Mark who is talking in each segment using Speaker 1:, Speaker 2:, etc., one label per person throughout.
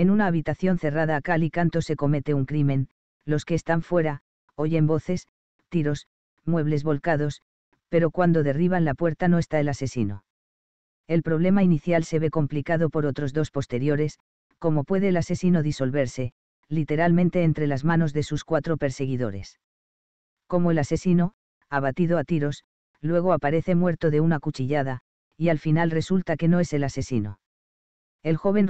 Speaker 1: En una habitación cerrada a cal y canto se comete un crimen, los que están fuera, oyen voces, tiros, muebles volcados, pero cuando derriban la puerta no está el asesino. El problema inicial se ve complicado por otros dos posteriores, como puede el asesino disolverse, literalmente entre las manos de sus cuatro perseguidores. Como el asesino, abatido a tiros, luego aparece muerto de una cuchillada, y al final resulta que no es el asesino. El joven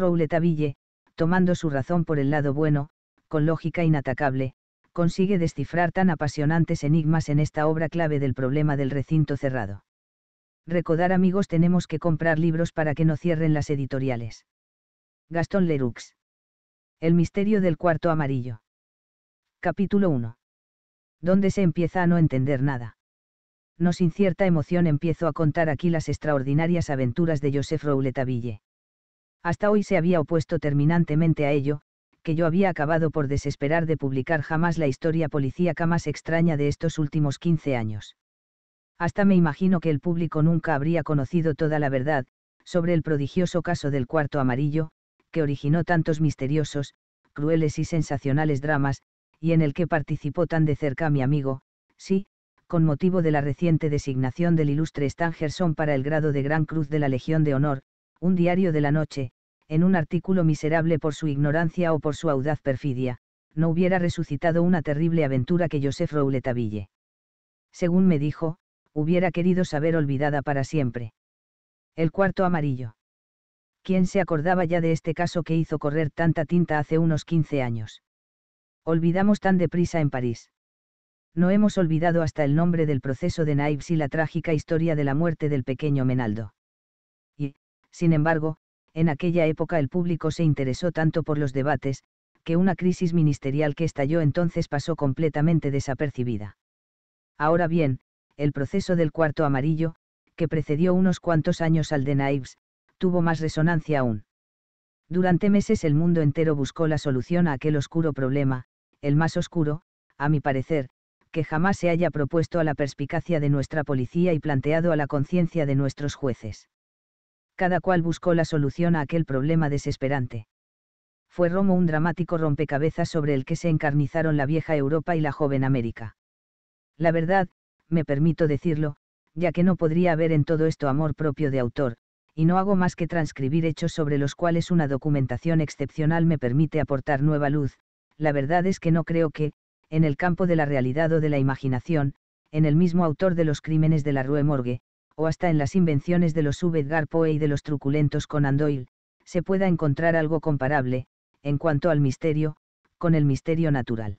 Speaker 1: tomando su razón por el lado bueno, con lógica inatacable, consigue descifrar tan apasionantes enigmas en esta obra clave del problema del recinto cerrado. Recordar amigos tenemos que comprar libros para que no cierren las editoriales. Gastón Leroux. El misterio del cuarto amarillo. Capítulo 1. Donde se empieza a no entender nada. No sin cierta emoción empiezo a contar aquí las extraordinarias aventuras de Joseph Rouletabille. Hasta hoy se había opuesto terminantemente a ello, que yo había acabado por desesperar de publicar jamás la historia policíaca más extraña de estos últimos 15 años. Hasta me imagino que el público nunca habría conocido toda la verdad, sobre el prodigioso caso del cuarto amarillo, que originó tantos misteriosos, crueles y sensacionales dramas, y en el que participó tan de cerca mi amigo, sí, con motivo de la reciente designación del ilustre Stangerson para el grado de Gran Cruz de la Legión de Honor, un diario de la noche, en un artículo miserable por su ignorancia o por su audaz perfidia, no hubiera resucitado una terrible aventura que Joseph Rouletabille. Según me dijo, hubiera querido saber olvidada para siempre. El cuarto amarillo. ¿Quién se acordaba ya de este caso que hizo correr tanta tinta hace unos 15 años? Olvidamos tan deprisa en París. No hemos olvidado hasta el nombre del proceso de Naives y la trágica historia de la muerte del pequeño Menaldo. Sin embargo, en aquella época el público se interesó tanto por los debates, que una crisis ministerial que estalló entonces pasó completamente desapercibida. Ahora bien, el proceso del cuarto amarillo, que precedió unos cuantos años al de Naives, tuvo más resonancia aún. Durante meses el mundo entero buscó la solución a aquel oscuro problema, el más oscuro, a mi parecer, que jamás se haya propuesto a la perspicacia de nuestra policía y planteado a la conciencia de nuestros jueces cada cual buscó la solución a aquel problema desesperante. Fue Romo un dramático rompecabezas sobre el que se encarnizaron la vieja Europa y la joven América. La verdad, me permito decirlo, ya que no podría haber en todo esto amor propio de autor, y no hago más que transcribir hechos sobre los cuales una documentación excepcional me permite aportar nueva luz, la verdad es que no creo que, en el campo de la realidad o de la imaginación, en el mismo autor de los crímenes de la Rue Morgue, o hasta en las invenciones de los Edgar Poe y de los truculentos Conan Doyle, se pueda encontrar algo comparable, en cuanto al misterio, con el misterio natural.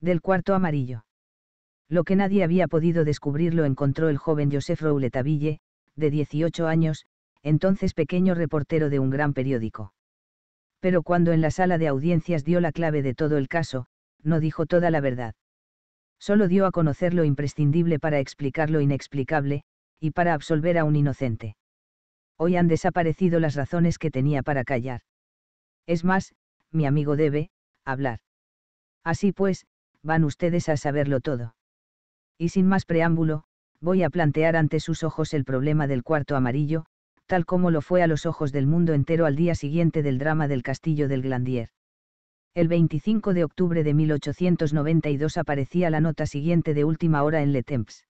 Speaker 1: Del cuarto amarillo. Lo que nadie había podido descubrir lo encontró el joven Joseph Rouletaville, de 18 años, entonces pequeño reportero de un gran periódico. Pero cuando en la sala de audiencias dio la clave de todo el caso, no dijo toda la verdad. Solo dio a conocer lo imprescindible para explicar lo inexplicable, y para absolver a un inocente. Hoy han desaparecido las razones que tenía para callar. Es más, mi amigo debe, hablar. Así pues, van ustedes a saberlo todo. Y sin más preámbulo, voy a plantear ante sus ojos el problema del cuarto amarillo, tal como lo fue a los ojos del mundo entero al día siguiente del drama del castillo del Glandier. El 25 de octubre de 1892 aparecía la nota siguiente de última hora en Le Temps.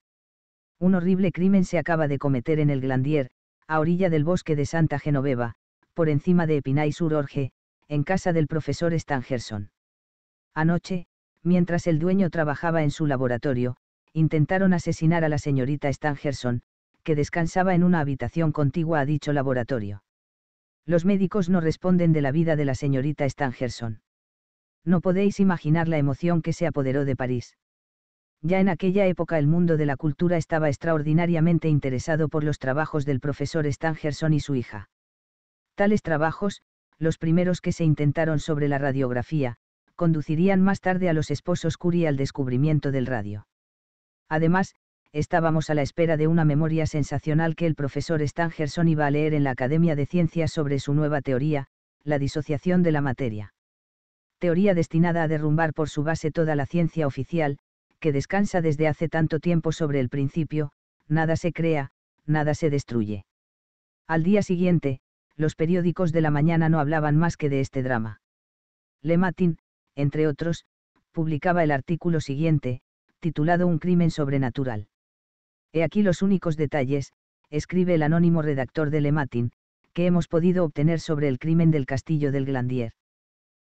Speaker 1: Un horrible crimen se acaba de cometer en el Glandier, a orilla del bosque de Santa Genoveva, por encima de Epinay sur Orge, en casa del profesor Stangerson. Anoche, mientras el dueño trabajaba en su laboratorio, intentaron asesinar a la señorita Stangerson, que descansaba en una habitación contigua a dicho laboratorio. Los médicos no responden de la vida de la señorita Stangerson. No podéis imaginar la emoción que se apoderó de París. Ya en aquella época el mundo de la cultura estaba extraordinariamente interesado por los trabajos del profesor Stangerson y su hija. Tales trabajos, los primeros que se intentaron sobre la radiografía, conducirían más tarde a los esposos Curie al descubrimiento del radio. Además, estábamos a la espera de una memoria sensacional que el profesor Stangerson iba a leer en la Academia de Ciencias sobre su nueva teoría, la disociación de la materia. Teoría destinada a derrumbar por su base toda la ciencia oficial, descansa desde hace tanto tiempo sobre el principio, nada se crea, nada se destruye. Al día siguiente, los periódicos de la mañana no hablaban más que de este drama. Le Matin, entre otros, publicaba el artículo siguiente, titulado Un crimen sobrenatural. He aquí los únicos detalles, escribe el anónimo redactor de Le Matin, que hemos podido obtener sobre el crimen del castillo del Glandier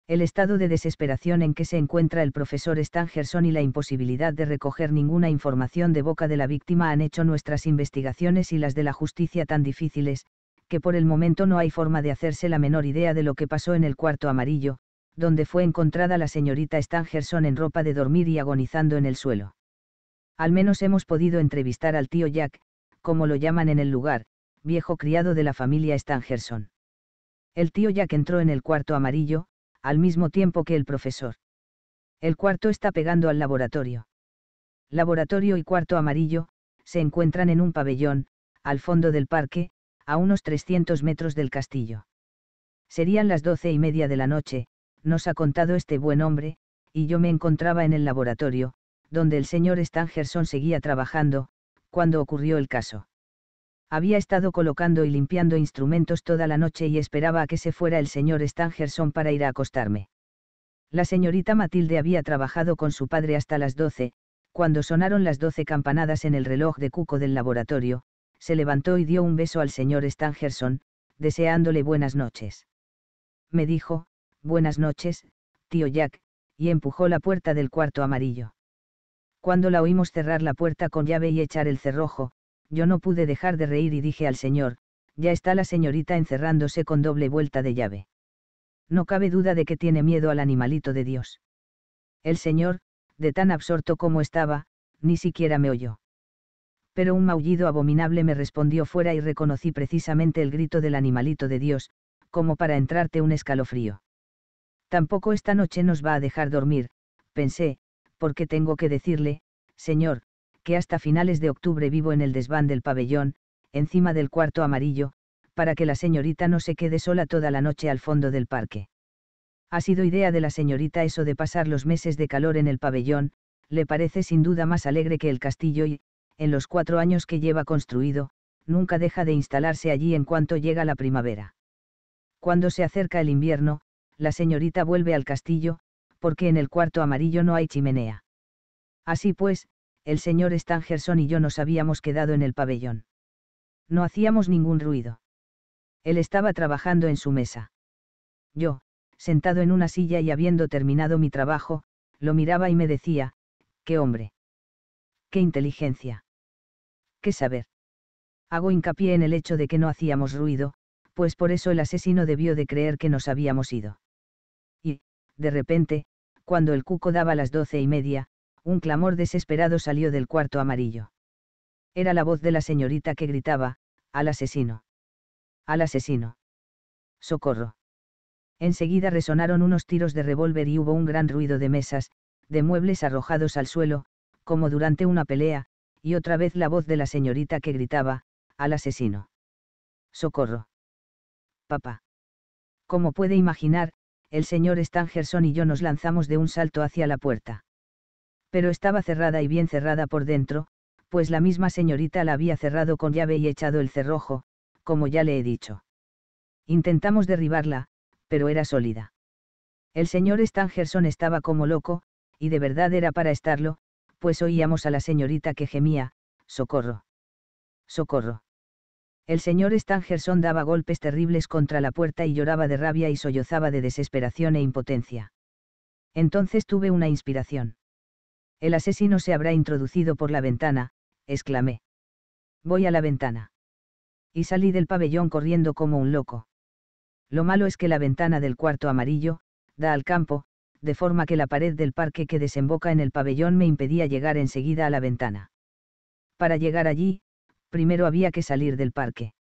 Speaker 1: el estado de desesperación en que se encuentra el profesor Stangerson y la imposibilidad de recoger ninguna información de boca de la víctima han hecho nuestras investigaciones y las de la justicia tan difíciles, que por el momento no hay forma de hacerse la menor idea de lo que pasó en el cuarto amarillo, donde fue encontrada la señorita Stangerson en ropa de dormir y agonizando en el suelo. Al menos hemos podido entrevistar al tío Jack, como lo llaman en el lugar, viejo criado de la familia Stangerson. El tío Jack entró en el cuarto amarillo, al mismo tiempo que el profesor. El cuarto está pegando al laboratorio. Laboratorio y cuarto amarillo, se encuentran en un pabellón, al fondo del parque, a unos 300 metros del castillo. Serían las doce y media de la noche, nos ha contado este buen hombre, y yo me encontraba en el laboratorio, donde el señor Stangerson seguía trabajando, cuando ocurrió el caso había estado colocando y limpiando instrumentos toda la noche y esperaba a que se fuera el señor Stangerson para ir a acostarme. La señorita Matilde había trabajado con su padre hasta las doce, cuando sonaron las doce campanadas en el reloj de cuco del laboratorio, se levantó y dio un beso al señor Stangerson, deseándole buenas noches. Me dijo, buenas noches, tío Jack, y empujó la puerta del cuarto amarillo. Cuando la oímos cerrar la puerta con llave y echar el cerrojo, yo no pude dejar de reír y dije al señor, ya está la señorita encerrándose con doble vuelta de llave. No cabe duda de que tiene miedo al animalito de Dios. El señor, de tan absorto como estaba, ni siquiera me oyó. Pero un maullido abominable me respondió fuera y reconocí precisamente el grito del animalito de Dios, como para entrarte un escalofrío. Tampoco esta noche nos va a dejar dormir, pensé, porque tengo que decirle, señor, que hasta finales de octubre vivo en el desván del pabellón, encima del cuarto amarillo, para que la señorita no se quede sola toda la noche al fondo del parque. Ha sido idea de la señorita eso de pasar los meses de calor en el pabellón, le parece sin duda más alegre que el castillo y, en los cuatro años que lleva construido, nunca deja de instalarse allí en cuanto llega la primavera. Cuando se acerca el invierno, la señorita vuelve al castillo, porque en el cuarto amarillo no hay chimenea. Así pues, el señor Stangerson y yo nos habíamos quedado en el pabellón. No hacíamos ningún ruido. Él estaba trabajando en su mesa. Yo, sentado en una silla y habiendo terminado mi trabajo, lo miraba y me decía, qué hombre. Qué inteligencia. Qué saber. Hago hincapié en el hecho de que no hacíamos ruido, pues por eso el asesino debió de creer que nos habíamos ido. Y, de repente, cuando el cuco daba las doce y media, un clamor desesperado salió del cuarto amarillo. Era la voz de la señorita que gritaba, al asesino. Al asesino. Socorro. Enseguida resonaron unos tiros de revólver y hubo un gran ruido de mesas, de muebles arrojados al suelo, como durante una pelea, y otra vez la voz de la señorita que gritaba, al asesino. Socorro. Papá. Como puede imaginar, el señor Stangerson y yo nos lanzamos de un salto hacia la puerta pero estaba cerrada y bien cerrada por dentro, pues la misma señorita la había cerrado con llave y echado el cerrojo, como ya le he dicho. Intentamos derribarla, pero era sólida. El señor Stangerson estaba como loco, y de verdad era para estarlo, pues oíamos a la señorita que gemía, socorro. Socorro. El señor Stangerson daba golpes terribles contra la puerta y lloraba de rabia y sollozaba de desesperación e impotencia. Entonces tuve una inspiración. El asesino se habrá introducido por la ventana, exclamé. Voy a la ventana. Y salí del pabellón corriendo como un loco. Lo malo es que la ventana del cuarto amarillo, da al campo, de forma que la pared del parque que desemboca en el pabellón me impedía llegar enseguida a la ventana. Para llegar allí, primero había que salir del parque.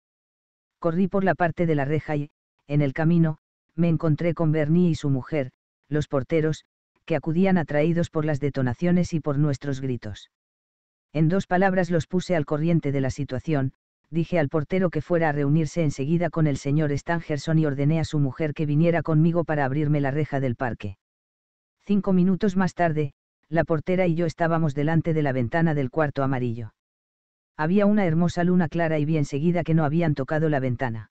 Speaker 1: Corrí por la parte de la reja y, en el camino, me encontré con Bernie y su mujer, los porteros, que acudían atraídos por las detonaciones y por nuestros gritos. En dos palabras los puse al corriente de la situación, dije al portero que fuera a reunirse enseguida con el señor Stangerson y ordené a su mujer que viniera conmigo para abrirme la reja del parque. Cinco minutos más tarde, la portera y yo estábamos delante de la ventana del cuarto amarillo. Había una hermosa luna clara y vi enseguida que no habían tocado la ventana.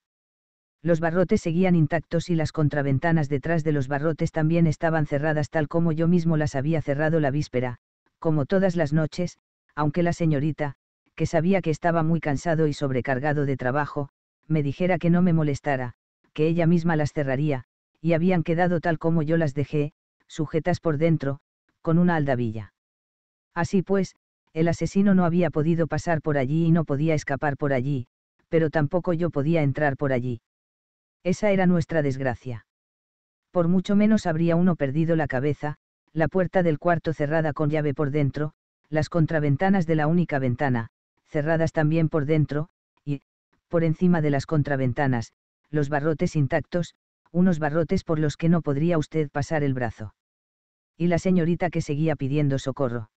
Speaker 1: Los barrotes seguían intactos y las contraventanas detrás de los barrotes también estaban cerradas tal como yo mismo las había cerrado la víspera, como todas las noches, aunque la señorita, que sabía que estaba muy cansado y sobrecargado de trabajo, me dijera que no me molestara, que ella misma las cerraría, y habían quedado tal como yo las dejé, sujetas por dentro, con una aldabilla. Así pues, el asesino no había podido pasar por allí y no podía escapar por allí, pero tampoco yo podía entrar por allí. Esa era nuestra desgracia. Por mucho menos habría uno perdido la cabeza, la puerta del cuarto cerrada con llave por dentro, las contraventanas de la única ventana, cerradas también por dentro, y, por encima de las contraventanas, los barrotes intactos, unos barrotes por los que no podría usted pasar el brazo. Y la señorita que seguía pidiendo socorro.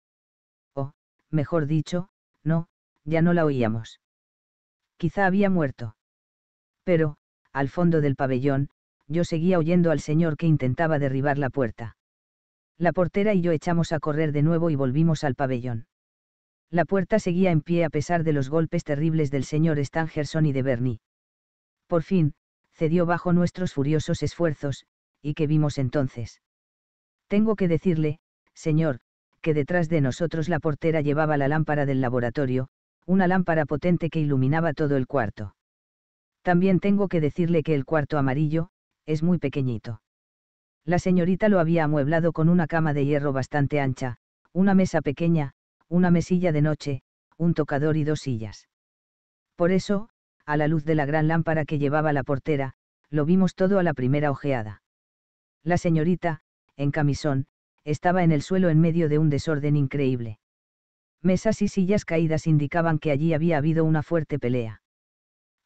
Speaker 1: O, oh, mejor dicho, no, ya no la oíamos. Quizá había muerto. Pero, al fondo del pabellón, yo seguía oyendo al señor que intentaba derribar la puerta. La portera y yo echamos a correr de nuevo y volvimos al pabellón. La puerta seguía en pie a pesar de los golpes terribles del señor Stangerson y de Bernie. Por fin, cedió bajo nuestros furiosos esfuerzos, y que vimos entonces. Tengo que decirle, señor, que detrás de nosotros la portera llevaba la lámpara del laboratorio, una lámpara potente que iluminaba todo el cuarto. También tengo que decirle que el cuarto amarillo, es muy pequeñito. La señorita lo había amueblado con una cama de hierro bastante ancha, una mesa pequeña, una mesilla de noche, un tocador y dos sillas. Por eso, a la luz de la gran lámpara que llevaba la portera, lo vimos todo a la primera ojeada. La señorita, en camisón, estaba en el suelo en medio de un desorden increíble. Mesas y sillas caídas indicaban que allí había habido una fuerte pelea.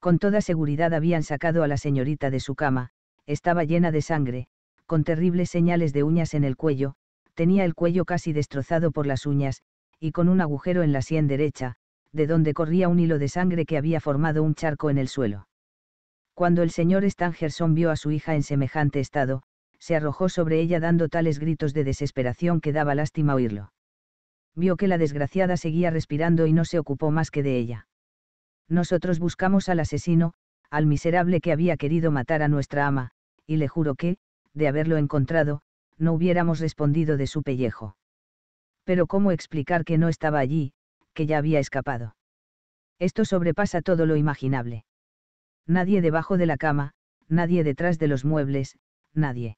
Speaker 1: Con toda seguridad habían sacado a la señorita de su cama, estaba llena de sangre, con terribles señales de uñas en el cuello, tenía el cuello casi destrozado por las uñas, y con un agujero en la sien derecha, de donde corría un hilo de sangre que había formado un charco en el suelo. Cuando el señor Stangerson vio a su hija en semejante estado, se arrojó sobre ella dando tales gritos de desesperación que daba lástima oírlo. Vio que la desgraciada seguía respirando y no se ocupó más que de ella. Nosotros buscamos al asesino, al miserable que había querido matar a nuestra ama, y le juro que, de haberlo encontrado, no hubiéramos respondido de su pellejo. Pero ¿cómo explicar que no estaba allí, que ya había escapado? Esto sobrepasa todo lo imaginable. Nadie debajo de la cama, nadie detrás de los muebles, nadie.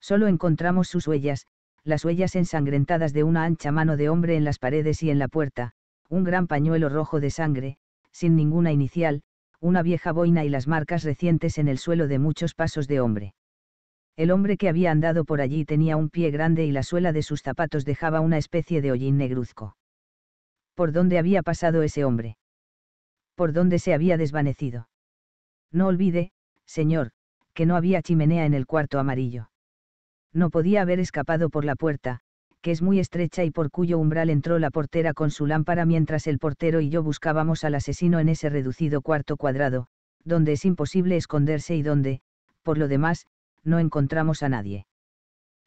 Speaker 1: Solo encontramos sus huellas, las huellas ensangrentadas de una ancha mano de hombre en las paredes y en la puerta, un gran pañuelo rojo de sangre, sin ninguna inicial, una vieja boina y las marcas recientes en el suelo de muchos pasos de hombre. El hombre que había andado por allí tenía un pie grande y la suela de sus zapatos dejaba una especie de hollín negruzco. ¿Por dónde había pasado ese hombre? ¿Por dónde se había desvanecido? No olvide, señor, que no había chimenea en el cuarto amarillo. No podía haber escapado por la puerta, que es muy estrecha y por cuyo umbral entró la portera con su lámpara mientras el portero y yo buscábamos al asesino en ese reducido cuarto cuadrado, donde es imposible esconderse y donde, por lo demás, no encontramos a nadie.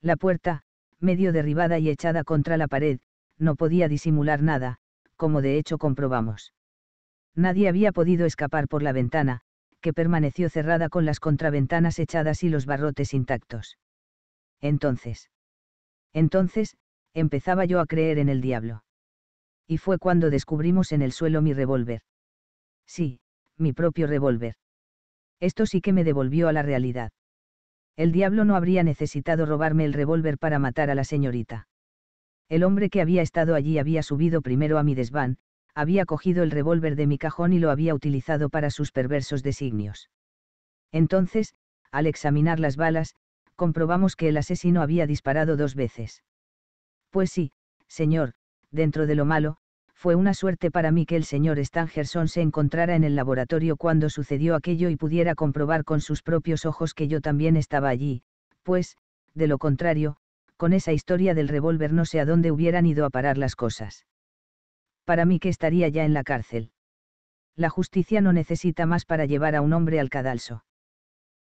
Speaker 1: La puerta, medio derribada y echada contra la pared, no podía disimular nada, como de hecho comprobamos. Nadie había podido escapar por la ventana, que permaneció cerrada con las contraventanas echadas y los barrotes intactos. Entonces. Entonces, empezaba yo a creer en el diablo. Y fue cuando descubrimos en el suelo mi revólver. Sí, mi propio revólver. Esto sí que me devolvió a la realidad. El diablo no habría necesitado robarme el revólver para matar a la señorita. El hombre que había estado allí había subido primero a mi desván, había cogido el revólver de mi cajón y lo había utilizado para sus perversos designios. Entonces, al examinar las balas, comprobamos que el asesino había disparado dos veces. Pues sí, señor, dentro de lo malo, fue una suerte para mí que el señor Stangerson se encontrara en el laboratorio cuando sucedió aquello y pudiera comprobar con sus propios ojos que yo también estaba allí, pues, de lo contrario, con esa historia del revólver no sé a dónde hubieran ido a parar las cosas. Para mí que estaría ya en la cárcel. La justicia no necesita más para llevar a un hombre al cadalso.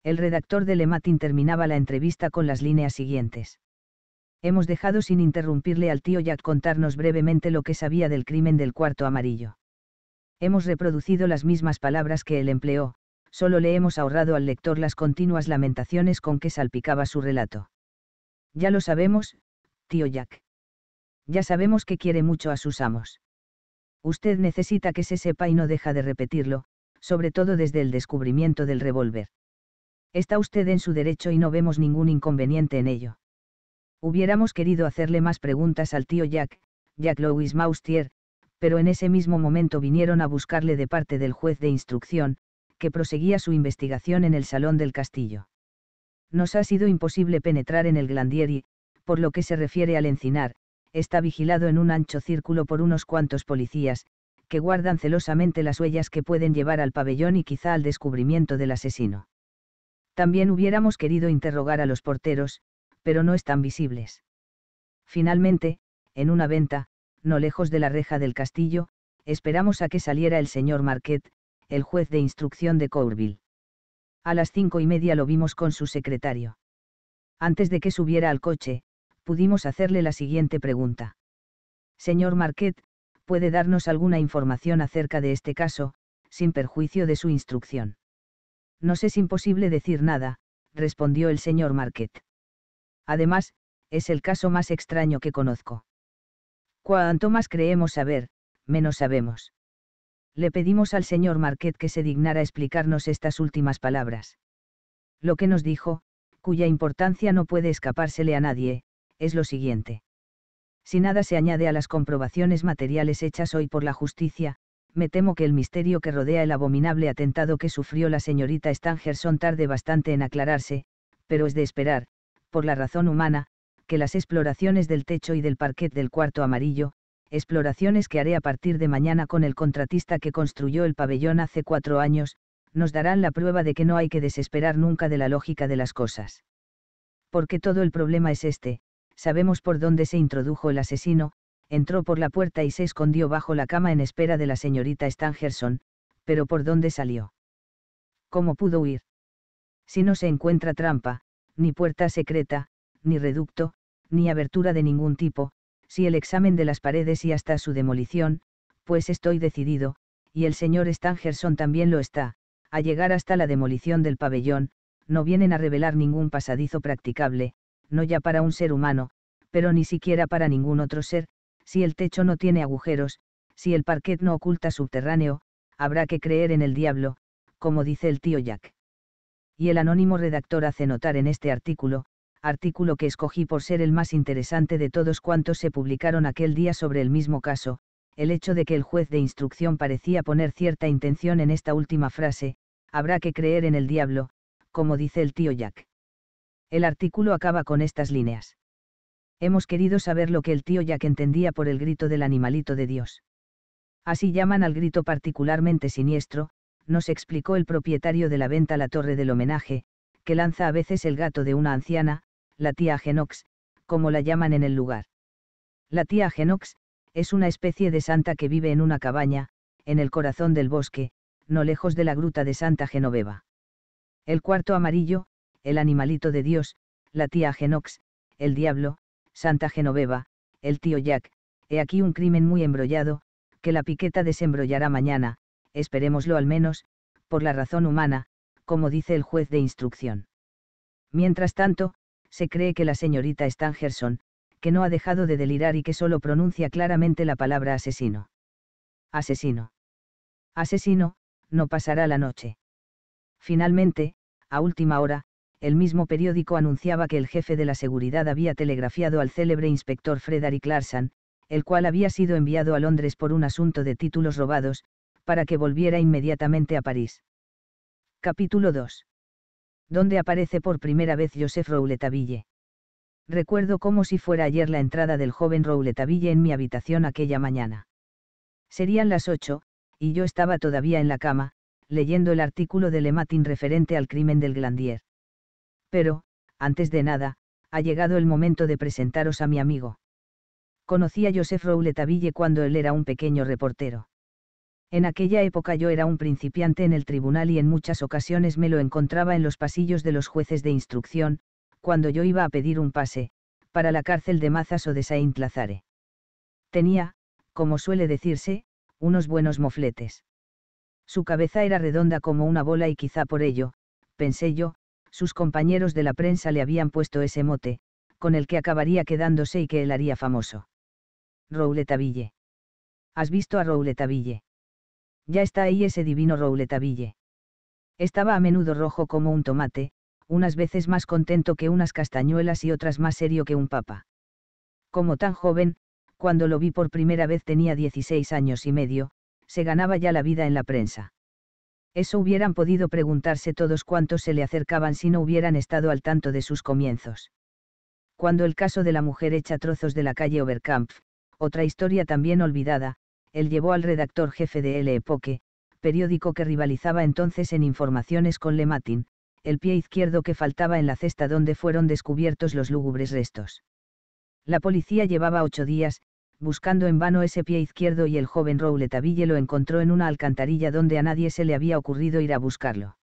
Speaker 1: El redactor de Lematin terminaba la entrevista con las líneas siguientes hemos dejado sin interrumpirle al tío Jack contarnos brevemente lo que sabía del crimen del cuarto amarillo. Hemos reproducido las mismas palabras que él empleó, solo le hemos ahorrado al lector las continuas lamentaciones con que salpicaba su relato. Ya lo sabemos, tío Jack. Ya sabemos que quiere mucho a sus amos. Usted necesita que se sepa y no deja de repetirlo, sobre todo desde el descubrimiento del revólver. Está usted en su derecho y no vemos ningún inconveniente en ello Hubiéramos querido hacerle más preguntas al tío Jack, Jack Louis Maustier, pero en ese mismo momento vinieron a buscarle de parte del juez de instrucción, que proseguía su investigación en el salón del castillo. Nos ha sido imposible penetrar en el Glandieri, por lo que se refiere al encinar, está vigilado en un ancho círculo por unos cuantos policías, que guardan celosamente las huellas que pueden llevar al pabellón y quizá al descubrimiento del asesino. También hubiéramos querido interrogar a los porteros, pero no están visibles. Finalmente, en una venta, no lejos de la reja del castillo, esperamos a que saliera el señor Marquet, el juez de instrucción de Courville. A las cinco y media lo vimos con su secretario. Antes de que subiera al coche, pudimos hacerle la siguiente pregunta. Señor Marquette, ¿puede darnos alguna información acerca de este caso, sin perjuicio de su instrucción? Nos es imposible decir nada, respondió el señor Marquet. Además, es el caso más extraño que conozco. Cuanto más creemos saber, menos sabemos. Le pedimos al señor Marquet que se dignara explicarnos estas últimas palabras. Lo que nos dijo, cuya importancia no puede escapársele a nadie, es lo siguiente. Si nada se añade a las comprobaciones materiales hechas hoy por la justicia, me temo que el misterio que rodea el abominable atentado que sufrió la señorita Stangerson tarde bastante en aclararse, pero es de esperar, por la razón humana, que las exploraciones del techo y del parquet del cuarto amarillo, exploraciones que haré a partir de mañana con el contratista que construyó el pabellón hace cuatro años, nos darán la prueba de que no hay que desesperar nunca de la lógica de las cosas. Porque todo el problema es este, sabemos por dónde se introdujo el asesino, entró por la puerta y se escondió bajo la cama en espera de la señorita Stangerson, pero por dónde salió. ¿Cómo pudo huir? Si no se encuentra trampa, ni puerta secreta, ni reducto, ni abertura de ningún tipo, si el examen de las paredes y hasta su demolición, pues estoy decidido, y el señor Stangerson también lo está, a llegar hasta la demolición del pabellón, no vienen a revelar ningún pasadizo practicable, no ya para un ser humano, pero ni siquiera para ningún otro ser, si el techo no tiene agujeros, si el parquet no oculta subterráneo, habrá que creer en el diablo, como dice el tío Jack y el anónimo redactor hace notar en este artículo, artículo que escogí por ser el más interesante de todos cuantos se publicaron aquel día sobre el mismo caso, el hecho de que el juez de instrucción parecía poner cierta intención en esta última frase, habrá que creer en el diablo, como dice el tío Jack. El artículo acaba con estas líneas. Hemos querido saber lo que el tío Jack entendía por el grito del animalito de Dios. Así llaman al grito particularmente siniestro, nos explicó el propietario de la venta La Torre del Homenaje, que lanza a veces el gato de una anciana, la tía Genox, como la llaman en el lugar. La tía Genox, es una especie de santa que vive en una cabaña, en el corazón del bosque, no lejos de la gruta de Santa Genoveva. El cuarto amarillo, el animalito de Dios, la tía Genox, el diablo, Santa Genoveva, el tío Jack, he aquí un crimen muy embrollado, que la piqueta desembrollará mañana, esperémoslo al menos, por la razón humana, como dice el juez de instrucción. Mientras tanto, se cree que la señorita Stangerson, que no ha dejado de delirar y que solo pronuncia claramente la palabra asesino. Asesino. Asesino, no pasará la noche. Finalmente, a última hora, el mismo periódico anunciaba que el jefe de la seguridad había telegrafiado al célebre inspector Frederick Larsan, el cual había sido enviado a Londres por un asunto de títulos robados, para que volviera inmediatamente a París. Capítulo 2. Donde aparece por primera vez Joseph Rouletabille? Recuerdo como si fuera ayer la entrada del joven Rouletabille en mi habitación aquella mañana. Serían las ocho, y yo estaba todavía en la cama, leyendo el artículo de Matin referente al crimen del Glandier. Pero, antes de nada, ha llegado el momento de presentaros a mi amigo. Conocí a Joseph Rouletabille cuando él era un pequeño reportero. En aquella época yo era un principiante en el tribunal y en muchas ocasiones me lo encontraba en los pasillos de los jueces de instrucción, cuando yo iba a pedir un pase, para la cárcel de Mazas o de Saint Lazare. Tenía, como suele decirse, unos buenos mofletes. Su cabeza era redonda como una bola y quizá por ello, pensé yo, sus compañeros de la prensa le habían puesto ese mote, con el que acabaría quedándose y que él haría famoso. Rouletaville. ¿Has visto a Rouletaville? Ya está ahí ese divino Rouletabille. Estaba a menudo rojo como un tomate, unas veces más contento que unas castañuelas y otras más serio que un papa. Como tan joven, cuando lo vi por primera vez tenía 16 años y medio, se ganaba ya la vida en la prensa. Eso hubieran podido preguntarse todos cuantos se le acercaban si no hubieran estado al tanto de sus comienzos. Cuando el caso de la mujer hecha trozos de la calle Oberkampf, otra historia también olvidada, él llevó al redactor jefe de L. Epoque, periódico que rivalizaba entonces en informaciones con Le Matin, el pie izquierdo que faltaba en la cesta donde fueron descubiertos los lúgubres restos. La policía llevaba ocho días, buscando en vano ese pie izquierdo y el joven Rouletaville lo encontró en una alcantarilla donde a nadie se le había ocurrido ir a buscarlo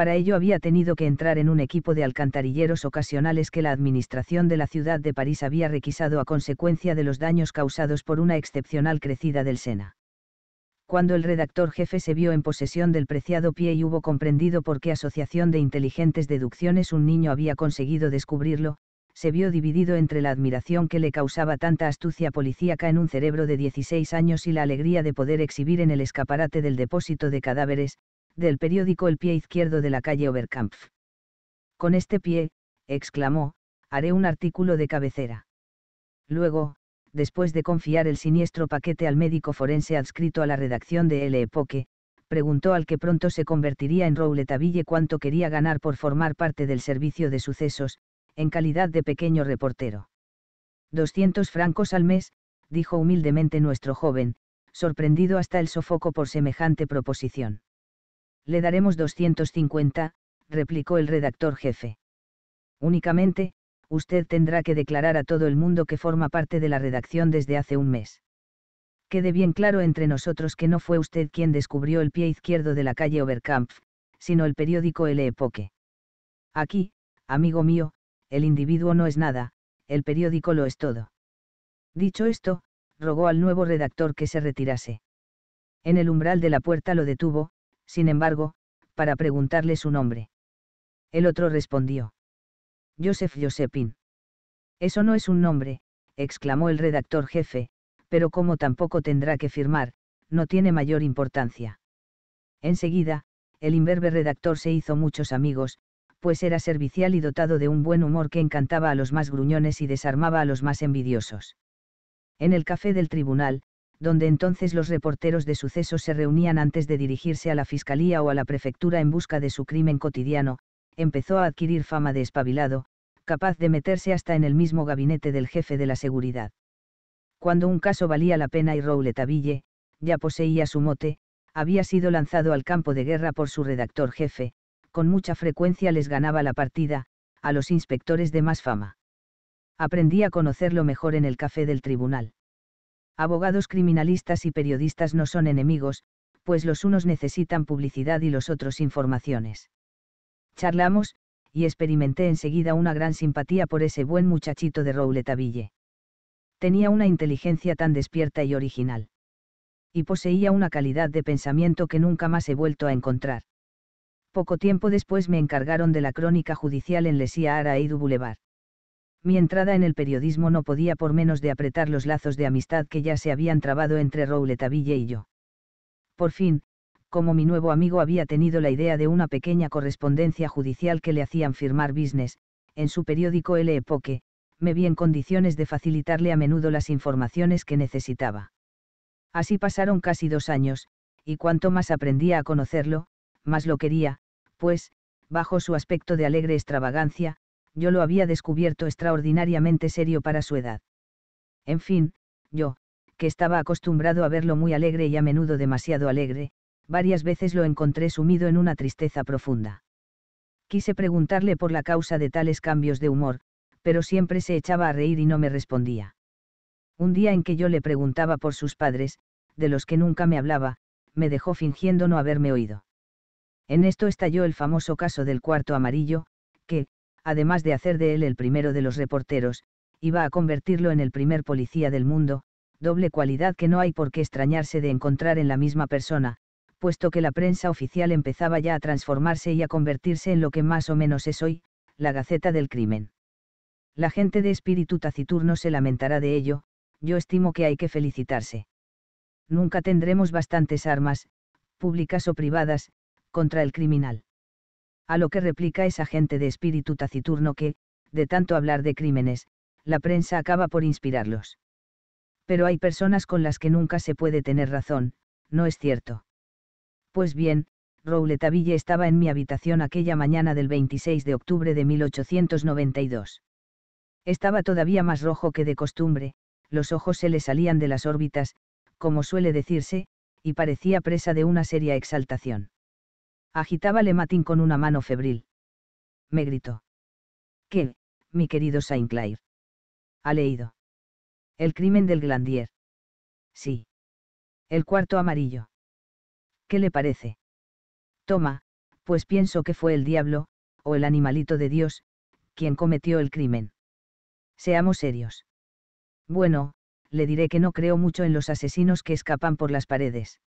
Speaker 1: para ello había tenido que entrar en un equipo de alcantarilleros ocasionales que la administración de la ciudad de París había requisado a consecuencia de los daños causados por una excepcional crecida del Sena. Cuando el redactor jefe se vio en posesión del preciado pie y hubo comprendido por qué asociación de inteligentes deducciones un niño había conseguido descubrirlo, se vio dividido entre la admiración que le causaba tanta astucia policíaca en un cerebro de 16 años y la alegría de poder exhibir en el escaparate del depósito de cadáveres, del periódico El pie izquierdo de la calle Oberkampf. Con este pie, exclamó, haré un artículo de cabecera. Luego, después de confiar el siniestro paquete al médico forense adscrito a la redacción de L. Epoque, preguntó al que pronto se convertiría en Rouletaville cuánto quería ganar por formar parte del servicio de sucesos, en calidad de pequeño reportero. 200 francos al mes, dijo humildemente nuestro joven, sorprendido hasta el sofoco por semejante proposición. Le daremos 250, replicó el redactor jefe. Únicamente, usted tendrá que declarar a todo el mundo que forma parte de la redacción desde hace un mes. Quede bien claro entre nosotros que no fue usted quien descubrió el pie izquierdo de la calle Oberkampf, sino el periódico El Epoque. Aquí, amigo mío, el individuo no es nada, el periódico lo es todo. Dicho esto, rogó al nuevo redactor que se retirase. En el umbral de la puerta lo detuvo, sin embargo, para preguntarle su nombre. El otro respondió. Joseph Josepin. Eso no es un nombre, exclamó el redactor jefe, pero como tampoco tendrá que firmar, no tiene mayor importancia. Enseguida, el imberbe redactor se hizo muchos amigos, pues era servicial y dotado de un buen humor que encantaba a los más gruñones y desarmaba a los más envidiosos. En el café del tribunal, donde entonces los reporteros de sucesos se reunían antes de dirigirse a la fiscalía o a la prefectura en busca de su crimen cotidiano, empezó a adquirir fama de espabilado, capaz de meterse hasta en el mismo gabinete del jefe de la seguridad. Cuando un caso valía la pena y Rouletaville, ya poseía su mote, había sido lanzado al campo de guerra por su redactor jefe, con mucha frecuencia les ganaba la partida, a los inspectores de más fama. Aprendí a conocerlo mejor en el café del tribunal. Abogados criminalistas y periodistas no son enemigos, pues los unos necesitan publicidad y los otros informaciones. Charlamos, y experimenté enseguida una gran simpatía por ese buen muchachito de Rouletaville. Tenía una inteligencia tan despierta y original. Y poseía una calidad de pensamiento que nunca más he vuelto a encontrar. Poco tiempo después me encargaron de la crónica judicial en Lesía Ara Boulevard mi entrada en el periodismo no podía por menos de apretar los lazos de amistad que ya se habían trabado entre Rouletaville y yo. Por fin, como mi nuevo amigo había tenido la idea de una pequeña correspondencia judicial que le hacían firmar business, en su periódico L. Epoque, me vi en condiciones de facilitarle a menudo las informaciones que necesitaba. Así pasaron casi dos años, y cuanto más aprendía a conocerlo, más lo quería, pues, bajo su aspecto de alegre extravagancia, yo lo había descubierto extraordinariamente serio para su edad. En fin, yo, que estaba acostumbrado a verlo muy alegre y a menudo demasiado alegre, varias veces lo encontré sumido en una tristeza profunda. Quise preguntarle por la causa de tales cambios de humor, pero siempre se echaba a reír y no me respondía. Un día en que yo le preguntaba por sus padres, de los que nunca me hablaba, me dejó fingiendo no haberme oído. En esto estalló el famoso caso del cuarto amarillo, que, además de hacer de él el primero de los reporteros, iba a convertirlo en el primer policía del mundo, doble cualidad que no hay por qué extrañarse de encontrar en la misma persona, puesto que la prensa oficial empezaba ya a transformarse y a convertirse en lo que más o menos es hoy, la Gaceta del Crimen. La gente de espíritu taciturno se lamentará de ello, yo estimo que hay que felicitarse. Nunca tendremos bastantes armas, públicas o privadas, contra el criminal a lo que replica esa gente de espíritu taciturno que, de tanto hablar de crímenes, la prensa acaba por inspirarlos. Pero hay personas con las que nunca se puede tener razón, ¿no es cierto? Pues bien, Rouletabille estaba en mi habitación aquella mañana del 26 de octubre de 1892. Estaba todavía más rojo que de costumbre, los ojos se le salían de las órbitas, como suele decirse, y parecía presa de una seria exaltación agitaba Matín con una mano febril. Me gritó. ¿Qué, mi querido Sainclair? ¿Ha leído? El crimen del Glandier. Sí. El cuarto amarillo. ¿Qué le parece? Toma, pues pienso que fue el diablo, o el animalito de Dios, quien cometió el crimen. Seamos serios. Bueno, le diré que no creo mucho en los asesinos que escapan por las paredes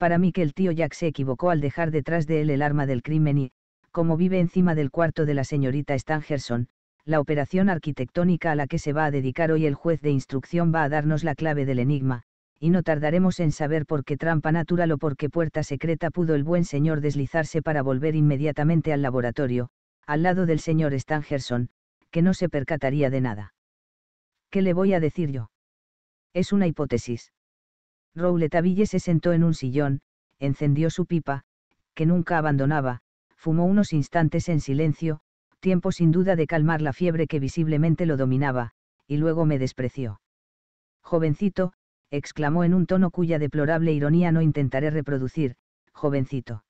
Speaker 1: para mí que el tío Jack se equivocó al dejar detrás de él el arma del crimen y, como vive encima del cuarto de la señorita Stangerson, la operación arquitectónica a la que se va a dedicar hoy el juez de instrucción va a darnos la clave del enigma, y no tardaremos en saber por qué trampa natural o por qué puerta secreta pudo el buen señor deslizarse para volver inmediatamente al laboratorio, al lado del señor Stangerson, que no se percataría de nada. ¿Qué le voy a decir yo? Es una hipótesis. Rouletabille se sentó en un sillón, encendió su pipa, que nunca abandonaba, fumó unos instantes en silencio, tiempo sin duda de calmar la fiebre que visiblemente lo dominaba, y luego me despreció. Jovencito, exclamó en un tono cuya deplorable ironía no intentaré reproducir, jovencito.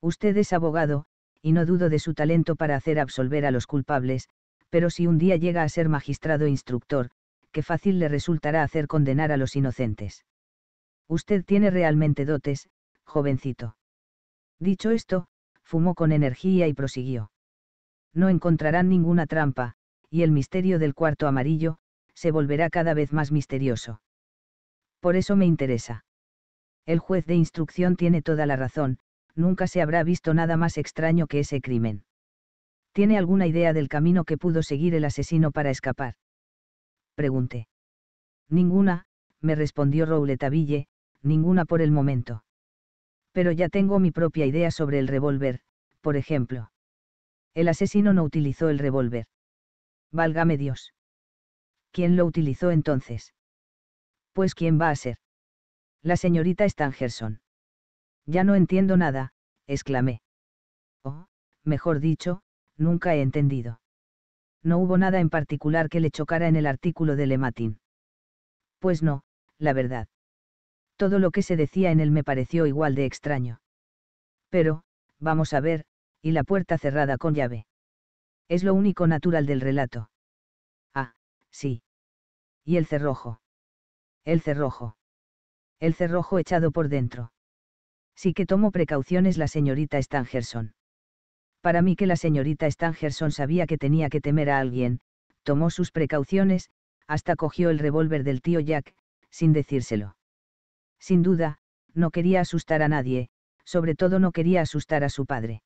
Speaker 1: Usted es abogado, y no dudo de su talento para hacer absolver a los culpables, pero si un día llega a ser magistrado instructor, qué fácil le resultará hacer condenar a los inocentes. Usted tiene realmente dotes, jovencito. Dicho esto, fumó con energía y prosiguió. No encontrarán ninguna trampa, y el misterio del cuarto amarillo, se volverá cada vez más misterioso. Por eso me interesa. El juez de instrucción tiene toda la razón, nunca se habrá visto nada más extraño que ese crimen. ¿Tiene alguna idea del camino que pudo seguir el asesino para escapar? Pregunté. Ninguna, me respondió Rouletaville, ninguna por el momento. Pero ya tengo mi propia idea sobre el revólver, por ejemplo. El asesino no utilizó el revólver. Válgame Dios. ¿Quién lo utilizó entonces? Pues ¿quién va a ser? La señorita Stangerson. Ya no entiendo nada, exclamé. Oh, mejor dicho, nunca he entendido. No hubo nada en particular que le chocara en el artículo de Lematin. Pues no, la verdad todo lo que se decía en él me pareció igual de extraño. Pero, vamos a ver, y la puerta cerrada con llave. Es lo único natural del relato. Ah, sí. Y el cerrojo. El cerrojo. El cerrojo echado por dentro. Sí que tomó precauciones la señorita Stangerson. Para mí que la señorita Stangerson sabía que tenía que temer a alguien, tomó sus precauciones, hasta cogió el revólver del tío Jack, sin decírselo. Sin duda, no quería asustar a nadie, sobre todo no quería asustar a su padre.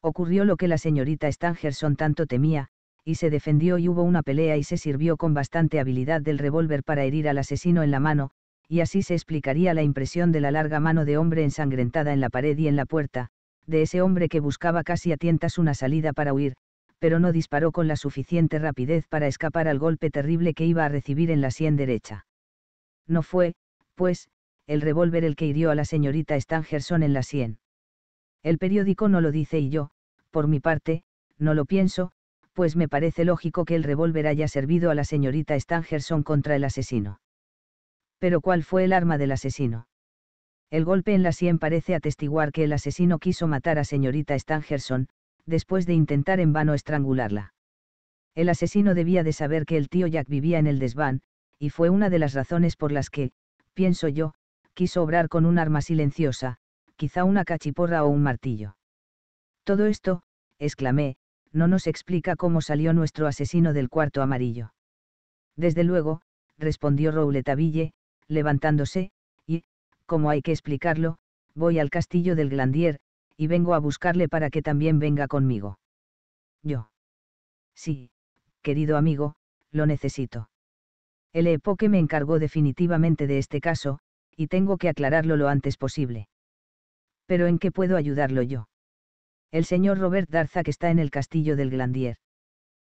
Speaker 1: Ocurrió lo que la señorita Stangerson tanto temía, y se defendió y hubo una pelea y se sirvió con bastante habilidad del revólver para herir al asesino en la mano, y así se explicaría la impresión de la larga mano de hombre ensangrentada en la pared y en la puerta, de ese hombre que buscaba casi a tientas una salida para huir, pero no disparó con la suficiente rapidez para escapar al golpe terrible que iba a recibir en la sien derecha. No fue, pues, el revólver el que hirió a la señorita Stangerson en la sien. El periódico no lo dice y yo, por mi parte, no lo pienso, pues me parece lógico que el revólver haya servido a la señorita Stangerson contra el asesino. Pero ¿cuál fue el arma del asesino? El golpe en la sien parece atestiguar que el asesino quiso matar a señorita Stangerson, después de intentar en vano estrangularla. El asesino debía de saber que el tío Jack vivía en el desván, y fue una de las razones por las que, pienso yo, quiso obrar con un arma silenciosa, quizá una cachiporra o un martillo. Todo esto, exclamé, no nos explica cómo salió nuestro asesino del cuarto amarillo. Desde luego, respondió Rouletaville, levantándose, y, como hay que explicarlo, voy al castillo del Glandier, y vengo a buscarle para que también venga conmigo. Yo. Sí, querido amigo, lo necesito. El Epoque me encargó definitivamente de este caso, y tengo que aclararlo lo antes posible. ¿Pero en qué puedo ayudarlo yo? El señor Robert Darzac está en el castillo del Glandier.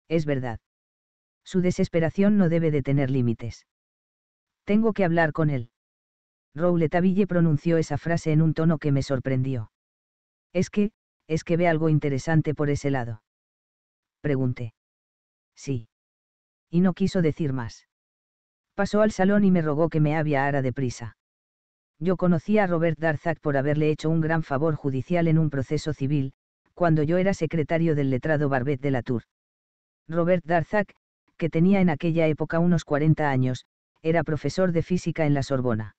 Speaker 1: Es verdad. Su desesperación no debe de tener límites. Tengo que hablar con él. Rouletaville pronunció esa frase en un tono que me sorprendió. Es que, es que ve algo interesante por ese lado. Pregunté. Sí. Y no quiso decir más. Pasó al salón y me rogó que me de prisa. Yo conocí a Robert Darzac por haberle hecho un gran favor judicial en un proceso civil, cuando yo era secretario del letrado Barbet de la Tour. Robert Darzac, que tenía en aquella época unos 40 años, era profesor de física en la Sorbona.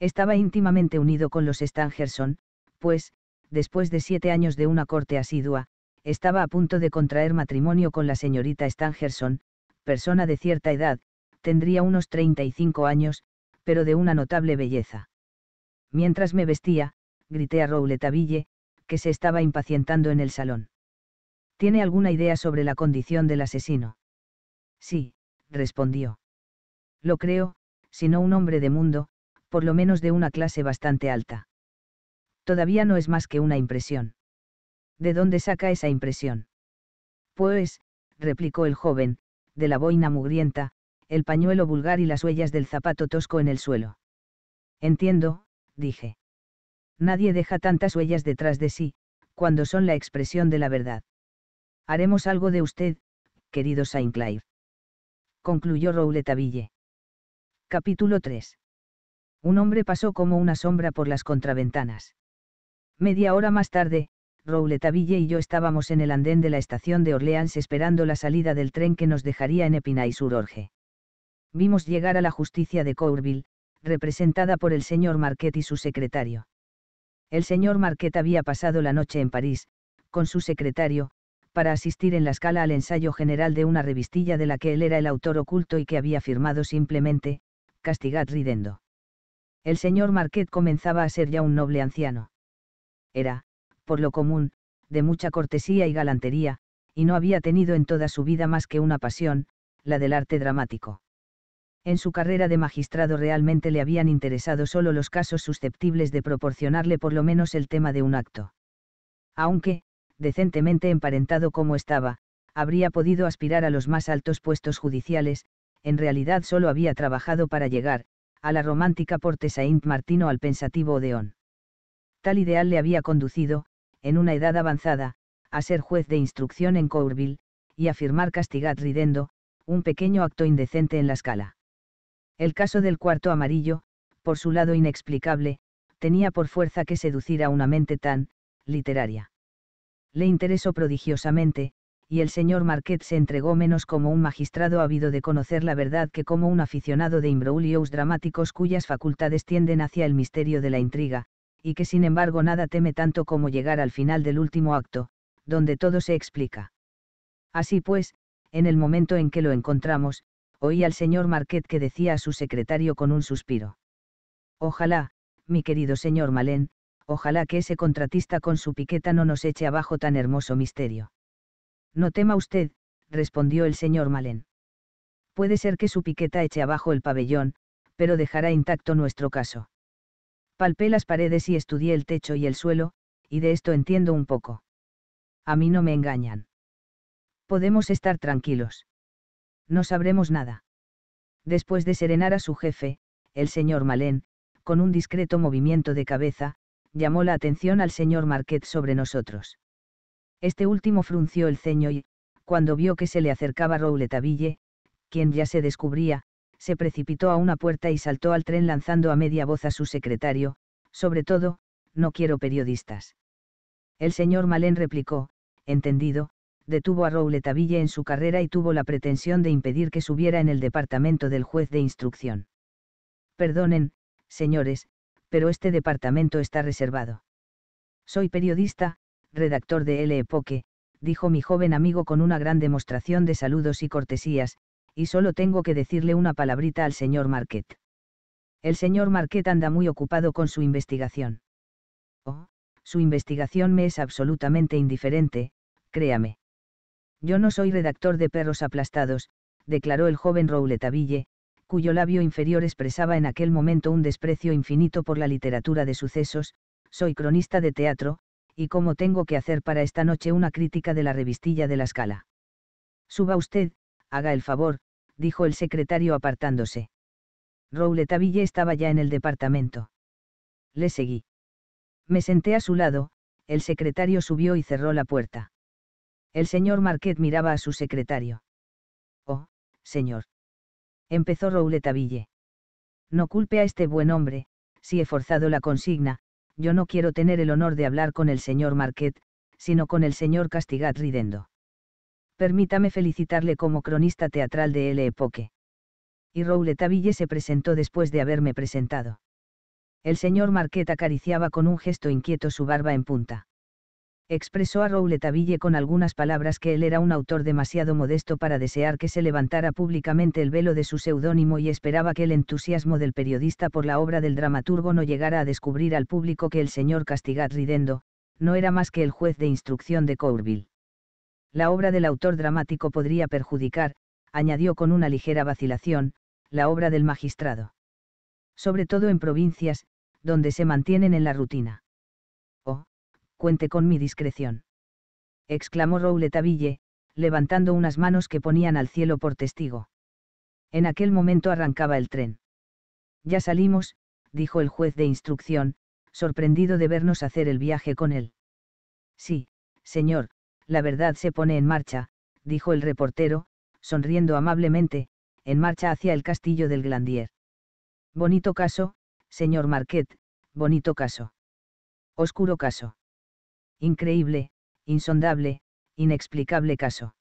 Speaker 1: Estaba íntimamente unido con los Stangerson, pues, después de siete años de una corte asidua, estaba a punto de contraer matrimonio con la señorita Stangerson, persona de cierta edad, tendría unos 35 años, pero de una notable belleza. Mientras me vestía, grité a Rouletaville, que se estaba impacientando en el salón. ¿Tiene alguna idea sobre la condición del asesino? Sí, respondió. Lo creo, si no un hombre de mundo, por lo menos de una clase bastante alta. Todavía no es más que una impresión. ¿De dónde saca esa impresión? Pues, replicó el joven, de la boina mugrienta, el pañuelo vulgar y las huellas del zapato tosco en el suelo. Entiendo, dije. Nadie deja tantas huellas detrás de sí, cuando son la expresión de la verdad. Haremos algo de usted, querido Sainclave. Concluyó Rouletabille. Capítulo 3. Un hombre pasó como una sombra por las contraventanas. Media hora más tarde, Rouletabille y yo estábamos en el andén de la estación de Orleans esperando la salida del tren que nos dejaría en Epinay-sur-Orge. Vimos llegar a la justicia de Courville, representada por el señor Marquet y su secretario. El señor Marquet había pasado la noche en París, con su secretario, para asistir en la escala al ensayo general de una revistilla de la que él era el autor oculto y que había firmado simplemente, Castigat Ridendo. El señor Marquet comenzaba a ser ya un noble anciano. Era, por lo común, de mucha cortesía y galantería, y no había tenido en toda su vida más que una pasión, la del arte dramático. En su carrera de magistrado realmente le habían interesado solo los casos susceptibles de proporcionarle por lo menos el tema de un acto. Aunque, decentemente emparentado como estaba, habría podido aspirar a los más altos puestos judiciales, en realidad solo había trabajado para llegar, a la romántica Porte Saint Martino al pensativo Odeón. Tal ideal le había conducido, en una edad avanzada, a ser juez de instrucción en Courville, y a firmar Castigat Ridendo, un pequeño acto indecente en la escala. El caso del cuarto amarillo, por su lado inexplicable, tenía por fuerza que seducir a una mente tan, literaria. Le interesó prodigiosamente, y el señor Marquette se entregó menos como un magistrado ávido de conocer la verdad que como un aficionado de imbroglios dramáticos cuyas facultades tienden hacia el misterio de la intriga, y que sin embargo nada teme tanto como llegar al final del último acto, donde todo se explica. Así pues, en el momento en que lo encontramos, oí al señor Marquet que decía a su secretario con un suspiro. Ojalá, mi querido señor Malén, ojalá que ese contratista con su piqueta no nos eche abajo tan hermoso misterio. No tema usted, respondió el señor Malén. Puede ser que su piqueta eche abajo el pabellón, pero dejará intacto nuestro caso. Palpé las paredes y estudié el techo y el suelo, y de esto entiendo un poco. A mí no me engañan. Podemos estar tranquilos. No sabremos nada. Después de serenar a su jefe, el señor Malén, con un discreto movimiento de cabeza, llamó la atención al señor Marquet sobre nosotros. Este último frunció el ceño y, cuando vio que se le acercaba Rouletaville, quien ya se descubría, se precipitó a una puerta y saltó al tren lanzando a media voz a su secretario, sobre todo, no quiero periodistas. El señor Malén replicó, entendido, detuvo a Rouletaville en su carrera y tuvo la pretensión de impedir que subiera en el departamento del juez de instrucción. Perdonen, señores, pero este departamento está reservado. Soy periodista, redactor de L. Epoque, dijo mi joven amigo con una gran demostración de saludos y cortesías, y solo tengo que decirle una palabrita al señor Marquet. El señor Marquet anda muy ocupado con su investigación. Oh, su investigación me es absolutamente indiferente, créame. Yo no soy redactor de perros aplastados, declaró el joven Rouletaville, cuyo labio inferior expresaba en aquel momento un desprecio infinito por la literatura de sucesos, soy cronista de teatro, y como tengo que hacer para esta noche una crítica de la revistilla de la escala. Suba usted, haga el favor, dijo el secretario apartándose. Rouletaville estaba ya en el departamento. Le seguí. Me senté a su lado, el secretario subió y cerró la puerta. El señor Marquet miraba a su secretario. Oh, señor. Empezó Rouletaville. No culpe a este buen hombre, si he forzado la consigna, yo no quiero tener el honor de hablar con el señor Marquet, sino con el señor Castigat Ridendo. Permítame felicitarle como cronista teatral de L. Epoque. Y Rouletaville se presentó después de haberme presentado. El señor Marquet acariciaba con un gesto inquieto su barba en punta expresó a Rouletabille con algunas palabras que él era un autor demasiado modesto para desear que se levantara públicamente el velo de su seudónimo y esperaba que el entusiasmo del periodista por la obra del dramaturgo no llegara a descubrir al público que el señor Castigat Ridendo, no era más que el juez de instrucción de Courville. La obra del autor dramático podría perjudicar, añadió con una ligera vacilación, la obra del magistrado. Sobre todo en provincias, donde se mantienen en la rutina cuente con mi discreción. Exclamó Rouletabille, levantando unas manos que ponían al cielo por testigo. En aquel momento arrancaba el tren. Ya salimos, dijo el juez de instrucción, sorprendido de vernos hacer el viaje con él. Sí, señor, la verdad se pone en marcha, dijo el reportero, sonriendo amablemente, en marcha hacia el castillo del Glandier. Bonito caso, señor Marquet, bonito caso. Oscuro caso increíble, insondable, inexplicable caso.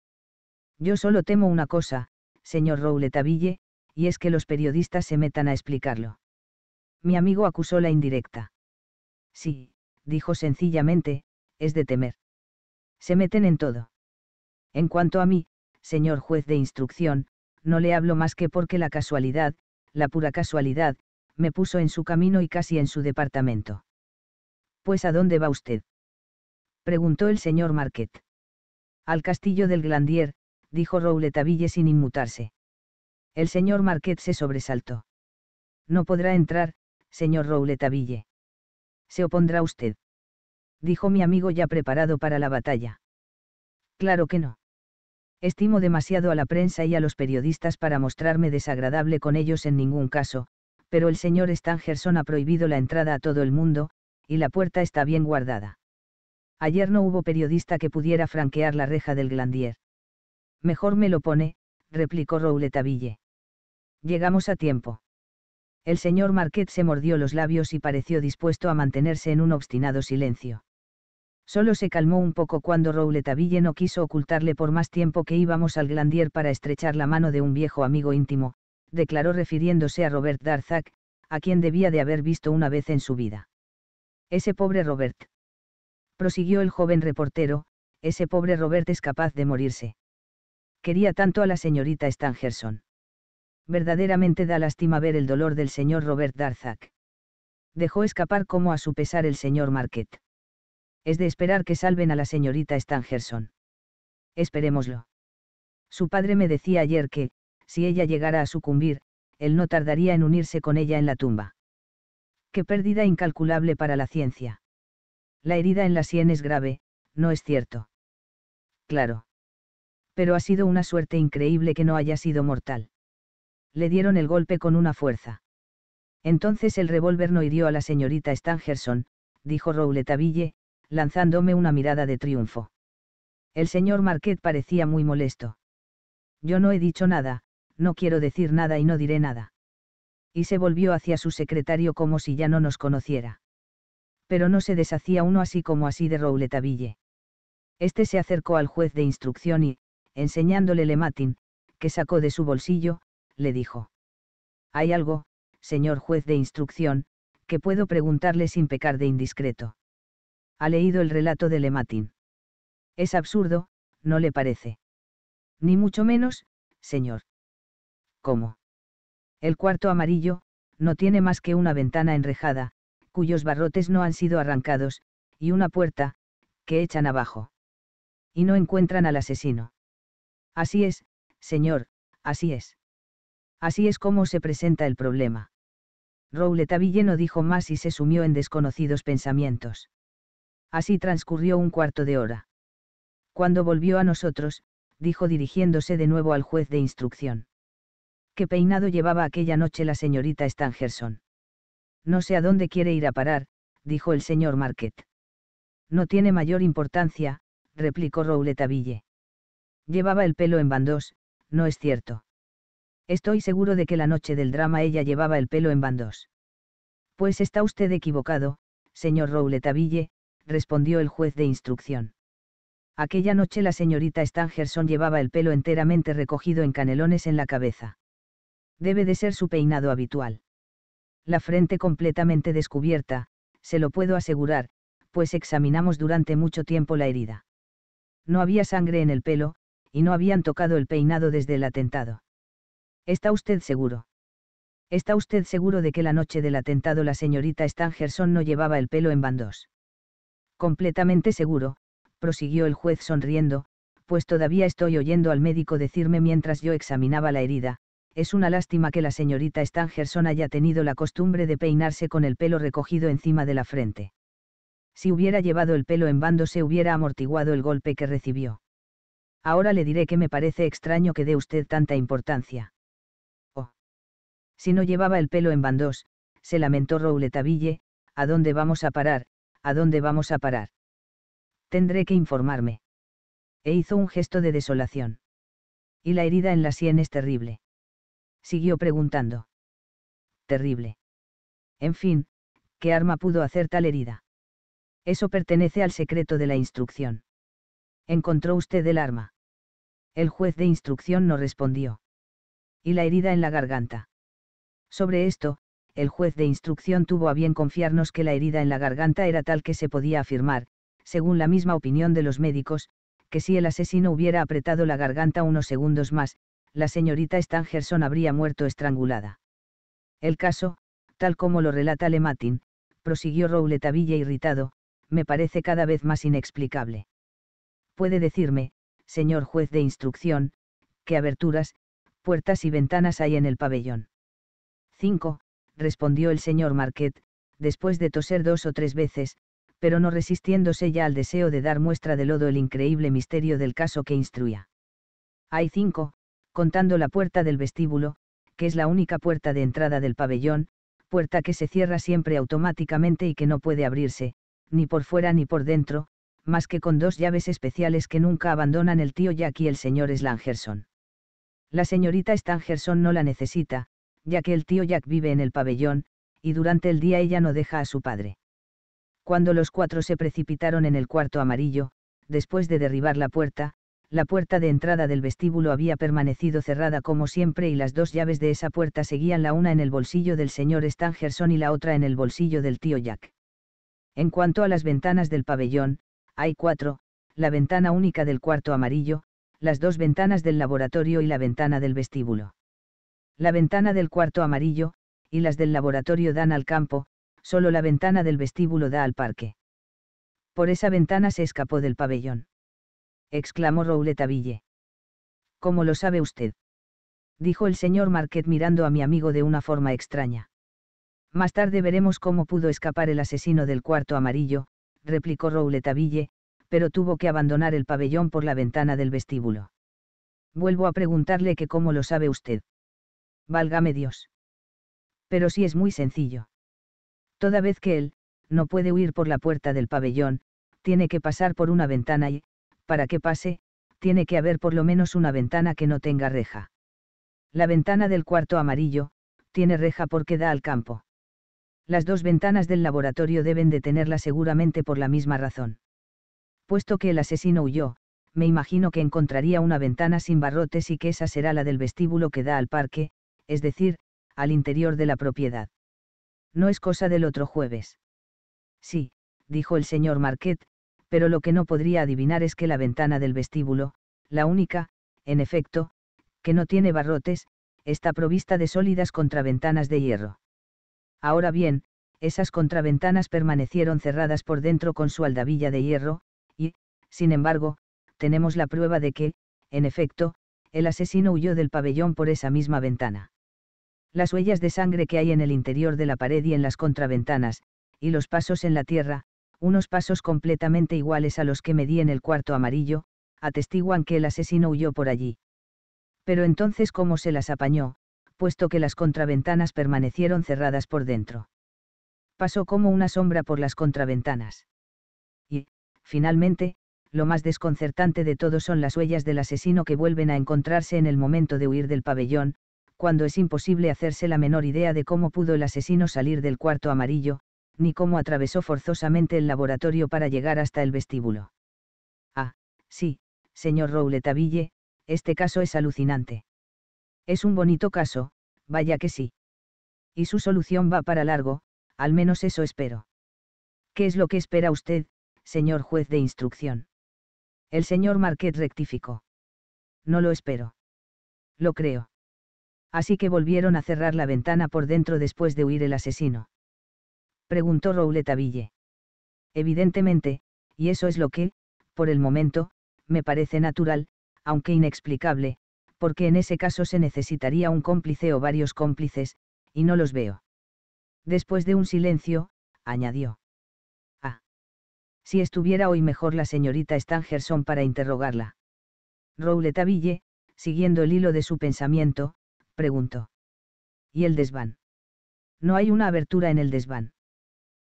Speaker 1: Yo solo temo una cosa, señor Rouletabille, y es que los periodistas se metan a explicarlo. Mi amigo acusó la indirecta. Sí, dijo sencillamente, es de temer. Se meten en todo. En cuanto a mí, señor juez de instrucción, no le hablo más que porque la casualidad, la pura casualidad, me puso en su camino y casi en su departamento. Pues a dónde va usted? preguntó el señor Marquette. Al castillo del Glandier, dijo Rouletabille sin inmutarse. El señor Marquette se sobresaltó. No podrá entrar, señor Rouletabille. Se opondrá usted. Dijo mi amigo ya preparado para la batalla. Claro que no. Estimo demasiado a la prensa y a los periodistas para mostrarme desagradable con ellos en ningún caso, pero el señor Stangerson ha prohibido la entrada a todo el mundo, y la puerta está bien guardada. Ayer no hubo periodista que pudiera franquear la reja del Glandier. Mejor me lo pone, replicó Rouletaville. Llegamos a tiempo. El señor Marquette se mordió los labios y pareció dispuesto a mantenerse en un obstinado silencio. Solo se calmó un poco cuando Rouletaville no quiso ocultarle por más tiempo que íbamos al Glandier para estrechar la mano de un viejo amigo íntimo, declaró refiriéndose a Robert Darzac, a quien debía de haber visto una vez en su vida. Ese pobre Robert prosiguió el joven reportero, ese pobre Robert es capaz de morirse. Quería tanto a la señorita Stangerson. Verdaderamente da lástima ver el dolor del señor Robert Darzac. Dejó escapar como a su pesar el señor Marquette. Es de esperar que salven a la señorita Stangerson. Esperémoslo. Su padre me decía ayer que, si ella llegara a sucumbir, él no tardaría en unirse con ella en la tumba. Qué pérdida incalculable para la ciencia la herida en la sien es grave, ¿no es cierto? Claro. Pero ha sido una suerte increíble que no haya sido mortal. Le dieron el golpe con una fuerza. Entonces el revólver no hirió a la señorita Stangerson, dijo Rouletabille, lanzándome una mirada de triunfo. El señor Marquette parecía muy molesto. Yo no he dicho nada, no quiero decir nada y no diré nada. Y se volvió hacia su secretario como si ya no nos conociera pero no se deshacía uno así como así de Rouletaville. Este se acercó al juez de instrucción y, enseñándole Le Matin, que sacó de su bolsillo, le dijo. Hay algo, señor juez de instrucción, que puedo preguntarle sin pecar de indiscreto. Ha leído el relato de Le Matin. Es absurdo, ¿no le parece? Ni mucho menos, señor. ¿Cómo? El cuarto amarillo, no tiene más que una ventana enrejada, cuyos barrotes no han sido arrancados, y una puerta, que echan abajo. Y no encuentran al asesino. Así es, señor, así es. Así es como se presenta el problema. Rouletabille no dijo más y se sumió en desconocidos pensamientos. Así transcurrió un cuarto de hora. Cuando volvió a nosotros, dijo dirigiéndose de nuevo al juez de instrucción. ¿Qué peinado llevaba aquella noche la señorita Stangerson? No sé a dónde quiere ir a parar, dijo el señor Marquet. No tiene mayor importancia, replicó Rouletabille. Llevaba el pelo en bandos, no es cierto. Estoy seguro de que la noche del drama ella llevaba el pelo en bandos. Pues está usted equivocado, señor Rouletabille, respondió el juez de instrucción. Aquella noche la señorita Stangerson llevaba el pelo enteramente recogido en canelones en la cabeza. Debe de ser su peinado habitual la frente completamente descubierta, se lo puedo asegurar, pues examinamos durante mucho tiempo la herida. No había sangre en el pelo, y no habían tocado el peinado desde el atentado. ¿Está usted seguro? ¿Está usted seguro de que la noche del atentado la señorita Stangerson no llevaba el pelo en bandos? Completamente seguro, prosiguió el juez sonriendo, pues todavía estoy oyendo al médico decirme mientras yo examinaba la herida, es una lástima que la señorita Stangerson haya tenido la costumbre de peinarse con el pelo recogido encima de la frente. Si hubiera llevado el pelo en bandos se hubiera amortiguado el golpe que recibió. Ahora le diré que me parece extraño que dé usted tanta importancia. Oh. Si no llevaba el pelo en bandos, se lamentó Rouletabille, ¿a dónde vamos a parar? ¿A dónde vamos a parar? Tendré que informarme. E hizo un gesto de desolación. Y la herida en la sien es terrible Siguió preguntando. Terrible. En fin, ¿qué arma pudo hacer tal herida? Eso pertenece al secreto de la instrucción. ¿Encontró usted el arma? El juez de instrucción no respondió. Y la herida en la garganta. Sobre esto, el juez de instrucción tuvo a bien confiarnos que la herida en la garganta era tal que se podía afirmar, según la misma opinión de los médicos, que si el asesino hubiera apretado la garganta unos segundos más, la señorita Stangerson habría muerto estrangulada. El caso, tal como lo relata Lematin, prosiguió Rouletabille irritado, me parece cada vez más inexplicable. Puede decirme, señor juez de instrucción, qué aberturas, puertas y ventanas hay en el pabellón. —Cinco, respondió el señor Marquette, después de toser dos o tres veces, pero no resistiéndose ya al deseo de dar muestra de lodo el increíble misterio del caso que instruía. Hay cinco, contando la puerta del vestíbulo, que es la única puerta de entrada del pabellón, puerta que se cierra siempre automáticamente y que no puede abrirse, ni por fuera ni por dentro, más que con dos llaves especiales que nunca abandonan el tío Jack y el señor Slangerson. La señorita Stangerson no la necesita, ya que el tío Jack vive en el pabellón, y durante el día ella no deja a su padre. Cuando los cuatro se precipitaron en el cuarto amarillo, después de derribar la puerta, la puerta de entrada del vestíbulo había permanecido cerrada como siempre y las dos llaves de esa puerta seguían la una en el bolsillo del señor Stangerson y la otra en el bolsillo del tío Jack. En cuanto a las ventanas del pabellón, hay cuatro, la ventana única del cuarto amarillo, las dos ventanas del laboratorio y la ventana del vestíbulo. La ventana del cuarto amarillo, y las del laboratorio dan al campo, solo la ventana del vestíbulo da al parque. Por esa ventana se escapó del pabellón exclamó Rouletabille. ¿Cómo lo sabe usted? dijo el señor Marquet mirando a mi amigo de una forma extraña. Más tarde veremos cómo pudo escapar el asesino del cuarto amarillo, replicó Rouletabille, pero tuvo que abandonar el pabellón por la ventana del vestíbulo. Vuelvo a preguntarle que cómo lo sabe usted. Válgame Dios. Pero si es muy sencillo. Toda vez que él, no puede huir por la puerta del pabellón, tiene que pasar por una ventana y, para que pase, tiene que haber por lo menos una ventana que no tenga reja. La ventana del cuarto amarillo, tiene reja porque da al campo. Las dos ventanas del laboratorio deben de tenerla seguramente por la misma razón. Puesto que el asesino huyó, me imagino que encontraría una ventana sin barrotes y que esa será la del vestíbulo que da al parque, es decir, al interior de la propiedad. No es cosa del otro jueves. Sí, dijo el señor Marquette, pero lo que no podría adivinar es que la ventana del vestíbulo, la única, en efecto, que no tiene barrotes, está provista de sólidas contraventanas de hierro. Ahora bien, esas contraventanas permanecieron cerradas por dentro con su aldabilla de hierro, y, sin embargo, tenemos la prueba de que, en efecto, el asesino huyó del pabellón por esa misma ventana. Las huellas de sangre que hay en el interior de la pared y en las contraventanas, y los pasos en la tierra, unos pasos completamente iguales a los que me di en el cuarto amarillo, atestiguan que el asesino huyó por allí. Pero entonces cómo se las apañó, puesto que las contraventanas permanecieron cerradas por dentro. Pasó como una sombra por las contraventanas. Y, finalmente, lo más desconcertante de todo son las huellas del asesino que vuelven a encontrarse en el momento de huir del pabellón, cuando es imposible hacerse la menor idea de cómo pudo el asesino salir del cuarto amarillo, ni cómo atravesó forzosamente el laboratorio para llegar hasta el vestíbulo. Ah, sí, señor Rouletabille, este caso es alucinante. Es un bonito caso, vaya que sí. Y su solución va para largo, al menos eso espero. ¿Qué es lo que espera usted, señor juez de instrucción? El señor Marquet rectificó. No lo espero. Lo creo. Así que volvieron a cerrar la ventana por dentro después de huir el asesino preguntó Rouletabille. Evidentemente, y eso es lo que, por el momento, me parece natural, aunque inexplicable, porque en ese caso se necesitaría un cómplice o varios cómplices, y no los veo. Después de un silencio, añadió. Ah. Si estuviera hoy mejor la señorita Stangerson para interrogarla. Rouletabille, siguiendo el hilo de su pensamiento, preguntó. ¿Y el desván? No hay una abertura en el desván.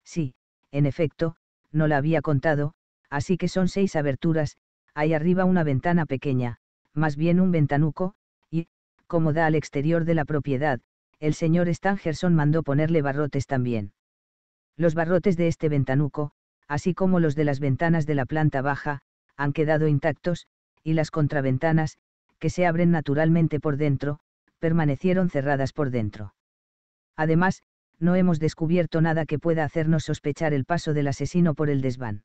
Speaker 1: Sí, en efecto, no la había contado, así que son seis aberturas, hay arriba una ventana pequeña, más bien un ventanuco, y, como da al exterior de la propiedad, el señor Stangerson mandó ponerle barrotes también. Los barrotes de este ventanuco, así como los de las ventanas de la planta baja, han quedado intactos, y las contraventanas, que se abren naturalmente por dentro, permanecieron cerradas por dentro. Además, no hemos descubierto nada que pueda hacernos sospechar el paso del asesino por el desván.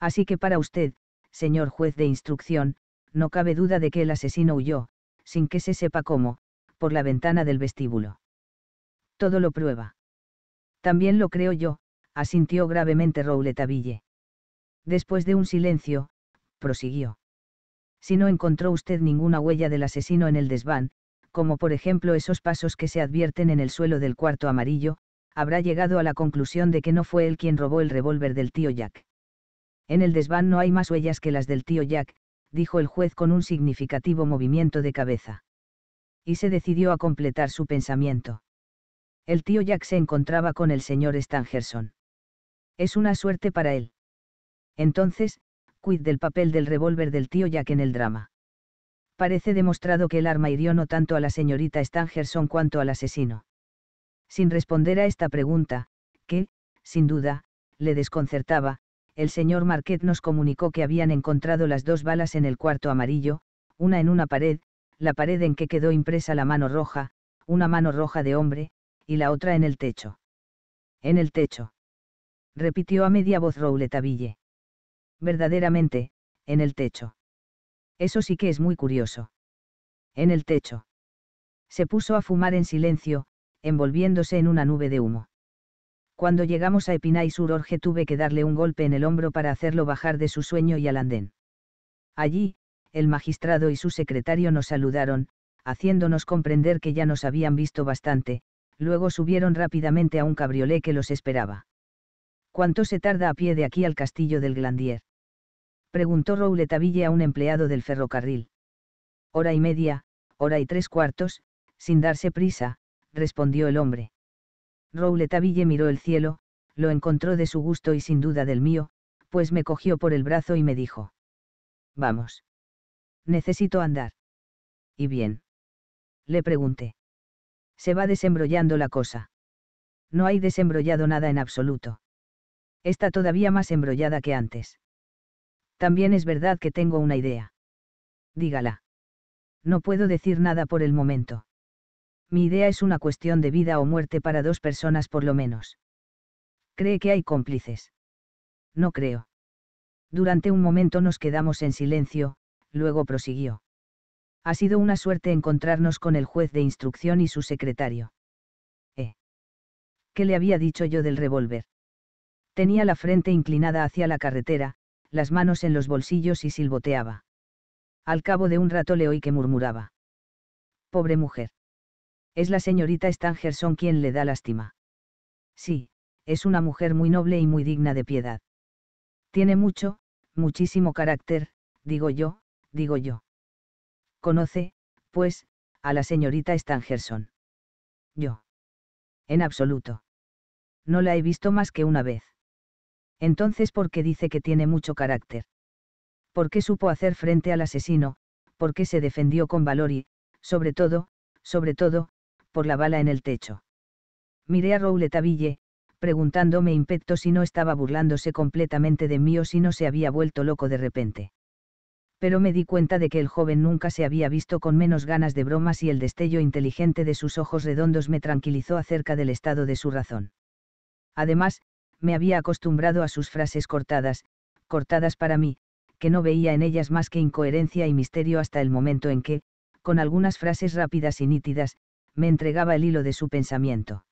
Speaker 1: Así que para usted, señor juez de instrucción, no cabe duda de que el asesino huyó, sin que se sepa cómo, por la ventana del vestíbulo. Todo lo prueba. También lo creo yo, asintió gravemente Rouletabille. Después de un silencio, prosiguió. Si no encontró usted ninguna huella del asesino en el desván, como por ejemplo esos pasos que se advierten en el suelo del cuarto amarillo, habrá llegado a la conclusión de que no fue él quien robó el revólver del tío Jack. En el desván no hay más huellas que las del tío Jack, dijo el juez con un significativo movimiento de cabeza. Y se decidió a completar su pensamiento. El tío Jack se encontraba con el señor Stangerson. Es una suerte para él. Entonces, cuid del papel del revólver del tío Jack en el drama parece demostrado que el arma hirió no tanto a la señorita Stangerson cuanto al asesino. Sin responder a esta pregunta, que, sin duda, le desconcertaba, el señor Marquette nos comunicó que habían encontrado las dos balas en el cuarto amarillo, una en una pared, la pared en que quedó impresa la mano roja, una mano roja de hombre, y la otra en el techo. En el techo. Repitió a media voz Rouletabille. Verdaderamente, en el techo. Eso sí que es muy curioso. En el techo. Se puso a fumar en silencio, envolviéndose en una nube de humo. Cuando llegamos a Epinay Sur Orge tuve que darle un golpe en el hombro para hacerlo bajar de su sueño y al andén. Allí, el magistrado y su secretario nos saludaron, haciéndonos comprender que ya nos habían visto bastante, luego subieron rápidamente a un cabriolé que los esperaba. ¿Cuánto se tarda a pie de aquí al castillo del Glandier? preguntó Rouletabille a un empleado del ferrocarril. Hora y media, hora y tres cuartos, sin darse prisa, respondió el hombre. Rouletabille miró el cielo, lo encontró de su gusto y sin duda del mío, pues me cogió por el brazo y me dijo. Vamos. Necesito andar. ¿Y bien? Le pregunté. Se va desembrollando la cosa. No hay desembrollado nada en absoluto. Está todavía más embrollada que antes. También es verdad que tengo una idea. Dígala. No puedo decir nada por el momento. Mi idea es una cuestión de vida o muerte para dos personas por lo menos. ¿Cree que hay cómplices? No creo. Durante un momento nos quedamos en silencio, luego prosiguió. Ha sido una suerte encontrarnos con el juez de instrucción y su secretario. Eh. ¿Qué le había dicho yo del revólver? Tenía la frente inclinada hacia la carretera, las manos en los bolsillos y silboteaba. Al cabo de un rato le oí que murmuraba. Pobre mujer. Es la señorita Stangerson quien le da lástima. Sí, es una mujer muy noble y muy digna de piedad. Tiene mucho, muchísimo carácter, digo yo, digo yo. Conoce, pues, a la señorita Stangerson. Yo. En absoluto. No la he visto más que una vez. Entonces, ¿por qué dice que tiene mucho carácter? ¿Por qué supo hacer frente al asesino? ¿Por qué se defendió con valor y, sobre todo, sobre todo, por la bala en el techo? Miré a Rouletabille, preguntándome impecto si no estaba burlándose completamente de mí o si no se había vuelto loco de repente. Pero me di cuenta de que el joven nunca se había visto con menos ganas de bromas y el destello inteligente de sus ojos redondos me tranquilizó acerca del estado de su razón. Además, me había acostumbrado a sus frases cortadas, cortadas para mí, que no veía en ellas más que incoherencia y misterio hasta el momento en que, con algunas frases rápidas y nítidas, me entregaba el hilo de su pensamiento.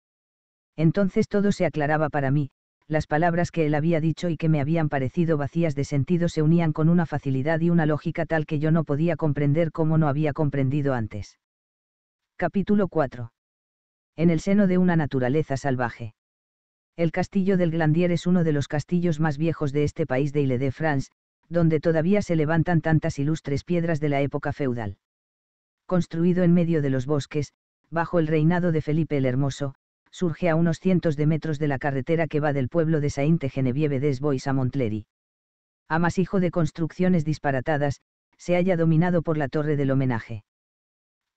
Speaker 1: Entonces todo se aclaraba para mí, las palabras que él había dicho y que me habían parecido vacías de sentido se unían con una facilidad y una lógica tal que yo no podía comprender como no había comprendido antes. Capítulo 4. En el seno de una naturaleza salvaje. El castillo del Glandier es uno de los castillos más viejos de este país de Ile-de-France, donde todavía se levantan tantas ilustres piedras de la época feudal. Construido en medio de los bosques, bajo el reinado de Felipe el Hermoso, surge a unos cientos de metros de la carretera que va del pueblo de Sainte-Geneviève Bois a Montlery. Amasijo de construcciones disparatadas, se halla dominado por la torre del homenaje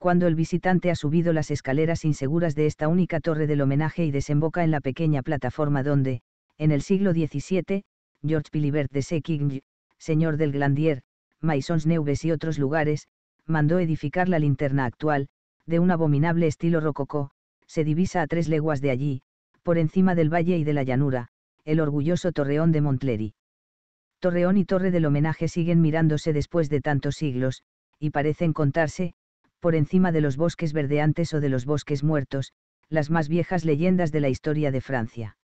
Speaker 1: cuando el visitante ha subido las escaleras inseguras de esta única torre del homenaje y desemboca en la pequeña plataforma donde, en el siglo XVII, George Pilibert de Séquigny, señor del Glandier, Maisons Neuves y otros lugares, mandó edificar la linterna actual, de un abominable estilo rococó, se divisa a tres leguas de allí, por encima del valle y de la llanura, el orgulloso torreón de Montlery. Torreón y torre del homenaje siguen mirándose después de tantos siglos, y parecen contarse, por encima de los bosques verdeantes o de los bosques muertos, las más viejas leyendas de la historia de Francia.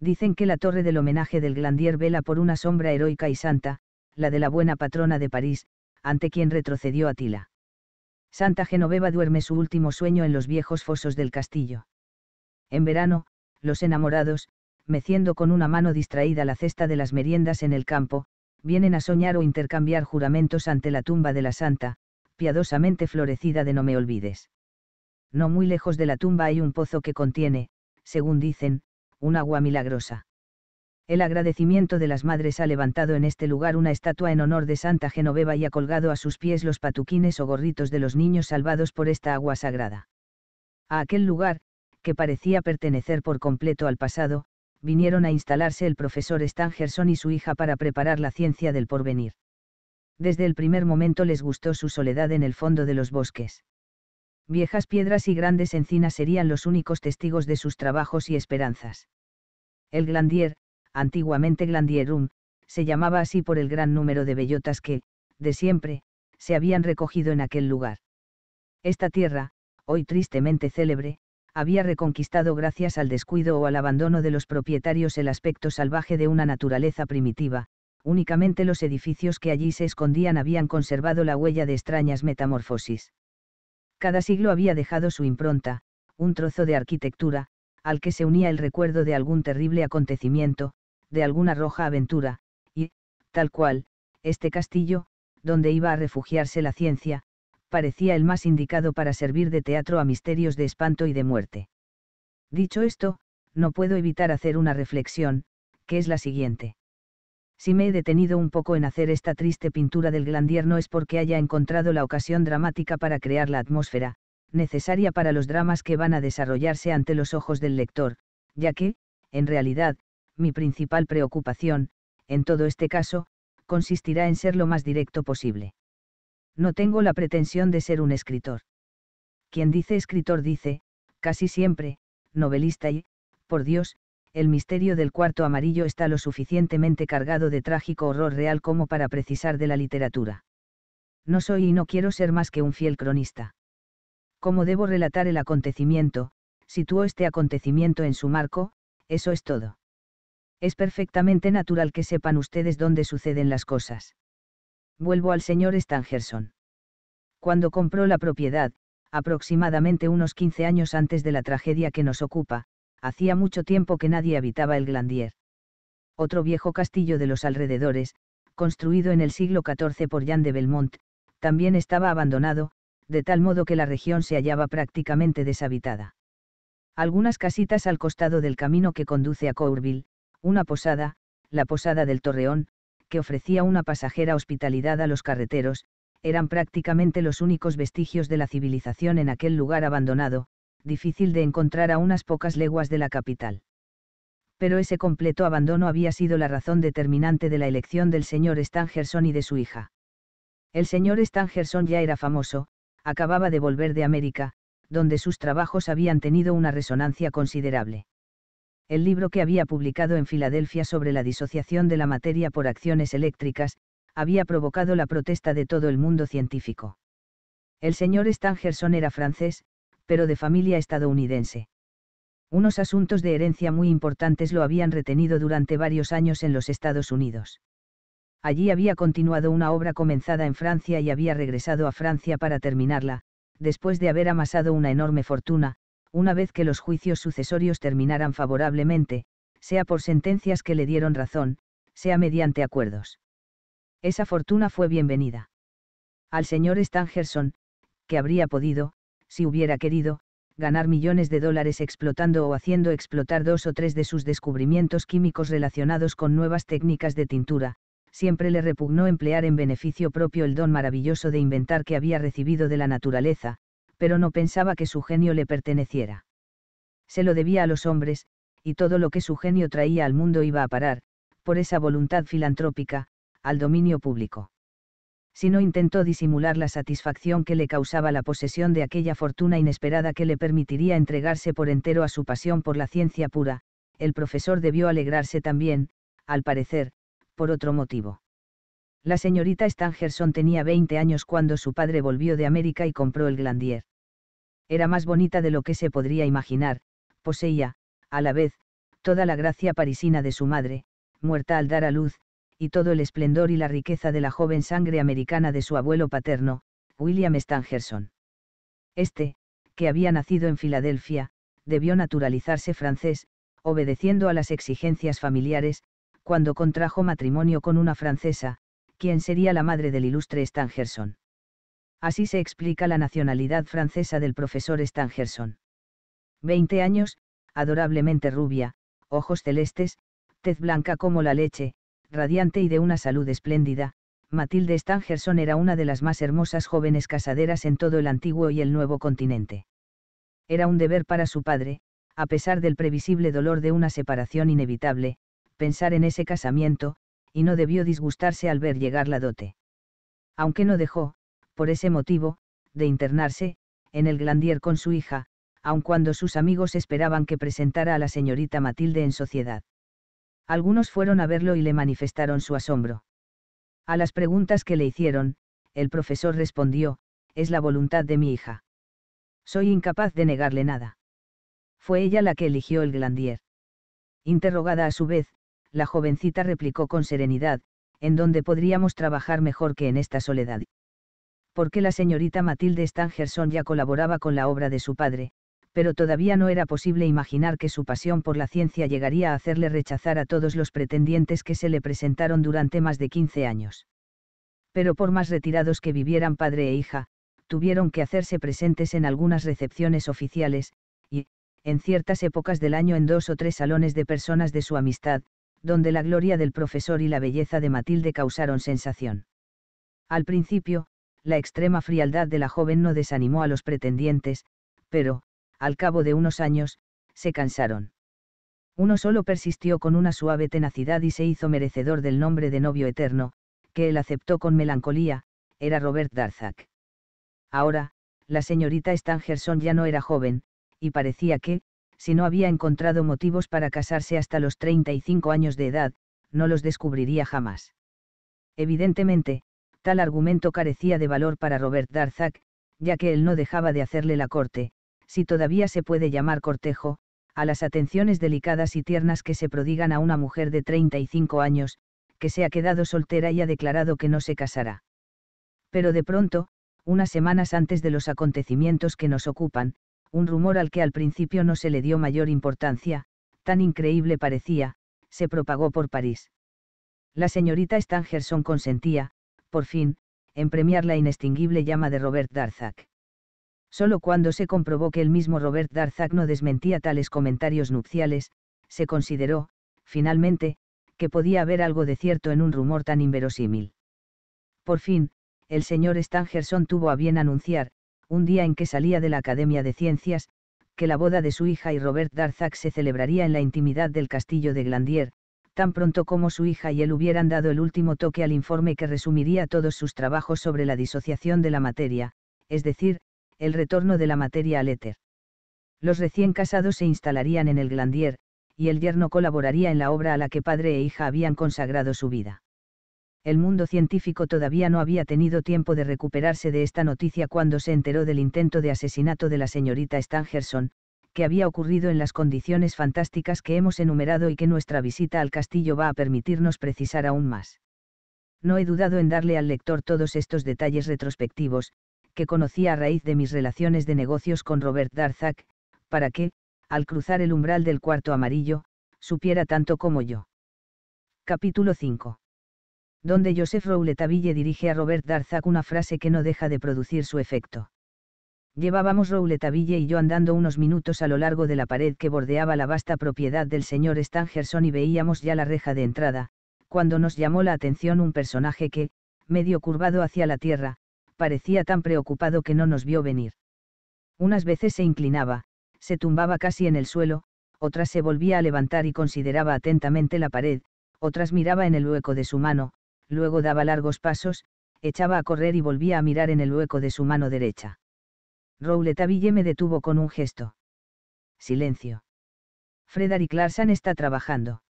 Speaker 1: Dicen que la torre del homenaje del Glandier vela por una sombra heroica y santa, la de la buena patrona de París, ante quien retrocedió Atila. Santa Genoveva duerme su último sueño en los viejos fosos del castillo. En verano, los enamorados, meciendo con una mano distraída la cesta de las meriendas en el campo, vienen a soñar o intercambiar juramentos ante la tumba de la santa, piadosamente florecida de No me olvides. No muy lejos de la tumba hay un pozo que contiene, según dicen, un agua milagrosa. El agradecimiento de las madres ha levantado en este lugar una estatua en honor de Santa Genoveva y ha colgado a sus pies los patuquines o gorritos de los niños salvados por esta agua sagrada. A aquel lugar, que parecía pertenecer por completo al pasado, vinieron a instalarse el profesor Stangerson y su hija para preparar la ciencia del porvenir desde el primer momento les gustó su soledad en el fondo de los bosques. Viejas piedras y grandes encinas serían los únicos testigos de sus trabajos y esperanzas. El glandier, antiguamente glandierum, se llamaba así por el gran número de bellotas que, de siempre, se habían recogido en aquel lugar. Esta tierra, hoy tristemente célebre, había reconquistado gracias al descuido o al abandono de los propietarios el aspecto salvaje de una naturaleza primitiva, únicamente los edificios que allí se escondían habían conservado la huella de extrañas metamorfosis. Cada siglo había dejado su impronta, un trozo de arquitectura, al que se unía el recuerdo de algún terrible acontecimiento, de alguna roja aventura, y, tal cual, este castillo, donde iba a refugiarse la ciencia, parecía el más indicado para servir de teatro a misterios de espanto y de muerte. Dicho esto, no puedo evitar hacer una reflexión, que es la siguiente. Si me he detenido un poco en hacer esta triste pintura del glandierno es porque haya encontrado la ocasión dramática para crear la atmósfera, necesaria para los dramas que van a desarrollarse ante los ojos del lector, ya que, en realidad, mi principal preocupación, en todo este caso, consistirá en ser lo más directo posible. No tengo la pretensión de ser un escritor. Quien dice escritor dice, casi siempre, novelista y, por Dios, el misterio del cuarto amarillo está lo suficientemente cargado de trágico horror real como para precisar de la literatura. No soy y no quiero ser más que un fiel cronista. Como debo relatar el acontecimiento, sitúo este acontecimiento en su marco, eso es todo. Es perfectamente natural que sepan ustedes dónde suceden las cosas. Vuelvo al señor Stangerson. Cuando compró la propiedad, aproximadamente unos 15 años antes de la tragedia que nos ocupa, hacía mucho tiempo que nadie habitaba el Glandier. Otro viejo castillo de los alrededores, construido en el siglo XIV por Jean de Belmont, también estaba abandonado, de tal modo que la región se hallaba prácticamente deshabitada. Algunas casitas al costado del camino que conduce a Courville, una posada, la posada del Torreón, que ofrecía una pasajera hospitalidad a los carreteros, eran prácticamente los únicos vestigios de la civilización en aquel lugar abandonado, difícil de encontrar a unas pocas leguas de la capital. Pero ese completo abandono había sido la razón determinante de la elección del señor Stangerson y de su hija. El señor Stangerson ya era famoso, acababa de volver de América, donde sus trabajos habían tenido una resonancia considerable. El libro que había publicado en Filadelfia sobre la disociación de la materia por acciones eléctricas, había provocado la protesta de todo el mundo científico. El señor Stangerson era francés, pero de familia estadounidense. Unos asuntos de herencia muy importantes lo habían retenido durante varios años en los Estados Unidos. Allí había continuado una obra comenzada en Francia y había regresado a Francia para terminarla, después de haber amasado una enorme fortuna, una vez que los juicios sucesorios terminaran favorablemente, sea por sentencias que le dieron razón, sea mediante acuerdos. Esa fortuna fue bienvenida. Al señor Stangerson, que habría podido, si hubiera querido, ganar millones de dólares explotando o haciendo explotar dos o tres de sus descubrimientos químicos relacionados con nuevas técnicas de tintura, siempre le repugnó emplear en beneficio propio el don maravilloso de inventar que había recibido de la naturaleza, pero no pensaba que su genio le perteneciera. Se lo debía a los hombres, y todo lo que su genio traía al mundo iba a parar, por esa voluntad filantrópica, al dominio público. Si no intentó disimular la satisfacción que le causaba la posesión de aquella fortuna inesperada que le permitiría entregarse por entero a su pasión por la ciencia pura, el profesor debió alegrarse también, al parecer, por otro motivo. La señorita Stangerson tenía 20 años cuando su padre volvió de América y compró el Glandier. Era más bonita de lo que se podría imaginar, poseía, a la vez, toda la gracia parisina de su madre, muerta al dar a luz, y todo el esplendor y la riqueza de la joven sangre americana de su abuelo paterno, William Stangerson. Este, que había nacido en Filadelfia, debió naturalizarse francés, obedeciendo a las exigencias familiares, cuando contrajo matrimonio con una francesa, quien sería la madre del ilustre Stangerson. Así se explica la nacionalidad francesa del profesor Stangerson. Veinte años, adorablemente rubia, ojos celestes, tez blanca como la leche, radiante y de una salud espléndida, Matilde Stangerson era una de las más hermosas jóvenes casaderas en todo el antiguo y el nuevo continente. Era un deber para su padre, a pesar del previsible dolor de una separación inevitable, pensar en ese casamiento, y no debió disgustarse al ver llegar la dote. Aunque no dejó, por ese motivo, de internarse, en el Glandier con su hija, aun cuando sus amigos esperaban que presentara a la señorita Matilde en sociedad. Algunos fueron a verlo y le manifestaron su asombro. A las preguntas que le hicieron, el profesor respondió, es la voluntad de mi hija. Soy incapaz de negarle nada. Fue ella la que eligió el Glandier. Interrogada a su vez, la jovencita replicó con serenidad, en donde podríamos trabajar mejor que en esta soledad. Porque la señorita Matilde Stangerson ya colaboraba con la obra de su padre, pero todavía no era posible imaginar que su pasión por la ciencia llegaría a hacerle rechazar a todos los pretendientes que se le presentaron durante más de 15 años. Pero por más retirados que vivieran padre e hija, tuvieron que hacerse presentes en algunas recepciones oficiales, y, en ciertas épocas del año en dos o tres salones de personas de su amistad, donde la gloria del profesor y la belleza de Matilde causaron sensación. Al principio, la extrema frialdad de la joven no desanimó a los pretendientes, pero, al cabo de unos años, se cansaron. Uno solo persistió con una suave tenacidad y se hizo merecedor del nombre de novio eterno, que él aceptó con melancolía, era Robert Darzac. Ahora, la señorita Stangerson ya no era joven, y parecía que, si no había encontrado motivos para casarse hasta los 35 años de edad, no los descubriría jamás. Evidentemente, tal argumento carecía de valor para Robert Darzac, ya que él no dejaba de hacerle la corte, si todavía se puede llamar cortejo, a las atenciones delicadas y tiernas que se prodigan a una mujer de 35 años, que se ha quedado soltera y ha declarado que no se casará. Pero de pronto, unas semanas antes de los acontecimientos que nos ocupan, un rumor al que al principio no se le dio mayor importancia, tan increíble parecía, se propagó por París. La señorita Stangerson consentía, por fin, en premiar la inextinguible llama de Robert Darzac. Sólo cuando se comprobó que el mismo Robert Darzac no desmentía tales comentarios nupciales, se consideró, finalmente, que podía haber algo de cierto en un rumor tan inverosímil. Por fin, el señor Stangerson tuvo a bien anunciar, un día en que salía de la Academia de Ciencias, que la boda de su hija y Robert Darzac se celebraría en la intimidad del castillo de Glandier, tan pronto como su hija y él hubieran dado el último toque al informe que resumiría todos sus trabajos sobre la disociación de la materia, es decir, el retorno de la materia al éter. Los recién casados se instalarían en el Glandier, y el yerno colaboraría en la obra a la que padre e hija habían consagrado su vida. El mundo científico todavía no había tenido tiempo de recuperarse de esta noticia cuando se enteró del intento de asesinato de la señorita Stangerson, que había ocurrido en las condiciones fantásticas que hemos enumerado y que nuestra visita al castillo va a permitirnos precisar aún más. No he dudado en darle al lector todos estos detalles retrospectivos, que conocí a raíz de mis relaciones de negocios con Robert Darzac, para que, al cruzar el umbral del cuarto amarillo, supiera tanto como yo. Capítulo 5. Donde Joseph Rouletaville dirige a Robert Darzac una frase que no deja de producir su efecto. Llevábamos Rouletaville y yo andando unos minutos a lo largo de la pared que bordeaba la vasta propiedad del señor Stangerson y veíamos ya la reja de entrada, cuando nos llamó la atención un personaje que, medio curvado hacia la tierra, parecía tan preocupado que no nos vio venir. Unas veces se inclinaba, se tumbaba casi en el suelo, otras se volvía a levantar y consideraba atentamente la pared, otras miraba en el hueco de su mano, luego daba largos pasos, echaba a correr y volvía a mirar en el hueco de su mano derecha. Rouletabille me detuvo con un gesto. Silencio. Frederick Larsan está trabajando.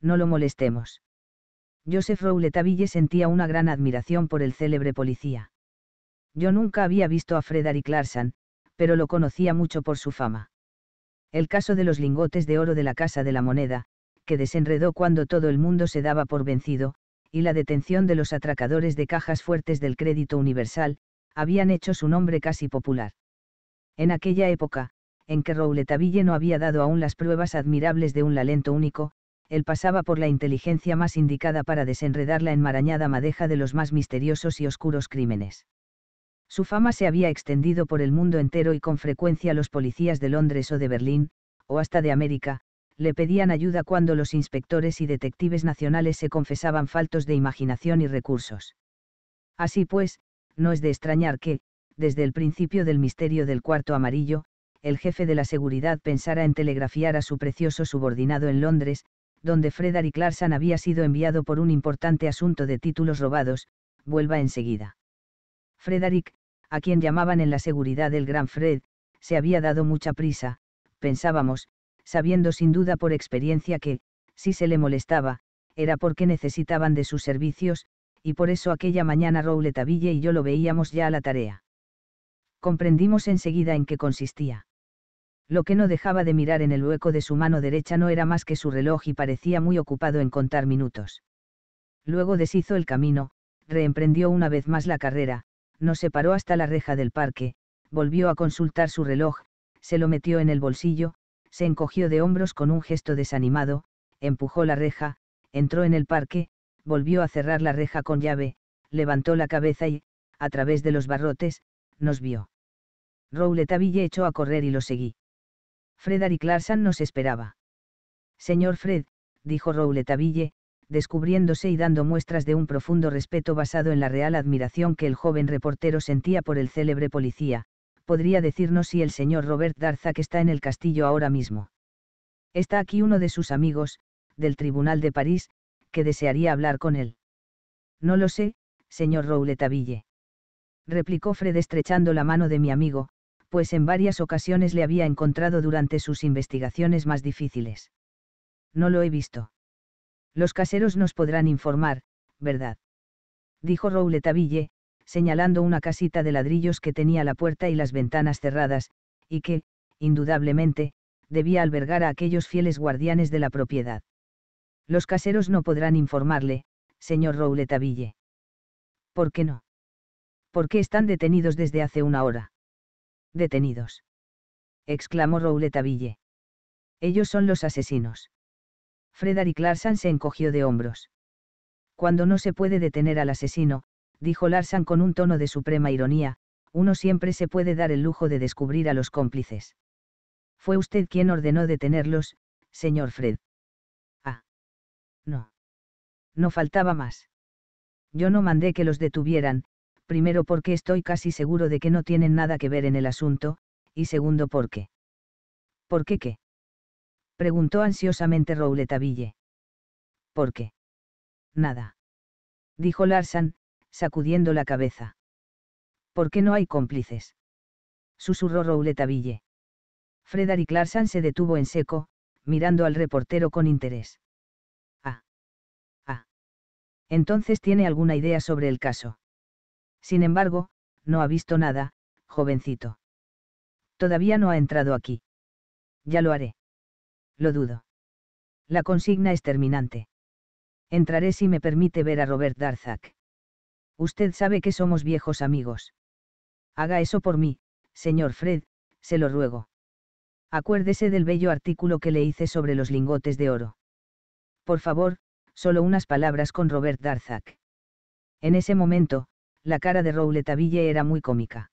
Speaker 1: No lo molestemos. Joseph Rouletabille sentía una gran admiración por el célebre policía. Yo nunca había visto a Frederick Larsan, pero lo conocía mucho por su fama. El caso de los lingotes de oro de la Casa de la Moneda, que desenredó cuando todo el mundo se daba por vencido, y la detención de los atracadores de cajas fuertes del crédito universal, habían hecho su nombre casi popular. En aquella época, en que Rouletabille no había dado aún las pruebas admirables de un lalento único, él pasaba por la inteligencia más indicada para desenredar la enmarañada madeja de los más misteriosos y oscuros crímenes. Su fama se había extendido por el mundo entero y con frecuencia los policías de Londres o de Berlín, o hasta de América, le pedían ayuda cuando los inspectores y detectives nacionales se confesaban faltos de imaginación y recursos. Así pues, no es de extrañar que, desde el principio del misterio del cuarto amarillo, el jefe de la seguridad pensara en telegrafiar a su precioso subordinado en Londres, donde Frederick Larsan había sido enviado por un importante asunto de títulos robados, vuelva enseguida. Frederick, a quien llamaban en la seguridad el Gran Fred, se había dado mucha prisa, pensábamos, sabiendo sin duda por experiencia que, si se le molestaba, era porque necesitaban de sus servicios, y por eso aquella mañana Rouletaville y yo lo veíamos ya a la tarea. Comprendimos enseguida en qué consistía. Lo que no dejaba de mirar en el hueco de su mano derecha no era más que su reloj y parecía muy ocupado en contar minutos. Luego deshizo el camino, reemprendió una vez más la carrera, nos separó hasta la reja del parque, volvió a consultar su reloj, se lo metió en el bolsillo, se encogió de hombros con un gesto desanimado, empujó la reja, entró en el parque, volvió a cerrar la reja con llave, levantó la cabeza y, a través de los barrotes, nos vio. Rouletaville echó a correr y lo seguí. y Clarsan nos esperaba. Señor Fred, dijo Rouletaville, descubriéndose y dando muestras de un profundo respeto basado en la real admiración que el joven reportero sentía por el célebre policía, podría decirnos si el señor Robert Darzac está en el castillo ahora mismo. Está aquí uno de sus amigos, del Tribunal de París, que desearía hablar con él. No lo sé, señor Rouletaville. Replicó Fred estrechando la mano de mi amigo, pues en varias ocasiones le había encontrado durante sus investigaciones más difíciles. No lo he visto. Los caseros nos podrán informar, ¿verdad? Dijo Rouletaville, señalando una casita de ladrillos que tenía la puerta y las ventanas cerradas, y que, indudablemente, debía albergar a aquellos fieles guardianes de la propiedad. Los caseros no podrán informarle, señor Rouletaville. ¿Por qué no? ¿Por qué están detenidos desde hace una hora? Detenidos. exclamó Rouletaville. Ellos son los asesinos. Frederick Larsan se encogió de hombros. Cuando no se puede detener al asesino, dijo Larsan con un tono de suprema ironía, uno siempre se puede dar el lujo de descubrir a los cómplices. Fue usted quien ordenó detenerlos, señor Fred. Ah. No. No faltaba más. Yo no mandé que los detuvieran, primero porque estoy casi seguro de que no tienen nada que ver en el asunto, y segundo porque. ¿Por qué qué? preguntó ansiosamente Rouletabille. ¿Por qué? Nada. Dijo Larsan, sacudiendo la cabeza. ¿Por qué no hay cómplices? Susurró Rouletabille. Frederick Larsan se detuvo en seco, mirando al reportero con interés. Ah. Ah. Entonces tiene alguna idea sobre el caso. Sin embargo, no ha visto nada, jovencito. Todavía no ha entrado aquí. Ya lo haré. Lo dudo. La consigna es terminante. Entraré si me permite ver a Robert Darzac. Usted sabe que somos viejos amigos. Haga eso por mí, señor Fred, se lo ruego. Acuérdese del bello artículo que le hice sobre los lingotes de oro. Por favor, solo unas palabras con Robert Darzac. En ese momento, la cara de Rouletabille era muy cómica.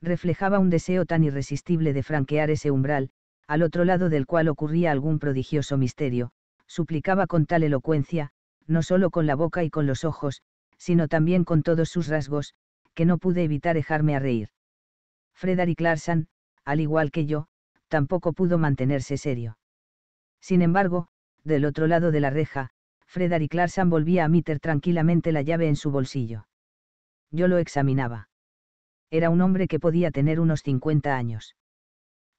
Speaker 1: Reflejaba un deseo tan irresistible de franquear ese umbral, al otro lado del cual ocurría algún prodigioso misterio, suplicaba con tal elocuencia, no solo con la boca y con los ojos, sino también con todos sus rasgos, que no pude evitar dejarme a reír. Frederick Larsan, al igual que yo, tampoco pudo mantenerse serio. Sin embargo, del otro lado de la reja, Frederick Larsan volvía a meter tranquilamente la llave en su bolsillo. Yo lo examinaba. Era un hombre que podía tener unos 50 años.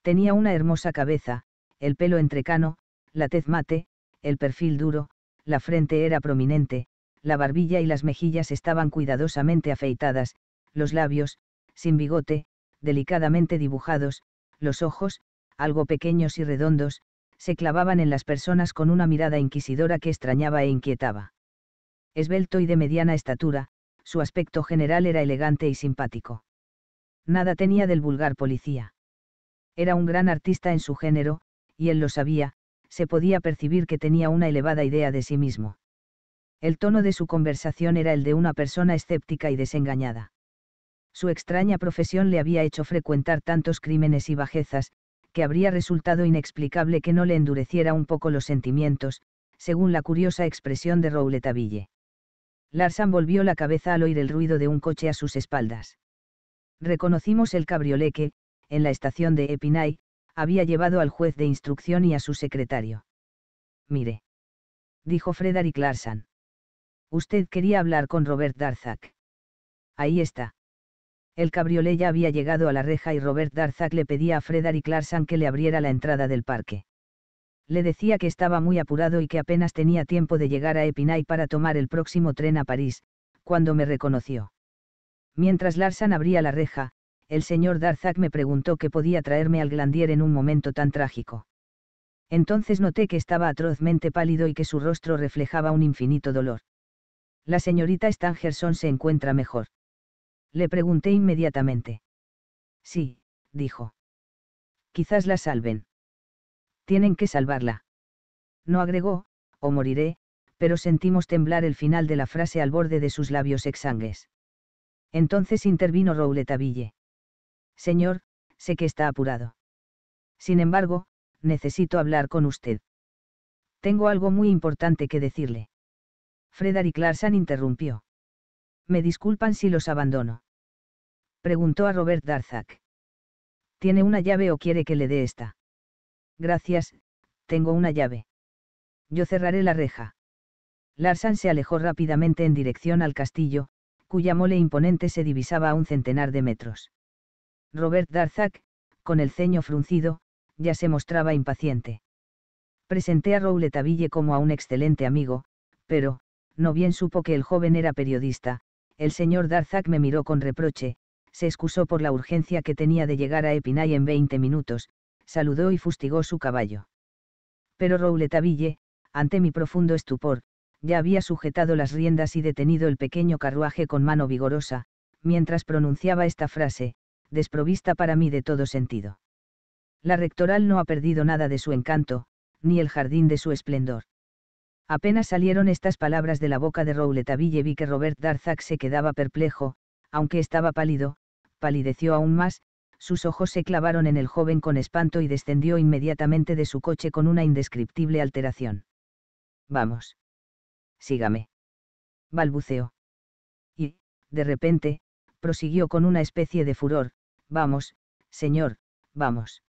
Speaker 1: Tenía una hermosa cabeza, el pelo entrecano, la tez mate, el perfil duro, la frente era prominente, la barbilla y las mejillas estaban cuidadosamente afeitadas, los labios, sin bigote, delicadamente dibujados, los ojos, algo pequeños y redondos, se clavaban en las personas con una mirada inquisidora que extrañaba e inquietaba. Esbelto y de mediana estatura, su aspecto general era elegante y simpático. Nada tenía del vulgar policía. Era un gran artista en su género, y él lo sabía, se podía percibir que tenía una elevada idea de sí mismo. El tono de su conversación era el de una persona escéptica y desengañada. Su extraña profesión le había hecho frecuentar tantos crímenes y bajezas, que habría resultado inexplicable que no le endureciera un poco los sentimientos, según la curiosa expresión de Rouletabille. Larsan volvió la cabeza al oír el ruido de un coche a sus espaldas. Reconocimos el cabriolé que, en la estación de Epinay, había llevado al juez de instrucción y a su secretario. Mire. Dijo Frederick Larsan. Usted quería hablar con Robert Darzac. Ahí está. El cabriolé ya había llegado a la reja y Robert Darzac le pedía a Frederick Larsan que le abriera la entrada del parque. Le decía que estaba muy apurado y que apenas tenía tiempo de llegar a Epinay para tomar el próximo tren a París, cuando me reconoció. Mientras Larsan abría la reja, el señor Darzac me preguntó qué podía traerme al Glandier en un momento tan trágico. Entonces noté que estaba atrozmente pálido y que su rostro reflejaba un infinito dolor. La señorita Stangerson se encuentra mejor. Le pregunté inmediatamente. Sí, dijo. Quizás la salven. Tienen que salvarla. No agregó, o moriré, pero sentimos temblar el final de la frase al borde de sus labios exangues. Entonces intervino Rouletabille. Señor, sé que está apurado. Sin embargo, necesito hablar con usted. Tengo algo muy importante que decirle. Frederick Larsan interrumpió. Me disculpan si los abandono. Preguntó a Robert Darzac. ¿Tiene una llave o quiere que le dé esta? Gracias, tengo una llave. Yo cerraré la reja. Larsan se alejó rápidamente en dirección al castillo, cuya mole imponente se divisaba a un centenar de metros. Robert Darzac, con el ceño fruncido, ya se mostraba impaciente. Presenté a Rouletaville como a un excelente amigo, pero, no bien supo que el joven era periodista, el señor Darzac me miró con reproche, se excusó por la urgencia que tenía de llegar a Epinay en 20 minutos, saludó y fustigó su caballo. Pero Rouletaville, ante mi profundo estupor, ya había sujetado las riendas y detenido el pequeño carruaje con mano vigorosa, mientras pronunciaba esta frase, desprovista para mí de todo sentido. La rectoral no ha perdido nada de su encanto, ni el jardín de su esplendor. Apenas salieron estas palabras de la boca de Rouletabille vi que Robert Darzac se quedaba perplejo, aunque estaba pálido, palideció aún más, sus ojos se clavaron en el joven con espanto y descendió inmediatamente de su coche con una indescriptible alteración. Vamos. Sígame. Balbuceó. Y, de repente, prosiguió con una especie de furor, Vamos, señor, vamos.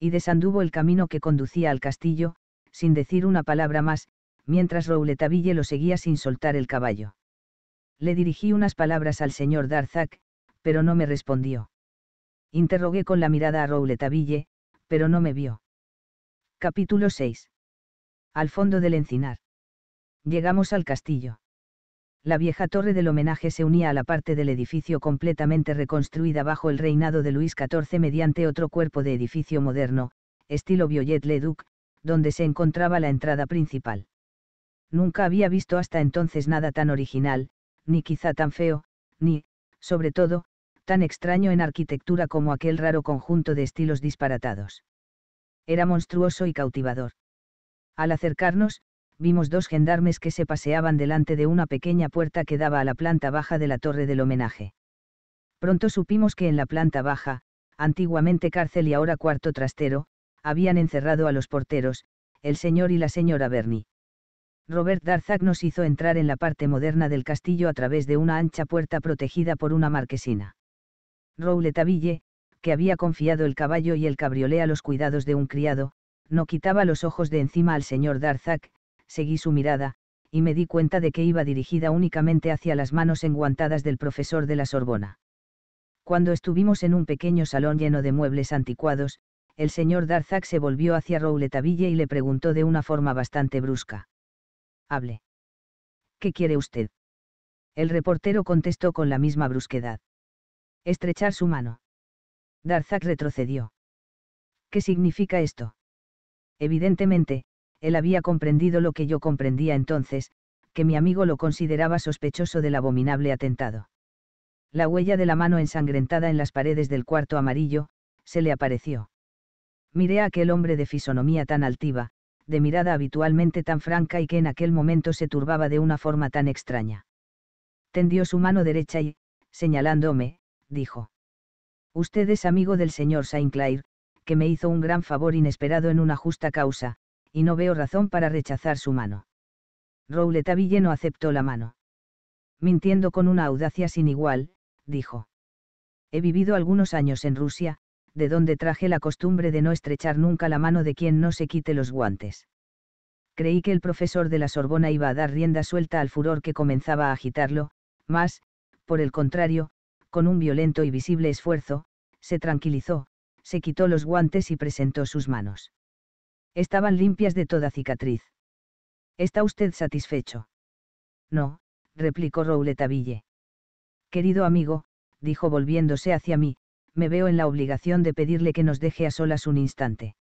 Speaker 1: Y desanduvo el camino que conducía al castillo, sin decir una palabra más, mientras Rouletabille lo seguía sin soltar el caballo. Le dirigí unas palabras al señor Darzac, pero no me respondió. Interrogué con la mirada a Rouletabille, pero no me vio. Capítulo 6. Al fondo del encinar. Llegamos al castillo la vieja torre del homenaje se unía a la parte del edificio completamente reconstruida bajo el reinado de Luis XIV mediante otro cuerpo de edificio moderno, estilo Viollet-le-Duc, donde se encontraba la entrada principal. Nunca había visto hasta entonces nada tan original, ni quizá tan feo, ni, sobre todo, tan extraño en arquitectura como aquel raro conjunto de estilos disparatados. Era monstruoso y cautivador. Al acercarnos, vimos dos gendarmes que se paseaban delante de una pequeña puerta que daba a la planta baja de la torre del homenaje. Pronto supimos que en la planta baja, antiguamente cárcel y ahora cuarto trastero, habían encerrado a los porteros, el señor y la señora Bernie. Robert Darzac nos hizo entrar en la parte moderna del castillo a través de una ancha puerta protegida por una marquesina. Rouletaville, que había confiado el caballo y el cabriolé a los cuidados de un criado, no quitaba los ojos de encima al señor Darzac, seguí su mirada, y me di cuenta de que iba dirigida únicamente hacia las manos enguantadas del profesor de la Sorbona. Cuando estuvimos en un pequeño salón lleno de muebles anticuados, el señor Darzac se volvió hacia Rouletabille y le preguntó de una forma bastante brusca. Hable. ¿Qué quiere usted? El reportero contestó con la misma brusquedad. Estrechar su mano. Darzac retrocedió. ¿Qué significa esto? Evidentemente, él había comprendido lo que yo comprendía entonces, que mi amigo lo consideraba sospechoso del abominable atentado. La huella de la mano ensangrentada en las paredes del cuarto amarillo, se le apareció. Miré a aquel hombre de fisonomía tan altiva, de mirada habitualmente tan franca y que en aquel momento se turbaba de una forma tan extraña. Tendió su mano derecha y, señalándome, dijo. Usted es amigo del señor Saint-Clair, que me hizo un gran favor inesperado en una justa causa, y no veo razón para rechazar su mano. Rouletabille no aceptó la mano. Mintiendo con una audacia sin igual, dijo. He vivido algunos años en Rusia, de donde traje la costumbre de no estrechar nunca la mano de quien no se quite los guantes. Creí que el profesor de la Sorbona iba a dar rienda suelta al furor que comenzaba a agitarlo, mas, por el contrario, con un violento y visible esfuerzo, se tranquilizó, se quitó los guantes y presentó sus manos. Estaban limpias de toda cicatriz. ¿Está usted satisfecho? No, replicó Rouletaville. Querido amigo, dijo volviéndose hacia mí, me veo en la obligación de pedirle que nos deje a solas un instante.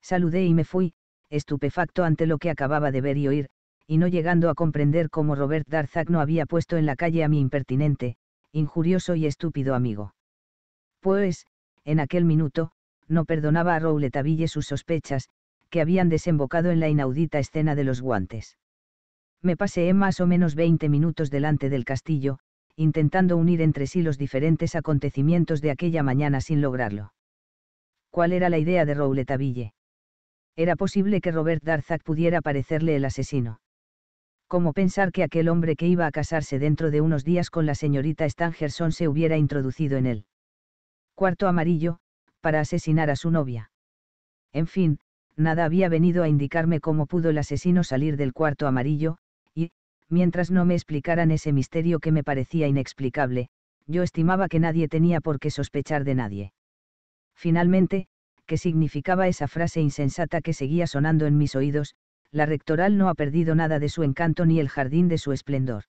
Speaker 1: Saludé y me fui, estupefacto ante lo que acababa de ver y oír, y no llegando a comprender cómo Robert Darzac no había puesto en la calle a mi impertinente, injurioso y estúpido amigo. Pues, en aquel minuto, no perdonaba a Rouletaville sus sospechas, que habían desembocado en la inaudita escena de los guantes. Me paseé más o menos 20 minutos delante del castillo, intentando unir entre sí los diferentes acontecimientos de aquella mañana sin lograrlo. ¿Cuál era la idea de Rouletaville? Era posible que Robert Darzac pudiera parecerle el asesino. ¿Cómo pensar que aquel hombre que iba a casarse dentro de unos días con la señorita Stangerson se hubiera introducido en él? Cuarto amarillo, para asesinar a su novia. En fin, nada había venido a indicarme cómo pudo el asesino salir del cuarto amarillo, y, mientras no me explicaran ese misterio que me parecía inexplicable, yo estimaba que nadie tenía por qué sospechar de nadie. Finalmente, ¿qué significaba esa frase insensata que seguía sonando en mis oídos? La rectoral no ha perdido nada de su encanto ni el jardín de su esplendor.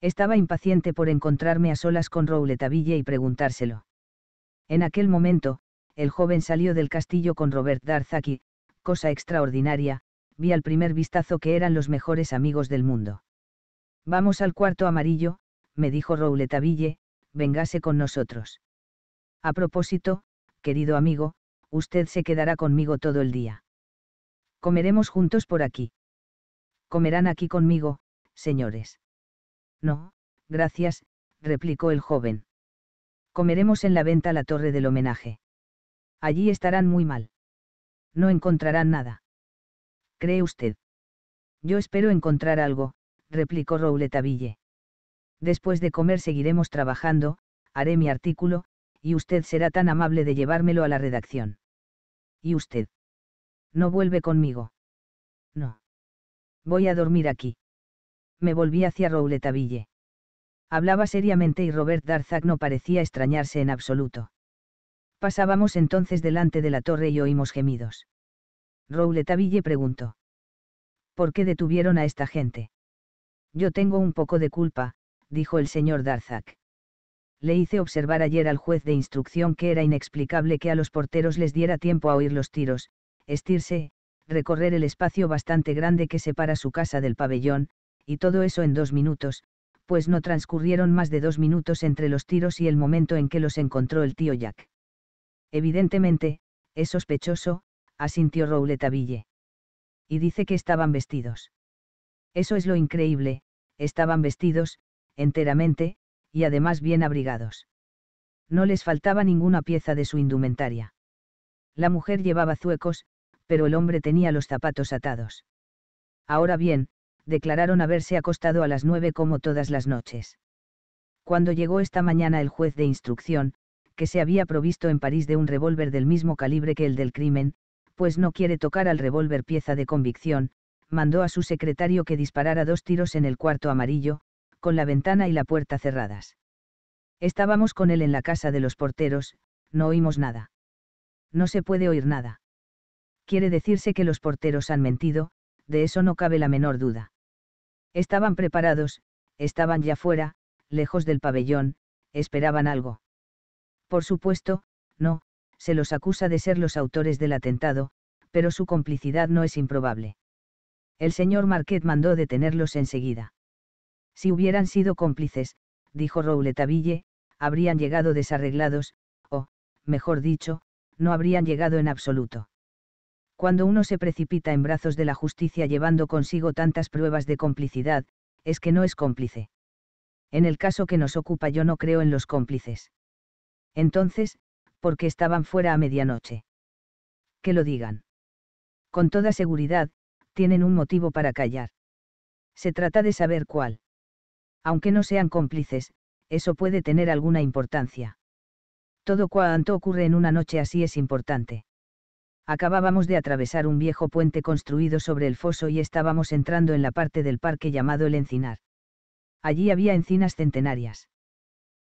Speaker 1: Estaba impaciente por encontrarme a solas con Rouletabille y preguntárselo. En aquel momento, el joven salió del castillo con Robert Darzaki, cosa extraordinaria, vi al primer vistazo que eran los mejores amigos del mundo. Vamos al cuarto amarillo, me dijo Rouletaville, vengase con nosotros. A propósito, querido amigo, usted se quedará conmigo todo el día. Comeremos juntos por aquí. Comerán aquí conmigo, señores. No, gracias, replicó el joven. Comeremos en la venta la torre del homenaje. Allí estarán muy mal no encontrarán nada. ¿Cree usted? Yo espero encontrar algo, replicó Rouletabille. Después de comer seguiremos trabajando, haré mi artículo, y usted será tan amable de llevármelo a la redacción. ¿Y usted? No vuelve conmigo. No. Voy a dormir aquí. Me volví hacia Rouletabille. Hablaba seriamente y Robert Darzac no parecía extrañarse en absoluto. Pasábamos entonces delante de la torre y oímos gemidos. Rouletaville preguntó. ¿Por qué detuvieron a esta gente? Yo tengo un poco de culpa, dijo el señor Darzac. Le hice observar ayer al juez de instrucción que era inexplicable que a los porteros les diera tiempo a oír los tiros, estirse, recorrer el espacio bastante grande que separa su casa del pabellón, y todo eso en dos minutos, pues no transcurrieron más de dos minutos entre los tiros y el momento en que los encontró el tío Jack. Evidentemente, es sospechoso, asintió Rouletaville. Y dice que estaban vestidos. Eso es lo increíble, estaban vestidos, enteramente, y además bien abrigados. No les faltaba ninguna pieza de su indumentaria. La mujer llevaba zuecos, pero el hombre tenía los zapatos atados. Ahora bien, declararon haberse acostado a las nueve como todas las noches. Cuando llegó esta mañana el juez de instrucción, que se había provisto en París de un revólver del mismo calibre que el del crimen, pues no quiere tocar al revólver pieza de convicción, mandó a su secretario que disparara dos tiros en el cuarto amarillo, con la ventana y la puerta cerradas. Estábamos con él en la casa de los porteros, no oímos nada. No se puede oír nada. Quiere decirse que los porteros han mentido, de eso no cabe la menor duda. Estaban preparados, estaban ya fuera, lejos del pabellón, esperaban algo. Por supuesto, no, se los acusa de ser los autores del atentado, pero su complicidad no es improbable. El señor Marquet mandó detenerlos enseguida. Si hubieran sido cómplices, dijo Rouletabille, habrían llegado desarreglados, o, mejor dicho, no habrían llegado en absoluto. Cuando uno se precipita en brazos de la justicia llevando consigo tantas pruebas de complicidad, es que no es cómplice. En el caso que nos ocupa yo no creo en los cómplices. Entonces, ¿por qué estaban fuera a medianoche? Que lo digan. Con toda seguridad, tienen un motivo para callar. Se trata de saber cuál. Aunque no sean cómplices, eso puede tener alguna importancia. Todo cuanto ocurre en una noche así es importante. Acabábamos de atravesar un viejo puente construido sobre el foso y estábamos entrando en la parte del parque llamado el encinar. Allí había encinas centenarias.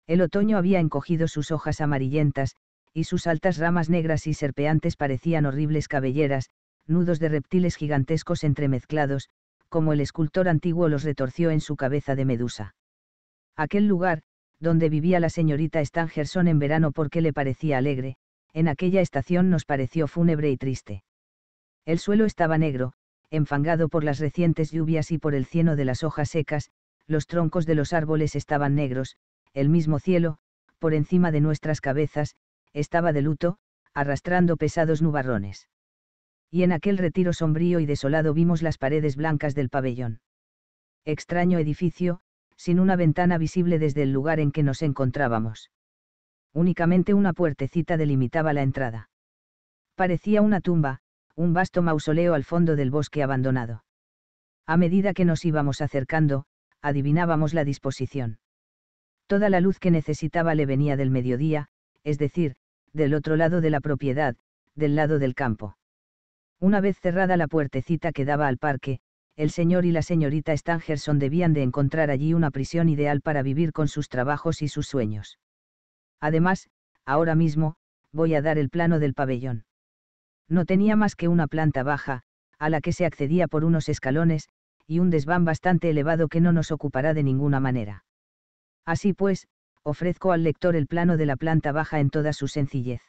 Speaker 1: El otoño había encogido sus hojas amarillentas, y sus altas ramas negras y serpeantes parecían horribles cabelleras, nudos de reptiles gigantescos entremezclados, como el escultor antiguo los retorció en su cabeza de medusa. Aquel lugar, donde vivía la señorita Stangerson en verano porque le parecía alegre, en aquella estación nos pareció fúnebre y triste. El suelo estaba negro, enfangado por las recientes lluvias y por el cieno de las hojas secas, los troncos de los árboles estaban negros, el mismo cielo, por encima de nuestras cabezas, estaba de luto, arrastrando pesados nubarrones. Y en aquel retiro sombrío y desolado vimos las paredes blancas del pabellón. Extraño edificio, sin una ventana visible desde el lugar en que nos encontrábamos. Únicamente una puertecita delimitaba la entrada. Parecía una tumba, un vasto mausoleo al fondo del bosque abandonado. A medida que nos íbamos acercando, adivinábamos la disposición. Toda la luz que necesitaba le venía del mediodía, es decir, del otro lado de la propiedad, del lado del campo. Una vez cerrada la puertecita que daba al parque, el señor y la señorita Stangerson debían de encontrar allí una prisión ideal para vivir con sus trabajos y sus sueños. Además, ahora mismo, voy a dar el plano del pabellón. No tenía más que una planta baja, a la que se accedía por unos escalones, y un desván bastante elevado que no nos ocupará de ninguna manera. Así pues, ofrezco al lector el plano de la planta baja en toda su sencillez.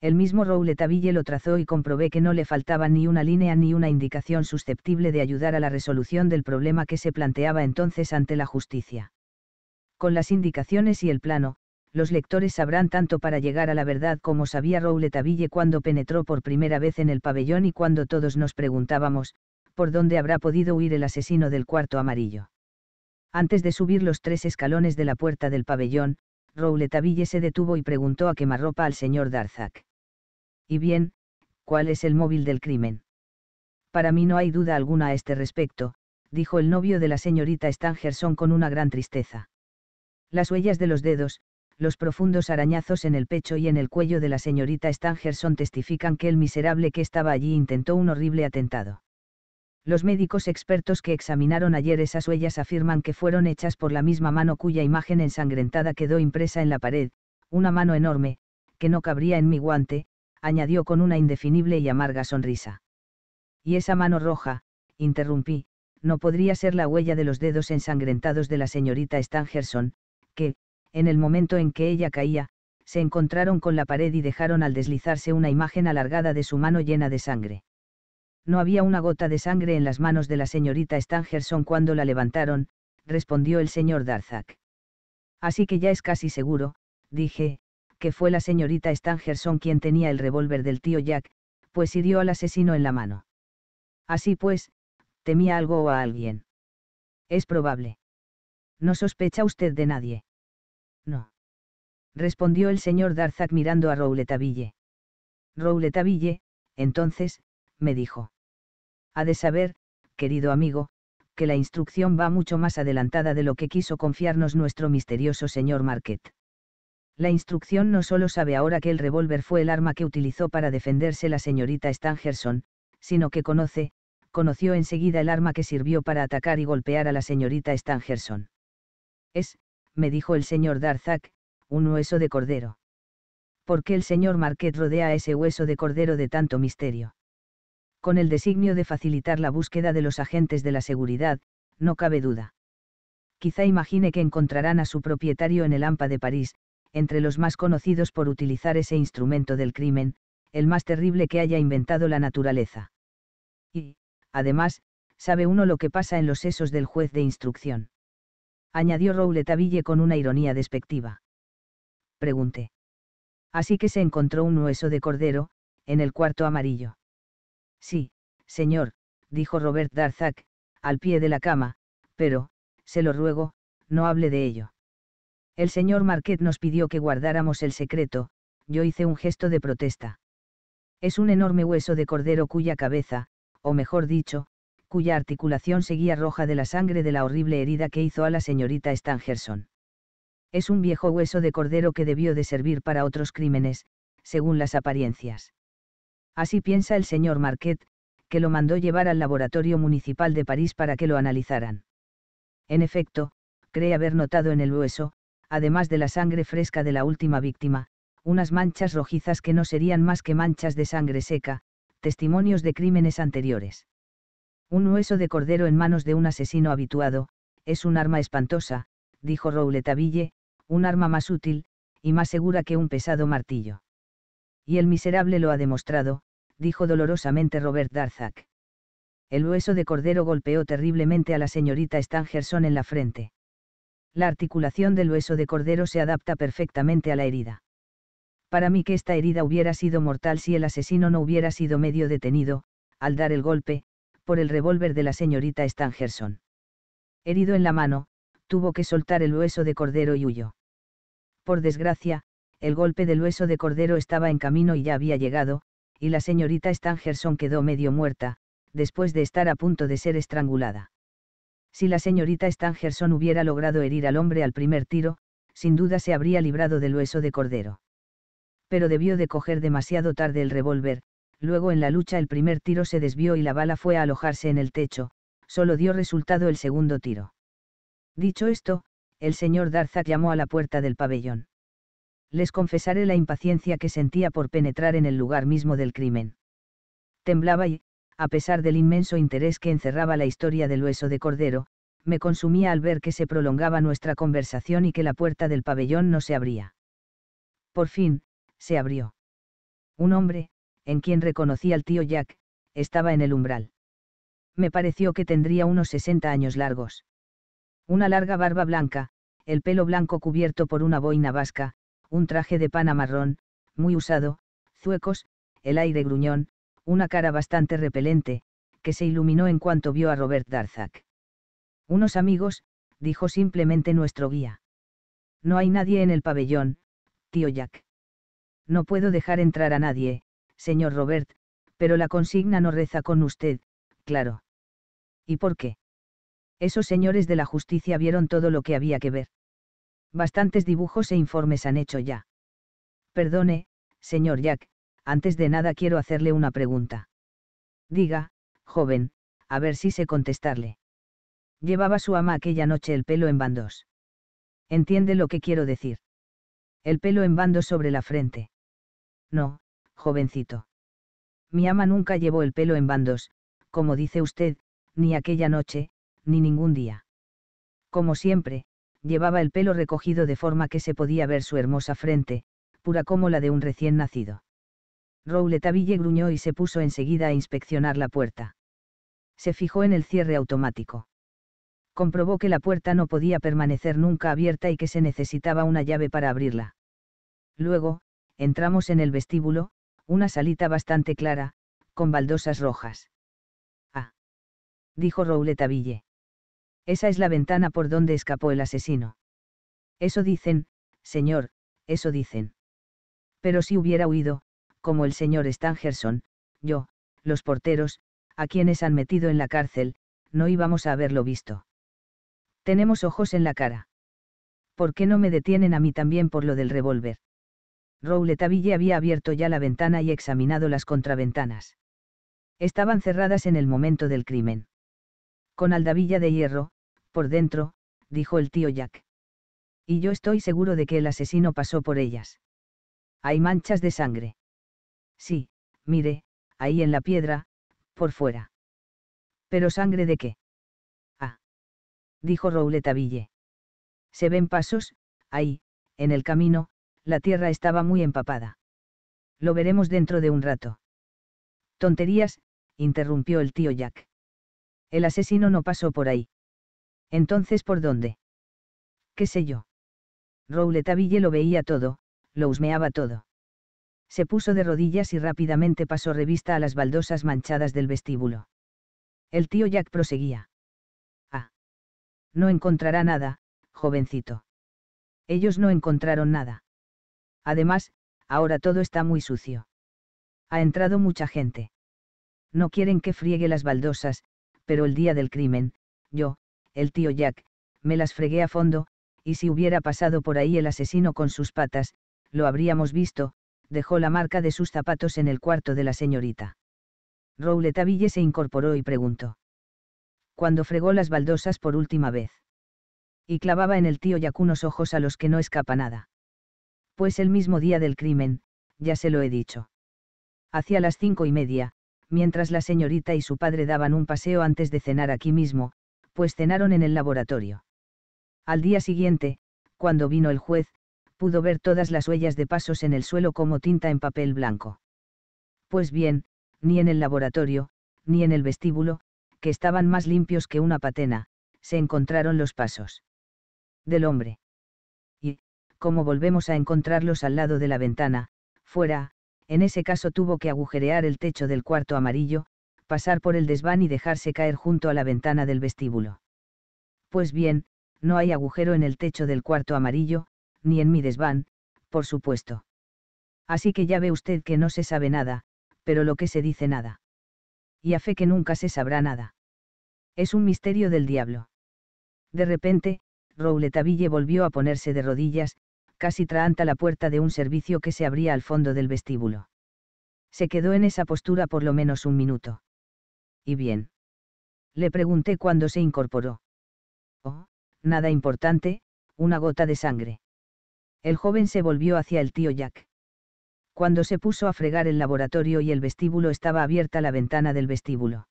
Speaker 1: El mismo Rouletabille lo trazó y comprobé que no le faltaba ni una línea ni una indicación susceptible de ayudar a la resolución del problema que se planteaba entonces ante la justicia. Con las indicaciones y el plano, los lectores sabrán tanto para llegar a la verdad como sabía Rouletabille cuando penetró por primera vez en el pabellón y cuando todos nos preguntábamos, ¿por dónde habrá podido huir el asesino del cuarto amarillo? Antes de subir los tres escalones de la puerta del pabellón, Rouletabille se detuvo y preguntó a quemarropa al señor Darzac. Y bien, ¿cuál es el móvil del crimen? Para mí no hay duda alguna a este respecto, dijo el novio de la señorita Stangerson con una gran tristeza. Las huellas de los dedos, los profundos arañazos en el pecho y en el cuello de la señorita Stangerson testifican que el miserable que estaba allí intentó un horrible atentado. Los médicos expertos que examinaron ayer esas huellas afirman que fueron hechas por la misma mano cuya imagen ensangrentada quedó impresa en la pared, una mano enorme, que no cabría en mi guante, añadió con una indefinible y amarga sonrisa. Y esa mano roja, interrumpí, no podría ser la huella de los dedos ensangrentados de la señorita Stangerson, que, en el momento en que ella caía, se encontraron con la pared y dejaron al deslizarse una imagen alargada de su mano llena de sangre. No había una gota de sangre en las manos de la señorita Stangerson cuando la levantaron, respondió el señor Darzac. Así que ya es casi seguro, dije, que fue la señorita Stangerson quien tenía el revólver del tío Jack, pues hirió al asesino en la mano. Así pues, temía algo o a alguien. Es probable. ¿No sospecha usted de nadie? No. Respondió el señor Darzac mirando a Rouletabille. Rouletabille, entonces, me dijo ha de saber, querido amigo, que la instrucción va mucho más adelantada de lo que quiso confiarnos nuestro misterioso señor Marquet. La instrucción no solo sabe ahora que el revólver fue el arma que utilizó para defenderse la señorita Stangerson, sino que conoce, conoció enseguida el arma que sirvió para atacar y golpear a la señorita Stangerson. Es, me dijo el señor Darzac, un hueso de cordero. ¿Por qué el señor Marquet rodea ese hueso de cordero de tanto misterio? con el designio de facilitar la búsqueda de los agentes de la seguridad, no cabe duda. Quizá imagine que encontrarán a su propietario en el AMPA de París, entre los más conocidos por utilizar ese instrumento del crimen, el más terrible que haya inventado la naturaleza. Y, además, sabe uno lo que pasa en los sesos del juez de instrucción. Añadió Rouletaville con una ironía despectiva. Pregunté. Así que se encontró un hueso de cordero, en el cuarto amarillo. Sí, señor, dijo Robert Darzac, al pie de la cama, pero, se lo ruego, no hable de ello. El señor Marquette nos pidió que guardáramos el secreto, yo hice un gesto de protesta. Es un enorme hueso de cordero cuya cabeza, o mejor dicho, cuya articulación seguía roja de la sangre de la horrible herida que hizo a la señorita Stangerson. Es un viejo hueso de cordero que debió de servir para otros crímenes, según las apariencias. Así piensa el señor Marquet, que lo mandó llevar al laboratorio municipal de París para que lo analizaran. En efecto, cree haber notado en el hueso, además de la sangre fresca de la última víctima, unas manchas rojizas que no serían más que manchas de sangre seca, testimonios de crímenes anteriores. Un hueso de cordero en manos de un asesino habituado, es un arma espantosa, dijo Rouletaville, un arma más útil, y más segura que un pesado martillo. Y el miserable lo ha demostrado, dijo dolorosamente Robert Darzac. El hueso de cordero golpeó terriblemente a la señorita Stangerson en la frente. La articulación del hueso de cordero se adapta perfectamente a la herida. Para mí que esta herida hubiera sido mortal si el asesino no hubiera sido medio detenido, al dar el golpe, por el revólver de la señorita Stangerson. Herido en la mano, tuvo que soltar el hueso de cordero y huyó. Por desgracia, el golpe del hueso de cordero estaba en camino y ya había llegado, y la señorita Stangerson quedó medio muerta, después de estar a punto de ser estrangulada. Si la señorita Stangerson hubiera logrado herir al hombre al primer tiro, sin duda se habría librado del hueso de cordero. Pero debió de coger demasiado tarde el revólver, luego en la lucha el primer tiro se desvió y la bala fue a alojarse en el techo, solo dio resultado el segundo tiro. Dicho esto, el señor Darzac llamó a la puerta del pabellón les confesaré la impaciencia que sentía por penetrar en el lugar mismo del crimen. Temblaba y, a pesar del inmenso interés que encerraba la historia del hueso de cordero, me consumía al ver que se prolongaba nuestra conversación y que la puerta del pabellón no se abría. Por fin, se abrió. Un hombre, en quien reconocí al tío Jack, estaba en el umbral. Me pareció que tendría unos 60 años largos. Una larga barba blanca, el pelo blanco cubierto por una boina vasca, un traje de pana marrón, muy usado, zuecos, el aire gruñón, una cara bastante repelente, que se iluminó en cuanto vio a Robert Darzac. Unos amigos, dijo simplemente nuestro guía. No hay nadie en el pabellón, tío Jack. No puedo dejar entrar a nadie, señor Robert, pero la consigna no reza con usted, claro. ¿Y por qué? Esos señores de la justicia vieron todo lo que había que ver bastantes dibujos e informes han hecho ya. Perdone, señor Jack, antes de nada quiero hacerle una pregunta. Diga, joven, a ver si sé contestarle. Llevaba su ama aquella noche el pelo en bandos. ¿Entiende lo que quiero decir? El pelo en bandos sobre la frente. No, jovencito. Mi ama nunca llevó el pelo en bandos, como dice usted, ni aquella noche, ni ningún día. Como siempre, llevaba el pelo recogido de forma que se podía ver su hermosa frente, pura como la de un recién nacido. Rouletabille gruñó y se puso enseguida a inspeccionar la puerta. Se fijó en el cierre automático. Comprobó que la puerta no podía permanecer nunca abierta y que se necesitaba una llave para abrirla. Luego, entramos en el vestíbulo, una salita bastante clara, con baldosas rojas. Ah. Dijo Rouletaville. Esa es la ventana por donde escapó el asesino. Eso dicen, señor, eso dicen. Pero si hubiera huido, como el señor Stangerson, yo, los porteros, a quienes han metido en la cárcel, no íbamos a haberlo visto. Tenemos ojos en la cara. ¿Por qué no me detienen a mí también por lo del revólver? Rouletabille había abierto ya la ventana y examinado las contraventanas. Estaban cerradas en el momento del crimen. Con aldavilla de hierro, por dentro, dijo el tío Jack. Y yo estoy seguro de que el asesino pasó por ellas. Hay manchas de sangre. Sí, mire, ahí en la piedra, por fuera. ¿Pero sangre de qué? Ah. Dijo Rouletabille. Se ven pasos, ahí, en el camino, la tierra estaba muy empapada. Lo veremos dentro de un rato. Tonterías, interrumpió el tío Jack. El asesino no pasó por ahí. Entonces, ¿por dónde? ¿Qué sé yo? Rouletabille lo veía todo, lo husmeaba todo. Se puso de rodillas y rápidamente pasó revista a las baldosas manchadas del vestíbulo. El tío Jack proseguía. Ah. No encontrará nada, jovencito. Ellos no encontraron nada. Además, ahora todo está muy sucio. Ha entrado mucha gente. No quieren que friegue las baldosas, pero el día del crimen, yo, el tío Jack, me las fregué a fondo, y si hubiera pasado por ahí el asesino con sus patas, lo habríamos visto, dejó la marca de sus zapatos en el cuarto de la señorita. Rouletabille se incorporó y preguntó. Cuando fregó las baldosas por última vez. Y clavaba en el tío Jack unos ojos a los que no escapa nada. Pues el mismo día del crimen, ya se lo he dicho. Hacia las cinco y media, mientras la señorita y su padre daban un paseo antes de cenar aquí mismo, pues cenaron en el laboratorio. Al día siguiente, cuando vino el juez, pudo ver todas las huellas de pasos en el suelo como tinta en papel blanco. Pues bien, ni en el laboratorio, ni en el vestíbulo, que estaban más limpios que una patena, se encontraron los pasos del hombre. Y, como volvemos a encontrarlos al lado de la ventana, fuera, en ese caso tuvo que agujerear el techo del cuarto amarillo, pasar por el desván y dejarse caer junto a la ventana del vestíbulo. Pues bien, no hay agujero en el techo del cuarto amarillo, ni en mi desván, por supuesto. Así que ya ve usted que no se sabe nada, pero lo que se dice nada. Y a fe que nunca se sabrá nada. Es un misterio del diablo. De repente, Rouletabille volvió a ponerse de rodillas, casi traanta la puerta de un servicio que se abría al fondo del vestíbulo. Se quedó en esa postura por lo menos un minuto. ¿Y bien? Le pregunté cuando se incorporó. Oh, nada importante, una gota de sangre. El joven se volvió hacia el tío Jack. Cuando se puso a fregar el laboratorio y el vestíbulo estaba abierta la ventana del vestíbulo.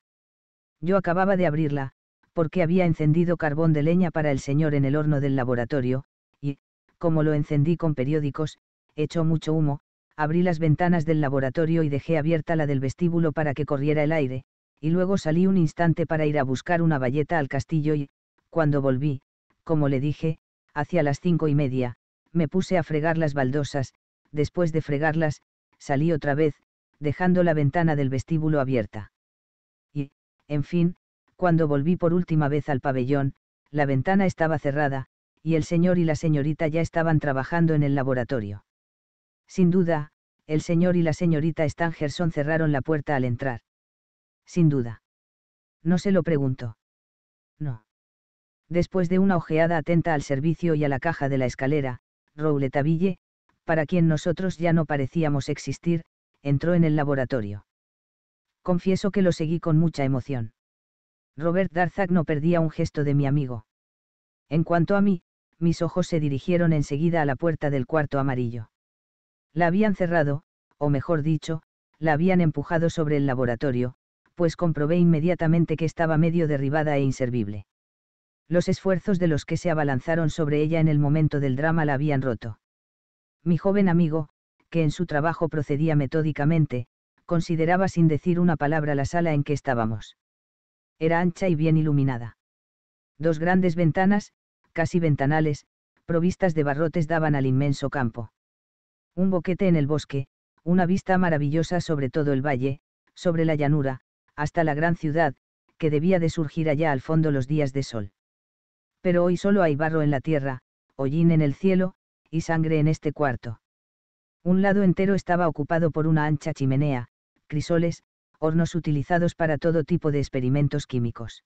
Speaker 1: Yo acababa de abrirla, porque había encendido carbón de leña para el señor en el horno del laboratorio, y, como lo encendí con periódicos, echó mucho humo, abrí las ventanas del laboratorio y dejé abierta la del vestíbulo para que corriera el aire, y luego salí un instante para ir a buscar una valleta al castillo y, cuando volví, como le dije, hacia las cinco y media, me puse a fregar las baldosas, después de fregarlas, salí otra vez, dejando la ventana del vestíbulo abierta. Y, en fin, cuando volví por última vez al pabellón, la ventana estaba cerrada, y el señor y la señorita ya estaban trabajando en el laboratorio. Sin duda, el señor y la señorita Stangerson cerraron la puerta al entrar sin duda. No se lo pregunto. No. Después de una ojeada atenta al servicio y a la caja de la escalera, Rouletaville, para quien nosotros ya no parecíamos existir, entró en el laboratorio. Confieso que lo seguí con mucha emoción. Robert Darzac no perdía un gesto de mi amigo. En cuanto a mí, mis ojos se dirigieron enseguida a la puerta del cuarto amarillo. La habían cerrado, o mejor dicho, la habían empujado sobre el laboratorio, pues comprobé inmediatamente que estaba medio derribada e inservible. Los esfuerzos de los que se abalanzaron sobre ella en el momento del drama la habían roto. Mi joven amigo, que en su trabajo procedía metódicamente, consideraba sin decir una palabra la sala en que estábamos. Era ancha y bien iluminada. Dos grandes ventanas, casi ventanales, provistas de barrotes daban al inmenso campo. Un boquete en el bosque, una vista maravillosa sobre todo el valle, sobre la llanura, hasta la gran ciudad, que debía de surgir allá al fondo los días de sol. Pero hoy solo hay barro en la tierra, hollín en el cielo, y sangre en este cuarto. Un lado entero estaba ocupado por una ancha chimenea, crisoles, hornos utilizados para todo tipo de experimentos químicos.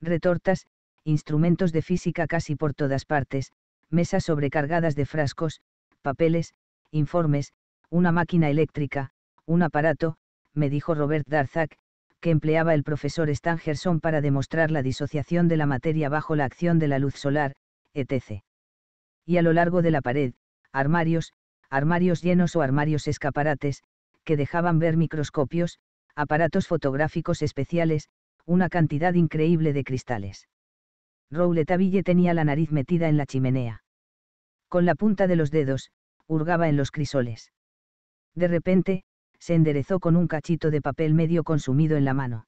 Speaker 1: Retortas, instrumentos de física casi por todas partes, mesas sobrecargadas de frascos, papeles, informes, una máquina eléctrica, un aparato, me dijo Robert Darzac, que empleaba el profesor Stangerson para demostrar la disociación de la materia bajo la acción de la luz solar, etc. Y a lo largo de la pared, armarios, armarios llenos o armarios escaparates, que dejaban ver microscopios, aparatos fotográficos especiales, una cantidad increíble de cristales. Rouletaville tenía la nariz metida en la chimenea. Con la punta de los dedos, hurgaba en los crisoles. De repente, se enderezó con un cachito de papel medio consumido en la mano.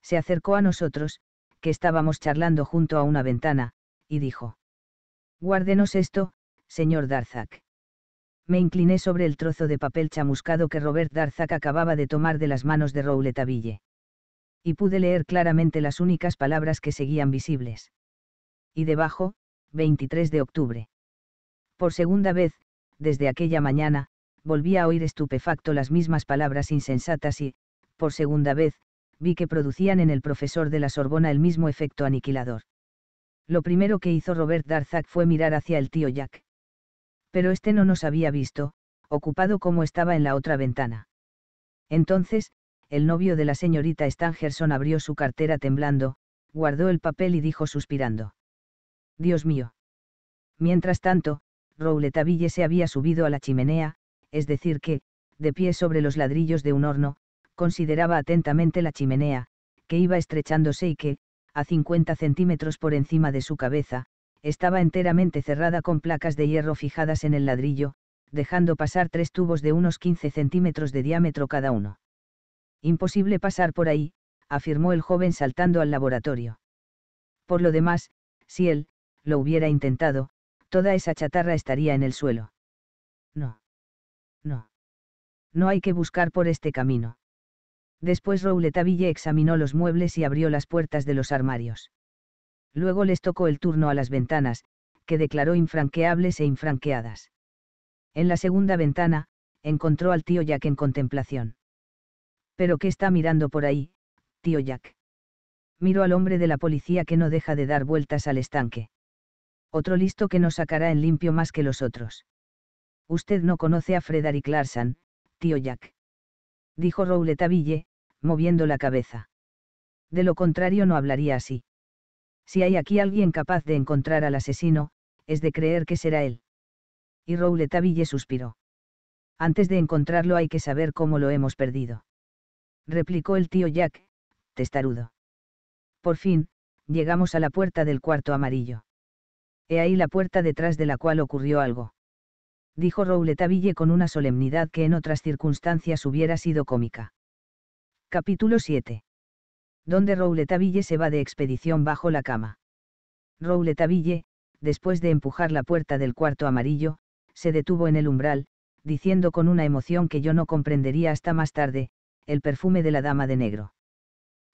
Speaker 1: Se acercó a nosotros, que estábamos charlando junto a una ventana, y dijo. Guárdenos esto, señor Darzac. Me incliné sobre el trozo de papel chamuscado que Robert Darzac acababa de tomar de las manos de Rouletabille. Y pude leer claramente las únicas palabras que seguían visibles. Y debajo, 23 de octubre. Por segunda vez, desde aquella mañana, volví a oír estupefacto las mismas palabras insensatas y, por segunda vez, vi que producían en el profesor de la Sorbona el mismo efecto aniquilador. Lo primero que hizo Robert Darzac fue mirar hacia el tío Jack. Pero este no nos había visto, ocupado como estaba en la otra ventana. Entonces, el novio de la señorita Stangerson abrió su cartera temblando, guardó el papel y dijo suspirando. Dios mío. Mientras tanto, Rouletabille se había subido a la chimenea, es decir que, de pie sobre los ladrillos de un horno, consideraba atentamente la chimenea, que iba estrechándose y que, a 50 centímetros por encima de su cabeza, estaba enteramente cerrada con placas de hierro fijadas en el ladrillo, dejando pasar tres tubos de unos 15 centímetros de diámetro cada uno. Imposible pasar por ahí, afirmó el joven saltando al laboratorio. Por lo demás, si él, lo hubiera intentado, toda esa chatarra estaría en el suelo. No. No. No hay que buscar por este camino. Después Rouletabille examinó los muebles y abrió las puertas de los armarios. Luego les tocó el turno a las ventanas, que declaró infranqueables e infranqueadas. En la segunda ventana, encontró al tío Jack en contemplación. ¿Pero qué está mirando por ahí, tío Jack? Miro al hombre de la policía que no deja de dar vueltas al estanque. Otro listo que no sacará en limpio más que los otros. Usted no conoce a Frederick Larsan, tío Jack. Dijo Rouletabille, moviendo la cabeza. De lo contrario no hablaría así. Si hay aquí alguien capaz de encontrar al asesino, es de creer que será él. Y Rouletabille suspiró. Antes de encontrarlo hay que saber cómo lo hemos perdido. Replicó el tío Jack, testarudo. Por fin, llegamos a la puerta del cuarto amarillo. He ahí la puerta detrás de la cual ocurrió algo dijo Rouletabille con una solemnidad que en otras circunstancias hubiera sido cómica. Capítulo 7. Donde Rouletabille se va de expedición bajo la cama. Rouletabille, después de empujar la puerta del cuarto amarillo, se detuvo en el umbral, diciendo con una emoción que yo no comprendería hasta más tarde, el perfume de la dama de negro.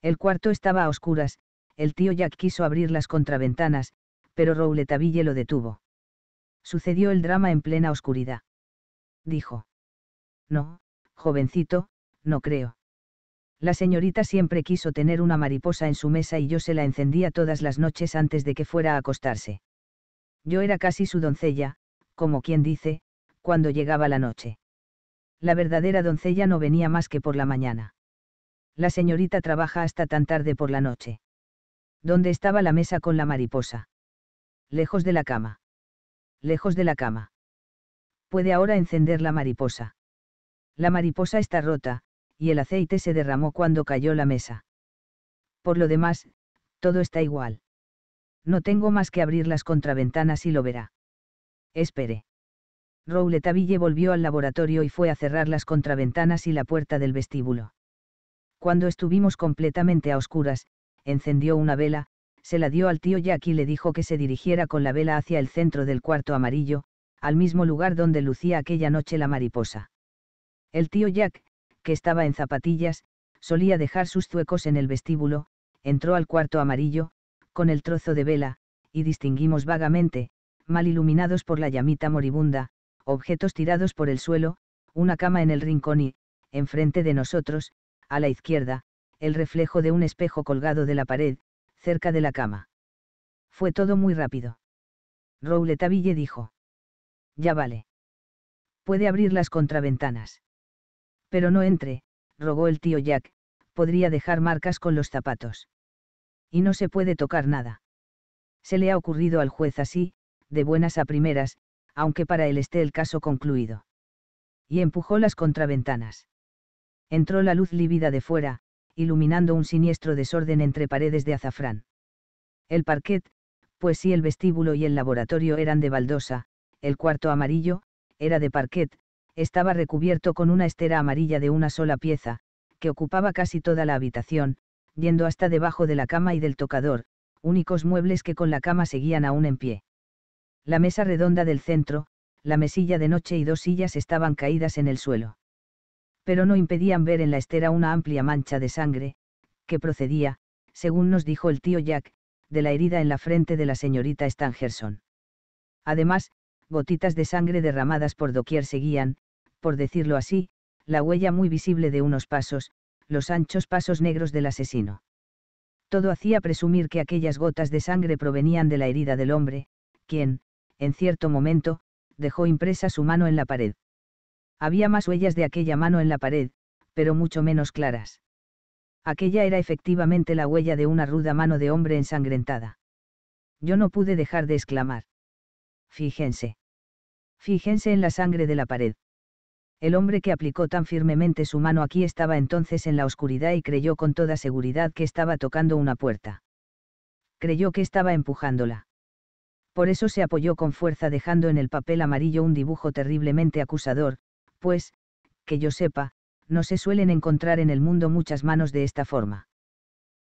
Speaker 1: El cuarto estaba a oscuras, el tío Jack quiso abrir las contraventanas, pero Rouletabille lo detuvo. Sucedió el drama en plena oscuridad. Dijo. No, jovencito, no creo. La señorita siempre quiso tener una mariposa en su mesa y yo se la encendía todas las noches antes de que fuera a acostarse. Yo era casi su doncella, como quien dice, cuando llegaba la noche. La verdadera doncella no venía más que por la mañana. La señorita trabaja hasta tan tarde por la noche. ¿Dónde estaba la mesa con la mariposa? Lejos de la cama lejos de la cama. Puede ahora encender la mariposa. La mariposa está rota, y el aceite se derramó cuando cayó la mesa. Por lo demás, todo está igual. No tengo más que abrir las contraventanas y lo verá. Espere. Rouletabille volvió al laboratorio y fue a cerrar las contraventanas y la puerta del vestíbulo. Cuando estuvimos completamente a oscuras, encendió una vela, se la dio al tío Jack y le dijo que se dirigiera con la vela hacia el centro del cuarto amarillo, al mismo lugar donde lucía aquella noche la mariposa. El tío Jack, que estaba en zapatillas, solía dejar sus zuecos en el vestíbulo, entró al cuarto amarillo, con el trozo de vela, y distinguimos vagamente, mal iluminados por la llamita moribunda, objetos tirados por el suelo, una cama en el rincón y, enfrente de nosotros, a la izquierda, el reflejo de un espejo colgado de la pared, cerca de la cama. Fue todo muy rápido. Rouletaville dijo. Ya vale. Puede abrir las contraventanas. Pero no entre, rogó el tío Jack, podría dejar marcas con los zapatos. Y no se puede tocar nada. Se le ha ocurrido al juez así, de buenas a primeras, aunque para él esté el caso concluido. Y empujó las contraventanas. Entró la luz lívida de fuera, iluminando un siniestro desorden entre paredes de azafrán. El parquet, pues si el vestíbulo y el laboratorio eran de baldosa, el cuarto amarillo, era de parquet, estaba recubierto con una estera amarilla de una sola pieza, que ocupaba casi toda la habitación, yendo hasta debajo de la cama y del tocador, únicos muebles que con la cama seguían aún en pie. La mesa redonda del centro, la mesilla de noche y dos sillas estaban caídas en el suelo pero no impedían ver en la estera una amplia mancha de sangre, que procedía, según nos dijo el tío Jack, de la herida en la frente de la señorita Stangerson. Además, gotitas de sangre derramadas por doquier seguían, por decirlo así, la huella muy visible de unos pasos, los anchos pasos negros del asesino. Todo hacía presumir que aquellas gotas de sangre provenían de la herida del hombre, quien, en cierto momento, dejó impresa su mano en la pared. Había más huellas de aquella mano en la pared, pero mucho menos claras. Aquella era efectivamente la huella de una ruda mano de hombre ensangrentada. Yo no pude dejar de exclamar. Fíjense. Fíjense en la sangre de la pared. El hombre que aplicó tan firmemente su mano aquí estaba entonces en la oscuridad y creyó con toda seguridad que estaba tocando una puerta. Creyó que estaba empujándola. Por eso se apoyó con fuerza dejando en el papel amarillo un dibujo terriblemente acusador, pues, que yo sepa, no se suelen encontrar en el mundo muchas manos de esta forma.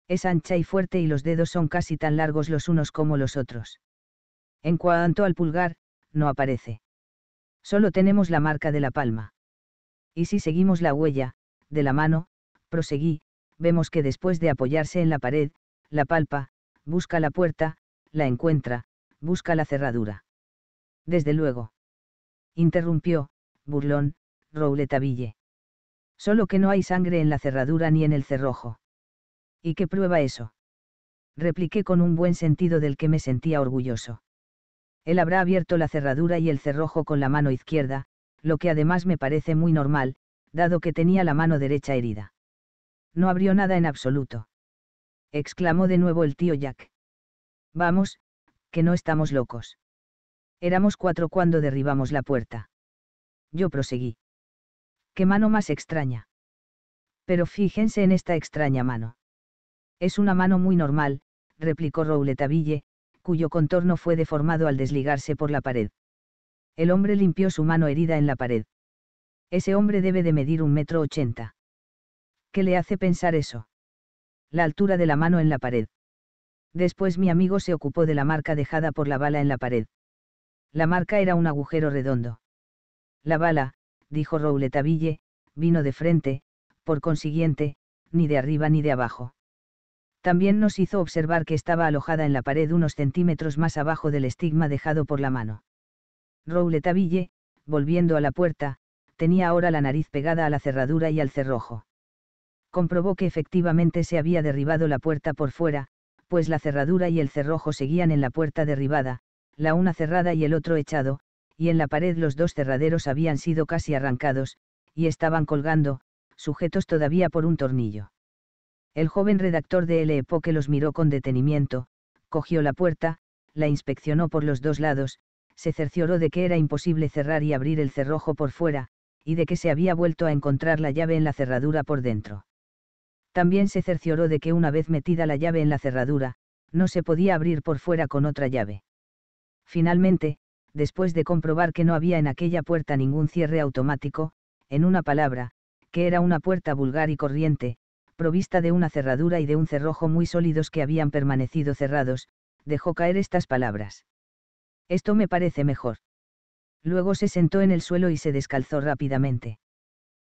Speaker 1: Es ancha y fuerte y los dedos son casi tan largos los unos como los otros. En cuanto al pulgar, no aparece. Solo tenemos la marca de la palma. Y si seguimos la huella, de la mano, proseguí, vemos que después de apoyarse en la pared, la palpa, busca la puerta, la encuentra, busca la cerradura. Desde luego. Interrumpió, burlón, Rouletaville. Solo que no hay sangre en la cerradura ni en el cerrojo. ¿Y qué prueba eso? Repliqué con un buen sentido del que me sentía orgulloso. Él habrá abierto la cerradura y el cerrojo con la mano izquierda, lo que además me parece muy normal, dado que tenía la mano derecha herida. No abrió nada en absoluto. exclamó de nuevo el tío Jack. Vamos, que no estamos locos. Éramos cuatro cuando derribamos la puerta. Yo proseguí qué mano más extraña. Pero fíjense en esta extraña mano. Es una mano muy normal, replicó Rouletabille, cuyo contorno fue deformado al desligarse por la pared. El hombre limpió su mano herida en la pared. Ese hombre debe de medir un metro ochenta. ¿Qué le hace pensar eso? La altura de la mano en la pared. Después mi amigo se ocupó de la marca dejada por la bala en la pared. La marca era un agujero redondo. La bala, dijo Rouletabille, vino de frente, por consiguiente, ni de arriba ni de abajo. También nos hizo observar que estaba alojada en la pared unos centímetros más abajo del estigma dejado por la mano. Rouletabille, volviendo a la puerta, tenía ahora la nariz pegada a la cerradura y al cerrojo. Comprobó que efectivamente se había derribado la puerta por fuera, pues la cerradura y el cerrojo seguían en la puerta derribada, la una cerrada y el otro echado, y en la pared los dos cerraderos habían sido casi arrancados, y estaban colgando, sujetos todavía por un tornillo. El joven redactor de e que los miró con detenimiento, cogió la puerta, la inspeccionó por los dos lados, se cercioró de que era imposible cerrar y abrir el cerrojo por fuera, y de que se había vuelto a encontrar la llave en la cerradura por dentro. También se cercioró de que una vez metida la llave en la cerradura, no se podía abrir por fuera con otra llave. Finalmente, después de comprobar que no había en aquella puerta ningún cierre automático, en una palabra, que era una puerta vulgar y corriente, provista de una cerradura y de un cerrojo muy sólidos que habían permanecido cerrados, dejó caer estas palabras. Esto me parece mejor. Luego se sentó en el suelo y se descalzó rápidamente.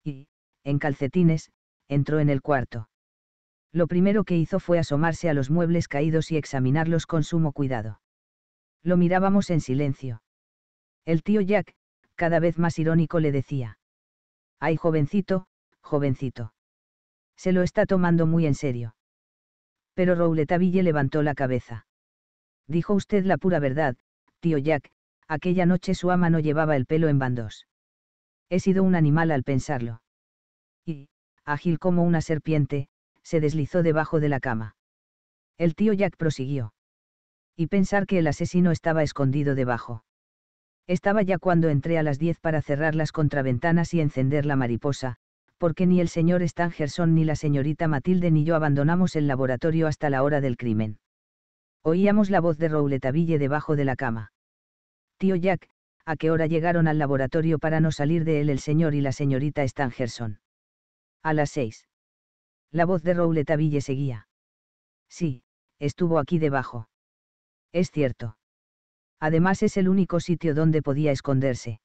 Speaker 1: Y, en calcetines, entró en el cuarto. Lo primero que hizo fue asomarse a los muebles caídos y examinarlos con sumo cuidado. Lo mirábamos en silencio. El tío Jack, cada vez más irónico, le decía. Ay, jovencito, jovencito. Se lo está tomando muy en serio. Pero Rouletaville levantó la cabeza. Dijo usted la pura verdad, tío Jack, aquella noche su ama no llevaba el pelo en bandos. He sido un animal al pensarlo. Y, ágil como una serpiente, se deslizó debajo de la cama. El tío Jack prosiguió. Y pensar que el asesino estaba escondido debajo. Estaba ya cuando entré a las 10 para cerrar las contraventanas y encender la mariposa, porque ni el señor Stangerson ni la señorita Matilde ni yo abandonamos el laboratorio hasta la hora del crimen. Oíamos la voz de Rouletaville debajo de la cama. Tío Jack, ¿a qué hora llegaron al laboratorio para no salir de él el señor y la señorita Stangerson? A las seis. La voz de Rouletaville seguía. Sí, estuvo aquí debajo. Es cierto. Además es el único sitio donde podía esconderse.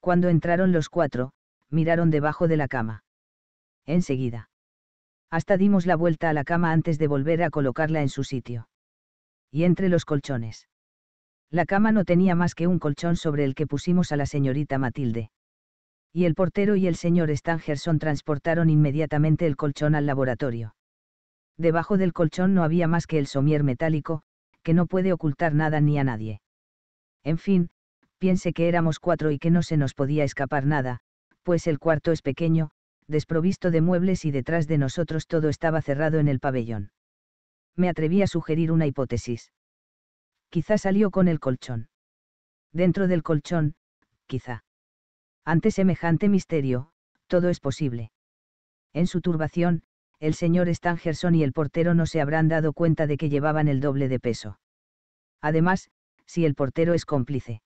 Speaker 1: Cuando entraron los cuatro, miraron debajo de la cama. Enseguida. Hasta dimos la vuelta a la cama antes de volver a colocarla en su sitio. Y entre los colchones. La cama no tenía más que un colchón sobre el que pusimos a la señorita Matilde. Y el portero y el señor Stangerson transportaron inmediatamente el colchón al laboratorio. Debajo del colchón no había más que el somier metálico, que no puede ocultar nada ni a nadie. En fin, piense que éramos cuatro y que no se nos podía escapar nada, pues el cuarto es pequeño, desprovisto de muebles y detrás de nosotros todo estaba cerrado en el pabellón. Me atreví a sugerir una hipótesis. Quizá salió con el colchón. Dentro del colchón, quizá. Ante semejante misterio, todo es posible. En su turbación, el señor Stangerson y el portero no se habrán dado cuenta de que llevaban el doble de peso. Además, si el portero es cómplice.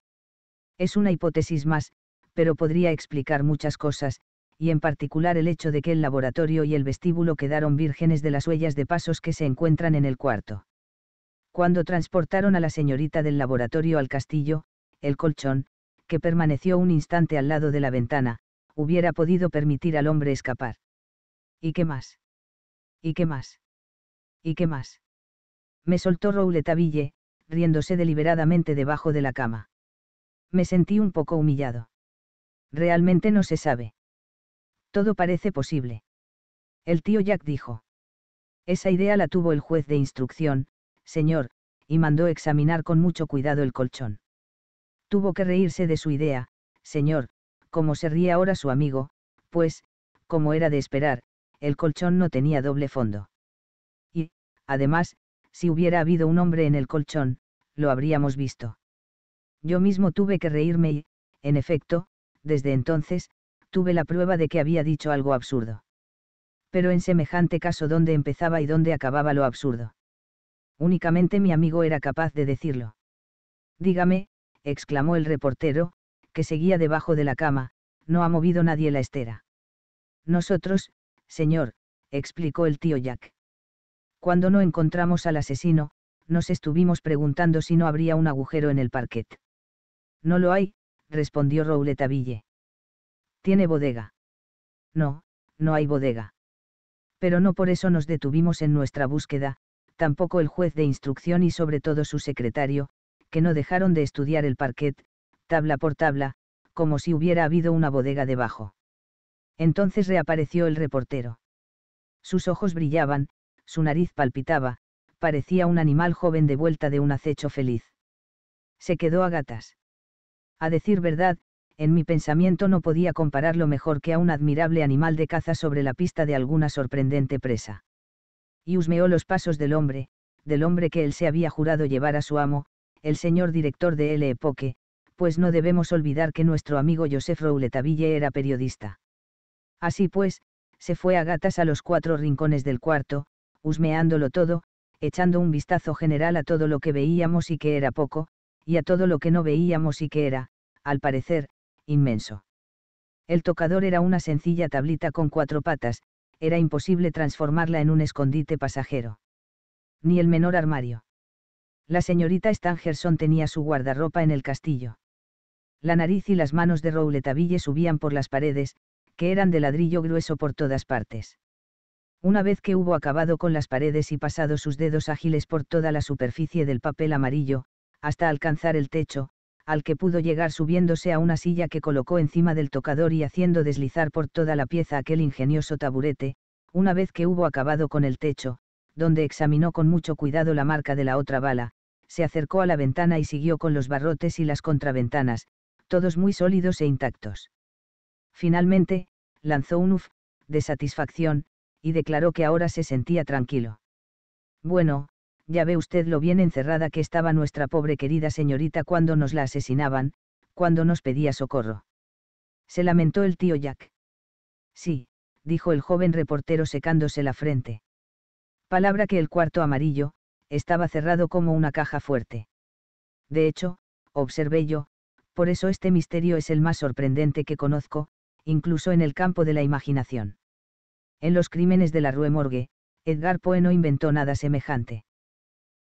Speaker 1: Es una hipótesis más, pero podría explicar muchas cosas, y en particular el hecho de que el laboratorio y el vestíbulo quedaron vírgenes de las huellas de pasos que se encuentran en el cuarto. Cuando transportaron a la señorita del laboratorio al castillo, el colchón, que permaneció un instante al lado de la ventana, hubiera podido permitir al hombre escapar. ¿Y qué más? ¿Y qué más? ¿Y qué más? Me soltó Rouletabille, riéndose deliberadamente debajo de la cama. Me sentí un poco humillado. Realmente no se sabe. Todo parece posible. El tío Jack dijo. Esa idea la tuvo el juez de instrucción, señor, y mandó examinar con mucho cuidado el colchón. Tuvo que reírse de su idea, señor, como se ríe ahora su amigo, pues, como era de esperar, el colchón no tenía doble fondo. Y, además, si hubiera habido un hombre en el colchón, lo habríamos visto. Yo mismo tuve que reírme y, en efecto, desde entonces, tuve la prueba de que había dicho algo absurdo. Pero en semejante caso, ¿dónde empezaba y dónde acababa lo absurdo? Únicamente mi amigo era capaz de decirlo. Dígame, exclamó el reportero, que seguía debajo de la cama, no ha movido nadie la estera. Nosotros, señor, explicó el tío Jack. Cuando no encontramos al asesino, nos estuvimos preguntando si no habría un agujero en el parquet. No lo hay, respondió Rouletaville. ¿Tiene bodega? No, no hay bodega. Pero no por eso nos detuvimos en nuestra búsqueda, tampoco el juez de instrucción y sobre todo su secretario, que no dejaron de estudiar el parquet, tabla por tabla, como si hubiera habido una bodega debajo. Entonces reapareció el reportero. Sus ojos brillaban, su nariz palpitaba, parecía un animal joven de vuelta de un acecho feliz. Se quedó a gatas. A decir verdad, en mi pensamiento no podía compararlo mejor que a un admirable animal de caza sobre la pista de alguna sorprendente presa. Y husmeó los pasos del hombre, del hombre que él se había jurado llevar a su amo, el señor director de L. Epoque, pues no debemos olvidar que nuestro amigo Joseph Rouletaville era periodista. Así pues, se fue a gatas a los cuatro rincones del cuarto, husmeándolo todo, echando un vistazo general a todo lo que veíamos y que era poco, y a todo lo que no veíamos y que era, al parecer, inmenso. El tocador era una sencilla tablita con cuatro patas, era imposible transformarla en un escondite pasajero. Ni el menor armario. La señorita Stangerson tenía su guardarropa en el castillo. La nariz y las manos de Rouletabille subían por las paredes, que eran de ladrillo grueso por todas partes. Una vez que hubo acabado con las paredes y pasado sus dedos ágiles por toda la superficie del papel amarillo, hasta alcanzar el techo, al que pudo llegar subiéndose a una silla que colocó encima del tocador y haciendo deslizar por toda la pieza aquel ingenioso taburete, una vez que hubo acabado con el techo, donde examinó con mucho cuidado la marca de la otra bala, se acercó a la ventana y siguió con los barrotes y las contraventanas, todos muy sólidos e intactos. Finalmente, lanzó un uf, de satisfacción, y declaró que ahora se sentía tranquilo. Bueno, ya ve usted lo bien encerrada que estaba nuestra pobre querida señorita cuando nos la asesinaban, cuando nos pedía socorro. Se lamentó el tío Jack. Sí, dijo el joven reportero secándose la frente. Palabra que el cuarto amarillo, estaba cerrado como una caja fuerte. De hecho, observé yo, por eso este misterio es el más sorprendente que conozco, incluso en el campo de la imaginación. En los crímenes de la Rue Morgue, Edgar Poe no inventó nada semejante.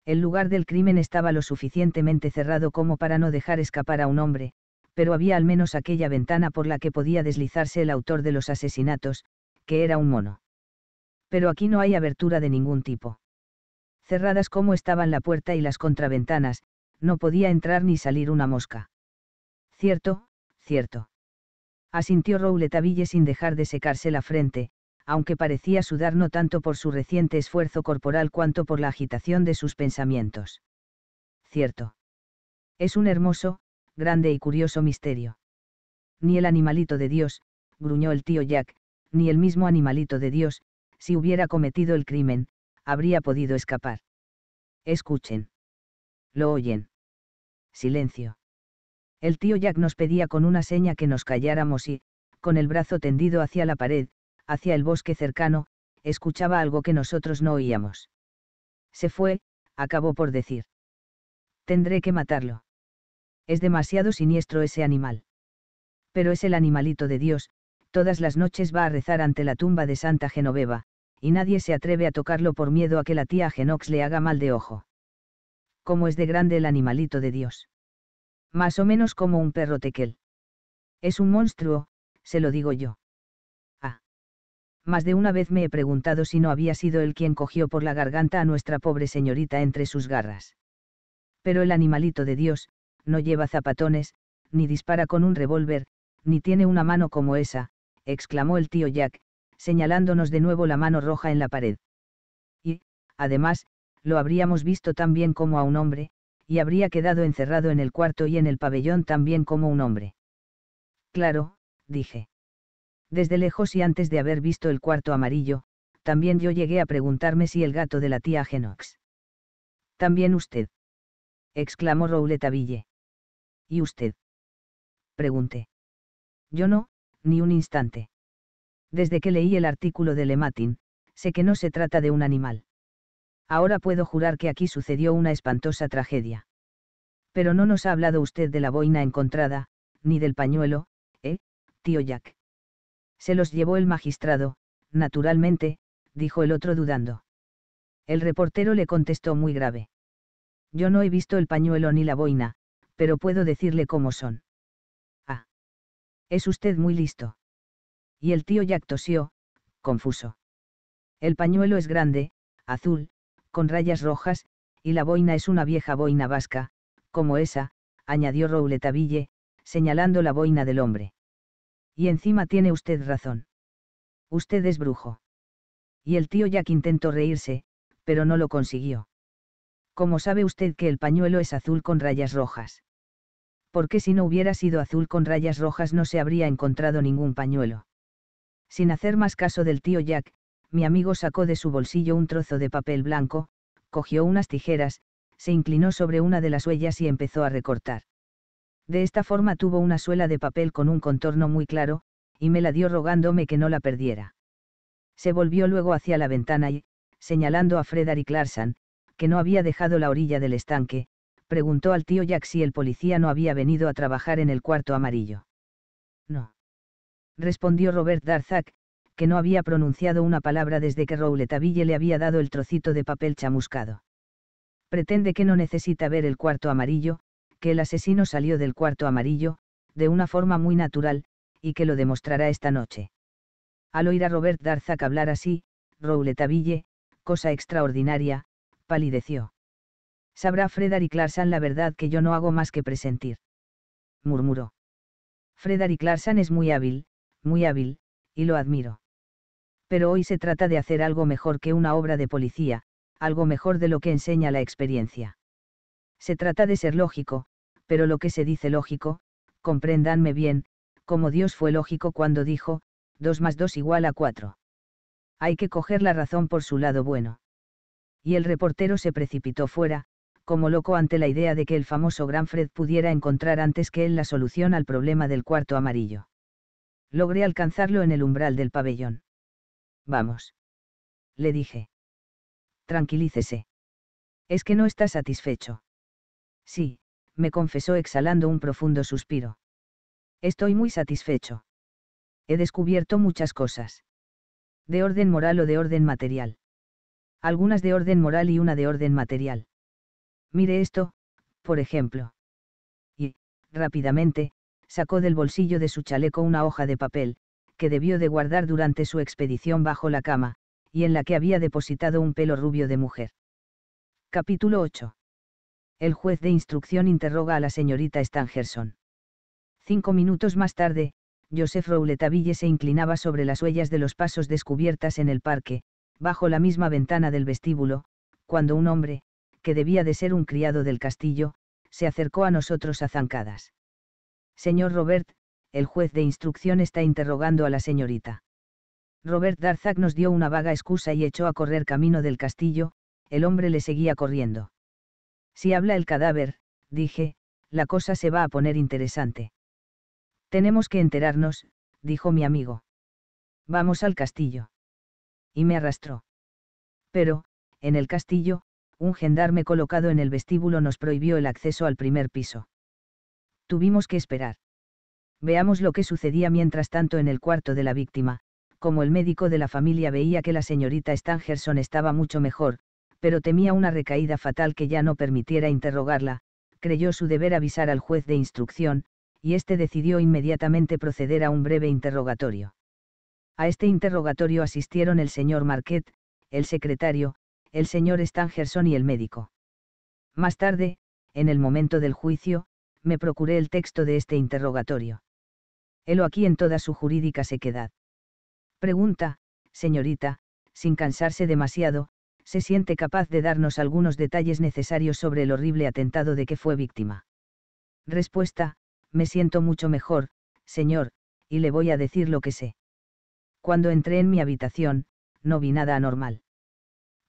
Speaker 1: El lugar del crimen estaba lo suficientemente cerrado como para no dejar escapar a un hombre, pero había al menos aquella ventana por la que podía deslizarse el autor de los asesinatos, que era un mono. Pero aquí no hay abertura de ningún tipo. Cerradas como estaban la puerta y las contraventanas, no podía entrar ni salir una mosca. Cierto, cierto. Asintió Rouletabille sin dejar de secarse la frente, aunque parecía sudar no tanto por su reciente esfuerzo corporal cuanto por la agitación de sus pensamientos. Cierto. Es un hermoso, grande y curioso misterio. Ni el animalito de Dios, gruñó el tío Jack, ni el mismo animalito de Dios, si hubiera cometido el crimen, habría podido escapar. Escuchen. Lo oyen. Silencio. El tío Jack nos pedía con una seña que nos calláramos y, con el brazo tendido hacia la pared, hacia el bosque cercano, escuchaba algo que nosotros no oíamos. Se fue, acabó por decir. Tendré que matarlo. Es demasiado siniestro ese animal. Pero es el animalito de Dios, todas las noches va a rezar ante la tumba de Santa Genoveva, y nadie se atreve a tocarlo por miedo a que la tía Genox le haga mal de ojo. Como es de grande el animalito de Dios? Más o menos como un perro tequel. Es un monstruo, se lo digo yo más de una vez me he preguntado si no había sido él quien cogió por la garganta a nuestra pobre señorita entre sus garras. Pero el animalito de Dios, no lleva zapatones, ni dispara con un revólver, ni tiene una mano como esa, exclamó el tío Jack, señalándonos de nuevo la mano roja en la pared. Y, además, lo habríamos visto tan bien como a un hombre, y habría quedado encerrado en el cuarto y en el pabellón tan bien como un hombre. Claro, dije. Desde lejos y antes de haber visto el cuarto amarillo, también yo llegué a preguntarme si el gato de la tía Genox. También usted. exclamó Rouletabille. ¿Y usted? pregunté. Yo no, ni un instante. Desde que leí el artículo de Lematin, sé que no se trata de un animal. Ahora puedo jurar que aquí sucedió una espantosa tragedia. Pero no nos ha hablado usted de la boina encontrada, ni del pañuelo, ¿eh, tío Jack? Se los llevó el magistrado, naturalmente, dijo el otro dudando. El reportero le contestó muy grave. Yo no he visto el pañuelo ni la boina, pero puedo decirle cómo son. Ah. Es usted muy listo. Y el tío Jack tosió, confuso. El pañuelo es grande, azul, con rayas rojas, y la boina es una vieja boina vasca, como esa, añadió Rouletabille, señalando la boina del hombre. Y encima tiene usted razón. Usted es brujo. Y el tío Jack intentó reírse, pero no lo consiguió. ¿Cómo sabe usted que el pañuelo es azul con rayas rojas? Porque si no hubiera sido azul con rayas rojas no se habría encontrado ningún pañuelo. Sin hacer más caso del tío Jack, mi amigo sacó de su bolsillo un trozo de papel blanco, cogió unas tijeras, se inclinó sobre una de las huellas y empezó a recortar. De esta forma tuvo una suela de papel con un contorno muy claro, y me la dio rogándome que no la perdiera. Se volvió luego hacia la ventana y, señalando a Frederick Larsan, que no había dejado la orilla del estanque, preguntó al tío Jack si el policía no había venido a trabajar en el cuarto amarillo. No. Respondió Robert Darzac, que no había pronunciado una palabra desde que Rouletaville le había dado el trocito de papel chamuscado. Pretende que no necesita ver el cuarto amarillo, que el asesino salió del cuarto amarillo, de una forma muy natural, y que lo demostrará esta noche. Al oír a Robert Darzac hablar así, Rouletabille, cosa extraordinaria, palideció. Sabrá Frederick Larsan la verdad que yo no hago más que presentir. Murmuró. Frederick Larsan es muy hábil, muy hábil, y lo admiro. Pero hoy se trata de hacer algo mejor que una obra de policía, algo mejor de lo que enseña la experiencia. Se trata de ser lógico, pero lo que se dice lógico, compréndanme bien, como Dios fue lógico cuando dijo, 2 más 2 igual a 4. Hay que coger la razón por su lado bueno. Y el reportero se precipitó fuera, como loco ante la idea de que el famoso Granfred pudiera encontrar antes que él la solución al problema del cuarto amarillo. Logré alcanzarlo en el umbral del pabellón. Vamos. Le dije. Tranquilícese. Es que no está satisfecho. Sí, me confesó exhalando un profundo suspiro. Estoy muy satisfecho. He descubierto muchas cosas. De orden moral o de orden material. Algunas de orden moral y una de orden material. Mire esto, por ejemplo. Y, rápidamente, sacó del bolsillo de su chaleco una hoja de papel, que debió de guardar durante su expedición bajo la cama, y en la que había depositado un pelo rubio de mujer. Capítulo 8 el juez de instrucción interroga a la señorita Stangerson. Cinco minutos más tarde, Joseph Rouletaville se inclinaba sobre las huellas de los pasos descubiertas en el parque, bajo la misma ventana del vestíbulo, cuando un hombre, que debía de ser un criado del castillo, se acercó a nosotros a zancadas. Señor Robert, el juez de instrucción está interrogando a la señorita. Robert Darzac nos dio una vaga excusa y echó a correr camino del castillo, el hombre le seguía corriendo. Si habla el cadáver, dije, la cosa se va a poner interesante. Tenemos que enterarnos, dijo mi amigo. Vamos al castillo. Y me arrastró. Pero, en el castillo, un gendarme colocado en el vestíbulo nos prohibió el acceso al primer piso. Tuvimos que esperar. Veamos lo que sucedía mientras tanto en el cuarto de la víctima, como el médico de la familia veía que la señorita Stangerson estaba mucho mejor, pero temía una recaída fatal que ya no permitiera interrogarla, creyó su deber avisar al juez de instrucción, y éste decidió inmediatamente proceder a un breve interrogatorio. A este interrogatorio asistieron el señor Marquette, el secretario, el señor Stangerson y el médico. Más tarde, en el momento del juicio, me procuré el texto de este interrogatorio. Helo aquí en toda su jurídica sequedad. Pregunta, señorita, sin cansarse demasiado, se siente capaz de darnos algunos detalles necesarios sobre el horrible atentado de que fue víctima. Respuesta, me siento mucho mejor, señor, y le voy a decir lo que sé. Cuando entré en mi habitación, no vi nada anormal.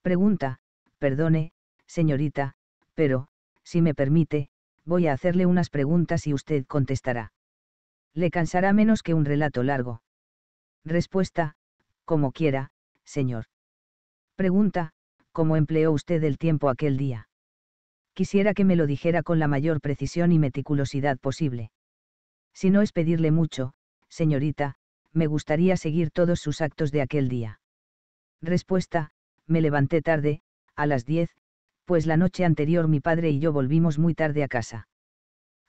Speaker 1: Pregunta, perdone, señorita, pero, si me permite, voy a hacerle unas preguntas y usted contestará. Le cansará menos que un relato largo. Respuesta, como quiera, señor. Pregunta, ¿cómo empleó usted el tiempo aquel día? Quisiera que me lo dijera con la mayor precisión y meticulosidad posible. Si no es pedirle mucho, señorita, me gustaría seguir todos sus actos de aquel día. Respuesta, me levanté tarde, a las 10, pues la noche anterior mi padre y yo volvimos muy tarde a casa.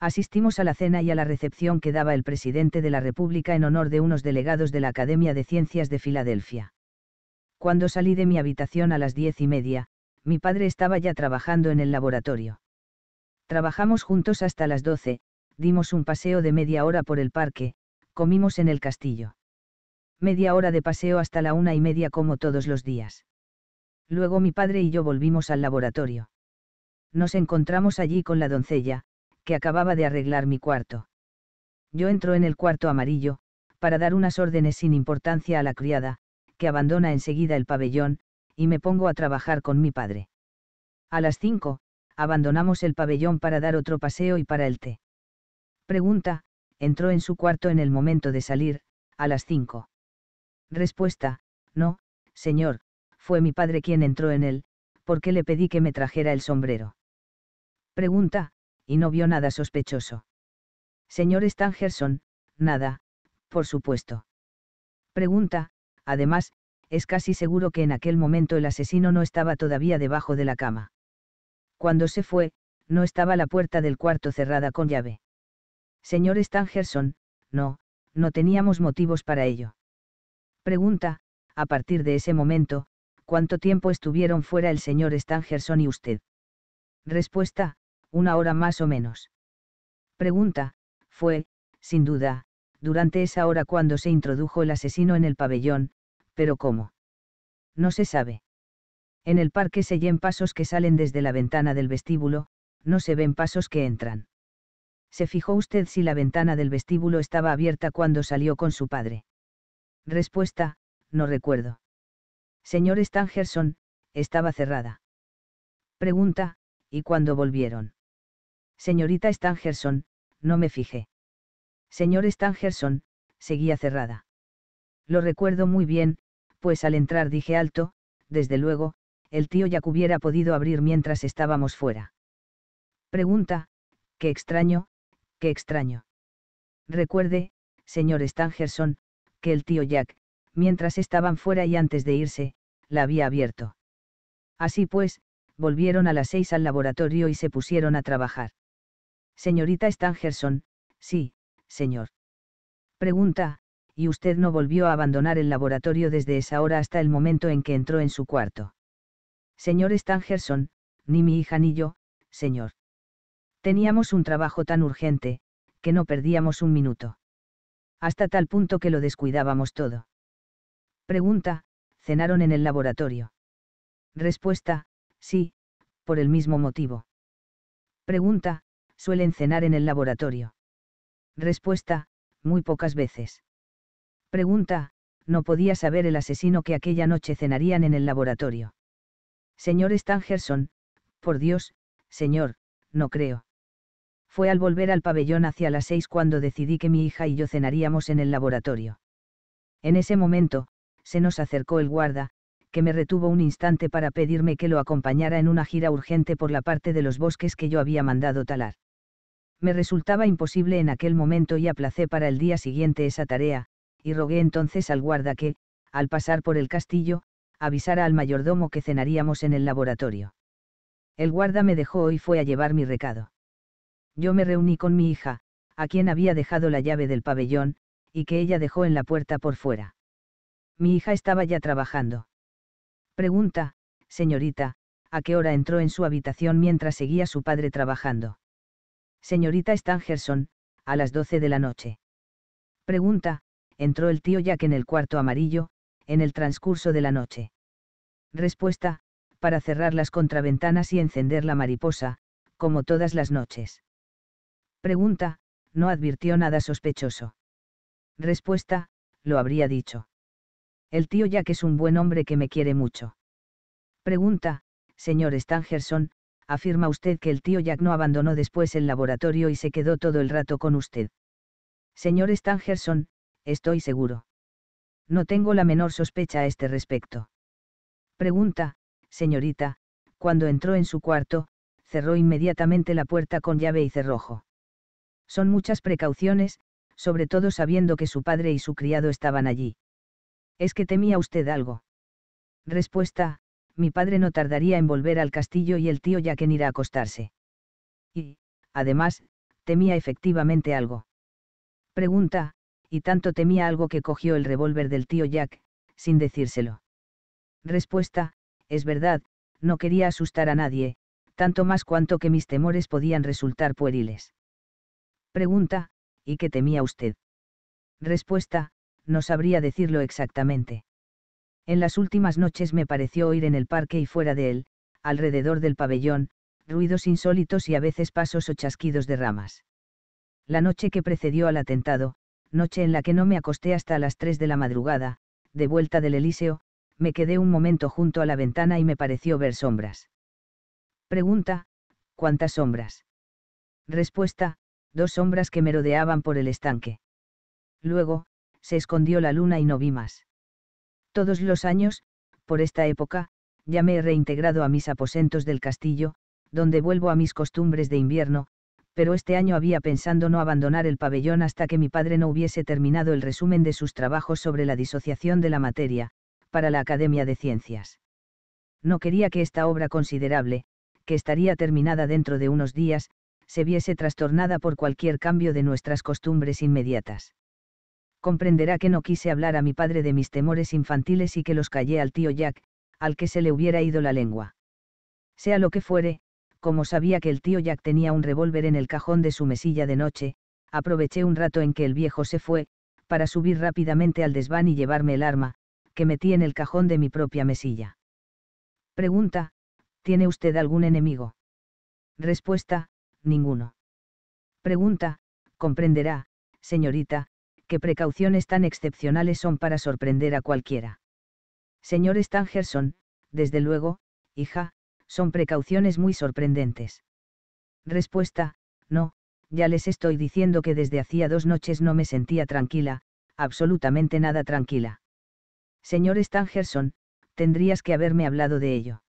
Speaker 1: Asistimos a la cena y a la recepción que daba el presidente de la República en honor de unos delegados de la Academia de Ciencias de Filadelfia. Cuando salí de mi habitación a las diez y media, mi padre estaba ya trabajando en el laboratorio. Trabajamos juntos hasta las doce, dimos un paseo de media hora por el parque, comimos en el castillo. Media hora de paseo hasta la una y media como todos los días. Luego mi padre y yo volvimos al laboratorio. Nos encontramos allí con la doncella, que acababa de arreglar mi cuarto. Yo entro en el cuarto amarillo, para dar unas órdenes sin importancia a la criada, que abandona enseguida el pabellón, y me pongo a trabajar con mi padre. A las cinco, abandonamos el pabellón para dar otro paseo y para el té. Pregunta, entró en su cuarto en el momento de salir, a las cinco. Respuesta, no, señor, fue mi padre quien entró en él, porque le pedí que me trajera el sombrero. Pregunta, y no vio nada sospechoso. Señor Stangerson, nada, por supuesto. Pregunta, además, es casi seguro que en aquel momento el asesino no estaba todavía debajo de la cama. Cuando se fue, no estaba la puerta del cuarto cerrada con llave. Señor Stangerson, no, no teníamos motivos para ello. Pregunta, a partir de ese momento, ¿cuánto tiempo estuvieron fuera el señor Stangerson y usted? Respuesta, una hora más o menos. Pregunta, fue, sin duda, durante esa hora cuando se introdujo el asesino en el pabellón, pero ¿cómo? No se sabe. En el parque se yen pasos que salen desde la ventana del vestíbulo, no se ven pasos que entran. ¿Se fijó usted si la ventana del vestíbulo estaba abierta cuando salió con su padre? Respuesta, no recuerdo. Señor Stangerson, estaba cerrada. Pregunta, ¿y cuándo volvieron? Señorita Stangerson, no me fijé. Señor Stangerson, seguía cerrada. Lo recuerdo muy bien, pues al entrar dije alto, desde luego, el tío Jack hubiera podido abrir mientras estábamos fuera. Pregunta, qué extraño, qué extraño. Recuerde, señor Stangerson, que el tío Jack, mientras estaban fuera y antes de irse, la había abierto. Así pues, volvieron a las seis al laboratorio y se pusieron a trabajar. Señorita Stangerson, sí, señor. Pregunta, y usted no volvió a abandonar el laboratorio desde esa hora hasta el momento en que entró en su cuarto. Señor Stangerson, ni mi hija ni yo, señor. Teníamos un trabajo tan urgente, que no perdíamos un minuto. Hasta tal punto que lo descuidábamos todo. Pregunta, ¿cenaron en el laboratorio? Respuesta, sí, por el mismo motivo. Pregunta, ¿suelen cenar en el laboratorio? Respuesta, muy pocas veces. Pregunta, no podía saber el asesino que aquella noche cenarían en el laboratorio. Señor Stangerson, por Dios, señor, no creo. Fue al volver al pabellón hacia las seis cuando decidí que mi hija y yo cenaríamos en el laboratorio. En ese momento, se nos acercó el guarda, que me retuvo un instante para pedirme que lo acompañara en una gira urgente por la parte de los bosques que yo había mandado talar. Me resultaba imposible en aquel momento y aplacé para el día siguiente esa tarea, y rogué entonces al guarda que, al pasar por el castillo, avisara al mayordomo que cenaríamos en el laboratorio. El guarda me dejó y fue a llevar mi recado. Yo me reuní con mi hija, a quien había dejado la llave del pabellón, y que ella dejó en la puerta por fuera. Mi hija estaba ya trabajando. Pregunta, señorita, ¿a qué hora entró en su habitación mientras seguía su padre trabajando? Señorita Stangerson, a las doce de la noche. Pregunta, entró el tío Jack en el cuarto amarillo, en el transcurso de la noche. Respuesta, para cerrar las contraventanas y encender la mariposa, como todas las noches. Pregunta, no advirtió nada sospechoso. Respuesta, lo habría dicho. El tío Jack es un buen hombre que me quiere mucho. Pregunta, señor Stangerson, afirma usted que el tío Jack no abandonó después el laboratorio y se quedó todo el rato con usted. Señor Stangerson, estoy seguro. No tengo la menor sospecha a este respecto. Pregunta, señorita, cuando entró en su cuarto, cerró inmediatamente la puerta con llave y cerrojo. Son muchas precauciones, sobre todo sabiendo que su padre y su criado estaban allí. ¿Es que temía usted algo? Respuesta, mi padre no tardaría en volver al castillo y el tío Jack en ir a acostarse. Y, además, temía efectivamente algo. Pregunta, y tanto temía algo que cogió el revólver del tío Jack, sin decírselo. Respuesta, es verdad, no quería asustar a nadie, tanto más cuanto que mis temores podían resultar pueriles. Pregunta, ¿y qué temía usted? Respuesta, no sabría decirlo exactamente. En las últimas noches me pareció oír en el parque y fuera de él, alrededor del pabellón, ruidos insólitos y a veces pasos o chasquidos de ramas. La noche que precedió al atentado, noche en la que no me acosté hasta las tres de la madrugada, de vuelta del Elíseo, me quedé un momento junto a la ventana y me pareció ver sombras. Pregunta, ¿cuántas sombras? Respuesta, dos sombras que merodeaban por el estanque. Luego, se escondió la luna y no vi más. Todos los años, por esta época, ya me he reintegrado a mis aposentos del castillo, donde vuelvo a mis costumbres de invierno, pero este año había pensando no abandonar el pabellón hasta que mi padre no hubiese terminado el resumen de sus trabajos sobre la disociación de la materia, para la Academia de Ciencias. No quería que esta obra considerable, que estaría terminada dentro de unos días, se viese trastornada por cualquier cambio de nuestras costumbres inmediatas comprenderá que no quise hablar a mi padre de mis temores infantiles y que los callé al tío Jack, al que se le hubiera ido la lengua. Sea lo que fuere, como sabía que el tío Jack tenía un revólver en el cajón de su mesilla de noche, aproveché un rato en que el viejo se fue, para subir rápidamente al desván y llevarme el arma, que metí en el cajón de mi propia mesilla. Pregunta, ¿tiene usted algún enemigo? Respuesta, ninguno. Pregunta, comprenderá, señorita, qué precauciones tan excepcionales son para sorprender a cualquiera. Señor Stangerson, desde luego, hija, son precauciones muy sorprendentes. Respuesta, no, ya les estoy diciendo que desde hacía dos noches no me sentía tranquila, absolutamente nada tranquila. Señor Stangerson, tendrías que haberme hablado de ello.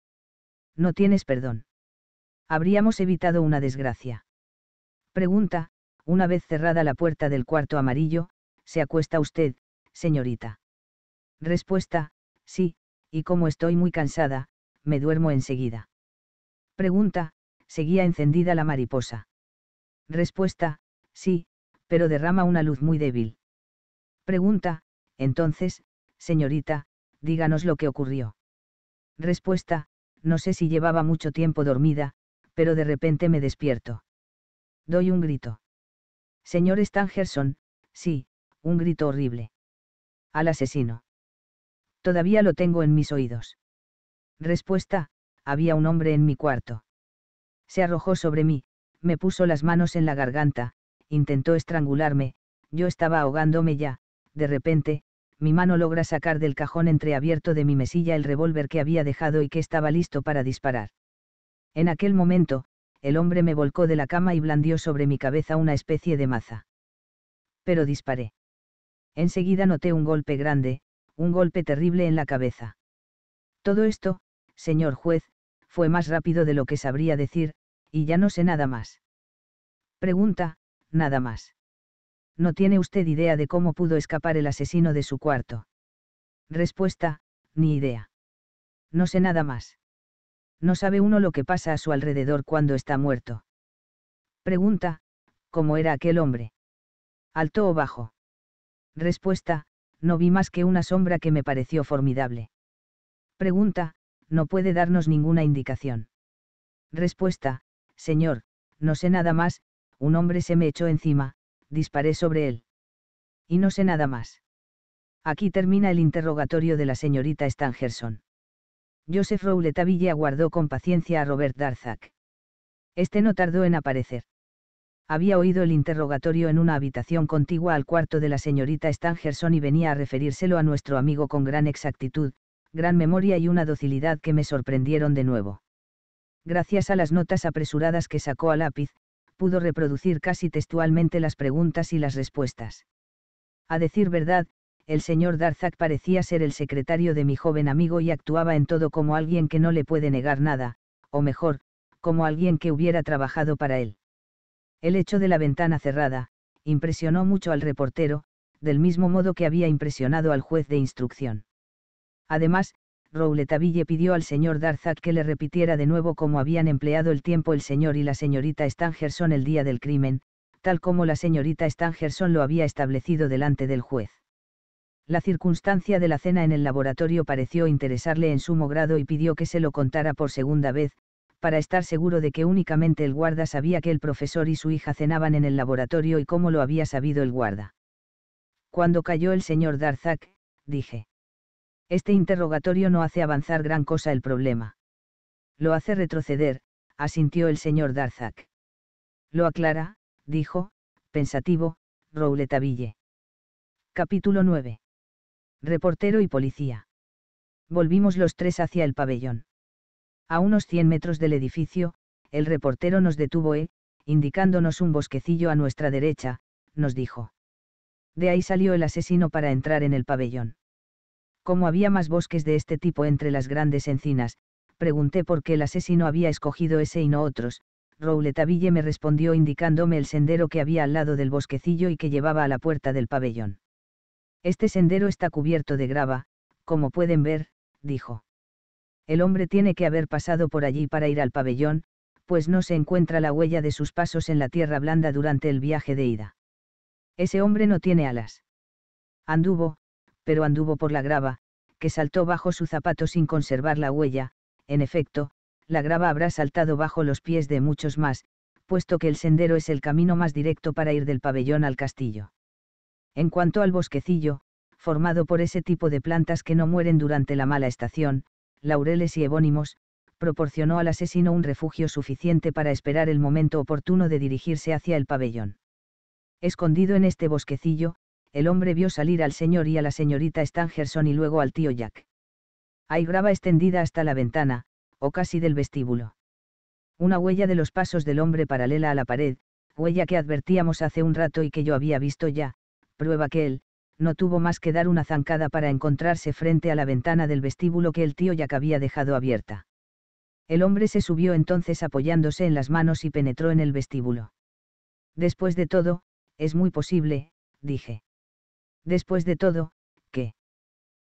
Speaker 1: No tienes perdón. Habríamos evitado una desgracia. Pregunta, una vez cerrada la puerta del cuarto amarillo, ¿Se acuesta usted, señorita? Respuesta, sí, y como estoy muy cansada, me duermo enseguida. Pregunta, seguía encendida la mariposa. Respuesta, sí, pero derrama una luz muy débil. Pregunta, entonces, señorita, díganos lo que ocurrió. Respuesta, no sé si llevaba mucho tiempo dormida, pero de repente me despierto. Doy un grito. Señor Stangerson, sí, un grito horrible. Al asesino. Todavía lo tengo en mis oídos. Respuesta, había un hombre en mi cuarto. Se arrojó sobre mí, me puso las manos en la garganta, intentó estrangularme, yo estaba ahogándome ya, de repente, mi mano logra sacar del cajón entreabierto de mi mesilla el revólver que había dejado y que estaba listo para disparar. En aquel momento, el hombre me volcó de la cama y blandió sobre mi cabeza una especie de maza. Pero disparé. Enseguida noté un golpe grande, un golpe terrible en la cabeza. Todo esto, señor juez, fue más rápido de lo que sabría decir, y ya no sé nada más. Pregunta, nada más. No tiene usted idea de cómo pudo escapar el asesino de su cuarto. Respuesta, ni idea. No sé nada más. No sabe uno lo que pasa a su alrededor cuando está muerto. Pregunta, ¿cómo era aquel hombre? ¿Alto o bajo? Respuesta, no vi más que una sombra que me pareció formidable. Pregunta, no puede darnos ninguna indicación. Respuesta, Señor, no sé nada más, un hombre se me echó encima, disparé sobre él. Y no sé nada más. Aquí termina el interrogatorio de la señorita Stangerson. Joseph Rouletaville aguardó con paciencia a Robert Darzac. Este no tardó en aparecer había oído el interrogatorio en una habitación contigua al cuarto de la señorita Stangerson y venía a referírselo a nuestro amigo con gran exactitud, gran memoria y una docilidad que me sorprendieron de nuevo. Gracias a las notas apresuradas que sacó a lápiz, pudo reproducir casi textualmente las preguntas y las respuestas. A decir verdad, el señor Darzac parecía ser el secretario de mi joven amigo y actuaba en todo como alguien que no le puede negar nada, o mejor, como alguien que hubiera trabajado para él. El hecho de la ventana cerrada, impresionó mucho al reportero, del mismo modo que había impresionado al juez de instrucción. Además, Rouletabille pidió al señor Darzac que le repitiera de nuevo cómo habían empleado el tiempo el señor y la señorita Stangerson el día del crimen, tal como la señorita Stangerson lo había establecido delante del juez. La circunstancia de la cena en el laboratorio pareció interesarle en sumo grado y pidió que se lo contara por segunda vez, para estar seguro de que únicamente el guarda sabía que el profesor y su hija cenaban en el laboratorio y cómo lo había sabido el guarda. Cuando cayó el señor Darzac, dije. Este interrogatorio no hace avanzar gran cosa el problema. Lo hace retroceder, asintió el señor Darzac. Lo aclara, dijo, pensativo, Rouletaville. Capítulo 9. Reportero y policía. Volvimos los tres hacia el pabellón. A unos 100 metros del edificio, el reportero nos detuvo e, indicándonos un bosquecillo a nuestra derecha, nos dijo. De ahí salió el asesino para entrar en el pabellón. Como había más bosques de este tipo entre las grandes encinas, pregunté por qué el asesino había escogido ese y no otros. Rouletaville me respondió indicándome el sendero que había al lado del bosquecillo y que llevaba a la puerta del pabellón. Este sendero está cubierto de grava, como pueden ver, dijo. El hombre tiene que haber pasado por allí para ir al pabellón, pues no se encuentra la huella de sus pasos en la tierra blanda durante el viaje de ida. Ese hombre no tiene alas. Anduvo, pero anduvo por la grava, que saltó bajo su zapato sin conservar la huella, en efecto, la grava habrá saltado bajo los pies de muchos más, puesto que el sendero es el camino más directo para ir del pabellón al castillo. En cuanto al bosquecillo, formado por ese tipo de plantas que no mueren durante la mala estación, laureles y evónimos, proporcionó al asesino un refugio suficiente para esperar el momento oportuno de dirigirse hacia el pabellón. Escondido en este bosquecillo, el hombre vio salir al señor y a la señorita Stangerson y luego al tío Jack. Hay grava extendida hasta la ventana, o casi del vestíbulo. Una huella de los pasos del hombre paralela a la pared, huella que advertíamos hace un rato y que yo había visto ya, prueba que él, no tuvo más que dar una zancada para encontrarse frente a la ventana del vestíbulo que el tío Jack había dejado abierta. El hombre se subió entonces apoyándose en las manos y penetró en el vestíbulo. Después de todo, es muy posible, dije. Después de todo, ¿qué?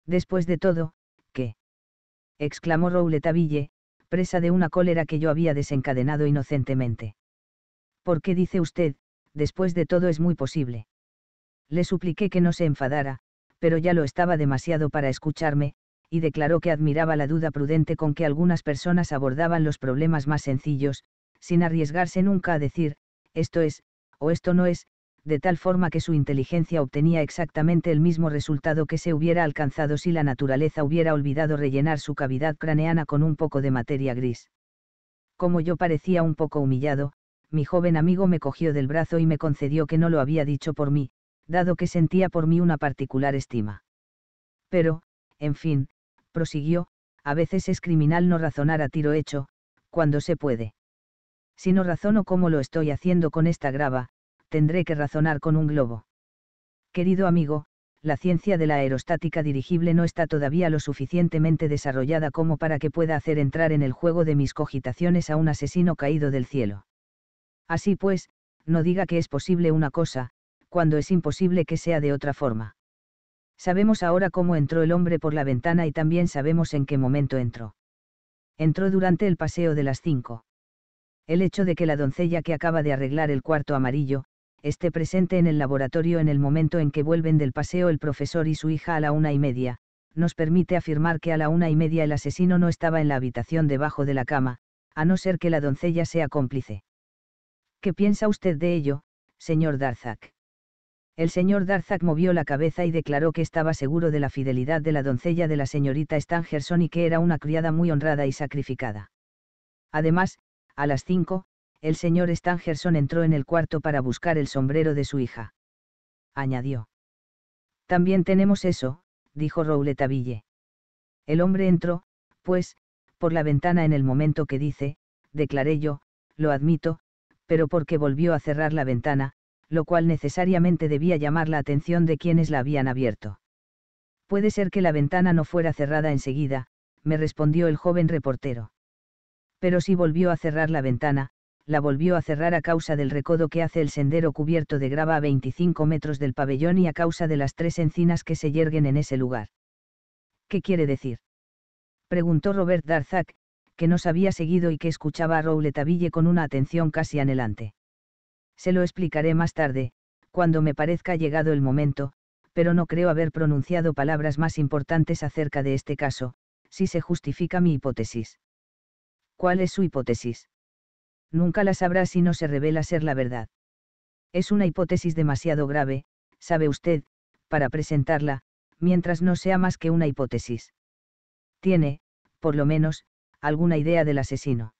Speaker 1: Después de todo, ¿qué? exclamó Rouletaville, presa de una cólera que yo había desencadenado inocentemente. ¿Por qué dice usted, después de todo es muy posible? Le supliqué que no se enfadara, pero ya lo estaba demasiado para escucharme, y declaró que admiraba la duda prudente con que algunas personas abordaban los problemas más sencillos, sin arriesgarse nunca a decir, esto es, o esto no es, de tal forma que su inteligencia obtenía exactamente el mismo resultado que se hubiera alcanzado si la naturaleza hubiera olvidado rellenar su cavidad craneana con un poco de materia gris. Como yo parecía un poco humillado, mi joven amigo me cogió del brazo y me concedió que no lo había dicho por mí, dado que sentía por mí una particular estima. Pero, en fin, prosiguió, a veces es criminal no razonar a tiro hecho, cuando se puede. Si no razono como lo estoy haciendo con esta grava, tendré que razonar con un globo. Querido amigo, la ciencia de la aerostática dirigible no está todavía lo suficientemente desarrollada como para que pueda hacer entrar en el juego de mis cogitaciones a un asesino caído del cielo. Así pues, no diga que es posible una cosa, cuando es imposible que sea de otra forma. Sabemos ahora cómo entró el hombre por la ventana y también sabemos en qué momento entró. Entró durante el paseo de las cinco. El hecho de que la doncella que acaba de arreglar el cuarto amarillo, esté presente en el laboratorio en el momento en que vuelven del paseo el profesor y su hija a la una y media, nos permite afirmar que a la una y media el asesino no estaba en la habitación debajo de la cama, a no ser que la doncella sea cómplice. ¿Qué piensa usted de ello, señor Darzac? El señor Darzac movió la cabeza y declaró que estaba seguro de la fidelidad de la doncella de la señorita Stangerson y que era una criada muy honrada y sacrificada. Además, a las cinco, el señor Stangerson entró en el cuarto para buscar el sombrero de su hija. Añadió. También tenemos eso, dijo Rouletabille. El hombre entró, pues, por la ventana en el momento que dice, declaré yo, lo admito, pero porque volvió a cerrar la ventana, lo cual necesariamente debía llamar la atención de quienes la habían abierto. Puede ser que la ventana no fuera cerrada enseguida, me respondió el joven reportero. Pero si volvió a cerrar la ventana, la volvió a cerrar a causa del recodo que hace el sendero cubierto de grava a 25 metros del pabellón y a causa de las tres encinas que se yerguen en ese lugar. ¿Qué quiere decir? Preguntó Robert Darzac, que nos había seguido y que escuchaba a Rouletabille con una atención casi anhelante. Se lo explicaré más tarde, cuando me parezca llegado el momento, pero no creo haber pronunciado palabras más importantes acerca de este caso, si se justifica mi hipótesis. ¿Cuál es su hipótesis? Nunca la sabrá si no se revela ser la verdad. Es una hipótesis demasiado grave, sabe usted, para presentarla, mientras no sea más que una hipótesis. Tiene, por lo menos, alguna idea del asesino.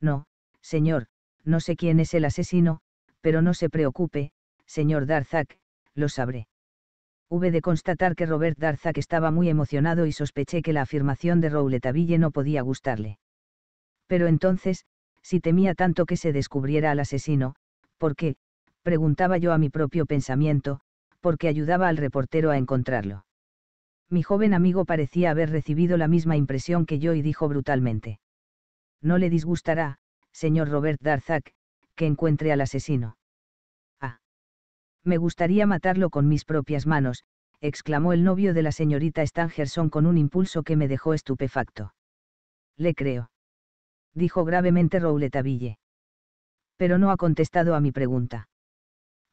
Speaker 1: No, señor, no sé quién es el asesino, pero no se preocupe, señor Darzac, lo sabré. Hube de constatar que Robert Darzac estaba muy emocionado y sospeché que la afirmación de Rouletaville no podía gustarle. Pero entonces, si temía tanto que se descubriera al asesino, ¿por qué? preguntaba yo a mi propio pensamiento, porque ayudaba al reportero a encontrarlo. Mi joven amigo parecía haber recibido la misma impresión que yo y dijo brutalmente. No le disgustará, señor Robert Darzac, que encuentre al asesino. Ah. Me gustaría matarlo con mis propias manos, exclamó el novio de la señorita Stangerson con un impulso que me dejó estupefacto. Le creo. Dijo gravemente Rouletaville. Pero no ha contestado a mi pregunta.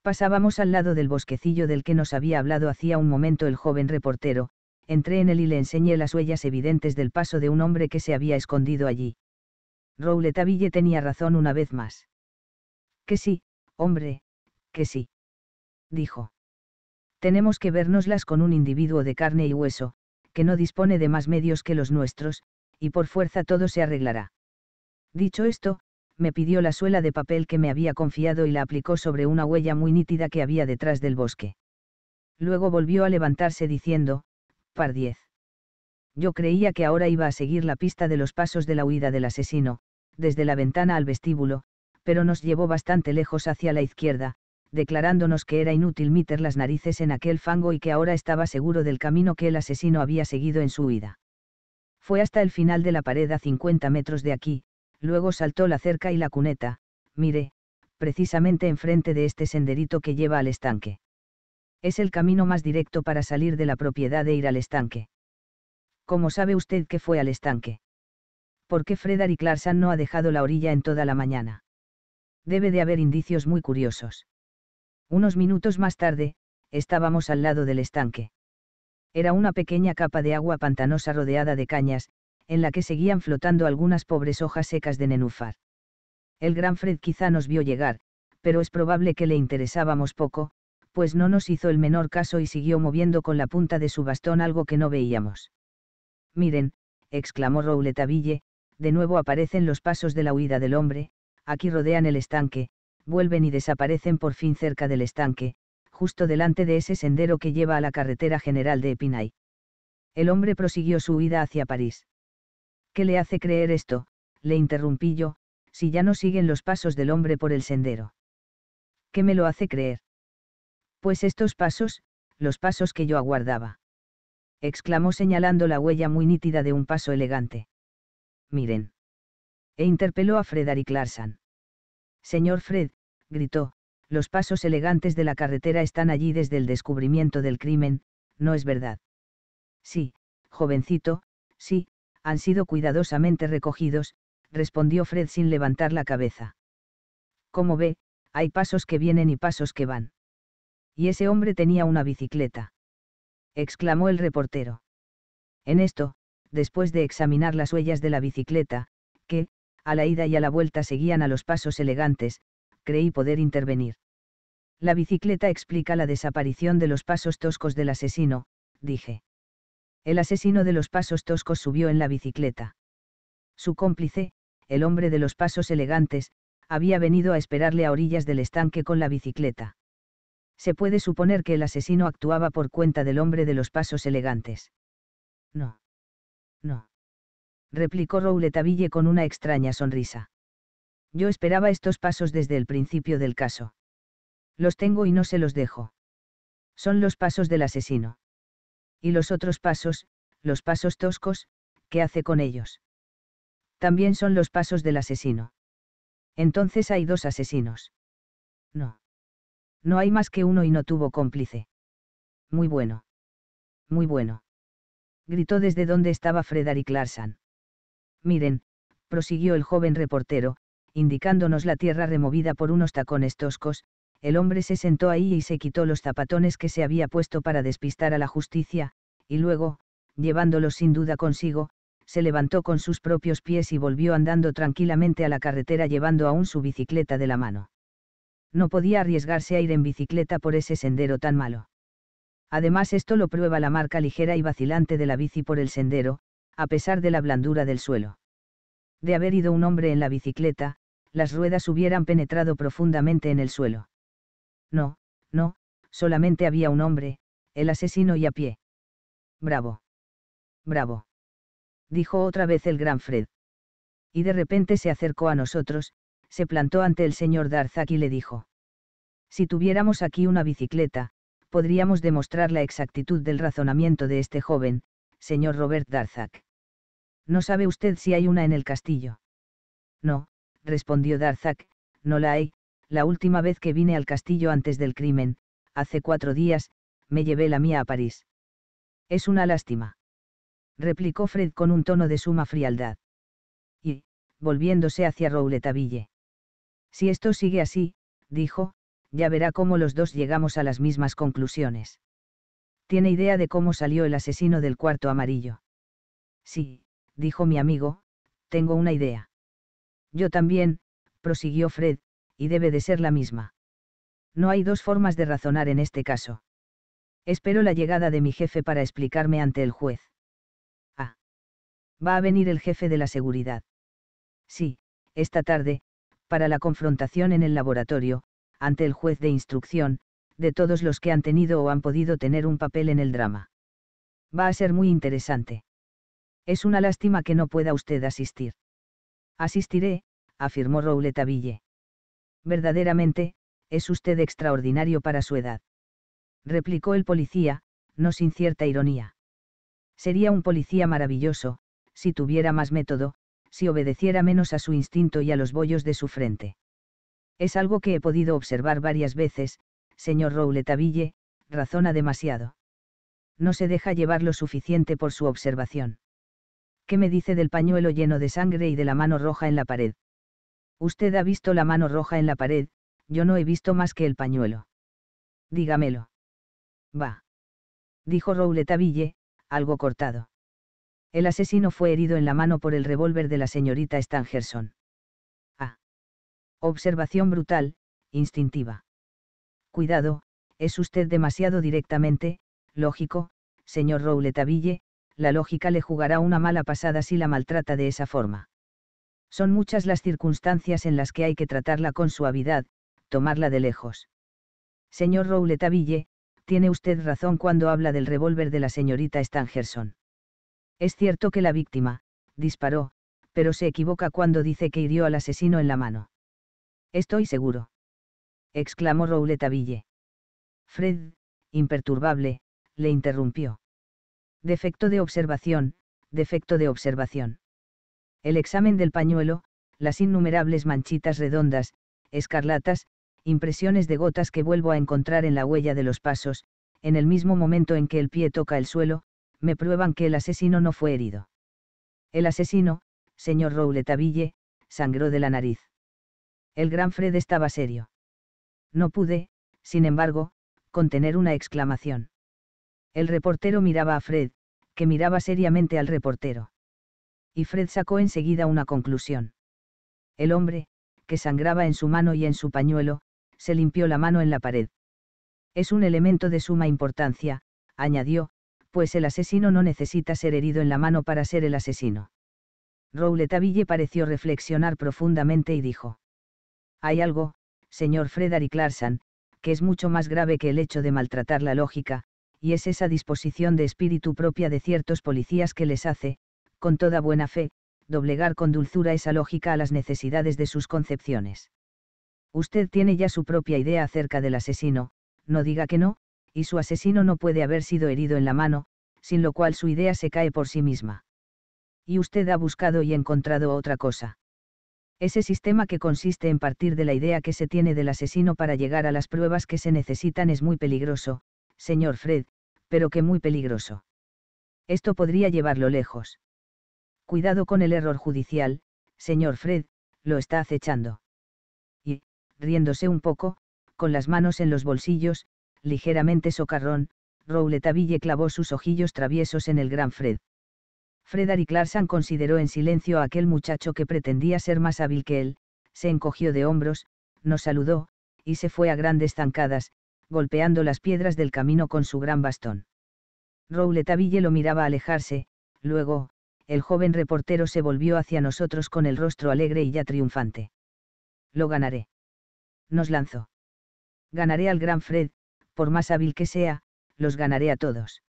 Speaker 1: Pasábamos al lado del bosquecillo del que nos había hablado hacía un momento el joven reportero, entré en él y le enseñé las huellas evidentes del paso de un hombre que se había escondido allí. Rouletaville tenía razón una vez más. Que sí, hombre, que sí. Dijo. Tenemos que vernoslas con un individuo de carne y hueso, que no dispone de más medios que los nuestros, y por fuerza todo se arreglará. Dicho esto, me pidió la suela de papel que me había confiado y la aplicó sobre una huella muy nítida que había detrás del bosque. Luego volvió a levantarse diciendo, par 10. Yo creía que ahora iba a seguir la pista de los pasos de la huida del asesino, desde la ventana al vestíbulo, pero nos llevó bastante lejos hacia la izquierda, declarándonos que era inútil meter las narices en aquel fango y que ahora estaba seguro del camino que el asesino había seguido en su huida. Fue hasta el final de la pared a 50 metros de aquí, luego saltó la cerca y la cuneta, mire, precisamente enfrente de este senderito que lleva al estanque. Es el camino más directo para salir de la propiedad e ir al estanque. ¿Cómo sabe usted que fue al estanque? ¿Por qué Frederick Larsan no ha dejado la orilla en toda la mañana? debe de haber indicios muy curiosos. Unos minutos más tarde, estábamos al lado del estanque. Era una pequeña capa de agua pantanosa rodeada de cañas, en la que seguían flotando algunas pobres hojas secas de nenúfar. El gran Fred quizá nos vio llegar, pero es probable que le interesábamos poco, pues no nos hizo el menor caso y siguió moviendo con la punta de su bastón algo que no veíamos. Miren, exclamó Rouletabille, de nuevo aparecen los pasos de la huida del hombre, aquí rodean el estanque, vuelven y desaparecen por fin cerca del estanque, justo delante de ese sendero que lleva a la carretera general de Epinay. El hombre prosiguió su huida hacia París. ¿Qué le hace creer esto? le interrumpí yo, si ya no siguen los pasos del hombre por el sendero. ¿Qué me lo hace creer? Pues estos pasos, los pasos que yo aguardaba. Exclamó señalando la huella muy nítida de un paso elegante. Miren. E interpeló a Frederick Larsan. Señor Fred, gritó, los pasos elegantes de la carretera están allí desde el descubrimiento del crimen, ¿no es verdad? Sí, jovencito, sí, han sido cuidadosamente recogidos, respondió Fred sin levantar la cabeza. Como ve, hay pasos que vienen y pasos que van. Y ese hombre tenía una bicicleta. Exclamó el reportero. En esto, después de examinar las huellas de la bicicleta, que, a la ida y a la vuelta seguían a los pasos elegantes, creí poder intervenir. La bicicleta explica la desaparición de los pasos toscos del asesino, dije. El asesino de los pasos toscos subió en la bicicleta. Su cómplice, el hombre de los pasos elegantes, había venido a esperarle a orillas del estanque con la bicicleta. Se puede suponer que el asesino actuaba por cuenta del hombre de los pasos elegantes. No. No replicó Rouletaville con una extraña sonrisa. Yo esperaba estos pasos desde el principio del caso. Los tengo y no se los dejo. Son los pasos del asesino. Y los otros pasos, los pasos toscos, ¿qué hace con ellos? También son los pasos del asesino. Entonces hay dos asesinos. No. No hay más que uno y no tuvo cómplice. Muy bueno. Muy bueno. Gritó desde donde estaba Frederick Larsan. Miren, prosiguió el joven reportero, indicándonos la tierra removida por unos tacones toscos, el hombre se sentó ahí y se quitó los zapatones que se había puesto para despistar a la justicia, y luego, llevándolos sin duda consigo, se levantó con sus propios pies y volvió andando tranquilamente a la carretera llevando aún su bicicleta de la mano. No podía arriesgarse a ir en bicicleta por ese sendero tan malo. Además esto lo prueba la marca ligera y vacilante de la bici por el sendero, a pesar de la blandura del suelo. De haber ido un hombre en la bicicleta, las ruedas hubieran penetrado profundamente en el suelo. No, no, solamente había un hombre, el asesino y a pie. Bravo. Bravo. Dijo otra vez el gran Fred. Y de repente se acercó a nosotros, se plantó ante el señor Darzac y le dijo. Si tuviéramos aquí una bicicleta, podríamos demostrar la exactitud del razonamiento de este joven, señor Robert Darzac. ¿No sabe usted si hay una en el castillo? No, respondió Darzac, no la hay, la última vez que vine al castillo antes del crimen, hace cuatro días, me llevé la mía a París. Es una lástima. Replicó Fred con un tono de suma frialdad. Y, volviéndose hacia Rouletabille. — Si esto sigue así, dijo, ya verá cómo los dos llegamos a las mismas conclusiones. ¿Tiene idea de cómo salió el asesino del cuarto amarillo? Sí, dijo mi amigo, tengo una idea. Yo también, prosiguió Fred, y debe de ser la misma. No hay dos formas de razonar en este caso. Espero la llegada de mi jefe para explicarme ante el juez. Ah. Va a venir el jefe de la seguridad. Sí, esta tarde, para la confrontación en el laboratorio, ante el juez de instrucción, de todos los que han tenido o han podido tener un papel en el drama. Va a ser muy interesante. Es una lástima que no pueda usted asistir. Asistiré, afirmó Rouletaville. Verdaderamente, es usted extraordinario para su edad. Replicó el policía, no sin cierta ironía. Sería un policía maravilloso, si tuviera más método, si obedeciera menos a su instinto y a los bollos de su frente. Es algo que he podido observar varias veces, señor Rouletaville, razona demasiado. No se deja llevar lo suficiente por su observación me dice del pañuelo lleno de sangre y de la mano roja en la pared? Usted ha visto la mano roja en la pared, yo no he visto más que el pañuelo. Dígamelo. Va. Dijo Rouletaville, algo cortado. El asesino fue herido en la mano por el revólver de la señorita Stangerson. Ah. Observación brutal, instintiva. Cuidado, es usted demasiado directamente, lógico, señor Rouletaville, la lógica le jugará una mala pasada si la maltrata de esa forma. Son muchas las circunstancias en las que hay que tratarla con suavidad, tomarla de lejos. Señor Rouletabille, tiene usted razón cuando habla del revólver de la señorita Stangerson. Es cierto que la víctima, disparó, pero se equivoca cuando dice que hirió al asesino en la mano. Estoy seguro. exclamó Rouletaville. Fred, imperturbable, le interrumpió defecto de observación, defecto de observación. El examen del pañuelo, las innumerables manchitas redondas, escarlatas, impresiones de gotas que vuelvo a encontrar en la huella de los pasos, en el mismo momento en que el pie toca el suelo, me prueban que el asesino no fue herido. El asesino, señor Rouletabille, sangró de la nariz. El gran Fred estaba serio. No pude, sin embargo, contener una exclamación. El reportero miraba a Fred, que miraba seriamente al reportero. Y Fred sacó enseguida una conclusión. El hombre, que sangraba en su mano y en su pañuelo, se limpió la mano en la pared. Es un elemento de suma importancia, añadió, pues el asesino no necesita ser herido en la mano para ser el asesino. Rouletaville pareció reflexionar profundamente y dijo. Hay algo, señor Frederick Larsan, que es mucho más grave que el hecho de maltratar la lógica, y es esa disposición de espíritu propia de ciertos policías que les hace, con toda buena fe, doblegar con dulzura esa lógica a las necesidades de sus concepciones. Usted tiene ya su propia idea acerca del asesino, no diga que no, y su asesino no puede haber sido herido en la mano, sin lo cual su idea se cae por sí misma. Y usted ha buscado y encontrado otra cosa. Ese sistema que consiste en partir de la idea que se tiene del asesino para llegar a las pruebas que se necesitan es muy peligroso, señor Fred, pero que muy peligroso. Esto podría llevarlo lejos. Cuidado con el error judicial, señor Fred, lo está acechando. Y, riéndose un poco, con las manos en los bolsillos, ligeramente socarrón, Rouletaville clavó sus ojillos traviesos en el gran Fred. Fred Clarkson consideró en silencio a aquel muchacho que pretendía ser más hábil que él, se encogió de hombros, nos saludó, y se fue a grandes zancadas, golpeando las piedras del camino con su gran bastón. Rouletaville lo miraba alejarse, luego, el joven reportero se volvió hacia nosotros con el rostro alegre y ya triunfante. Lo ganaré. Nos lanzó. Ganaré al gran Fred, por más hábil que sea, los ganaré a todos.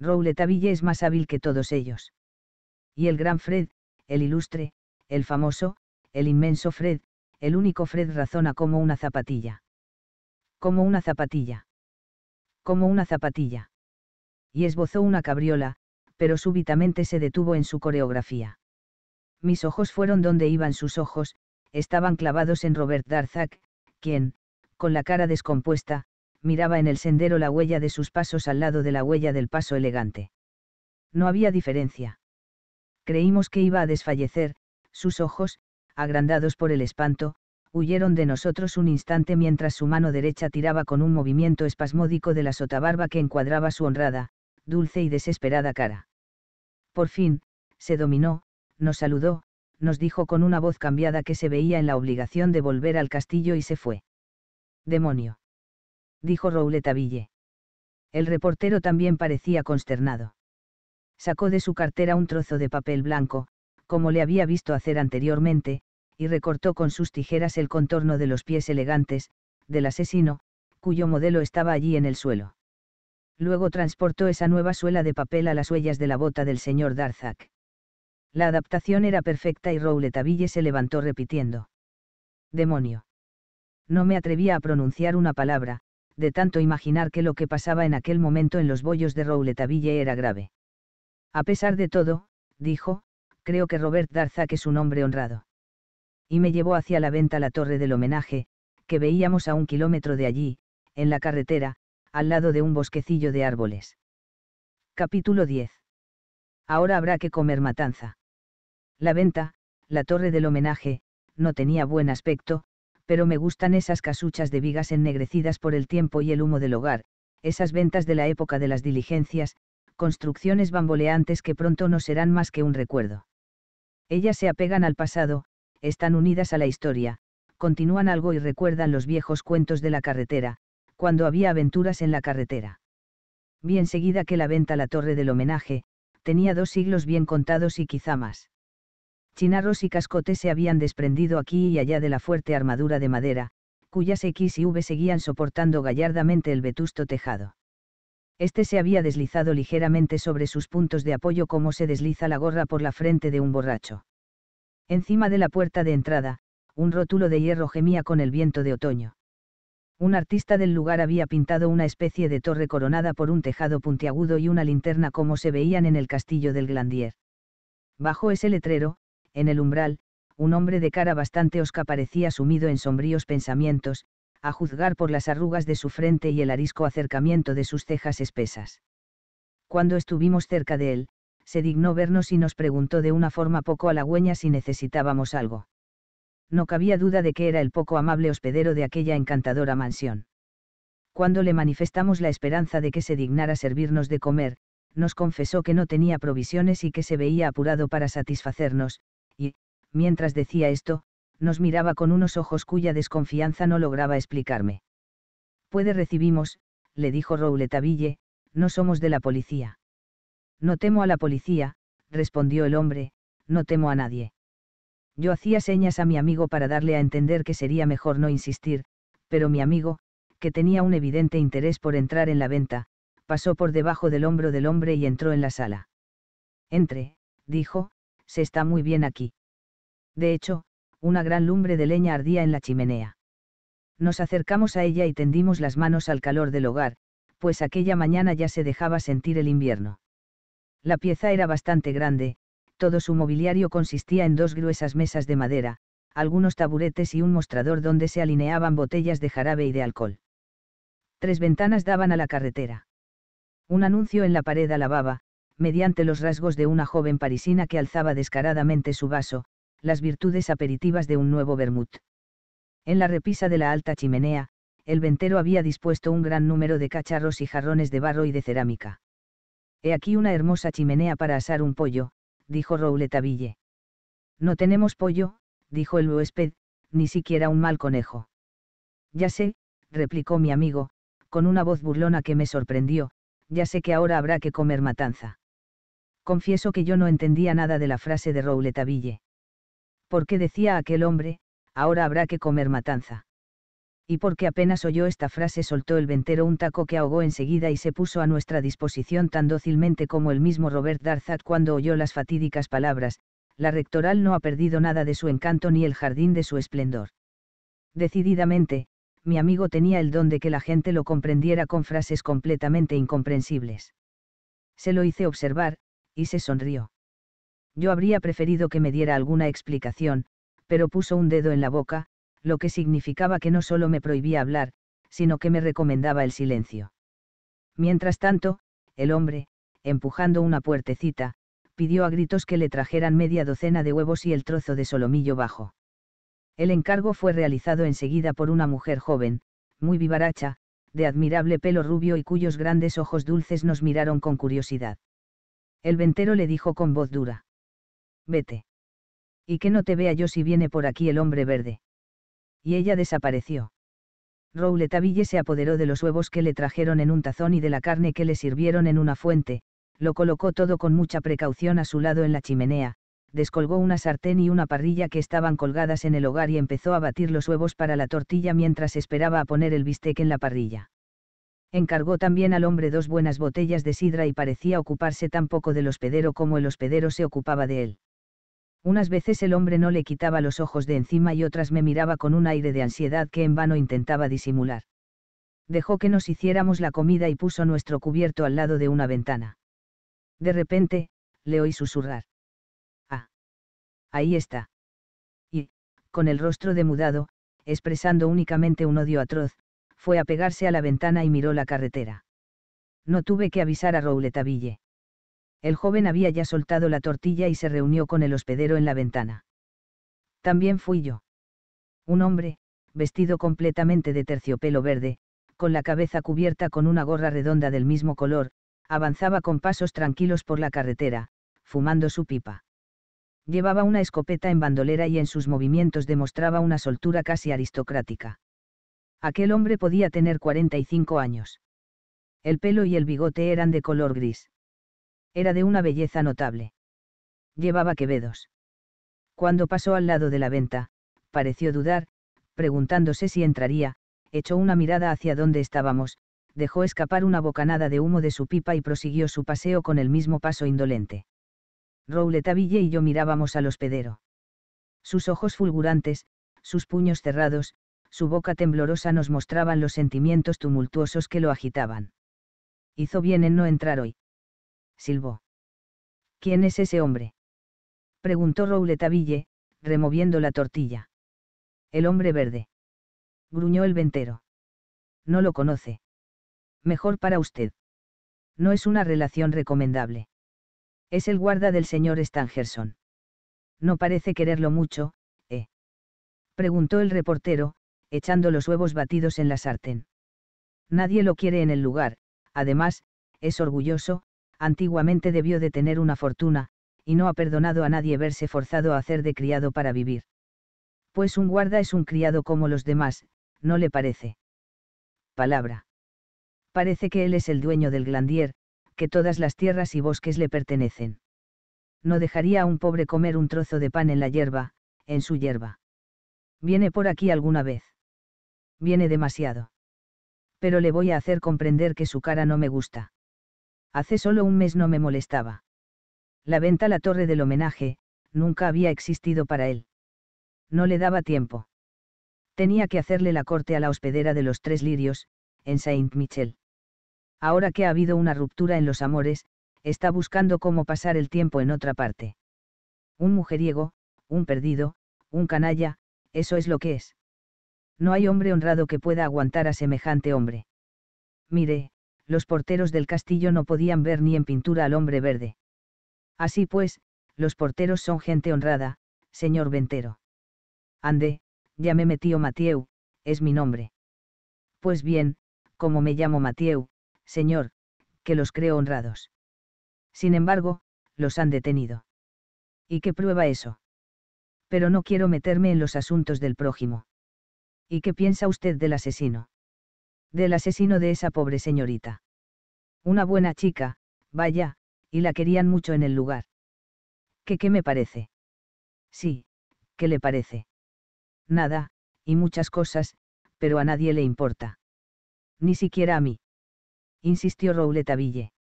Speaker 1: Rouletaville es más hábil que todos ellos. Y el gran Fred, el ilustre, el famoso, el inmenso Fred, el único Fred razona como una zapatilla. Como una zapatilla. Como una zapatilla. Y esbozó una cabriola, pero súbitamente se detuvo en su coreografía. Mis ojos fueron donde iban sus ojos, estaban clavados en Robert Darzac, quien, con la cara descompuesta, miraba en el sendero la huella de sus pasos al lado de la huella del paso elegante. No había diferencia. Creímos que iba a desfallecer, sus ojos, agrandados por el espanto, huyeron de nosotros un instante mientras su mano derecha tiraba con un movimiento espasmódico de la sotabarba que encuadraba su honrada, dulce y desesperada cara. Por fin, se dominó, nos saludó, nos dijo con una voz cambiada que se veía en la obligación de volver al castillo y se fue. Demonio. Dijo Rouletabille. El reportero también parecía consternado. Sacó de su cartera un trozo de papel blanco, como le había visto hacer anteriormente, y recortó con sus tijeras el contorno de los pies elegantes, del asesino, cuyo modelo estaba allí en el suelo. Luego transportó esa nueva suela de papel a las huellas de la bota del señor Darzac. La adaptación era perfecta y Rouletabille se levantó repitiendo. Demonio. No me atrevía a pronunciar una palabra, de tanto imaginar que lo que pasaba en aquel momento en los bollos de Rouletabille era grave. A pesar de todo, dijo, creo que Robert Darzac es un hombre honrado y me llevó hacia la venta la torre del homenaje, que veíamos a un kilómetro de allí, en la carretera, al lado de un bosquecillo de árboles. Capítulo 10. Ahora habrá que comer matanza. La venta, la torre del homenaje, no tenía buen aspecto, pero me gustan esas casuchas de vigas ennegrecidas por el tiempo y el humo del hogar, esas ventas de la época de las diligencias, construcciones bamboleantes que pronto no serán más que un recuerdo. Ellas se apegan al pasado, están unidas a la historia, continúan algo y recuerdan los viejos cuentos de la carretera, cuando había aventuras en la carretera. Vi seguida que la venta la torre del homenaje, tenía dos siglos bien contados y quizá más. Chinarros y cascotes se habían desprendido aquí y allá de la fuerte armadura de madera, cuyas X y V seguían soportando gallardamente el vetusto tejado. Este se había deslizado ligeramente sobre sus puntos de apoyo como se desliza la gorra por la frente de un borracho. Encima de la puerta de entrada, un rótulo de hierro gemía con el viento de otoño. Un artista del lugar había pintado una especie de torre coronada por un tejado puntiagudo y una linterna como se veían en el castillo del Glandier. Bajo ese letrero, en el umbral, un hombre de cara bastante osca parecía sumido en sombríos pensamientos, a juzgar por las arrugas de su frente y el arisco acercamiento de sus cejas espesas. Cuando estuvimos cerca de él, se dignó vernos y nos preguntó de una forma poco halagüeña si necesitábamos algo. No cabía duda de que era el poco amable hospedero de aquella encantadora mansión. Cuando le manifestamos la esperanza de que se dignara servirnos de comer, nos confesó que no tenía provisiones y que se veía apurado para satisfacernos, y, mientras decía esto, nos miraba con unos ojos cuya desconfianza no lograba explicarme. Puede recibimos, le dijo Rouletabille, no somos de la policía. No temo a la policía, respondió el hombre, no temo a nadie. Yo hacía señas a mi amigo para darle a entender que sería mejor no insistir, pero mi amigo, que tenía un evidente interés por entrar en la venta, pasó por debajo del hombro del hombre y entró en la sala. Entre, dijo, se está muy bien aquí. De hecho, una gran lumbre de leña ardía en la chimenea. Nos acercamos a ella y tendimos las manos al calor del hogar, pues aquella mañana ya se dejaba sentir el invierno. La pieza era bastante grande, todo su mobiliario consistía en dos gruesas mesas de madera, algunos taburetes y un mostrador donde se alineaban botellas de jarabe y de alcohol. Tres ventanas daban a la carretera. Un anuncio en la pared alababa, mediante los rasgos de una joven parisina que alzaba descaradamente su vaso, las virtudes aperitivas de un nuevo vermut. En la repisa de la alta chimenea, el ventero había dispuesto un gran número de cacharros y jarrones de barro y de cerámica. He aquí una hermosa chimenea para asar un pollo, dijo Rouletaville. No tenemos pollo, dijo el huésped, ni siquiera un mal conejo. Ya sé, replicó mi amigo, con una voz burlona que me sorprendió, ya sé que ahora habrá que comer matanza. Confieso que yo no entendía nada de la frase de Rouletabille. ¿Por qué decía aquel hombre, ahora habrá que comer matanza? y porque apenas oyó esta frase soltó el ventero un taco que ahogó enseguida y se puso a nuestra disposición tan dócilmente como el mismo Robert Darzac cuando oyó las fatídicas palabras, la rectoral no ha perdido nada de su encanto ni el jardín de su esplendor. Decididamente, mi amigo tenía el don de que la gente lo comprendiera con frases completamente incomprensibles. Se lo hice observar, y se sonrió. Yo habría preferido que me diera alguna explicación, pero puso un dedo en la boca, lo que significaba que no solo me prohibía hablar, sino que me recomendaba el silencio. Mientras tanto, el hombre, empujando una puertecita, pidió a gritos que le trajeran media docena de huevos y el trozo de solomillo bajo. El encargo fue realizado enseguida por una mujer joven, muy vivaracha, de admirable pelo rubio y cuyos grandes ojos dulces nos miraron con curiosidad. El ventero le dijo con voz dura. Vete. Y que no te vea yo si viene por aquí el hombre verde y ella desapareció. Rouletabille se apoderó de los huevos que le trajeron en un tazón y de la carne que le sirvieron en una fuente, lo colocó todo con mucha precaución a su lado en la chimenea, descolgó una sartén y una parrilla que estaban colgadas en el hogar y empezó a batir los huevos para la tortilla mientras esperaba a poner el bistec en la parrilla. Encargó también al hombre dos buenas botellas de sidra y parecía ocuparse tan poco del hospedero como el hospedero se ocupaba de él. Unas veces el hombre no le quitaba los ojos de encima y otras me miraba con un aire de ansiedad que en vano intentaba disimular. Dejó que nos hiciéramos la comida y puso nuestro cubierto al lado de una ventana. De repente, le oí susurrar. Ah. Ahí está. Y, con el rostro demudado, expresando únicamente un odio atroz, fue a pegarse a la ventana y miró la carretera. No tuve que avisar a Rouletaville. El joven había ya soltado la tortilla y se reunió con el hospedero en la ventana. También fui yo. Un hombre, vestido completamente de terciopelo verde, con la cabeza cubierta con una gorra redonda del mismo color, avanzaba con pasos tranquilos por la carretera, fumando su pipa. Llevaba una escopeta en bandolera y en sus movimientos demostraba una soltura casi aristocrática. Aquel hombre podía tener 45 años. El pelo y el bigote eran de color gris. Era de una belleza notable. Llevaba quevedos. Cuando pasó al lado de la venta, pareció dudar, preguntándose si entraría, echó una mirada hacia donde estábamos, dejó escapar una bocanada de humo de su pipa y prosiguió su paseo con el mismo paso indolente. Rouletaville y yo mirábamos al hospedero. Sus ojos fulgurantes, sus puños cerrados, su boca temblorosa nos mostraban los sentimientos tumultuosos que lo agitaban. Hizo bien en no entrar hoy silbó. ¿Quién es ese hombre? preguntó Rouletabille, removiendo la tortilla. El hombre verde. Gruñó el ventero. No lo conoce. Mejor para usted. No es una relación recomendable. Es el guarda del señor Stangerson. No parece quererlo mucho, ¿eh? Preguntó el reportero, echando los huevos batidos en la sartén. Nadie lo quiere en el lugar, además, es orgulloso, antiguamente debió de tener una fortuna, y no ha perdonado a nadie verse forzado a hacer de criado para vivir. Pues un guarda es un criado como los demás, ¿no le parece? Palabra. Parece que él es el dueño del Glandier, que todas las tierras y bosques le pertenecen. No dejaría a un pobre comer un trozo de pan en la hierba, en su hierba. ¿Viene por aquí alguna vez? Viene demasiado. Pero le voy a hacer comprender que su cara no me gusta hace solo un mes no me molestaba. La venta a la torre del homenaje, nunca había existido para él. No le daba tiempo. Tenía que hacerle la corte a la hospedera de los tres lirios, en Saint-Michel. Ahora que ha habido una ruptura en los amores, está buscando cómo pasar el tiempo en otra parte. Un mujeriego, un perdido, un canalla, eso es lo que es. No hay hombre honrado que pueda aguantar a semejante hombre. Mire, los porteros del castillo no podían ver ni en pintura al hombre verde. Así pues, los porteros son gente honrada, señor Ventero. Ande, llámeme tío Matieu, es mi nombre. Pues bien, como me llamo Matieu, señor, que los creo honrados. Sin embargo, los han detenido. ¿Y qué prueba eso? Pero no quiero meterme en los asuntos del prójimo. ¿Y qué piensa usted del asesino? del asesino de esa pobre señorita. Una buena chica, vaya, y la querían mucho en el lugar. ¿Qué qué me parece? Sí, ¿qué le parece? Nada, y muchas cosas, pero a nadie le importa. Ni siquiera a mí. Insistió Ville.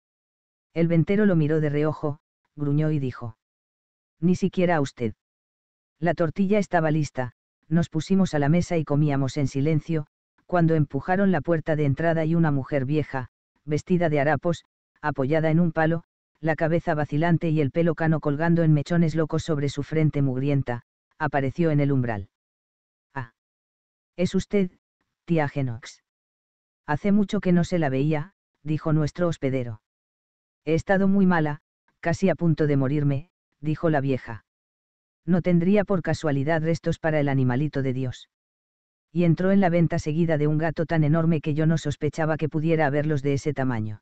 Speaker 1: El ventero lo miró de reojo, gruñó y dijo. Ni siquiera a usted. La tortilla estaba lista, nos pusimos a la mesa y comíamos en silencio, cuando empujaron la puerta de entrada y una mujer vieja, vestida de harapos, apoyada en un palo, la cabeza vacilante y el pelo cano colgando en mechones locos sobre su frente mugrienta, apareció en el umbral. Ah. Es usted, tía Genox. Hace mucho que no se la veía, dijo nuestro hospedero. He estado muy mala, casi a punto de morirme, dijo la vieja. No tendría por casualidad restos para el animalito de Dios y entró en la venta seguida de un gato tan enorme que yo no sospechaba que pudiera haberlos de ese tamaño.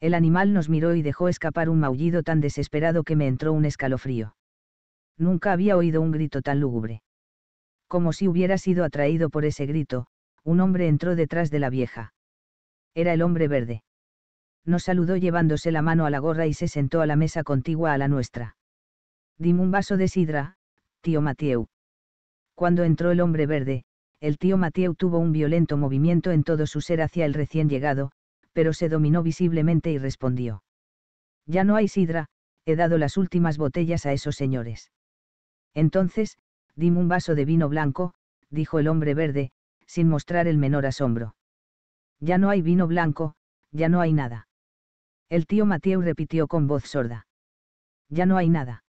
Speaker 1: El animal nos miró y dejó escapar un maullido tan desesperado que me entró un escalofrío. Nunca había oído un grito tan lúgubre. Como si hubiera sido atraído por ese grito, un hombre entró detrás de la vieja. Era el hombre verde. Nos saludó llevándose la mano a la gorra y se sentó a la mesa contigua a la nuestra. Dime un vaso de sidra, tío Mathieu. Cuando entró el hombre verde, el tío Mathieu tuvo un violento movimiento en todo su ser hacia el recién llegado, pero se dominó visiblemente y respondió. Ya no hay sidra, he dado las últimas botellas a esos señores. Entonces, dime un vaso de vino blanco, dijo el hombre verde, sin mostrar el menor asombro. Ya no hay vino blanco, ya no hay nada. El tío Mathieu repitió con voz sorda. Ya no hay nada.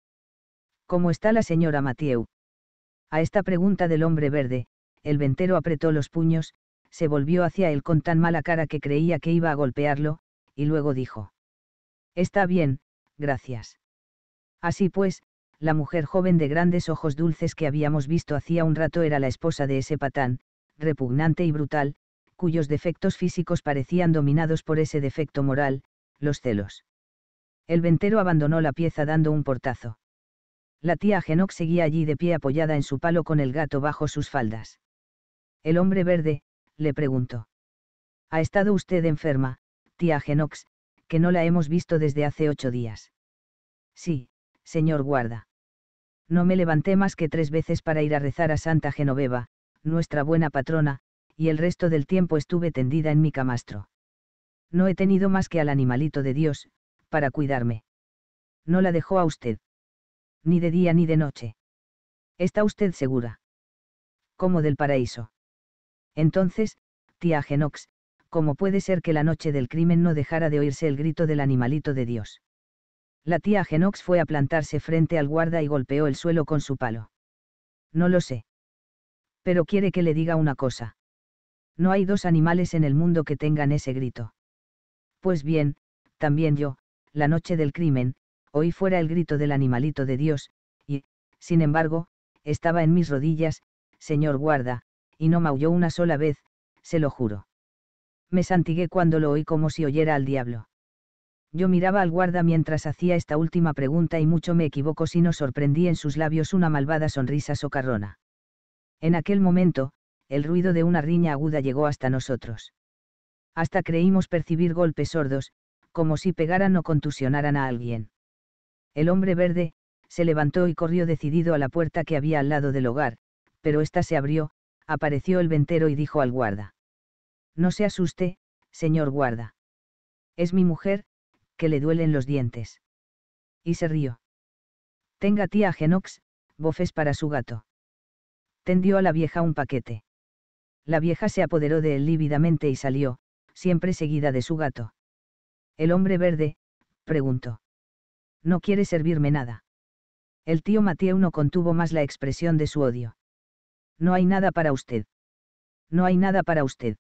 Speaker 1: ¿Cómo está la señora Mathieu? A esta pregunta del hombre verde, el ventero apretó los puños, se volvió hacia él con tan mala cara que creía que iba a golpearlo, y luego dijo. Está bien, gracias. Así pues, la mujer joven de grandes ojos dulces que habíamos visto hacía un rato era la esposa de ese patán, repugnante y brutal, cuyos defectos físicos parecían dominados por ese defecto moral, los celos. El ventero abandonó la pieza dando un portazo. La tía Genoc seguía allí de pie apoyada en su palo con el gato bajo sus faldas. El hombre verde, le preguntó. ¿Ha estado usted enferma, tía Genox, que no la hemos visto desde hace ocho días? Sí, señor guarda. No me levanté más que tres veces para ir a rezar a Santa Genoveva, nuestra buena patrona, y el resto del tiempo estuve tendida en mi camastro. No he tenido más que al animalito de Dios, para cuidarme. No la dejó a usted. Ni de día ni de noche. ¿Está usted segura? Como del paraíso. Entonces, tía Genox, ¿cómo puede ser que la noche del crimen no dejara de oírse el grito del animalito de Dios? La tía Genox fue a plantarse frente al guarda y golpeó el suelo con su palo. No lo sé. Pero quiere que le diga una cosa. No hay dos animales en el mundo que tengan ese grito. Pues bien, también yo, la noche del crimen, oí fuera el grito del animalito de Dios, y, sin embargo, estaba en mis rodillas, señor guarda, y no maulló una sola vez, se lo juro. Me santigué cuando lo oí como si oyera al diablo. Yo miraba al guarda mientras hacía esta última pregunta y mucho me equivoco si no sorprendí en sus labios una malvada sonrisa socarrona. En aquel momento, el ruido de una riña aguda llegó hasta nosotros. Hasta creímos percibir golpes sordos, como si pegaran o contusionaran a alguien. El hombre verde, se levantó y corrió decidido a la puerta que había al lado del hogar, pero ésta se abrió, apareció el ventero y dijo al guarda. No se asuste, señor guarda. Es mi mujer, que le duelen los dientes. Y se rió. Tenga tía Genox, bofes para su gato. Tendió a la vieja un paquete. La vieja se apoderó de él lívidamente y salió, siempre seguida de su gato. El hombre verde, preguntó. No quiere servirme nada. El tío Mateo no contuvo más la expresión de su odio. No hay nada para usted. No hay nada para usted.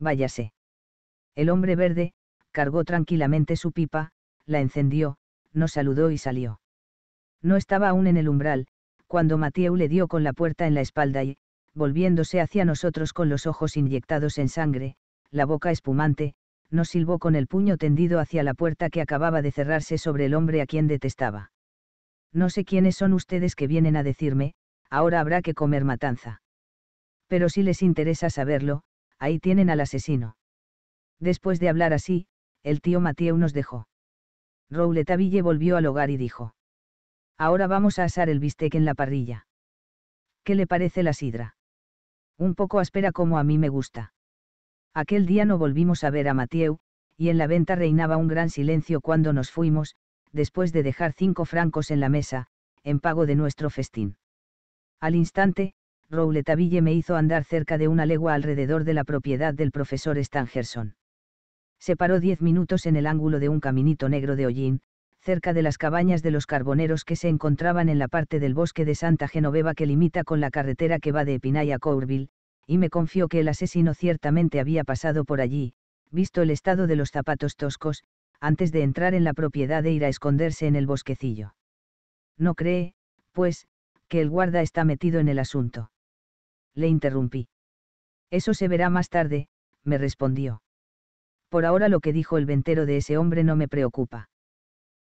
Speaker 1: Váyase. El hombre verde, cargó tranquilamente su pipa, la encendió, nos saludó y salió. No estaba aún en el umbral, cuando Mathieu le dio con la puerta en la espalda y, volviéndose hacia nosotros con los ojos inyectados en sangre, la boca espumante, nos silbó con el puño tendido hacia la puerta que acababa de cerrarse sobre el hombre a quien detestaba. No sé quiénes son ustedes que vienen a decirme, ahora habrá que comer matanza. Pero si les interesa saberlo, ahí tienen al asesino. Después de hablar así, el tío Mathieu nos dejó. Rouletaville volvió al hogar y dijo. Ahora vamos a asar el bistec en la parrilla. ¿Qué le parece la sidra? Un poco áspera como a mí me gusta. Aquel día no volvimos a ver a Mathieu, y en la venta reinaba un gran silencio cuando nos fuimos, después de dejar cinco francos en la mesa, en pago de nuestro festín. Al instante, Rouletabille me hizo andar cerca de una legua alrededor de la propiedad del profesor Stangerson. Se paró diez minutos en el ángulo de un caminito negro de hollín, cerca de las cabañas de los carboneros que se encontraban en la parte del bosque de Santa Genoveva que limita con la carretera que va de Epinay a Courville, y me confió que el asesino ciertamente había pasado por allí, visto el estado de los zapatos toscos, antes de entrar en la propiedad e ir a esconderse en el bosquecillo. No cree, pues, que el guarda está metido en el asunto. Le interrumpí. Eso se verá más tarde, me respondió. Por ahora lo que dijo el ventero de ese hombre no me preocupa.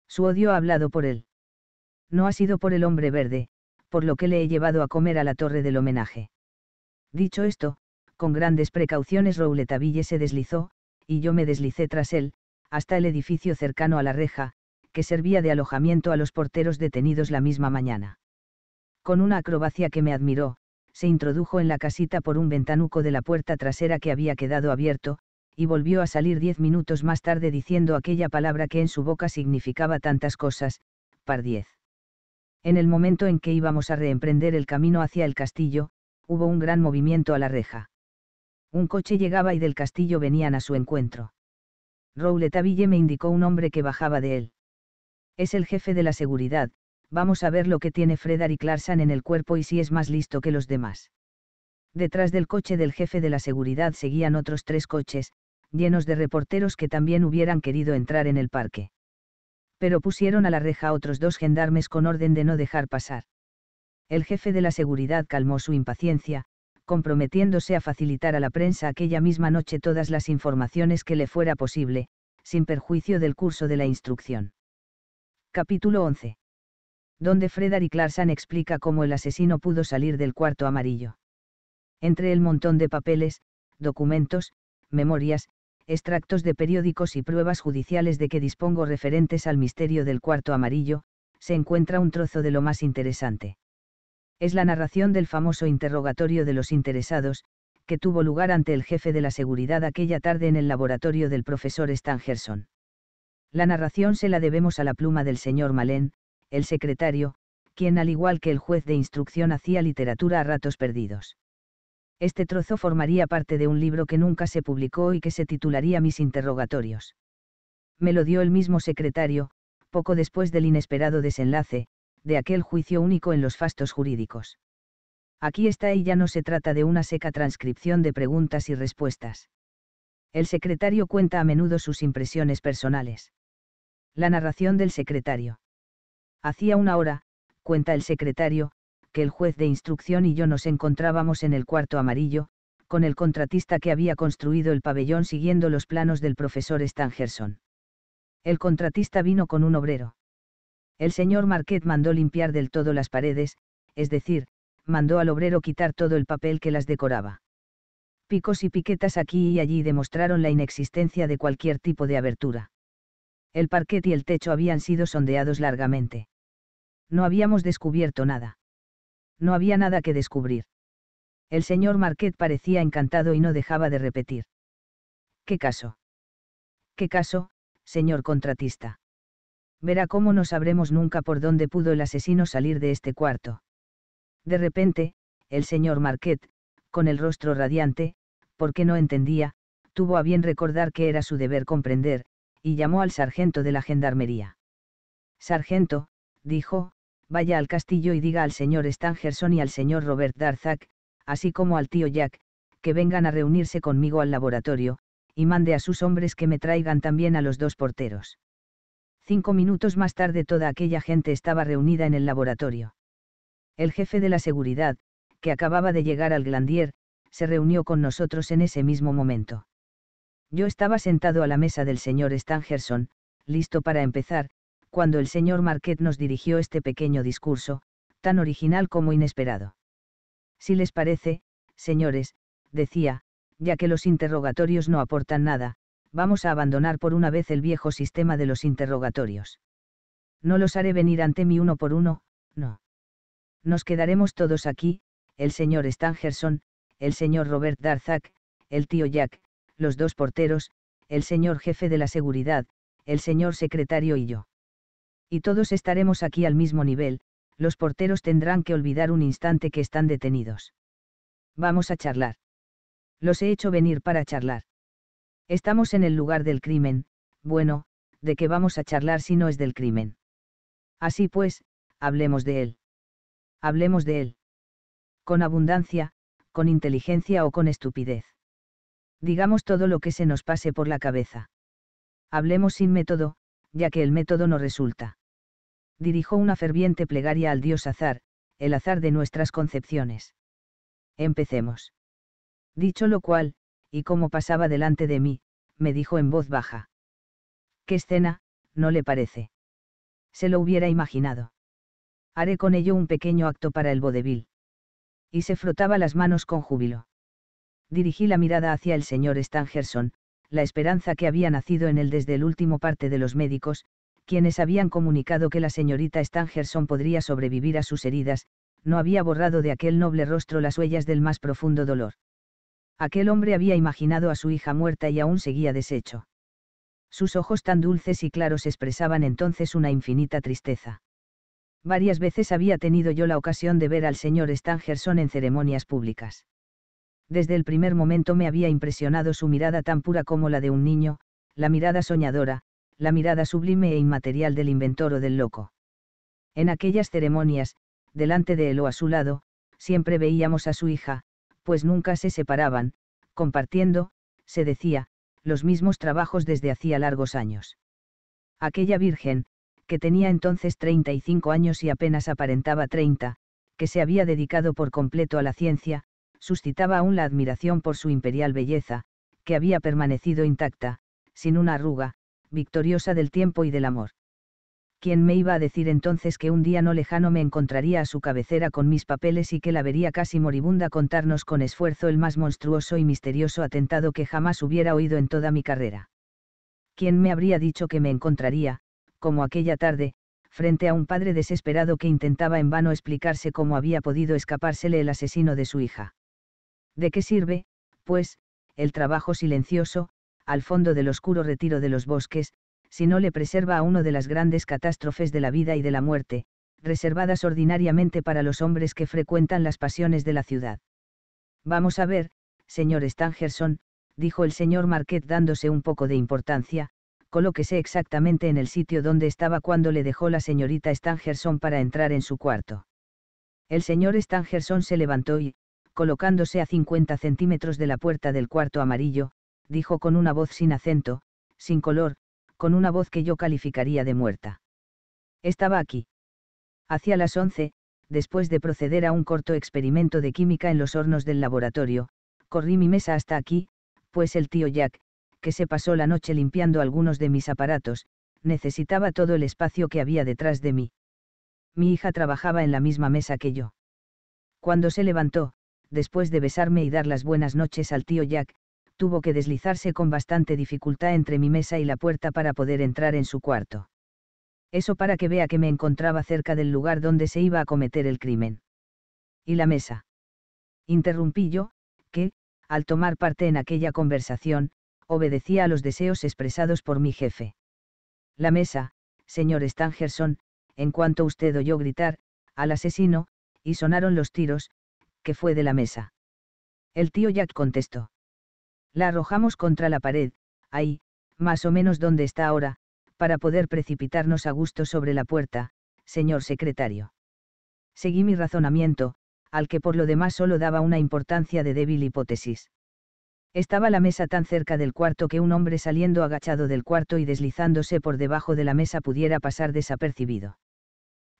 Speaker 1: Su odio ha hablado por él. No ha sido por el hombre verde, por lo que le he llevado a comer a la torre del homenaje. Dicho esto, con grandes precauciones Rouletabille se deslizó, y yo me deslicé tras él, hasta el edificio cercano a la reja, que servía de alojamiento a los porteros detenidos la misma mañana con una acrobacia que me admiró, se introdujo en la casita por un ventanuco de la puerta trasera que había quedado abierto, y volvió a salir diez minutos más tarde diciendo aquella palabra que en su boca significaba tantas cosas, par diez. En el momento en que íbamos a reemprender el camino hacia el castillo, hubo un gran movimiento a la reja. Un coche llegaba y del castillo venían a su encuentro. Rouletaville me indicó un hombre que bajaba de él. Es el jefe de la seguridad, vamos a ver lo que tiene Fredar y en el cuerpo y si es más listo que los demás. Detrás del coche del jefe de la seguridad seguían otros tres coches, llenos de reporteros que también hubieran querido entrar en el parque. Pero pusieron a la reja otros dos gendarmes con orden de no dejar pasar. El jefe de la seguridad calmó su impaciencia, comprometiéndose a facilitar a la prensa aquella misma noche todas las informaciones que le fuera posible, sin perjuicio del curso de la instrucción. Capítulo 11 donde Frederick Larsan explica cómo el asesino pudo salir del cuarto amarillo. Entre el montón de papeles, documentos, memorias, extractos de periódicos y pruebas judiciales de que dispongo referentes al misterio del cuarto amarillo, se encuentra un trozo de lo más interesante. Es la narración del famoso interrogatorio de los interesados, que tuvo lugar ante el jefe de la seguridad aquella tarde en el laboratorio del profesor Stangerson. La narración se la debemos a la pluma del señor Malén, el secretario, quien al igual que el juez de instrucción hacía literatura a ratos perdidos. Este trozo formaría parte de un libro que nunca se publicó y que se titularía Mis interrogatorios. Me lo dio el mismo secretario, poco después del inesperado desenlace, de aquel juicio único en los fastos jurídicos. Aquí está y ya no se trata de una seca transcripción de preguntas y respuestas. El secretario cuenta a menudo sus impresiones personales. La narración del secretario. Hacía una hora, cuenta el secretario, que el juez de instrucción y yo nos encontrábamos en el cuarto amarillo, con el contratista que había construido el pabellón siguiendo los planos del profesor Stangerson. El contratista vino con un obrero. El señor Marquet mandó limpiar del todo las paredes, es decir, mandó al obrero quitar todo el papel que las decoraba. Picos y piquetas aquí y allí demostraron la inexistencia de cualquier tipo de abertura. El parquet y el techo habían sido sondeados largamente. No habíamos descubierto nada. No había nada que descubrir. El señor Marquet parecía encantado y no dejaba de repetir. ¿Qué caso? ¿Qué caso, señor contratista? Verá cómo no sabremos nunca por dónde pudo el asesino salir de este cuarto. De repente, el señor Marquet, con el rostro radiante, porque no entendía, tuvo a bien recordar que era su deber comprender, y llamó al sargento de la gendarmería. Sargento, dijo, vaya al castillo y diga al señor Stangerson y al señor Robert Darzac, así como al tío Jack, que vengan a reunirse conmigo al laboratorio, y mande a sus hombres que me traigan también a los dos porteros. Cinco minutos más tarde toda aquella gente estaba reunida en el laboratorio. El jefe de la seguridad, que acababa de llegar al Glandier, se reunió con nosotros en ese mismo momento. Yo estaba sentado a la mesa del señor Stangerson, listo para empezar, cuando el señor Marquette nos dirigió este pequeño discurso, tan original como inesperado. Si les parece, señores, decía, ya que los interrogatorios no aportan nada, vamos a abandonar por una vez el viejo sistema de los interrogatorios. No los haré venir ante mí uno por uno, no. Nos quedaremos todos aquí, el señor Stangerson, el señor Robert Darzac, el tío Jack, los dos porteros, el señor jefe de la seguridad, el señor secretario y yo y todos estaremos aquí al mismo nivel, los porteros tendrán que olvidar un instante que están detenidos. Vamos a charlar. Los he hecho venir para charlar. Estamos en el lugar del crimen, bueno, de qué vamos a charlar si no es del crimen. Así pues, hablemos de él. Hablemos de él. Con abundancia, con inteligencia o con estupidez. Digamos todo lo que se nos pase por la cabeza. Hablemos sin método, ya que el método no resulta dirijo una ferviente plegaria al dios azar, el azar de nuestras concepciones. Empecemos. Dicho lo cual, y como pasaba delante de mí, me dijo en voz baja. ¿Qué escena, no le parece? Se lo hubiera imaginado. Haré con ello un pequeño acto para el vodevil. Y se frotaba las manos con júbilo. Dirigí la mirada hacia el señor Stangerson, la esperanza que había nacido en él desde el último parte de los médicos, quienes habían comunicado que la señorita Stangerson podría sobrevivir a sus heridas, no había borrado de aquel noble rostro las huellas del más profundo dolor. Aquel hombre había imaginado a su hija muerta y aún seguía deshecho. Sus ojos tan dulces y claros expresaban entonces una infinita tristeza. Varias veces había tenido yo la ocasión de ver al señor Stangerson en ceremonias públicas. Desde el primer momento me había impresionado su mirada tan pura como la de un niño, la mirada soñadora, la mirada sublime e inmaterial del inventor o del loco. En aquellas ceremonias, delante de él o a su lado, siempre veíamos a su hija, pues nunca se separaban, compartiendo, se decía, los mismos trabajos desde hacía largos años. Aquella virgen, que tenía entonces 35 años y apenas aparentaba 30, que se había dedicado por completo a la ciencia, suscitaba aún la admiración por su imperial belleza, que había permanecido intacta, sin una arruga, victoriosa del tiempo y del amor. ¿Quién me iba a decir entonces que un día no lejano me encontraría a su cabecera con mis papeles y que la vería casi moribunda contarnos con esfuerzo el más monstruoso y misterioso atentado que jamás hubiera oído en toda mi carrera? ¿Quién me habría dicho que me encontraría, como aquella tarde, frente a un padre desesperado que intentaba en vano explicarse cómo había podido escapársele el asesino de su hija? ¿De qué sirve, pues, el trabajo silencioso, al fondo del oscuro retiro de los bosques, si no le preserva a uno de las grandes catástrofes de la vida y de la muerte, reservadas ordinariamente para los hombres que frecuentan las pasiones de la ciudad. Vamos a ver, señor Stangerson, dijo el señor Marquet dándose un poco de importancia, colóquese exactamente en el sitio donde estaba cuando le dejó la señorita Stangerson para entrar en su cuarto. El señor Stangerson se levantó y, colocándose a 50 centímetros de la puerta del cuarto amarillo, dijo con una voz sin acento, sin color, con una voz que yo calificaría de muerta. Estaba aquí. Hacia las once, después de proceder a un corto experimento de química en los hornos del laboratorio, corrí mi mesa hasta aquí, pues el tío Jack, que se pasó la noche limpiando algunos de mis aparatos, necesitaba todo el espacio que había detrás de mí. Mi hija trabajaba en la misma mesa que yo. Cuando se levantó, después de besarme y dar las buenas noches al tío Jack, tuvo que deslizarse con bastante dificultad entre mi mesa y la puerta para poder entrar en su cuarto. Eso para que vea que me encontraba cerca del lugar donde se iba a cometer el crimen. ¿Y la mesa? Interrumpí yo, que, al tomar parte en aquella conversación, obedecía a los deseos expresados por mi jefe. La mesa, señor Stangerson, en cuanto usted oyó gritar, al asesino, y sonaron los tiros, que fue de la mesa. El tío Jack contestó. La arrojamos contra la pared, ahí, más o menos donde está ahora, para poder precipitarnos a gusto sobre la puerta, señor secretario. Seguí mi razonamiento, al que por lo demás solo daba una importancia de débil hipótesis. Estaba la mesa tan cerca del cuarto que un hombre saliendo agachado del cuarto y deslizándose por debajo de la mesa pudiera pasar desapercibido.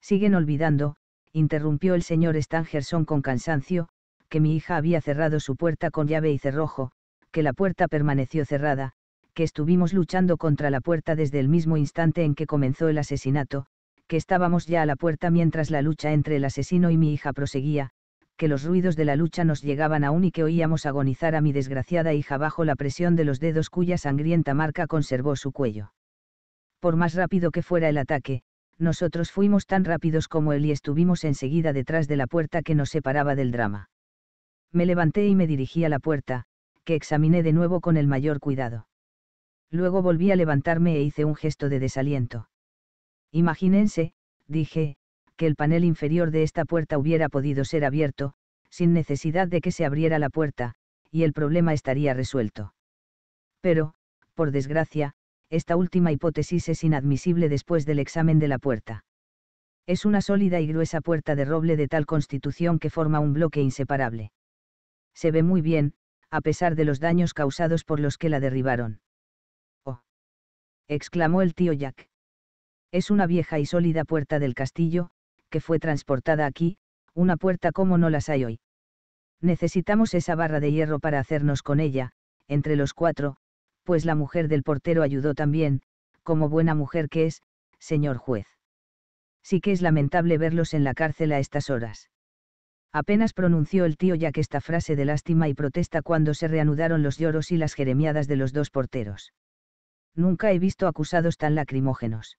Speaker 1: Siguen olvidando, interrumpió el señor Stangerson con cansancio, que mi hija había cerrado su puerta con llave y cerrojo, que la puerta permaneció cerrada, que estuvimos luchando contra la puerta desde el mismo instante en que comenzó el asesinato, que estábamos ya a la puerta mientras la lucha entre el asesino y mi hija proseguía, que los ruidos de la lucha nos llegaban aún y que oíamos agonizar a mi desgraciada hija bajo la presión de los dedos cuya sangrienta marca conservó su cuello. Por más rápido que fuera el ataque, nosotros fuimos tan rápidos como él y estuvimos enseguida detrás de la puerta que nos separaba del drama. Me levanté y me dirigí a la puerta, que examiné de nuevo con el mayor cuidado. Luego volví a levantarme e hice un gesto de desaliento. Imagínense, dije, que el panel inferior de esta puerta hubiera podido ser abierto, sin necesidad de que se abriera la puerta, y el problema estaría resuelto. Pero, por desgracia, esta última hipótesis es inadmisible después del examen de la puerta. Es una sólida y gruesa puerta de roble de tal constitución que forma un bloque inseparable. Se ve muy bien, a pesar de los daños causados por los que la derribaron. ¡Oh! exclamó el tío Jack. Es una vieja y sólida puerta del castillo, que fue transportada aquí, una puerta como no las hay hoy. Necesitamos esa barra de hierro para hacernos con ella, entre los cuatro, pues la mujer del portero ayudó también, como buena mujer que es, señor juez. Sí que es lamentable verlos en la cárcel a estas horas. Apenas pronunció el tío Jack esta frase de lástima y protesta cuando se reanudaron los lloros y las jeremiadas de los dos porteros. Nunca he visto acusados tan lacrimógenos.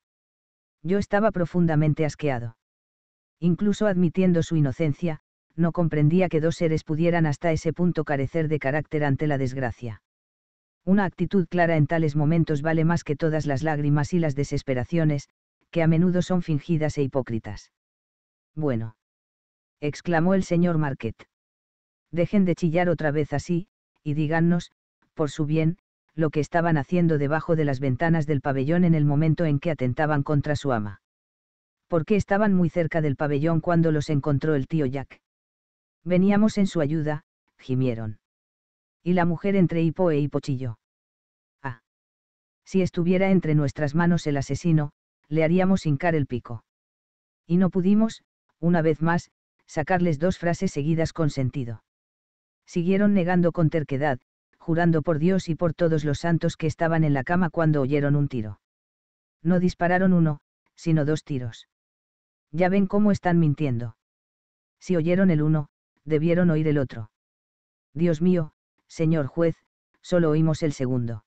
Speaker 1: Yo estaba profundamente asqueado. Incluso admitiendo su inocencia, no comprendía que dos seres pudieran hasta ese punto carecer de carácter ante la desgracia. Una actitud clara en tales momentos vale más que todas las lágrimas y las desesperaciones, que a menudo son fingidas e hipócritas. Bueno exclamó el señor Marquet. Dejen de chillar otra vez así, y díganos, por su bien, lo que estaban haciendo debajo de las ventanas del pabellón en el momento en que atentaban contra su ama. ¿Por qué estaban muy cerca del pabellón cuando los encontró el tío Jack? Veníamos en su ayuda, gimieron. Y la mujer entre hipo e hipo Ah. Si estuviera entre nuestras manos el asesino, le haríamos hincar el pico. Y no pudimos, una vez más, sacarles dos frases seguidas con sentido. Siguieron negando con terquedad, jurando por Dios y por todos los santos que estaban en la cama cuando oyeron un tiro. No dispararon uno, sino dos tiros. Ya ven cómo están mintiendo. Si oyeron el uno, debieron oír el otro. Dios mío, señor juez, solo oímos el segundo.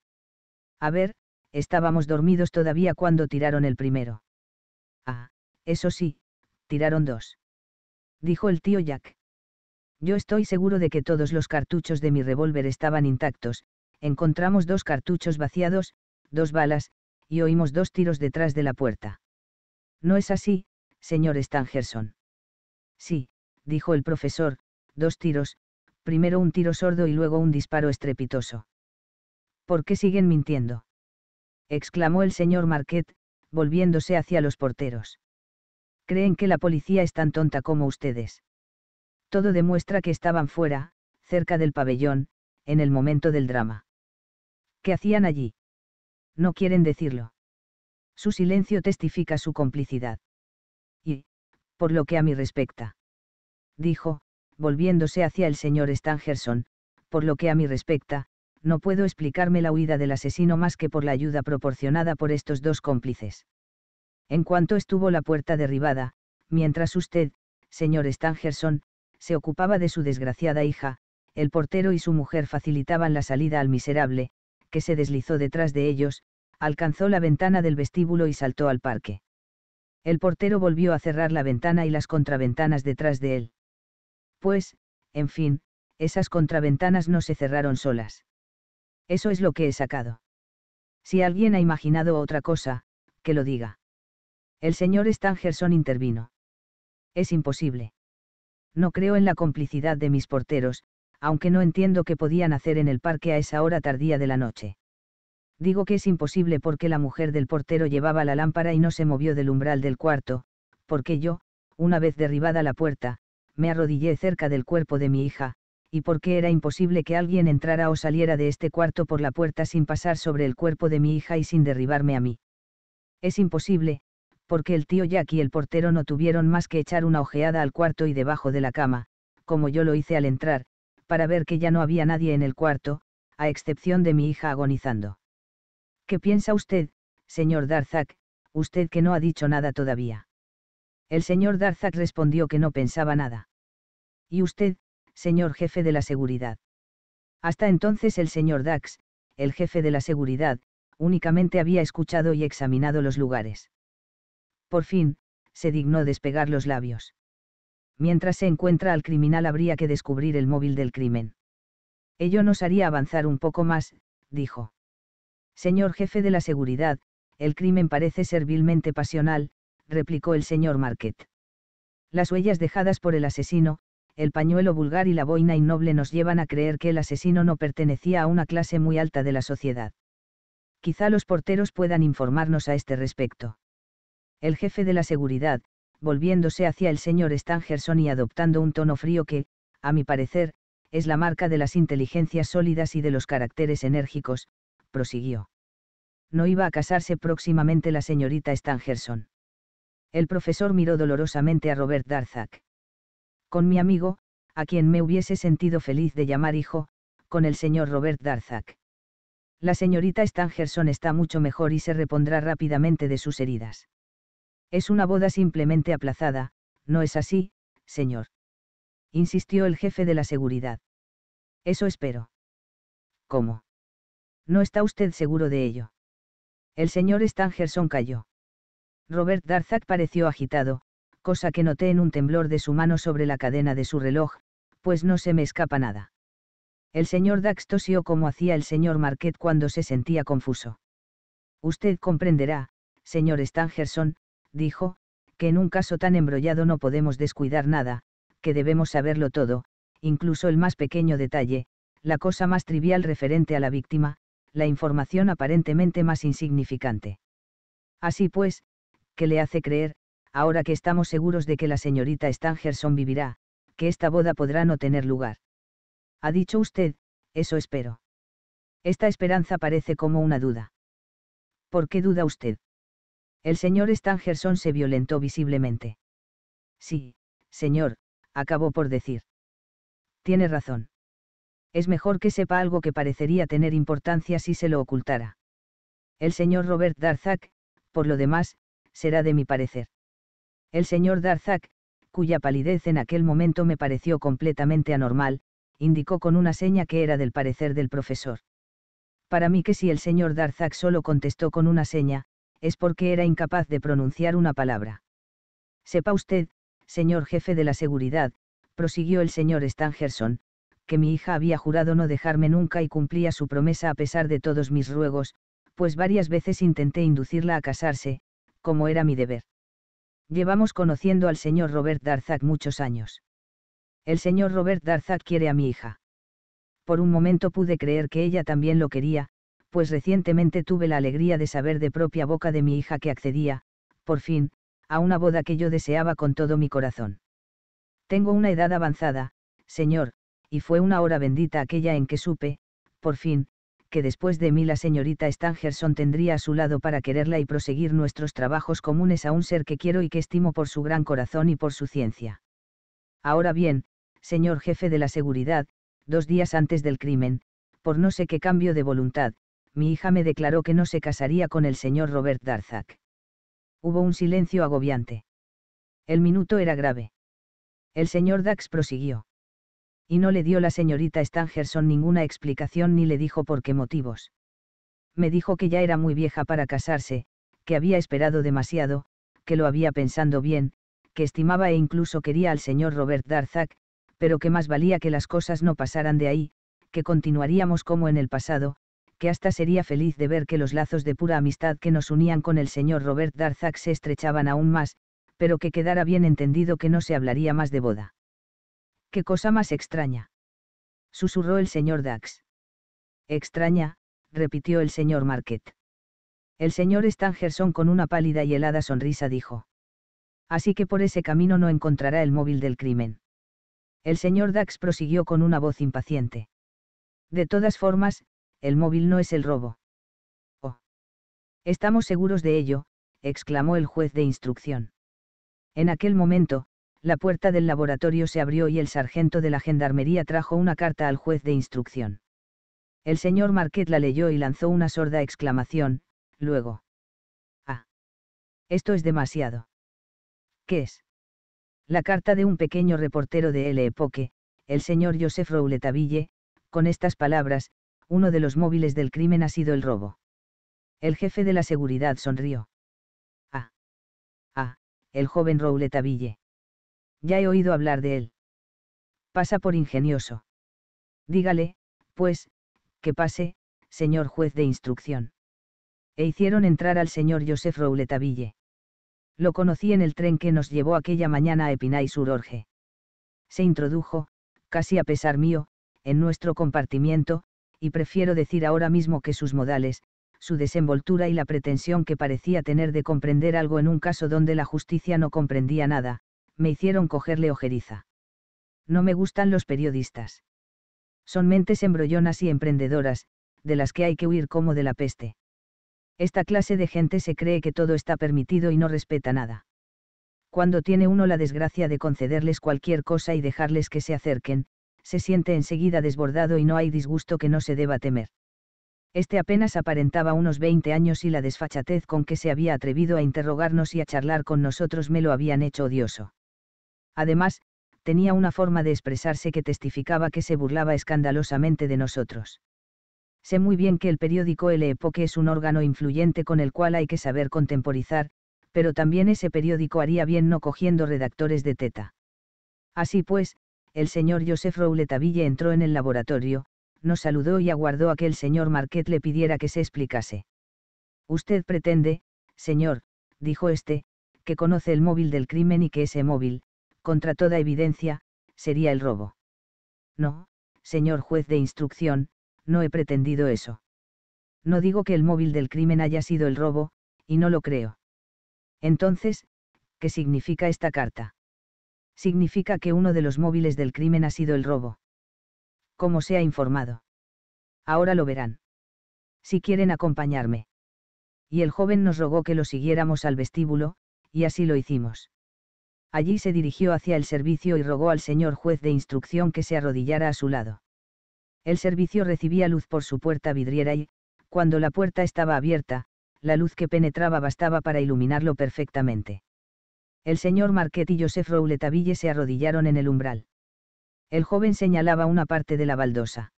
Speaker 1: A ver, estábamos dormidos todavía cuando tiraron el primero. Ah, eso sí, tiraron dos dijo el tío Jack. Yo estoy seguro de que todos los cartuchos de mi revólver estaban intactos, encontramos dos cartuchos vaciados, dos balas, y oímos dos tiros detrás de la puerta. No es así, señor Stangerson. Sí, dijo el profesor, dos tiros, primero un tiro sordo y luego un disparo estrepitoso. ¿Por qué siguen mintiendo? exclamó el señor Marquette, volviéndose hacia los porteros creen que la policía es tan tonta como ustedes. Todo demuestra que estaban fuera, cerca del pabellón, en el momento del drama. ¿Qué hacían allí? No quieren decirlo. Su silencio testifica su complicidad. Y, por lo que a mí respecta, dijo, volviéndose hacia el señor Stangerson, por lo que a mí respecta, no puedo explicarme la huida del asesino más que por la ayuda proporcionada por estos dos cómplices. En cuanto estuvo la puerta derribada, mientras usted, señor Stangerson, se ocupaba de su desgraciada hija, el portero y su mujer facilitaban la salida al miserable, que se deslizó detrás de ellos, alcanzó la ventana del vestíbulo y saltó al parque. El portero volvió a cerrar la ventana y las contraventanas detrás de él. Pues, en fin, esas contraventanas no se cerraron solas. Eso es lo que he sacado. Si alguien ha imaginado otra cosa, que lo diga. El señor Stangerson intervino. Es imposible. No creo en la complicidad de mis porteros, aunque no entiendo qué podían hacer en el parque a esa hora tardía de la noche. Digo que es imposible porque la mujer del portero llevaba la lámpara y no se movió del umbral del cuarto, porque yo, una vez derribada la puerta, me arrodillé cerca del cuerpo de mi hija, y porque era imposible que alguien entrara o saliera de este cuarto por la puerta sin pasar sobre el cuerpo de mi hija y sin derribarme a mí. Es imposible, porque el tío Jack y el portero no tuvieron más que echar una ojeada al cuarto y debajo de la cama, como yo lo hice al entrar, para ver que ya no había nadie en el cuarto, a excepción de mi hija agonizando. ¿Qué piensa usted, señor Darzac, usted que no ha dicho nada todavía? El señor Darzac respondió que no pensaba nada. ¿Y usted, señor jefe de la seguridad? Hasta entonces el señor Dax, el jefe de la seguridad, únicamente había escuchado y examinado los lugares. Por fin, se dignó despegar los labios. Mientras se encuentra al criminal habría que descubrir el móvil del crimen. Ello nos haría avanzar un poco más, dijo. Señor jefe de la seguridad, el crimen parece ser vilmente pasional, replicó el señor Marquet. Las huellas dejadas por el asesino, el pañuelo vulgar y la boina innoble nos llevan a creer que el asesino no pertenecía a una clase muy alta de la sociedad. Quizá los porteros puedan informarnos a este respecto el jefe de la seguridad, volviéndose hacia el señor Stangerson y adoptando un tono frío que, a mi parecer, es la marca de las inteligencias sólidas y de los caracteres enérgicos, prosiguió. No iba a casarse próximamente la señorita Stangerson. El profesor miró dolorosamente a Robert Darzac. Con mi amigo, a quien me hubiese sentido feliz de llamar hijo, con el señor Robert Darzac. La señorita Stangerson está mucho mejor y se repondrá rápidamente de sus heridas. Es una boda simplemente aplazada, ¿no es así, señor? Insistió el jefe de la seguridad. Eso espero. ¿Cómo? ¿No está usted seguro de ello? El señor Stangerson cayó. Robert Darzac pareció agitado, cosa que noté en un temblor de su mano sobre la cadena de su reloj, pues no se me escapa nada. El señor Dax tosió como hacía el señor Marquet cuando se sentía confuso. Usted comprenderá, señor Stangerson, dijo, que en un caso tan embrollado no podemos descuidar nada, que debemos saberlo todo, incluso el más pequeño detalle, la cosa más trivial referente a la víctima, la información aparentemente más insignificante. Así pues, ¿qué le hace creer, ahora que estamos seguros de que la señorita Stangerson vivirá, que esta boda podrá no tener lugar? Ha dicho usted, eso espero. Esta esperanza parece como una duda. ¿Por qué duda usted? El señor Stangerson se violentó visiblemente. Sí, señor, acabó por decir. Tiene razón. Es mejor que sepa algo que parecería tener importancia si se lo ocultara. El señor Robert Darzac, por lo demás, será de mi parecer. El señor Darzac, cuya palidez en aquel momento me pareció completamente anormal, indicó con una seña que era del parecer del profesor. Para mí que si el señor Darzac solo contestó con una seña, es porque era incapaz de pronunciar una palabra. Sepa usted, señor jefe de la seguridad, prosiguió el señor Stangerson, que mi hija había jurado no dejarme nunca y cumplía su promesa a pesar de todos mis ruegos, pues varias veces intenté inducirla a casarse, como era mi deber. Llevamos conociendo al señor Robert Darzac muchos años. El señor Robert Darzac quiere a mi hija. Por un momento pude creer que ella también lo quería, pues recientemente tuve la alegría de saber de propia boca de mi hija que accedía, por fin, a una boda que yo deseaba con todo mi corazón. Tengo una edad avanzada, señor, y fue una hora bendita aquella en que supe, por fin, que después de mí la señorita Stangerson tendría a su lado para quererla y proseguir nuestros trabajos comunes a un ser que quiero y que estimo por su gran corazón y por su ciencia. Ahora bien, señor jefe de la seguridad, dos días antes del crimen, por no sé qué cambio de voluntad, mi hija me declaró que no se casaría con el señor Robert Darzac. Hubo un silencio agobiante. El minuto era grave. El señor Dax prosiguió. Y no le dio la señorita Stangerson ninguna explicación ni le dijo por qué motivos. Me dijo que ya era muy vieja para casarse, que había esperado demasiado, que lo había pensando bien, que estimaba e incluso quería al señor Robert Darzac, pero que más valía que las cosas no pasaran de ahí, que continuaríamos como en el pasado, que hasta sería feliz de ver que los lazos de pura amistad que nos unían con el señor Robert Darzac se estrechaban aún más, pero que quedara bien entendido que no se hablaría más de boda. ¡Qué cosa más extraña! susurró el señor Dax. Extraña, repitió el señor Marquette. El señor Stangerson con una pálida y helada sonrisa dijo. Así que por ese camino no encontrará el móvil del crimen. El señor Dax prosiguió con una voz impaciente. De todas formas, el móvil no es el robo. Oh. Estamos seguros de ello, exclamó el juez de instrucción. En aquel momento, la puerta del laboratorio se abrió y el sargento de la gendarmería trajo una carta al juez de instrucción. El señor Marquet la leyó y lanzó una sorda exclamación, luego. Ah. Esto es demasiado. ¿Qué es? La carta de un pequeño reportero de L. Epoque, el señor Joseph Rouletaville, con estas palabras, uno de los móviles del crimen ha sido el robo. El jefe de la seguridad sonrió. Ah. Ah, el joven Rouletaville. Ya he oído hablar de él. Pasa por ingenioso. Dígale, pues, que pase, señor juez de instrucción. E hicieron entrar al señor Joseph Rouletaville. Lo conocí en el tren que nos llevó aquella mañana a Epinay-sur-Orge. Se introdujo, casi a pesar mío, en nuestro compartimiento, y prefiero decir ahora mismo que sus modales, su desenvoltura y la pretensión que parecía tener de comprender algo en un caso donde la justicia no comprendía nada, me hicieron cogerle ojeriza. No me gustan los periodistas. Son mentes embrollonas y emprendedoras, de las que hay que huir como de la peste. Esta clase de gente se cree que todo está permitido y no respeta nada. Cuando tiene uno la desgracia de concederles cualquier cosa y dejarles que se acerquen, se siente enseguida desbordado y no hay disgusto que no se deba temer. Este apenas aparentaba unos 20 años y la desfachatez con que se había atrevido a interrogarnos y a charlar con nosotros me lo habían hecho odioso. Además, tenía una forma de expresarse que testificaba que se burlaba escandalosamente de nosotros. Sé muy bien que el periódico El Epoque es un órgano influyente con el cual hay que saber contemporizar, pero también ese periódico haría bien no cogiendo redactores de teta. Así pues, el señor Joseph Rouletaville entró en el laboratorio, nos saludó y aguardó a que el señor Marquet le pidiera que se explicase. Usted pretende, señor, dijo este, que conoce el móvil del crimen y que ese móvil, contra toda evidencia, sería el robo. No, señor juez de instrucción, no he pretendido eso. No digo que el móvil del crimen haya sido el robo, y no lo creo. Entonces, ¿qué significa esta carta? significa que uno de los móviles del crimen ha sido el robo. Como se ha informado. Ahora lo verán. Si quieren acompañarme. Y el joven nos rogó que lo siguiéramos al vestíbulo, y así lo hicimos. Allí se dirigió hacia el servicio y rogó al señor juez de instrucción que se arrodillara a su lado. El servicio recibía luz por su puerta vidriera y, cuando la puerta estaba abierta, la luz que penetraba bastaba para iluminarlo perfectamente. El señor Marquet y Joseph Rouletabille se arrodillaron en el umbral. El joven señalaba una parte de la baldosa.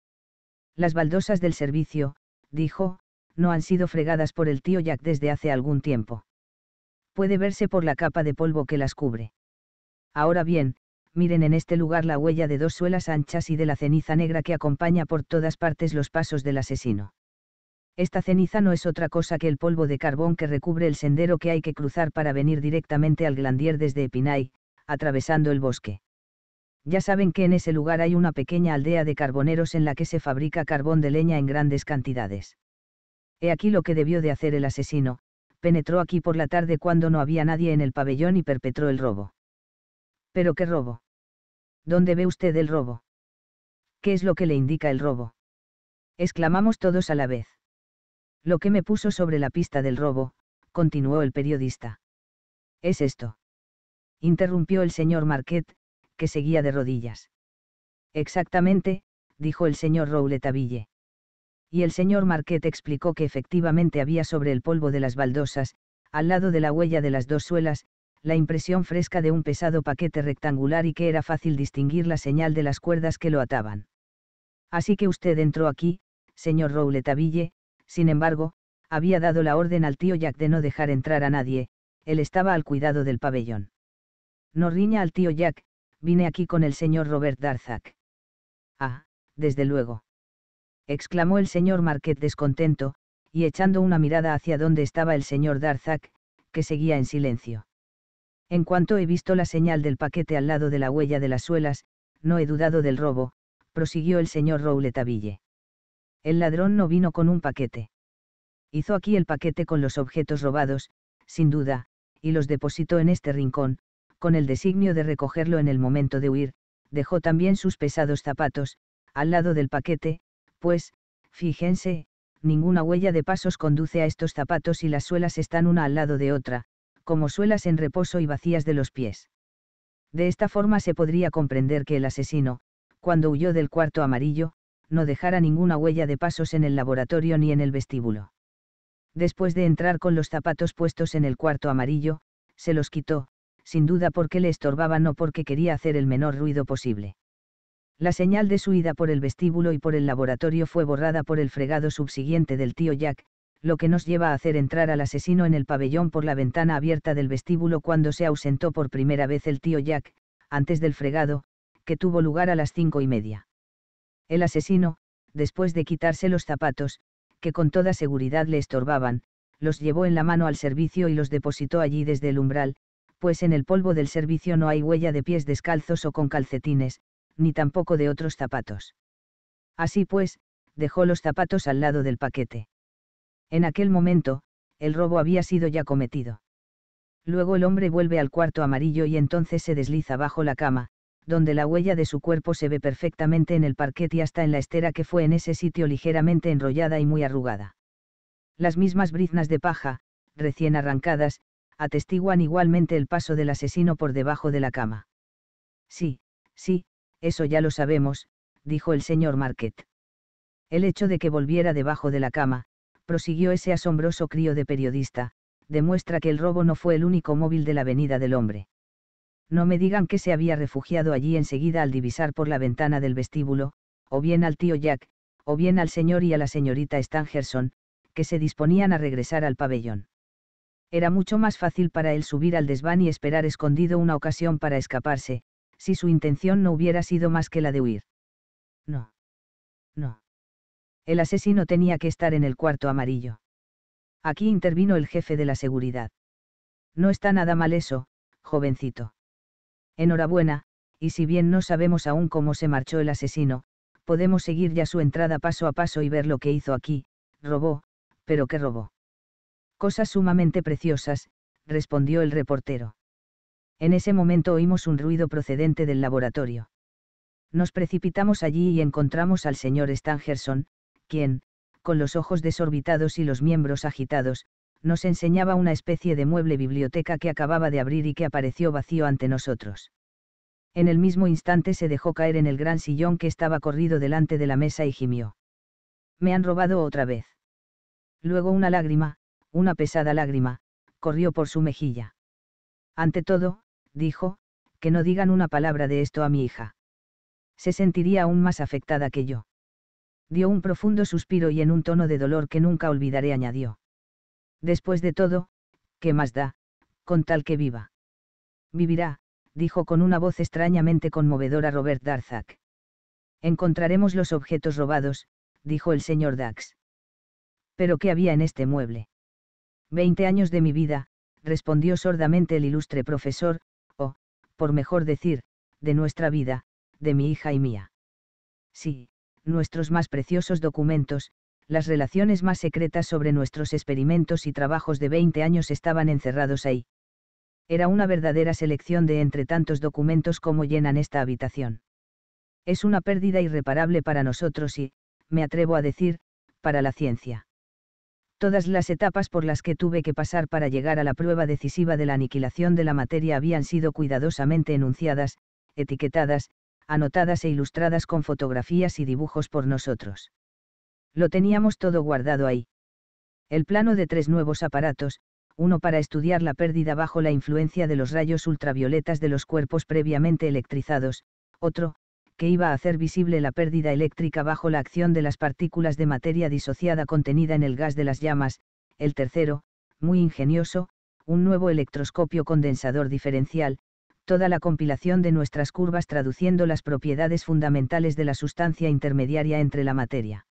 Speaker 1: Las baldosas del servicio, dijo, no han sido fregadas por el tío Jack desde hace algún tiempo. Puede verse por la capa de polvo que las cubre. Ahora bien, miren en este lugar la huella de dos suelas anchas y de la ceniza negra que acompaña por todas partes los pasos del asesino. Esta ceniza no es otra cosa que el polvo de carbón que recubre el sendero que hay que cruzar para venir directamente al Glandier desde Epinay, atravesando el bosque. Ya saben que en ese lugar hay una pequeña aldea de carboneros en la que se fabrica carbón de leña en grandes cantidades. He aquí lo que debió de hacer el asesino, penetró aquí por la tarde cuando no había nadie en el pabellón y perpetró el robo. ¿Pero qué robo? ¿Dónde ve usted el robo? ¿Qué es lo que le indica el robo? exclamamos todos a la vez. Lo que me puso sobre la pista del robo, continuó el periodista. Es esto. Interrumpió el señor Marquet, que seguía de rodillas. Exactamente, dijo el señor Rouletabille. Y el señor Marquet explicó que efectivamente había sobre el polvo de las baldosas, al lado de la huella de las dos suelas, la impresión fresca de un pesado paquete rectangular y que era fácil distinguir la señal de las cuerdas que lo ataban. Así que usted entró aquí, señor Rouletaville, sin embargo, había dado la orden al tío Jack de no dejar entrar a nadie, él estaba al cuidado del pabellón. No riña al tío Jack, vine aquí con el señor Robert Darzac. Ah, desde luego. exclamó el señor Marquet descontento, y echando una mirada hacia donde estaba el señor Darzac, que seguía en silencio. En cuanto he visto la señal del paquete al lado de la huella de las suelas, no he dudado del robo, prosiguió el señor Rouletabille. El ladrón no vino con un paquete. Hizo aquí el paquete con los objetos robados, sin duda, y los depositó en este rincón, con el designio de recogerlo en el momento de huir, dejó también sus pesados zapatos, al lado del paquete, pues, fíjense, ninguna huella de pasos conduce a estos zapatos y las suelas están una al lado de otra, como suelas en reposo y vacías de los pies. De esta forma se podría comprender que el asesino, cuando huyó del cuarto amarillo, no dejara ninguna huella de pasos en el laboratorio ni en el vestíbulo. Después de entrar con los zapatos puestos en el cuarto amarillo, se los quitó, sin duda porque le estorbaban o porque quería hacer el menor ruido posible. La señal de su ida por el vestíbulo y por el laboratorio fue borrada por el fregado subsiguiente del tío Jack, lo que nos lleva a hacer entrar al asesino en el pabellón por la ventana abierta del vestíbulo cuando se ausentó por primera vez el tío Jack, antes del fregado, que tuvo lugar a las cinco y media. El asesino, después de quitarse los zapatos, que con toda seguridad le estorbaban, los llevó en la mano al servicio y los depositó allí desde el umbral, pues en el polvo del servicio no hay huella de pies descalzos o con calcetines, ni tampoco de otros zapatos. Así pues, dejó los zapatos al lado del paquete. En aquel momento, el robo había sido ya cometido. Luego el hombre vuelve al cuarto amarillo y entonces se desliza bajo la cama, donde la huella de su cuerpo se ve perfectamente en el parquet y hasta en la estera que fue en ese sitio ligeramente enrollada y muy arrugada. Las mismas briznas de paja, recién arrancadas, atestiguan igualmente el paso del asesino por debajo de la cama. Sí, sí, eso ya lo sabemos, dijo el señor Marquet. El hecho de que volviera debajo de la cama, prosiguió ese asombroso crío de periodista, demuestra que el robo no fue el único móvil de la venida del hombre no me digan que se había refugiado allí enseguida al divisar por la ventana del vestíbulo, o bien al tío Jack, o bien al señor y a la señorita Stangerson, que se disponían a regresar al pabellón. Era mucho más fácil para él subir al desván y esperar escondido una ocasión para escaparse, si su intención no hubiera sido más que la de huir.
Speaker 2: No. No.
Speaker 1: El asesino tenía que estar en el cuarto amarillo. Aquí intervino el jefe de la seguridad. No está nada mal eso, jovencito. Enhorabuena, y si bien no sabemos aún cómo se marchó el asesino, podemos seguir ya su entrada paso a paso y ver lo que hizo aquí, robó, pero ¿qué robó? Cosas sumamente preciosas, respondió el reportero. En ese momento oímos un ruido procedente del laboratorio. Nos precipitamos allí y encontramos al señor Stangerson, quien, con los ojos desorbitados y los miembros agitados, nos enseñaba una especie de mueble biblioteca que acababa de abrir y que apareció vacío ante nosotros. En el mismo instante se dejó caer en el gran sillón que estaba corrido delante de la mesa y gimió. Me han robado otra vez. Luego una lágrima, una pesada lágrima, corrió por su mejilla. Ante todo, dijo, que no digan una palabra de esto a mi hija. Se sentiría aún más afectada que yo. Dio un profundo suspiro y en un tono de dolor que nunca olvidaré añadió. Después de todo, ¿qué más da, con tal que viva? Vivirá, dijo con una voz extrañamente conmovedora Robert Darzac. Encontraremos los objetos robados, dijo el señor Dax. ¿Pero qué había en este mueble? Veinte años de mi vida, respondió sordamente el ilustre profesor, o, por mejor decir, de nuestra vida, de mi hija y mía. Sí, nuestros más preciosos documentos, las relaciones más secretas sobre nuestros experimentos y trabajos de 20 años estaban encerrados ahí. Era una verdadera selección de entre tantos documentos como llenan esta habitación. Es una pérdida irreparable para nosotros y, me atrevo a decir, para la ciencia. Todas las etapas por las que tuve que pasar para llegar a la prueba decisiva de la aniquilación de la materia habían sido cuidadosamente enunciadas, etiquetadas, anotadas e ilustradas con fotografías y dibujos por nosotros. Lo teníamos todo guardado ahí. El plano de tres nuevos aparatos, uno para estudiar la pérdida bajo la influencia de los rayos ultravioletas de los cuerpos previamente electrizados, otro, que iba a hacer visible la pérdida eléctrica bajo la acción de las partículas de materia disociada contenida en el gas de las llamas, el tercero, muy ingenioso, un nuevo electroscopio condensador diferencial, toda la compilación de nuestras curvas traduciendo las propiedades fundamentales de la sustancia intermediaria entre la materia.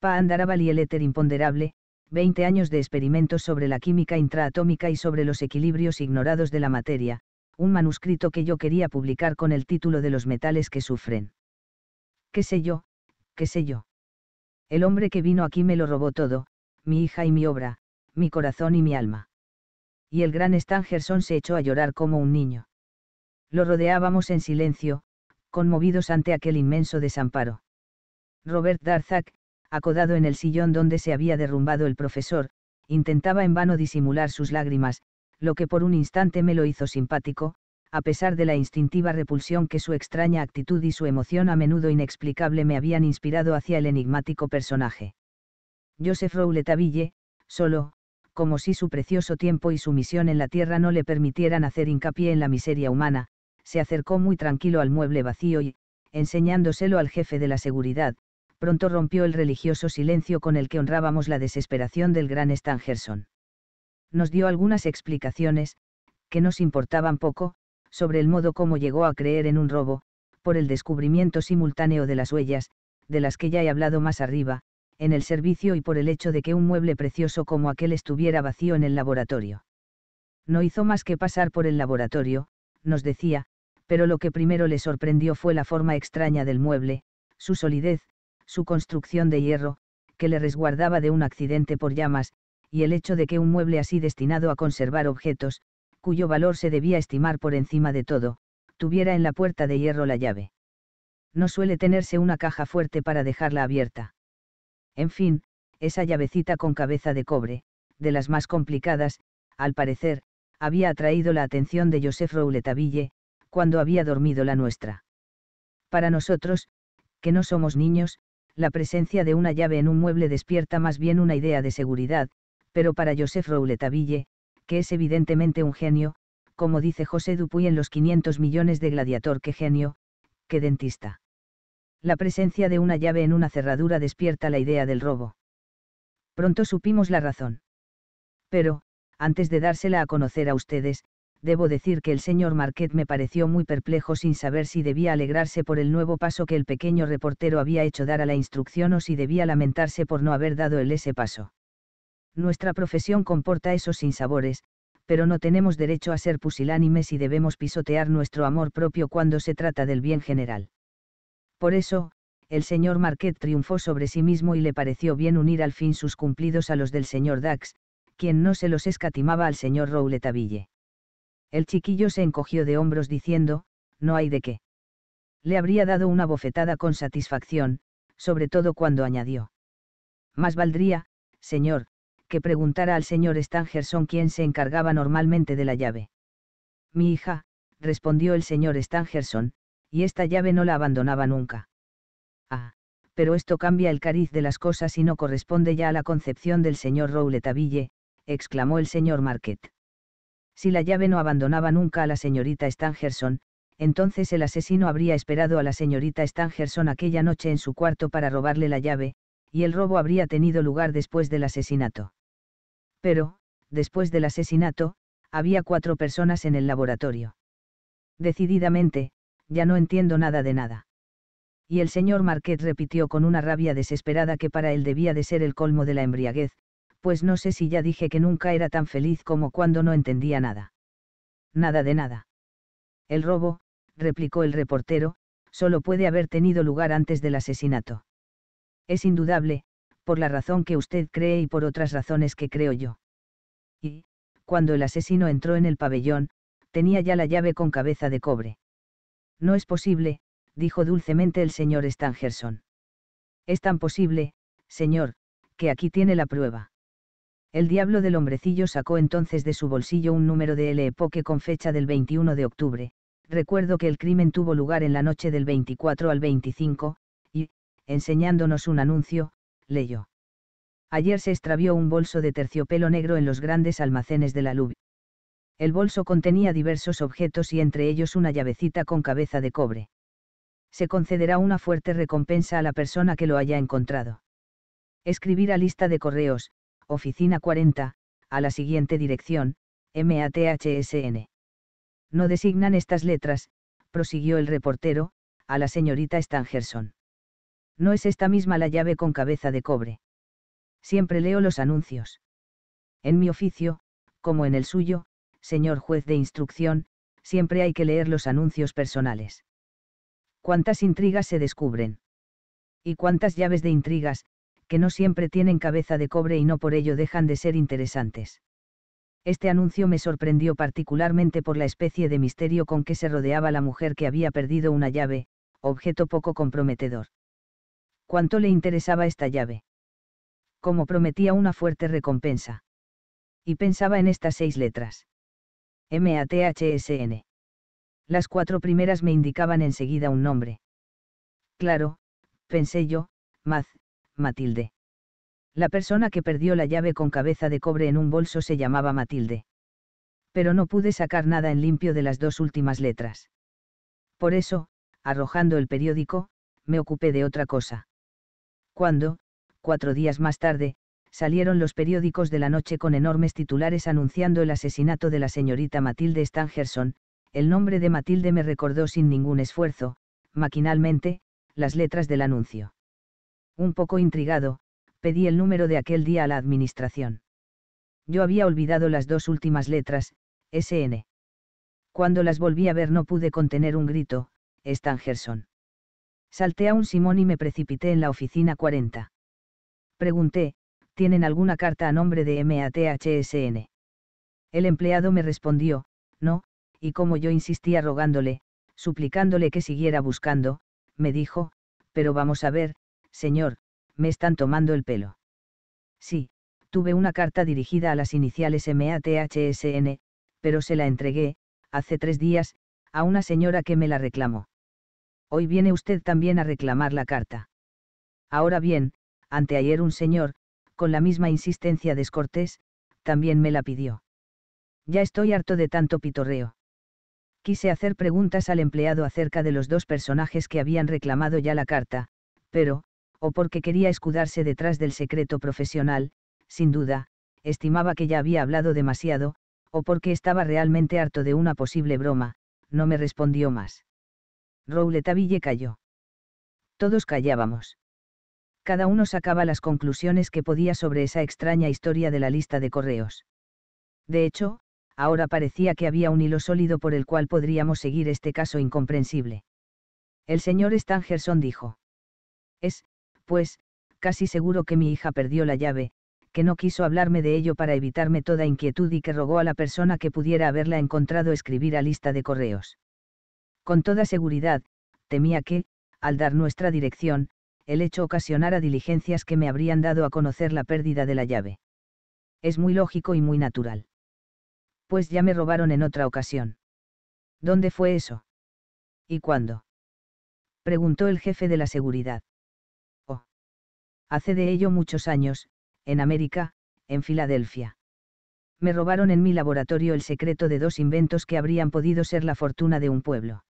Speaker 1: Paandarabal y el éter imponderable, 20 años de experimentos sobre la química intraatómica y sobre los equilibrios ignorados de la materia, un manuscrito que yo quería publicar con el título de los metales que sufren. ¿Qué sé yo? ¿Qué sé yo? El hombre que vino aquí me lo robó todo, mi hija y mi obra, mi corazón y mi alma. Y el gran Stangerson se echó a llorar como un niño. Lo rodeábamos en silencio, conmovidos ante aquel inmenso desamparo. Robert Darzac, acodado en el sillón donde se había derrumbado el profesor, intentaba en vano disimular sus lágrimas, lo que por un instante me lo hizo simpático, a pesar de la instintiva repulsión que su extraña actitud y su emoción a menudo inexplicable me habían inspirado hacia el enigmático personaje. Joseph Rouletabille, solo, como si su precioso tiempo y su misión en la Tierra no le permitieran hacer hincapié en la miseria humana, se acercó muy tranquilo al mueble vacío y, enseñándoselo al jefe de la seguridad, pronto rompió el religioso silencio con el que honrábamos la desesperación del gran Stangerson. Nos dio algunas explicaciones, que nos importaban poco, sobre el modo como llegó a creer en un robo, por el descubrimiento simultáneo de las huellas, de las que ya he hablado más arriba, en el servicio y por el hecho de que un mueble precioso como aquel estuviera vacío en el laboratorio. No hizo más que pasar por el laboratorio, nos decía, pero lo que primero le sorprendió fue la forma extraña del mueble, su solidez, su construcción de hierro, que le resguardaba de un accidente por llamas, y el hecho de que un mueble así destinado a conservar objetos, cuyo valor se debía estimar por encima de todo, tuviera en la puerta de hierro la llave. No suele tenerse una caja fuerte para dejarla abierta. En fin, esa llavecita con cabeza de cobre, de las más complicadas, al parecer, había atraído la atención de Joseph Rouletaville, cuando había dormido la nuestra. Para nosotros, que no somos niños, la presencia de una llave en un mueble despierta más bien una idea de seguridad, pero para Joseph Rouletabille, que es evidentemente un genio, como dice José Dupuy en los 500 millones de Gladiator, que genio, qué dentista. La presencia de una llave en una cerradura despierta la idea del robo. Pronto supimos la razón. Pero, antes de dársela a conocer a ustedes, debo decir que el señor Marquette me pareció muy perplejo sin saber si debía alegrarse por el nuevo paso que el pequeño reportero había hecho dar a la instrucción o si debía lamentarse por no haber dado él ese paso. Nuestra profesión comporta esos sinsabores, pero no tenemos derecho a ser pusilánimes y debemos pisotear nuestro amor propio cuando se trata del bien general. Por eso, el señor Marquet triunfó sobre sí mismo y le pareció bien unir al fin sus cumplidos a los del señor Dax, quien no se los escatimaba al señor Rouletabille. El chiquillo se encogió de hombros diciendo, no hay de qué. Le habría dado una bofetada con satisfacción, sobre todo cuando añadió. Más valdría, señor, que preguntara al señor Stangerson quién se encargaba normalmente de la llave. Mi hija, respondió el señor Stangerson, y esta llave no la abandonaba nunca. Ah, pero esto cambia el cariz de las cosas y no corresponde ya a la concepción del señor Rouletabille, exclamó el señor Marquette. Si la llave no abandonaba nunca a la señorita Stangerson, entonces el asesino habría esperado a la señorita Stangerson aquella noche en su cuarto para robarle la llave, y el robo habría tenido lugar después del asesinato. Pero, después del asesinato, había cuatro personas en el laboratorio. Decididamente, ya no entiendo nada de nada. Y el señor Marquette repitió con una rabia desesperada que para él debía de ser el colmo de la embriaguez, pues no sé si ya dije que nunca era tan feliz como cuando no entendía nada. Nada de nada. El robo, replicó el reportero, solo puede haber tenido lugar antes del asesinato. Es indudable, por la razón que usted cree y por otras razones que creo yo. Y, cuando el asesino entró en el pabellón, tenía ya la llave con cabeza de cobre. No es posible, dijo dulcemente el señor Stangerson. Es tan posible, señor, que aquí tiene la prueba. El diablo del hombrecillo sacó entonces de su bolsillo un número de e que con fecha del 21 de octubre. Recuerdo que el crimen tuvo lugar en la noche del 24 al 25, y, enseñándonos un anuncio, leyó. Ayer se extravió un bolso de terciopelo negro en los grandes almacenes de la Lub. El bolso contenía diversos objetos y entre ellos una llavecita con cabeza de cobre. Se concederá una fuerte recompensa a la persona que lo haya encontrado. Escribir a lista de correos, oficina 40, a la siguiente dirección, MATHSN. No designan estas letras, prosiguió el reportero, a la señorita Stangerson. No es esta misma la llave con cabeza de cobre. Siempre leo los anuncios. En mi oficio, como en el suyo, señor juez de instrucción, siempre hay que leer los anuncios personales. ¿Cuántas intrigas se descubren? ¿Y cuántas llaves de intrigas, que no siempre tienen cabeza de cobre y no por ello dejan de ser interesantes. Este anuncio me sorprendió particularmente por la especie de misterio con que se rodeaba la mujer que había perdido una llave, objeto poco comprometedor. ¿Cuánto le interesaba esta llave? Como prometía una fuerte recompensa. Y pensaba en estas seis letras. N. Las cuatro primeras me indicaban enseguida un nombre. Claro, pensé yo, Maz, Matilde. La persona que perdió la llave con cabeza de cobre en un bolso se llamaba Matilde. Pero no pude sacar nada en limpio de las dos últimas letras. Por eso, arrojando el periódico, me ocupé de otra cosa. Cuando, cuatro días más tarde, salieron los periódicos de la noche con enormes titulares anunciando el asesinato de la señorita Matilde Stangerson, el nombre de Matilde me recordó sin ningún esfuerzo, maquinalmente, las letras del anuncio. Un poco intrigado, pedí el número de aquel día a la administración. Yo había olvidado las dos últimas letras, SN. Cuando las volví a ver no pude contener un grito, Stangerson. Salté a un Simón y me precipité en la oficina 40. Pregunté, ¿tienen alguna carta a nombre de MATHSN? El empleado me respondió, no, y como yo insistía rogándole, suplicándole que siguiera buscando, me dijo, pero vamos a ver, Señor, me están tomando el pelo. Sí, tuve una carta dirigida a las iniciales MATHSN, pero se la entregué, hace tres días, a una señora que me la reclamó. Hoy viene usted también a reclamar la carta. Ahora bien, anteayer un señor, con la misma insistencia descortés, también me la pidió. Ya estoy harto de tanto pitorreo. Quise hacer preguntas al empleado acerca de los dos personajes que habían reclamado ya la carta, pero, o porque quería escudarse detrás del secreto profesional, sin duda, estimaba que ya había hablado demasiado, o porque estaba realmente harto de una posible broma, no me respondió más. Rouletaville cayó. Todos callábamos. Cada uno sacaba las conclusiones que podía sobre esa extraña historia de la lista de correos. De hecho, ahora parecía que había un hilo sólido por el cual podríamos seguir este caso incomprensible. El señor Stangerson dijo. Es, pues, casi seguro que mi hija perdió la llave, que no quiso hablarme de ello para evitarme toda inquietud y que rogó a la persona que pudiera haberla encontrado escribir a lista de correos. Con toda seguridad, temía que, al dar nuestra dirección, el hecho ocasionara diligencias que me habrían dado a conocer la pérdida de la llave. Es muy lógico y muy natural. Pues ya me robaron en otra ocasión. ¿Dónde fue eso? ¿Y cuándo? Preguntó el jefe de la seguridad hace de ello muchos años, en América, en Filadelfia. Me robaron en mi laboratorio el secreto de dos inventos que habrían podido ser la fortuna de un pueblo.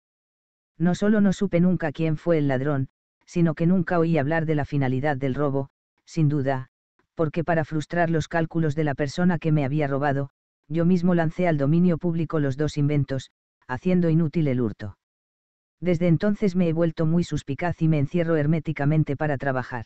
Speaker 1: No solo no supe nunca quién fue el ladrón, sino que nunca oí hablar de la finalidad del robo, sin duda, porque para frustrar los cálculos de la persona que me había robado, yo mismo lancé al dominio público los dos inventos, haciendo inútil el hurto. Desde entonces me he vuelto muy suspicaz y me encierro herméticamente para trabajar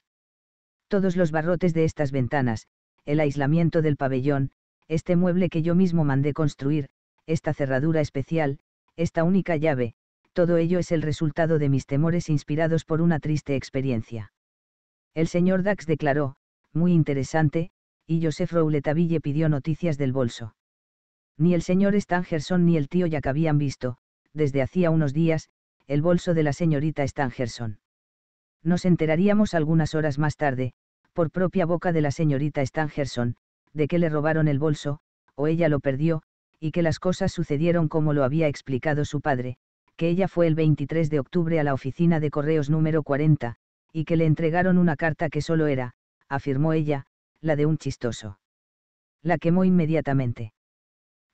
Speaker 1: todos los barrotes de estas ventanas, el aislamiento del pabellón, este mueble que yo mismo mandé construir, esta cerradura especial, esta única llave, todo ello es el resultado de mis temores inspirados por una triste experiencia. El señor Dax declaró, muy interesante, y Joseph Rouletaville pidió noticias del bolso. Ni el señor Stangerson ni el tío Jack habían visto, desde hacía unos días, el bolso de la señorita Stangerson. Nos enteraríamos algunas horas más tarde, por propia boca de la señorita Stangerson, de que le robaron el bolso, o ella lo perdió, y que las cosas sucedieron como lo había explicado su padre, que ella fue el 23 de octubre a la oficina de correos número 40, y que le entregaron una carta que solo era, afirmó ella, la de un chistoso. La quemó inmediatamente.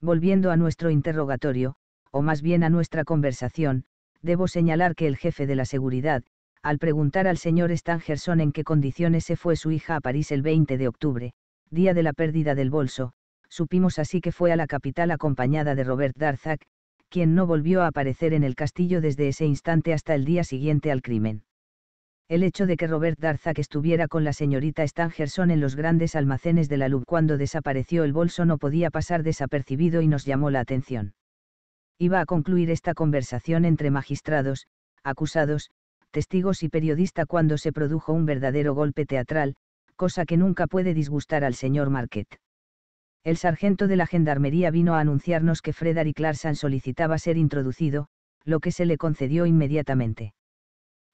Speaker 1: Volviendo a nuestro interrogatorio, o más bien a nuestra conversación, debo señalar que el jefe de la seguridad, al preguntar al señor Stangerson en qué condiciones se fue su hija a París el 20 de octubre, día de la pérdida del bolso, supimos así que fue a la capital acompañada de Robert Darzac, quien no volvió a aparecer en el castillo desde ese instante hasta el día siguiente al crimen. El hecho de que Robert Darzac estuviera con la señorita Stangerson en los grandes almacenes de la Louvre cuando desapareció el bolso no podía pasar desapercibido y nos llamó la atención. Iba a concluir esta conversación entre magistrados, acusados, testigos y periodista cuando se produjo un verdadero golpe teatral, cosa que nunca puede disgustar al señor Marquette. El sargento de la gendarmería vino a anunciarnos que Frederick Larsan solicitaba ser introducido, lo que se le concedió inmediatamente.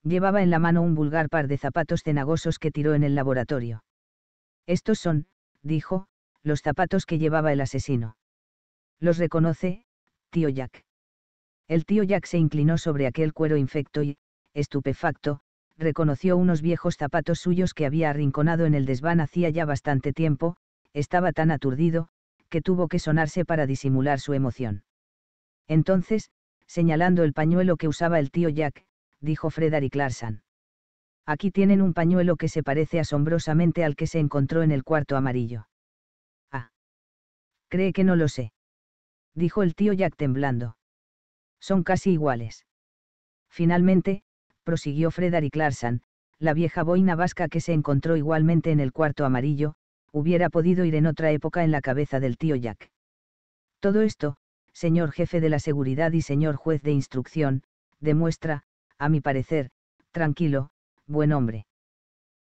Speaker 1: Llevaba en la mano un vulgar par de zapatos cenagosos que tiró en el laboratorio. Estos son, dijo, los zapatos que llevaba el asesino. Los reconoce, tío Jack. El tío Jack se inclinó sobre aquel cuero infecto y, estupefacto, reconoció unos viejos zapatos suyos que había arrinconado en el desván hacía ya bastante tiempo, estaba tan aturdido, que tuvo que sonarse para disimular su emoción. Entonces, señalando el pañuelo que usaba el tío Jack, dijo Frederick Larsan. Aquí tienen un pañuelo que se parece asombrosamente al que se encontró en el cuarto amarillo. Ah. Cree que no lo sé. Dijo el tío Jack temblando. Son casi iguales. Finalmente, prosiguió Frederick Larsan, la vieja boina vasca que se encontró igualmente en el cuarto amarillo, hubiera podido ir en otra época en la cabeza del tío Jack. Todo esto, señor jefe de la seguridad y señor juez de instrucción, demuestra, a mi parecer, tranquilo, buen hombre.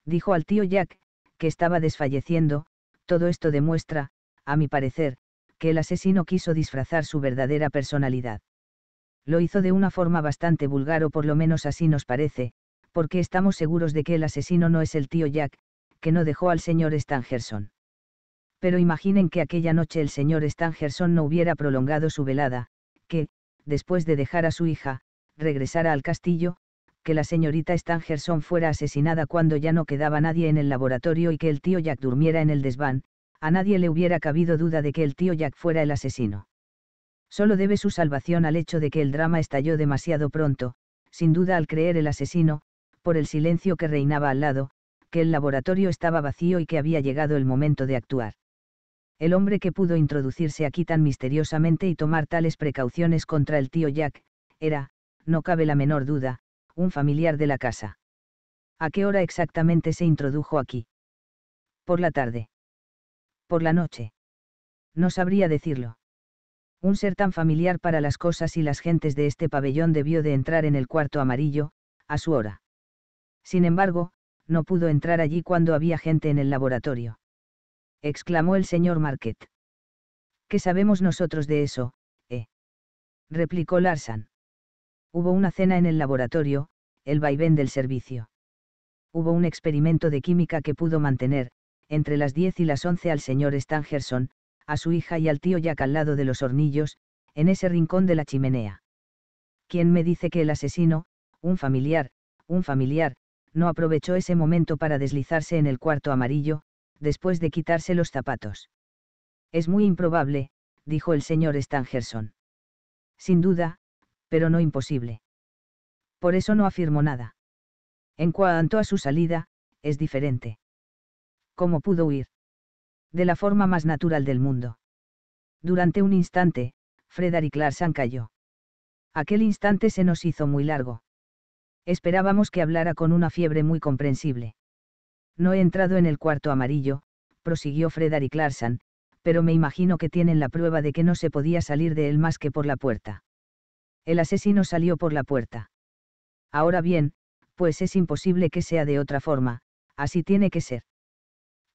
Speaker 1: Dijo al tío Jack, que estaba desfalleciendo, todo esto demuestra, a mi parecer, que el asesino quiso disfrazar su verdadera personalidad. Lo hizo de una forma bastante vulgar o por lo menos así nos parece, porque estamos seguros de que el asesino no es el tío Jack, que no dejó al señor Stangerson. Pero imaginen que aquella noche el señor Stangerson no hubiera prolongado su velada, que, después de dejar a su hija, regresara al castillo, que la señorita Stangerson fuera asesinada cuando ya no quedaba nadie en el laboratorio y que el tío Jack durmiera en el desván, a nadie le hubiera cabido duda de que el tío Jack fuera el asesino. Solo debe su salvación al hecho de que el drama estalló demasiado pronto, sin duda al creer el asesino, por el silencio que reinaba al lado, que el laboratorio estaba vacío y que había llegado el momento de actuar. El hombre que pudo introducirse aquí tan misteriosamente y tomar tales precauciones contra el tío Jack, era, no cabe la menor duda, un familiar de la casa. ¿A qué hora exactamente se introdujo aquí? Por la tarde. Por la noche. No sabría decirlo. Un ser tan familiar para las cosas y las gentes de este pabellón debió de entrar en el cuarto amarillo, a su hora. Sin embargo, no pudo entrar allí cuando había gente en el laboratorio. Exclamó el señor Marquet. ¿Qué sabemos nosotros de eso, eh? replicó Larsan. Hubo una cena en el laboratorio, el vaivén del servicio. Hubo un experimento de química que pudo mantener, entre las 10 y las 11 al señor Stangerson, a su hija y al tío Jack al lado de los hornillos, en ese rincón de la chimenea. ¿Quién me dice que el asesino, un familiar, un familiar, no aprovechó ese momento para deslizarse en el cuarto amarillo, después de quitarse los zapatos? Es muy improbable, dijo el señor Stangerson. Sin duda, pero no imposible. Por eso no afirmo nada. En cuanto a su salida, es diferente. ¿Cómo pudo huir? de la forma más natural del mundo. Durante un instante, Frederick Larsan cayó. Aquel instante se nos hizo muy largo. Esperábamos que hablara con una fiebre muy comprensible. No he entrado en el cuarto amarillo, prosiguió Frederick Larsan, pero me imagino que tienen la prueba de que no se podía salir de él más que por la puerta. El asesino salió por la puerta. Ahora bien, pues es imposible que sea de otra forma, así tiene que ser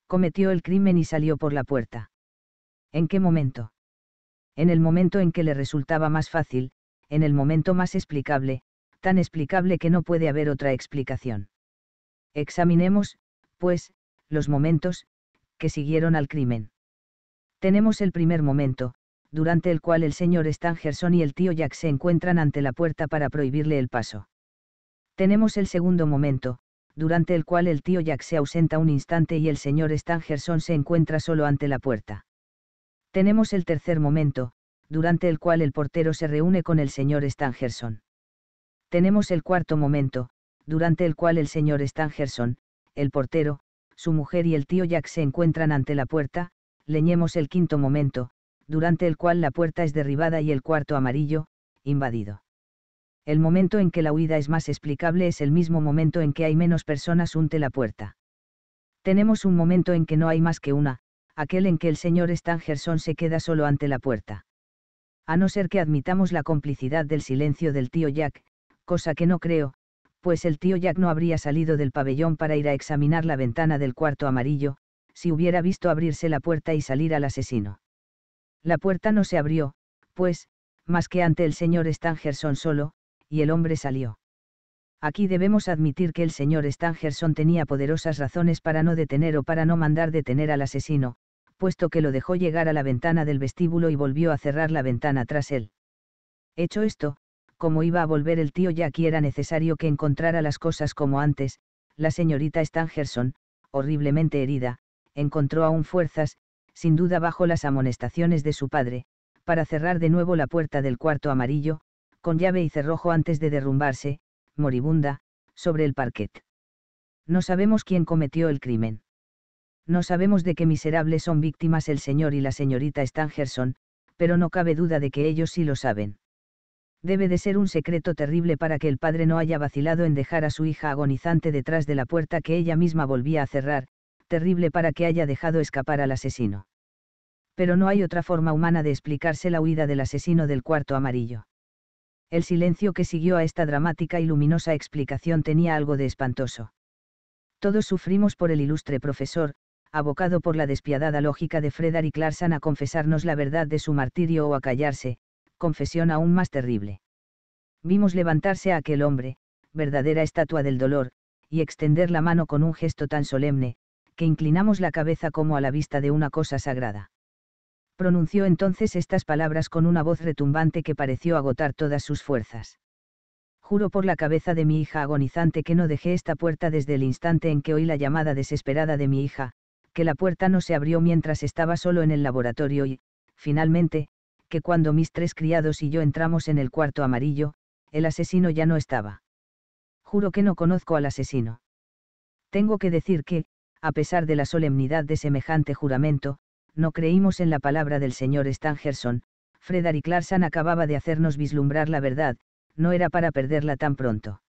Speaker 1: cometió el crimen y salió por la puerta. ¿En qué momento? En el momento en que le resultaba más fácil, en el momento más explicable, tan explicable que no puede haber otra explicación. Examinemos, pues, los momentos, que siguieron al crimen. Tenemos el primer momento, durante el cual el señor Stangerson y el tío Jack se encuentran ante la puerta para prohibirle el paso. Tenemos el segundo momento, durante el cual el tío Jack se ausenta un instante y el señor Stangerson se encuentra solo ante la puerta. Tenemos el tercer momento, durante el cual el portero se reúne con el señor Stangerson. Tenemos el cuarto momento, durante el cual el señor Stangerson, el portero, su mujer y el tío Jack se encuentran ante la puerta, leñemos el quinto momento, durante el cual la puerta es derribada y el cuarto amarillo, invadido el momento en que la huida es más explicable es el mismo momento en que hay menos personas unte la puerta. Tenemos un momento en que no hay más que una, aquel en que el señor Stangerson se queda solo ante la puerta. A no ser que admitamos la complicidad del silencio del tío Jack, cosa que no creo, pues el tío Jack no habría salido del pabellón para ir a examinar la ventana del cuarto amarillo, si hubiera visto abrirse la puerta y salir al asesino. La puerta no se abrió, pues, más que ante el señor Stangerson solo, y el hombre salió. Aquí debemos admitir que el señor Stangerson tenía poderosas razones para no detener o para no mandar detener al asesino, puesto que lo dejó llegar a la ventana del vestíbulo y volvió a cerrar la ventana tras él. Hecho esto, como iba a volver el tío que era necesario que encontrara las cosas como antes, la señorita Stangerson, horriblemente herida, encontró aún fuerzas, sin duda bajo las amonestaciones de su padre, para cerrar de nuevo la puerta del cuarto amarillo, con llave y cerrojo antes de derrumbarse, moribunda, sobre el parquet. No sabemos quién cometió el crimen. No sabemos de qué miserables son víctimas el señor y la señorita Stangerson, pero no cabe duda de que ellos sí lo saben. Debe de ser un secreto terrible para que el padre no haya vacilado en dejar a su hija agonizante detrás de la puerta que ella misma volvía a cerrar, terrible para que haya dejado escapar al asesino. Pero no hay otra forma humana de explicarse la huida del asesino del cuarto amarillo. El silencio que siguió a esta dramática y luminosa explicación tenía algo de espantoso. Todos sufrimos por el ilustre profesor, abocado por la despiadada lógica de Frederick Larsan a confesarnos la verdad de su martirio o a callarse, confesión aún más terrible. Vimos levantarse a aquel hombre, verdadera estatua del dolor, y extender la mano con un gesto tan solemne, que inclinamos la cabeza como a la vista de una cosa sagrada pronunció entonces estas palabras con una voz retumbante que pareció agotar todas sus fuerzas. Juro por la cabeza de mi hija agonizante que no dejé esta puerta desde el instante en que oí la llamada desesperada de mi hija, que la puerta no se abrió mientras estaba solo en el laboratorio y, finalmente, que cuando mis tres criados y yo entramos en el cuarto amarillo, el asesino ya no estaba. Juro que no conozco al asesino. Tengo que decir que, a pesar de la solemnidad de semejante juramento, no creímos en la palabra del señor Stangerson, Frederick Larsan acababa de hacernos vislumbrar la verdad, no era para perderla tan pronto.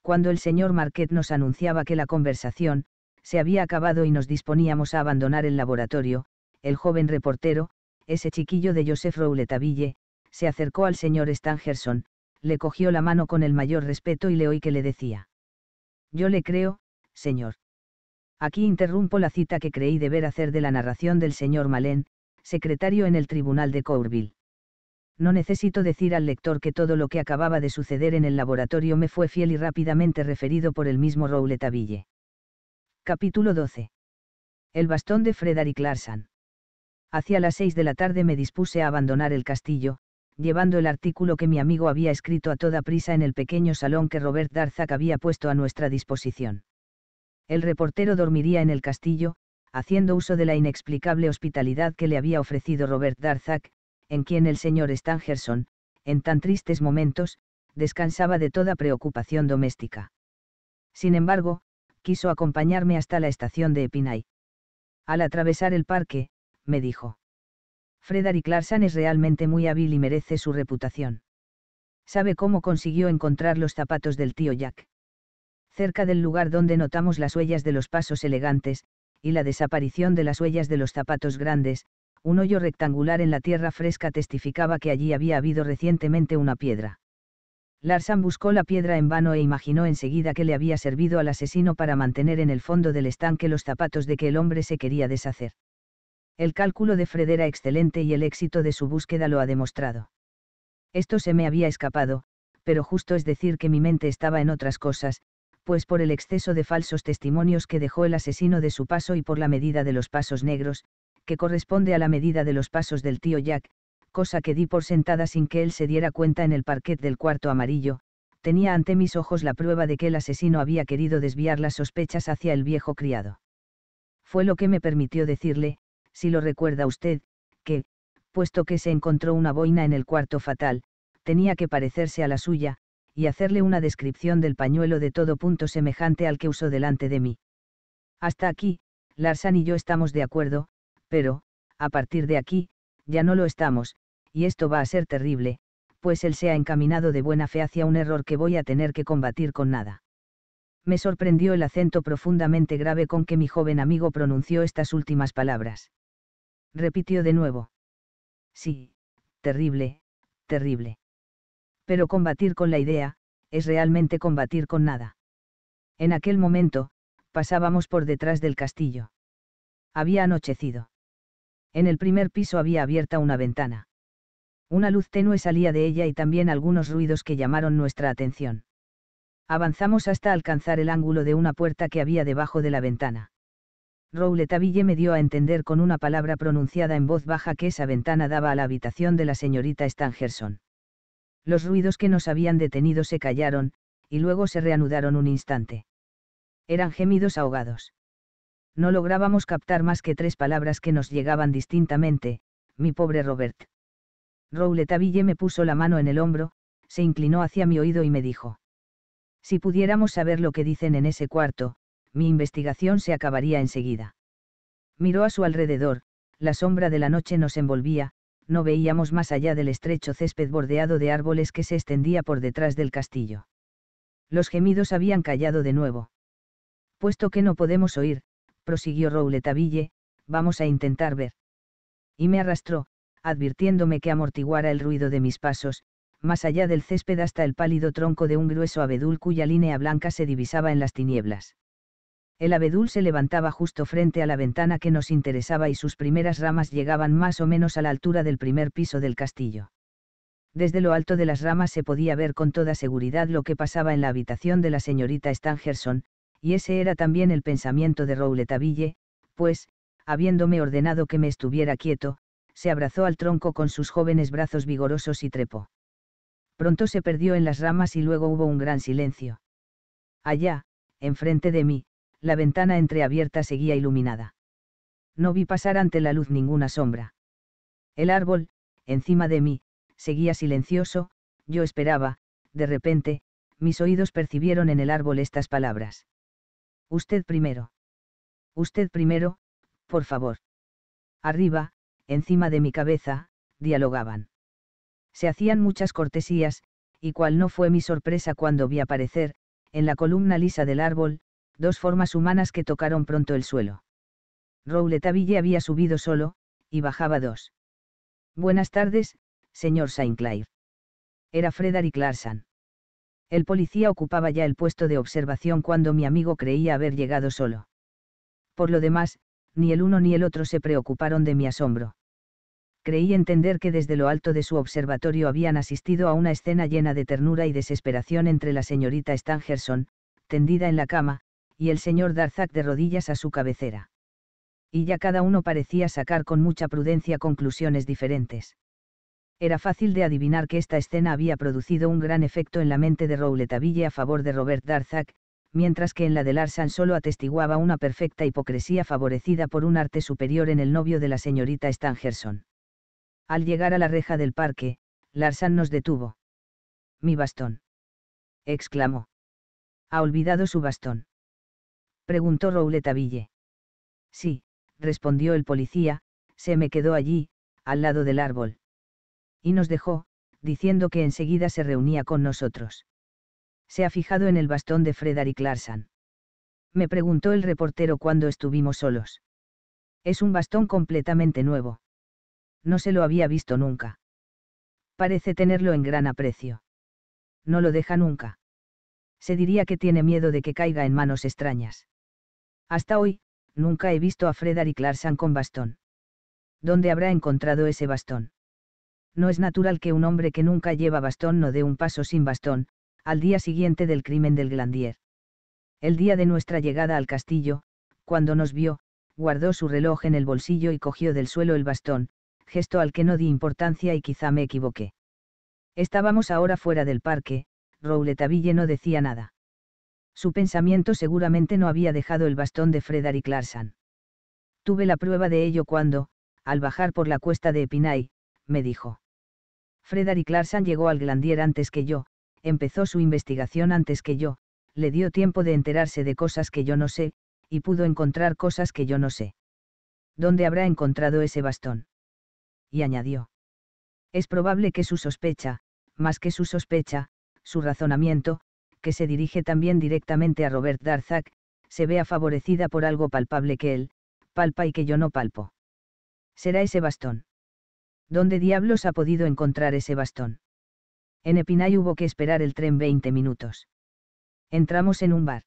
Speaker 1: Cuando el señor Marquette nos anunciaba que la conversación, se había acabado y nos disponíamos a abandonar el laboratorio, el joven reportero, ese chiquillo de Joseph Rouletaville, se acercó al señor Stangerson, le cogió la mano con el mayor respeto y le oí que le decía. Yo le creo, señor. Aquí interrumpo la cita que creí deber hacer de la narración del señor Malén, secretario en el tribunal de Courville. No necesito decir al lector que todo lo que acababa de suceder en el laboratorio me fue fiel y rápidamente referido por el mismo Rouletaville. Capítulo 12. El bastón de Frederick Larsan. Hacia las seis de la tarde me dispuse a abandonar el castillo, llevando el artículo que mi amigo había escrito a toda prisa en el pequeño salón que Robert Darzac había puesto a nuestra disposición. El reportero dormiría en el castillo, haciendo uso de la inexplicable hospitalidad que le había ofrecido Robert Darzac, en quien el señor Stangerson, en tan tristes momentos, descansaba de toda preocupación doméstica. Sin embargo, quiso acompañarme hasta la estación de Epinay. Al atravesar el parque, me dijo. Frederick Larsan es realmente muy hábil y merece su reputación. Sabe cómo consiguió encontrar los zapatos del tío Jack cerca del lugar donde notamos las huellas de los pasos elegantes, y la desaparición de las huellas de los zapatos grandes, un hoyo rectangular en la tierra fresca testificaba que allí había habido recientemente una piedra. Larsan buscó la piedra en vano e imaginó enseguida que le había servido al asesino para mantener en el fondo del estanque los zapatos de que el hombre se quería deshacer. El cálculo de Fred era excelente y el éxito de su búsqueda lo ha demostrado. Esto se me había escapado, pero justo es decir que mi mente estaba en otras cosas, pues por el exceso de falsos testimonios que dejó el asesino de su paso y por la medida de los pasos negros, que corresponde a la medida de los pasos del tío Jack, cosa que di por sentada sin que él se diera cuenta en el parquet del cuarto amarillo, tenía ante mis ojos la prueba de que el asesino había querido desviar las sospechas hacia el viejo criado. Fue lo que me permitió decirle, si lo recuerda usted, que, puesto que se encontró una boina en el cuarto fatal, tenía que parecerse a la suya, y hacerle una descripción del pañuelo de todo punto semejante al que usó delante de mí. Hasta aquí, Larsan y yo estamos de acuerdo, pero, a partir de aquí, ya no lo estamos, y esto va a ser terrible, pues él se ha encaminado de buena fe hacia un error que voy a tener que combatir con nada. Me sorprendió el acento profundamente grave con que mi joven amigo pronunció estas últimas palabras. Repitió de nuevo. Sí, terrible, terrible pero combatir con la idea, es realmente combatir con nada. En aquel momento, pasábamos por detrás del castillo. Había anochecido. En el primer piso había abierta una ventana. Una luz tenue salía de ella y también algunos ruidos que llamaron nuestra atención. Avanzamos hasta alcanzar el ángulo de una puerta que había debajo de la ventana. Rouletaville me dio a entender con una palabra pronunciada en voz baja que esa ventana daba a la habitación de la señorita Stangerson. Los ruidos que nos habían detenido se callaron, y luego se reanudaron un instante. Eran gemidos ahogados. No lográbamos captar más que tres palabras que nos llegaban distintamente, mi pobre Robert. Rouletaville me puso la mano en el hombro, se inclinó hacia mi oído y me dijo. Si pudiéramos saber lo que dicen en ese cuarto, mi investigación se acabaría enseguida. Miró a su alrededor, la sombra de la noche nos envolvía, no veíamos más allá del estrecho césped bordeado de árboles que se extendía por detrás del castillo. Los gemidos habían callado de nuevo. Puesto que no podemos oír, prosiguió Rouletabille, vamos a intentar ver. Y me arrastró, advirtiéndome que amortiguara el ruido de mis pasos, más allá del césped hasta el pálido tronco de un grueso abedul cuya línea blanca se divisaba en las tinieblas. El abedul se levantaba justo frente a la ventana que nos interesaba y sus primeras ramas llegaban más o menos a la altura del primer piso del castillo. Desde lo alto de las ramas se podía ver con toda seguridad lo que pasaba en la habitación de la señorita Stangerson, y ese era también el pensamiento de Rouletabille, pues, habiéndome ordenado que me estuviera quieto, se abrazó al tronco con sus jóvenes brazos vigorosos y trepó. Pronto se perdió en las ramas y luego hubo un gran silencio. Allá, enfrente de mí, la ventana entreabierta seguía iluminada. No vi pasar ante la luz ninguna sombra. El árbol, encima de mí, seguía silencioso, yo esperaba, de repente, mis oídos percibieron en el árbol estas palabras. Usted primero. Usted primero, por favor. Arriba, encima de mi cabeza, dialogaban. Se hacían muchas cortesías, y cual no fue mi sorpresa cuando vi aparecer, en la columna lisa del árbol, dos formas humanas que tocaron pronto el suelo. Rouletaville había subido solo, y bajaba dos. Buenas tardes, señor Sainclair. Era Frederick Larsan. El policía ocupaba ya el puesto de observación cuando mi amigo creía haber llegado solo. Por lo demás, ni el uno ni el otro se preocuparon de mi asombro. Creí entender que desde lo alto de su observatorio habían asistido a una escena llena de ternura y desesperación entre la señorita Stangerson, tendida en la cama, y el señor Darzac de rodillas a su cabecera. Y ya cada uno parecía sacar con mucha prudencia conclusiones diferentes. Era fácil de adivinar que esta escena había producido un gran efecto en la mente de Rouletabille a favor de Robert Darzac, mientras que en la de Larsan solo atestiguaba una perfecta hipocresía favorecida por un arte superior en el novio de la señorita Stangerson. Al llegar a la reja del parque, Larsan nos detuvo. Mi bastón. exclamó. Ha olvidado su bastón preguntó Rouletabille. Sí, respondió el policía, se me quedó allí, al lado del árbol. Y nos dejó, diciendo que enseguida se reunía con nosotros. Se ha fijado en el bastón de Frederick Larsan. Me preguntó el reportero cuando estuvimos solos. Es un bastón completamente nuevo. No se lo había visto nunca. Parece tenerlo en gran aprecio. No lo deja nunca. Se diría que tiene miedo de que caiga en manos extrañas. Hasta hoy, nunca he visto a y Clarsan con bastón. ¿Dónde habrá encontrado ese bastón? No es natural que un hombre que nunca lleva bastón no dé un paso sin bastón, al día siguiente del crimen del Glandier. El día de nuestra llegada al castillo, cuando nos vio, guardó su reloj en el bolsillo y cogió del suelo el bastón, gesto al que no di importancia y quizá me equivoqué. Estábamos ahora fuera del parque, Rouletabille no decía nada. Su pensamiento seguramente no había dejado el bastón de Frederick Larsan. Tuve la prueba de ello cuando, al bajar por la cuesta de Epinay, me dijo. Frederick Larsan llegó al Glandier antes que yo, empezó su investigación antes que yo, le dio tiempo de enterarse de cosas que yo no sé, y pudo encontrar cosas que yo no sé. ¿Dónde habrá encontrado ese bastón? Y añadió. Es probable que su sospecha, más que su sospecha, su razonamiento, que se dirige también directamente a Robert Darzac, se vea favorecida por algo palpable que él, palpa y que yo no palpo. Será ese bastón. ¿Dónde diablos ha podido encontrar ese bastón? En Epinay hubo que esperar el tren 20 minutos. Entramos en un bar.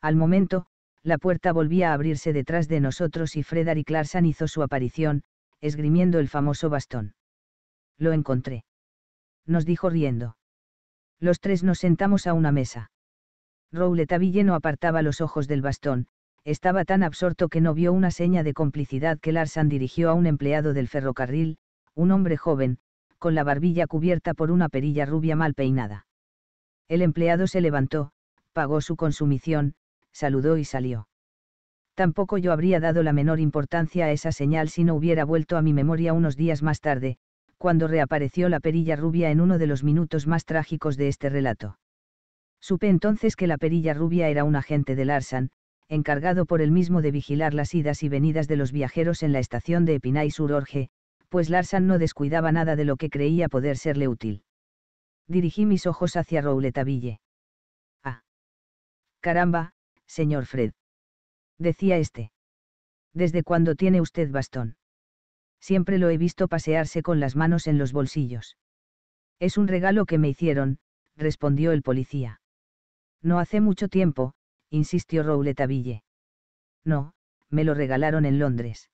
Speaker 1: Al momento, la puerta volvía a abrirse detrás de nosotros y Frederick Clarson hizo su aparición, esgrimiendo el famoso bastón. Lo encontré. Nos dijo riendo los tres nos sentamos a una mesa. Rouletabille no apartaba los ojos del bastón, estaba tan absorto que no vio una seña de complicidad que Larsan dirigió a un empleado del ferrocarril, un hombre joven, con la barbilla cubierta por una perilla rubia mal peinada. El empleado se levantó, pagó su consumición, saludó y salió. Tampoco yo habría dado la menor importancia a esa señal si no hubiera vuelto a mi memoria unos días más tarde, cuando reapareció la perilla rubia en uno de los minutos más trágicos de este relato. Supe entonces que la perilla rubia era un agente de Larsan, encargado por él mismo de vigilar las idas y venidas de los viajeros en la estación de Epinay sur Orge, pues Larsan no descuidaba nada de lo que creía poder serle útil. Dirigí mis ojos hacia Rouletaville. Ah. Caramba, señor Fred. Decía este. ¿Desde cuándo tiene usted bastón? siempre lo he visto pasearse con las manos en los bolsillos. Es un regalo que me hicieron, respondió el policía. No hace mucho tiempo, insistió Rouletabille. No, me lo regalaron en Londres.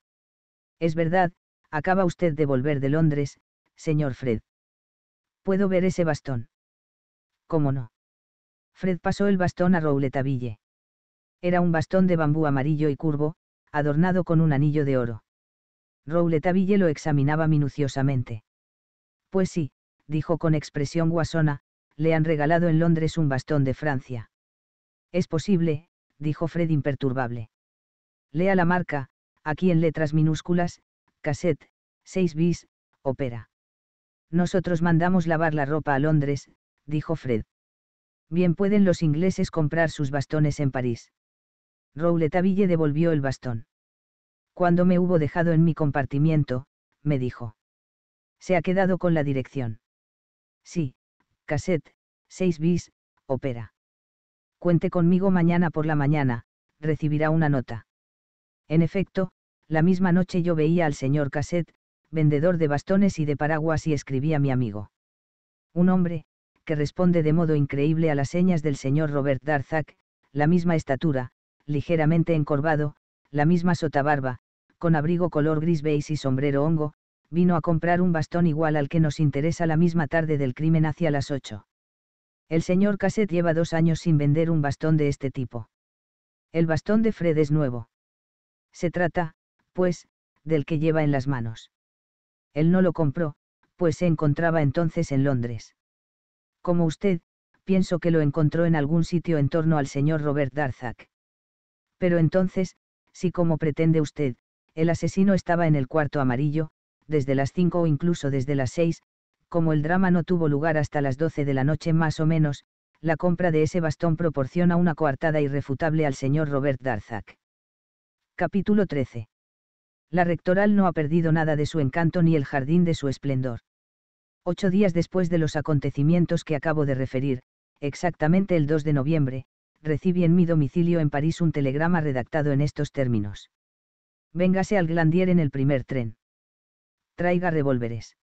Speaker 1: Es verdad, acaba usted de volver de Londres, señor Fred. ¿Puedo ver ese bastón? ¿Cómo no? Fred pasó el bastón a Rouletabille. Era un bastón de bambú amarillo y curvo, adornado con un anillo de oro. Rouletabille lo examinaba minuciosamente. Pues sí, dijo con expresión guasona, le han regalado en Londres un bastón de Francia. Es posible, dijo Fred imperturbable. Lea la marca, aquí en letras minúsculas, cassette, 6 bis, ópera. Nosotros mandamos lavar la ropa a Londres, dijo Fred. Bien pueden los ingleses comprar sus bastones en París. Rouletabille devolvió el bastón. Cuando me hubo dejado en mi compartimiento, me dijo. Se ha quedado con la dirección. Sí, cassette, 6 bis, ópera. Cuente conmigo mañana por la mañana, recibirá una nota. En efecto, la misma noche yo veía al señor Cassette, vendedor de bastones y de paraguas y escribía mi amigo. Un hombre, que responde de modo increíble a las señas del señor Robert Darzac, la misma estatura, ligeramente encorvado, la misma sotabarba, con abrigo color gris beige y sombrero hongo, vino a comprar un bastón igual al que nos interesa la misma tarde del crimen hacia las ocho. El señor Cassette lleva dos años sin vender un bastón de este tipo. El bastón de Fred es nuevo. Se trata, pues, del que lleva en las manos. Él no lo compró, pues se encontraba entonces en Londres. Como usted, pienso que lo encontró en algún sitio en torno al señor Robert Darzac. Pero entonces, si como pretende usted, el asesino estaba en el cuarto amarillo, desde las 5 o incluso desde las 6, como el drama no tuvo lugar hasta las 12 de la noche más o menos, la compra de ese bastón proporciona una coartada irrefutable al señor Robert Darzac. Capítulo 13. La rectoral no ha perdido nada de su encanto ni el jardín de su esplendor. Ocho días después de los acontecimientos que acabo de referir, exactamente el 2 de noviembre, recibí en mi domicilio en París un telegrama redactado en estos términos. Véngase al Glandier en el primer tren. Traiga revólveres.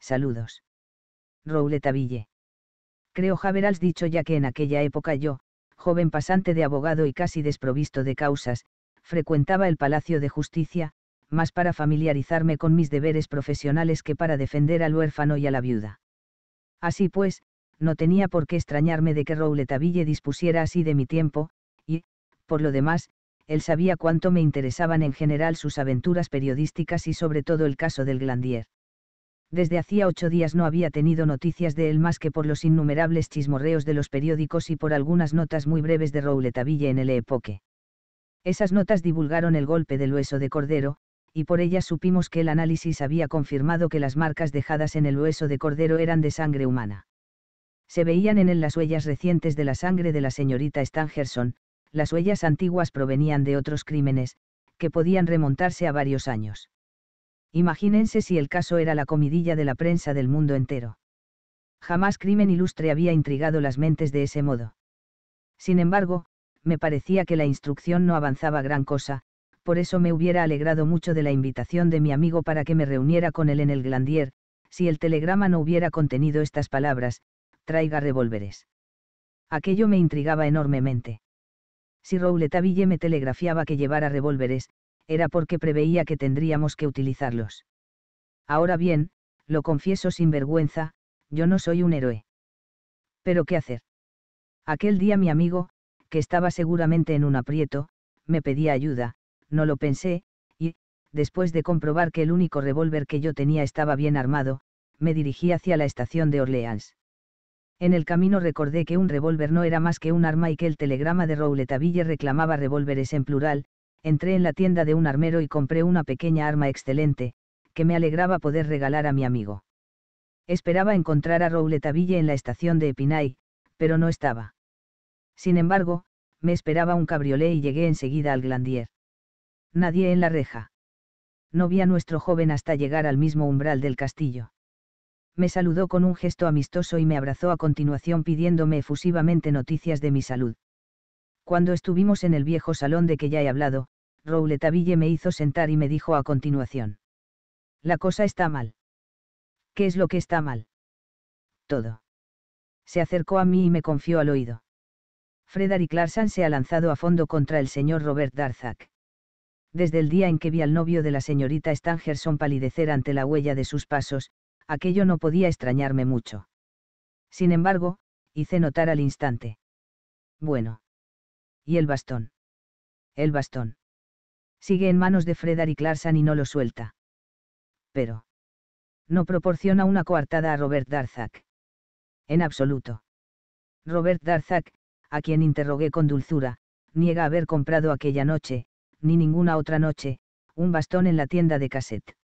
Speaker 1: Saludos. Rouletaville. Creo haberás dicho ya que en aquella época yo, joven pasante de abogado y casi desprovisto de causas, frecuentaba el Palacio de Justicia, más para familiarizarme con mis deberes profesionales que para defender al huérfano y a la viuda. Así pues, no tenía por qué extrañarme de que Rouletaville dispusiera así de mi tiempo, y, por lo demás, él sabía cuánto me interesaban en general sus aventuras periodísticas y sobre todo el caso del Glandier. Desde hacía ocho días no había tenido noticias de él más que por los innumerables chismorreos de los periódicos y por algunas notas muy breves de Rouletabille en el Epoque. Esas notas divulgaron el golpe del hueso de cordero, y por ellas supimos que el análisis había confirmado que las marcas dejadas en el hueso de cordero eran de sangre humana se veían en él las huellas recientes de la sangre de la señorita Stangerson, las huellas antiguas provenían de otros crímenes, que podían remontarse a varios años. Imagínense si el caso era la comidilla de la prensa del mundo entero. Jamás crimen ilustre había intrigado las mentes de ese modo. Sin embargo, me parecía que la instrucción no avanzaba gran cosa, por eso me hubiera alegrado mucho de la invitación de mi amigo para que me reuniera con él en el Glandier, si el telegrama no hubiera contenido estas palabras, traiga revólveres. Aquello me intrigaba enormemente. Si Rouletabille me telegrafiaba que llevara revólveres, era porque preveía que tendríamos que utilizarlos. Ahora bien, lo confieso sin vergüenza, yo no soy un héroe. Pero ¿qué hacer? Aquel día mi amigo, que estaba seguramente en un aprieto, me pedía ayuda, no lo pensé, y, después de comprobar que el único revólver que yo tenía estaba bien armado, me dirigí hacia la estación de Orleans. En el camino recordé que un revólver no era más que un arma y que el telegrama de Rouletaville reclamaba revólveres en plural, entré en la tienda de un armero y compré una pequeña arma excelente, que me alegraba poder regalar a mi amigo. Esperaba encontrar a Rouletaville en la estación de Epinay, pero no estaba. Sin embargo, me esperaba un cabriolé y llegué enseguida al Glandier. Nadie en la reja. No vi a nuestro joven hasta llegar al mismo umbral del castillo me saludó con un gesto amistoso y me abrazó a continuación pidiéndome efusivamente noticias de mi salud. Cuando estuvimos en el viejo salón de que ya he hablado, Rouletaville me hizo sentar y me dijo a continuación. La cosa está mal. ¿Qué es lo que está mal? Todo. Se acercó a mí y me confió al oído. Frederick Larsan se ha lanzado a fondo contra el señor Robert Darzac. Desde el día en que vi al novio de la señorita Stangerson palidecer ante la huella de sus pasos, aquello no podía extrañarme mucho. Sin embargo, hice notar al instante. Bueno. ¿Y el bastón? El bastón. Sigue en manos de Frederick Clarson y no lo suelta. Pero. No proporciona una coartada a Robert Darzac. En absoluto. Robert Darzac, a quien interrogué con dulzura, niega haber comprado aquella noche, ni ninguna otra noche, un bastón en la tienda de cassette.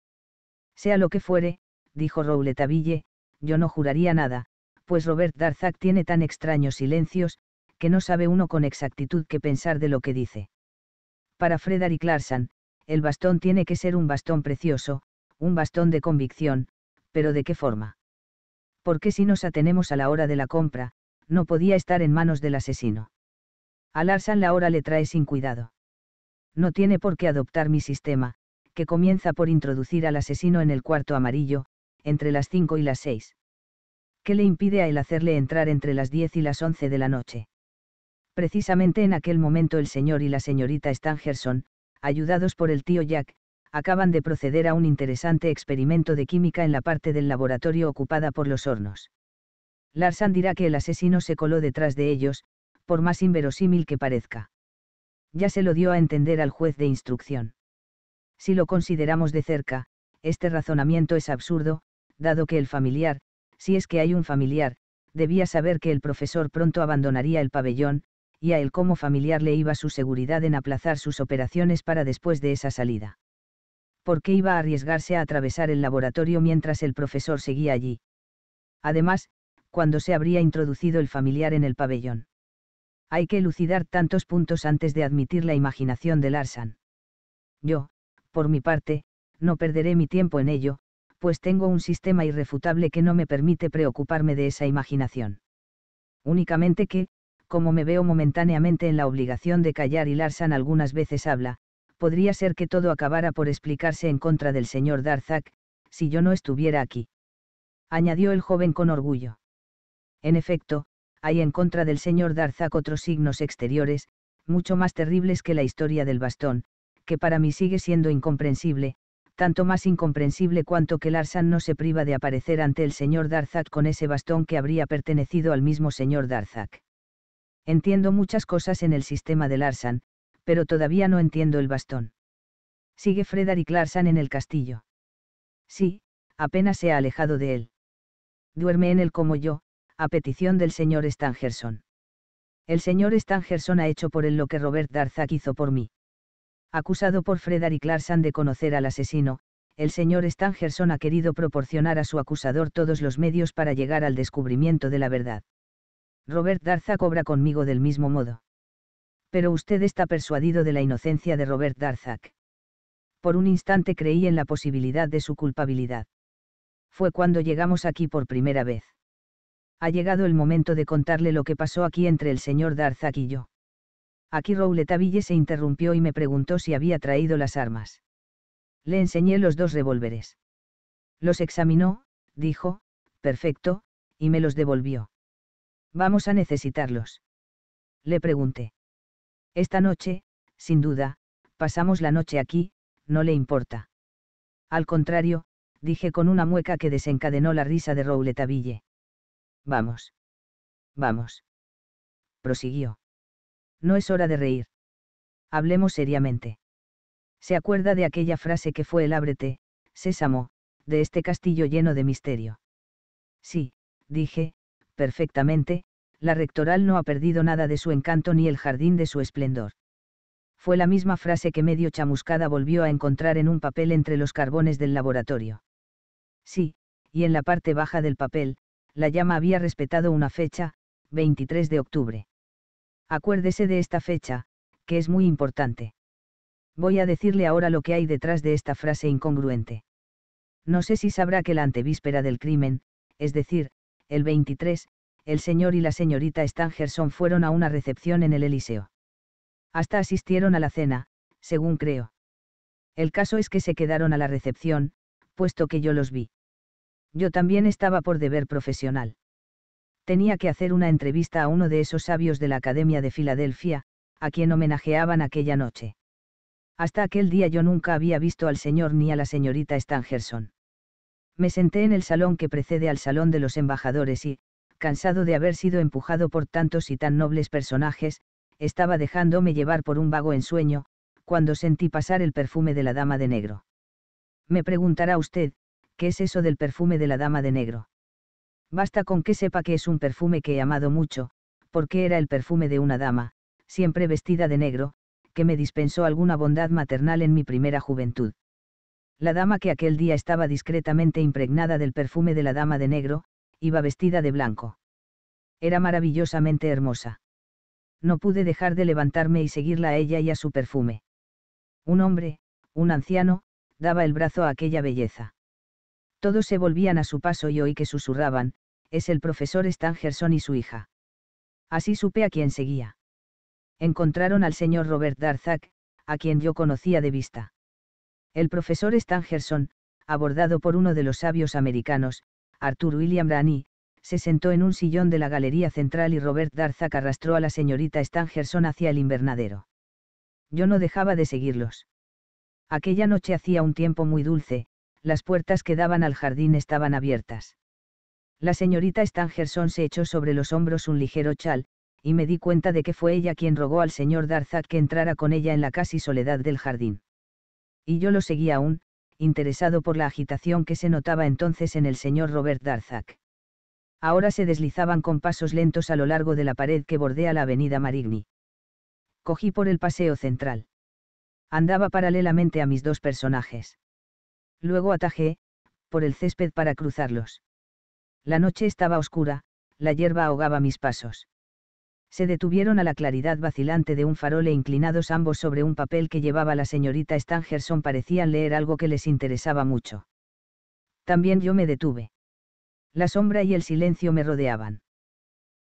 Speaker 1: Sea lo que fuere, dijo Rouletabille, yo no juraría nada, pues Robert Darzac tiene tan extraños silencios, que no sabe uno con exactitud qué pensar de lo que dice. Para y Larsan, el bastón tiene que ser un bastón precioso, un bastón de convicción, pero ¿de qué forma? Porque si nos atenemos a la hora de la compra, no podía estar en manos del asesino. A Larsan la hora le trae sin cuidado. No tiene por qué adoptar mi sistema, que comienza por introducir al asesino en el cuarto amarillo, entre las 5 y las 6. ¿Qué le impide a él hacerle entrar entre las 10 y las 11 de la noche? Precisamente en aquel momento el señor y la señorita Stangerson, ayudados por el tío Jack, acaban de proceder a un interesante experimento de química en la parte del laboratorio ocupada por los hornos. Larsan dirá que el asesino se coló detrás de ellos, por más inverosímil que parezca. Ya se lo dio a entender al juez de instrucción. Si lo consideramos de cerca, este razonamiento es absurdo, dado que el familiar, si es que hay un familiar, debía saber que el profesor pronto abandonaría el pabellón, y a él como familiar le iba su seguridad en aplazar sus operaciones para después de esa salida. ¿Por qué iba a arriesgarse a atravesar el laboratorio mientras el profesor seguía allí? Además, cuando se habría introducido el familiar en el pabellón. Hay que elucidar tantos puntos antes de admitir la imaginación de Larsan. Yo, por mi parte, no perderé mi tiempo en ello, pues tengo un sistema irrefutable que no me permite preocuparme de esa imaginación. Únicamente que, como me veo momentáneamente en la obligación de callar y Larsan algunas veces habla, podría ser que todo acabara por explicarse en contra del señor Darzac, si yo no estuviera aquí. Añadió el joven con orgullo. En efecto, hay en contra del señor Darzac otros signos exteriores, mucho más terribles que la historia del bastón, que para mí sigue siendo incomprensible, tanto más incomprensible cuanto que Larsan no se priva de aparecer ante el señor Darzac con ese bastón que habría pertenecido al mismo señor Darzac. Entiendo muchas cosas en el sistema de Larsan, pero todavía no entiendo el bastón. Sigue Frederick Larsan en el castillo. Sí, apenas se ha alejado de él. Duerme en él como yo, a petición del señor Stangerson. El señor Stangerson ha hecho por él lo que Robert Darzac hizo por mí. Acusado por Frederick Larsan de conocer al asesino, el señor Stangerson ha querido proporcionar a su acusador todos los medios para llegar al descubrimiento de la verdad. Robert Darzac cobra conmigo del mismo modo. Pero usted está persuadido de la inocencia de Robert Darzac. Por un instante creí en la posibilidad de su culpabilidad. Fue cuando llegamos aquí por primera vez. Ha llegado el momento de contarle lo que pasó aquí entre el señor Darzac y yo. Aquí Rouletaville se interrumpió y me preguntó si había traído las armas. Le enseñé los dos revólveres. Los examinó, dijo, perfecto, y me los devolvió. Vamos a necesitarlos. Le pregunté. Esta noche, sin duda, pasamos la noche aquí, no le importa. Al contrario, dije con una mueca que desencadenó la risa de Rouletaville. Vamos. Vamos. Prosiguió. No es hora de reír. Hablemos seriamente. Se acuerda de aquella frase que fue el ábrete, sésamo, de este castillo lleno de misterio. Sí, dije, perfectamente, la rectoral no ha perdido nada de su encanto ni el jardín de su esplendor. Fue la misma frase que medio chamuscada volvió a encontrar en un papel entre los carbones del laboratorio. Sí, y en la parte baja del papel, la llama había respetado una fecha, 23 de octubre acuérdese de esta fecha, que es muy importante. Voy a decirle ahora lo que hay detrás de esta frase incongruente. No sé si sabrá que la antevíspera del crimen, es decir, el 23, el señor y la señorita Stangerson fueron a una recepción en el Eliseo. Hasta asistieron a la cena, según creo. El caso es que se quedaron a la recepción, puesto que yo los vi. Yo también estaba por deber profesional tenía que hacer una entrevista a uno de esos sabios de la Academia de Filadelfia, a quien homenajeaban aquella noche. Hasta aquel día yo nunca había visto al señor ni a la señorita Stangerson. Me senté en el salón que precede al salón de los embajadores y, cansado de haber sido empujado por tantos y tan nobles personajes, estaba dejándome llevar por un vago ensueño, cuando sentí pasar el perfume de la dama de negro. Me preguntará usted, ¿qué es eso del perfume de la dama de negro? Basta con que sepa que es un perfume que he amado mucho, porque era el perfume de una dama, siempre vestida de negro, que me dispensó alguna bondad maternal en mi primera juventud. La dama que aquel día estaba discretamente impregnada del perfume de la dama de negro, iba vestida de blanco. Era maravillosamente hermosa. No pude dejar de levantarme y seguirla a ella y a su perfume. Un hombre, un anciano, daba el brazo a aquella belleza. Todos se volvían a su paso y oí que susurraban, es el profesor Stangerson y su hija. Así supe a quién seguía. Encontraron al señor Robert Darzac, a quien yo conocía de vista. El profesor Stangerson, abordado por uno de los sabios americanos, Arthur William Rani, se sentó en un sillón de la galería central y Robert Darzac arrastró a la señorita Stangerson hacia el invernadero. Yo no dejaba de seguirlos. Aquella noche hacía un tiempo muy dulce, las puertas que daban al jardín estaban abiertas. La señorita Stangerson se echó sobre los hombros un ligero chal, y me di cuenta de que fue ella quien rogó al señor Darzac que entrara con ella en la casi soledad del jardín. Y yo lo seguí aún, interesado por la agitación que se notaba entonces en el señor Robert Darzac. Ahora se deslizaban con pasos lentos a lo largo de la pared que bordea la avenida Marigny. Cogí por el paseo central. Andaba paralelamente a mis dos personajes. Luego atajé, por el césped para cruzarlos. La noche estaba oscura, la hierba ahogaba mis pasos. Se detuvieron a la claridad vacilante de un farol e inclinados ambos sobre un papel que llevaba la señorita Stangerson parecían leer algo que les interesaba mucho. También yo me detuve. La sombra y el silencio me rodeaban.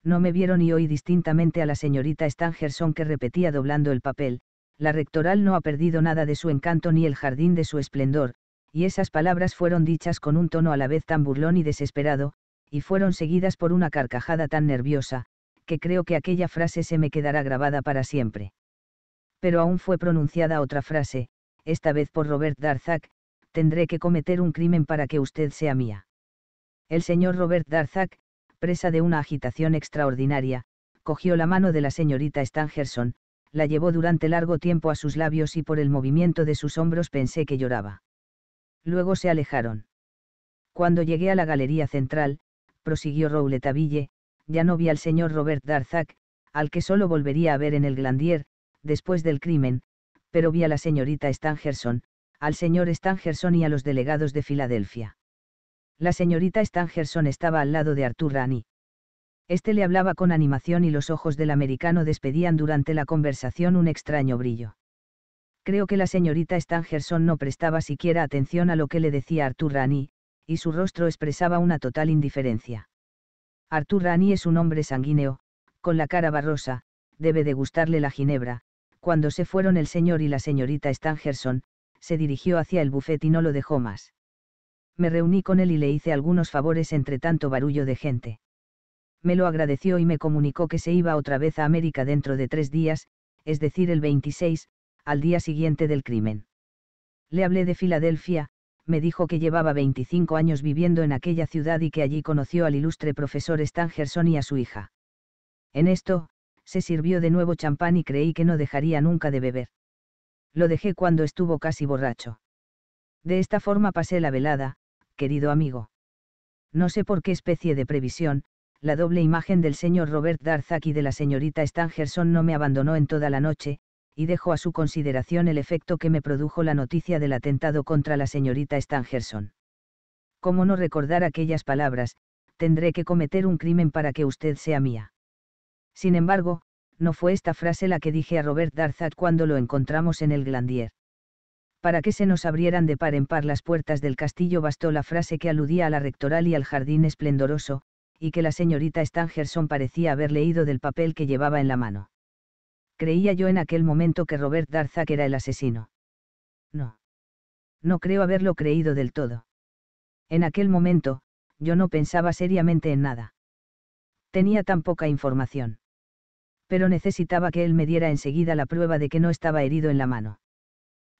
Speaker 1: No me vieron y oí distintamente a la señorita Stangerson que repetía doblando el papel, la rectoral no ha perdido nada de su encanto ni el jardín de su esplendor, y esas palabras fueron dichas con un tono a la vez tan burlón y desesperado, y fueron seguidas por una carcajada tan nerviosa, que creo que aquella frase se me quedará grabada para siempre. Pero aún fue pronunciada otra frase, esta vez por Robert Darzac, tendré que cometer un crimen para que usted sea mía. El señor Robert Darzac, presa de una agitación extraordinaria, cogió la mano de la señorita Stangerson, la llevó durante largo tiempo a sus labios y por el movimiento de sus hombros pensé que lloraba. Luego se alejaron. Cuando llegué a la galería central, prosiguió Rouletabille, ya no vi al señor Robert Darzac, al que solo volvería a ver en el Glandier, después del crimen, pero vi a la señorita Stangerson, al señor Stangerson y a los delegados de Filadelfia. La señorita Stangerson estaba al lado de Artur Rani. Este le hablaba con animación y los ojos del americano despedían durante la conversación un extraño brillo. Creo que la señorita Stangerson no prestaba siquiera atención a lo que le decía Artur Rani, y su rostro expresaba una total indiferencia. Artur Rani es un hombre sanguíneo, con la cara barrosa, debe de gustarle la ginebra. Cuando se fueron el señor y la señorita Stangerson, se dirigió hacia el buffet y no lo dejó más. Me reuní con él y le hice algunos favores entre tanto barullo de gente. Me lo agradeció y me comunicó que se iba otra vez a América dentro de tres días, es decir, el 26, al día siguiente del crimen. Le hablé de Filadelfia, me dijo que llevaba 25 años viviendo en aquella ciudad y que allí conoció al ilustre profesor Stangerson y a su hija. En esto, se sirvió de nuevo champán y creí que no dejaría nunca de beber. Lo dejé cuando estuvo casi borracho. De esta forma pasé la velada, querido amigo. No sé por qué especie de previsión, la doble imagen del señor Robert Darzac y de la señorita Stangerson no me abandonó en toda la noche, y dejo a su consideración el efecto que me produjo la noticia del atentado contra la señorita Stangerson. Como no recordar aquellas palabras? Tendré que cometer un crimen para que usted sea mía. Sin embargo, no fue esta frase la que dije a Robert Darzat cuando lo encontramos en el Glandier. Para que se nos abrieran de par en par las puertas del castillo bastó la frase que aludía a la rectoral y al jardín esplendoroso, y que la señorita Stangerson parecía haber leído del papel que llevaba en la mano creía yo en aquel momento que Robert Darzac era el asesino. No. No creo haberlo creído del todo. En aquel momento, yo no pensaba seriamente en nada. Tenía tan poca información. Pero necesitaba que él me diera enseguida la prueba de que no estaba herido en la mano.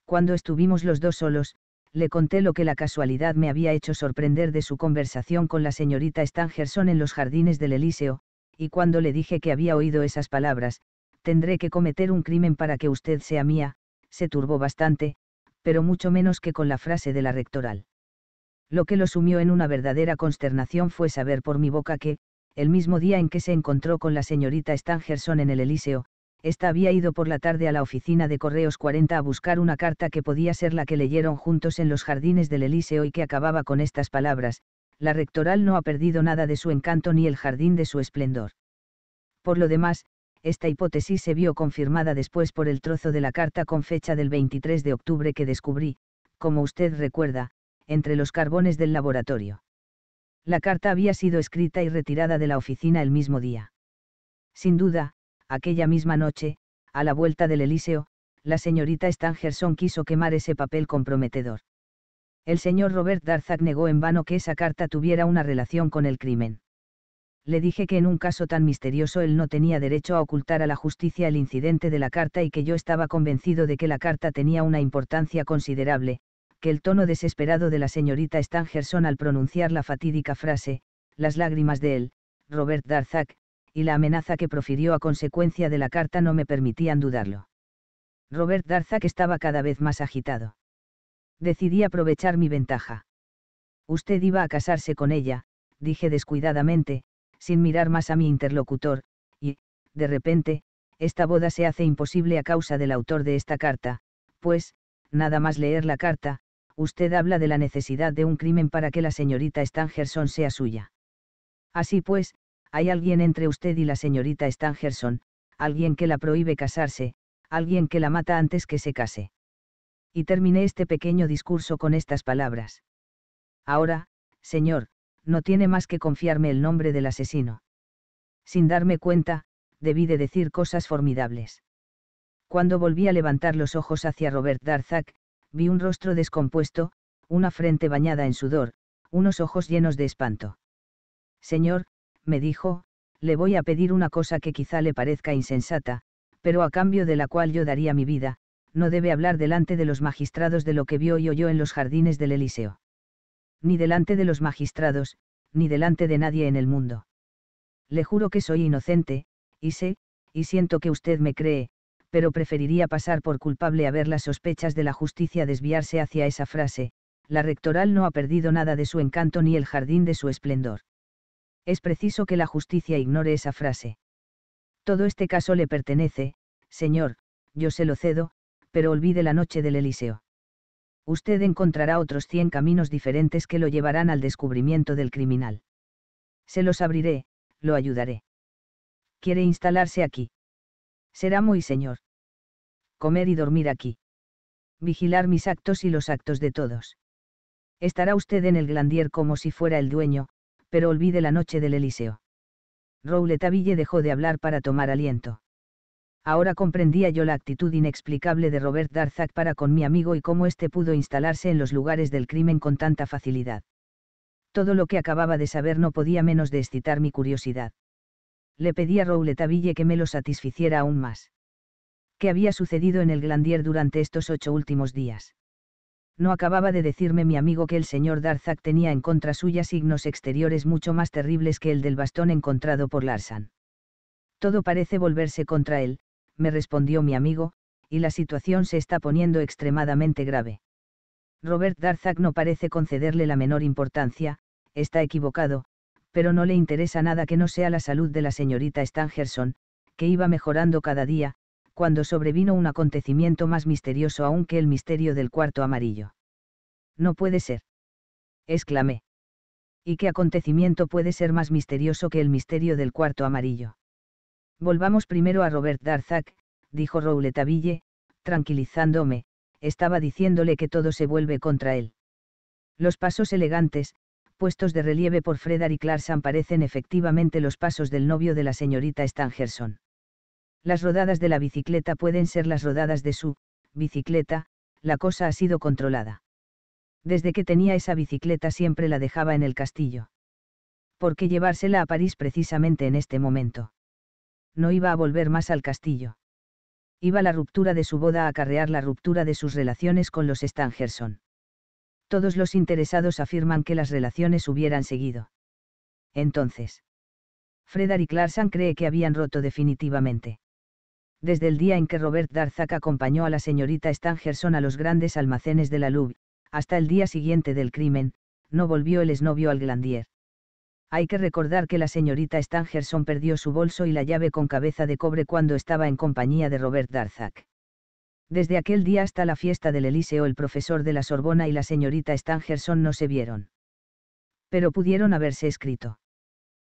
Speaker 1: Cuando estuvimos los dos solos, le conté lo que la casualidad me había hecho sorprender de su conversación con la señorita Stangerson en los jardines del Elíseo, y cuando le dije que había oído esas palabras, tendré que cometer un crimen para que usted sea mía, se turbó bastante, pero mucho menos que con la frase de la rectoral. Lo que lo sumió en una verdadera consternación fue saber por mi boca que, el mismo día en que se encontró con la señorita Stangerson en el Elíseo, ésta había ido por la tarde a la oficina de Correos 40 a buscar una carta que podía ser la que leyeron juntos en los jardines del Elíseo y que acababa con estas palabras, la rectoral no ha perdido nada de su encanto ni el jardín de su esplendor. Por lo demás, esta hipótesis se vio confirmada después por el trozo de la carta con fecha del 23 de octubre que descubrí, como usted recuerda, entre los carbones del laboratorio. La carta había sido escrita y retirada de la oficina el mismo día. Sin duda, aquella misma noche, a la vuelta del Elíseo, la señorita Stangerson quiso quemar ese papel comprometedor. El señor Robert Darzac negó en vano que esa carta tuviera una relación con el crimen le dije que en un caso tan misterioso él no tenía derecho a ocultar a la justicia el incidente de la carta y que yo estaba convencido de que la carta tenía una importancia considerable, que el tono desesperado de la señorita Stangerson al pronunciar la fatídica frase, las lágrimas de él, Robert Darzac, y la amenaza que profirió a consecuencia de la carta no me permitían dudarlo. Robert Darzac estaba cada vez más agitado. Decidí aprovechar mi ventaja. Usted iba a casarse con ella, dije descuidadamente, sin mirar más a mi interlocutor, y, de repente, esta boda se hace imposible a causa del autor de esta carta, pues, nada más leer la carta, usted habla de la necesidad de un crimen para que la señorita Stangerson sea suya. Así pues, hay alguien entre usted y la señorita Stangerson, alguien que la prohíbe casarse, alguien que la mata antes que se case. Y terminé este pequeño discurso con estas palabras. Ahora, señor, no tiene más que confiarme el nombre del asesino. Sin darme cuenta, debí de decir cosas formidables. Cuando volví a levantar los ojos hacia Robert Darzac, vi un rostro descompuesto, una frente bañada en sudor, unos ojos llenos de espanto. Señor, me dijo, le voy a pedir una cosa que quizá le parezca insensata, pero a cambio de la cual yo daría mi vida, no debe hablar delante de los magistrados de lo que vio y oyó en los jardines del Eliseo ni delante de los magistrados, ni delante de nadie en el mundo. Le juro que soy inocente, y sé, y siento que usted me cree, pero preferiría pasar por culpable a ver las sospechas de la justicia desviarse hacia esa frase, la rectoral no ha perdido nada de su encanto ni el jardín de su esplendor. Es preciso que la justicia ignore esa frase. Todo este caso le pertenece, señor, yo se lo cedo, pero olvide la noche del Eliseo usted encontrará otros cien caminos diferentes que lo llevarán al descubrimiento del criminal. Se los abriré, lo ayudaré. Quiere instalarse aquí. Será muy señor. Comer y dormir aquí. Vigilar mis actos y los actos de todos. Estará usted en el Glandier como si fuera el dueño, pero olvide la noche del Elíseo. Rouletaville dejó de hablar para tomar aliento. Ahora comprendía yo la actitud inexplicable de Robert Darzac para con mi amigo y cómo éste pudo instalarse en los lugares del crimen con tanta facilidad. Todo lo que acababa de saber no podía menos de excitar mi curiosidad. Le pedí a Rouletaville que me lo satisficiera aún más. ¿Qué había sucedido en el Glandier durante estos ocho últimos días? no acababa de decirme mi amigo que el señor Darzac tenía en contra suya signos exteriores mucho más terribles que el del bastón encontrado por Larsan. Todo parece volverse contra él, me respondió mi amigo, y la situación se está poniendo extremadamente grave. Robert Darzac no parece concederle la menor importancia, está equivocado, pero no le interesa nada que no sea la salud de la señorita Stangerson, que iba mejorando cada día, cuando sobrevino un acontecimiento más misterioso aún que el misterio del cuarto amarillo. No puede ser. exclamé. ¿Y qué acontecimiento puede ser más misterioso que el misterio del cuarto amarillo? Volvamos primero a Robert Darzac, dijo Rouletabille, tranquilizándome, estaba diciéndole que todo se vuelve contra él. Los pasos elegantes, puestos de relieve por y Larson parecen efectivamente los pasos del novio de la señorita Stangerson. Las rodadas de la bicicleta pueden ser las rodadas de su bicicleta, la cosa ha sido controlada. Desde que tenía esa bicicleta siempre la dejaba en el castillo. ¿Por qué llevársela a París precisamente en este momento? no iba a volver más al castillo. Iba la ruptura de su boda a acarrear la ruptura de sus relaciones con los Stangerson. Todos los interesados afirman que las relaciones hubieran seguido. Entonces, Frederick Larsan cree que habían roto definitivamente. Desde el día en que Robert Darzac acompañó a la señorita Stangerson a los grandes almacenes de la Louvre, hasta el día siguiente del crimen, no volvió el exnovio al Glandier. Hay que recordar que la señorita Stangerson perdió su bolso y la llave con cabeza de cobre cuando estaba en compañía de Robert Darzac. Desde aquel día hasta la fiesta del Elíseo el profesor de la Sorbona y la señorita Stangerson no se vieron. Pero pudieron haberse escrito.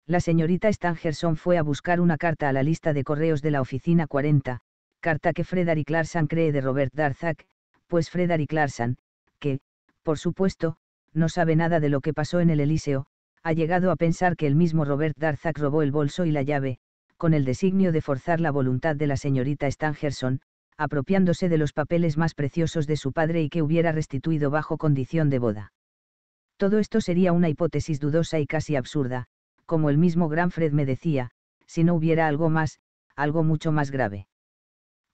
Speaker 1: La señorita Stangerson fue a buscar una carta a la lista de correos de la oficina 40, carta que Frederick Larsan cree de Robert Darzac, pues Frederick Larsan, que, por supuesto, no sabe nada de lo que pasó en el Elíseo, ha llegado a pensar que el mismo Robert Darzac robó el bolso y la llave, con el designio de forzar la voluntad de la señorita Stangerson, apropiándose de los papeles más preciosos de su padre y que hubiera restituido bajo condición de boda. Todo esto sería una hipótesis dudosa y casi absurda, como el mismo Granfred me decía, si no hubiera algo más, algo mucho más grave.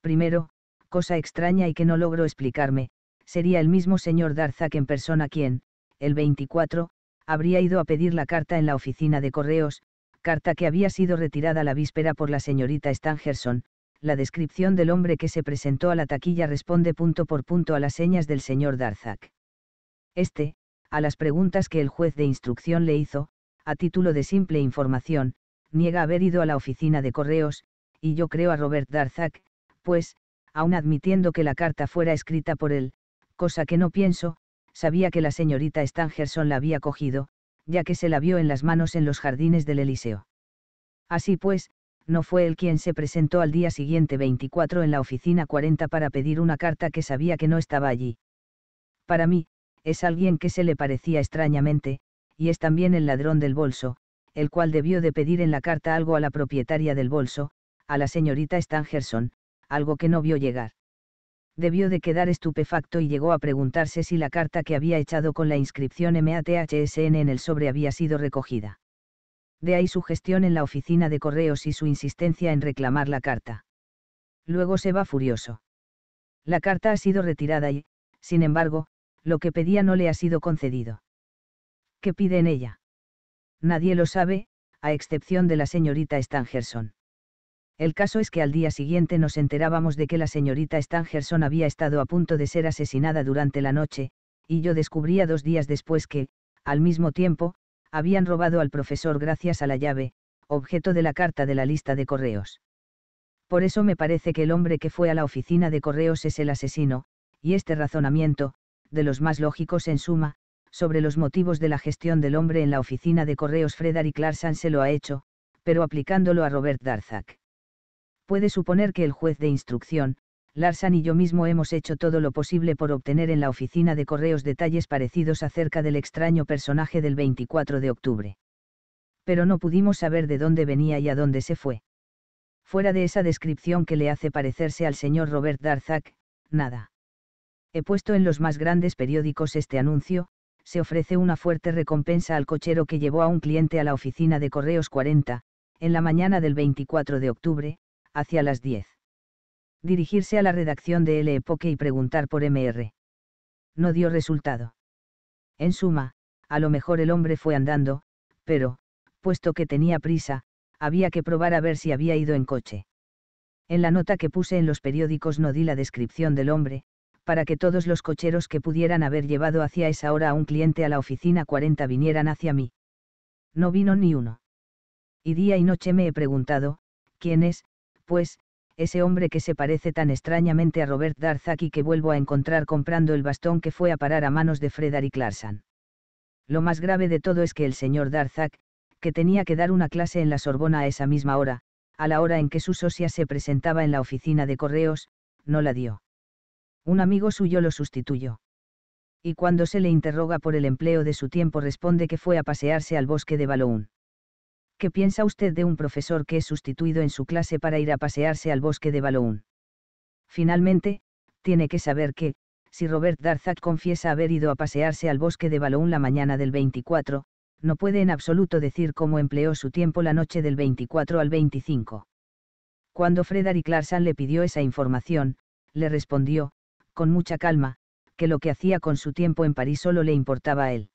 Speaker 1: Primero, cosa extraña y que no logro explicarme, sería el mismo señor Darzac en persona quien, el 24, habría ido a pedir la carta en la oficina de correos, carta que había sido retirada la víspera por la señorita Stangerson. La descripción del hombre que se presentó a la taquilla responde punto por punto a las señas del señor Darzac. Este, a las preguntas que el juez de instrucción le hizo, a título de simple información, niega haber ido a la oficina de correos, y yo creo a Robert Darzac, pues, aun admitiendo que la carta fuera escrita por él, cosa que no pienso, sabía que la señorita Stangerson la había cogido, ya que se la vio en las manos en los jardines del Eliseo. Así pues, no fue él quien se presentó al día siguiente 24 en la oficina 40 para pedir una carta que sabía que no estaba allí. Para mí, es alguien que se le parecía extrañamente, y es también el ladrón del bolso, el cual debió de pedir en la carta algo a la propietaria del bolso, a la señorita Stangerson, algo que no vio llegar debió de quedar estupefacto y llegó a preguntarse si la carta que había echado con la inscripción MATHSN en el sobre había sido recogida. De ahí su gestión en la oficina de correos y su insistencia en reclamar la carta. Luego se va furioso. La carta ha sido retirada y, sin embargo, lo que pedía no le ha sido concedido. ¿Qué pide en ella? Nadie lo sabe, a excepción de la señorita Stangerson. El caso es que al día siguiente nos enterábamos de que la señorita Stangerson había estado a punto de ser asesinada durante la noche, y yo descubría dos días después que, al mismo tiempo, habían robado al profesor gracias a la llave, objeto de la carta de la lista de correos. Por eso me parece que el hombre que fue a la oficina de correos es el asesino, y este razonamiento, de los más lógicos en suma, sobre los motivos de la gestión del hombre en la oficina de correos Frederick Larsan se lo ha hecho, pero aplicándolo a Robert Darzac puede suponer que el juez de instrucción, Larsan y yo mismo hemos hecho todo lo posible por obtener en la oficina de correos detalles parecidos acerca del extraño personaje del 24 de octubre. Pero no pudimos saber de dónde venía y a dónde se fue. Fuera de esa descripción que le hace parecerse al señor Robert Darzac, nada. He puesto en los más grandes periódicos este anuncio, se ofrece una fuerte recompensa al cochero que llevó a un cliente a la oficina de correos 40, en la mañana del 24 de octubre, hacia las 10. Dirigirse a la redacción de L. Epoque y preguntar por MR. No dio resultado. En suma, a lo mejor el hombre fue andando, pero, puesto que tenía prisa, había que probar a ver si había ido en coche. En la nota que puse en los periódicos no di la descripción del hombre, para que todos los cocheros que pudieran haber llevado hacia esa hora a un cliente a la oficina 40 vinieran hacia mí. No vino ni uno. Y día y noche me he preguntado, ¿quién es, pues, ese hombre que se parece tan extrañamente a Robert Darzac y que vuelvo a encontrar comprando el bastón que fue a parar a manos de Frederick Larsan. Lo más grave de todo es que el señor Darzac, que tenía que dar una clase en la Sorbona a esa misma hora, a la hora en que su socia se presentaba en la oficina de correos, no la dio. Un amigo suyo lo sustituyó. Y cuando se le interroga por el empleo de su tiempo responde que fue a pasearse al bosque de Baloun. ¿qué piensa usted de un profesor que es sustituido en su clase para ir a pasearse al bosque de Balloon? Finalmente, tiene que saber que, si Robert Darzac confiesa haber ido a pasearse al bosque de Balloon la mañana del 24, no puede en absoluto decir cómo empleó su tiempo la noche del 24 al 25. Cuando Frederick Larsan le pidió esa información, le respondió, con mucha calma, que lo que hacía con su tiempo en París solo le importaba a él.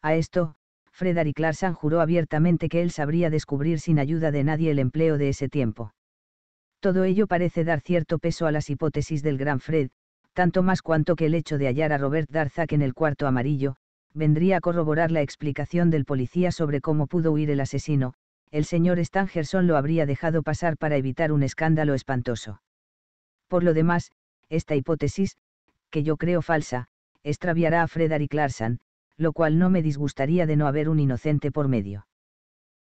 Speaker 1: A esto, Frederick Larsan juró abiertamente que él sabría descubrir sin ayuda de nadie el empleo de ese tiempo. Todo ello parece dar cierto peso a las hipótesis del gran Fred, tanto más cuanto que el hecho de hallar a Robert Darzac en el cuarto amarillo, vendría a corroborar la explicación del policía sobre cómo pudo huir el asesino, el señor Stangerson lo habría dejado pasar para evitar un escándalo espantoso. Por lo demás, esta hipótesis, que yo creo falsa, extraviará a Frederick Larsan, lo cual no me disgustaría de no haber un inocente por medio.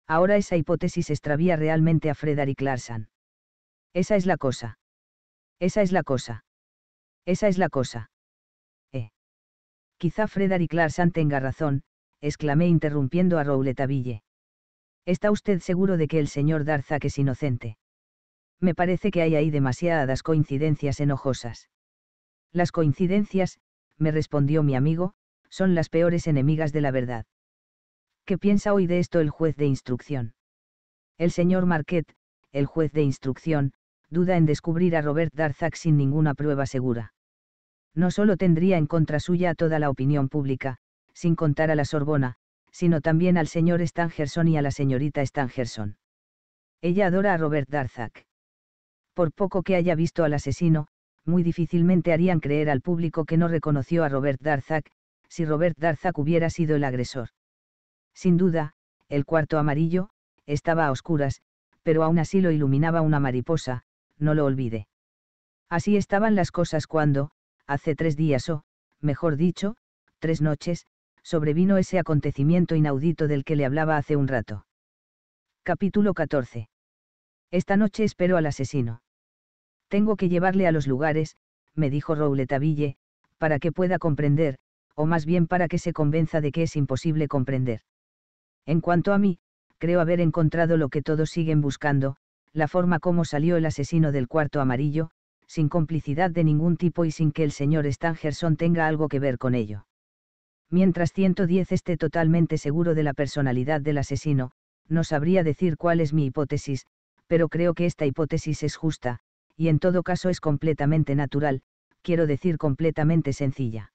Speaker 1: Ahora esa hipótesis extravía realmente a Frederick Larsan. Esa es la cosa. Esa es la cosa. Esa es la cosa. Eh. Quizá Frederick Larsan tenga razón, exclamé interrumpiendo a Rouletaville. ¿Está usted seguro de que el señor Darzac es inocente? Me parece que hay ahí demasiadas coincidencias enojosas. Las coincidencias, me respondió mi amigo, son las peores enemigas de la verdad. ¿Qué piensa hoy de esto el juez de instrucción? El señor Marquet, el juez de instrucción, duda en descubrir a Robert Darzac sin ninguna prueba segura. No solo tendría en contra suya a toda la opinión pública, sin contar a la Sorbona, sino también al señor Stangerson y a la señorita Stangerson. Ella adora a Robert Darzac. Por poco que haya visto al asesino, muy difícilmente harían creer al público que no reconoció a Robert Darzac, si Robert Darzac hubiera sido el agresor. Sin duda, el cuarto amarillo, estaba a oscuras, pero aún así lo iluminaba una mariposa, no lo olvide. Así estaban las cosas cuando, hace tres días o, mejor dicho, tres noches, sobrevino ese acontecimiento inaudito del que le hablaba hace un rato. Capítulo 14. Esta noche espero al asesino. Tengo que llevarle a los lugares, me dijo Rouletabille, para que pueda comprender, o más bien para que se convenza de que es imposible comprender. En cuanto a mí, creo haber encontrado lo que todos siguen buscando, la forma como salió el asesino del cuarto amarillo, sin complicidad de ningún tipo y sin que el señor Stangerson tenga algo que ver con ello. Mientras 110 esté totalmente seguro de la personalidad del asesino, no sabría decir cuál es mi hipótesis, pero creo que esta hipótesis es justa, y en todo caso es completamente natural, quiero decir completamente sencilla.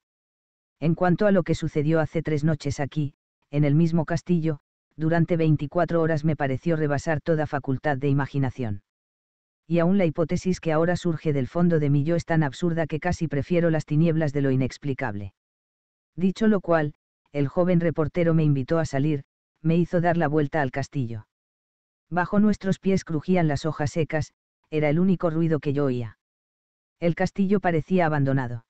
Speaker 1: En cuanto a lo que sucedió hace tres noches aquí, en el mismo castillo, durante 24 horas me pareció rebasar toda facultad de imaginación. Y aún la hipótesis que ahora surge del fondo de mi yo es tan absurda que casi prefiero las tinieblas de lo inexplicable. Dicho lo cual, el joven reportero me invitó a salir, me hizo dar la vuelta al castillo. Bajo nuestros pies crujían las hojas secas, era el único ruido que yo oía. El castillo parecía abandonado.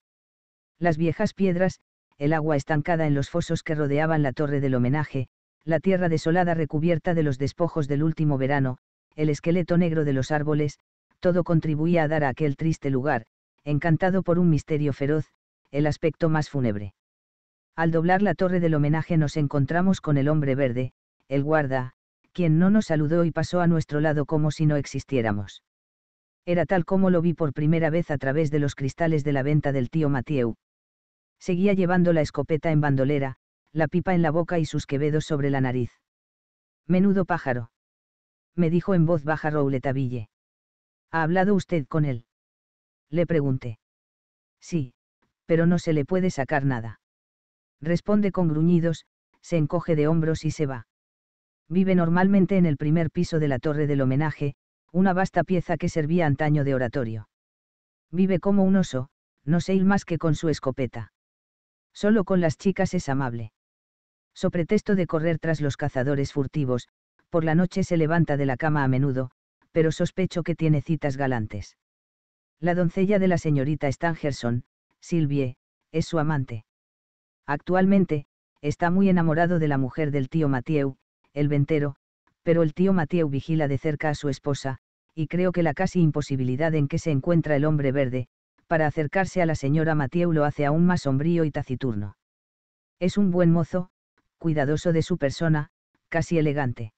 Speaker 1: Las viejas piedras, el agua estancada en los fosos que rodeaban la torre del homenaje, la tierra desolada recubierta de los despojos del último verano, el esqueleto negro de los árboles, todo contribuía a dar a aquel triste lugar, encantado por un misterio feroz, el aspecto más fúnebre. Al doblar la torre del homenaje nos encontramos con el hombre verde, el guarda, quien no nos saludó y pasó a nuestro lado como si no existiéramos. Era tal como lo vi por primera vez a través de los cristales de la venta del tío Mathieu, Seguía llevando la escopeta en bandolera, la pipa en la boca y sus quevedos sobre la nariz. Menudo pájaro. Me dijo en voz baja Rouletaville. ¿Ha hablado usted con él? Le pregunté. Sí, pero no se le puede sacar nada. Responde con gruñidos, se encoge de hombros y se va. Vive normalmente en el primer piso de la torre del homenaje, una vasta pieza que servía antaño de oratorio. Vive como un oso, no se ir más que con su escopeta. Solo con las chicas es amable. So pretexto de correr tras los cazadores furtivos, por la noche se levanta de la cama a menudo, pero sospecho que tiene citas galantes. La doncella de la señorita Stangerson, Sylvie, es su amante. Actualmente, está muy enamorado de la mujer del tío Mathieu, el ventero, pero el tío Mathieu vigila de cerca a su esposa, y creo que la casi imposibilidad en que se encuentra el hombre verde, para acercarse a la señora Mathieu lo hace aún más sombrío y taciturno. Es un buen mozo, cuidadoso de su persona, casi elegante.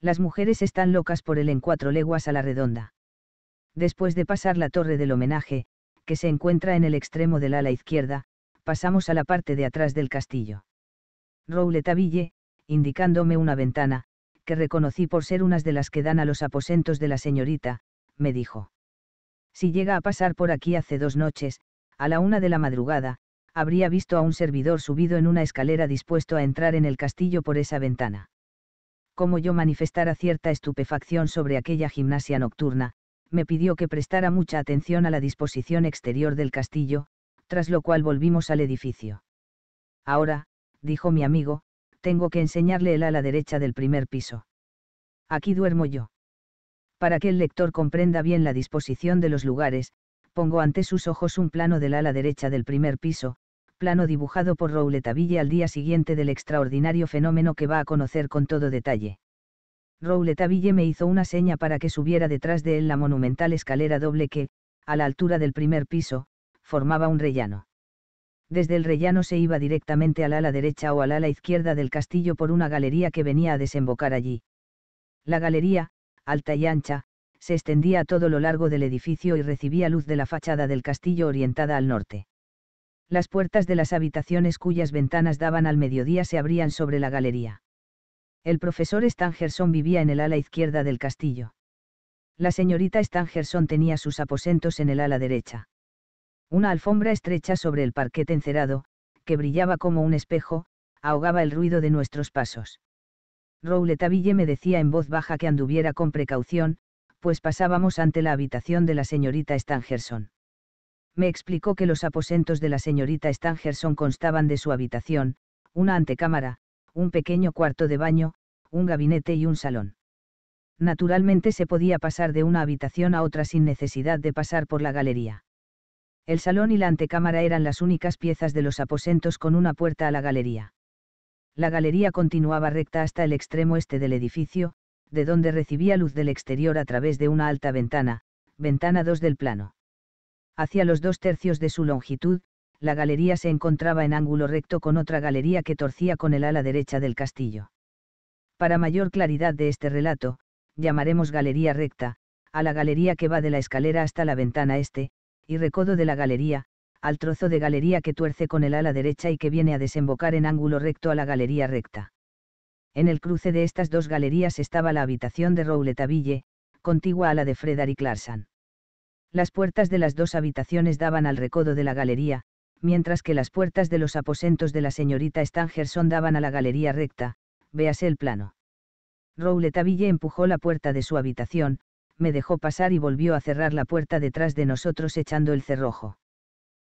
Speaker 1: Las mujeres están locas por él en cuatro leguas a la redonda. Después de pasar la torre del homenaje, que se encuentra en el extremo del ala izquierda, pasamos a la parte de atrás del castillo. Rouletaville, indicándome una ventana, que reconocí por ser unas de las que dan a los aposentos de la señorita, me dijo si llega a pasar por aquí hace dos noches, a la una de la madrugada, habría visto a un servidor subido en una escalera dispuesto a entrar en el castillo por esa ventana. Como yo manifestara cierta estupefacción sobre aquella gimnasia nocturna, me pidió que prestara mucha atención a la disposición exterior del castillo, tras lo cual volvimos al edificio. Ahora, dijo mi amigo, tengo que enseñarle el ala derecha del primer piso. Aquí duermo yo. Para que el lector comprenda bien la disposición de los lugares, pongo ante sus ojos un plano del ala derecha del primer piso, plano dibujado por Rouletabille al día siguiente del extraordinario fenómeno que va a conocer con todo detalle. Rouletabille me hizo una seña para que subiera detrás de él la monumental escalera doble que, a la altura del primer piso, formaba un rellano. Desde el rellano se iba directamente al ala derecha o al ala izquierda del castillo por una galería que venía a desembocar allí. La galería, alta y ancha, se extendía a todo lo largo del edificio y recibía luz de la fachada del castillo orientada al norte. Las puertas de las habitaciones cuyas ventanas daban al mediodía se abrían sobre la galería. El profesor Stangerson vivía en el ala izquierda del castillo. La señorita Stangerson tenía sus aposentos en el ala derecha. Una alfombra estrecha sobre el parquete encerado, que brillaba como un espejo, ahogaba el ruido de nuestros pasos. Rouletabille me decía en voz baja que anduviera con precaución, pues pasábamos ante la habitación de la señorita Stangerson. Me explicó que los aposentos de la señorita Stangerson constaban de su habitación, una antecámara, un pequeño cuarto de baño, un gabinete y un salón. Naturalmente se podía pasar de una habitación a otra sin necesidad de pasar por la galería. El salón y la antecámara eran las únicas piezas de los aposentos con una puerta a la galería la galería continuaba recta hasta el extremo este del edificio, de donde recibía luz del exterior a través de una alta ventana, ventana 2 del plano. Hacia los dos tercios de su longitud, la galería se encontraba en ángulo recto con otra galería que torcía con el ala derecha del castillo. Para mayor claridad de este relato, llamaremos galería recta, a la galería que va de la escalera hasta la ventana este, y recodo de la galería, al trozo de galería que tuerce con el ala derecha y que viene a desembocar en ángulo recto a la galería recta. En el cruce de estas dos galerías estaba la habitación de Rouletaville, contigua a la de Frederick Larsan. Las puertas de las dos habitaciones daban al recodo de la galería, mientras que las puertas de los aposentos de la señorita Stangerson daban a la galería recta, véase el plano. Rouletaville empujó la puerta de su habitación, me dejó pasar y volvió a cerrar la puerta detrás de nosotros echando el cerrojo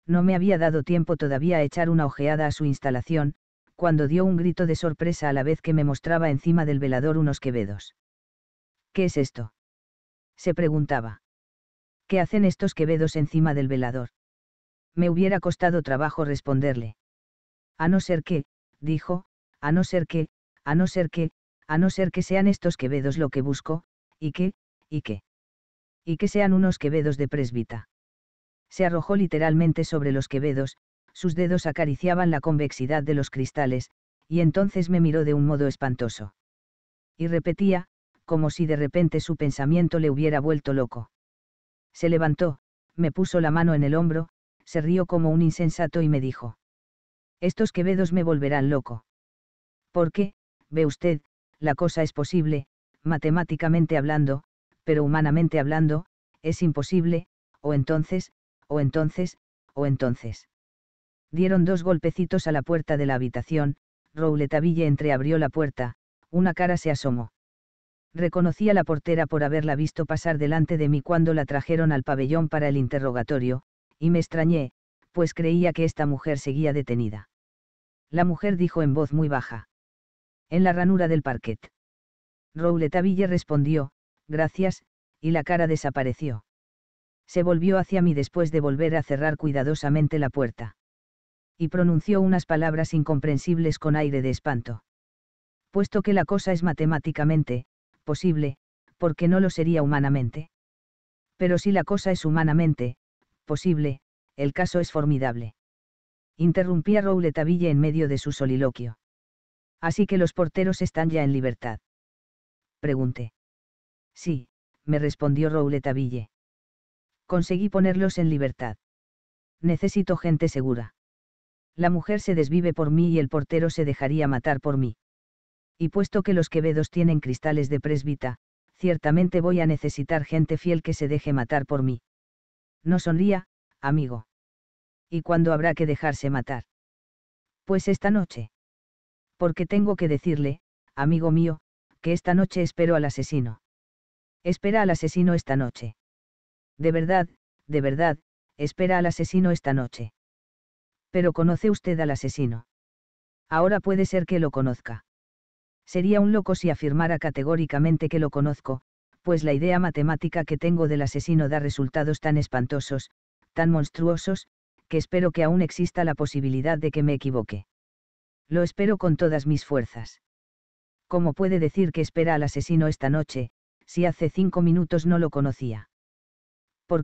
Speaker 1: no me había dado tiempo todavía a echar una ojeada a su instalación, cuando dio un grito de sorpresa a la vez que me mostraba encima del velador unos quevedos. ¿Qué es esto? se preguntaba. ¿Qué hacen estos quevedos encima del velador? Me hubiera costado trabajo responderle. A no ser que, dijo, a no ser que, a no ser que, a no ser que sean estos quevedos lo que busco, y que, y que. Y que sean unos quevedos de presbita se arrojó literalmente sobre los quevedos, sus dedos acariciaban la convexidad de los cristales, y entonces me miró de un modo espantoso. Y repetía, como si de repente su pensamiento le hubiera vuelto loco. Se levantó, me puso la mano en el hombro, se rió como un insensato y me dijo. Estos quevedos me volverán loco. Porque, Ve usted, la cosa es posible, matemáticamente hablando, pero humanamente hablando, es imposible, o entonces, o entonces, o entonces. Dieron dos golpecitos a la puerta de la habitación, Rouletabille entreabrió la puerta, una cara se asomó. Reconocí a la portera por haberla visto pasar delante de mí cuando la trajeron al pabellón para el interrogatorio, y me extrañé, pues creía que esta mujer seguía detenida. La mujer dijo en voz muy baja. En la ranura del parquet. Rouletabille respondió, gracias, y la cara desapareció se volvió hacia mí después de volver a cerrar cuidadosamente la puerta. Y pronunció unas palabras incomprensibles con aire de espanto. Puesto que la cosa es matemáticamente, posible, porque no lo sería humanamente. Pero si la cosa es humanamente, posible, el caso es formidable. Interrumpí a en medio de su soliloquio. Así que los porteros están ya en libertad. Pregunté. Sí, me respondió Ville. Conseguí ponerlos en libertad. Necesito gente segura. La mujer se desvive por mí y el portero se dejaría matar por mí. Y puesto que los quevedos tienen cristales de presbita, ciertamente voy a necesitar gente fiel que se deje matar por mí. No sonría, amigo. ¿Y cuándo habrá que dejarse matar? Pues esta noche. Porque tengo que decirle, amigo mío, que esta noche espero al asesino. Espera al asesino esta noche. De verdad, de verdad, espera al asesino esta noche. Pero conoce usted al asesino. Ahora puede ser que lo conozca. Sería un loco si afirmara categóricamente que lo conozco, pues la idea matemática que tengo del asesino da resultados tan espantosos, tan monstruosos, que espero que aún exista la posibilidad de que me equivoque. Lo espero con todas mis fuerzas. ¿Cómo puede decir que espera al asesino esta noche, si hace cinco minutos no lo conocía?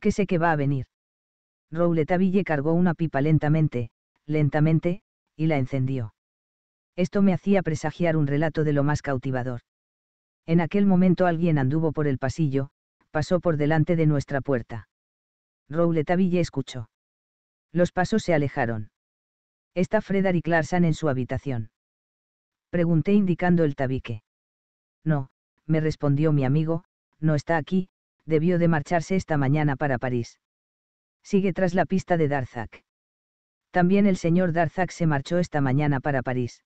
Speaker 1: qué sé que va a venir. Rouletabille cargó una pipa lentamente, lentamente, y la encendió. Esto me hacía presagiar un relato de lo más cautivador. En aquel momento alguien anduvo por el pasillo, pasó por delante de nuestra puerta. Rouletabille escuchó. Los pasos se alejaron. Está y Clarsan en su habitación. Pregunté indicando el tabique. No, me respondió mi amigo, no está aquí, debió de marcharse esta mañana para París. Sigue tras la pista de Darzac. También el señor Darzac se marchó esta mañana para París.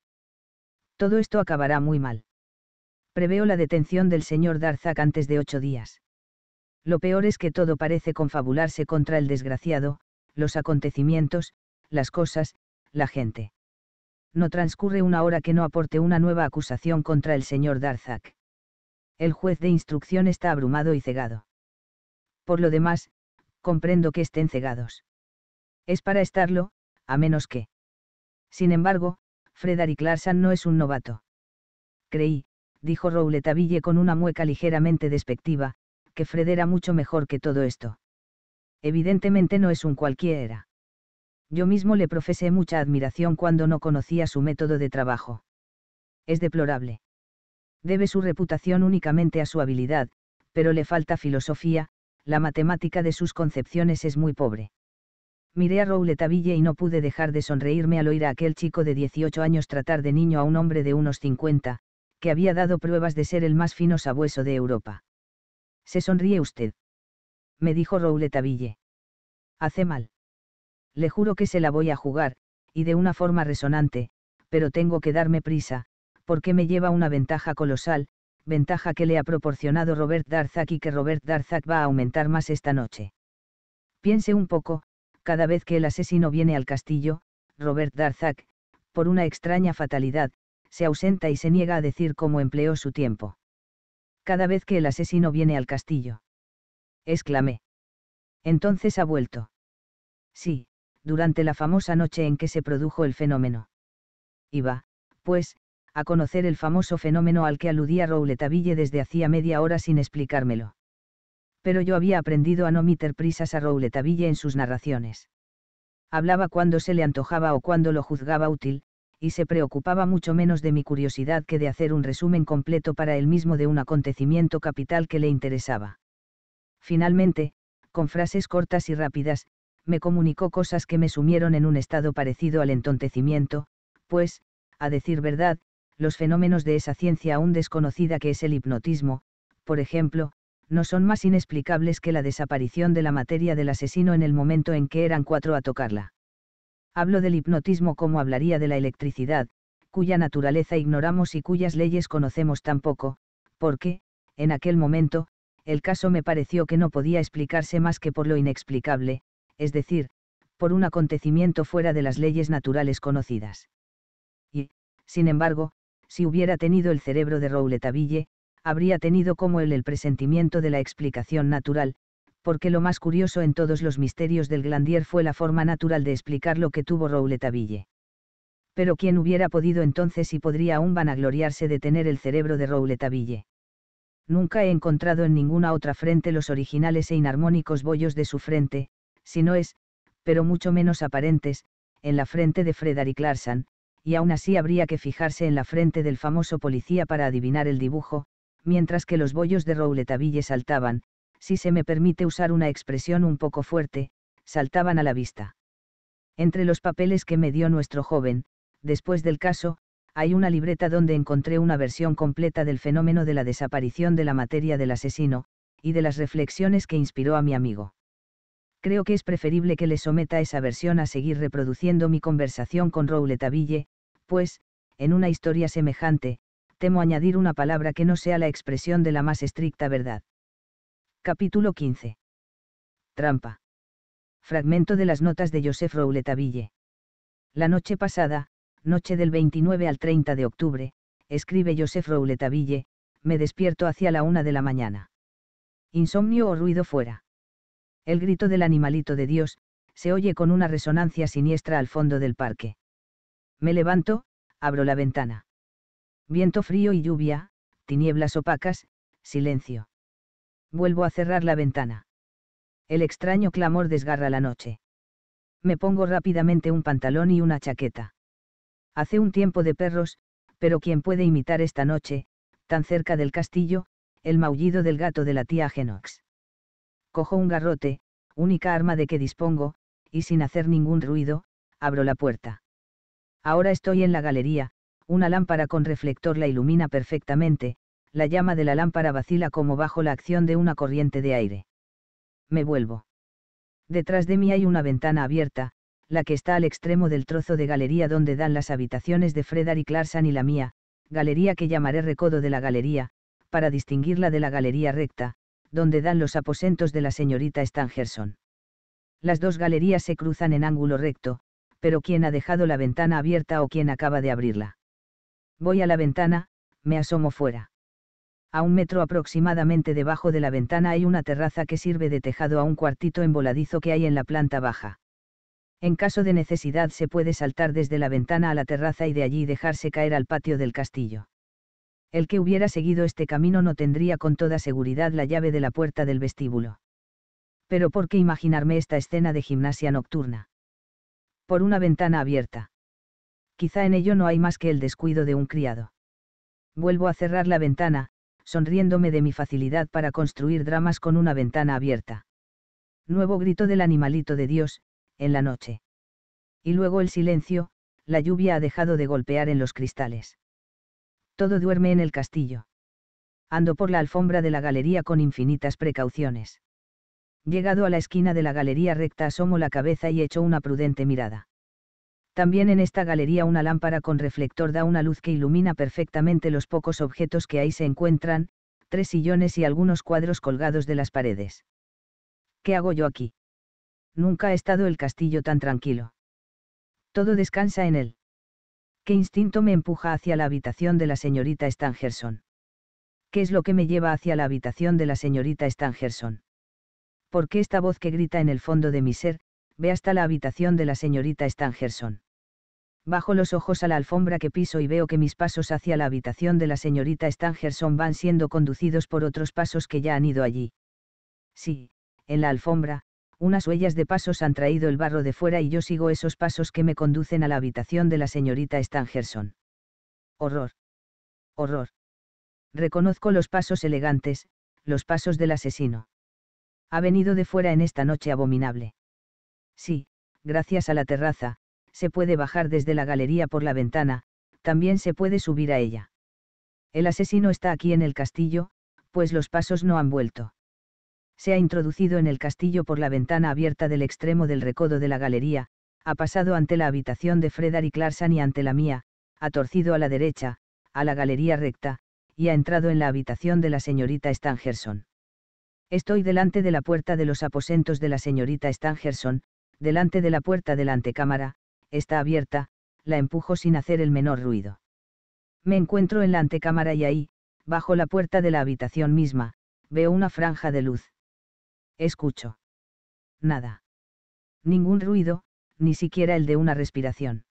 Speaker 1: Todo esto acabará muy mal. Preveo la detención del señor Darzac antes de ocho días. Lo peor es que todo parece confabularse contra el desgraciado, los acontecimientos, las cosas, la gente. No transcurre una hora que no aporte una nueva acusación contra el señor Darzac. El juez de instrucción está abrumado y cegado. Por lo demás, comprendo que estén cegados. Es para estarlo, a menos que. Sin embargo, Frederick Larsan no es un novato. Creí, dijo Rouletaville con una mueca ligeramente despectiva, que Fred era mucho mejor que todo esto. Evidentemente no es un cualquiera. Yo mismo le profesé mucha admiración cuando no conocía su método de trabajo. Es deplorable. Debe su reputación únicamente a su habilidad, pero le falta filosofía, la matemática de sus concepciones es muy pobre. Miré a Rouletaville y no pude dejar de sonreírme al oír a aquel chico de 18 años tratar de niño a un hombre de unos 50, que había dado pruebas de ser el más fino sabueso de Europa. Se sonríe usted. Me dijo Rouletaville. Hace mal. Le juro que se la voy a jugar, y de una forma resonante, pero tengo que darme prisa, porque me lleva una ventaja colosal, ventaja que le ha proporcionado Robert Darzac y que Robert Darzac va a aumentar más esta noche. Piense un poco, cada vez que el asesino viene al castillo, Robert Darzac, por una extraña fatalidad, se ausenta y se niega a decir cómo empleó su tiempo. Cada vez que el asesino viene al castillo. Exclamé. Entonces ha vuelto. Sí, durante la famosa noche en que se produjo el fenómeno. Y va, pues, a conocer el famoso fenómeno al que aludía Rouletabille desde hacía media hora sin explicármelo. Pero yo había aprendido a no meter prisas a Rouletabille en sus narraciones. Hablaba cuando se le antojaba o cuando lo juzgaba útil, y se preocupaba mucho menos de mi curiosidad que de hacer un resumen completo para él mismo de un acontecimiento capital que le interesaba. Finalmente, con frases cortas y rápidas, me comunicó cosas que me sumieron en un estado parecido al entontecimiento, pues, a decir verdad, los fenómenos de esa ciencia aún desconocida que es el hipnotismo, por ejemplo, no son más inexplicables que la desaparición de la materia del asesino en el momento en que eran cuatro a tocarla. Hablo del hipnotismo como hablaría de la electricidad, cuya naturaleza ignoramos y cuyas leyes conocemos tan poco, porque, en aquel momento, el caso me pareció que no podía explicarse más que por lo inexplicable, es decir, por un acontecimiento fuera de las leyes naturales conocidas. Y, sin embargo, si hubiera tenido el cerebro de Rouletabille, habría tenido como él el presentimiento de la explicación natural, porque lo más curioso en todos los misterios del Glandier fue la forma natural de explicar lo que tuvo Rouletabille. Pero quién hubiera podido entonces y podría aún vanagloriarse de tener el cerebro de Rouletabille. Nunca he encontrado en ninguna otra frente los originales e inarmónicos bollos de su frente, si no es, pero mucho menos aparentes, en la frente de Frederick Larsan, y aún así habría que fijarse en la frente del famoso policía para adivinar el dibujo, mientras que los bollos de Rouletabille saltaban, si se me permite usar una expresión un poco fuerte, saltaban a la vista. Entre los papeles que me dio nuestro joven, después del caso, hay una libreta donde encontré una versión completa del fenómeno de la desaparición de la materia del asesino, y de las reflexiones que inspiró a mi amigo creo que es preferible que le someta esa versión a seguir reproduciendo mi conversación con Rouletaville, pues, en una historia semejante, temo añadir una palabra que no sea la expresión de la más estricta verdad. Capítulo 15. Trampa. Fragmento de las notas de Joseph Rouletaville. La noche pasada, noche del 29 al 30 de octubre, escribe Joseph Rouletaville, me despierto hacia la una de la mañana. Insomnio o ruido fuera. El grito del animalito de Dios, se oye con una resonancia siniestra al fondo del parque. Me levanto, abro la ventana. Viento frío y lluvia, tinieblas opacas, silencio. Vuelvo a cerrar la ventana. El extraño clamor desgarra la noche. Me pongo rápidamente un pantalón y una chaqueta. Hace un tiempo de perros, pero ¿quién puede imitar esta noche, tan cerca del castillo, el maullido del gato de la tía Genox? cojo un garrote, única arma de que dispongo, y sin hacer ningún ruido, abro la puerta. Ahora estoy en la galería, una lámpara con reflector la ilumina perfectamente, la llama de la lámpara vacila como bajo la acción de una corriente de aire. Me vuelvo. Detrás de mí hay una ventana abierta, la que está al extremo del trozo de galería donde dan las habitaciones de y Clarson y la mía, galería que llamaré recodo de la galería, para distinguirla de la galería recta, donde dan los aposentos de la señorita Stangerson. Las dos galerías se cruzan en ángulo recto, pero ¿quién ha dejado la ventana abierta o quién acaba de abrirla? Voy a la ventana, me asomo fuera. A un metro aproximadamente debajo de la ventana hay una terraza que sirve de tejado a un cuartito emboladizo que hay en la planta baja. En caso de necesidad se puede saltar desde la ventana a la terraza y de allí dejarse caer al patio del castillo el que hubiera seguido este camino no tendría con toda seguridad la llave de la puerta del vestíbulo. Pero ¿por qué imaginarme esta escena de gimnasia nocturna? Por una ventana abierta. Quizá en ello no hay más que el descuido de un criado. Vuelvo a cerrar la ventana, sonriéndome de mi facilidad para construir dramas con una ventana abierta. Nuevo grito del animalito de Dios, en la noche. Y luego el silencio, la lluvia ha dejado de golpear en los cristales todo duerme en el castillo. Ando por la alfombra de la galería con infinitas precauciones. Llegado a la esquina de la galería recta asomo la cabeza y echo una prudente mirada. También en esta galería una lámpara con reflector da una luz que ilumina perfectamente los pocos objetos que ahí se encuentran, tres sillones y algunos cuadros colgados de las paredes. ¿Qué hago yo aquí? Nunca ha estado el castillo tan tranquilo. Todo descansa en él. ¿Qué instinto me empuja hacia la habitación de la señorita Stangerson? ¿Qué es lo que me lleva hacia la habitación de la señorita Stangerson? ¿Por qué esta voz que grita en el fondo de mi ser, ve hasta la habitación de la señorita Stangerson? Bajo los ojos a la alfombra que piso y veo que mis pasos hacia la habitación de la señorita Stangerson van siendo conducidos por otros pasos que ya han ido allí. Sí, en la alfombra, unas huellas de pasos han traído el barro de fuera y yo sigo esos pasos que me conducen a la habitación de la señorita Stangerson. Horror. Horror. Reconozco los pasos elegantes, los pasos del asesino. Ha venido de fuera en esta noche abominable. Sí, gracias a la terraza, se puede bajar desde la galería por la ventana, también se puede subir a ella. El asesino está aquí en el castillo, pues los pasos no han vuelto se ha introducido en el castillo por la ventana abierta del extremo del recodo de la galería, ha pasado ante la habitación de Frederick Larsan y ante la mía, ha torcido a la derecha, a la galería recta, y ha entrado en la habitación de la señorita Stangerson. Estoy delante de la puerta de los aposentos de la señorita Stangerson, delante de la puerta de la antecámara, está abierta, la empujo sin hacer el menor ruido. Me encuentro en la antecámara y ahí, bajo la puerta de la habitación misma, veo una franja de luz. Escucho. Nada. Ningún ruido, ni siquiera el de una respiración.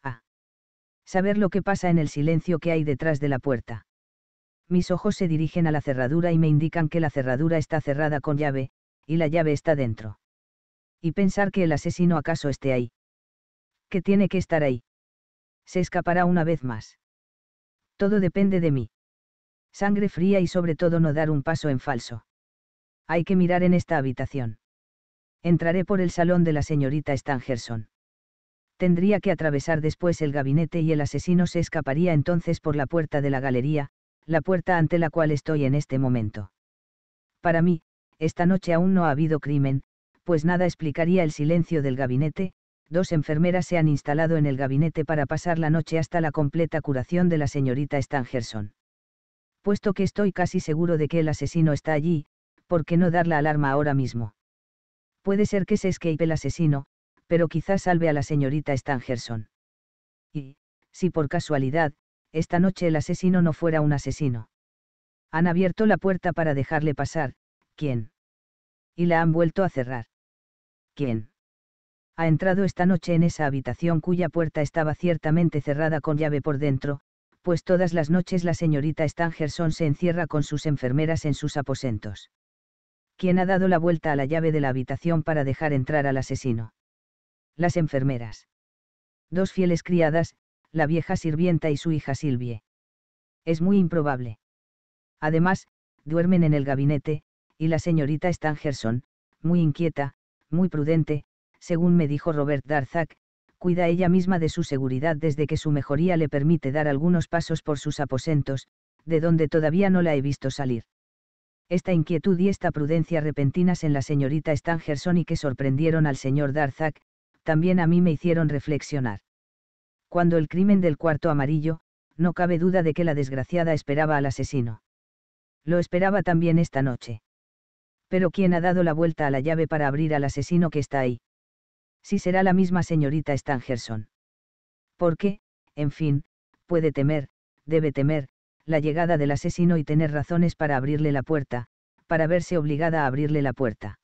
Speaker 1: Ah. Saber lo que pasa en el silencio que hay detrás de la puerta. Mis ojos se dirigen a la cerradura y me indican que la cerradura está cerrada con llave, y la llave está dentro. Y pensar que el asesino acaso esté ahí. Que tiene que estar ahí. Se escapará una vez más. Todo depende de mí. Sangre fría y sobre todo no dar un paso en falso. Hay que mirar en esta habitación. Entraré por el salón de la señorita Stangerson. Tendría que atravesar después el gabinete y el asesino se escaparía entonces por la puerta de la galería, la puerta ante la cual estoy en este momento. Para mí, esta noche aún no ha habido crimen, pues nada explicaría el silencio del gabinete, dos enfermeras se han instalado en el gabinete para pasar la noche hasta la completa curación de la señorita Stangerson. Puesto que estoy casi seguro de que el asesino está allí, ¿por qué no dar la alarma ahora mismo? Puede ser que se escape el asesino, pero quizás salve a la señorita Stangerson. Y, si por casualidad, esta noche el asesino no fuera un asesino. Han abierto la puerta para dejarle pasar, ¿quién? Y la han vuelto a cerrar. ¿Quién? Ha entrado esta noche en esa habitación cuya puerta estaba ciertamente cerrada con llave por dentro, pues todas las noches la señorita Stangerson se encierra con sus enfermeras en sus aposentos. ¿Quién ha dado la vuelta a la llave de la habitación para dejar entrar al asesino. Las enfermeras. Dos fieles criadas, la vieja sirvienta y su hija Silvie. Es muy improbable. Además, duermen en el gabinete, y la señorita Stangerson, muy inquieta, muy prudente, según me dijo Robert Darzac, cuida ella misma de su seguridad desde que su mejoría le permite dar algunos pasos por sus aposentos, de donde todavía no la he visto salir. Esta inquietud y esta prudencia repentinas en la señorita Stangerson y que sorprendieron al señor Darzac, también a mí me hicieron reflexionar. Cuando el crimen del cuarto amarillo, no cabe duda de que la desgraciada esperaba al asesino. Lo esperaba también esta noche. Pero ¿quién ha dado la vuelta a la llave para abrir al asesino que está ahí? Si será la misma señorita Stangerson. Porque, en fin, puede temer, debe temer, la llegada del asesino y tener razones para abrirle la puerta, para verse obligada a abrirle la puerta.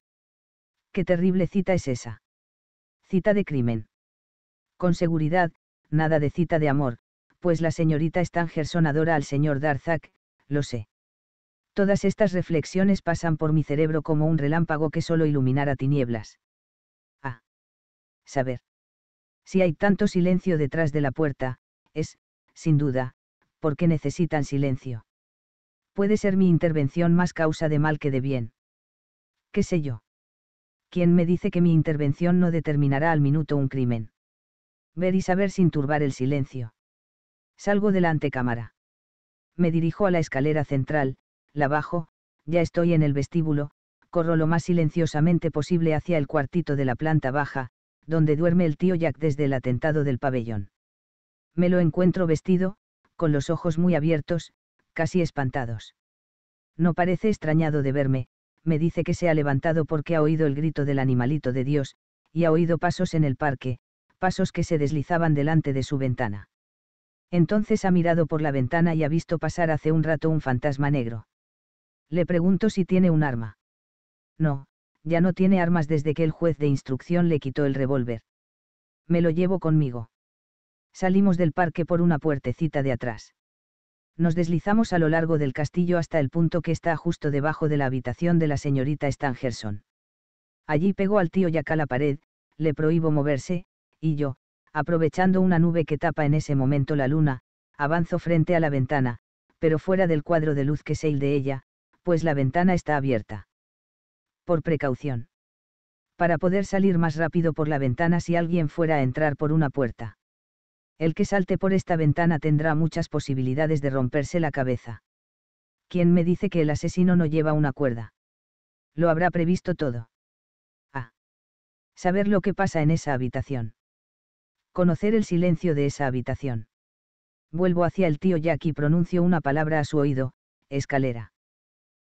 Speaker 1: Qué terrible cita es esa. Cita de crimen. Con seguridad, nada de cita de amor, pues la señorita Stangerson adora al señor Darzac, lo sé. Todas estas reflexiones pasan por mi cerebro como un relámpago que solo iluminara tinieblas. Ah. Saber. Si hay tanto silencio detrás de la puerta, es, sin duda, qué necesitan silencio. Puede ser mi intervención más causa de mal que de bien. ¿Qué sé yo? ¿Quién me dice que mi intervención no determinará al minuto un crimen? Ver y saber sin turbar el silencio. Salgo de la antecámara. Me dirijo a la escalera central, la bajo, ya estoy en el vestíbulo, corro lo más silenciosamente posible hacia el cuartito de la planta baja, donde duerme el tío Jack desde el atentado del pabellón. Me lo encuentro vestido, con los ojos muy abiertos, casi espantados. No parece extrañado de verme, me dice que se ha levantado porque ha oído el grito del animalito de Dios, y ha oído pasos en el parque, pasos que se deslizaban delante de su ventana. Entonces ha mirado por la ventana y ha visto pasar hace un rato un fantasma negro. Le pregunto si tiene un arma. No, ya no tiene armas desde que el juez de instrucción le quitó el revólver. Me lo llevo conmigo. Salimos del parque por una puertecita de atrás. Nos deslizamos a lo largo del castillo hasta el punto que está justo debajo de la habitación de la señorita Stangerson. Allí pegó al tío Jack a la pared, le prohíbo moverse, y yo, aprovechando una nube que tapa en ese momento la luna, avanzo frente a la ventana, pero fuera del cuadro de luz que se de ella, pues la ventana está abierta. Por precaución. Para poder salir más rápido por la ventana si alguien fuera a entrar por una puerta. El que salte por esta ventana tendrá muchas posibilidades de romperse la cabeza. ¿Quién me dice que el asesino no lleva una cuerda? Lo habrá previsto todo. Ah. Saber lo que pasa en esa habitación. Conocer el silencio de esa habitación. Vuelvo hacia el tío Jack y pronuncio una palabra a su oído, escalera.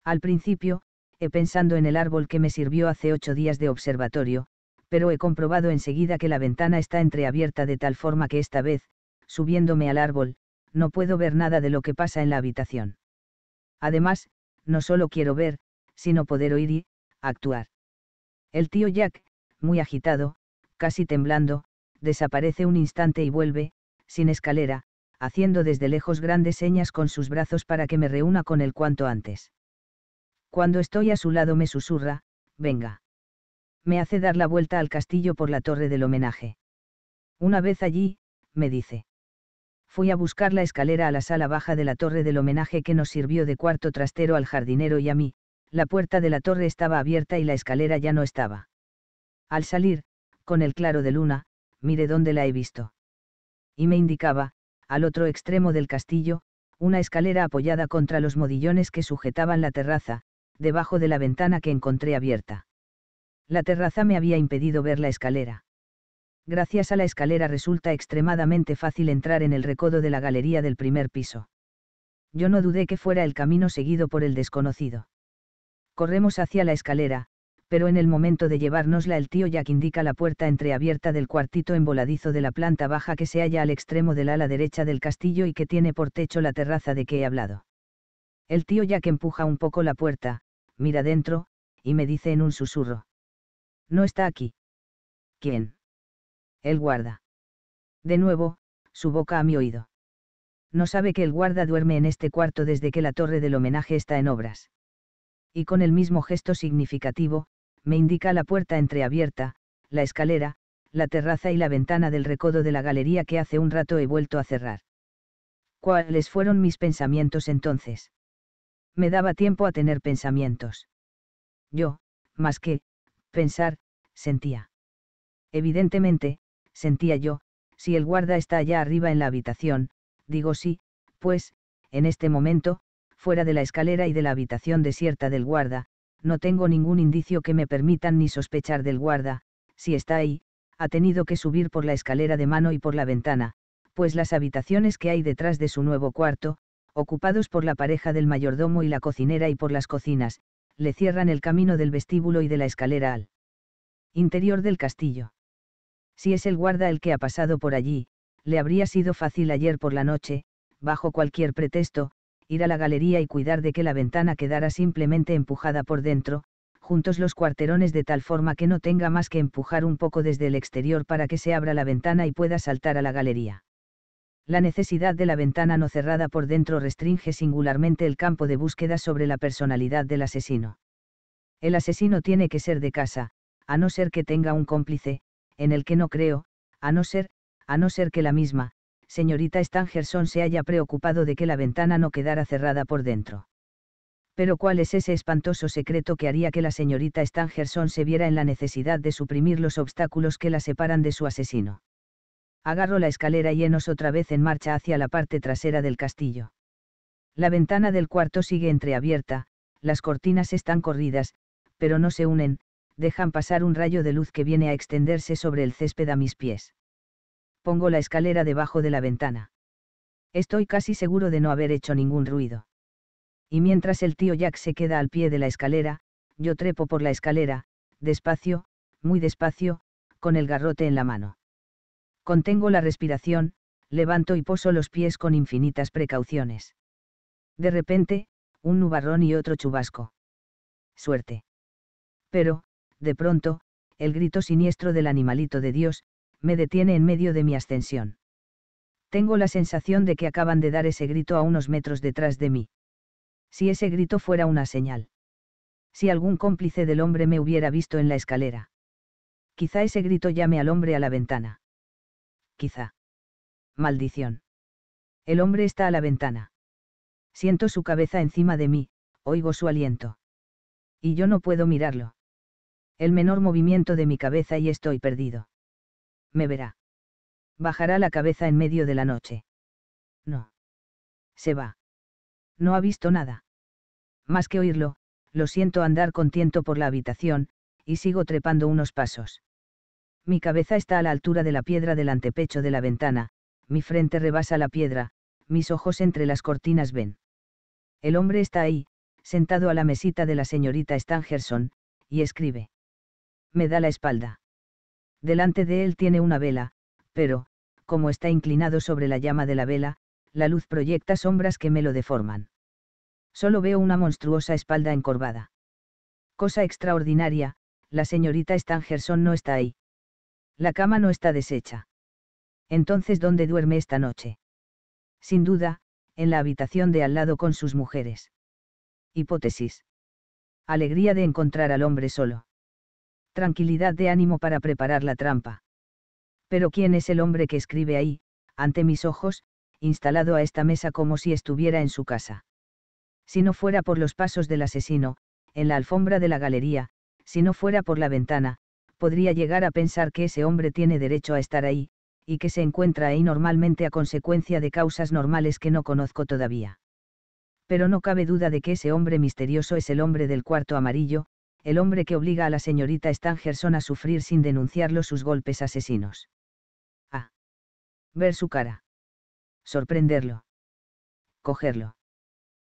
Speaker 1: Al principio, he pensando en el árbol que me sirvió hace ocho días de observatorio, pero he comprobado enseguida que la ventana está entreabierta de tal forma que esta vez, subiéndome al árbol, no puedo ver nada de lo que pasa en la habitación. Además, no solo quiero ver, sino poder oír y, actuar. El tío Jack, muy agitado, casi temblando, desaparece un instante y vuelve, sin escalera, haciendo desde lejos grandes señas con sus brazos para que me reúna con él cuanto antes. Cuando estoy a su lado me susurra, venga me hace dar la vuelta al castillo por la torre del homenaje. Una vez allí, me dice. Fui a buscar la escalera a la sala baja de la torre del homenaje que nos sirvió de cuarto trastero al jardinero y a mí, la puerta de la torre estaba abierta y la escalera ya no estaba. Al salir, con el claro de luna, mire dónde la he visto. Y me indicaba, al otro extremo del castillo, una escalera apoyada contra los modillones que sujetaban la terraza, debajo de la ventana que encontré abierta la terraza me había impedido ver la escalera. Gracias a la escalera resulta extremadamente fácil entrar en el recodo de la galería del primer piso. Yo no dudé que fuera el camino seguido por el desconocido. Corremos hacia la escalera, pero en el momento de llevárnosla el tío Jack indica la puerta entreabierta del cuartito emboladizo de la planta baja que se halla al extremo del ala derecha del castillo y que tiene por techo la terraza de que he hablado. El tío Jack empuja un poco la puerta, mira dentro, y me dice en un susurro. No está aquí. ¿Quién? El guarda. De nuevo, su boca a mi oído. No sabe que el guarda duerme en este cuarto desde que la torre del homenaje está en obras. Y con el mismo gesto significativo, me indica la puerta entreabierta, la escalera, la terraza y la ventana del recodo de la galería que hace un rato he vuelto a cerrar. ¿Cuáles fueron mis pensamientos entonces? Me daba tiempo a tener pensamientos. Yo, más que, pensar, sentía. Evidentemente, sentía yo, si el guarda está allá arriba en la habitación, digo sí, pues, en este momento, fuera de la escalera y de la habitación desierta del guarda, no tengo ningún indicio que me permitan ni sospechar del guarda, si está ahí, ha tenido que subir por la escalera de mano y por la ventana, pues las habitaciones que hay detrás de su nuevo cuarto, ocupados por la pareja del mayordomo y la cocinera y por las cocinas, le cierran el camino del vestíbulo y de la escalera al interior del castillo. Si es el guarda el que ha pasado por allí, le habría sido fácil ayer por la noche, bajo cualquier pretexto, ir a la galería y cuidar de que la ventana quedara simplemente empujada por dentro, juntos los cuarterones de tal forma que no tenga más que empujar un poco desde el exterior para que se abra la ventana y pueda saltar a la galería la necesidad de la ventana no cerrada por dentro restringe singularmente el campo de búsqueda sobre la personalidad del asesino. El asesino tiene que ser de casa, a no ser que tenga un cómplice, en el que no creo, a no ser, a no ser que la misma, señorita Stangerson se haya preocupado de que la ventana no quedara cerrada por dentro. Pero ¿cuál es ese espantoso secreto que haría que la señorita Stangerson se viera en la necesidad de suprimir los obstáculos que la separan de su asesino? agarro la escalera y enos otra vez en marcha hacia la parte trasera del castillo. La ventana del cuarto sigue entreabierta, las cortinas están corridas, pero no se unen, dejan pasar un rayo de luz que viene a extenderse sobre el césped a mis pies. Pongo la escalera debajo de la ventana. Estoy casi seguro de no haber hecho ningún ruido. Y mientras el tío Jack se queda al pie de la escalera, yo trepo por la escalera, despacio, muy despacio, con el garrote en la mano. Contengo la respiración, levanto y poso los pies con infinitas precauciones. De repente, un nubarrón y otro chubasco. Suerte. Pero, de pronto, el grito siniestro del animalito de Dios, me detiene en medio de mi ascensión. Tengo la sensación de que acaban de dar ese grito a unos metros detrás de mí. Si ese grito fuera una señal. Si algún cómplice del hombre me hubiera visto en la escalera. Quizá ese grito llame al hombre a la ventana quizá. Maldición. El hombre está a la ventana. Siento su cabeza encima de mí, oigo su aliento. Y yo no puedo mirarlo. El menor movimiento de mi cabeza y estoy perdido. Me verá. Bajará la cabeza en medio de la noche. No. Se va. No ha visto nada. Más que oírlo, lo siento andar con tiento por la habitación, y sigo trepando unos pasos. Mi cabeza está a la altura de la piedra del antepecho de la ventana, mi frente rebasa la piedra, mis ojos entre las cortinas ven. El hombre está ahí, sentado a la mesita de la señorita Stangerson, y escribe. Me da la espalda. Delante de él tiene una vela, pero, como está inclinado sobre la llama de la vela, la luz proyecta sombras que me lo deforman. Solo veo una monstruosa espalda encorvada. Cosa extraordinaria, la señorita Stangerson no está ahí. La cama no está deshecha. Entonces, ¿dónde duerme esta noche? Sin duda, en la habitación de al lado con sus mujeres. Hipótesis. Alegría de encontrar al hombre solo. Tranquilidad de ánimo para preparar la trampa. Pero ¿quién es el hombre que escribe ahí, ante mis ojos, instalado a esta mesa como si estuviera en su casa? Si no fuera por los pasos del asesino, en la alfombra de la galería, si no fuera por la ventana, podría llegar a pensar que ese hombre tiene derecho a estar ahí, y que se encuentra ahí normalmente a consecuencia de causas normales que no conozco todavía. Pero no cabe duda de que ese hombre misterioso es el hombre del cuarto amarillo, el hombre que obliga a la señorita Stangerson a sufrir sin denunciarlo sus golpes asesinos. A. Ver su cara. Sorprenderlo. Cogerlo.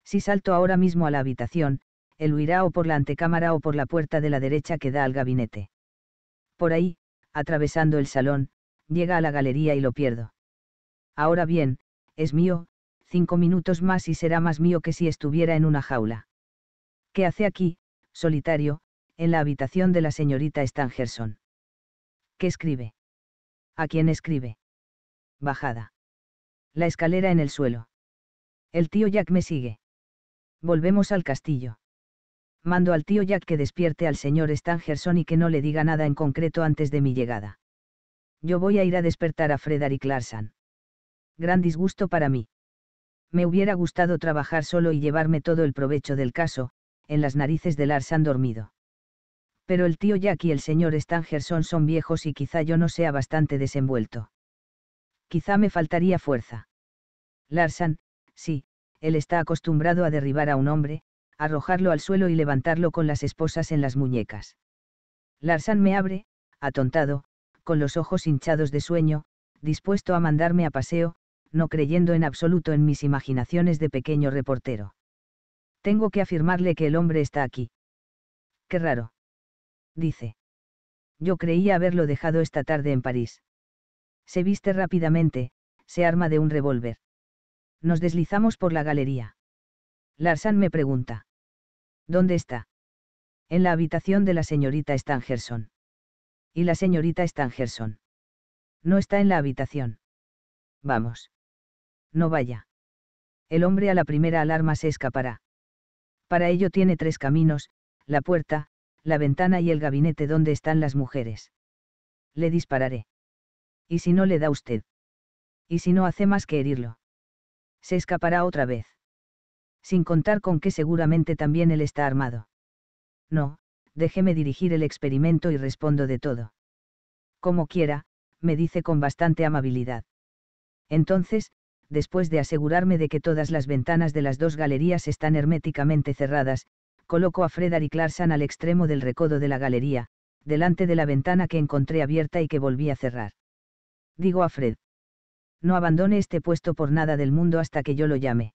Speaker 1: Si salto ahora mismo a la habitación, él huirá o por la antecámara o por la puerta de la derecha que da al gabinete. Por ahí, atravesando el salón, llega a la galería y lo pierdo. Ahora bien, es mío, cinco minutos más y será más mío que si estuviera en una jaula. ¿Qué hace aquí, solitario, en la habitación de la señorita Stangerson? ¿Qué escribe? ¿A quién escribe? Bajada. La escalera en el suelo. El tío Jack me sigue. Volvemos al castillo mando al tío Jack que despierte al señor Stangerson y que no le diga nada en concreto antes de mi llegada. Yo voy a ir a despertar a Frederick Larsan. Gran disgusto para mí. Me hubiera gustado trabajar solo y llevarme todo el provecho del caso, en las narices de Larsan dormido. Pero el tío Jack y el señor Stangerson son viejos y quizá yo no sea bastante desenvuelto. Quizá me faltaría fuerza. Larsan, sí, él está acostumbrado a derribar a un hombre, arrojarlo al suelo y levantarlo con las esposas en las muñecas. Larsan me abre, atontado, con los ojos hinchados de sueño, dispuesto a mandarme a paseo, no creyendo en absoluto en mis imaginaciones de pequeño reportero. Tengo que afirmarle que el hombre está aquí. Qué raro. Dice. Yo creía haberlo dejado esta tarde en París. Se viste rápidamente, se arma de un revólver. Nos deslizamos por la galería. Larsan me pregunta. ¿Dónde está? En la habitación de la señorita Stangerson. ¿Y la señorita Stangerson? No está en la habitación. Vamos. No vaya. El hombre a la primera alarma se escapará. Para ello tiene tres caminos, la puerta, la ventana y el gabinete donde están las mujeres. Le dispararé. ¿Y si no le da usted? ¿Y si no hace más que herirlo? Se escapará otra vez sin contar con que seguramente también él está armado. No, déjeme dirigir el experimento y respondo de todo. Como quiera, me dice con bastante amabilidad. Entonces, después de asegurarme de que todas las ventanas de las dos galerías están herméticamente cerradas, coloco a y Larsan al extremo del recodo de la galería, delante de la ventana que encontré abierta y que volví a cerrar. Digo a Fred. No abandone este puesto por nada del mundo hasta que yo lo llame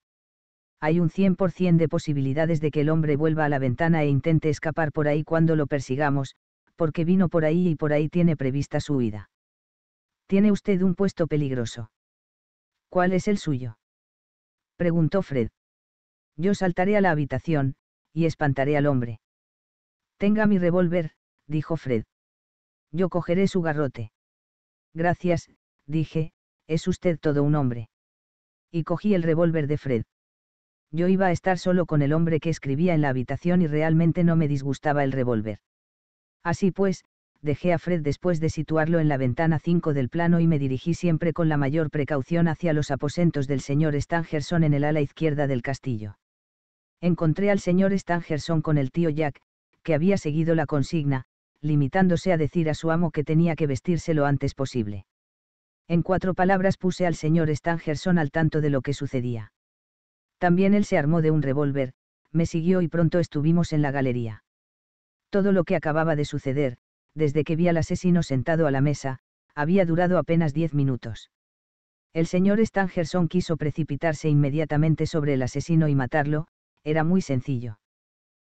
Speaker 1: hay un 100% de posibilidades de que el hombre vuelva a la ventana e intente escapar por ahí cuando lo persigamos, porque vino por ahí y por ahí tiene prevista su huida. Tiene usted un puesto peligroso. ¿Cuál es el suyo? preguntó Fred. Yo saltaré a la habitación, y espantaré al hombre. Tenga mi revólver, dijo Fred. Yo cogeré su garrote. Gracias, dije, es usted todo un hombre. Y cogí el revólver de Fred yo iba a estar solo con el hombre que escribía en la habitación y realmente no me disgustaba el revólver. Así pues, dejé a Fred después de situarlo en la ventana 5 del plano y me dirigí siempre con la mayor precaución hacia los aposentos del señor Stangerson en el ala izquierda del castillo. Encontré al señor Stangerson con el tío Jack, que había seguido la consigna, limitándose a decir a su amo que tenía que vestirse lo antes posible. En cuatro palabras puse al señor Stangerson al tanto de lo que sucedía. También él se armó de un revólver, me siguió y pronto estuvimos en la galería. Todo lo que acababa de suceder, desde que vi al asesino sentado a la mesa, había durado apenas diez minutos. El señor Stangerson quiso precipitarse inmediatamente sobre el asesino y matarlo, era muy sencillo.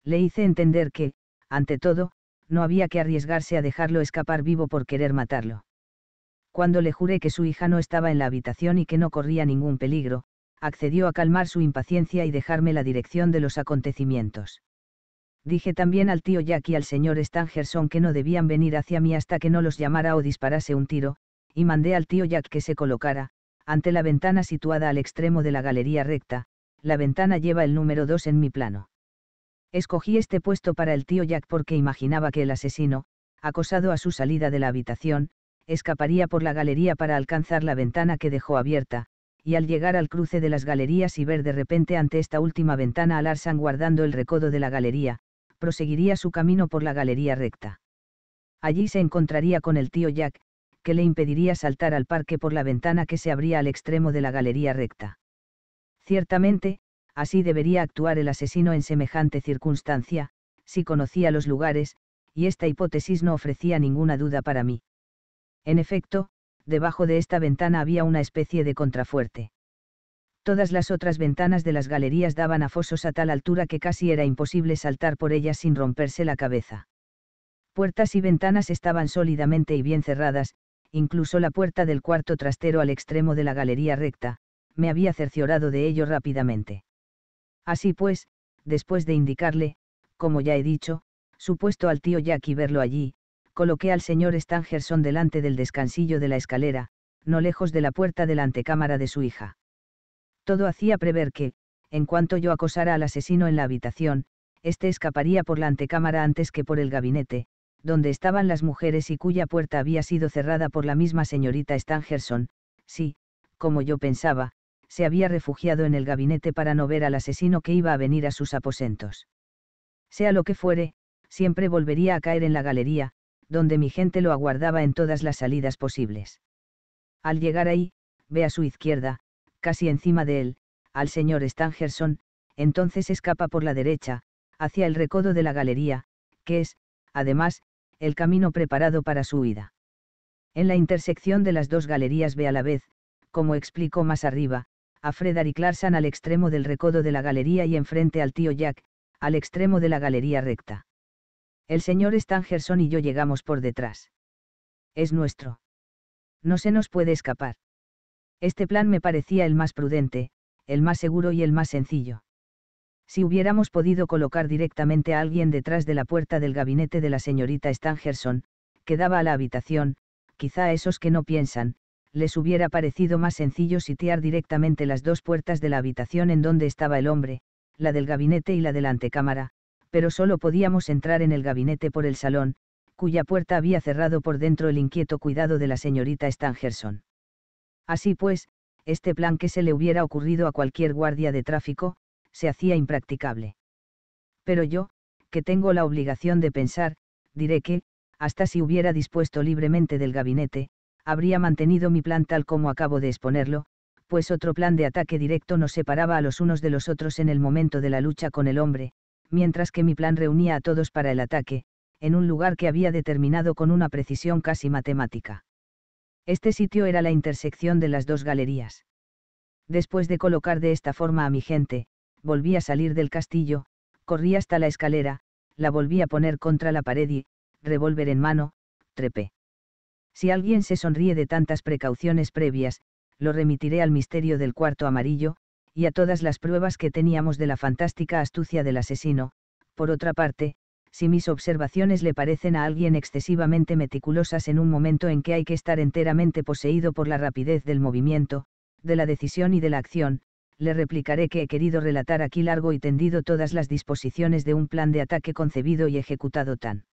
Speaker 1: Le hice entender que, ante todo, no había que arriesgarse a dejarlo escapar vivo por querer matarlo. Cuando le juré que su hija no estaba en la habitación y que no corría ningún peligro, accedió a calmar su impaciencia y dejarme la dirección de los acontecimientos. Dije también al tío Jack y al señor Stangerson que no debían venir hacia mí hasta que no los llamara o disparase un tiro, y mandé al tío Jack que se colocara, ante la ventana situada al extremo de la galería recta, la ventana lleva el número 2 en mi plano. Escogí este puesto para el tío Jack porque imaginaba que el asesino, acosado a su salida de la habitación, escaparía por la galería para alcanzar la ventana que dejó abierta, y al llegar al cruce de las galerías y ver de repente ante esta última ventana al Arsan guardando el recodo de la galería, proseguiría su camino por la galería recta. Allí se encontraría con el tío Jack, que le impediría saltar al parque por la ventana que se abría al extremo de la galería recta. Ciertamente, así debería actuar el asesino en semejante circunstancia, si conocía los lugares, y esta hipótesis no ofrecía ninguna duda para mí. En efecto, debajo de esta ventana había una especie de contrafuerte. Todas las otras ventanas de las galerías daban a fosos a tal altura que casi era imposible saltar por ellas sin romperse la cabeza. Puertas y ventanas estaban sólidamente y bien cerradas, incluso la puerta del cuarto trastero al extremo de la galería recta, me había cerciorado de ello rápidamente. Así pues, después de indicarle, como ya he dicho, supuesto al tío Jack y verlo allí, coloqué al señor Stangerson delante del descansillo de la escalera, no lejos de la puerta de la antecámara de su hija. Todo hacía prever que, en cuanto yo acosara al asesino en la habitación, éste escaparía por la antecámara antes que por el gabinete, donde estaban las mujeres y cuya puerta había sido cerrada por la misma señorita Stangerson, si, como yo pensaba, se había refugiado en el gabinete para no ver al asesino que iba a venir a sus aposentos. Sea lo que fuere, siempre volvería a caer en la galería, donde mi gente lo aguardaba en todas las salidas posibles. Al llegar ahí, ve a su izquierda, casi encima de él, al señor Stangerson, entonces escapa por la derecha, hacia el recodo de la galería, que es, además, el camino preparado para su huida. En la intersección de las dos galerías ve a la vez, como explicó más arriba, a Frederick Clarson al extremo del recodo de la galería y enfrente al tío Jack, al extremo de la galería recta. El señor Stangerson y yo llegamos por detrás. Es nuestro. No se nos puede escapar. Este plan me parecía el más prudente, el más seguro y el más sencillo. Si hubiéramos podido colocar directamente a alguien detrás de la puerta del gabinete de la señorita Stangerson, que daba a la habitación, quizá a esos que no piensan, les hubiera parecido más sencillo sitiar directamente las dos puertas de la habitación en donde estaba el hombre, la del gabinete y la de la antecámara, pero solo podíamos entrar en el gabinete por el salón, cuya puerta había cerrado por dentro el inquieto cuidado de la señorita Stangerson. Así pues, este plan que se le hubiera ocurrido a cualquier guardia de tráfico, se hacía impracticable. Pero yo, que tengo la obligación de pensar, diré que, hasta si hubiera dispuesto libremente del gabinete, habría mantenido mi plan tal como acabo de exponerlo, pues otro plan de ataque directo nos separaba a los unos de los otros en el momento de la lucha con el hombre, mientras que mi plan reunía a todos para el ataque, en un lugar que había determinado con una precisión casi matemática. Este sitio era la intersección de las dos galerías. Después de colocar de esta forma a mi gente, volví a salir del castillo, corrí hasta la escalera, la volví a poner contra la pared y, revólver en mano, trepé. Si alguien se sonríe de tantas precauciones previas, lo remitiré al misterio del cuarto amarillo, y a todas las pruebas que teníamos de la fantástica astucia del asesino, por otra parte, si mis observaciones le parecen a alguien excesivamente meticulosas en un momento en que hay que estar enteramente poseído por la rapidez del movimiento, de la decisión y de la acción, le replicaré que he querido relatar aquí largo y tendido todas las disposiciones de un plan de ataque concebido y ejecutado tan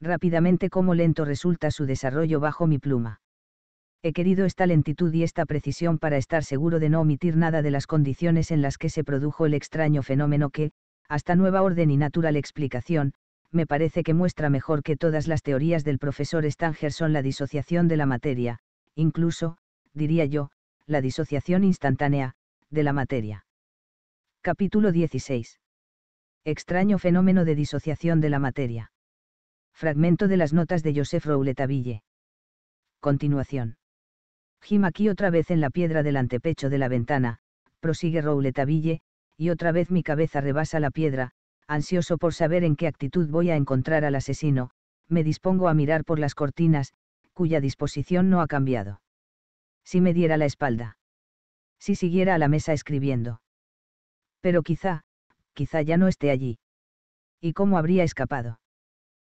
Speaker 1: rápidamente como lento resulta su desarrollo bajo mi pluma. He querido esta lentitud y esta precisión para estar seguro de no omitir nada de las condiciones en las que se produjo el extraño fenómeno que, hasta nueva orden y natural explicación, me parece que muestra mejor que todas las teorías del profesor Stangerson la disociación de la materia, incluso, diría yo, la disociación instantánea, de la materia. Capítulo 16. Extraño fenómeno de disociación de la materia. Fragmento de las notas de Joseph Rouletabille. Continuación. Jim aquí otra vez en la piedra del antepecho de la ventana, prosigue Rouletaville, y otra vez mi cabeza rebasa la piedra, ansioso por saber en qué actitud voy a encontrar al asesino, me dispongo a mirar por las cortinas, cuya disposición no ha cambiado. Si me diera la espalda. Si siguiera a la mesa escribiendo. Pero quizá, quizá ya no esté allí. ¿Y cómo habría escapado?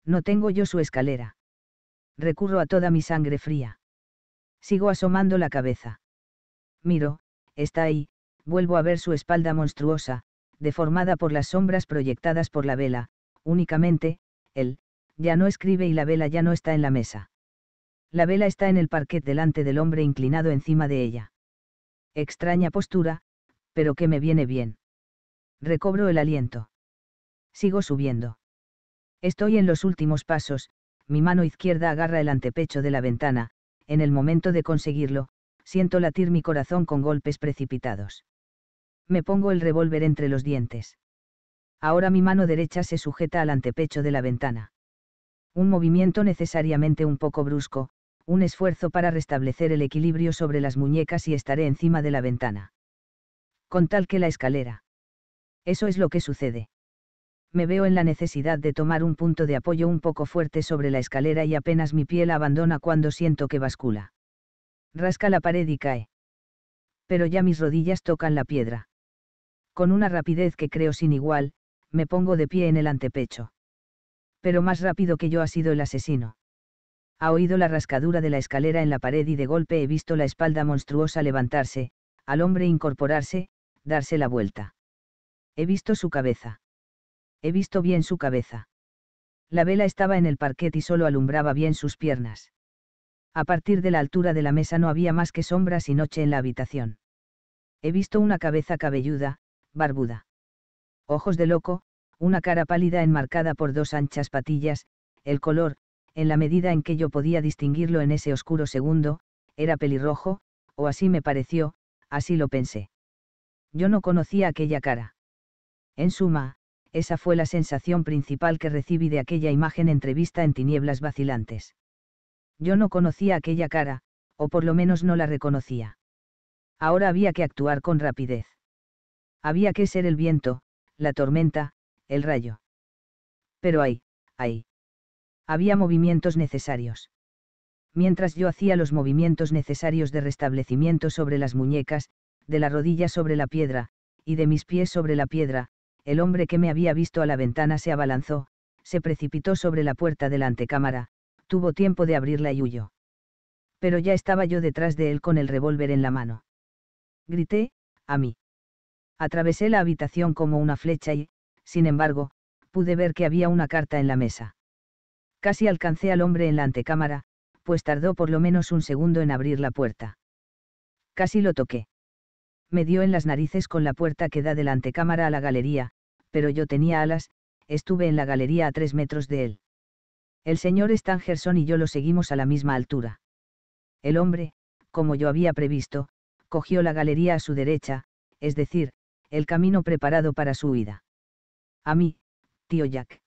Speaker 1: No tengo yo su escalera. Recurro a toda mi sangre fría. Sigo asomando la cabeza. Miro, está ahí, vuelvo a ver su espalda monstruosa, deformada por las sombras proyectadas por la vela, únicamente, él, ya no escribe y la vela ya no está en la mesa. La vela está en el parquet delante del hombre inclinado encima de ella. Extraña postura, pero que me viene bien. Recobro el aliento. Sigo subiendo. Estoy en los últimos pasos, mi mano izquierda agarra el antepecho de la ventana, en el momento de conseguirlo, siento latir mi corazón con golpes precipitados. Me pongo el revólver entre los dientes. Ahora mi mano derecha se sujeta al antepecho de la ventana. Un movimiento necesariamente un poco brusco, un esfuerzo para restablecer el equilibrio sobre las muñecas y estaré encima de la ventana. Con tal que la escalera. Eso es lo que sucede me veo en la necesidad de tomar un punto de apoyo un poco fuerte sobre la escalera y apenas mi piel abandona cuando siento que bascula. Rasca la pared y cae. Pero ya mis rodillas tocan la piedra. Con una rapidez que creo sin igual, me pongo de pie en el antepecho. Pero más rápido que yo ha sido el asesino. Ha oído la rascadura de la escalera en la pared y de golpe he visto la espalda monstruosa levantarse, al hombre incorporarse, darse la vuelta. He visto su cabeza He visto bien su cabeza. La vela estaba en el parquet y solo alumbraba bien sus piernas. A partir de la altura de la mesa no había más que sombras y noche en la habitación. He visto una cabeza cabelluda, barbuda. Ojos de loco, una cara pálida enmarcada por dos anchas patillas, el color, en la medida en que yo podía distinguirlo en ese oscuro segundo, era pelirrojo, o así me pareció, así lo pensé. Yo no conocía aquella cara. En suma, esa fue la sensación principal que recibí de aquella imagen entrevista en tinieblas vacilantes. Yo no conocía aquella cara, o por lo menos no la reconocía. Ahora había que actuar con rapidez. Había que ser el viento, la tormenta, el rayo. Pero ahí, ahí. Había movimientos necesarios. Mientras yo hacía los movimientos necesarios de restablecimiento sobre las muñecas, de la rodilla sobre la piedra, y de mis pies sobre la piedra, el hombre que me había visto a la ventana se abalanzó, se precipitó sobre la puerta de la antecámara, tuvo tiempo de abrirla y huyó. Pero ya estaba yo detrás de él con el revólver en la mano. Grité, a mí. Atravesé la habitación como una flecha y, sin embargo, pude ver que había una carta en la mesa. Casi alcancé al hombre en la antecámara, pues tardó por lo menos un segundo en abrir la puerta. Casi lo toqué. Me dio en las narices con la puerta que da de la antecámara a la galería, pero yo tenía alas, estuve en la galería a tres metros de él. El señor Stangerson y yo lo seguimos a la misma altura. El hombre, como yo había previsto, cogió la galería a su derecha, es decir, el camino preparado para su huida. A mí, tío Jack.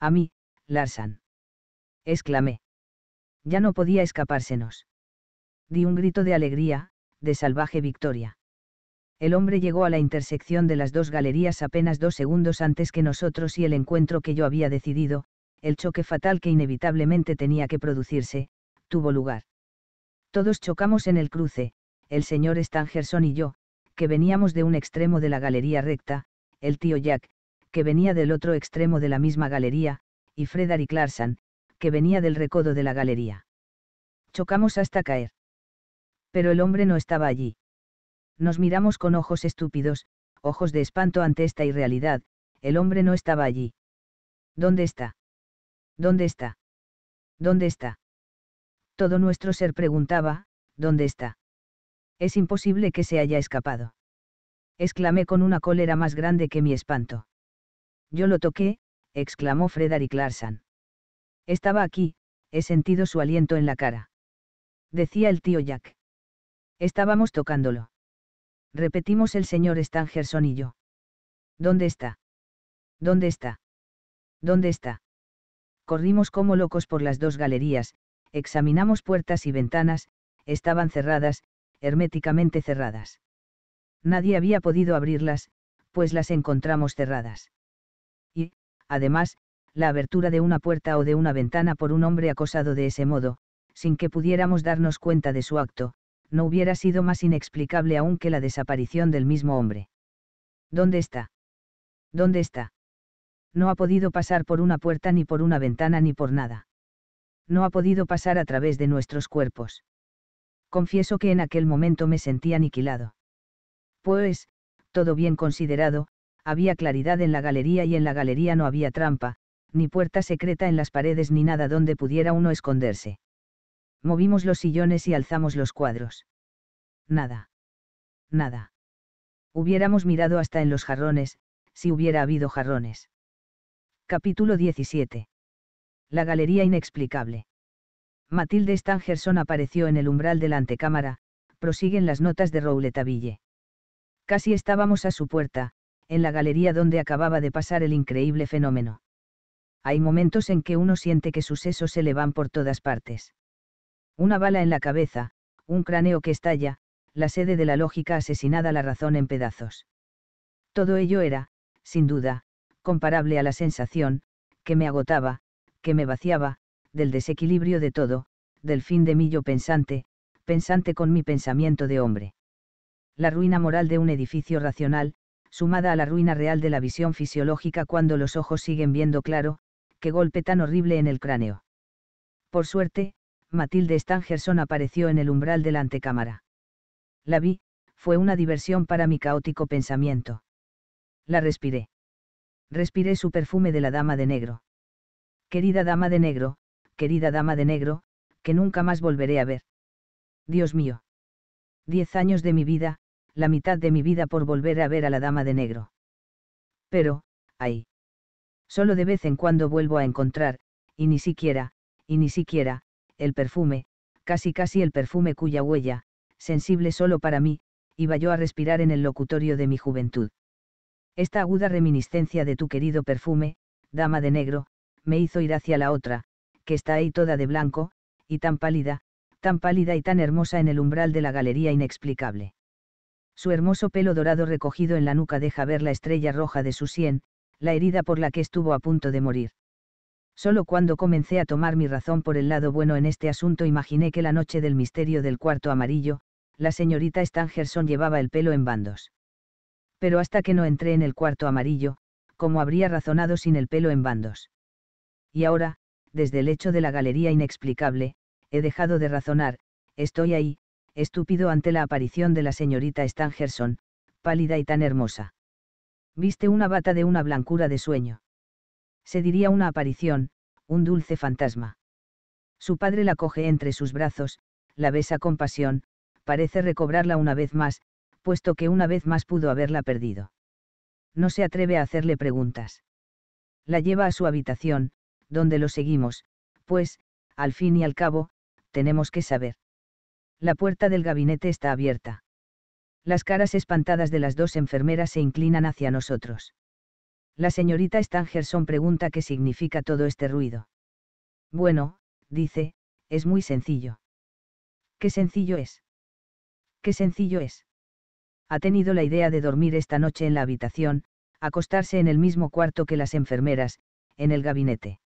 Speaker 1: A mí, Larsan. Exclamé. Ya no podía escapársenos. Di un grito de alegría, de salvaje victoria el hombre llegó a la intersección de las dos galerías apenas dos segundos antes que nosotros y el encuentro que yo había decidido, el choque fatal que inevitablemente tenía que producirse, tuvo lugar. Todos chocamos en el cruce, el señor Stangerson y yo, que veníamos de un extremo de la galería recta, el tío Jack, que venía del otro extremo de la misma galería, y Frederick Larsan, que venía del recodo de la galería. Chocamos hasta caer. Pero el hombre no estaba allí. Nos miramos con ojos estúpidos, ojos de espanto ante esta irrealidad, el hombre no estaba allí. ¿Dónde está? ¿Dónde está? ¿Dónde está? Todo nuestro ser preguntaba, ¿dónde está? Es imposible que se haya escapado. Exclamé con una cólera más grande que mi espanto. Yo lo toqué, exclamó Frederick Larsan. Estaba aquí, he sentido su aliento en la cara. Decía el tío Jack. Estábamos tocándolo repetimos el señor Stangerson y yo. ¿Dónde está? ¿Dónde está? ¿Dónde está? Corrimos como locos por las dos galerías, examinamos puertas y ventanas, estaban cerradas, herméticamente cerradas. Nadie había podido abrirlas, pues las encontramos cerradas. Y, además, la abertura de una puerta o de una ventana por un hombre acosado de ese modo, sin que pudiéramos darnos cuenta de su acto, no hubiera sido más inexplicable aún que la desaparición del mismo hombre. ¿Dónde está? ¿Dónde está? No ha podido pasar por una puerta ni por una ventana ni por nada. No ha podido pasar a través de nuestros cuerpos. Confieso que en aquel momento me sentí aniquilado. Pues, todo bien considerado, había claridad en la galería y en la galería no había trampa, ni puerta secreta en las paredes ni nada donde pudiera uno esconderse. Movimos los sillones y alzamos los cuadros. Nada. Nada. Hubiéramos mirado hasta en los jarrones, si hubiera habido jarrones. Capítulo 17. La galería inexplicable. Matilde Stangerson apareció en el umbral de la antecámara, prosiguen las notas de Rouletabille. Casi estábamos a su puerta, en la galería donde acababa de pasar el increíble fenómeno. Hay momentos en que uno siente que sus sesos se le van por todas partes. Una bala en la cabeza, un cráneo que estalla, la sede de la lógica asesinada la razón en pedazos. Todo ello era, sin duda, comparable a la sensación, que me agotaba, que me vaciaba, del desequilibrio de todo, del fin de mi yo pensante, pensante con mi pensamiento de hombre. La ruina moral de un edificio racional, sumada a la ruina real de la visión fisiológica cuando los ojos siguen viendo claro, qué golpe tan horrible en el cráneo. Por suerte, Matilde Stangerson apareció en el umbral de la antecámara. La vi, fue una diversión para mi caótico pensamiento. La respiré. Respiré su perfume de la dama de negro. Querida dama de negro, querida dama de negro, que nunca más volveré a ver. Dios mío. Diez años de mi vida, la mitad de mi vida por volver a ver a la dama de negro. Pero, ay. Solo de vez en cuando vuelvo a encontrar, y ni siquiera, y ni siquiera, el perfume, casi casi el perfume cuya huella, sensible solo para mí, iba yo a respirar en el locutorio de mi juventud. Esta aguda reminiscencia de tu querido perfume, dama de negro, me hizo ir hacia la otra, que está ahí toda de blanco, y tan pálida, tan pálida y tan hermosa en el umbral de la galería inexplicable. Su hermoso pelo dorado recogido en la nuca deja ver la estrella roja de su sien, la herida por la que estuvo a punto de morir. Solo cuando comencé a tomar mi razón por el lado bueno en este asunto imaginé que la noche del misterio del cuarto amarillo, la señorita Stangerson llevaba el pelo en bandos. Pero hasta que no entré en el cuarto amarillo, ¿cómo habría razonado sin el pelo en bandos? Y ahora, desde el hecho de la galería inexplicable, he dejado de razonar, estoy ahí, estúpido ante la aparición de la señorita Stangerson, pálida y tan hermosa. Viste una bata de una blancura de sueño se diría una aparición, un dulce fantasma. Su padre la coge entre sus brazos, la besa con pasión, parece recobrarla una vez más, puesto que una vez más pudo haberla perdido. No se atreve a hacerle preguntas. La lleva a su habitación, donde lo seguimos, pues, al fin y al cabo, tenemos que saber. La puerta del gabinete está abierta. Las caras espantadas de las dos enfermeras se inclinan hacia nosotros. La señorita Stangerson pregunta qué significa todo este ruido. Bueno, dice, es muy sencillo. ¿Qué sencillo es? ¿Qué sencillo es? Ha tenido la idea de dormir esta noche en la habitación, acostarse en el mismo cuarto que las enfermeras, en el gabinete.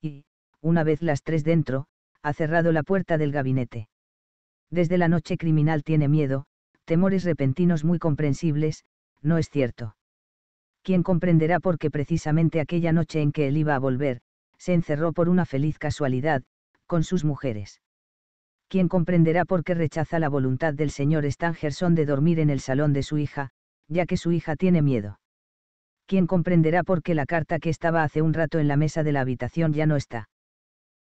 Speaker 1: Y, una vez las tres dentro, ha cerrado la puerta del gabinete. Desde la noche criminal tiene miedo, temores repentinos muy comprensibles, no es cierto. ¿Quién comprenderá por qué precisamente aquella noche en que él iba a volver, se encerró por una feliz casualidad, con sus mujeres. ¿Quién comprenderá por qué rechaza la voluntad del señor Stangerson de dormir en el salón de su hija, ya que su hija tiene miedo. ¿Quién comprenderá por qué la carta que estaba hace un rato en la mesa de la habitación ya no está.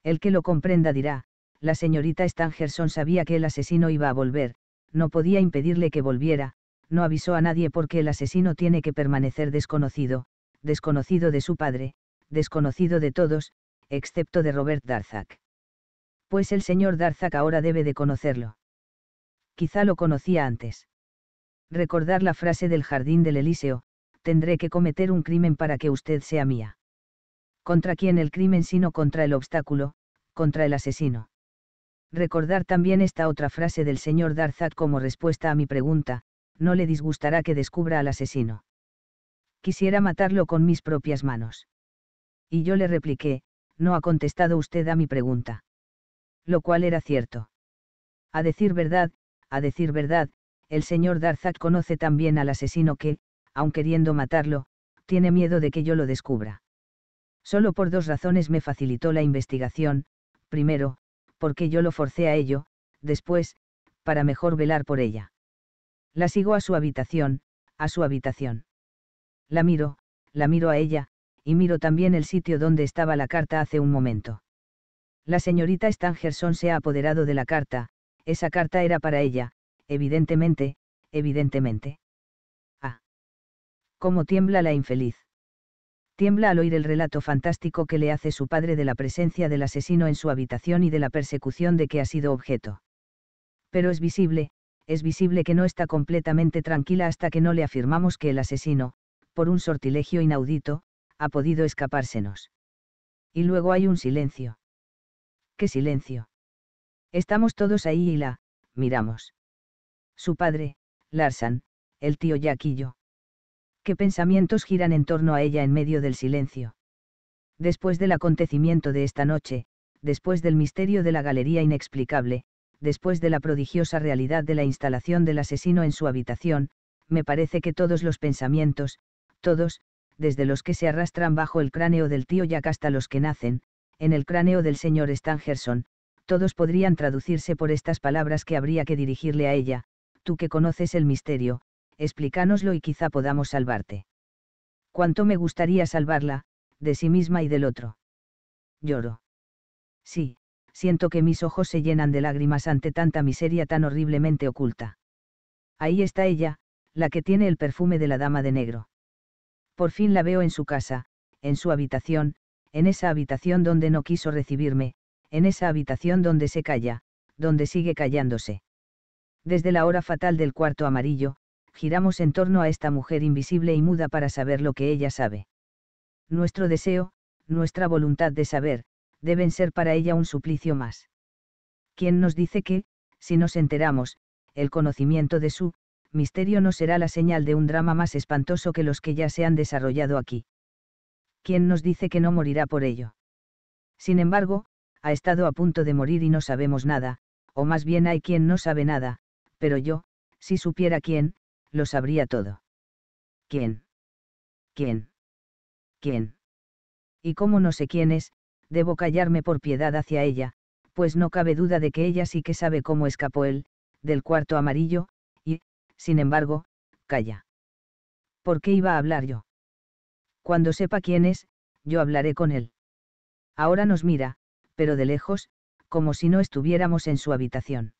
Speaker 1: El que lo comprenda dirá, la señorita Stangerson sabía que el asesino iba a volver, no podía impedirle que volviera, no avisó a nadie porque el asesino tiene que permanecer desconocido, desconocido de su padre, desconocido de todos, excepto de Robert Darzac. Pues el señor Darzac ahora debe de conocerlo. Quizá lo conocía antes. Recordar la frase del jardín del Elíseo, tendré que cometer un crimen para que usted sea mía. ¿Contra quién el crimen sino contra el obstáculo, contra el asesino? Recordar también esta otra frase del señor Darzac como respuesta a mi pregunta, no le disgustará que descubra al asesino. Quisiera matarlo con mis propias manos. Y yo le repliqué, no ha contestado usted a mi pregunta. Lo cual era cierto. A decir verdad, a decir verdad, el señor Darzac conoce tan bien al asesino que, aun queriendo matarlo, tiene miedo de que yo lo descubra. Solo por dos razones me facilitó la investigación, primero, porque yo lo forcé a ello, después, para mejor velar por ella. La sigo a su habitación, a su habitación. La miro, la miro a ella, y miro también el sitio donde estaba la carta hace un momento. La señorita Stangerson se ha apoderado de la carta, esa carta era para ella, evidentemente, evidentemente. Ah. Cómo tiembla la infeliz. Tiembla al oír el relato fantástico que le hace su padre de la presencia del asesino en su habitación y de la persecución de que ha sido objeto. Pero es visible, es visible que no está completamente tranquila hasta que no le afirmamos que el asesino, por un sortilegio inaudito, ha podido escapársenos. Y luego hay un silencio. ¿Qué silencio? Estamos todos ahí y la, miramos. Su padre, Larsan, el tío Yaquillo. ¿Qué pensamientos giran en torno a ella en medio del silencio? Después del acontecimiento de esta noche, después del misterio de la galería inexplicable, después de la prodigiosa realidad de la instalación del asesino en su habitación, me parece que todos los pensamientos, todos, desde los que se arrastran bajo el cráneo del tío Jack hasta los que nacen, en el cráneo del señor Stangerson, todos podrían traducirse por estas palabras que habría que dirigirle a ella, tú que conoces el misterio, explícanoslo y quizá podamos salvarte. Cuánto me gustaría salvarla, de sí misma y del otro. Lloro. Sí, siento que mis ojos se llenan de lágrimas ante tanta miseria tan horriblemente oculta. Ahí está ella, la que tiene el perfume de la dama de negro. Por fin la veo en su casa, en su habitación, en esa habitación donde no quiso recibirme, en esa habitación donde se calla, donde sigue callándose. Desde la hora fatal del cuarto amarillo, giramos en torno a esta mujer invisible y muda para saber lo que ella sabe. Nuestro deseo, nuestra voluntad de saber, deben ser para ella un suplicio más. ¿Quién nos dice que, si nos enteramos, el conocimiento de su misterio no será la señal de un drama más espantoso que los que ya se han desarrollado aquí? ¿Quién nos dice que no morirá por ello? Sin embargo, ha estado a punto de morir y no sabemos nada, o más bien hay quien no sabe nada, pero yo, si supiera quién, lo sabría todo. ¿Quién? ¿Quién? ¿Quién? Y cómo no sé quién es, debo callarme por piedad hacia ella, pues no cabe duda de que ella sí que sabe cómo escapó él, del cuarto amarillo, y, sin embargo, calla. ¿Por qué iba a hablar yo? Cuando sepa quién es, yo hablaré con él. Ahora nos mira, pero de lejos, como si no estuviéramos en su habitación.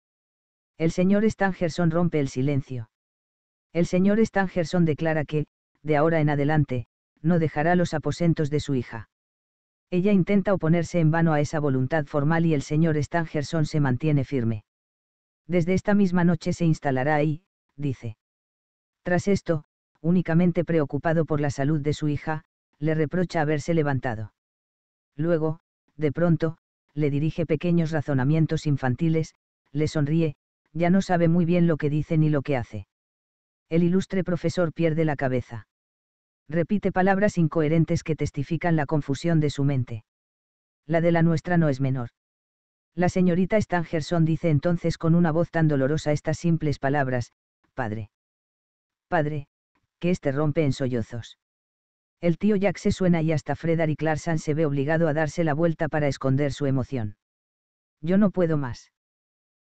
Speaker 1: El señor Stangerson rompe el silencio. El señor Stangerson declara que, de ahora en adelante, no dejará los aposentos de su hija. Ella intenta oponerse en vano a esa voluntad formal y el señor Stangerson se mantiene firme. Desde esta misma noche se instalará ahí, dice. Tras esto, únicamente preocupado por la salud de su hija, le reprocha haberse levantado. Luego, de pronto, le dirige pequeños razonamientos infantiles, le sonríe, ya no sabe muy bien lo que dice ni lo que hace. El ilustre profesor pierde la cabeza repite palabras incoherentes que testifican la confusión de su mente. La de la nuestra no es menor. La señorita Stangerson dice entonces con una voz tan dolorosa estas simples palabras, Padre. Padre, que éste rompe en sollozos. El tío Jack se suena y hasta Frederick Larsan se ve obligado a darse la vuelta para esconder su emoción. Yo no puedo más.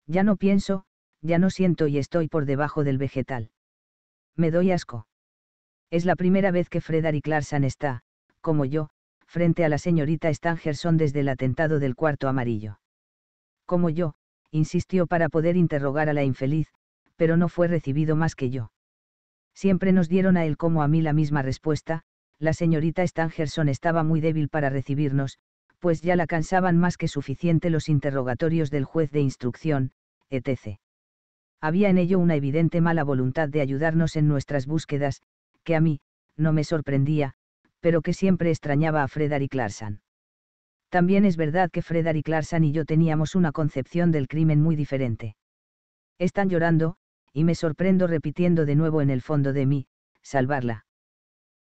Speaker 1: Ya no pienso, ya no siento y estoy por debajo del vegetal. Me doy asco. Es la primera vez que Frederick Clarkson está, como yo, frente a la señorita Stangerson desde el atentado del cuarto amarillo. Como yo, insistió para poder interrogar a la infeliz, pero no fue recibido más que yo. Siempre nos dieron a él como a mí la misma respuesta, la señorita Stangerson estaba muy débil para recibirnos, pues ya la cansaban más que suficiente los interrogatorios del juez de instrucción, etc. Había en ello una evidente mala voluntad de ayudarnos en nuestras búsquedas, que a mí, no me sorprendía, pero que siempre extrañaba a Frederick Larsan. También es verdad que y Larsan y yo teníamos una concepción del crimen muy diferente. Están llorando, y me sorprendo repitiendo de nuevo en el fondo de mí, salvarla.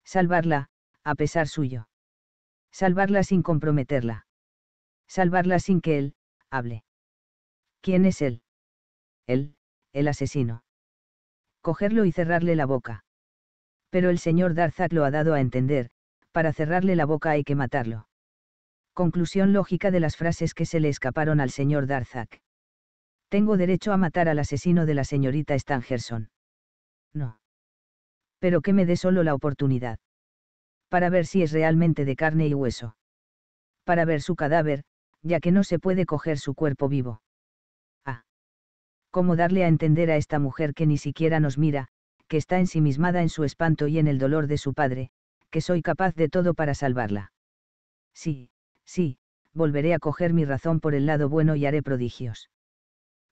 Speaker 1: Salvarla, a pesar suyo. Salvarla sin comprometerla. Salvarla sin que él, hable. ¿Quién es él? Él, el asesino. Cogerlo y cerrarle la boca pero el señor Darzac lo ha dado a entender, para cerrarle la boca hay que matarlo. Conclusión lógica de las frases que se le escaparon al señor Darzac. Tengo derecho a matar al asesino de la señorita Stangerson. No. Pero que me dé solo la oportunidad. Para ver si es realmente de carne y hueso. Para ver su cadáver, ya que no se puede coger su cuerpo vivo. Ah. ¿Cómo darle a entender a esta mujer que ni siquiera nos mira, que está ensimismada en su espanto y en el dolor de su padre, que soy capaz de todo para salvarla. Sí, sí, volveré a coger mi razón por el lado bueno y haré prodigios.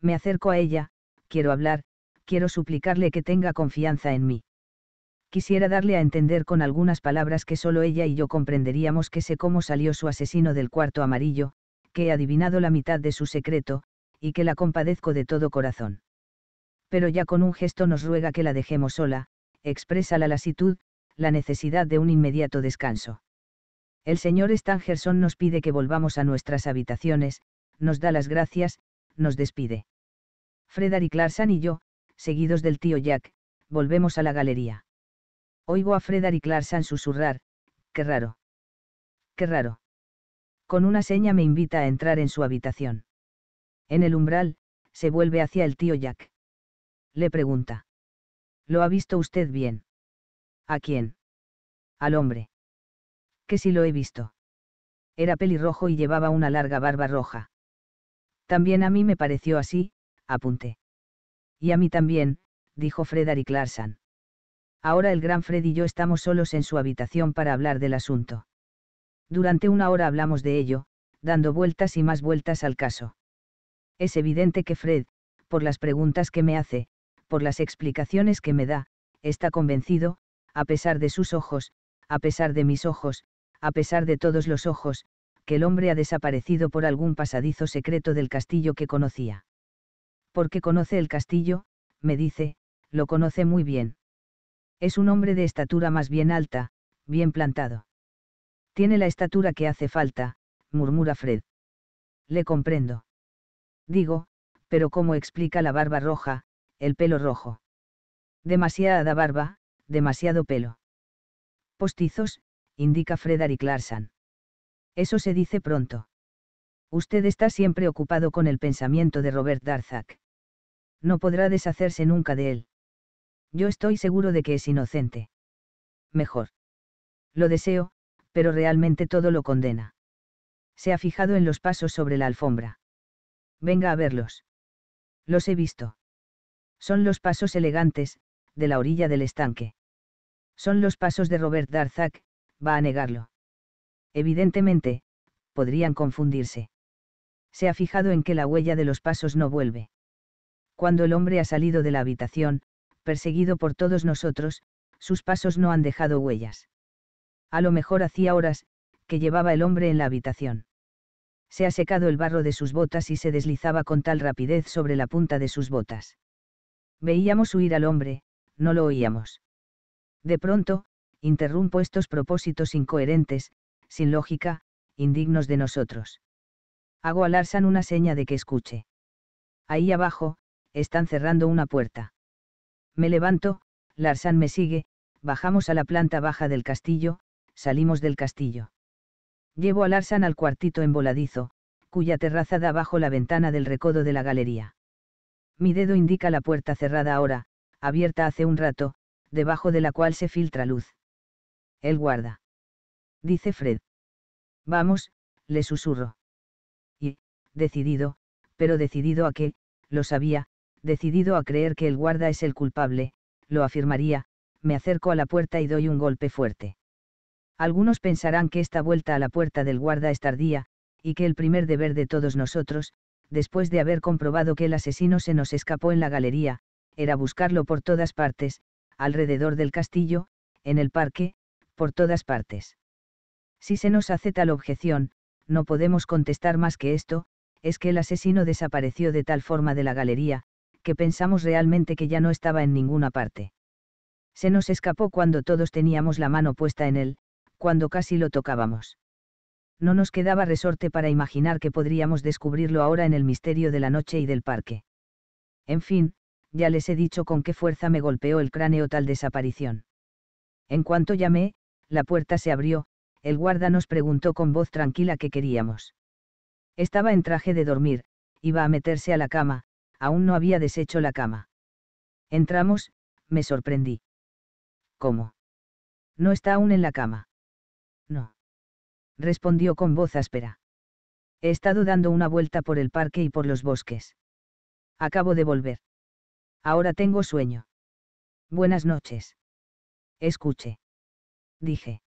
Speaker 1: Me acerco a ella, quiero hablar, quiero suplicarle que tenga confianza en mí. Quisiera darle a entender con algunas palabras que solo ella y yo comprenderíamos que sé cómo salió su asesino del cuarto amarillo, que he adivinado la mitad de su secreto, y que la compadezco de todo corazón pero ya con un gesto nos ruega que la dejemos sola, expresa la lasitud, la necesidad de un inmediato descanso. El señor Stangerson nos pide que volvamos a nuestras habitaciones, nos da las gracias, nos despide. Frederick Larsan y yo, seguidos del tío Jack, volvemos a la galería. Oigo a Frederick Larsan susurrar, qué raro. Qué raro. Con una seña me invita a entrar en su habitación. En el umbral, se vuelve hacia el tío Jack le pregunta. ¿Lo ha visto usted bien? ¿A quién? Al hombre. Que si lo he visto. Era pelirrojo y llevaba una larga barba roja. También a mí me pareció así, apunté. Y a mí también, dijo Frederick Larsan. Ahora el gran Fred y yo estamos solos en su habitación para hablar del asunto. Durante una hora hablamos de ello, dando vueltas y más vueltas al caso. Es evidente que Fred, por las preguntas que me hace, por las explicaciones que me da, está convencido, a pesar de sus ojos, a pesar de mis ojos, a pesar de todos los ojos, que el hombre ha desaparecido por algún pasadizo secreto del castillo que conocía. Porque conoce el castillo, me dice, lo conoce muy bien. Es un hombre de estatura más bien alta, bien plantado. Tiene la estatura que hace falta, murmura Fred. Le comprendo. Digo, pero ¿cómo explica la barba roja, el pelo rojo. Demasiada barba, demasiado pelo. Postizos, indica Frederick Larsan. Eso se dice pronto. Usted está siempre ocupado con el pensamiento de Robert Darzac. No podrá deshacerse nunca de él. Yo estoy seguro de que es inocente. Mejor. Lo deseo, pero realmente todo lo condena. Se ha fijado en los pasos sobre la alfombra. Venga a verlos. Los he visto. Son los pasos elegantes, de la orilla del estanque. Son los pasos de Robert Darzac, va a negarlo. Evidentemente, podrían confundirse. Se ha fijado en que la huella de los pasos no vuelve. Cuando el hombre ha salido de la habitación, perseguido por todos nosotros, sus pasos no han dejado huellas. A lo mejor hacía horas, que llevaba el hombre en la habitación. Se ha secado el barro de sus botas y se deslizaba con tal rapidez sobre la punta de sus botas. Veíamos huir al hombre, no lo oíamos. De pronto, interrumpo estos propósitos incoherentes, sin lógica, indignos de nosotros. Hago a Larsan una seña de que escuche. Ahí abajo, están cerrando una puerta. Me levanto, Larsan me sigue, bajamos a la planta baja del castillo, salimos del castillo. Llevo a Larsan al cuartito envoladizo, cuya terraza da bajo la ventana del recodo de la galería. Mi dedo indica la puerta cerrada ahora, abierta hace un rato, debajo de la cual se filtra luz. El guarda. Dice Fred. Vamos, le susurro. Y, decidido, pero decidido a que, lo sabía, decidido a creer que el guarda es el culpable, lo afirmaría, me acerco a la puerta y doy un golpe fuerte. Algunos pensarán que esta vuelta a la puerta del guarda es tardía, y que el primer deber de todos nosotros, después de haber comprobado que el asesino se nos escapó en la galería, era buscarlo por todas partes, alrededor del castillo, en el parque, por todas partes. Si se nos hace tal objeción, no podemos contestar más que esto, es que el asesino desapareció de tal forma de la galería, que pensamos realmente que ya no estaba en ninguna parte. Se nos escapó cuando todos teníamos la mano puesta en él, cuando casi lo tocábamos no nos quedaba resorte para imaginar que podríamos descubrirlo ahora en el misterio de la noche y del parque. En fin, ya les he dicho con qué fuerza me golpeó el cráneo tal desaparición. En cuanto llamé, la puerta se abrió, el guarda nos preguntó con voz tranquila qué queríamos. Estaba en traje de dormir, iba a meterse a la cama, aún no había deshecho la cama. Entramos, me sorprendí. ¿Cómo? No está aún en la cama. No respondió con voz áspera. He estado dando una vuelta por el parque y por los bosques. Acabo de volver. Ahora tengo sueño. Buenas noches. Escuche. Dije.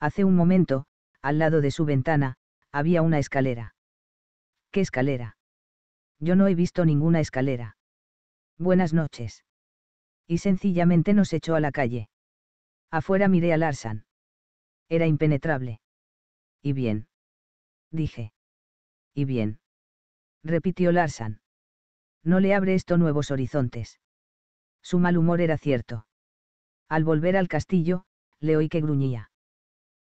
Speaker 1: Hace un momento, al lado de su ventana, había una escalera. ¿Qué escalera? Yo no he visto ninguna escalera. Buenas noches. Y sencillamente nos echó a la calle. Afuera miré a Larsan. Era impenetrable. Y bien. Dije. Y bien. Repitió Larsan. No le abre esto nuevos horizontes. Su mal humor era cierto. Al volver al castillo, le oí que gruñía.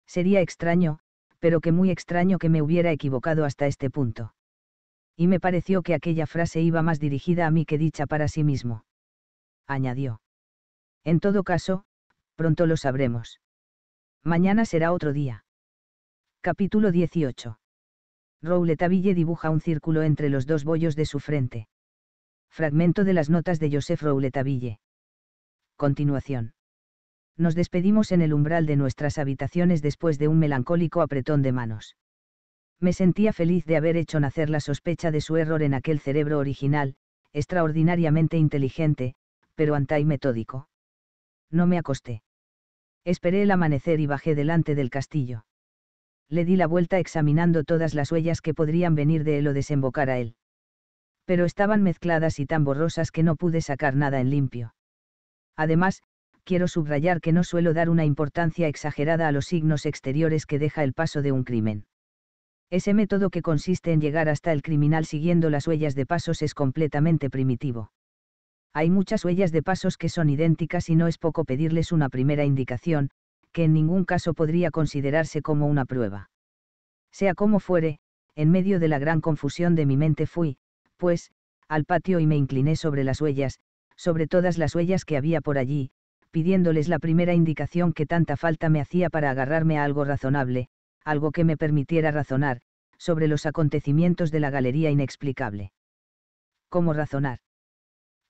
Speaker 1: Sería extraño, pero que muy extraño que me hubiera equivocado hasta este punto. Y me pareció que aquella frase iba más dirigida a mí que dicha para sí mismo. Añadió. En todo caso, pronto lo sabremos. Mañana será otro día. Capítulo 18. Rouletabille dibuja un círculo entre los dos bollos de su frente. Fragmento de las notas de Joseph Rouletabille. Continuación. Nos despedimos en el umbral de nuestras habitaciones después de un melancólico apretón de manos. Me sentía feliz de haber hecho nacer la sospecha de su error en aquel cerebro original, extraordinariamente inteligente, pero antay metódico. No me acosté. Esperé el amanecer y bajé delante del castillo le di la vuelta examinando todas las huellas que podrían venir de él o desembocar a él. Pero estaban mezcladas y tan borrosas que no pude sacar nada en limpio. Además, quiero subrayar que no suelo dar una importancia exagerada a los signos exteriores que deja el paso de un crimen. Ese método que consiste en llegar hasta el criminal siguiendo las huellas de pasos es completamente primitivo. Hay muchas huellas de pasos que son idénticas y no es poco pedirles una primera indicación, que en ningún caso podría considerarse como una prueba. Sea como fuere, en medio de la gran confusión de mi mente fui, pues, al patio y me incliné sobre las huellas, sobre todas las huellas que había por allí, pidiéndoles la primera indicación que tanta falta me hacía para agarrarme a algo razonable, algo que me permitiera razonar, sobre los acontecimientos de la galería inexplicable. ¿Cómo razonar?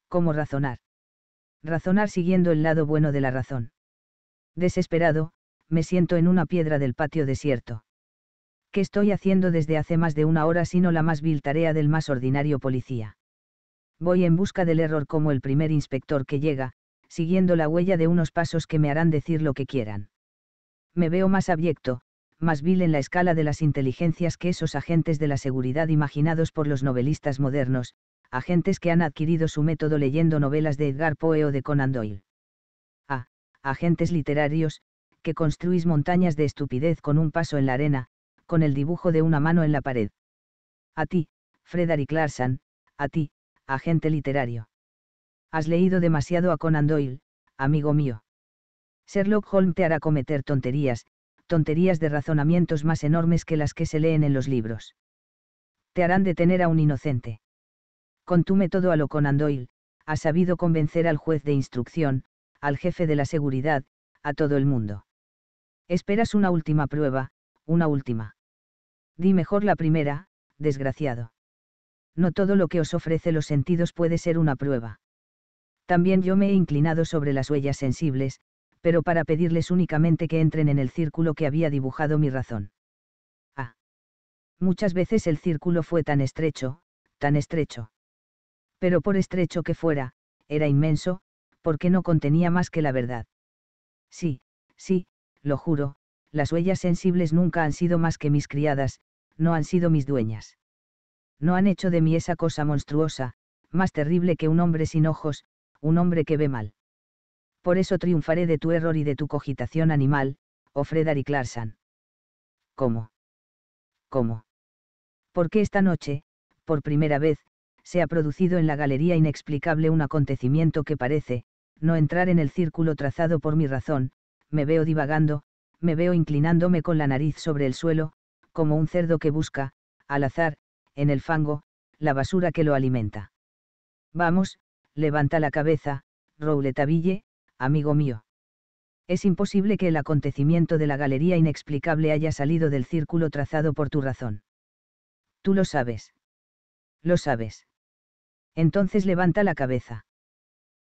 Speaker 1: ¿Cómo razonar? Razonar siguiendo el lado bueno de la razón. Desesperado, me siento en una piedra del patio desierto. ¿Qué estoy haciendo desde hace más de una hora sino la más vil tarea del más ordinario policía? Voy en busca del error como el primer inspector que llega, siguiendo la huella de unos pasos que me harán decir lo que quieran. Me veo más abyecto, más vil en la escala de las inteligencias que esos agentes de la seguridad imaginados por los novelistas modernos, agentes que han adquirido su método leyendo novelas de Edgar Poe o de Conan Doyle agentes literarios, que construís montañas de estupidez con un paso en la arena, con el dibujo de una mano en la pared. A ti, Frederick Larsan, a ti, agente literario. Has leído demasiado a Conan Doyle, amigo mío. Sherlock Holmes te hará cometer tonterías, tonterías de razonamientos más enormes que las que se leen en los libros. Te harán detener a un inocente. Con tu método a lo Conan Doyle, ha sabido convencer al juez de instrucción, al jefe de la seguridad, a todo el mundo. Esperas una última prueba, una última. Di mejor la primera, desgraciado. No todo lo que os ofrece los sentidos puede ser una prueba. También yo me he inclinado sobre las huellas sensibles, pero para pedirles únicamente que entren en el círculo que había dibujado mi razón. Ah. Muchas veces el círculo fue tan estrecho, tan estrecho. Pero por estrecho que fuera, era inmenso, porque no contenía más que la verdad. Sí, sí, lo juro, las huellas sensibles nunca han sido más que mis criadas, no han sido mis dueñas. No han hecho de mí esa cosa monstruosa, más terrible que un hombre sin ojos, un hombre que ve mal. Por eso triunfaré de tu error y de tu cogitación animal, o oh Frederick Larsan. ¿Cómo? ¿Cómo? Porque esta noche, por primera vez, se ha producido en la galería inexplicable un acontecimiento que parece, no entrar en el círculo trazado por mi razón, me veo divagando, me veo inclinándome con la nariz sobre el suelo, como un cerdo que busca, al azar, en el fango, la basura que lo alimenta. Vamos, levanta la cabeza, Rouletaville, amigo mío. Es imposible que el acontecimiento de la galería inexplicable haya salido del círculo trazado por tu razón. Tú lo sabes. Lo sabes. Entonces levanta la cabeza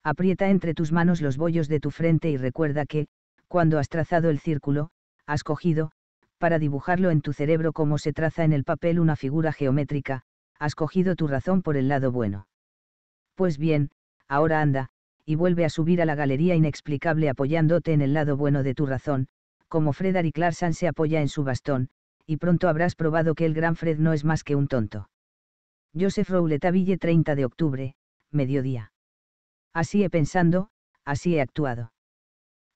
Speaker 1: aprieta entre tus manos los bollos de tu frente y recuerda que, cuando has trazado el círculo, has cogido, para dibujarlo en tu cerebro como se traza en el papel una figura geométrica, has cogido tu razón por el lado bueno. Pues bien, ahora anda, y vuelve a subir a la galería inexplicable apoyándote en el lado bueno de tu razón, como Frederick Larsan se apoya en su bastón, y pronto habrás probado que el gran Fred no es más que un tonto. Joseph Rouletaville 30 de octubre, mediodía. Así he pensando, así he actuado.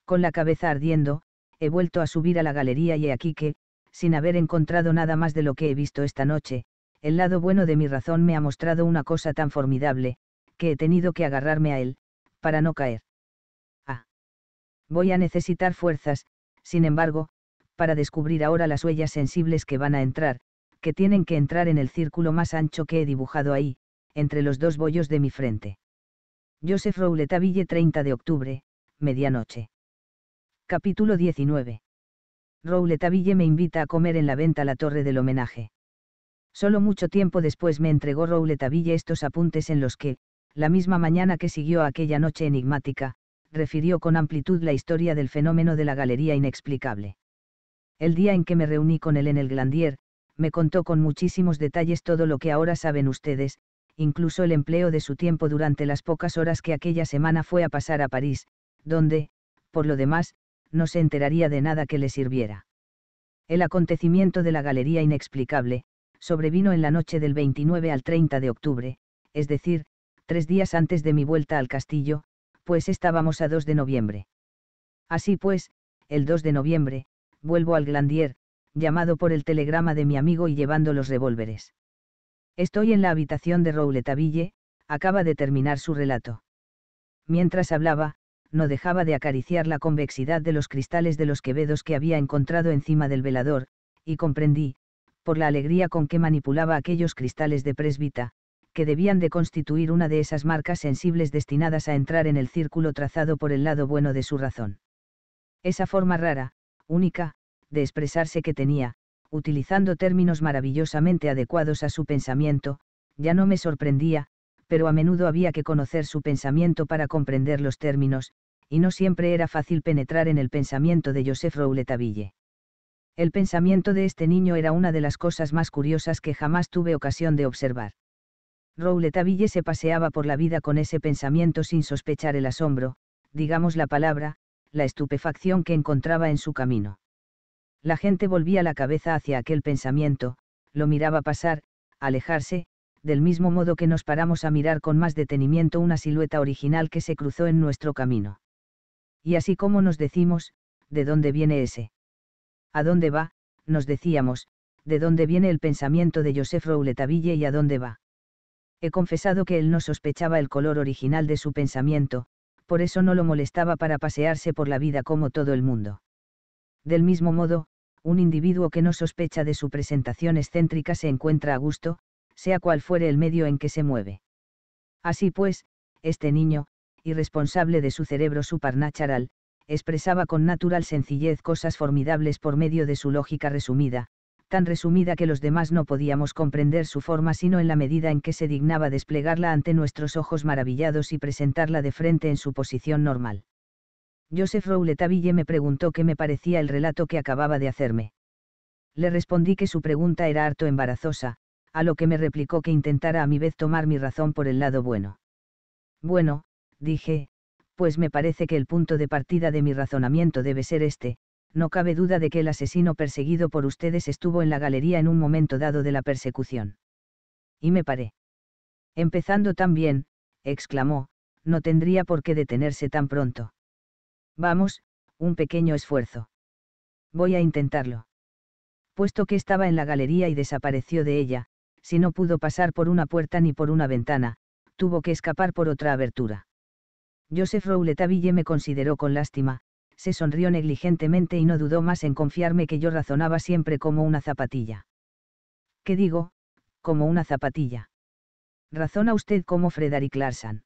Speaker 1: Con la cabeza ardiendo, he vuelto a subir a la galería y he aquí que, sin haber encontrado nada más de lo que he visto esta noche, el lado bueno de mi razón me ha mostrado una cosa tan formidable, que he tenido que agarrarme a él, para no caer. Ah. Voy a necesitar fuerzas, sin embargo, para descubrir ahora las huellas sensibles que van a entrar, que tienen que entrar en el círculo más ancho que he dibujado ahí, entre los dos bollos de mi frente. Joseph Rouletaville 30 de octubre, medianoche. Capítulo 19. Rouletaville me invita a comer en la venta la torre del homenaje. Solo mucho tiempo después me entregó Rouletaville estos apuntes en los que, la misma mañana que siguió aquella noche enigmática, refirió con amplitud la historia del fenómeno de la galería inexplicable. El día en que me reuní con él en el Glandier, me contó con muchísimos detalles todo lo que ahora saben ustedes, incluso el empleo de su tiempo durante las pocas horas que aquella semana fue a pasar a París, donde, por lo demás, no se enteraría de nada que le sirviera. El acontecimiento de la Galería Inexplicable, sobrevino en la noche del 29 al 30 de octubre, es decir, tres días antes de mi vuelta al castillo, pues estábamos a 2 de noviembre. Así pues, el 2 de noviembre, vuelvo al Glandier, llamado por el telegrama de mi amigo y llevando los revólveres. Estoy en la habitación de Rouletabille», acaba de terminar su relato. Mientras hablaba, no dejaba de acariciar la convexidad de los cristales de los quevedos que había encontrado encima del velador, y comprendí, por la alegría con que manipulaba aquellos cristales de presbita, que debían de constituir una de esas marcas sensibles destinadas a entrar en el círculo trazado por el lado bueno de su razón. Esa forma rara, única, de expresarse que tenía, utilizando términos maravillosamente adecuados a su pensamiento, ya no me sorprendía, pero a menudo había que conocer su pensamiento para comprender los términos, y no siempre era fácil penetrar en el pensamiento de Joseph Rouletaville. El pensamiento de este niño era una de las cosas más curiosas que jamás tuve ocasión de observar. Rouletaville se paseaba por la vida con ese pensamiento sin sospechar el asombro, digamos la palabra, la estupefacción que encontraba en su camino. La gente volvía la cabeza hacia aquel pensamiento, lo miraba pasar, alejarse, del mismo modo que nos paramos a mirar con más detenimiento una silueta original que se cruzó en nuestro camino. Y así como nos decimos, ¿de dónde viene ese? ¿A dónde va? nos decíamos, ¿de dónde viene el pensamiento de Joseph Rouletaville y a dónde va? He confesado que él no sospechaba el color original de su pensamiento, por eso no lo molestaba para pasearse por la vida como todo el mundo. Del mismo modo, un individuo que no sospecha de su presentación excéntrica se encuentra a gusto, sea cual fuere el medio en que se mueve. Así pues, este niño, irresponsable de su cerebro supernatural, expresaba con natural sencillez cosas formidables por medio de su lógica resumida, tan resumida que los demás no podíamos comprender su forma sino en la medida en que se dignaba desplegarla ante nuestros ojos maravillados y presentarla de frente en su posición normal. Joseph Rouletabille me preguntó qué me parecía el relato que acababa de hacerme. Le respondí que su pregunta era harto embarazosa, a lo que me replicó que intentara a mi vez tomar mi razón por el lado bueno. Bueno, dije, pues me parece que el punto de partida de mi razonamiento debe ser este, no cabe duda de que el asesino perseguido por ustedes estuvo en la galería en un momento dado de la persecución. Y me paré. Empezando tan bien, exclamó, no tendría por qué detenerse tan pronto. Vamos, un pequeño esfuerzo. Voy a intentarlo. Puesto que estaba en la galería y desapareció de ella, si no pudo pasar por una puerta ni por una ventana, tuvo que escapar por otra abertura. Joseph Rouletabille me consideró con lástima, se sonrió negligentemente y no dudó más en confiarme que yo razonaba siempre como una zapatilla. ¿Qué digo? Como una zapatilla. Razona usted como Frederick Larsan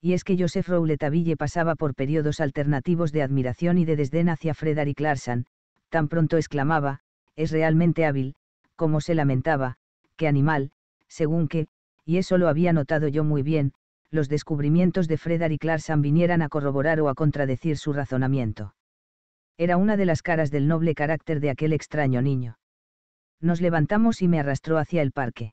Speaker 1: y es que Joseph Rouletabille pasaba por periodos alternativos de admiración y de desdén hacia Frederick Larsan, tan pronto exclamaba, es realmente hábil, como se lamentaba, qué animal, según que, y eso lo había notado yo muy bien, los descubrimientos de Frederick Larsan vinieran a corroborar o a contradecir su razonamiento. Era una de las caras del noble carácter de aquel extraño niño. Nos levantamos y me arrastró hacia el parque.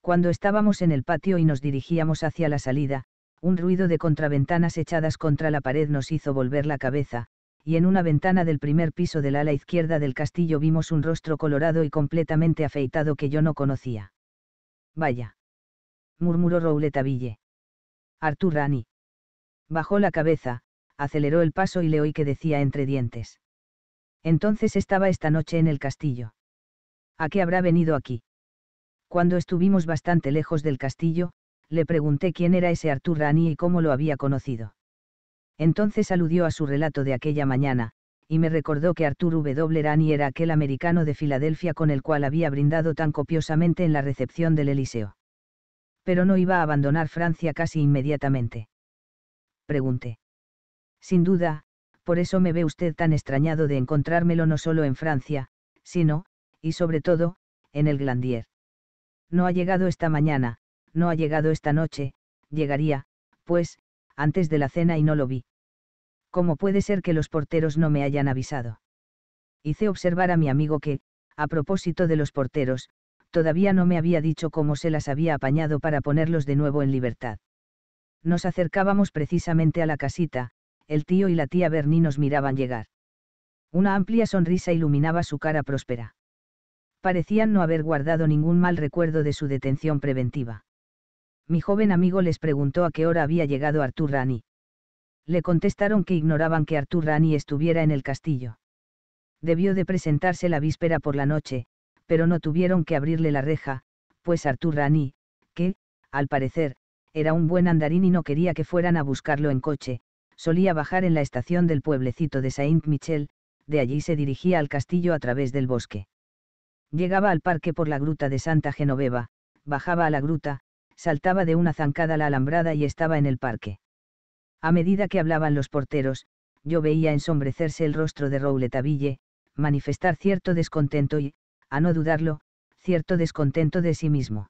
Speaker 1: Cuando estábamos en el patio y nos dirigíamos hacia la salida, un ruido de contraventanas echadas contra la pared nos hizo volver la cabeza, y en una ventana del primer piso del ala izquierda del castillo vimos un rostro colorado y completamente afeitado que yo no conocía. Vaya. murmuró Ville. Artur Rani. Bajó la cabeza, aceleró el paso y le oí que decía entre dientes. Entonces estaba esta noche en el castillo. ¿A qué habrá venido aquí? Cuando estuvimos bastante lejos del castillo, le pregunté quién era ese Artur Rani y cómo lo había conocido. Entonces aludió a su relato de aquella mañana, y me recordó que Artur W. Rani era aquel americano de Filadelfia con el cual había brindado tan copiosamente en la recepción del Eliseo. Pero no iba a abandonar Francia casi inmediatamente. Pregunté. Sin duda, por eso me ve usted tan extrañado de encontrármelo no solo en Francia, sino, y sobre todo, en el Glandier. No ha llegado esta mañana, no ha llegado esta noche, llegaría, pues, antes de la cena y no lo vi. ¿Cómo puede ser que los porteros no me hayan avisado? Hice observar a mi amigo que, a propósito de los porteros, todavía no me había dicho cómo se las había apañado para ponerlos de nuevo en libertad. Nos acercábamos precisamente a la casita, el tío y la tía Berni nos miraban llegar. Una amplia sonrisa iluminaba su cara próspera. Parecían no haber guardado ningún mal recuerdo de su detención preventiva mi joven amigo les preguntó a qué hora había llegado Artur Rani. Le contestaron que ignoraban que Artur Rani estuviera en el castillo. Debió de presentarse la víspera por la noche, pero no tuvieron que abrirle la reja, pues Artur Rani, que, al parecer, era un buen andarín y no quería que fueran a buscarlo en coche, solía bajar en la estación del pueblecito de Saint-Michel, de allí se dirigía al castillo a través del bosque. Llegaba al parque por la gruta de Santa Genoveva, bajaba a la gruta, saltaba de una zancada la alambrada y estaba en el parque. A medida que hablaban los porteros, yo veía ensombrecerse el rostro de Rouletaville, manifestar cierto descontento y, a no dudarlo, cierto descontento de sí mismo.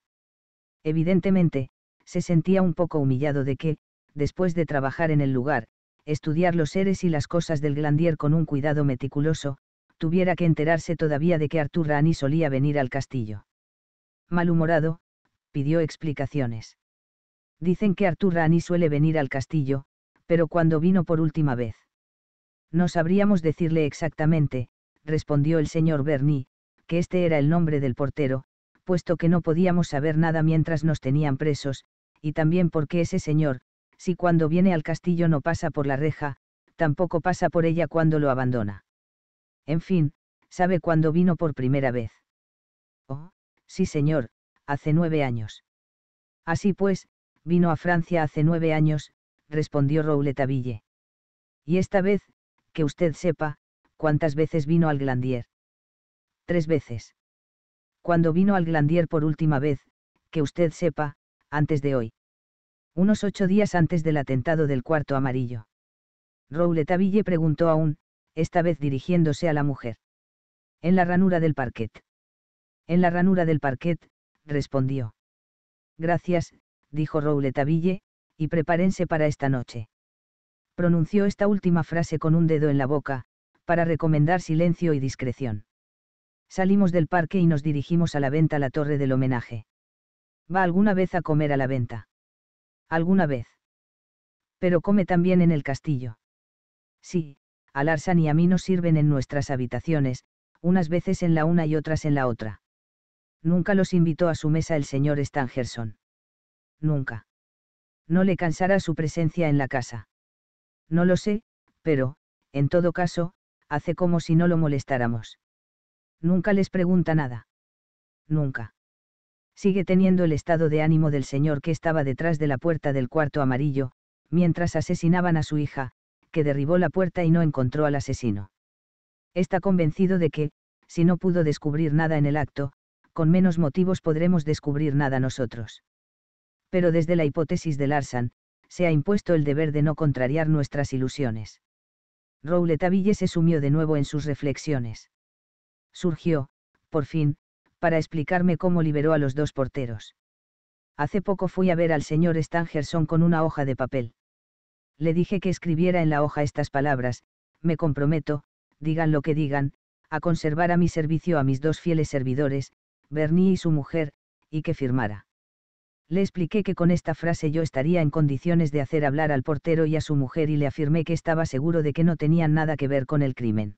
Speaker 1: Evidentemente, se sentía un poco humillado de que, después de trabajar en el lugar, estudiar los seres y las cosas del Glandier con un cuidado meticuloso, tuviera que enterarse todavía de que Artur Rani solía venir al castillo. Malhumorado, pidió explicaciones. Dicen que Artur Rani suele venir al castillo, pero cuando vino por última vez. No sabríamos decirle exactamente, respondió el señor Berni, que este era el nombre del portero, puesto que no podíamos saber nada mientras nos tenían presos, y también porque ese señor, si cuando viene al castillo no pasa por la reja, tampoco pasa por ella cuando lo abandona. En fin, sabe cuándo vino por primera vez. Oh, sí señor, hace nueve años. Así pues, vino a Francia hace nueve años, respondió Rouletabille. Y esta vez, que usted sepa, cuántas veces vino al Glandier. Tres veces. Cuando vino al Glandier por última vez, que usted sepa, antes de hoy. Unos ocho días antes del atentado del cuarto amarillo. Rouletabille preguntó aún, esta vez dirigiéndose a la mujer. En la ranura del parquet. En la ranura del parquet, respondió. Gracias, dijo Rouletabille, y prepárense para esta noche. Pronunció esta última frase con un dedo en la boca, para recomendar silencio y discreción. Salimos del parque y nos dirigimos a la venta la torre del homenaje. ¿Va alguna vez a comer a la venta? ¿Alguna vez? Pero come también en el castillo. Sí, al Arsan y a mí nos sirven en nuestras habitaciones, unas veces en la una y otras en la otra. Nunca los invitó a su mesa el señor Stangerson. Nunca. No le cansará su presencia en la casa. No lo sé, pero, en todo caso, hace como si no lo molestáramos. Nunca les pregunta nada. Nunca. Sigue teniendo el estado de ánimo del señor que estaba detrás de la puerta del cuarto amarillo, mientras asesinaban a su hija, que derribó la puerta y no encontró al asesino. Está convencido de que, si no pudo descubrir nada en el acto, con menos motivos podremos descubrir nada nosotros. Pero desde la hipótesis de Larsan, se ha impuesto el deber de no contrariar nuestras ilusiones. Rouletabille se sumió de nuevo en sus reflexiones. Surgió, por fin, para explicarme cómo liberó a los dos porteros. Hace poco fui a ver al señor Stangerson con una hoja de papel. Le dije que escribiera en la hoja estas palabras, me comprometo, digan lo que digan, a conservar a mi servicio a mis dos fieles servidores, Bernie y su mujer, y que firmara. Le expliqué que con esta frase yo estaría en condiciones de hacer hablar al portero y a su mujer y le afirmé que estaba seguro de que no tenían nada que ver con el crimen.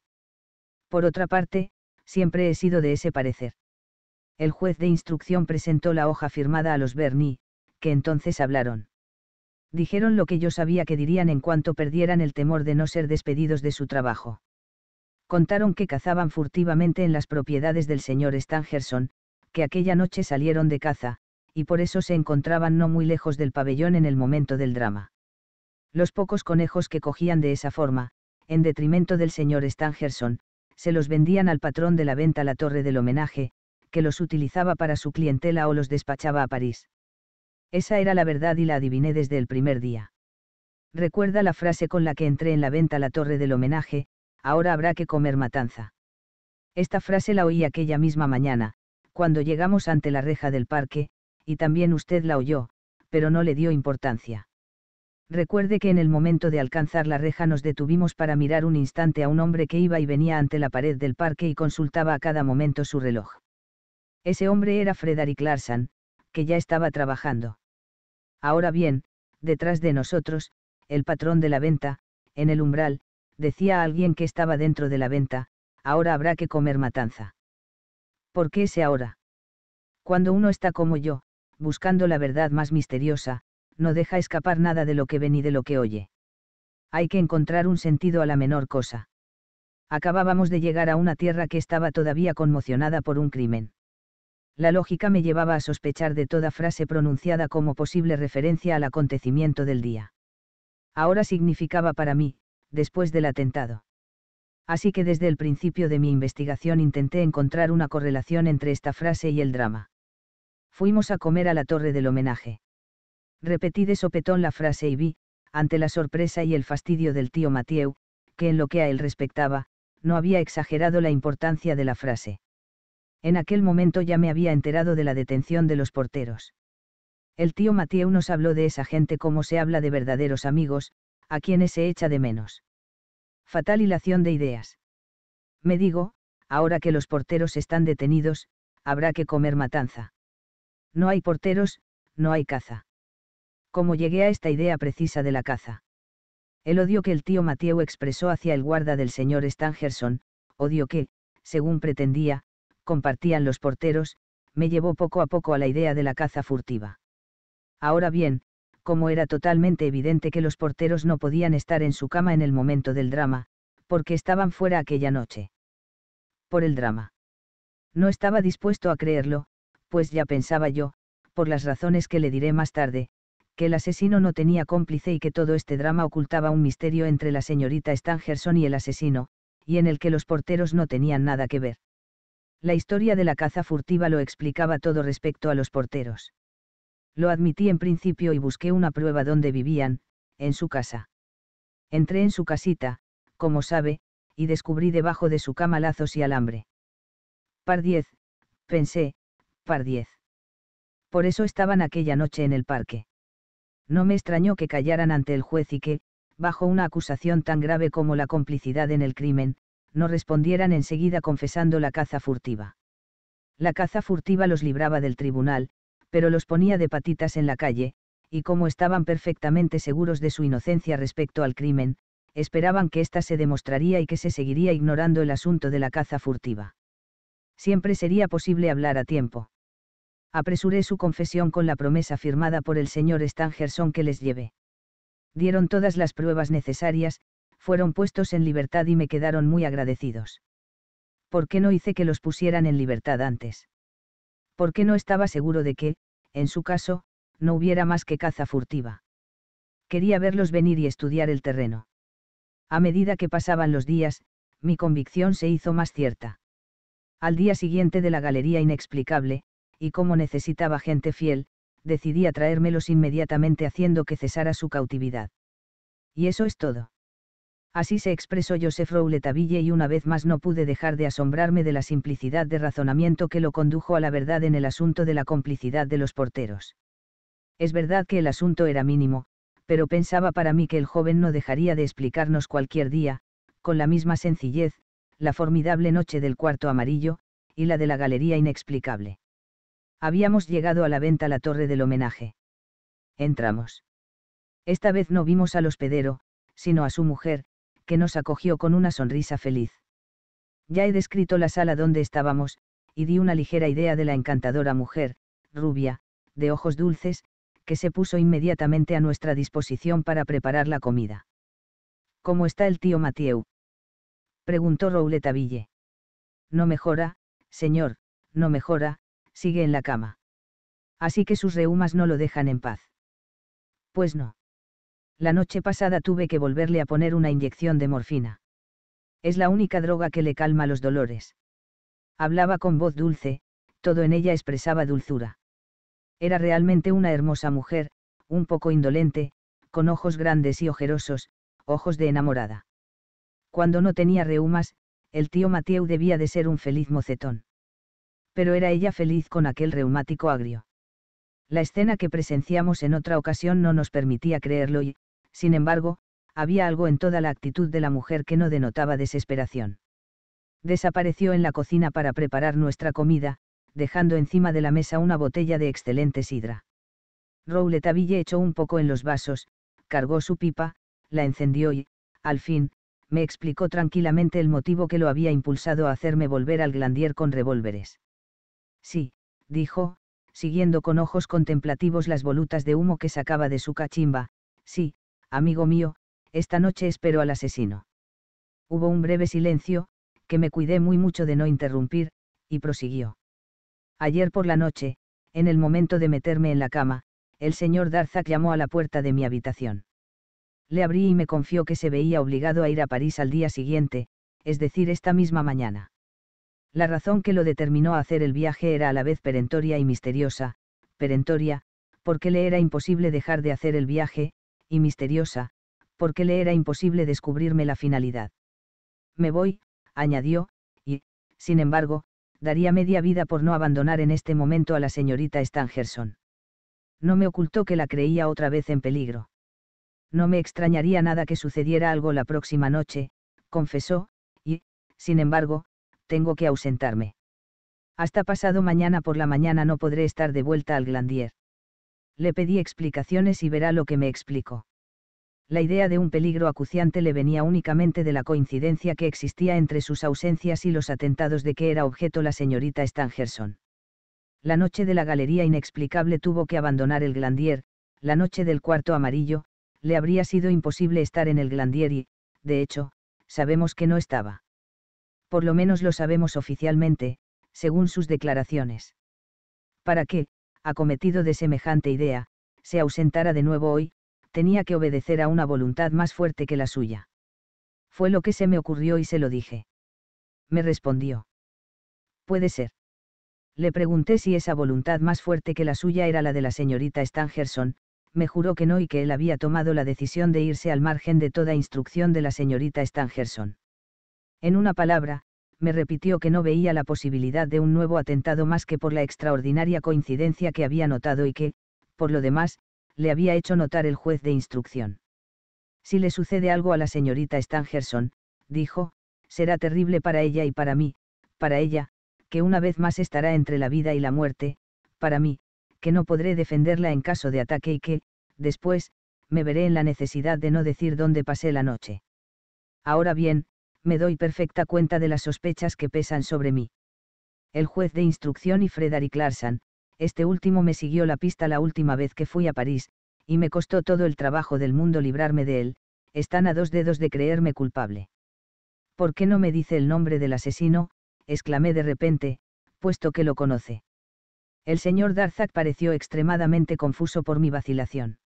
Speaker 1: Por otra parte, siempre he sido de ese parecer. El juez de instrucción presentó la hoja firmada a los Bernie, que entonces hablaron. Dijeron lo que yo sabía que dirían en cuanto perdieran el temor de no ser despedidos de su trabajo. Contaron que cazaban furtivamente en las propiedades del señor Stangerson, que aquella noche salieron de caza, y por eso se encontraban no muy lejos del pabellón en el momento del drama. Los pocos conejos que cogían de esa forma, en detrimento del señor Stangerson, se los vendían al patrón de la venta la torre del homenaje, que los utilizaba para su clientela o los despachaba a París. Esa era la verdad y la adiviné desde el primer día. Recuerda la frase con la que entré en la venta la torre del homenaje, ahora habrá que comer matanza. Esta frase la oí aquella misma mañana, cuando llegamos ante la reja del parque, y también usted la oyó, pero no le dio importancia. Recuerde que en el momento de alcanzar la reja nos detuvimos para mirar un instante a un hombre que iba y venía ante la pared del parque y consultaba a cada momento su reloj. Ese hombre era Frederick Larsan, que ya estaba trabajando. Ahora bien, detrás de nosotros, el patrón de la venta, en el umbral, decía a alguien que estaba dentro de la venta, ahora habrá que comer matanza. ¿Por qué ese ahora? Cuando uno está como yo, buscando la verdad más misteriosa, no deja escapar nada de lo que ve ni de lo que oye. Hay que encontrar un sentido a la menor cosa. Acabábamos de llegar a una tierra que estaba todavía conmocionada por un crimen. La lógica me llevaba a sospechar de toda frase pronunciada como posible referencia al acontecimiento del día. Ahora significaba para mí, después del atentado así que desde el principio de mi investigación intenté encontrar una correlación entre esta frase y el drama. Fuimos a comer a la torre del homenaje. Repetí de sopetón la frase y vi, ante la sorpresa y el fastidio del tío Mathieu, que en lo que a él respectaba, no había exagerado la importancia de la frase. En aquel momento ya me había enterado de la detención de los porteros. El tío Mathieu nos habló de esa gente como se habla de verdaderos amigos, a quienes se echa de menos. Fatal hilación de ideas. Me digo, ahora que los porteros están detenidos, habrá que comer matanza. No hay porteros, no hay caza. ¿Cómo llegué a esta idea precisa de la caza? El odio que el tío Mateo expresó hacia el guarda del señor Stangerson, odio que, según pretendía, compartían los porteros, me llevó poco a poco a la idea de la caza furtiva. Ahora bien, como era totalmente evidente que los porteros no podían estar en su cama en el momento del drama, porque estaban fuera aquella noche. Por el drama. No estaba dispuesto a creerlo, pues ya pensaba yo, por las razones que le diré más tarde, que el asesino no tenía cómplice y que todo este drama ocultaba un misterio entre la señorita Stangerson y el asesino, y en el que los porteros no tenían nada que ver. La historia de la caza furtiva lo explicaba todo respecto a los porteros. Lo admití en principio y busqué una prueba donde vivían, en su casa. Entré en su casita, como sabe, y descubrí debajo de su cama lazos y alambre. Par diez, pensé, par diez. Por eso estaban aquella noche en el parque. No me extrañó que callaran ante el juez y que, bajo una acusación tan grave como la complicidad en el crimen, no respondieran enseguida confesando la caza furtiva. La caza furtiva los libraba del tribunal, pero los ponía de patitas en la calle, y como estaban perfectamente seguros de su inocencia respecto al crimen, esperaban que ésta se demostraría y que se seguiría ignorando el asunto de la caza furtiva. Siempre sería posible hablar a tiempo. Apresuré su confesión con la promesa firmada por el señor Stangerson que les llevé. Dieron todas las pruebas necesarias, fueron puestos en libertad y me quedaron muy agradecidos. ¿Por qué no hice que los pusieran en libertad antes? porque no estaba seguro de que, en su caso, no hubiera más que caza furtiva. Quería verlos venir y estudiar el terreno. A medida que pasaban los días, mi convicción se hizo más cierta. Al día siguiente de la galería inexplicable, y como necesitaba gente fiel, decidí atraérmelos inmediatamente haciendo que cesara su cautividad. Y eso es todo. Así se expresó Joseph Rouletabille y una vez más no pude dejar de asombrarme de la simplicidad de razonamiento que lo condujo a la verdad en el asunto de la complicidad de los porteros. Es verdad que el asunto era mínimo, pero pensaba para mí que el joven no dejaría de explicarnos cualquier día, con la misma sencillez, la formidable noche del cuarto amarillo, y la de la galería inexplicable. Habíamos llegado a la venta la torre del homenaje. Entramos. Esta vez no vimos al hospedero, sino a su mujer, que nos acogió con una sonrisa feliz. Ya he descrito la sala donde estábamos, y di una ligera idea de la encantadora mujer, rubia, de ojos dulces, que se puso inmediatamente a nuestra disposición para preparar la comida. ¿Cómo está el tío Mathieu? preguntó Ville. No mejora, señor, no mejora, sigue en la cama. Así que sus reumas no lo dejan en paz. Pues no. La noche pasada tuve que volverle a poner una inyección de morfina. Es la única droga que le calma los dolores. Hablaba con voz dulce, todo en ella expresaba dulzura. Era realmente una hermosa mujer, un poco indolente, con ojos grandes y ojerosos, ojos de enamorada. Cuando no tenía reumas, el tío Mathieu debía de ser un feliz mocetón. Pero era ella feliz con aquel reumático agrio. La escena que presenciamos en otra ocasión no nos permitía creerlo y, sin embargo, había algo en toda la actitud de la mujer que no denotaba desesperación. Desapareció en la cocina para preparar nuestra comida, dejando encima de la mesa una botella de excelente sidra. Rouletabille echó un poco en los vasos, cargó su pipa, la encendió y, al fin, me explicó tranquilamente el motivo que lo había impulsado a hacerme volver al glandier con revólveres. Sí, dijo, siguiendo con ojos contemplativos las volutas de humo que sacaba de su cachimba, sí, Amigo mío, esta noche espero al asesino. Hubo un breve silencio, que me cuidé muy mucho de no interrumpir, y prosiguió. Ayer por la noche, en el momento de meterme en la cama, el señor Darzac llamó a la puerta de mi habitación. Le abrí y me confió que se veía obligado a ir a París al día siguiente, es decir, esta misma mañana. La razón que lo determinó a hacer el viaje era a la vez perentoria y misteriosa, perentoria, porque le era imposible dejar de hacer el viaje, y misteriosa, porque le era imposible descubrirme la finalidad. Me voy, añadió, y, sin embargo, daría media vida por no abandonar en este momento a la señorita Stangerson. No me ocultó que la creía otra vez en peligro. No me extrañaría nada que sucediera algo la próxima noche, confesó, y, sin embargo, tengo que ausentarme. Hasta pasado mañana por la mañana no podré estar de vuelta al Glandier le pedí explicaciones y verá lo que me explico. La idea de un peligro acuciante le venía únicamente de la coincidencia que existía entre sus ausencias y los atentados de que era objeto la señorita Stangerson. La noche de la galería inexplicable tuvo que abandonar el Glandier, la noche del cuarto amarillo, le habría sido imposible estar en el Glandier y, de hecho, sabemos que no estaba. Por lo menos lo sabemos oficialmente, según sus declaraciones. Para qué? acometido de semejante idea, se ausentara de nuevo hoy, tenía que obedecer a una voluntad más fuerte que la suya. Fue lo que se me ocurrió y se lo dije. Me respondió. Puede ser. Le pregunté si esa voluntad más fuerte que la suya era la de la señorita Stangerson, me juró que no y que él había tomado la decisión de irse al margen de toda instrucción de la señorita Stangerson. En una palabra, me repitió que no veía la posibilidad de un nuevo atentado más que por la extraordinaria coincidencia que había notado y que, por lo demás, le había hecho notar el juez de instrucción. Si le sucede algo a la señorita Stangerson, dijo, será terrible para ella y para mí, para ella, que una vez más estará entre la vida y la muerte, para mí, que no podré defenderla en caso de ataque y que, después, me veré en la necesidad de no decir dónde pasé la noche. Ahora bien, me doy perfecta cuenta de las sospechas que pesan sobre mí. El juez de instrucción y Frederick Larsan, este último me siguió la pista la última vez que fui a París, y me costó todo el trabajo del mundo librarme de él, están a dos dedos de creerme culpable. ¿Por qué no me dice el nombre del asesino? exclamé de repente, puesto que lo conoce. El señor Darzac pareció extremadamente confuso por mi vacilación.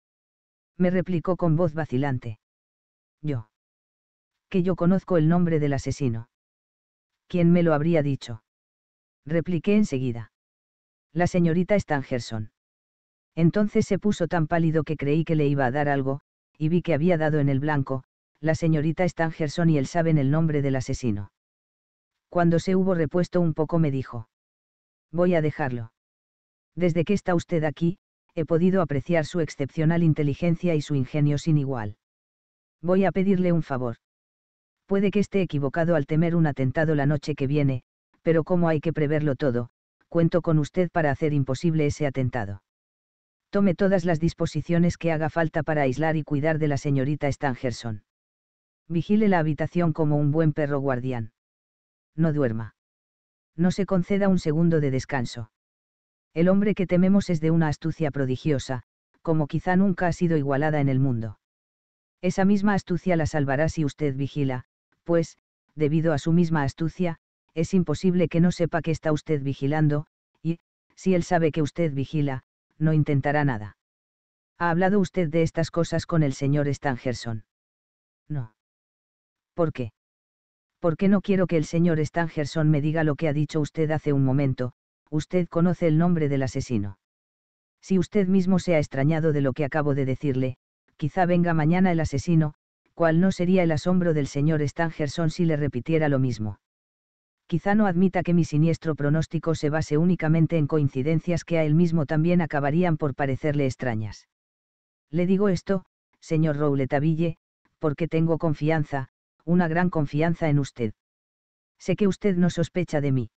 Speaker 1: Me replicó con voz vacilante. Yo yo conozco el nombre del asesino. ¿Quién me lo habría dicho? Repliqué enseguida. La señorita Stangerson. Entonces se puso tan pálido que creí que le iba a dar algo, y vi que había dado en el blanco, la señorita Stangerson y él saben el nombre del asesino. Cuando se hubo repuesto un poco me dijo. Voy a dejarlo. Desde que está usted aquí, he podido apreciar su excepcional inteligencia y su ingenio sin igual. Voy a pedirle un favor puede que esté equivocado al temer un atentado la noche que viene, pero como hay que preverlo todo, cuento con usted para hacer imposible ese atentado. Tome todas las disposiciones que haga falta para aislar y cuidar de la señorita Stangerson. Vigile la habitación como un buen perro guardián. No duerma. No se conceda un segundo de descanso. El hombre que tememos es de una astucia prodigiosa, como quizá nunca ha sido igualada en el mundo. Esa misma astucia la salvará si usted vigila, pues, debido a su misma astucia, es imposible que no sepa que está usted vigilando, y, si él sabe que usted vigila, no intentará nada. ¿Ha hablado usted de estas cosas con el señor Stangerson? No. ¿Por qué? Porque no quiero que el señor Stangerson me diga lo que ha dicho usted hace un momento, usted conoce el nombre del asesino. Si usted mismo se ha extrañado de lo que acabo de decirle, quizá venga mañana el asesino, cuál no sería el asombro del señor Stangerson si le repitiera lo mismo. Quizá no admita que mi siniestro pronóstico se base únicamente en coincidencias que a él mismo también acabarían por parecerle extrañas. Le digo esto, señor Rouletaville, porque tengo confianza, una gran confianza en usted. Sé que usted no sospecha de mí.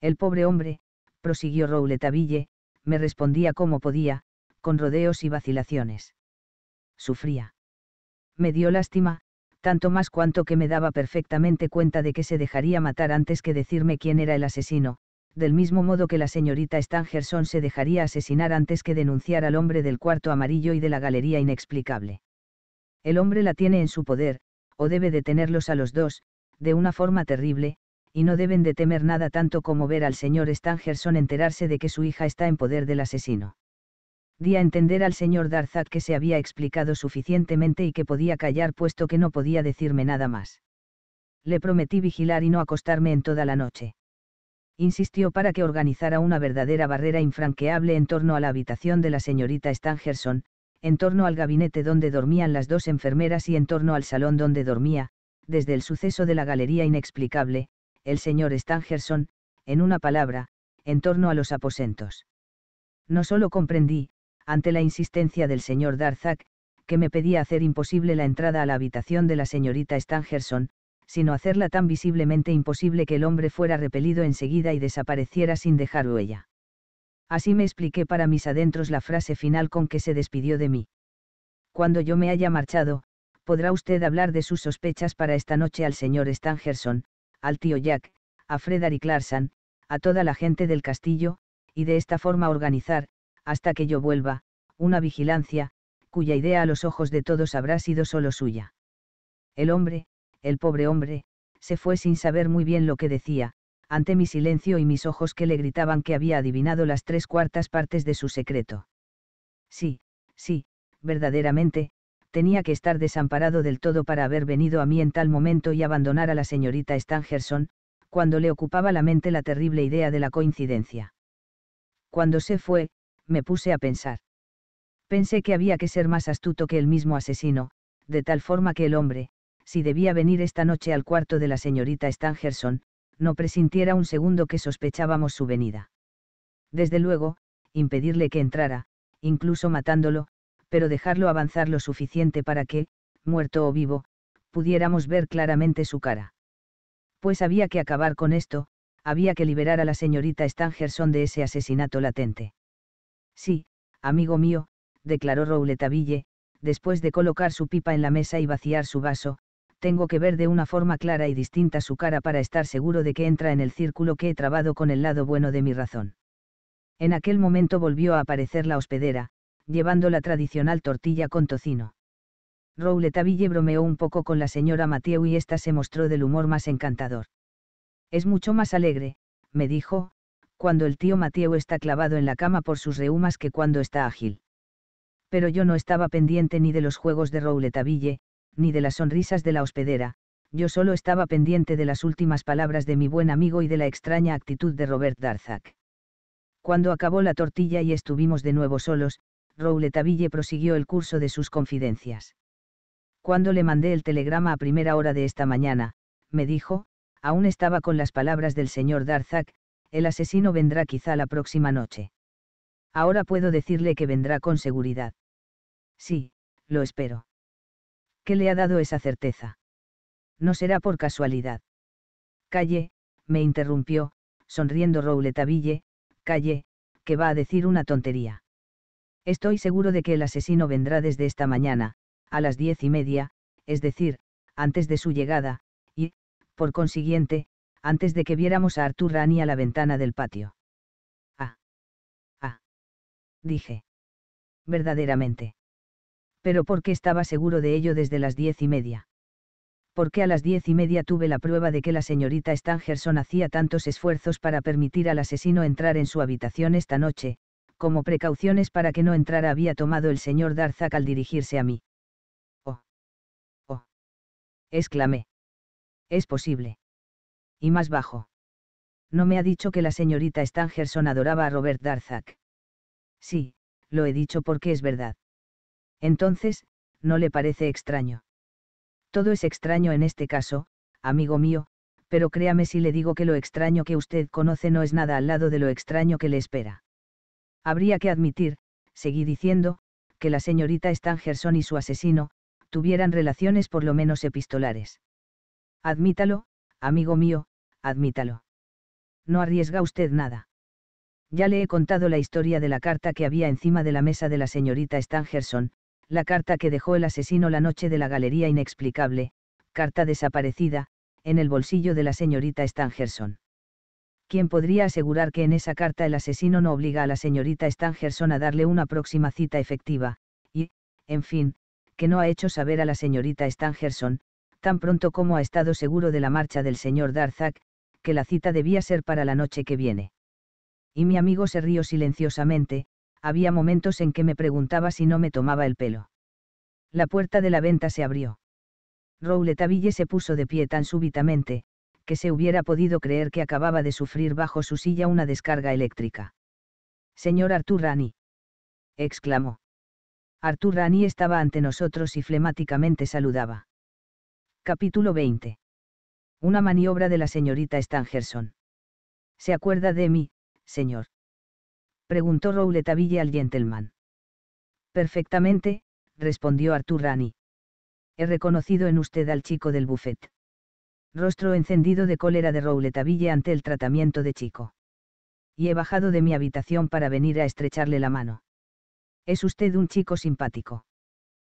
Speaker 1: El pobre hombre, prosiguió Rouletaville, me respondía como podía, con rodeos y vacilaciones. Sufría me dio lástima, tanto más cuanto que me daba perfectamente cuenta de que se dejaría matar antes que decirme quién era el asesino, del mismo modo que la señorita Stangerson se dejaría asesinar antes que denunciar al hombre del cuarto amarillo y de la galería inexplicable. El hombre la tiene en su poder, o debe detenerlos a los dos, de una forma terrible, y no deben de temer nada tanto como ver al señor Stangerson enterarse de que su hija está en poder del asesino di a entender al señor Darzac que se había explicado suficientemente y que podía callar puesto que no podía decirme nada más. Le prometí vigilar y no acostarme en toda la noche. Insistió para que organizara una verdadera barrera infranqueable en torno a la habitación de la señorita Stangerson, en torno al gabinete donde dormían las dos enfermeras y en torno al salón donde dormía, desde el suceso de la galería inexplicable, el señor Stangerson, en una palabra, en torno a los aposentos. No solo comprendí, ante la insistencia del señor Darzac, que me pedía hacer imposible la entrada a la habitación de la señorita Stangerson, sino hacerla tan visiblemente imposible que el hombre fuera repelido enseguida y desapareciera sin dejar huella. Así me expliqué para mis adentros la frase final con que se despidió de mí. Cuando yo me haya marchado, podrá usted hablar de sus sospechas para esta noche al señor Stangerson, al tío Jack, a Frederick Larsan, a toda la gente del castillo, y de esta forma organizar, hasta que yo vuelva, una vigilancia, cuya idea a los ojos de todos habrá sido solo suya. El hombre, el pobre hombre, se fue sin saber muy bien lo que decía, ante mi silencio y mis ojos que le gritaban que había adivinado las tres cuartas partes de su secreto. Sí, sí, verdaderamente, tenía que estar desamparado del todo para haber venido a mí en tal momento y abandonar a la señorita Stangerson, cuando le ocupaba la mente la terrible idea de la coincidencia. Cuando se fue, me puse a pensar. Pensé que había que ser más astuto que el mismo asesino, de tal forma que el hombre, si debía venir esta noche al cuarto de la señorita Stangerson, no presintiera un segundo que sospechábamos su venida. Desde luego, impedirle que entrara, incluso matándolo, pero dejarlo avanzar lo suficiente para que, muerto o vivo, pudiéramos ver claramente su cara. Pues había que acabar con esto, había que liberar a la señorita Stangerson de ese asesinato latente. Sí, amigo mío, declaró Rouletabille, después de colocar su pipa en la mesa y vaciar su vaso, tengo que ver de una forma clara y distinta su cara para estar seguro de que entra en el círculo que he trabado con el lado bueno de mi razón. En aquel momento volvió a aparecer la hospedera, llevando la tradicional tortilla con tocino. Rouletabille bromeó un poco con la señora Mathieu y ésta se mostró del humor más encantador. Es mucho más alegre, me dijo, cuando el tío Mateo está clavado en la cama por sus reumas que cuando está ágil. Pero yo no estaba pendiente ni de los juegos de Rouletaville, ni de las sonrisas de la hospedera, yo solo estaba pendiente de las últimas palabras de mi buen amigo y de la extraña actitud de Robert Darzac. Cuando acabó la tortilla y estuvimos de nuevo solos, Rouletabille prosiguió el curso de sus confidencias. Cuando le mandé el telegrama a primera hora de esta mañana, me dijo, aún estaba con las palabras del señor Darzac, el asesino vendrá quizá la próxima noche. Ahora puedo decirle que vendrá con seguridad. Sí, lo espero. ¿Qué le ha dado esa certeza? No será por casualidad. Calle, me interrumpió, sonriendo Rouletaville, calle, que va a decir una tontería. Estoy seguro de que el asesino vendrá desde esta mañana, a las diez y media, es decir, antes de su llegada, y, por consiguiente, antes de que viéramos a Artur Rani a la ventana del patio. Ah. Ah. Dije. Verdaderamente. Pero ¿por qué estaba seguro de ello desde las diez y media? Porque a las diez y media tuve la prueba de que la señorita Stangerson hacía tantos esfuerzos para permitir al asesino entrar en su habitación esta noche, como precauciones para que no entrara había tomado el señor Darzac al dirigirse a mí. Oh. Oh. exclamé. Es posible y más bajo. No me ha dicho que la señorita Stangerson adoraba a Robert Darzac. Sí, lo he dicho porque es verdad. Entonces, no le parece extraño. Todo es extraño en este caso, amigo mío, pero créame si le digo que lo extraño que usted conoce no es nada al lado de lo extraño que le espera. Habría que admitir, seguí diciendo, que la señorita Stangerson y su asesino, tuvieran relaciones por lo menos epistolares. Admítalo, amigo mío, admítalo. No arriesga usted nada. Ya le he contado la historia de la carta que había encima de la mesa de la señorita Stangerson, la carta que dejó el asesino la noche de la galería inexplicable, carta desaparecida, en el bolsillo de la señorita Stangerson. ¿Quién podría asegurar que en esa carta el asesino no obliga a la señorita Stangerson a darle una próxima cita efectiva, y, en fin, que no ha hecho saber a la señorita Stangerson, tan pronto como ha estado seguro de la marcha del señor Darzac, que la cita debía ser para la noche que viene. Y mi amigo se rió silenciosamente, había momentos en que me preguntaba si no me tomaba el pelo. La puerta de la venta se abrió. Rouletabille se puso de pie tan súbitamente, que se hubiera podido creer que acababa de sufrir bajo su silla una descarga eléctrica. Señor Artur Rani. exclamó. Artur Rani estaba ante nosotros y flemáticamente saludaba. Capítulo 20. Una maniobra de la señorita Stangerson. ¿Se acuerda de mí, señor? Preguntó Rouletabille al gentleman. Perfectamente, respondió Artur Rani. He reconocido en usted al chico del buffet. Rostro encendido de cólera de Rouletabille ante el tratamiento de chico. Y he bajado de mi habitación para venir a estrecharle la mano. Es usted un chico simpático.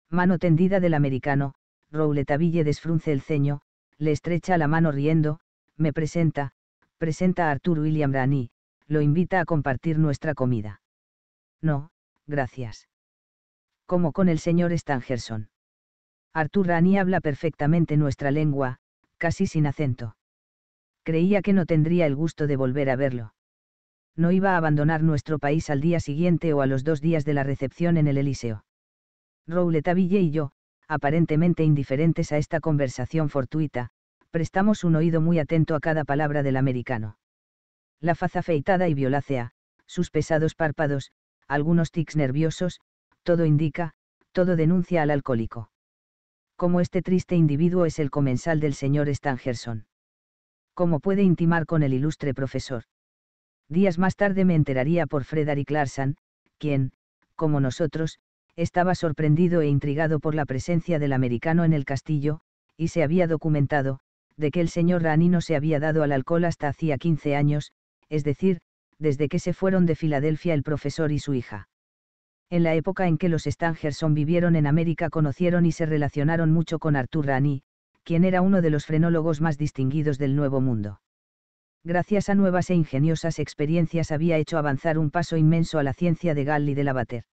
Speaker 1: Mano tendida del americano, Rouletabille desfrunce el ceño, le estrecha la mano riendo, me presenta, presenta a Arthur William Rani, lo invita a compartir nuestra comida. No, gracias. Como con el señor Stangerson. Arthur Rani habla perfectamente nuestra lengua, casi sin acento. Creía que no tendría el gusto de volver a verlo. No iba a abandonar nuestro país al día siguiente o a los dos días de la recepción en el Eliseo. Rouletaville y yo, aparentemente indiferentes a esta conversación fortuita, prestamos un oído muy atento a cada palabra del americano. La faz afeitada y violácea, sus pesados párpados, algunos tics nerviosos, todo indica, todo denuncia al alcohólico. Como este triste individuo es el comensal del señor Stangerson. ¿Cómo puede intimar con el ilustre profesor? Días más tarde me enteraría por Frederick Larsan, quien, como nosotros, estaba sorprendido e intrigado por la presencia del americano en el castillo, y se había documentado, de que el señor Rani no se había dado al alcohol hasta hacía 15 años, es decir, desde que se fueron de Filadelfia el profesor y su hija. En la época en que los Stangerson vivieron en América conocieron y se relacionaron mucho con Arthur Rani, quien era uno de los frenólogos más distinguidos del Nuevo Mundo. Gracias a nuevas e ingeniosas experiencias había hecho avanzar un paso inmenso a la ciencia de Gall y de Lavater.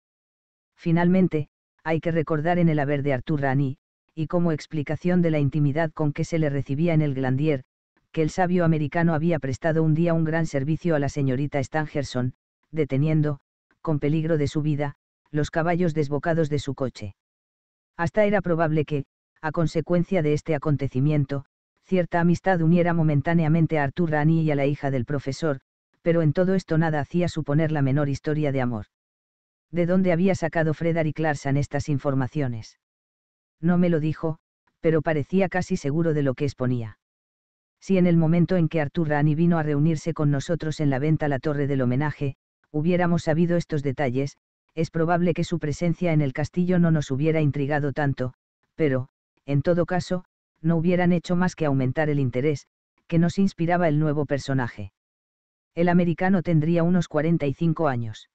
Speaker 1: Finalmente, hay que recordar en el haber de Artur Rani, y como explicación de la intimidad con que se le recibía en el Glandier, que el sabio americano había prestado un día un gran servicio a la señorita Stangerson, deteniendo, con peligro de su vida, los caballos desbocados de su coche. Hasta era probable que, a consecuencia de este acontecimiento, cierta amistad uniera momentáneamente a Artur Rani y a la hija del profesor, pero en todo esto nada hacía suponer la menor historia de amor de dónde había sacado y Clarson estas informaciones. No me lo dijo, pero parecía casi seguro de lo que exponía. Si en el momento en que Artur Rani vino a reunirse con nosotros en la venta la torre del homenaje, hubiéramos sabido estos detalles, es probable que su presencia en el castillo no nos hubiera intrigado tanto, pero, en todo caso, no hubieran hecho más que aumentar el interés, que nos inspiraba el nuevo personaje. El americano tendría unos 45 años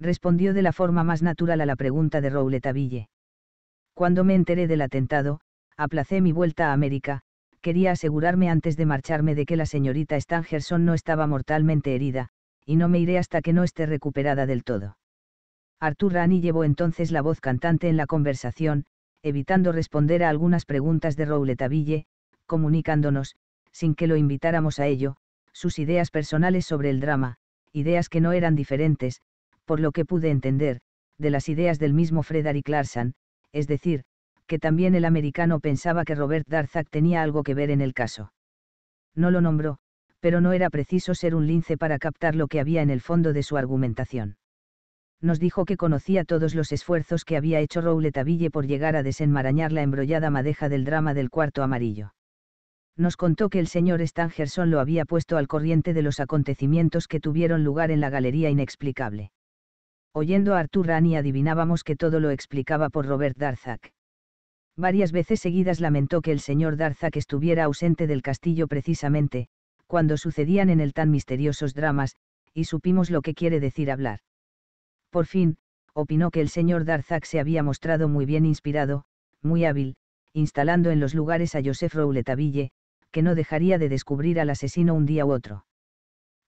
Speaker 1: respondió de la forma más natural a la pregunta de Rouletabille. Cuando me enteré del atentado, aplacé mi vuelta a América, quería asegurarme antes de marcharme de que la señorita Stangerson no estaba mortalmente herida, y no me iré hasta que no esté recuperada del todo. Arthur Rani llevó entonces la voz cantante en la conversación, evitando responder a algunas preguntas de Rouletabille, comunicándonos, sin que lo invitáramos a ello, sus ideas personales sobre el drama, ideas que no eran diferentes, por lo que pude entender, de las ideas del mismo Frederick Larsan, es decir, que también el americano pensaba que Robert Darzac tenía algo que ver en el caso. No lo nombró, pero no era preciso ser un lince para captar lo que había en el fondo de su argumentación. Nos dijo que conocía todos los esfuerzos que había hecho Rouletaville por llegar a desenmarañar la embrollada madeja del drama del cuarto amarillo. Nos contó que el señor Stangerson lo había puesto al corriente de los acontecimientos que tuvieron lugar en la Galería Inexplicable. Oyendo a Arthur Rani adivinábamos que todo lo explicaba por Robert Darzac. Varias veces seguidas lamentó que el señor Darzac estuviera ausente del castillo precisamente, cuando sucedían en el tan misteriosos dramas, y supimos lo que quiere decir hablar. Por fin, opinó que el señor Darzac se había mostrado muy bien inspirado, muy hábil, instalando en los lugares a Joseph Rouletabille, que no dejaría de descubrir al asesino un día u otro.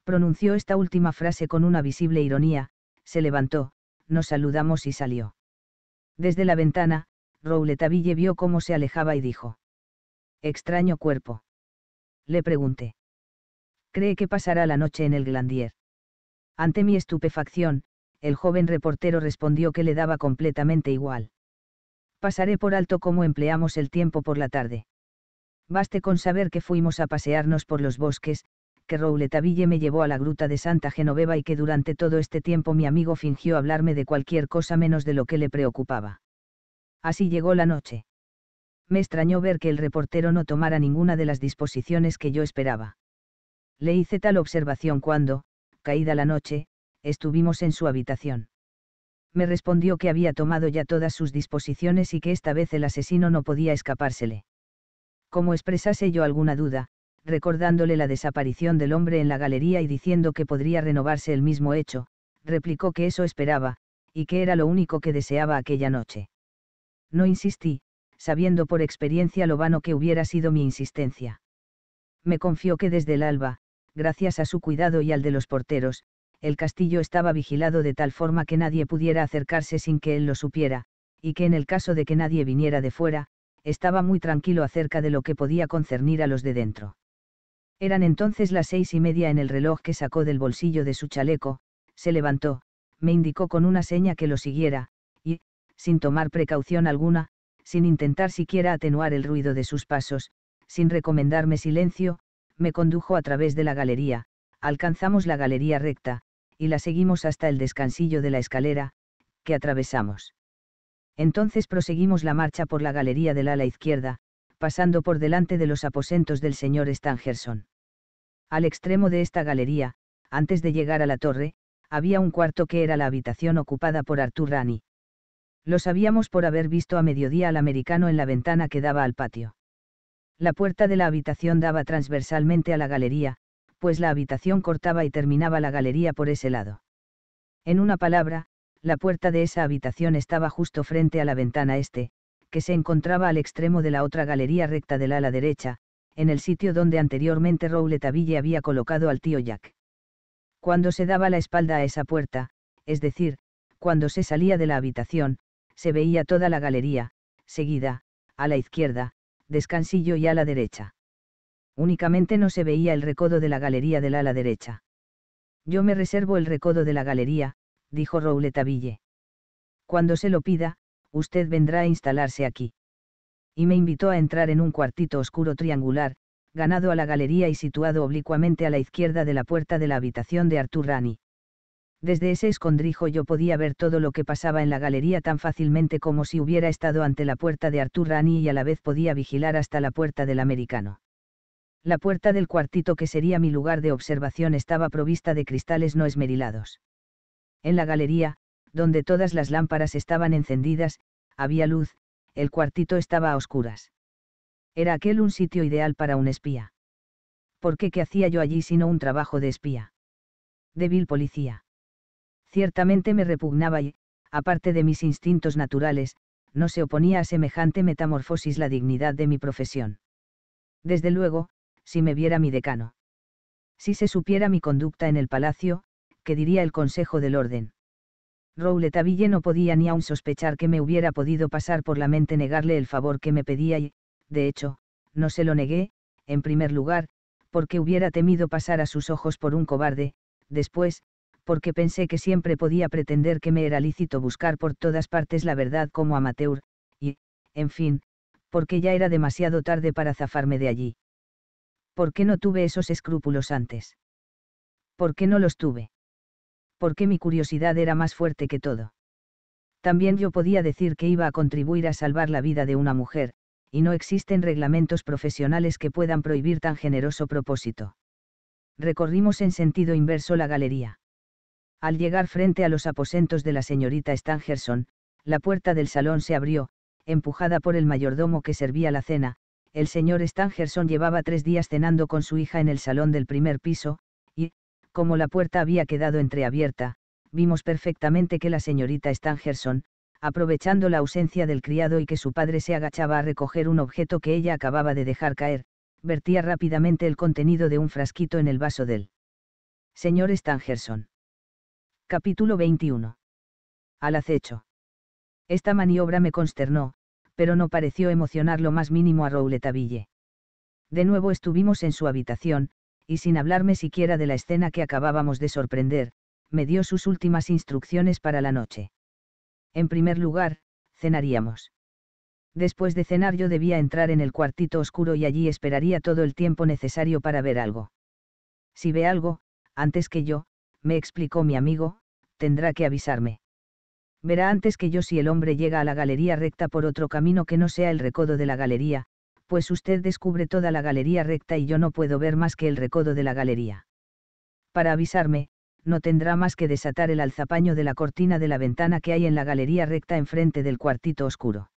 Speaker 1: Pronunció esta última frase con una visible ironía, se levantó, nos saludamos y salió. Desde la ventana, Rouletabille vio cómo se alejaba y dijo. Extraño cuerpo. Le pregunté. ¿Cree que pasará la noche en el Glandier? Ante mi estupefacción, el joven reportero respondió que le daba completamente igual. Pasaré por alto cómo empleamos el tiempo por la tarde. Baste con saber que fuimos a pasearnos por los bosques, que Rouletaville me llevó a la gruta de Santa Genoveva y que durante todo este tiempo mi amigo fingió hablarme de cualquier cosa menos de lo que le preocupaba. Así llegó la noche. Me extrañó ver que el reportero no tomara ninguna de las disposiciones que yo esperaba. Le hice tal observación cuando, caída la noche, estuvimos en su habitación. Me respondió que había tomado ya todas sus disposiciones y que esta vez el asesino no podía escapársele. Como expresase yo alguna duda, recordándole la desaparición del hombre en la galería y diciendo que podría renovarse el mismo hecho, replicó que eso esperaba, y que era lo único que deseaba aquella noche. No insistí, sabiendo por experiencia lo vano que hubiera sido mi insistencia. Me confió que desde el alba, gracias a su cuidado y al de los porteros, el castillo estaba vigilado de tal forma que nadie pudiera acercarse sin que él lo supiera, y que en el caso de que nadie viniera de fuera, estaba muy tranquilo acerca de lo que podía concernir a los de dentro. Eran entonces las seis y media en el reloj que sacó del bolsillo de su chaleco, se levantó, me indicó con una seña que lo siguiera, y, sin tomar precaución alguna, sin intentar siquiera atenuar el ruido de sus pasos, sin recomendarme silencio, me condujo a través de la galería, alcanzamos la galería recta, y la seguimos hasta el descansillo de la escalera, que atravesamos. Entonces proseguimos la marcha por la galería del ala izquierda, pasando por delante de los aposentos del señor Stangerson. Al extremo de esta galería, antes de llegar a la torre, había un cuarto que era la habitación ocupada por Artur Rani. Lo sabíamos por haber visto a mediodía al americano en la ventana que daba al patio. La puerta de la habitación daba transversalmente a la galería, pues la habitación cortaba y terminaba la galería por ese lado. En una palabra, la puerta de esa habitación estaba justo frente a la ventana este, que se encontraba al extremo de la otra galería recta del ala derecha, en el sitio donde anteriormente Rouletaville había colocado al tío Jack. Cuando se daba la espalda a esa puerta, es decir, cuando se salía de la habitación, se veía toda la galería, seguida, a la izquierda, descansillo y a la derecha. Únicamente no se veía el recodo de la galería del ala derecha. Yo me reservo el recodo de la galería, dijo Rouletaville. Cuando se lo pida, usted vendrá a instalarse aquí y me invitó a entrar en un cuartito oscuro triangular, ganado a la galería y situado oblicuamente a la izquierda de la puerta de la habitación de Artur Rani. Desde ese escondrijo yo podía ver todo lo que pasaba en la galería tan fácilmente como si hubiera estado ante la puerta de Artur Rani y a la vez podía vigilar hasta la puerta del americano. La puerta del cuartito que sería mi lugar de observación estaba provista de cristales no esmerilados. En la galería, donde todas las lámparas estaban encendidas, había luz, el cuartito estaba a oscuras. Era aquel un sitio ideal para un espía. ¿Por qué qué hacía yo allí sino un trabajo de espía? Débil policía. Ciertamente me repugnaba y, aparte de mis instintos naturales, no se oponía a semejante metamorfosis la dignidad de mi profesión. Desde luego, si me viera mi decano. Si se supiera mi conducta en el palacio, ¿qué diría el Consejo del Orden? Rouletabille no podía ni aun sospechar que me hubiera podido pasar por la mente negarle el favor que me pedía y, de hecho, no se lo negué, en primer lugar, porque hubiera temido pasar a sus ojos por un cobarde, después, porque pensé que siempre podía pretender que me era lícito buscar por todas partes la verdad como amateur, y, en fin, porque ya era demasiado tarde para zafarme de allí. ¿Por qué no tuve esos escrúpulos antes? ¿Por qué no los tuve? porque mi curiosidad era más fuerte que todo. También yo podía decir que iba a contribuir a salvar la vida de una mujer, y no existen reglamentos profesionales que puedan prohibir tan generoso propósito. Recorrimos en sentido inverso la galería. Al llegar frente a los aposentos de la señorita Stangerson, la puerta del salón se abrió, empujada por el mayordomo que servía la cena, el señor Stangerson llevaba tres días cenando con su hija en el salón del primer piso, como la puerta había quedado entreabierta, vimos perfectamente que la señorita Stangerson, aprovechando la ausencia del criado y que su padre se agachaba a recoger un objeto que ella acababa de dejar caer, vertía rápidamente el contenido de un frasquito en el vaso del señor Stangerson. Capítulo 21. Al acecho. Esta maniobra me consternó, pero no pareció emocionar lo más mínimo a Rouletabille. De nuevo estuvimos en su habitación, y sin hablarme siquiera de la escena que acabábamos de sorprender, me dio sus últimas instrucciones para la noche. En primer lugar, cenaríamos. Después de cenar yo debía entrar en el cuartito oscuro y allí esperaría todo el tiempo necesario para ver algo. Si ve algo, antes que yo, me explicó mi amigo, tendrá que avisarme. Verá antes que yo si el hombre llega a la galería recta por otro camino que no sea el recodo de la galería, pues usted descubre toda la galería recta y yo no puedo ver más que el recodo de la galería. Para avisarme, no tendrá más que desatar el alzapaño de la cortina de la ventana que hay en la galería recta enfrente del cuartito oscuro.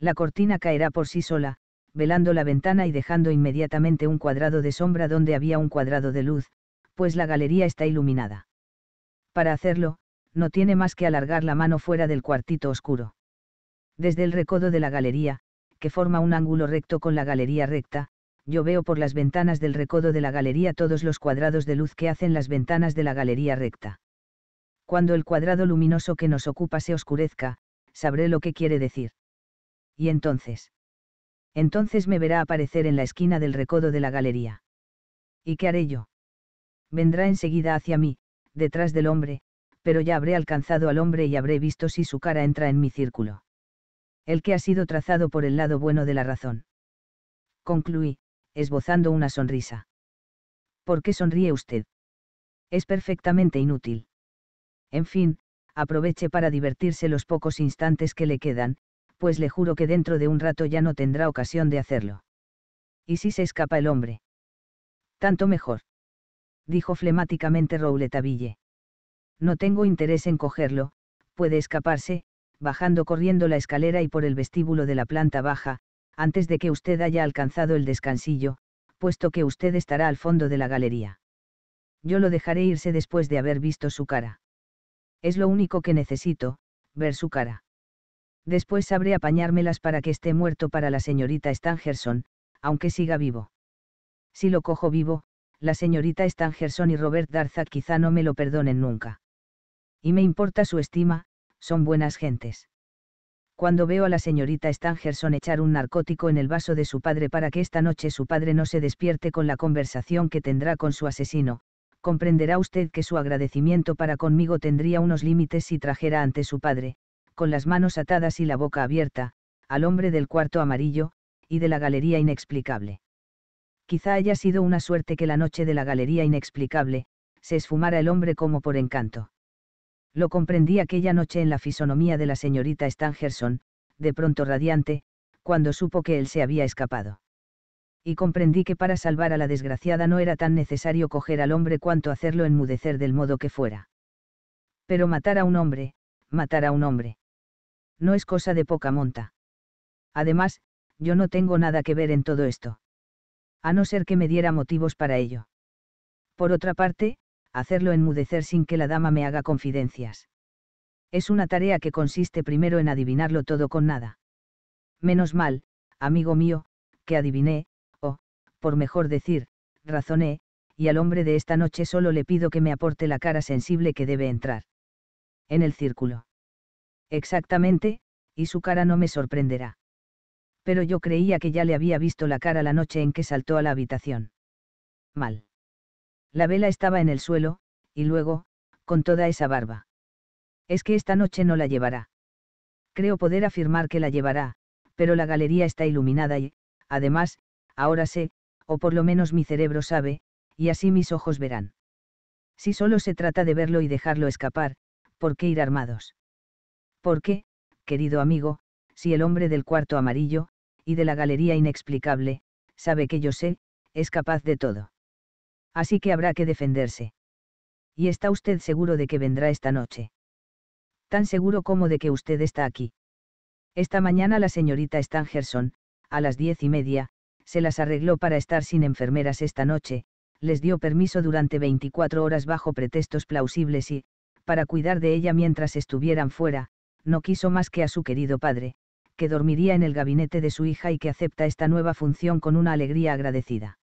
Speaker 1: La cortina caerá por sí sola, velando la ventana y dejando inmediatamente un cuadrado de sombra donde había un cuadrado de luz, pues la galería está iluminada. Para hacerlo, no tiene más que alargar la mano fuera del cuartito oscuro. Desde el recodo de la galería, que forma un ángulo recto con la galería recta, yo veo por las ventanas del recodo de la galería todos los cuadrados de luz que hacen las ventanas de la galería recta. Cuando el cuadrado luminoso que nos ocupa se oscurezca, sabré lo que quiere decir. Y entonces. Entonces me verá aparecer en la esquina del recodo de la galería. ¿Y qué haré yo? Vendrá enseguida hacia mí, detrás del hombre, pero ya habré alcanzado al hombre y habré visto si su cara entra en mi círculo el que ha sido trazado por el lado bueno de la razón. Concluí, esbozando una sonrisa. ¿Por qué sonríe usted? Es perfectamente inútil. En fin, aproveche para divertirse los pocos instantes que le quedan, pues le juro que dentro de un rato ya no tendrá ocasión de hacerlo. ¿Y si se escapa el hombre? Tanto mejor. Dijo flemáticamente Rouletabille. No tengo interés en cogerlo, puede escaparse, bajando corriendo la escalera y por el vestíbulo de la planta baja, antes de que usted haya alcanzado el descansillo, puesto que usted estará al fondo de la galería. Yo lo dejaré irse después de haber visto su cara. Es lo único que necesito, ver su cara. Después sabré apañármelas para que esté muerto para la señorita Stangerson, aunque siga vivo. Si lo cojo vivo, la señorita Stangerson y Robert Darza quizá no me lo perdonen nunca. Y me importa su estima, son buenas gentes. Cuando veo a la señorita Stangerson echar un narcótico en el vaso de su padre para que esta noche su padre no se despierte con la conversación que tendrá con su asesino, comprenderá usted que su agradecimiento para conmigo tendría unos límites si trajera ante su padre, con las manos atadas y la boca abierta, al hombre del cuarto amarillo, y de la galería inexplicable. Quizá haya sido una suerte que la noche de la galería inexplicable, se esfumara el hombre como por encanto. Lo comprendí aquella noche en la fisonomía de la señorita Stangerson, de pronto radiante, cuando supo que él se había escapado. Y comprendí que para salvar a la desgraciada no era tan necesario coger al hombre cuanto hacerlo enmudecer del modo que fuera. Pero matar a un hombre, matar a un hombre. No es cosa de poca monta. Además, yo no tengo nada que ver en todo esto. A no ser que me diera motivos para ello. Por otra parte, hacerlo enmudecer sin que la dama me haga confidencias. Es una tarea que consiste primero en adivinarlo todo con nada. Menos mal, amigo mío, que adiviné, o, por mejor decir, razoné, y al hombre de esta noche solo le pido que me aporte la cara sensible que debe entrar. En el círculo. Exactamente, y su cara no me sorprenderá. Pero yo creía que ya le había visto la cara la noche en que saltó a la habitación. Mal. La vela estaba en el suelo, y luego, con toda esa barba. Es que esta noche no la llevará. Creo poder afirmar que la llevará, pero la galería está iluminada y, además, ahora sé, o por lo menos mi cerebro sabe, y así mis ojos verán. Si solo se trata de verlo y dejarlo escapar, ¿por qué ir armados? ¿Por qué, querido amigo, si el hombre del cuarto amarillo, y de la galería inexplicable, sabe que yo sé, es capaz de todo. Así que habrá que defenderse. ¿Y está usted seguro de que vendrá esta noche? Tan seguro como de que usted está aquí. Esta mañana la señorita Stangerson, a las diez y media, se las arregló para estar sin enfermeras esta noche, les dio permiso durante 24 horas bajo pretextos plausibles y, para cuidar de ella mientras estuvieran fuera, no quiso más que a su querido padre, que dormiría en el gabinete de su hija y que acepta esta nueva función con una alegría agradecida.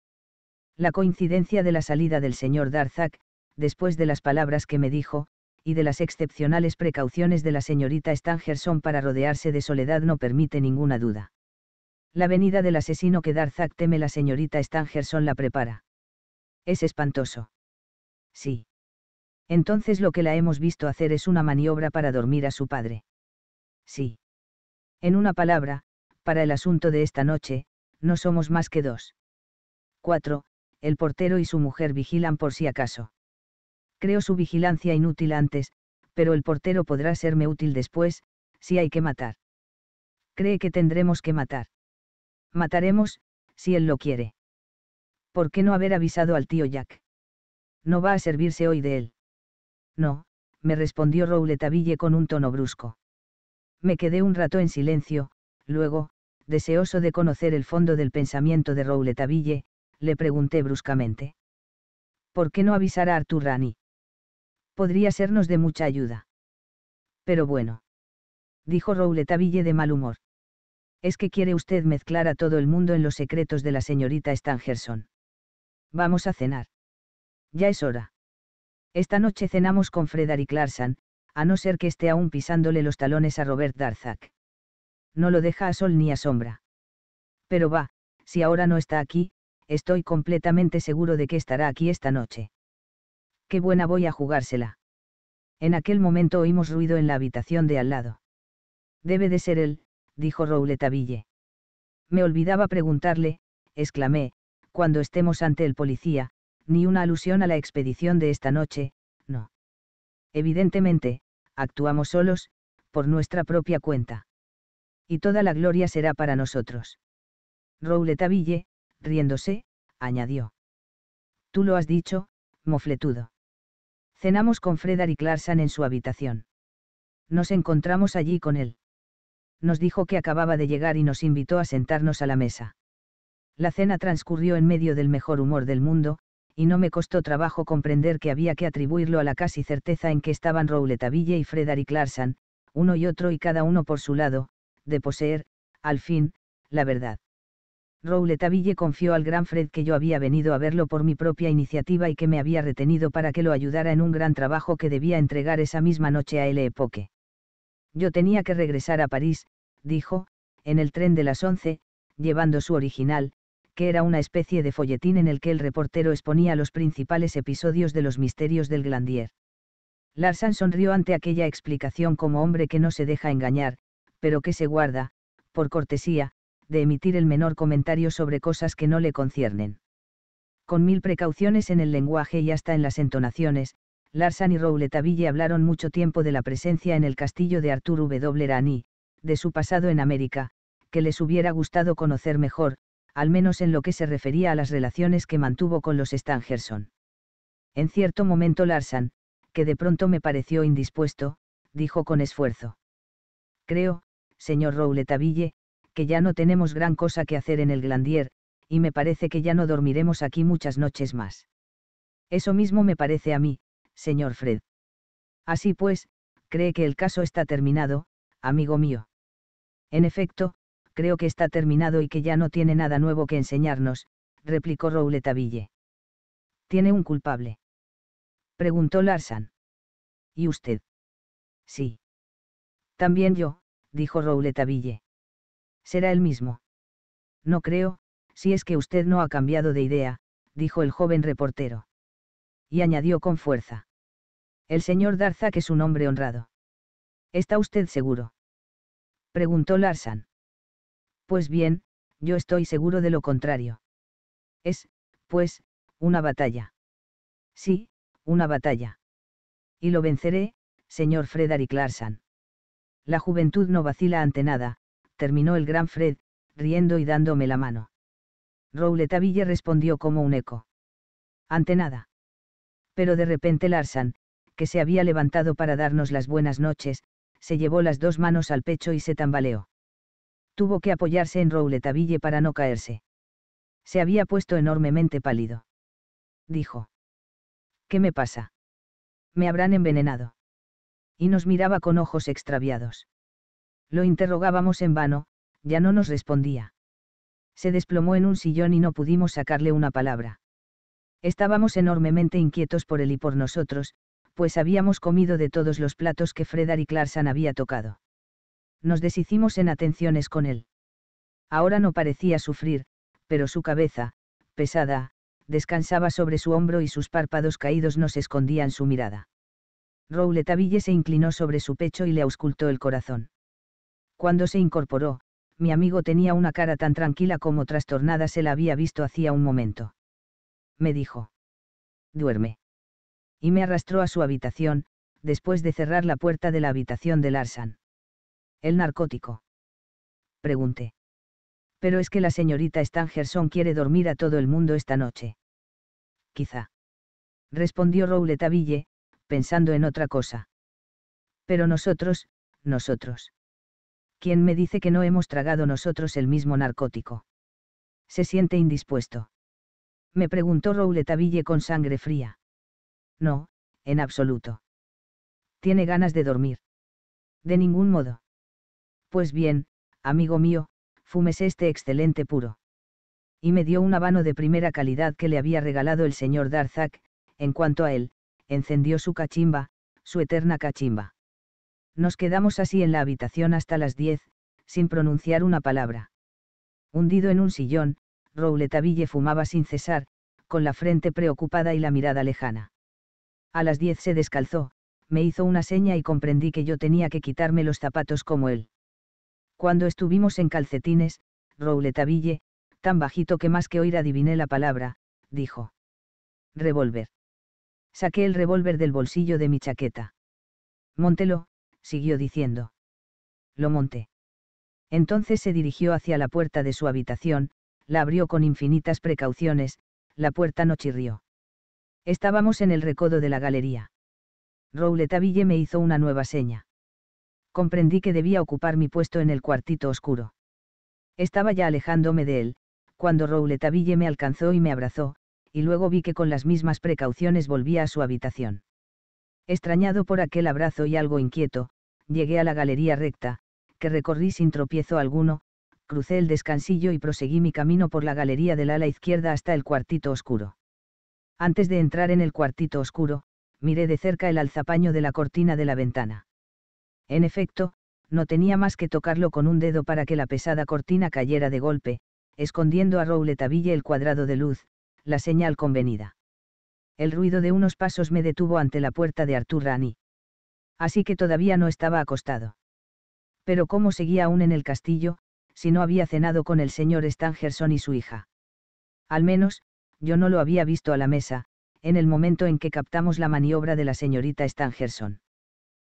Speaker 1: La coincidencia de la salida del señor Darzac, después de las palabras que me dijo, y de las excepcionales precauciones de la señorita Stangerson para rodearse de soledad no permite ninguna duda. La venida del asesino que Darzac teme la señorita Stangerson la prepara. Es espantoso. Sí. Entonces lo que la hemos visto hacer es una maniobra para dormir a su padre. Sí. En una palabra, para el asunto de esta noche, no somos más que dos. cuatro el portero y su mujer vigilan por si acaso. Creo su vigilancia inútil antes, pero el portero podrá serme útil después, si hay que matar. Cree que tendremos que matar. Mataremos, si él lo quiere. ¿Por qué no haber avisado al tío Jack? No va a servirse hoy de él. No, me respondió Rouletaville con un tono brusco. Me quedé un rato en silencio, luego, deseoso de conocer el fondo del pensamiento de Rouletaville, le pregunté bruscamente. ¿Por qué no avisar a Artur Rani? Podría sernos de mucha ayuda. Pero bueno. Dijo Rouletaville de mal humor. Es que quiere usted mezclar a todo el mundo en los secretos de la señorita Stangerson. Vamos a cenar. Ya es hora. Esta noche cenamos con Frederick Larsan, a no ser que esté aún pisándole los talones a Robert Darzac. No lo deja a sol ni a sombra. Pero va, si ahora no está aquí, estoy completamente seguro de que estará aquí esta noche. Qué buena voy a jugársela. En aquel momento oímos ruido en la habitación de al lado. Debe de ser él, dijo Rouletaville. Me olvidaba preguntarle, exclamé, cuando estemos ante el policía, ni una alusión a la expedición de esta noche, no. Evidentemente, actuamos solos, por nuestra propia cuenta. Y toda la gloria será para nosotros. Rouletabille, riéndose, añadió. Tú lo has dicho, mofletudo. Cenamos con y Clarsan en su habitación. Nos encontramos allí con él. Nos dijo que acababa de llegar y nos invitó a sentarnos a la mesa. La cena transcurrió en medio del mejor humor del mundo, y no me costó trabajo comprender que había que atribuirlo a la casi certeza en que estaban Rouletaville y y Larsan, uno y otro y cada uno por su lado, de poseer, al fin, la verdad. Rouletaville confió al gran Fred que yo había venido a verlo por mi propia iniciativa y que me había retenido para que lo ayudara en un gran trabajo que debía entregar esa misma noche a L. Yo tenía que regresar a París, dijo, en el tren de las once, llevando su original, que era una especie de folletín en el que el reportero exponía los principales episodios de los misterios del Glandier. Larsan sonrió ante aquella explicación como hombre que no se deja engañar, pero que se guarda, por cortesía, de emitir el menor comentario sobre cosas que no le conciernen. Con mil precauciones en el lenguaje y hasta en las entonaciones, Larsan y Rouletaville hablaron mucho tiempo de la presencia en el castillo de Arthur W. Rani, de su pasado en América, que les hubiera gustado conocer mejor, al menos en lo que se refería a las relaciones que mantuvo con los Stangerson. En cierto momento Larsan, que de pronto me pareció indispuesto, dijo con esfuerzo. Creo, señor Rouletaville, que ya no tenemos gran cosa que hacer en el Glandier, y me parece que ya no dormiremos aquí muchas noches más. Eso mismo me parece a mí, señor Fred. Así pues, cree que el caso está terminado, amigo mío. En efecto, creo que está terminado y que ya no tiene nada nuevo que enseñarnos, replicó Rouletaville. ¿Tiene un culpable? preguntó Larsan. ¿Y usted? Sí. También yo, dijo Rouletaville. Será el mismo. No creo, si es que usted no ha cambiado de idea, dijo el joven reportero. Y añadió con fuerza. El señor Darzac es un hombre honrado. ¿Está usted seguro? Preguntó Larsan. Pues bien, yo estoy seguro de lo contrario. Es, pues, una batalla. Sí, una batalla. Y lo venceré, señor Frederick Larsan. La juventud no vacila ante nada, terminó el gran Fred, riendo y dándome la mano. Rouletabille respondió como un eco. Ante nada. Pero de repente Larsan, que se había levantado para darnos las buenas noches, se llevó las dos manos al pecho y se tambaleó. Tuvo que apoyarse en Rouletabille para no caerse. Se había puesto enormemente pálido. Dijo. ¿Qué me pasa? Me habrán envenenado. Y nos miraba con ojos extraviados. Lo interrogábamos en vano, ya no nos respondía. Se desplomó en un sillón y no pudimos sacarle una palabra. Estábamos enormemente inquietos por él y por nosotros, pues habíamos comido de todos los platos que y clarsan había tocado. Nos deshicimos en atenciones con él. Ahora no parecía sufrir, pero su cabeza, pesada, descansaba sobre su hombro y sus párpados caídos nos escondían su mirada. Rouletabille se inclinó sobre su pecho y le auscultó el corazón. Cuando se incorporó, mi amigo tenía una cara tan tranquila como trastornada se la había visto hacía un momento. Me dijo. Duerme. Y me arrastró a su habitación, después de cerrar la puerta de la habitación de Larsan. ¿El narcótico? Pregunté. Pero es que la señorita Stangerson quiere dormir a todo el mundo esta noche. Quizá. Respondió Rouletaville, pensando en otra cosa. Pero nosotros, nosotros. ¿quién me dice que no hemos tragado nosotros el mismo narcótico? Se siente indispuesto. Me preguntó Rouletaville con sangre fría. No, en absoluto. Tiene ganas de dormir. De ningún modo. Pues bien, amigo mío, fúmese este excelente puro. Y me dio un habano de primera calidad que le había regalado el señor Darzac, en cuanto a él, encendió su cachimba, su eterna cachimba. Nos quedamos así en la habitación hasta las diez, sin pronunciar una palabra. Hundido en un sillón, Rouletabille fumaba sin cesar, con la frente preocupada y la mirada lejana. A las diez se descalzó, me hizo una seña y comprendí que yo tenía que quitarme los zapatos como él. Cuando estuvimos en calcetines, Rouletabille, tan bajito que más que oír adiviné la palabra, dijo. Revólver. Saqué el revólver del bolsillo de mi chaqueta. Montelo, siguió diciendo. Lo monté. Entonces se dirigió hacia la puerta de su habitación, la abrió con infinitas precauciones, la puerta no chirrió. Estábamos en el recodo de la galería. Rouletaville me hizo una nueva seña. Comprendí que debía ocupar mi puesto en el cuartito oscuro. Estaba ya alejándome de él, cuando Rouletaville me alcanzó y me abrazó, y luego vi que con las mismas precauciones volvía a su habitación. Extrañado por aquel abrazo y algo inquieto, llegué a la galería recta, que recorrí sin tropiezo alguno, crucé el descansillo y proseguí mi camino por la galería del ala izquierda hasta el cuartito oscuro. Antes de entrar en el cuartito oscuro, miré de cerca el alzapaño de la cortina de la ventana. En efecto, no tenía más que tocarlo con un dedo para que la pesada cortina cayera de golpe, escondiendo a Rouletabille el cuadrado de luz, la señal convenida el ruido de unos pasos me detuvo ante la puerta de Artur Rani. Así que todavía no estaba acostado. Pero ¿cómo seguía aún en el castillo, si no había cenado con el señor Stangerson y su hija? Al menos, yo no lo había visto a la mesa, en el momento en que captamos la maniobra de la señorita Stangerson.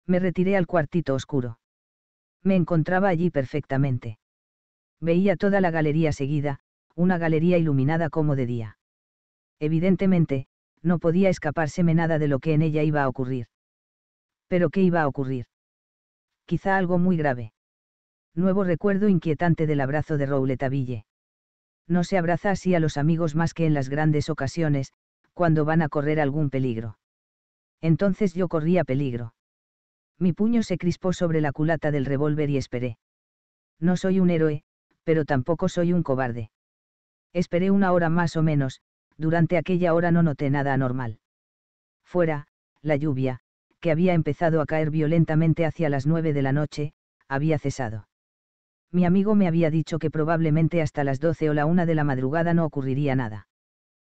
Speaker 1: Me retiré al cuartito oscuro. Me encontraba allí perfectamente. Veía toda la galería seguida, una galería iluminada como de día. Evidentemente, no podía escapárseme nada de lo que en ella iba a ocurrir. ¿Pero qué iba a ocurrir? Quizá algo muy grave. Nuevo recuerdo inquietante del abrazo de Rouletaville. No se abraza así a los amigos más que en las grandes ocasiones, cuando van a correr algún peligro. Entonces yo corría peligro. Mi puño se crispó sobre la culata del revólver y esperé. No soy un héroe, pero tampoco soy un cobarde. Esperé una hora más o menos, durante aquella hora no noté nada anormal. Fuera, la lluvia, que había empezado a caer violentamente hacia las nueve de la noche, había cesado. Mi amigo me había dicho que probablemente hasta las doce o la una de la madrugada no ocurriría nada.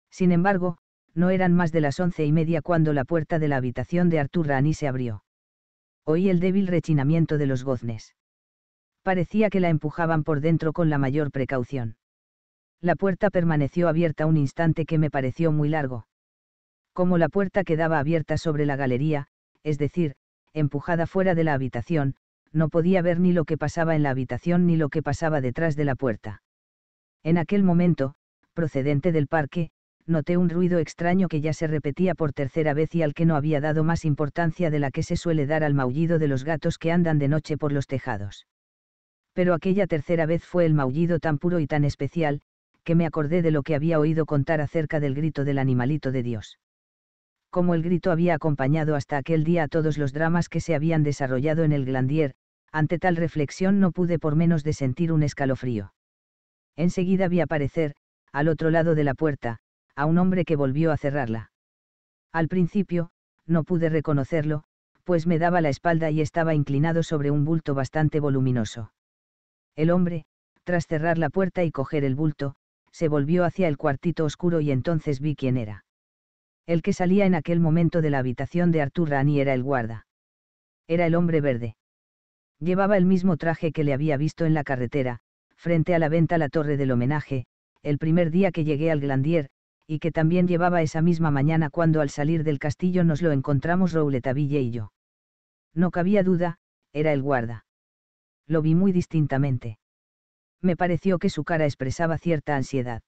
Speaker 1: Sin embargo, no eran más de las once y media cuando la puerta de la habitación de Artur Rani se abrió. Oí el débil rechinamiento de los goznes. Parecía que la empujaban por dentro con la mayor precaución. La puerta permaneció abierta un instante que me pareció muy largo. Como la puerta quedaba abierta sobre la galería, es decir, empujada fuera de la habitación, no podía ver ni lo que pasaba en la habitación ni lo que pasaba detrás de la puerta. En aquel momento, procedente del parque, noté un ruido extraño que ya se repetía por tercera vez y al que no había dado más importancia de la que se suele dar al maullido de los gatos que andan de noche por los tejados. Pero aquella tercera vez fue el maullido tan puro y tan especial, que me acordé de lo que había oído contar acerca del grito del animalito de Dios. Como el grito había acompañado hasta aquel día a todos los dramas que se habían desarrollado en el Glandier, ante tal reflexión no pude por menos de sentir un escalofrío. Enseguida vi aparecer, al otro lado de la puerta, a un hombre que volvió a cerrarla. Al principio, no pude reconocerlo, pues me daba la espalda y estaba inclinado sobre un bulto bastante voluminoso. El hombre, tras cerrar la puerta y coger el bulto, se volvió hacia el cuartito oscuro y entonces vi quién era. El que salía en aquel momento de la habitación de Artur Rani era el guarda. Era el hombre verde. Llevaba el mismo traje que le había visto en la carretera, frente a la venta la torre del homenaje, el primer día que llegué al Glandier, y que también llevaba esa misma mañana cuando al salir del castillo nos lo encontramos Rouletaville y yo. No cabía duda, era el guarda. Lo vi muy distintamente me pareció que su cara expresaba cierta ansiedad.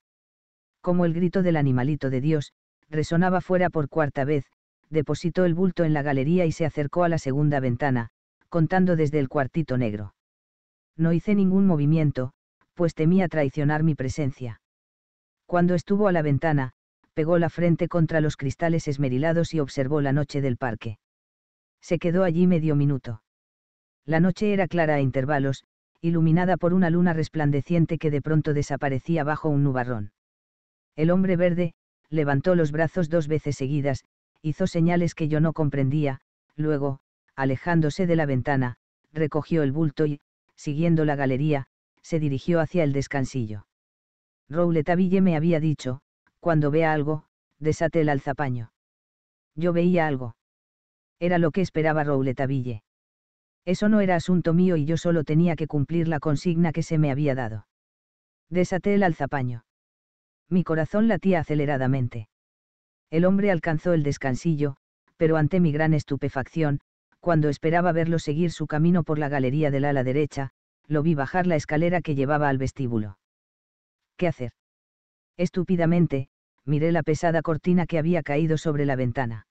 Speaker 1: Como el grito del animalito de Dios, resonaba fuera por cuarta vez, depositó el bulto en la galería y se acercó a la segunda ventana, contando desde el cuartito negro. No hice ningún movimiento, pues temía traicionar mi presencia. Cuando estuvo a la ventana, pegó la frente contra los cristales esmerilados y observó la noche del parque. Se quedó allí medio minuto. La noche era clara a intervalos, iluminada por una luna resplandeciente que de pronto desaparecía bajo un nubarrón. El hombre verde, levantó los brazos dos veces seguidas, hizo señales que yo no comprendía, luego, alejándose de la ventana, recogió el bulto y, siguiendo la galería, se dirigió hacia el descansillo. Rouletaville me había dicho, cuando vea algo, desate el alzapaño. Yo veía algo. Era lo que esperaba Rouletaville. Eso no era asunto mío y yo solo tenía que cumplir la consigna que se me había dado. Desaté el alzapaño. Mi corazón latía aceleradamente. El hombre alcanzó el descansillo, pero ante mi gran estupefacción, cuando esperaba verlo seguir su camino por la galería del ala derecha, lo vi bajar la escalera que llevaba al vestíbulo. ¿Qué hacer? Estúpidamente, miré la pesada cortina que había caído sobre la ventana.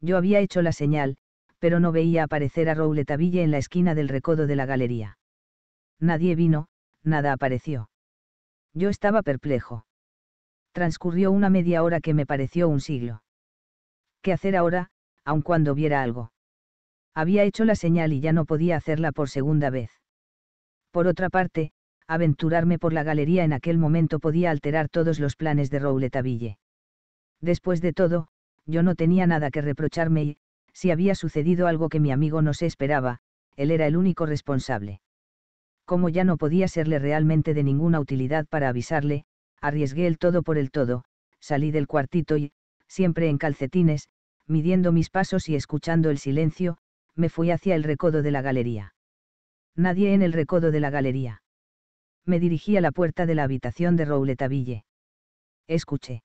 Speaker 1: Yo había hecho la señal, pero no veía aparecer a Rouletabille en la esquina del recodo de la galería. Nadie vino, nada apareció. Yo estaba perplejo. Transcurrió una media hora que me pareció un siglo. ¿Qué hacer ahora, aun cuando viera algo? Había hecho la señal y ya no podía hacerla por segunda vez. Por otra parte, aventurarme por la galería en aquel momento podía alterar todos los planes de Rouletabille. Después de todo, yo no tenía nada que reprocharme y, si había sucedido algo que mi amigo no se esperaba, él era el único responsable. Como ya no podía serle realmente de ninguna utilidad para avisarle, arriesgué el todo por el todo, salí del cuartito y, siempre en calcetines, midiendo mis pasos y escuchando el silencio, me fui hacia el recodo de la galería. Nadie en el recodo de la galería. Me dirigí a la puerta de la habitación de Rouletaville. Escuché.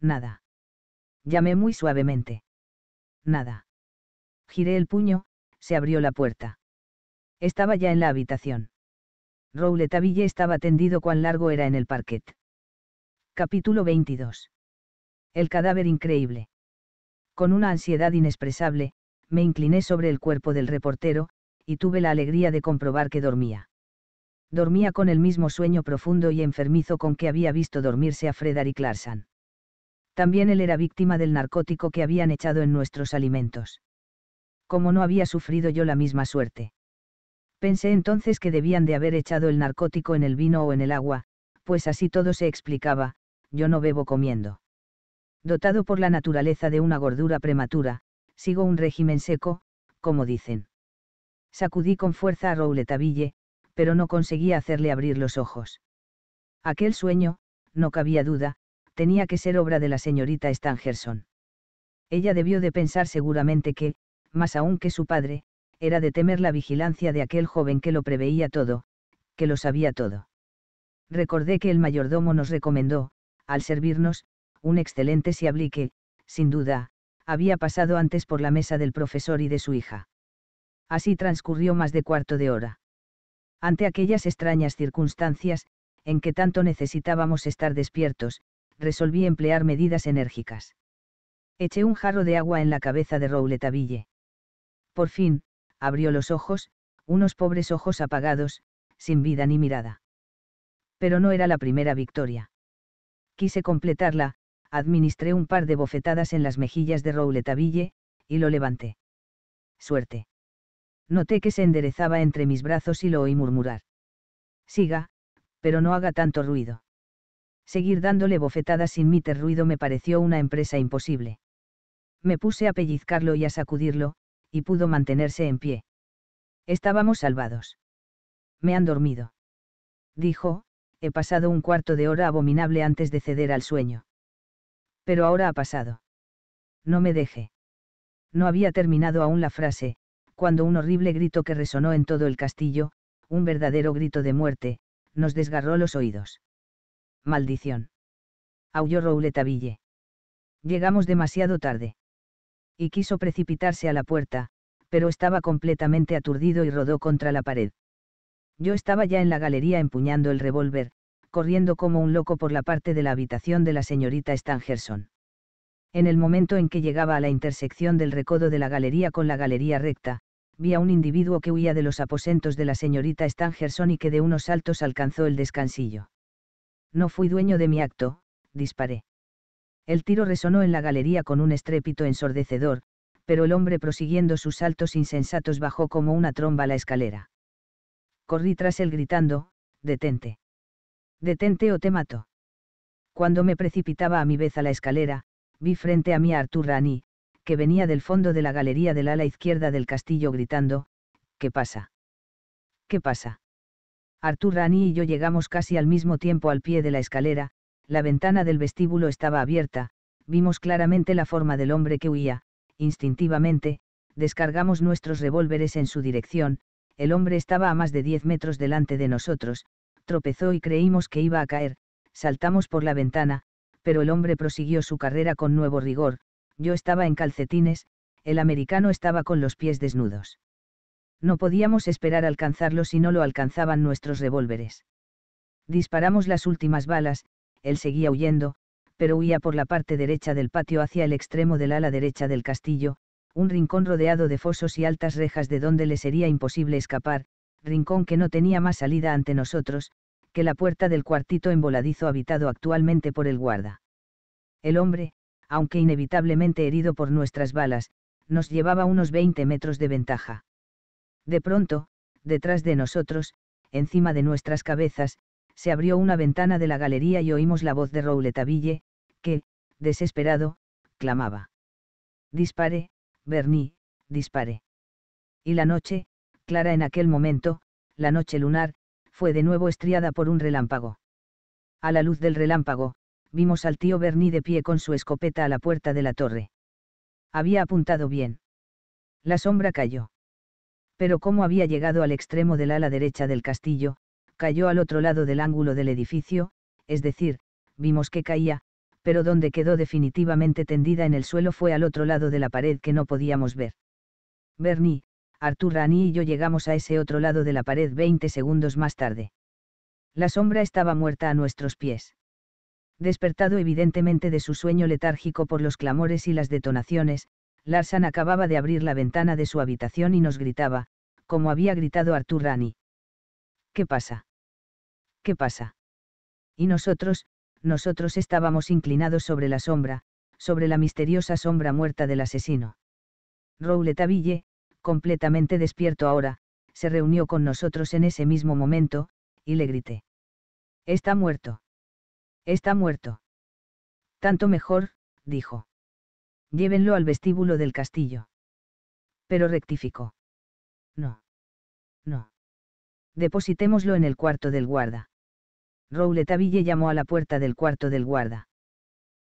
Speaker 1: Nada. Llamé muy suavemente nada. Giré el puño, se abrió la puerta. Estaba ya en la habitación. Rouletabille estaba tendido cuán largo era en el parquet. Capítulo 22. El cadáver increíble. Con una ansiedad inexpresable, me incliné sobre el cuerpo del reportero, y tuve la alegría de comprobar que dormía. Dormía con el mismo sueño profundo y enfermizo con que había visto dormirse a y Clarson. También él era víctima del narcótico que habían echado en nuestros alimentos. Como no había sufrido yo la misma suerte. Pensé entonces que debían de haber echado el narcótico en el vino o en el agua, pues así todo se explicaba, yo no bebo comiendo. Dotado por la naturaleza de una gordura prematura, sigo un régimen seco, como dicen. Sacudí con fuerza a Rouletabille, pero no conseguía hacerle abrir los ojos. Aquel sueño, no cabía duda, tenía que ser obra de la señorita Stangerson. Ella debió de pensar seguramente que, más aún que su padre, era de temer la vigilancia de aquel joven que lo preveía todo, que lo sabía todo. Recordé que el mayordomo nos recomendó, al servirnos, un excelente siabli que, sin duda, había pasado antes por la mesa del profesor y de su hija. Así transcurrió más de cuarto de hora. Ante aquellas extrañas circunstancias, en que tanto necesitábamos estar despiertos, resolví emplear medidas enérgicas. Eché un jarro de agua en la cabeza de Rouletaville. Por fin, abrió los ojos, unos pobres ojos apagados, sin vida ni mirada. Pero no era la primera victoria. Quise completarla, administré un par de bofetadas en las mejillas de Rouletaville, y lo levanté. Suerte. Noté que se enderezaba entre mis brazos y lo oí murmurar. Siga, pero no haga tanto ruido. Seguir dándole bofetadas sin miter ruido me pareció una empresa imposible. Me puse a pellizcarlo y a sacudirlo, y pudo mantenerse en pie. Estábamos salvados. Me han dormido. Dijo, he pasado un cuarto de hora abominable antes de ceder al sueño. Pero ahora ha pasado. No me deje. No había terminado aún la frase, cuando un horrible grito que resonó en todo el castillo, un verdadero grito de muerte, nos desgarró los oídos. Maldición. Aulló Rouletabille. Llegamos demasiado tarde. Y quiso precipitarse a la puerta, pero estaba completamente aturdido y rodó contra la pared. Yo estaba ya en la galería empuñando el revólver, corriendo como un loco por la parte de la habitación de la señorita Stangerson. En el momento en que llegaba a la intersección del recodo de la galería con la galería recta, vi a un individuo que huía de los aposentos de la señorita Stangerson y que de unos saltos alcanzó el descansillo. No fui dueño de mi acto, disparé. El tiro resonó en la galería con un estrépito ensordecedor, pero el hombre prosiguiendo sus saltos insensatos bajó como una tromba la escalera. Corrí tras él gritando, detente. Detente o te mato. Cuando me precipitaba a mi vez a la escalera, vi frente a mí a Artur Rani, que venía del fondo de la galería del ala izquierda del castillo gritando, ¿qué pasa? ¿Qué pasa? Artur Rani y yo llegamos casi al mismo tiempo al pie de la escalera, la ventana del vestíbulo estaba abierta, vimos claramente la forma del hombre que huía, instintivamente, descargamos nuestros revólveres en su dirección, el hombre estaba a más de 10 metros delante de nosotros, tropezó y creímos que iba a caer, saltamos por la ventana, pero el hombre prosiguió su carrera con nuevo rigor, yo estaba en calcetines, el americano estaba con los pies desnudos. No podíamos esperar alcanzarlo si no lo alcanzaban nuestros revólveres. Disparamos las últimas balas, él seguía huyendo, pero huía por la parte derecha del patio hacia el extremo del ala derecha del castillo, un rincón rodeado de fosos y altas rejas de donde le sería imposible escapar, rincón que no tenía más salida ante nosotros, que la puerta del cuartito envoladizo habitado actualmente por el guarda. El hombre, aunque inevitablemente herido por nuestras balas, nos llevaba unos 20 metros de ventaja. De pronto, detrás de nosotros, encima de nuestras cabezas, se abrió una ventana de la galería y oímos la voz de Rouletabille, que, desesperado, clamaba. Dispare, Bernie, dispare. Y la noche, clara en aquel momento, la noche lunar, fue de nuevo estriada por un relámpago. A la luz del relámpago, vimos al tío Bernie de pie con su escopeta a la puerta de la torre. Había apuntado bien. La sombra cayó pero como había llegado al extremo del ala derecha del castillo, cayó al otro lado del ángulo del edificio, es decir, vimos que caía, pero donde quedó definitivamente tendida en el suelo fue al otro lado de la pared que no podíamos ver. Bernie, Artur Rani y yo llegamos a ese otro lado de la pared 20 segundos más tarde. La sombra estaba muerta a nuestros pies. Despertado evidentemente de su sueño letárgico por los clamores y las detonaciones, Larsan acababa de abrir la ventana de su habitación y nos gritaba, como había gritado Artur Rani. ¿Qué pasa? ¿Qué pasa? Y nosotros, nosotros estábamos inclinados sobre la sombra, sobre la misteriosa sombra muerta del asesino. Rouletaville, completamente despierto ahora, se reunió con nosotros en ese mismo momento, y le grité. Está muerto. Está muerto. Tanto mejor, dijo. Llévenlo al vestíbulo del castillo. Pero rectificó. No. No. Depositémoslo en el cuarto del guarda. Rouletabille llamó a la puerta del cuarto del guarda.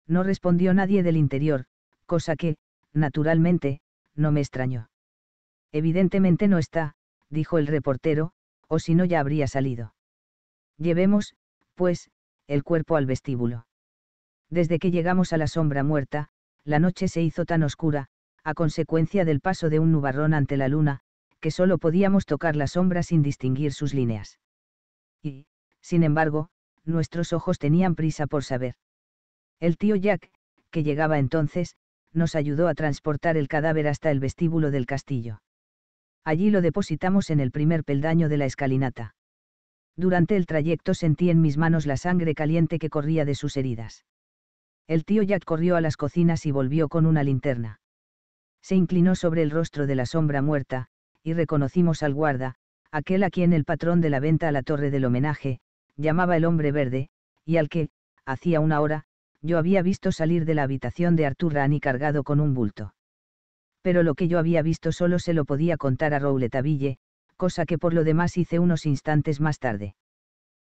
Speaker 1: No respondió nadie del interior, cosa que, naturalmente, no me extrañó. Evidentemente no está, dijo el reportero, o si no ya habría salido. Llevemos, pues, el cuerpo al vestíbulo. Desde que llegamos a la sombra muerta, la noche se hizo tan oscura, a consecuencia del paso de un nubarrón ante la luna, que solo podíamos tocar la sombra sin distinguir sus líneas. Y, sin embargo, nuestros ojos tenían prisa por saber. El tío Jack, que llegaba entonces, nos ayudó a transportar el cadáver hasta el vestíbulo del castillo. Allí lo depositamos en el primer peldaño de la escalinata. Durante el trayecto sentí en mis manos la sangre caliente que corría de sus heridas. El tío Jack corrió a las cocinas y volvió con una linterna. Se inclinó sobre el rostro de la sombra muerta, y reconocimos al guarda, aquel a quien el patrón de la venta a la torre del homenaje, llamaba el hombre verde, y al que, hacía una hora, yo había visto salir de la habitación de Artur Rani cargado con un bulto. Pero lo que yo había visto solo se lo podía contar a Rouletaville, cosa que por lo demás hice unos instantes más tarde.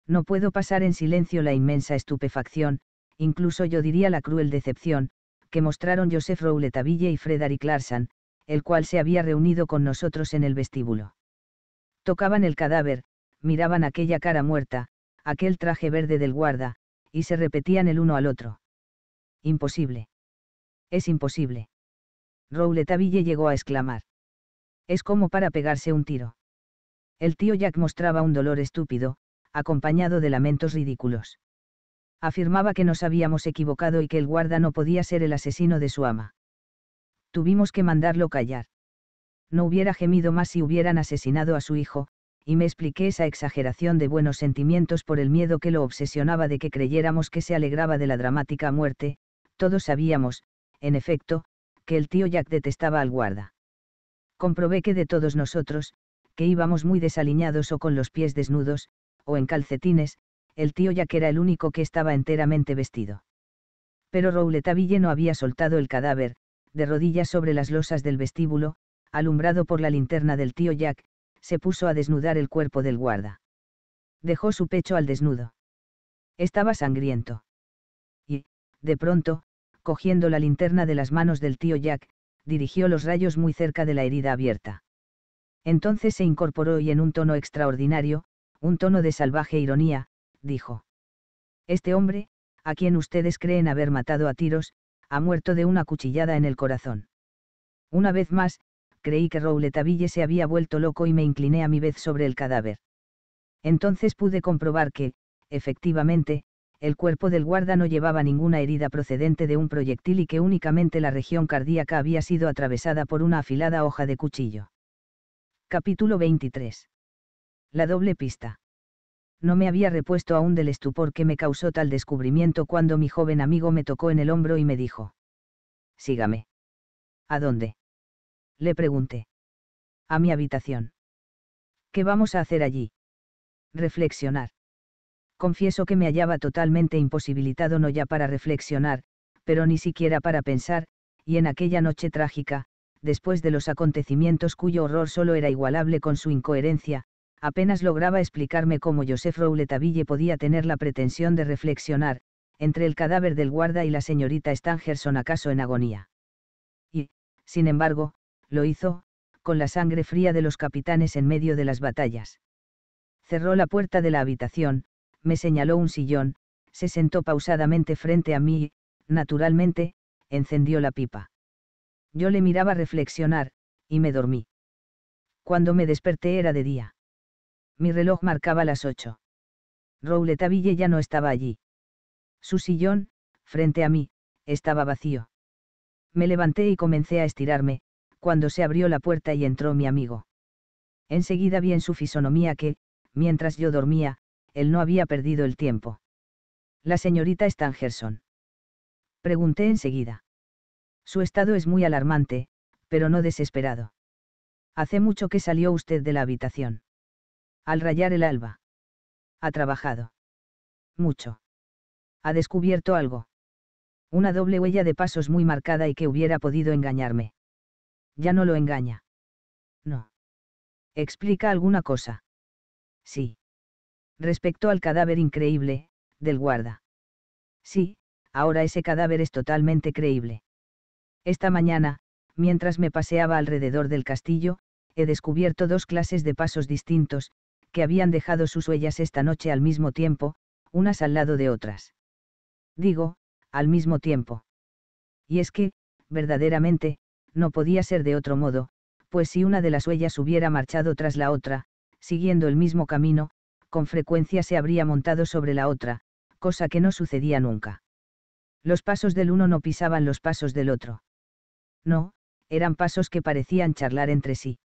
Speaker 1: No puedo pasar en silencio la inmensa estupefacción, incluso yo diría la cruel decepción, que mostraron Joseph Rouletaville y Frederick Larsan, el cual se había reunido con nosotros en el vestíbulo. Tocaban el cadáver, miraban aquella cara muerta, aquel traje verde del guarda, y se repetían el uno al otro. Imposible. Es imposible. Rouletabille llegó a exclamar. Es como para pegarse un tiro. El tío Jack mostraba un dolor estúpido, acompañado de lamentos ridículos. Afirmaba que nos habíamos equivocado y que el guarda no podía ser el asesino de su ama tuvimos que mandarlo callar. No hubiera gemido más si hubieran asesinado a su hijo, y me expliqué esa exageración de buenos sentimientos por el miedo que lo obsesionaba de que creyéramos que se alegraba de la dramática muerte, todos sabíamos, en efecto, que el tío Jack detestaba al guarda. Comprobé que de todos nosotros, que íbamos muy desaliñados o con los pies desnudos, o en calcetines, el tío Jack era el único que estaba enteramente vestido. Pero Rouletabille no había soltado el cadáver, de rodillas sobre las losas del vestíbulo, alumbrado por la linterna del tío Jack, se puso a desnudar el cuerpo del guarda. Dejó su pecho al desnudo. Estaba sangriento. Y, de pronto, cogiendo la linterna de las manos del tío Jack, dirigió los rayos muy cerca de la herida abierta. Entonces se incorporó y en un tono extraordinario, un tono de salvaje ironía, dijo. Este hombre, a quien ustedes creen haber matado a tiros, ha muerto de una cuchillada en el corazón. Una vez más, creí que Rouletabille se había vuelto loco y me incliné a mi vez sobre el cadáver. Entonces pude comprobar que, efectivamente, el cuerpo del guarda no llevaba ninguna herida procedente de un proyectil y que únicamente la región cardíaca había sido atravesada por una afilada hoja de cuchillo. Capítulo 23. La doble pista no me había repuesto aún del estupor que me causó tal descubrimiento cuando mi joven amigo me tocó en el hombro y me dijo. Sígame. ¿A dónde? Le pregunté. A mi habitación. ¿Qué vamos a hacer allí? Reflexionar. Confieso que me hallaba totalmente imposibilitado no ya para reflexionar, pero ni siquiera para pensar, y en aquella noche trágica, después de los acontecimientos cuyo horror solo era igualable con su incoherencia, apenas lograba explicarme cómo Joseph Rouletaville podía tener la pretensión de reflexionar, entre el cadáver del guarda y la señorita Stangerson acaso en agonía. Y, sin embargo, lo hizo, con la sangre fría de los capitanes en medio de las batallas. Cerró la puerta de la habitación, me señaló un sillón, se sentó pausadamente frente a mí y, naturalmente, encendió la pipa. Yo le miraba reflexionar, y me dormí. Cuando me desperté era de día. Mi reloj marcaba las ocho. Rouletabille ya no estaba allí. Su sillón, frente a mí, estaba vacío. Me levanté y comencé a estirarme, cuando se abrió la puerta y entró mi amigo. Enseguida vi en su fisonomía que, mientras yo dormía, él no había perdido el tiempo. La señorita Stangerson. Pregunté enseguida. Su estado es muy alarmante, pero no desesperado. Hace mucho que salió usted de la habitación al rayar el alba. Ha trabajado. Mucho. Ha descubierto algo. Una doble huella de pasos muy marcada y que hubiera podido engañarme. Ya no lo engaña. No. Explica alguna cosa. Sí. Respecto al cadáver increíble, del guarda. Sí, ahora ese cadáver es totalmente creíble. Esta mañana, mientras me paseaba alrededor del castillo, he descubierto dos clases de pasos distintos, que habían dejado sus huellas esta noche al mismo tiempo, unas al lado de otras. Digo, al mismo tiempo. Y es que, verdaderamente, no podía ser de otro modo, pues si una de las huellas hubiera marchado tras la otra, siguiendo el mismo camino, con frecuencia se habría montado sobre la otra, cosa que no sucedía nunca. Los pasos del uno no pisaban los pasos del otro. No, eran pasos que parecían charlar entre sí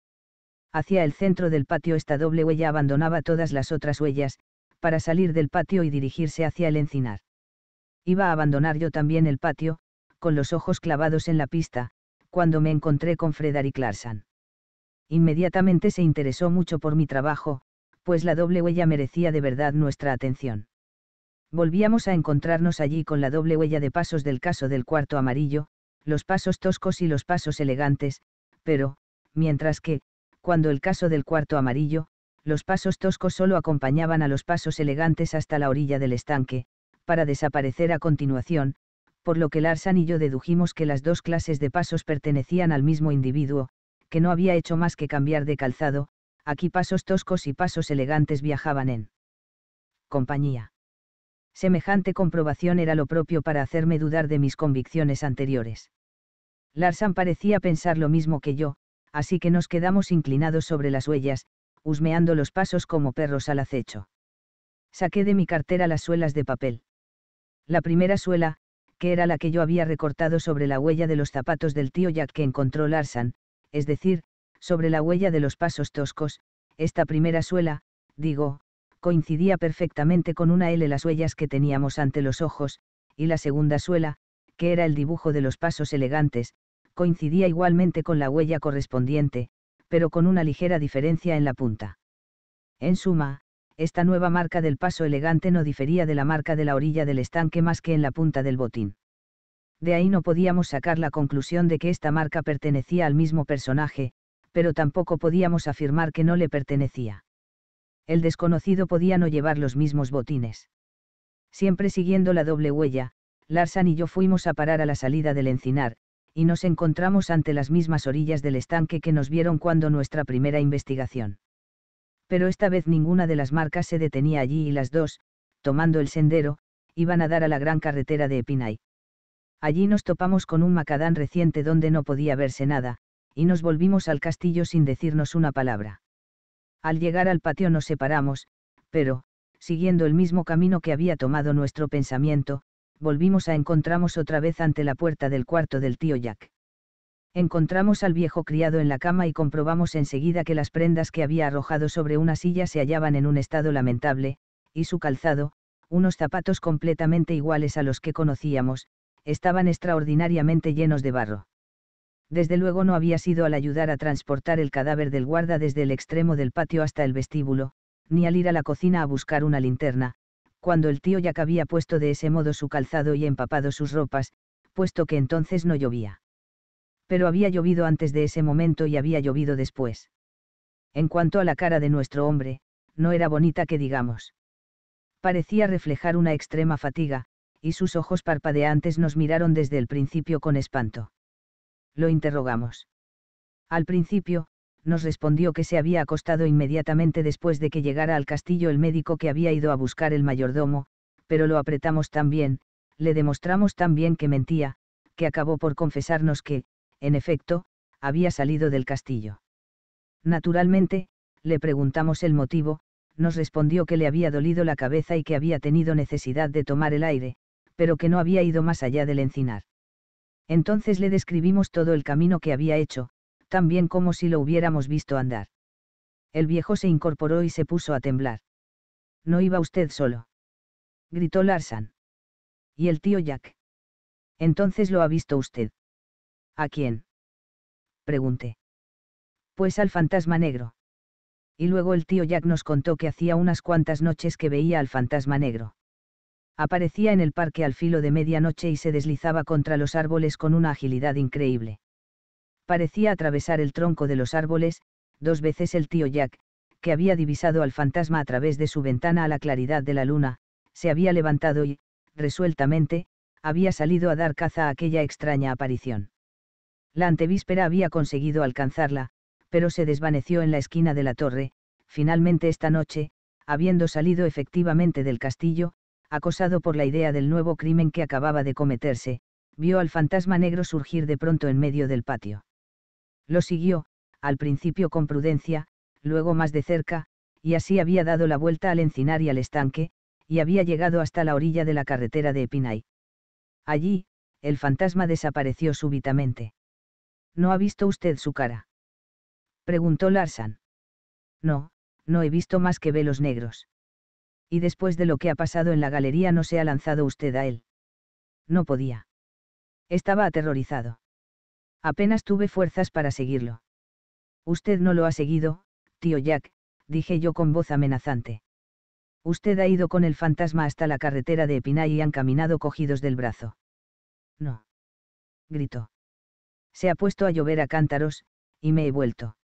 Speaker 1: hacia el centro del patio esta doble huella abandonaba todas las otras huellas, para salir del patio y dirigirse hacia el encinar. Iba a abandonar yo también el patio, con los ojos clavados en la pista, cuando me encontré con Frederick Larsan. Inmediatamente se interesó mucho por mi trabajo, pues la doble huella merecía de verdad nuestra atención. Volvíamos a encontrarnos allí con la doble huella de pasos del caso del cuarto amarillo, los pasos toscos y los pasos elegantes, pero, mientras que, cuando el caso del cuarto amarillo, los pasos toscos solo acompañaban a los pasos elegantes hasta la orilla del estanque, para desaparecer a continuación, por lo que Larsan y yo dedujimos que las dos clases de pasos pertenecían al mismo individuo, que no había hecho más que cambiar de calzado, aquí pasos toscos y pasos elegantes viajaban en compañía. Semejante comprobación era lo propio para hacerme dudar de mis convicciones anteriores. Larsan parecía pensar lo mismo que yo, así que nos quedamos inclinados sobre las huellas, husmeando los pasos como perros al acecho. Saqué de mi cartera las suelas de papel. La primera suela, que era la que yo había recortado sobre la huella de los zapatos del tío Jack que encontró Larsan, es decir, sobre la huella de los pasos toscos, esta primera suela, digo, coincidía perfectamente con una L las huellas que teníamos ante los ojos, y la segunda suela, que era el dibujo de los pasos elegantes, coincidía igualmente con la huella correspondiente, pero con una ligera diferencia en la punta. En suma, esta nueva marca del paso elegante no difería de la marca de la orilla del estanque más que en la punta del botín. De ahí no podíamos sacar la conclusión de que esta marca pertenecía al mismo personaje, pero tampoco podíamos afirmar que no le pertenecía. El desconocido podía no llevar los mismos botines. Siempre siguiendo la doble huella, Larsan y yo fuimos a parar a la salida del encinar, y nos encontramos ante las mismas orillas del estanque que nos vieron cuando nuestra primera investigación. Pero esta vez ninguna de las marcas se detenía allí y las dos, tomando el sendero, iban a dar a la gran carretera de Epinay. Allí nos topamos con un macadán reciente donde no podía verse nada, y nos volvimos al castillo sin decirnos una palabra. Al llegar al patio nos separamos, pero, siguiendo el mismo camino que había tomado nuestro pensamiento, volvimos a encontramos otra vez ante la puerta del cuarto del tío Jack. Encontramos al viejo criado en la cama y comprobamos enseguida que las prendas que había arrojado sobre una silla se hallaban en un estado lamentable, y su calzado, unos zapatos completamente iguales a los que conocíamos, estaban extraordinariamente llenos de barro. Desde luego no había sido al ayudar a transportar el cadáver del guarda desde el extremo del patio hasta el vestíbulo, ni al ir a la cocina a buscar una linterna, cuando el tío Jack había puesto de ese modo su calzado y empapado sus ropas, puesto que entonces no llovía. Pero había llovido antes de ese momento y había llovido después. En cuanto a la cara de nuestro hombre, no era bonita que digamos. Parecía reflejar una extrema fatiga, y sus ojos parpadeantes nos miraron desde el principio con espanto. Lo interrogamos. Al principio, nos respondió que se había acostado inmediatamente después de que llegara al castillo el médico que había ido a buscar el mayordomo, pero lo apretamos tan bien, le demostramos tan bien que mentía, que acabó por confesarnos que, en efecto, había salido del castillo. Naturalmente, le preguntamos el motivo, nos respondió que le había dolido la cabeza y que había tenido necesidad de tomar el aire, pero que no había ido más allá del encinar. Entonces le describimos todo el camino que había hecho, tan bien como si lo hubiéramos visto andar. El viejo se incorporó y se puso a temblar. No iba usted solo. Gritó Larsan. ¿Y el tío Jack? Entonces lo ha visto usted. ¿A quién? Pregunté. Pues al fantasma negro. Y luego el tío Jack nos contó que hacía unas cuantas noches que veía al fantasma negro. Aparecía en el parque al filo de medianoche y se deslizaba contra los árboles con una agilidad increíble parecía atravesar el tronco de los árboles, dos veces el tío Jack, que había divisado al fantasma a través de su ventana a la claridad de la luna, se había levantado y, resueltamente, había salido a dar caza a aquella extraña aparición. La antevíspera había conseguido alcanzarla, pero se desvaneció en la esquina de la torre, finalmente esta noche, habiendo salido efectivamente del castillo, acosado por la idea del nuevo crimen que acababa de cometerse, vio al fantasma negro surgir de pronto en medio del patio. Lo siguió, al principio con prudencia, luego más de cerca, y así había dado la vuelta al encinar y al estanque, y había llegado hasta la orilla de la carretera de Epinay. Allí, el fantasma desapareció súbitamente. ¿No ha visto usted su cara? preguntó Larsan. No, no he visto más que velos negros. Y después de lo que ha pasado en la galería no se ha lanzado usted a él. No podía. Estaba aterrorizado. Apenas tuve fuerzas para seguirlo. Usted no lo ha seguido, tío Jack, dije yo con voz amenazante. Usted ha ido con el fantasma hasta la carretera de Epinay y han caminado cogidos del brazo. No. Gritó. Se ha puesto a llover a cántaros, y me he vuelto.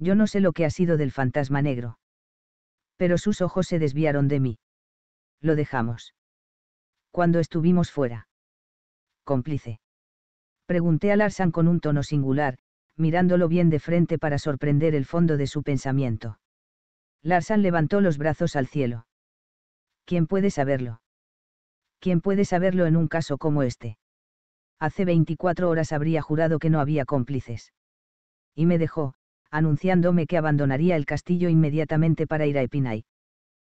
Speaker 1: Yo no sé lo que ha sido del fantasma negro. Pero sus ojos se desviaron de mí. Lo dejamos. Cuando estuvimos fuera. Cómplice. Pregunté a Larsan con un tono singular, mirándolo bien de frente para sorprender el fondo de su pensamiento. Larsan levantó los brazos al cielo. ¿Quién puede saberlo? ¿Quién puede saberlo en un caso como este? Hace 24 horas habría jurado que no había cómplices. Y me dejó, anunciándome que abandonaría el castillo inmediatamente para ir a Epinay.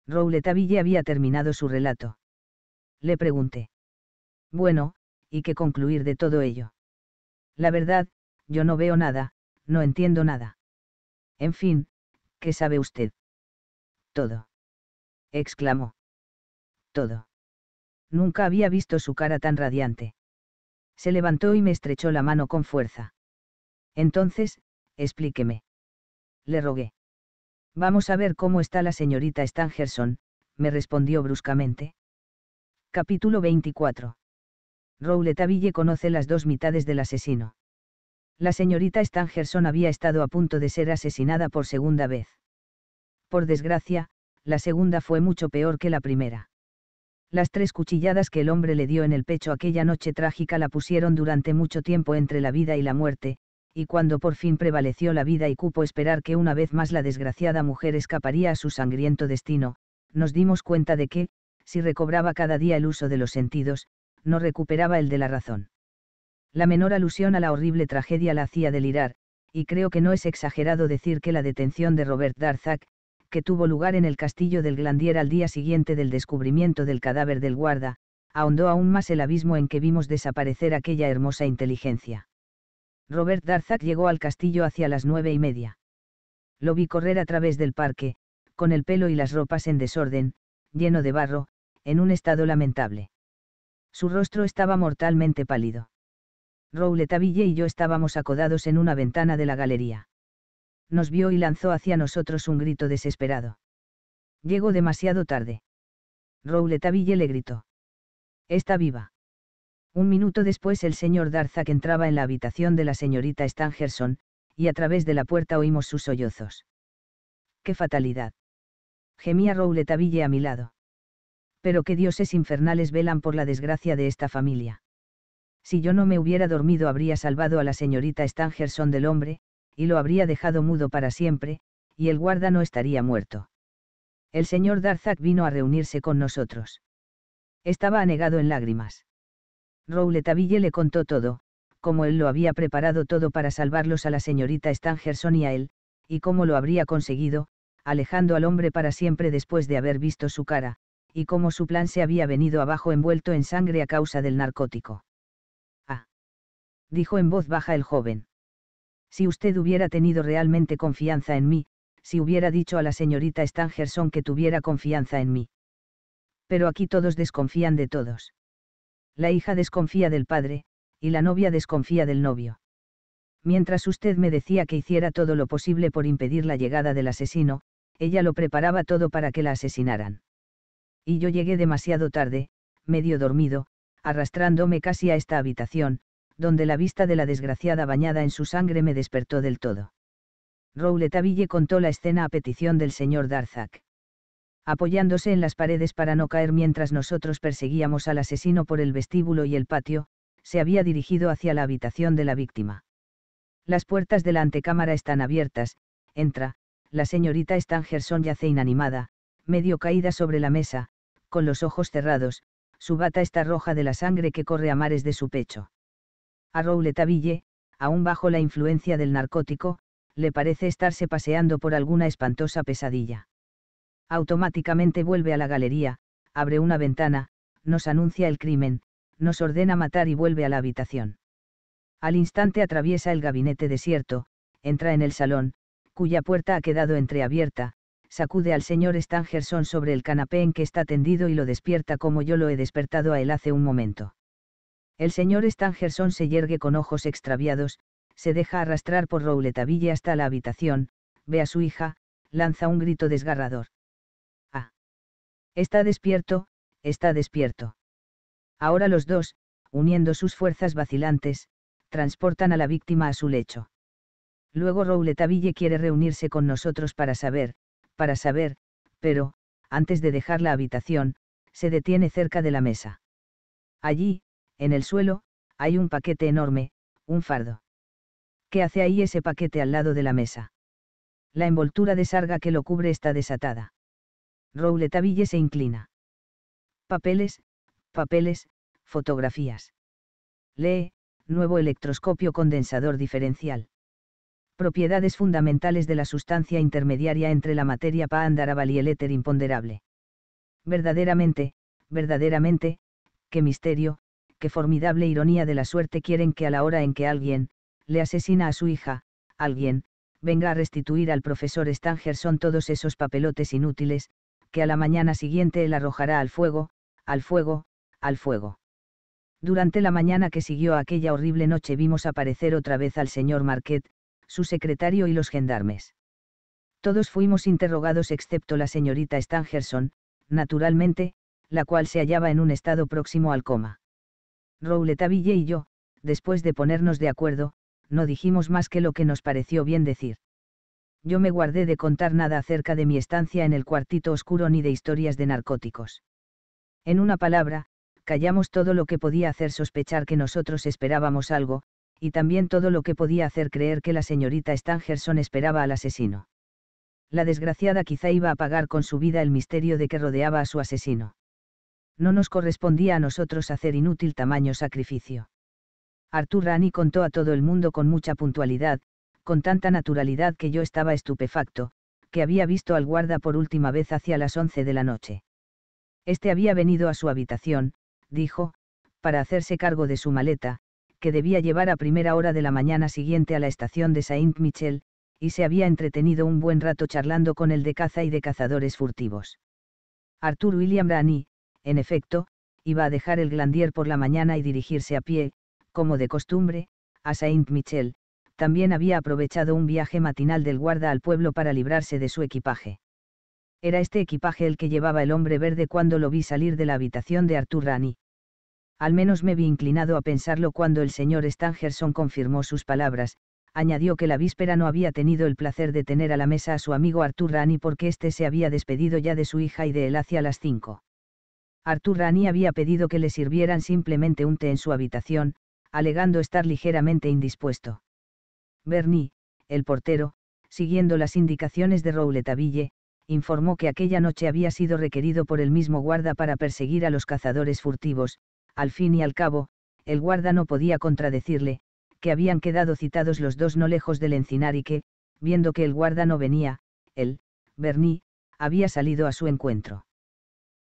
Speaker 1: Rouletaville había terminado su relato. Le pregunté. Bueno, ¿y qué concluir de todo ello? La verdad, yo no veo nada, no entiendo nada. En fin, ¿qué sabe usted? Todo. exclamó. Todo. Nunca había visto su cara tan radiante. Se levantó y me estrechó la mano con fuerza. Entonces, explíqueme. Le rogué. Vamos a ver cómo está la señorita Stangerson, me respondió bruscamente. Capítulo 24. Rouletabille conoce las dos mitades del asesino. La señorita Stangerson había estado a punto de ser asesinada por segunda vez. Por desgracia, la segunda fue mucho peor que la primera. Las tres cuchilladas que el hombre le dio en el pecho aquella noche trágica la pusieron durante mucho tiempo entre la vida y la muerte, y cuando por fin prevaleció la vida y cupo esperar que una vez más la desgraciada mujer escaparía a su sangriento destino, nos dimos cuenta de que, si recobraba cada día el uso de los sentidos, no recuperaba el de la razón. La menor alusión a la horrible tragedia la hacía delirar, y creo que no es exagerado decir que la detención de Robert Darzac, que tuvo lugar en el castillo del Glandier al día siguiente del descubrimiento del cadáver del guarda, ahondó aún más el abismo en que vimos desaparecer aquella hermosa inteligencia. Robert Darzac llegó al castillo hacia las nueve y media. Lo vi correr a través del parque, con el pelo y las ropas en desorden, lleno de barro, en un estado lamentable. Su rostro estaba mortalmente pálido. Rouletabille y yo estábamos acodados en una ventana de la galería. Nos vio y lanzó hacia nosotros un grito desesperado. Llegó demasiado tarde. Rouletabille le gritó. Está viva. Un minuto después el señor Darzac entraba en la habitación de la señorita Stangerson, y a través de la puerta oímos sus sollozos. ¡Qué fatalidad! Gemía Rouletabille a mi lado pero que dioses infernales velan por la desgracia de esta familia. Si yo no me hubiera dormido habría salvado a la señorita Stangerson del hombre, y lo habría dejado mudo para siempre, y el guarda no estaría muerto. El señor Darzac vino a reunirse con nosotros. Estaba anegado en lágrimas. Rouletabille le contó todo, cómo él lo había preparado todo para salvarlos a la señorita Stangerson y a él, y cómo lo habría conseguido, alejando al hombre para siempre después de haber visto su cara, y cómo su plan se había venido abajo envuelto en sangre a causa del narcótico. Ah. Dijo en voz baja el joven. Si usted hubiera tenido realmente confianza en mí, si hubiera dicho a la señorita Stangerson que tuviera confianza en mí. Pero aquí todos desconfían de todos. La hija desconfía del padre, y la novia desconfía del novio. Mientras usted me decía que hiciera todo lo posible por impedir la llegada del asesino, ella lo preparaba todo para que la asesinaran. Y yo llegué demasiado tarde, medio dormido, arrastrándome casi a esta habitación, donde la vista de la desgraciada bañada en su sangre me despertó del todo. Rouletaville contó la escena a petición del señor Darzac. Apoyándose en las paredes para no caer mientras nosotros perseguíamos al asesino por el vestíbulo y el patio, se había dirigido hacia la habitación de la víctima. Las puertas de la antecámara están abiertas, entra, la señorita Stangerson yace inanimada, medio caída sobre la mesa, con los ojos cerrados, su bata está roja de la sangre que corre a mares de su pecho. A Rouletabille, aún bajo la influencia del narcótico, le parece estarse paseando por alguna espantosa pesadilla. Automáticamente vuelve a la galería, abre una ventana, nos anuncia el crimen, nos ordena matar y vuelve a la habitación. Al instante atraviesa el gabinete desierto, entra en el salón, cuya puerta ha quedado entreabierta, sacude al señor Stangerson sobre el canapé en que está tendido y lo despierta como yo lo he despertado a él hace un momento. El señor Stangerson se yergue con ojos extraviados, se deja arrastrar por Rouletabille hasta la habitación, ve a su hija, lanza un grito desgarrador. Ah. Está despierto, está despierto. Ahora los dos, uniendo sus fuerzas vacilantes, transportan a la víctima a su lecho. Luego Rouletabille quiere reunirse con nosotros para saber, para saber, pero, antes de dejar la habitación, se detiene cerca de la mesa. Allí, en el suelo, hay un paquete enorme, un fardo. ¿Qué hace ahí ese paquete al lado de la mesa? La envoltura de sarga que lo cubre está desatada. Rouletabille se inclina. Papeles, papeles, fotografías. Lee, nuevo electroscopio condensador diferencial propiedades fundamentales de la sustancia intermediaria entre la materia pa y el éter imponderable. Verdaderamente, verdaderamente, qué misterio, qué formidable ironía de la suerte quieren que a la hora en que alguien, le asesina a su hija, alguien, venga a restituir al profesor Stangerson todos esos papelotes inútiles, que a la mañana siguiente él arrojará al fuego, al fuego, al fuego. Durante la mañana que siguió aquella horrible noche vimos aparecer otra vez al señor Marquette su secretario y los gendarmes. Todos fuimos interrogados excepto la señorita Stangerson, naturalmente, la cual se hallaba en un estado próximo al coma. Rouletabille y yo, después de ponernos de acuerdo, no dijimos más que lo que nos pareció bien decir. Yo me guardé de contar nada acerca de mi estancia en el cuartito oscuro ni de historias de narcóticos. En una palabra, callamos todo lo que podía hacer sospechar que nosotros esperábamos algo, y también todo lo que podía hacer creer que la señorita Stangerson esperaba al asesino. La desgraciada quizá iba a pagar con su vida el misterio de que rodeaba a su asesino. No nos correspondía a nosotros hacer inútil tamaño sacrificio. Arthur Rani contó a todo el mundo con mucha puntualidad, con tanta naturalidad que yo estaba estupefacto, que había visto al guarda por última vez hacia las once de la noche. Este había venido a su habitación, dijo, para hacerse cargo de su maleta, que debía llevar a primera hora de la mañana siguiente a la estación de Saint-Michel, y se había entretenido un buen rato charlando con el de caza y de cazadores furtivos. Arthur William Rani, en efecto, iba a dejar el Glandier por la mañana y dirigirse a pie, como de costumbre, a Saint-Michel, también había aprovechado un viaje matinal del guarda al pueblo para librarse de su equipaje. Era este equipaje el que llevaba el hombre verde cuando lo vi salir de la habitación de Arthur Rani. Al menos me vi inclinado a pensarlo cuando el señor Stangerson confirmó sus palabras, añadió que la víspera no había tenido el placer de tener a la mesa a su amigo Artur Rani porque éste se había despedido ya de su hija y de él hacia las cinco. Artur Rani había pedido que le sirvieran simplemente un té en su habitación, alegando estar ligeramente indispuesto. Bernie, el portero, siguiendo las indicaciones de Rouletaville, informó que aquella noche había sido requerido por el mismo guarda para perseguir a los cazadores furtivos, al fin y al cabo, el guarda no podía contradecirle, que habían quedado citados los dos no lejos del encinar y que, viendo que el guarda no venía, él, Berni, había salido a su encuentro.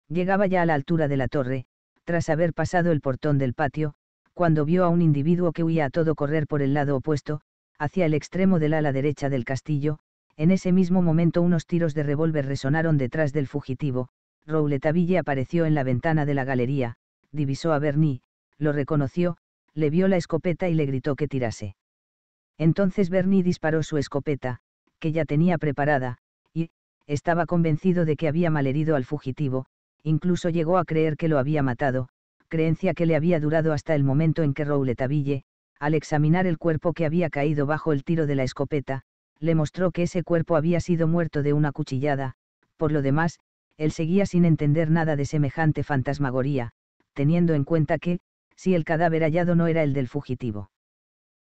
Speaker 1: Llegaba ya a la altura de la torre, tras haber pasado el portón del patio, cuando vio a un individuo que huía a todo correr por el lado opuesto, hacia el extremo del ala derecha del castillo, en ese mismo momento unos tiros de revólver resonaron detrás del fugitivo, Rouletabille apareció en la ventana de la galería, divisó a Bernie, lo reconoció, le vio la escopeta y le gritó que tirase. Entonces Bernie disparó su escopeta, que ya tenía preparada, y, estaba convencido de que había malherido al fugitivo, incluso llegó a creer que lo había matado, creencia que le había durado hasta el momento en que Rouletabille, al examinar el cuerpo que había caído bajo el tiro de la escopeta, le mostró que ese cuerpo había sido muerto de una cuchillada, por lo demás, él seguía sin entender nada de semejante fantasmagoría, teniendo en cuenta que, si el cadáver hallado no era el del fugitivo.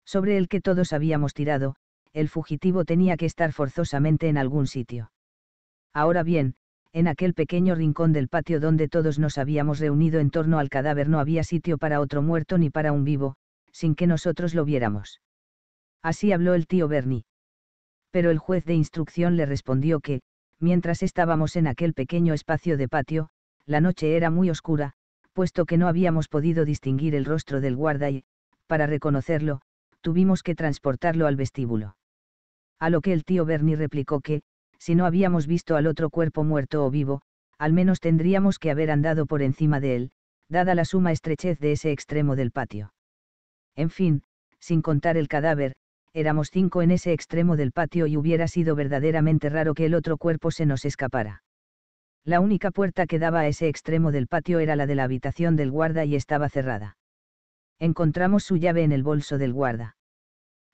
Speaker 1: Sobre el que todos habíamos tirado, el fugitivo tenía que estar forzosamente en algún sitio. Ahora bien, en aquel pequeño rincón del patio donde todos nos habíamos reunido en torno al cadáver no había sitio para otro muerto ni para un vivo, sin que nosotros lo viéramos. Así habló el tío Bernie. Pero el juez de instrucción le respondió que, mientras estábamos en aquel pequeño espacio de patio, la noche era muy oscura, puesto que no habíamos podido distinguir el rostro del guarda y, para reconocerlo, tuvimos que transportarlo al vestíbulo. A lo que el tío Bernie replicó que, si no habíamos visto al otro cuerpo muerto o vivo, al menos tendríamos que haber andado por encima de él, dada la suma estrechez de ese extremo del patio. En fin, sin contar el cadáver, éramos cinco en ese extremo del patio y hubiera sido verdaderamente raro que el otro cuerpo se nos escapara. La única puerta que daba a ese extremo del patio era la de la habitación del guarda y estaba cerrada. Encontramos su llave en el bolso del guarda.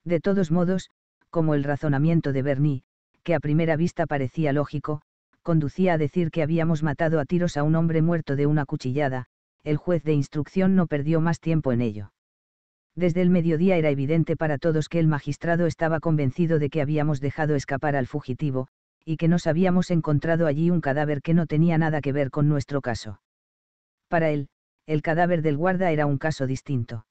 Speaker 1: De todos modos, como el razonamiento de Bernie, que a primera vista parecía lógico, conducía a decir que habíamos matado a tiros a un hombre muerto de una cuchillada, el juez de instrucción no perdió más tiempo en ello. Desde el mediodía era evidente para todos que el magistrado estaba convencido de que habíamos dejado escapar al fugitivo, y que nos habíamos encontrado allí un cadáver que no tenía nada que ver con nuestro caso. Para él, el cadáver del guarda era un caso distinto.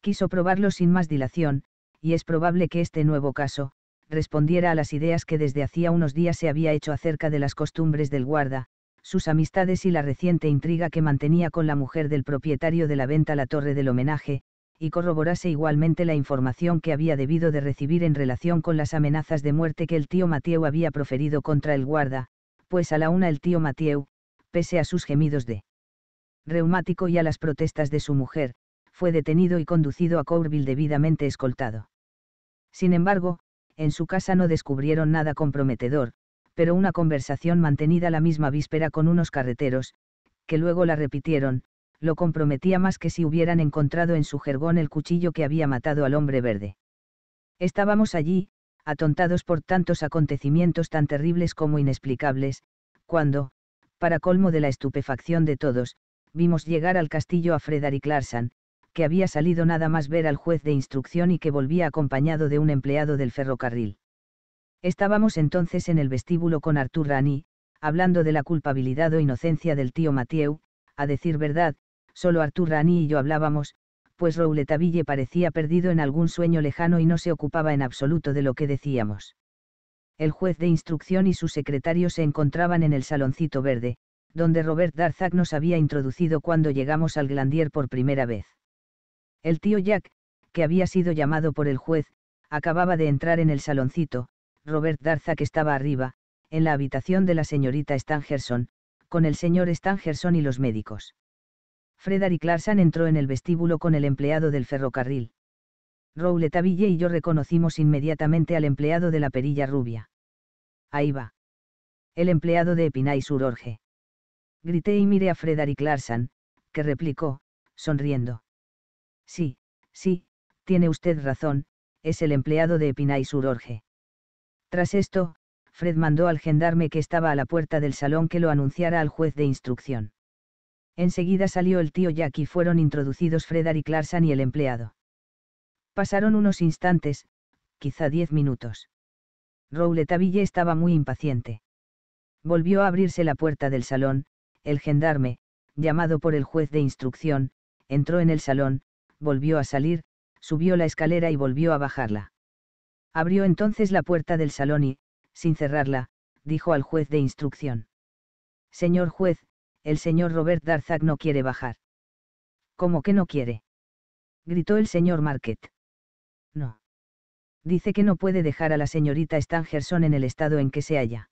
Speaker 1: Quiso probarlo sin más dilación, y es probable que este nuevo caso, respondiera a las ideas que desde hacía unos días se había hecho acerca de las costumbres del guarda, sus amistades y la reciente intriga que mantenía con la mujer del propietario de la venta La Torre del Homenaje, y corroborase igualmente la información que había debido de recibir en relación con las amenazas de muerte que el tío Mateo había proferido contra el guarda, pues a la una el tío Mathieu pese a sus gemidos de reumático y a las protestas de su mujer, fue detenido y conducido a Courville debidamente escoltado. Sin embargo, en su casa no descubrieron nada comprometedor, pero una conversación mantenida la misma víspera con unos carreteros, que luego la repitieron, lo comprometía más que si hubieran encontrado en su jergón el cuchillo que había matado al hombre verde. Estábamos allí, atontados por tantos acontecimientos tan terribles como inexplicables, cuando, para colmo de la estupefacción de todos, vimos llegar al castillo a Frederick Larsan, que había salido nada más ver al juez de instrucción y que volvía acompañado de un empleado del ferrocarril. Estábamos entonces en el vestíbulo con Artur Rani, hablando de la culpabilidad o inocencia del tío Mathieu, a decir verdad, Solo Artur Rani y yo hablábamos, pues Rouletabille parecía perdido en algún sueño lejano y no se ocupaba en absoluto de lo que decíamos. El juez de instrucción y su secretario se encontraban en el saloncito verde, donde Robert Darzac nos había introducido cuando llegamos al Glandier por primera vez. El tío Jack, que había sido llamado por el juez, acababa de entrar en el saloncito, Robert Darzac estaba arriba, en la habitación de la señorita Stangerson, con el señor Stangerson y los médicos. Frederick Larsan entró en el vestíbulo con el empleado del ferrocarril. Rouletabille y yo reconocimos inmediatamente al empleado de la perilla rubia. Ahí va. El empleado de Epinay Surorge. Grité y miré a Frederick Larsan, que replicó, sonriendo. Sí, sí, tiene usted razón, es el empleado de Epinay Surorge. Tras esto, Fred mandó al gendarme que estaba a la puerta del salón que lo anunciara al juez de instrucción. Enseguida salió el tío Jack y fueron introducidos y Clarson y el empleado. Pasaron unos instantes, quizá diez minutos. Rouletabille estaba muy impaciente. Volvió a abrirse la puerta del salón, el gendarme, llamado por el juez de instrucción, entró en el salón, volvió a salir, subió la escalera y volvió a bajarla. Abrió entonces la puerta del salón y, sin cerrarla, dijo al juez de instrucción. Señor juez, el señor Robert Darzac no quiere bajar. ¿Cómo que no quiere? gritó el señor Marquet. No. Dice que no puede dejar a la señorita Stangerson en el estado en que se halla.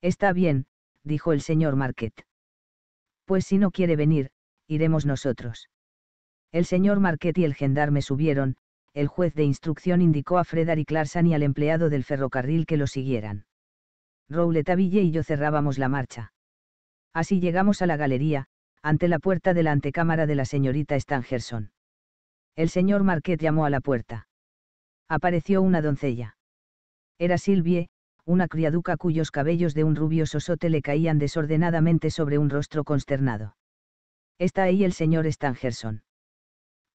Speaker 1: Está bien, dijo el señor Marquet. Pues si no quiere venir, iremos nosotros. El señor Marquet y el gendarme subieron, el juez de instrucción indicó a Frederick Clarson y al empleado del ferrocarril que lo siguieran. Rouletaville y yo cerrábamos la marcha. Así llegamos a la galería, ante la puerta de la antecámara de la señorita Stangerson. El señor Marquet llamó a la puerta. Apareció una doncella. Era Silvie, una criaduca cuyos cabellos de un rubio sote le caían desordenadamente sobre un rostro consternado. ¿Está ahí el señor Stangerson?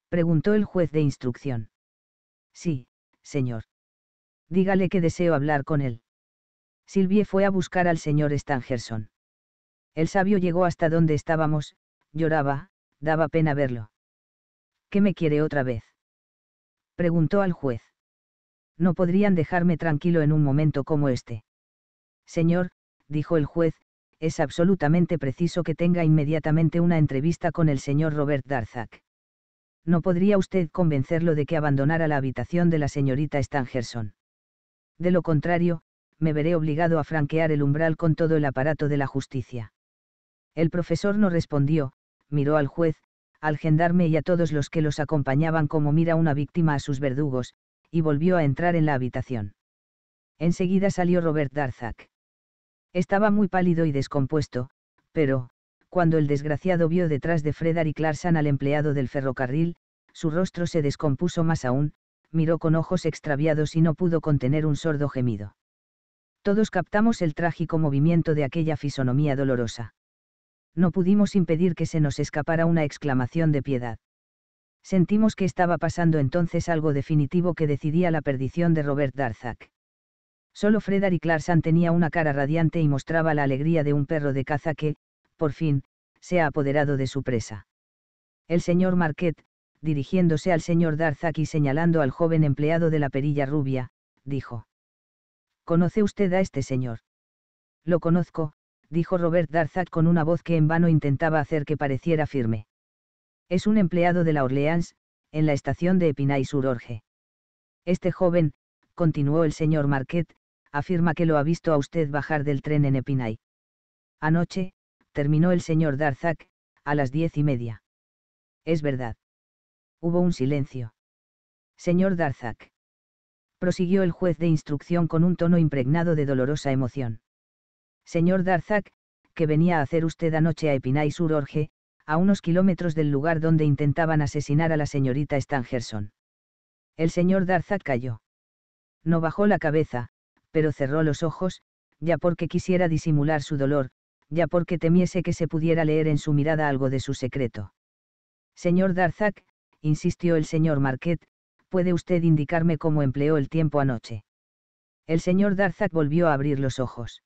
Speaker 1: preguntó el juez de instrucción. Sí, señor. Dígale que deseo hablar con él. Silvie fue a buscar al señor Stangerson. El sabio llegó hasta donde estábamos, lloraba, daba pena verlo. ¿Qué me quiere otra vez? preguntó al juez. No podrían dejarme tranquilo en un momento como este. Señor, dijo el juez, es absolutamente preciso que tenga inmediatamente una entrevista con el señor Robert Darzac. ¿No podría usted convencerlo de que abandonara la habitación de la señorita Stangerson? De lo contrario, me veré obligado a franquear el umbral con todo el aparato de la justicia. El profesor no respondió, miró al juez, al gendarme y a todos los que los acompañaban como mira una víctima a sus verdugos, y volvió a entrar en la habitación. Enseguida salió Robert Darzac. Estaba muy pálido y descompuesto, pero, cuando el desgraciado vio detrás de y Clarson al empleado del ferrocarril, su rostro se descompuso más aún, miró con ojos extraviados y no pudo contener un sordo gemido. Todos captamos el trágico movimiento de aquella fisonomía dolorosa no pudimos impedir que se nos escapara una exclamación de piedad. Sentimos que estaba pasando entonces algo definitivo que decidía la perdición de Robert Darzac. Solo y Larsan tenía una cara radiante y mostraba la alegría de un perro de caza que, por fin, se ha apoderado de su presa. El señor Marquette, dirigiéndose al señor Darzac y señalando al joven empleado de la perilla rubia, dijo. ¿Conoce usted a este señor? Lo conozco, dijo Robert Darzac con una voz que en vano intentaba hacer que pareciera firme. Es un empleado de la Orleans, en la estación de Epinay-sur-Orge. Este joven, continuó el señor Marquet, afirma que lo ha visto a usted bajar del tren en Epinay. Anoche, terminó el señor Darzac, a las diez y media. Es verdad. Hubo un silencio. Señor Darzac. Prosiguió el juez de instrucción con un tono impregnado de dolorosa emoción. Señor Darzac, que venía a hacer usted anoche a Epinay Sur Orge, a unos kilómetros del lugar donde intentaban asesinar a la señorita Stangerson. El señor Darzac cayó. No bajó la cabeza, pero cerró los ojos, ya porque quisiera disimular su dolor, ya porque temiese que se pudiera leer en su mirada algo de su secreto. Señor Darzac, insistió el señor Marquet, ¿puede usted indicarme cómo empleó el tiempo anoche? El señor Darzac volvió a abrir los ojos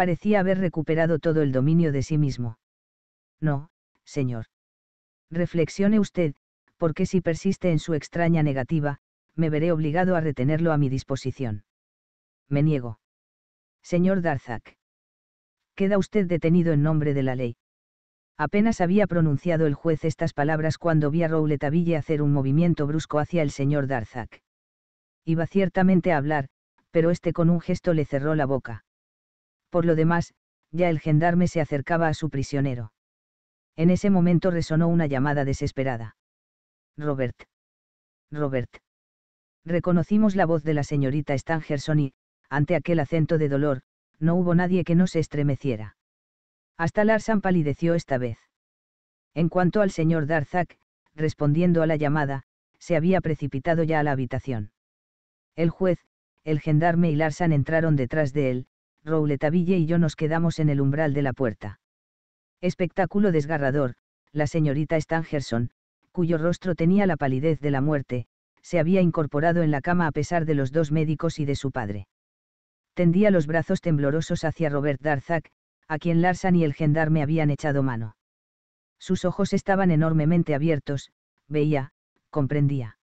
Speaker 1: parecía haber recuperado todo el dominio de sí mismo. No, señor. Reflexione usted, porque si persiste en su extraña negativa, me veré obligado a retenerlo a mi disposición. Me niego. Señor Darzac. Queda usted detenido en nombre de la ley. Apenas había pronunciado el juez estas palabras cuando vi a Rouletabille hacer un movimiento brusco hacia el señor Darzac. Iba ciertamente a hablar, pero este con un gesto le cerró la boca. Por lo demás, ya el gendarme se acercaba a su prisionero. En ese momento resonó una llamada desesperada. Robert. Robert. Reconocimos la voz de la señorita Stangerson y, ante aquel acento de dolor, no hubo nadie que no se estremeciera. Hasta Larsan palideció esta vez. En cuanto al señor Darzac, respondiendo a la llamada, se había precipitado ya a la habitación. El juez, el gendarme y Larsan entraron detrás de él, Rouletabille y yo nos quedamos en el umbral de la puerta. Espectáculo desgarrador, la señorita Stangerson, cuyo rostro tenía la palidez de la muerte, se había incorporado en la cama a pesar de los dos médicos y de su padre. Tendía los brazos temblorosos hacia Robert Darzac, a quien Larsan y el gendarme habían echado mano. Sus ojos estaban enormemente abiertos, veía, comprendía.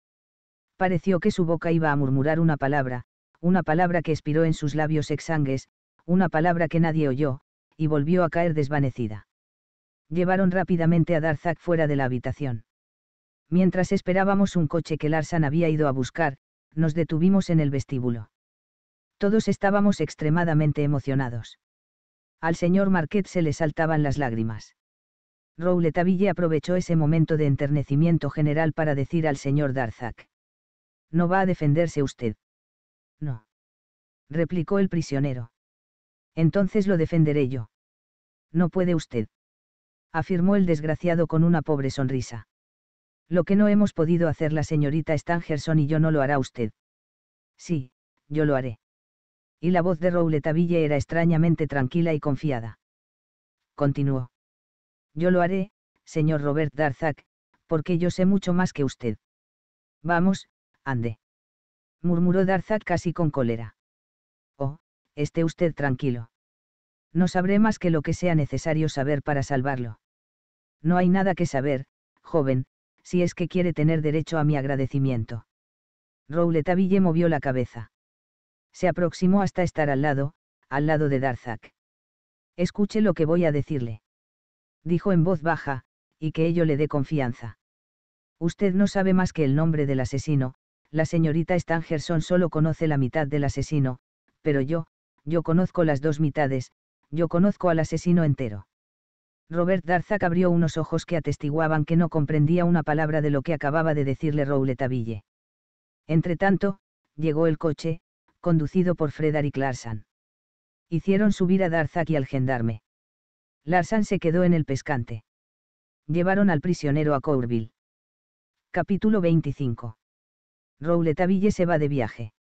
Speaker 1: Pareció que su boca iba a murmurar una palabra, una palabra que expiró en sus labios exangues, una palabra que nadie oyó, y volvió a caer desvanecida. Llevaron rápidamente a Darzak fuera de la habitación. Mientras esperábamos un coche que Larsan había ido a buscar, nos detuvimos en el vestíbulo. Todos estábamos extremadamente emocionados. Al señor Marquette se le saltaban las lágrimas. Rouletabille aprovechó ese momento de enternecimiento general para decir al señor Darzac. No va a defenderse usted. No. Replicó el prisionero entonces lo defenderé yo. No puede usted. Afirmó el desgraciado con una pobre sonrisa. Lo que no hemos podido hacer la señorita Stangerson y yo no lo hará usted. Sí, yo lo haré. Y la voz de Rouletabille era extrañamente tranquila y confiada. Continuó. Yo lo haré, señor Robert Darzac, porque yo sé mucho más que usted. Vamos, ande. Murmuró Darzac casi con cólera esté usted tranquilo. No sabré más que lo que sea necesario saber para salvarlo. No hay nada que saber, joven, si es que quiere tener derecho a mi agradecimiento. Rouletabille movió la cabeza. Se aproximó hasta estar al lado, al lado de Darzac. Escuche lo que voy a decirle. Dijo en voz baja, y que ello le dé confianza. Usted no sabe más que el nombre del asesino, la señorita Stangerson solo conoce la mitad del asesino, pero yo, yo conozco las dos mitades, yo conozco al asesino entero. Robert Darzac abrió unos ojos que atestiguaban que no comprendía una palabra de lo que acababa de decirle Rouletabille. Entretanto, llegó el coche, conducido por Frederick Larsan. Hicieron subir a Darzac y al gendarme. Larsan se quedó en el pescante. Llevaron al prisionero a Courville. Capítulo 25. Rouletabille se va de viaje.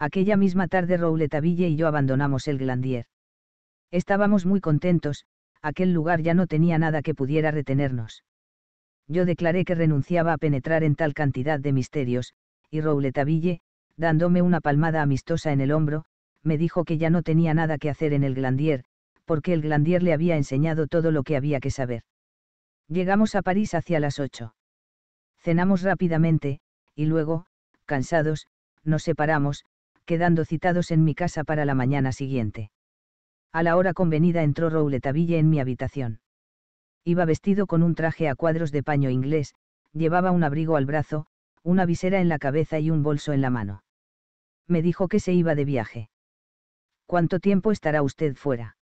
Speaker 1: Aquella misma tarde Rouletaville y yo abandonamos el Glandier. Estábamos muy contentos, aquel lugar ya no tenía nada que pudiera retenernos. Yo declaré que renunciaba a penetrar en tal cantidad de misterios, y Rouletaville, dándome una palmada amistosa en el hombro, me dijo que ya no tenía nada que hacer en el Glandier, porque el Glandier le había enseñado todo lo que había que saber. Llegamos a París hacia las ocho. Cenamos rápidamente, y luego, cansados, nos separamos, quedando citados en mi casa para la mañana siguiente. A la hora convenida entró Rouletabille en mi habitación. Iba vestido con un traje a cuadros de paño inglés, llevaba un abrigo al brazo, una visera en la cabeza y un bolso en la mano. Me dijo que se iba de viaje. ¿Cuánto tiempo estará usted fuera?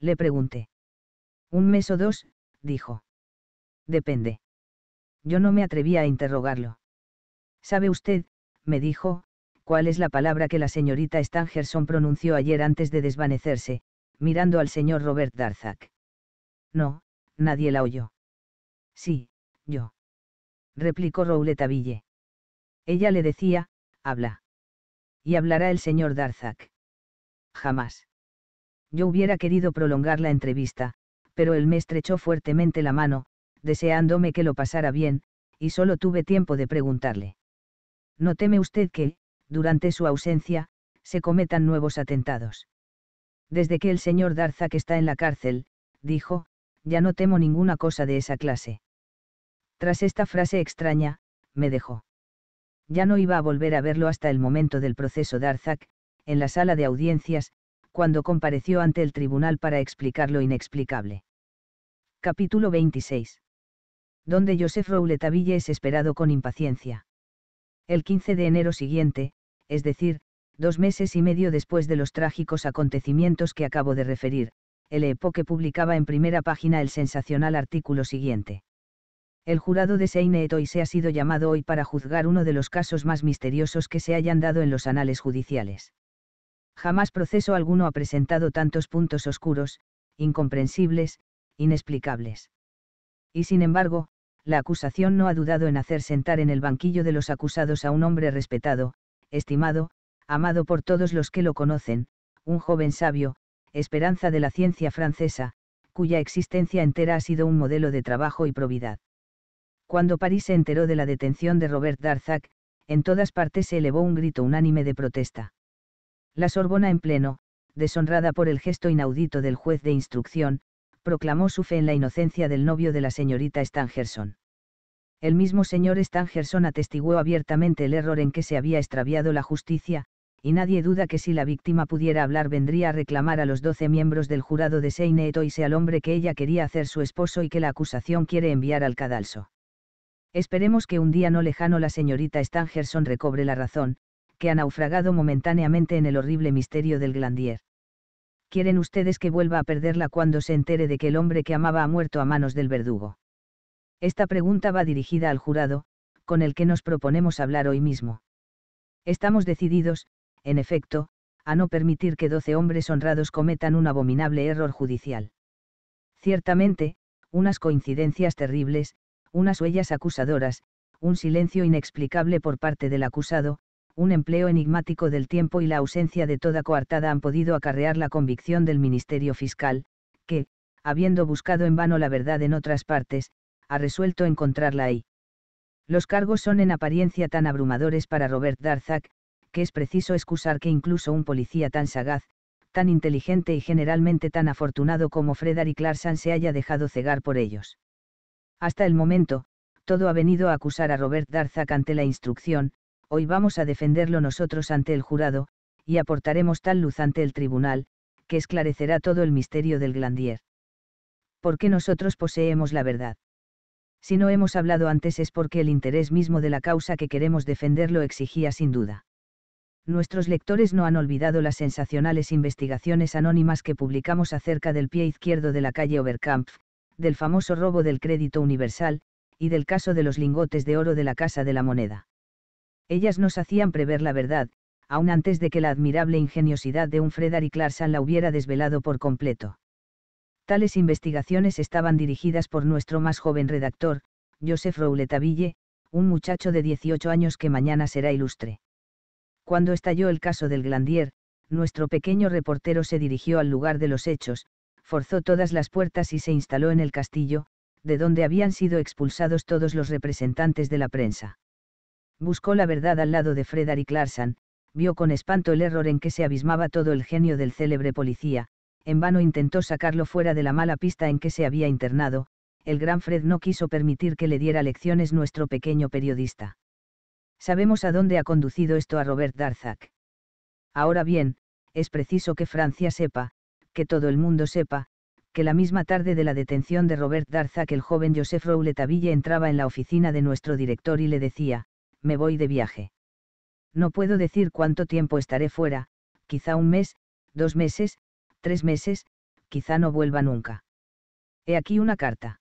Speaker 1: Le pregunté. Un mes o dos, dijo. Depende. Yo no me atrevía a interrogarlo. ¿Sabe usted? me dijo, cuál es la palabra que la señorita Stangerson pronunció ayer antes de desvanecerse, mirando al señor Robert Darzac. No, nadie la oyó. Sí, yo. Replicó Rouletabille. Ella le decía, habla. Y hablará el señor Darzac. Jamás. Yo hubiera querido prolongar la entrevista, pero él me estrechó fuertemente la mano, deseándome que lo pasara bien, y solo tuve tiempo de preguntarle. No teme usted que, durante su ausencia, se cometan nuevos atentados. Desde que el señor Darzac está en la cárcel, dijo, ya no temo ninguna cosa de esa clase. Tras esta frase extraña, me dejó. Ya no iba a volver a verlo hasta el momento del proceso Darzac, en la sala de audiencias, cuando compareció ante el tribunal para explicar lo inexplicable. Capítulo 26. Donde Joseph Rouletabille es esperado con impaciencia. El 15 de enero siguiente, es decir, dos meses y medio después de los trágicos acontecimientos que acabo de referir, el Epoque publicaba en primera página el sensacional artículo siguiente. El jurado de Seine y se ha sido llamado hoy para juzgar uno de los casos más misteriosos que se hayan dado en los anales judiciales. Jamás proceso alguno ha presentado tantos puntos oscuros, incomprensibles, inexplicables. Y sin embargo, la acusación no ha dudado en hacer sentar en el banquillo de los acusados a un hombre respetado, estimado, amado por todos los que lo conocen, un joven sabio, esperanza de la ciencia francesa, cuya existencia entera ha sido un modelo de trabajo y probidad. Cuando París se enteró de la detención de Robert Darzac, en todas partes se elevó un grito unánime de protesta. La Sorbona en pleno, deshonrada por el gesto inaudito del juez de instrucción, proclamó su fe en la inocencia del novio de la señorita Stangerson. El mismo señor Stangerson atestiguó abiertamente el error en que se había extraviado la justicia, y nadie duda que si la víctima pudiera hablar vendría a reclamar a los doce miembros del jurado de Seine y al hombre que ella quería hacer su esposo y que la acusación quiere enviar al cadalso. Esperemos que un día no lejano la señorita Stangerson recobre la razón, que ha naufragado momentáneamente en el horrible misterio del Glandier. ¿Quieren ustedes que vuelva a perderla cuando se entere de que el hombre que amaba ha muerto a manos del verdugo? Esta pregunta va dirigida al jurado, con el que nos proponemos hablar hoy mismo. Estamos decididos, en efecto, a no permitir que doce hombres honrados cometan un abominable error judicial. Ciertamente, unas coincidencias terribles, unas huellas acusadoras, un silencio inexplicable por parte del acusado, un empleo enigmático del tiempo y la ausencia de toda coartada han podido acarrear la convicción del Ministerio Fiscal, que, habiendo buscado en vano la verdad en otras partes, ha resuelto encontrarla ahí. Los cargos son en apariencia tan abrumadores para Robert Darzac, que es preciso excusar que incluso un policía tan sagaz, tan inteligente y generalmente tan afortunado como Frederick Larsan se haya dejado cegar por ellos. Hasta el momento, todo ha venido a acusar a Robert Darzac ante la instrucción, hoy vamos a defenderlo nosotros ante el jurado, y aportaremos tal luz ante el tribunal, que esclarecerá todo el misterio del Glandier. Porque nosotros poseemos la verdad. Si no hemos hablado antes es porque el interés mismo de la causa que queremos defender lo exigía sin duda. Nuestros lectores no han olvidado las sensacionales investigaciones anónimas que publicamos acerca del pie izquierdo de la calle Oberkampf, del famoso robo del crédito universal, y del caso de los lingotes de oro de la Casa de la Moneda. Ellas nos hacían prever la verdad, aún antes de que la admirable ingeniosidad de un Frederick Larsan la hubiera desvelado por completo. Tales investigaciones estaban dirigidas por nuestro más joven redactor, Joseph Rouletaville, un muchacho de 18 años que mañana será ilustre. Cuando estalló el caso del Glandier, nuestro pequeño reportero se dirigió al lugar de los hechos, forzó todas las puertas y se instaló en el castillo, de donde habían sido expulsados todos los representantes de la prensa. Buscó la verdad al lado de Frederick Larsan, vio con espanto el error en que se abismaba todo el genio del célebre policía, en vano intentó sacarlo fuera de la mala pista en que se había internado, el gran Fred no quiso permitir que le diera lecciones nuestro pequeño periodista. Sabemos a dónde ha conducido esto a Robert Darzac. Ahora bien, es preciso que Francia sepa, que todo el mundo sepa, que la misma tarde de la detención de Robert Darzac el joven Joseph Rouletaville entraba en la oficina de nuestro director y le decía, me voy de viaje. No puedo decir cuánto tiempo estaré fuera, quizá un mes, dos meses, tres meses, quizá no vuelva nunca. He aquí una carta.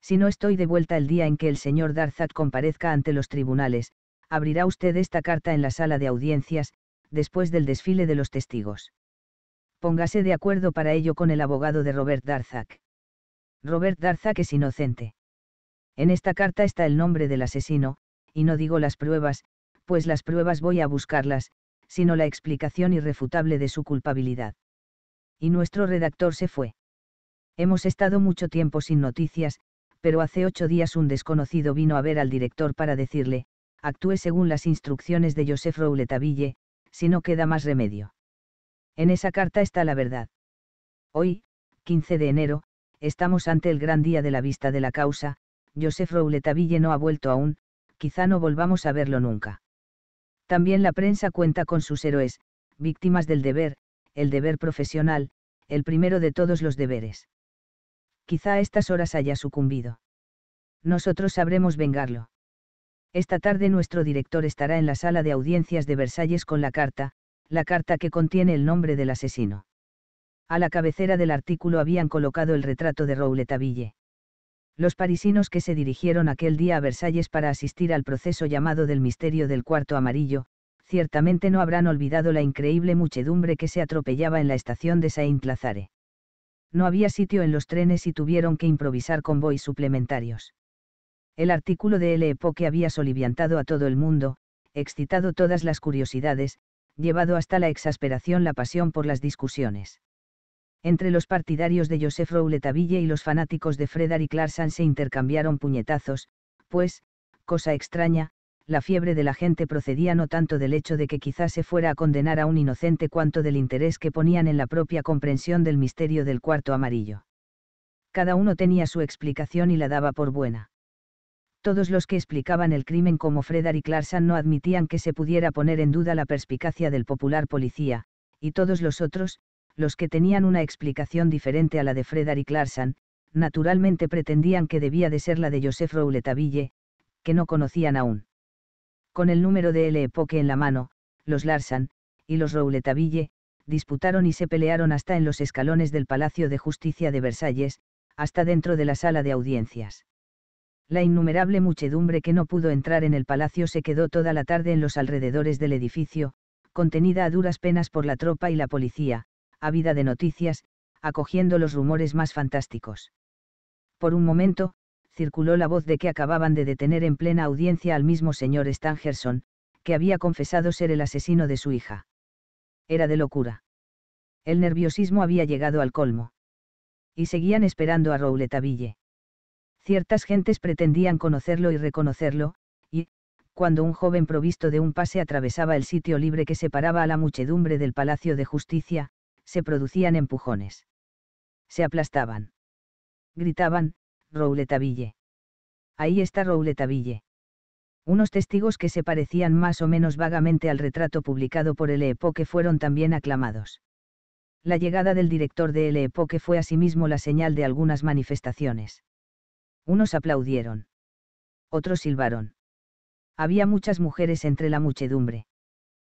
Speaker 1: Si no estoy de vuelta el día en que el señor Darzac comparezca ante los tribunales, abrirá usted esta carta en la sala de audiencias, después del desfile de los testigos. Póngase de acuerdo para ello con el abogado de Robert Darzac. Robert Darzac es inocente. En esta carta está el nombre del asesino, y no digo las pruebas, pues las pruebas voy a buscarlas, sino la explicación irrefutable de su culpabilidad y nuestro redactor se fue. Hemos estado mucho tiempo sin noticias, pero hace ocho días un desconocido vino a ver al director para decirle, actúe según las instrucciones de Joseph Rouletaville, si no queda más remedio. En esa carta está la verdad. Hoy, 15 de enero, estamos ante el gran día de la vista de la causa, Joseph Rouletaville no ha vuelto aún, quizá no volvamos a verlo nunca. También la prensa cuenta con sus héroes, víctimas del deber, el deber profesional, el primero de todos los deberes. Quizá a estas horas haya sucumbido. Nosotros sabremos vengarlo. Esta tarde nuestro director estará en la sala de audiencias de Versalles con la carta, la carta que contiene el nombre del asesino. A la cabecera del artículo habían colocado el retrato de Rouletabille. Los parisinos que se dirigieron aquel día a Versalles para asistir al proceso llamado del misterio del cuarto amarillo, ciertamente no habrán olvidado la increíble muchedumbre que se atropellaba en la estación de Saint-Lazare. No había sitio en los trenes y tuvieron que improvisar convoys suplementarios. El artículo de L. que había soliviantado a todo el mundo, excitado todas las curiosidades, llevado hasta la exasperación la pasión por las discusiones. Entre los partidarios de Joseph Rouletaville y los fanáticos de y Larsan se intercambiaron puñetazos, pues, cosa extraña, la fiebre de la gente procedía no tanto del hecho de que quizás se fuera a condenar a un inocente cuanto del interés que ponían en la propia comprensión del misterio del cuarto amarillo. Cada uno tenía su explicación y la daba por buena. Todos los que explicaban el crimen como y Larsan no admitían que se pudiera poner en duda la perspicacia del popular policía, y todos los otros, los que tenían una explicación diferente a la de y Larsan, naturalmente pretendían que debía de ser la de Joseph Rouletaville, que no conocían aún con el número de L. Epoque e en la mano, los Larsan, y los Rouletaville, disputaron y se pelearon hasta en los escalones del Palacio de Justicia de Versalles, hasta dentro de la sala de audiencias. La innumerable muchedumbre que no pudo entrar en el palacio se quedó toda la tarde en los alrededores del edificio, contenida a duras penas por la tropa y la policía, ávida de noticias, acogiendo los rumores más fantásticos. Por un momento, circuló la voz de que acababan de detener en plena audiencia al mismo señor Stangerson, que había confesado ser el asesino de su hija. Era de locura. El nerviosismo había llegado al colmo. Y seguían esperando a Rouletaville. Ciertas gentes pretendían conocerlo y reconocerlo, y, cuando un joven provisto de un pase atravesaba el sitio libre que separaba a la muchedumbre del Palacio de Justicia, se producían empujones. Se aplastaban. Gritaban, Rouletaville. Ahí está Rouletaville. Unos testigos que se parecían más o menos vagamente al retrato publicado por El Epoque fueron también aclamados. La llegada del director de El Epoque fue asimismo la señal de algunas manifestaciones. Unos aplaudieron. Otros silbaron. Había muchas mujeres entre la muchedumbre.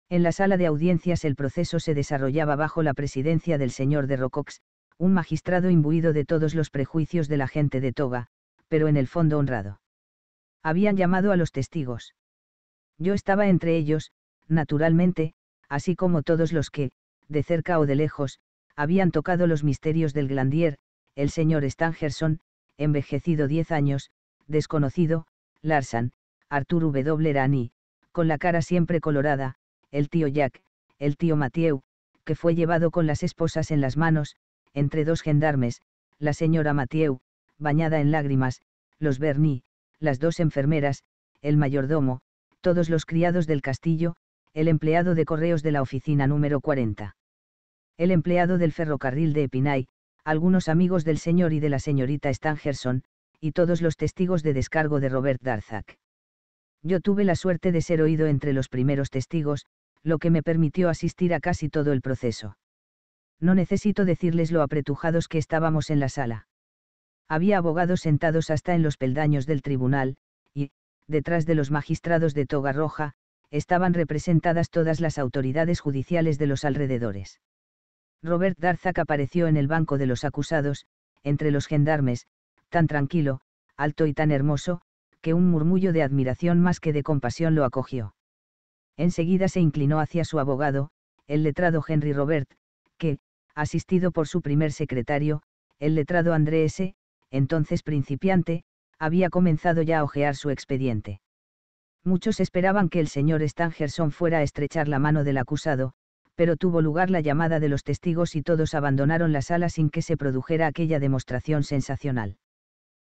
Speaker 1: En la sala de audiencias el proceso se desarrollaba bajo la presidencia del señor de Rocox, un magistrado imbuido de todos los prejuicios de la gente de Toga, pero en el fondo honrado. Habían llamado a los testigos. Yo estaba entre ellos, naturalmente, así como todos los que, de cerca o de lejos, habían tocado los misterios del Glandier, el señor Stangerson, envejecido diez años, desconocido, Larsan, Arthur W. Rani, con la cara siempre colorada, el tío Jack, el tío Mathieu, que fue llevado con las esposas en las manos, entre dos gendarmes, la señora Mathieu, bañada en lágrimas, los Berni, las dos enfermeras, el mayordomo, todos los criados del castillo, el empleado de correos de la oficina número 40. El empleado del ferrocarril de Epinay, algunos amigos del señor y de la señorita Stangerson, y todos los testigos de descargo de Robert Darzac. Yo tuve la suerte de ser oído entre los primeros testigos, lo que me permitió asistir a casi todo el proceso. No necesito decirles lo apretujados que estábamos en la sala. Había abogados sentados hasta en los peldaños del tribunal, y, detrás de los magistrados de toga roja, estaban representadas todas las autoridades judiciales de los alrededores. Robert Darzac apareció en el banco de los acusados, entre los gendarmes, tan tranquilo, alto y tan hermoso, que un murmullo de admiración más que de compasión lo acogió. Enseguida se inclinó hacia su abogado, el letrado Henry Robert, que, asistido por su primer secretario, el letrado Andrés, entonces principiante, había comenzado ya a ojear su expediente. Muchos esperaban que el señor Stangerson fuera a estrechar la mano del acusado, pero tuvo lugar la llamada de los testigos y todos abandonaron la sala sin que se produjera aquella demostración sensacional.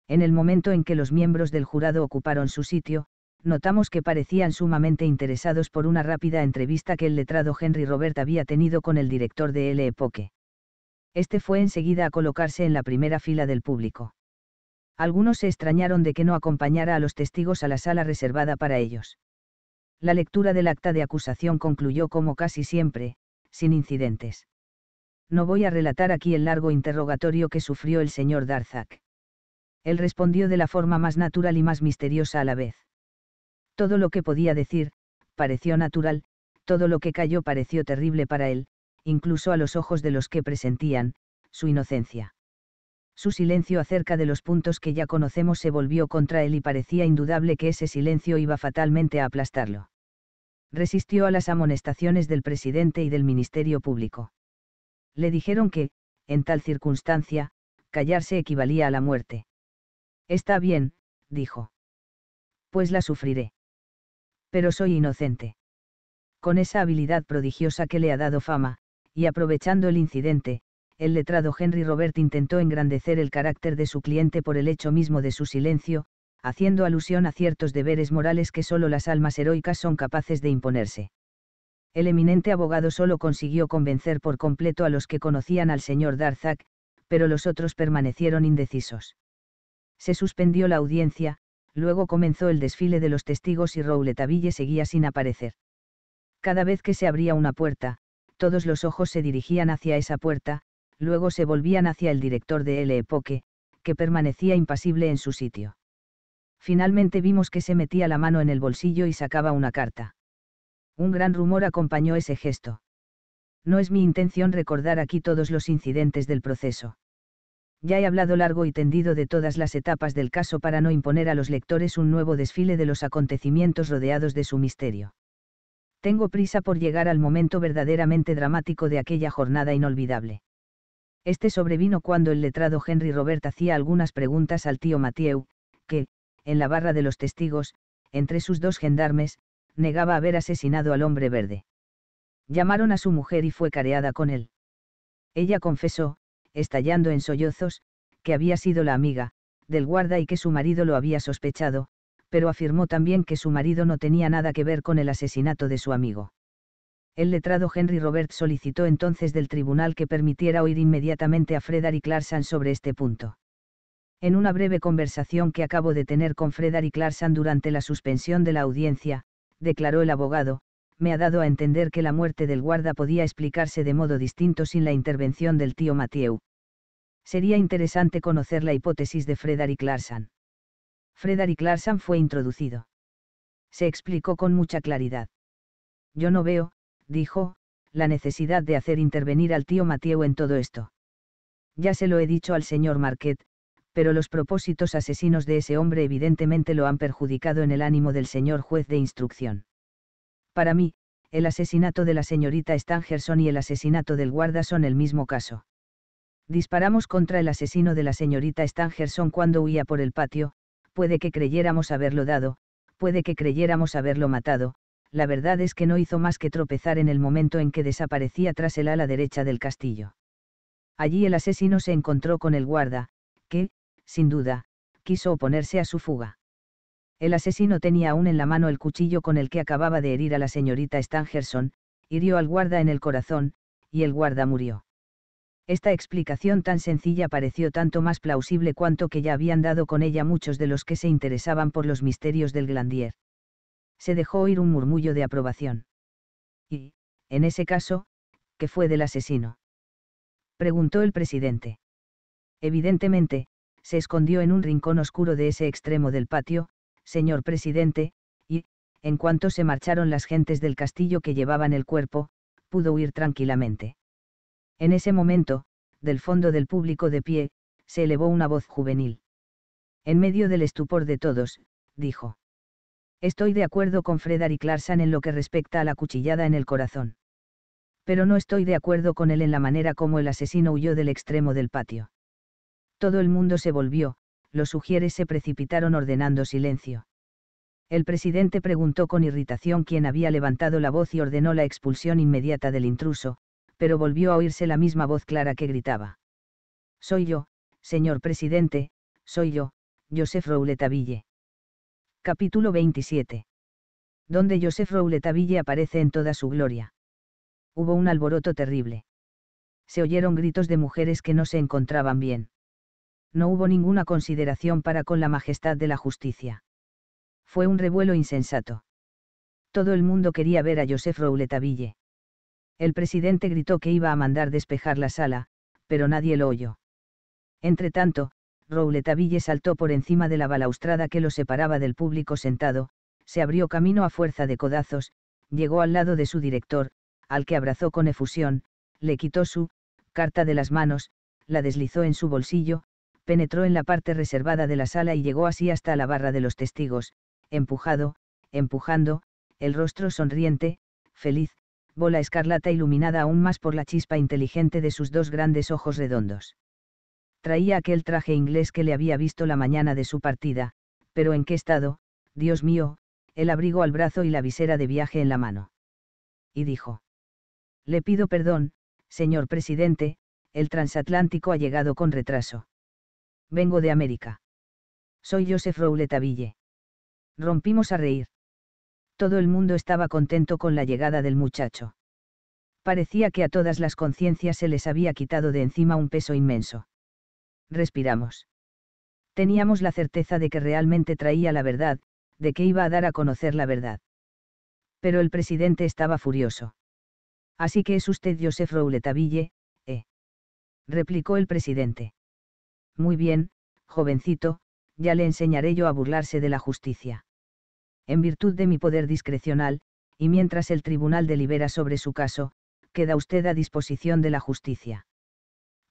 Speaker 1: En el momento en que los miembros del jurado ocuparon su sitio, notamos que parecían sumamente interesados por una rápida entrevista que el letrado Henry Robert había tenido con el director de L. Epoque. Este fue enseguida a colocarse en la primera fila del público. Algunos se extrañaron de que no acompañara a los testigos a la sala reservada para ellos. La lectura del acta de acusación concluyó como casi siempre, sin incidentes. No voy a relatar aquí el largo interrogatorio que sufrió el señor Darzac. Él respondió de la forma más natural y más misteriosa a la vez todo lo que podía decir, pareció natural, todo lo que cayó pareció terrible para él, incluso a los ojos de los que presentían, su inocencia. Su silencio acerca de los puntos que ya conocemos se volvió contra él y parecía indudable que ese silencio iba fatalmente a aplastarlo. Resistió a las amonestaciones del presidente y del Ministerio Público. Le dijeron que, en tal circunstancia, callarse equivalía a la muerte. Está bien, dijo. Pues la sufriré pero soy inocente. Con esa habilidad prodigiosa que le ha dado fama, y aprovechando el incidente, el letrado Henry Robert intentó engrandecer el carácter de su cliente por el hecho mismo de su silencio, haciendo alusión a ciertos deberes morales que solo las almas heroicas son capaces de imponerse. El eminente abogado solo consiguió convencer por completo a los que conocían al señor Darzac, pero los otros permanecieron indecisos. Se suspendió la audiencia, Luego comenzó el desfile de los testigos y Rouletabille seguía sin aparecer. Cada vez que se abría una puerta, todos los ojos se dirigían hacia esa puerta, luego se volvían hacia el director de L. Epoque, que permanecía impasible en su sitio. Finalmente vimos que se metía la mano en el bolsillo y sacaba una carta. Un gran rumor acompañó ese gesto. No es mi intención recordar aquí todos los incidentes del proceso. Ya he hablado largo y tendido de todas las etapas del caso para no imponer a los lectores un nuevo desfile de los acontecimientos rodeados de su misterio. Tengo prisa por llegar al momento verdaderamente dramático de aquella jornada inolvidable. Este sobrevino cuando el letrado Henry Robert hacía algunas preguntas al tío Mathieu, que, en la barra de los testigos, entre sus dos gendarmes, negaba haber asesinado al hombre verde. Llamaron a su mujer y fue careada con él. Ella confesó, estallando en sollozos, que había sido la amiga, del guarda y que su marido lo había sospechado, pero afirmó también que su marido no tenía nada que ver con el asesinato de su amigo. El letrado Henry Robert solicitó entonces del tribunal que permitiera oír inmediatamente a y Clarkson sobre este punto. En una breve conversación que acabo de tener con Frederick Clarson durante la suspensión de la audiencia, declaró el abogado, me ha dado a entender que la muerte del guarda podía explicarse de modo distinto sin la intervención del tío Mathieu. Sería interesante conocer la hipótesis de Frederick Larsan. Frederick Larsan fue introducido. Se explicó con mucha claridad. Yo no veo, dijo, la necesidad de hacer intervenir al tío Mathieu en todo esto. Ya se lo he dicho al señor Marquette, pero los propósitos asesinos de ese hombre evidentemente lo han perjudicado en el ánimo del señor juez de instrucción. Para mí, el asesinato de la señorita Stangerson y el asesinato del guarda son el mismo caso. Disparamos contra el asesino de la señorita Stangerson cuando huía por el patio, puede que creyéramos haberlo dado, puede que creyéramos haberlo matado, la verdad es que no hizo más que tropezar en el momento en que desaparecía tras el ala derecha del castillo. Allí el asesino se encontró con el guarda, que, sin duda, quiso oponerse a su fuga. El asesino tenía aún en la mano el cuchillo con el que acababa de herir a la señorita Stangerson, hirió al guarda en el corazón, y el guarda murió. Esta explicación tan sencilla pareció tanto más plausible cuanto que ya habían dado con ella muchos de los que se interesaban por los misterios del Glandier. Se dejó oír un murmullo de aprobación. Y, en ese caso, ¿qué fue del asesino? preguntó el presidente. Evidentemente, se escondió en un rincón oscuro de ese extremo del patio, señor presidente, y, en cuanto se marcharon las gentes del castillo que llevaban el cuerpo, pudo huir tranquilamente. En ese momento, del fondo del público de pie, se elevó una voz juvenil. En medio del estupor de todos, dijo. Estoy de acuerdo con Frederick Larsan en lo que respecta a la cuchillada en el corazón. Pero no estoy de acuerdo con él en la manera como el asesino huyó del extremo del patio. Todo el mundo se volvió, los sugieres se precipitaron ordenando silencio. El presidente preguntó con irritación quién había levantado la voz y ordenó la expulsión inmediata del intruso, pero volvió a oírse la misma voz clara que gritaba. Soy yo, señor presidente, soy yo, Joseph Rouletaville. Capítulo 27. Donde Joseph Rouletaville aparece en toda su gloria. Hubo un alboroto terrible. Se oyeron gritos de mujeres que no se encontraban bien no hubo ninguna consideración para con la majestad de la justicia. Fue un revuelo insensato. Todo el mundo quería ver a Joseph Rouletabille. El presidente gritó que iba a mandar despejar la sala, pero nadie lo oyó. Entretanto, Rouletabille saltó por encima de la balaustrada que lo separaba del público sentado, se abrió camino a fuerza de codazos, llegó al lado de su director, al que abrazó con efusión, le quitó su carta de las manos, la deslizó en su bolsillo, penetró en la parte reservada de la sala y llegó así hasta la barra de los testigos, empujado, empujando, el rostro sonriente, feliz, bola escarlata iluminada aún más por la chispa inteligente de sus dos grandes ojos redondos. Traía aquel traje inglés que le había visto la mañana de su partida, pero en qué estado, Dios mío, el abrigo al brazo y la visera de viaje en la mano. Y dijo. Le pido perdón, señor presidente, el transatlántico ha llegado con retraso. Vengo de América. Soy Joseph Rouletaville. Rompimos a reír. Todo el mundo estaba contento con la llegada del muchacho. Parecía que a todas las conciencias se les había quitado de encima un peso inmenso. Respiramos. Teníamos la certeza de que realmente traía la verdad, de que iba a dar a conocer la verdad. Pero el presidente estaba furioso. Así que es usted Joseph Rouletaville, ¿eh? replicó el presidente. Muy bien, jovencito, ya le enseñaré yo a burlarse de la justicia. En virtud de mi poder discrecional, y mientras el tribunal delibera sobre su caso, queda usted a disposición de la justicia.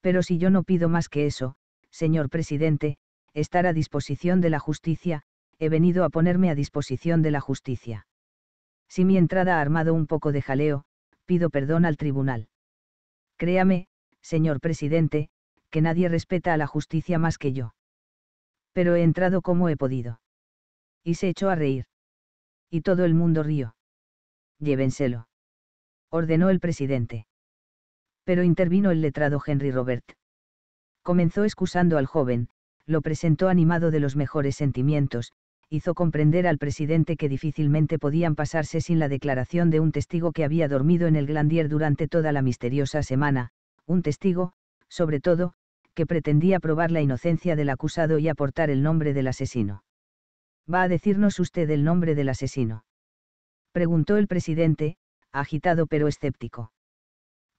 Speaker 1: Pero si yo no pido más que eso, señor presidente, estar a disposición de la justicia, he venido a ponerme a disposición de la justicia. Si mi entrada ha armado un poco de jaleo, pido perdón al tribunal. Créame, señor presidente, nadie respeta a la justicia más que yo. Pero he entrado como he podido. Y se echó a reír. Y todo el mundo rió. Llévenselo. Ordenó el presidente. Pero intervino el letrado Henry Robert. Comenzó excusando al joven, lo presentó animado de los mejores sentimientos, hizo comprender al presidente que difícilmente podían pasarse sin la declaración de un testigo que había dormido en el Glandier durante toda la misteriosa semana, un testigo, sobre todo, que pretendía probar la inocencia del acusado y aportar el nombre del asesino. ¿Va a decirnos usted el nombre del asesino? Preguntó el presidente, agitado pero escéptico.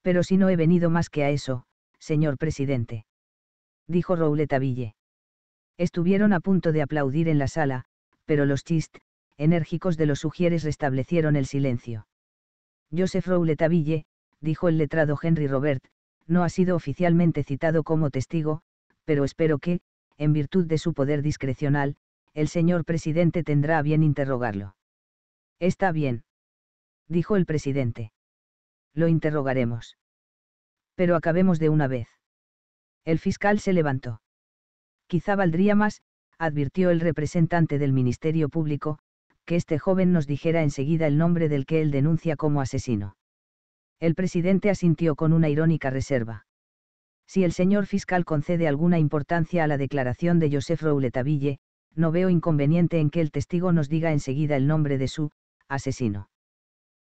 Speaker 1: Pero si no he venido más que a eso, señor presidente. Dijo Rouletaville. Estuvieron a punto de aplaudir en la sala, pero los chistes, enérgicos de los sugieres restablecieron el silencio. Joseph Rouletaville, dijo el letrado Henry Robert, no ha sido oficialmente citado como testigo, pero espero que, en virtud de su poder discrecional, el señor presidente tendrá a bien interrogarlo. Está bien. Dijo el presidente. Lo interrogaremos. Pero acabemos de una vez. El fiscal se levantó. Quizá valdría más, advirtió el representante del Ministerio Público, que este joven nos dijera enseguida el nombre del que él denuncia como asesino. El presidente asintió con una irónica reserva. Si el señor fiscal concede alguna importancia a la declaración de Joseph Rouletabille, no veo inconveniente en que el testigo nos diga enseguida el nombre de su asesino.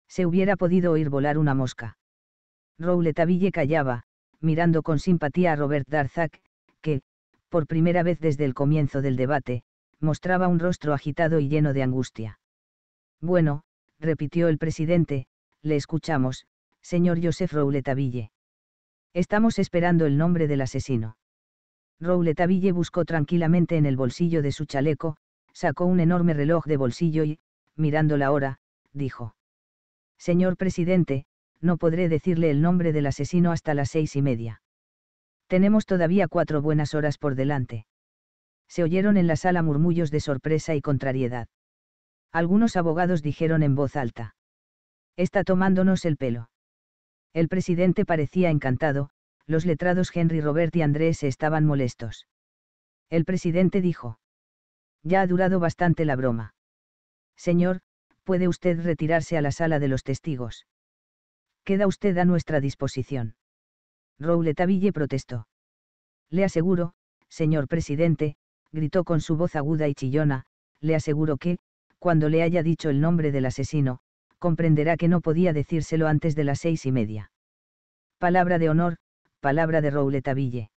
Speaker 1: Se hubiera podido oír volar una mosca. Rouletabille callaba, mirando con simpatía a Robert Darzac, que, por primera vez desde el comienzo del debate, mostraba un rostro agitado y lleno de angustia. Bueno, repitió el presidente, le escuchamos, señor Joseph Rouletaville. Estamos esperando el nombre del asesino. Rouletaville buscó tranquilamente en el bolsillo de su chaleco, sacó un enorme reloj de bolsillo y, mirando la hora, dijo. Señor presidente, no podré decirle el nombre del asesino hasta las seis y media. Tenemos todavía cuatro buenas horas por delante. Se oyeron en la sala murmullos de sorpresa y contrariedad. Algunos abogados dijeron en voz alta. Está tomándonos el pelo. El presidente parecía encantado, los letrados Henry Robert y Andrés estaban molestos. El presidente dijo. Ya ha durado bastante la broma. Señor, puede usted retirarse a la sala de los testigos. Queda usted a nuestra disposición. Rouletabille protestó. Le aseguro, señor presidente, gritó con su voz aguda y chillona, le aseguro que, cuando le haya dicho el nombre del asesino, comprenderá que no podía decírselo antes de las seis y media. Palabra de honor, palabra de Rouletabille.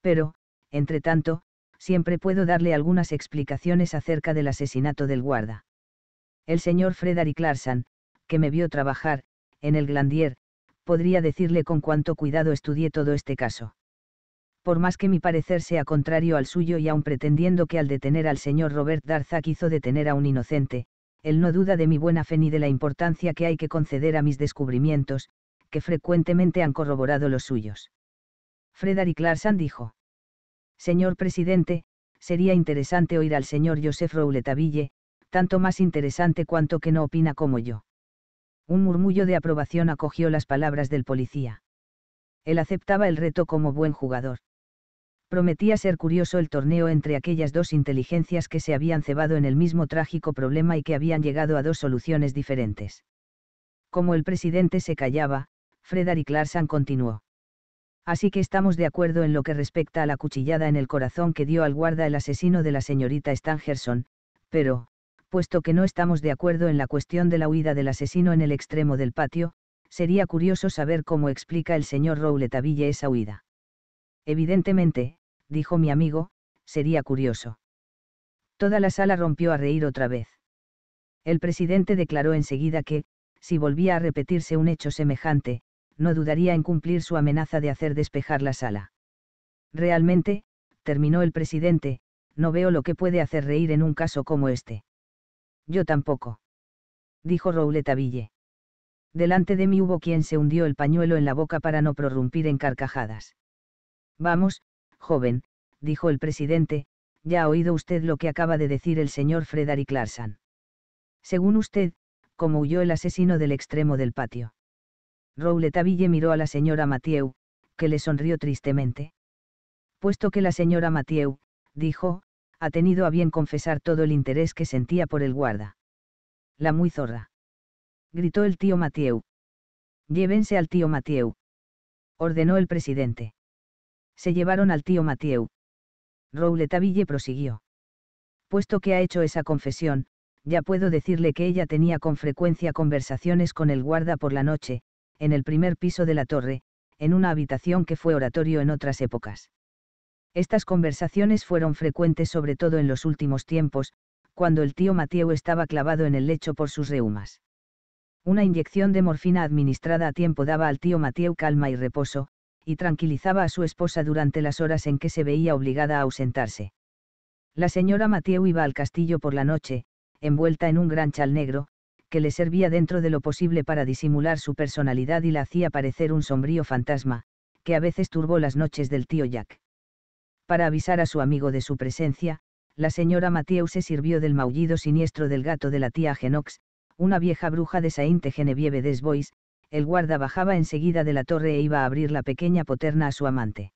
Speaker 1: Pero, entre tanto, siempre puedo darle algunas explicaciones acerca del asesinato del guarda. El señor Frederick Larsan, que me vio trabajar, en el Glandier, podría decirle con cuánto cuidado estudié todo este caso. Por más que mi parecer sea contrario al suyo y aun pretendiendo que al detener al señor Robert Darzac hizo detener a un inocente, él no duda de mi buena fe ni de la importancia que hay que conceder a mis descubrimientos, que frecuentemente han corroborado los suyos. Frederick Larsan dijo. Señor presidente, sería interesante oír al señor Joseph Rouletabille, tanto más interesante cuanto que no opina como yo. Un murmullo de aprobación acogió las palabras del policía. Él aceptaba el reto como buen jugador prometía ser curioso el torneo entre aquellas dos inteligencias que se habían cebado en el mismo trágico problema y que habían llegado a dos soluciones diferentes. Como el presidente se callaba, Frederick Larsan continuó. Así que estamos de acuerdo en lo que respecta a la cuchillada en el corazón que dio al guarda el asesino de la señorita Stangerson, pero, puesto que no estamos de acuerdo en la cuestión de la huida del asesino en el extremo del patio, sería curioso saber cómo explica el señor Rowletaville esa huida. Evidentemente, dijo mi amigo, sería curioso. Toda la sala rompió a reír otra vez. El presidente declaró enseguida que, si volvía a repetirse un hecho semejante, no dudaría en cumplir su amenaza de hacer despejar la sala. Realmente, terminó el presidente, no veo lo que puede hacer reír en un caso como este. Yo tampoco. Dijo Ville. Delante de mí hubo quien se hundió el pañuelo en la boca para no prorrumpir en carcajadas. Vamos, Joven, dijo el presidente, ya ha oído usted lo que acaba de decir el señor Frederick Larsan. Según usted, ¿cómo huyó el asesino del extremo del patio. Rouletabille miró a la señora Mathieu, que le sonrió tristemente. Puesto que la señora Mathieu, dijo, ha tenido a bien confesar todo el interés que sentía por el guarda. La muy zorra. Gritó el tío Mathieu. Llévense al tío Mathieu. Ordenó el presidente se llevaron al tío Mathieu. Rouletabille prosiguió. Puesto que ha hecho esa confesión, ya puedo decirle que ella tenía con frecuencia conversaciones con el guarda por la noche, en el primer piso de la torre, en una habitación que fue oratorio en otras épocas. Estas conversaciones fueron frecuentes sobre todo en los últimos tiempos, cuando el tío Mathieu estaba clavado en el lecho por sus reumas. Una inyección de morfina administrada a tiempo daba al tío Mathieu calma y reposo, y tranquilizaba a su esposa durante las horas en que se veía obligada a ausentarse. La señora Mathieu iba al castillo por la noche, envuelta en un gran chal negro, que le servía dentro de lo posible para disimular su personalidad y la hacía parecer un sombrío fantasma, que a veces turbó las noches del tío Jack. Para avisar a su amigo de su presencia, la señora Mathieu se sirvió del maullido siniestro del gato de la tía Genox, una vieja bruja de Sainte Genevieve des Bois, el guarda bajaba enseguida de la torre e iba a abrir la pequeña poterna a su amante.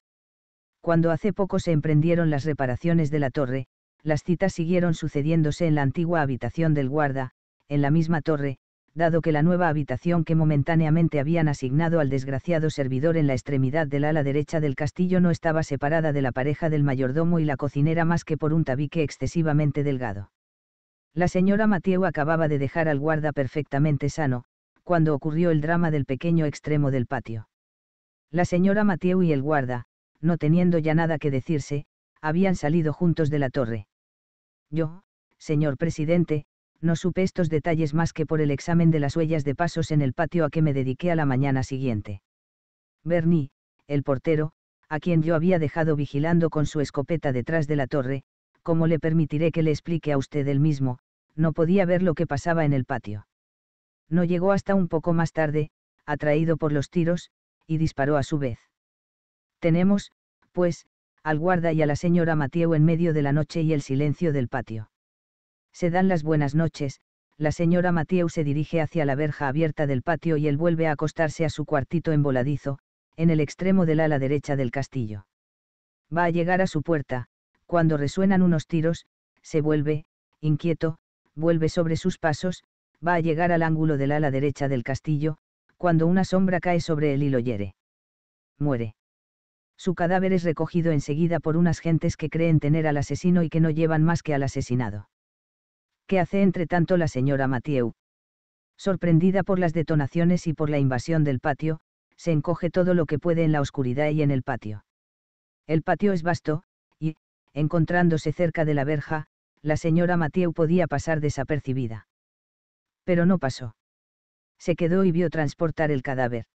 Speaker 1: Cuando hace poco se emprendieron las reparaciones de la torre, las citas siguieron sucediéndose en la antigua habitación del guarda, en la misma torre, dado que la nueva habitación que momentáneamente habían asignado al desgraciado servidor en la extremidad del ala derecha del castillo no estaba separada de la pareja del mayordomo y la cocinera más que por un tabique excesivamente delgado. La señora Mateo acababa de dejar al guarda perfectamente sano, cuando ocurrió el drama del pequeño extremo del patio. La señora Mathieu y el guarda, no teniendo ya nada que decirse, habían salido juntos de la torre. Yo, señor presidente, no supe estos detalles más que por el examen de las huellas de pasos en el patio a que me dediqué a la mañana siguiente. Bernie, el portero, a quien yo había dejado vigilando con su escopeta detrás de la torre, como le permitiré que le explique a usted el mismo, no podía ver lo que pasaba en el patio. No llegó hasta un poco más tarde, atraído por los tiros, y disparó a su vez. Tenemos, pues, al guarda y a la señora Mathieu en medio de la noche y el silencio del patio. Se dan las buenas noches, la señora Mathieu se dirige hacia la verja abierta del patio y él vuelve a acostarse a su cuartito emboladizo, en el extremo del ala derecha del castillo. Va a llegar a su puerta, cuando resuenan unos tiros, se vuelve, inquieto, vuelve sobre sus pasos, va a llegar al ángulo del ala derecha del castillo, cuando una sombra cae sobre él y lo hiere. Muere. Su cadáver es recogido enseguida por unas gentes que creen tener al asesino y que no llevan más que al asesinado. ¿Qué hace entre tanto la señora Mathieu? Sorprendida por las detonaciones y por la invasión del patio, se encoge todo lo que puede en la oscuridad y en el patio. El patio es vasto, y, encontrándose cerca de la verja, la señora Mathieu podía pasar desapercibida pero no pasó. Se quedó y vio transportar el cadáver.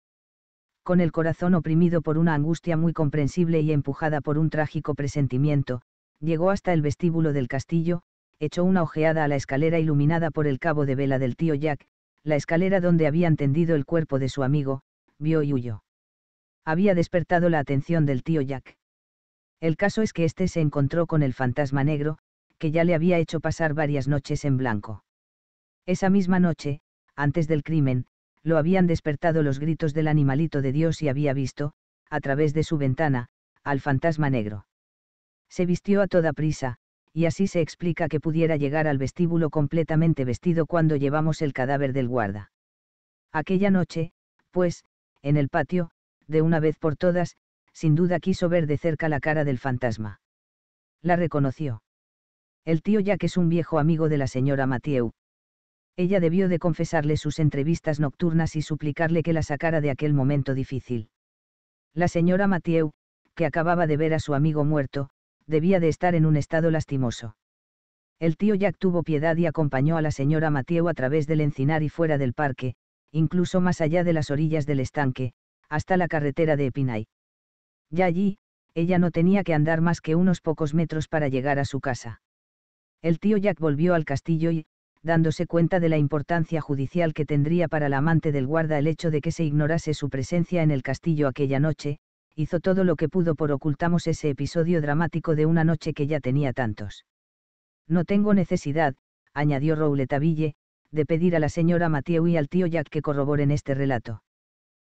Speaker 1: Con el corazón oprimido por una angustia muy comprensible y empujada por un trágico presentimiento, llegó hasta el vestíbulo del castillo, echó una ojeada a la escalera iluminada por el cabo de vela del tío Jack, la escalera donde habían tendido el cuerpo de su amigo, vio y huyó. Había despertado la atención del tío Jack. El caso es que éste se encontró con el fantasma negro, que ya le había hecho pasar varias noches en blanco. Esa misma noche, antes del crimen, lo habían despertado los gritos del animalito de Dios y había visto, a través de su ventana, al fantasma negro. Se vistió a toda prisa, y así se explica que pudiera llegar al vestíbulo completamente vestido cuando llevamos el cadáver del guarda. Aquella noche, pues, en el patio, de una vez por todas, sin duda quiso ver de cerca la cara del fantasma. La reconoció. El tío que es un viejo amigo de la señora Mathieu ella debió de confesarle sus entrevistas nocturnas y suplicarle que la sacara de aquel momento difícil. La señora Mathieu, que acababa de ver a su amigo muerto, debía de estar en un estado lastimoso. El tío Jack tuvo piedad y acompañó a la señora Mathieu a través del encinar y fuera del parque, incluso más allá de las orillas del estanque, hasta la carretera de Epinay. Ya allí, ella no tenía que andar más que unos pocos metros para llegar a su casa. El tío Jack volvió al castillo y, dándose cuenta de la importancia judicial que tendría para la amante del guarda el hecho de que se ignorase su presencia en el castillo aquella noche, hizo todo lo que pudo por ocultamos ese episodio dramático de una noche que ya tenía tantos. No tengo necesidad, añadió Rouletabille, de pedir a la señora Mathieu y al tío Jack que corroboren este relato.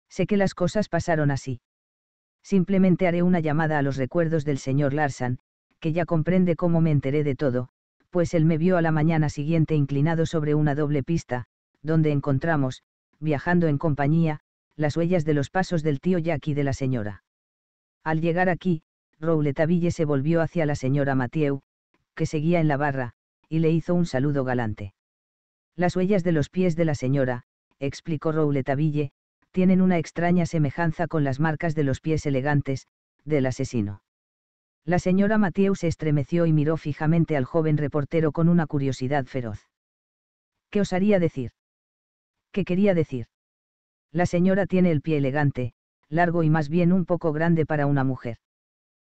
Speaker 1: Sé que las cosas pasaron así. Simplemente haré una llamada a los recuerdos del señor Larsan, que ya comprende cómo me enteré de todo, pues él me vio a la mañana siguiente inclinado sobre una doble pista, donde encontramos, viajando en compañía, las huellas de los pasos del tío Jack y de la señora. Al llegar aquí, Rouletabille se volvió hacia la señora Mathieu, que seguía en la barra, y le hizo un saludo galante. Las huellas de los pies de la señora, explicó Rouletabille, tienen una extraña semejanza con las marcas de los pies elegantes, del asesino. La señora Mathieu se estremeció y miró fijamente al joven reportero con una curiosidad feroz. ¿Qué osaría decir? ¿Qué quería decir? La señora tiene el pie elegante, largo y más bien un poco grande para una mujer.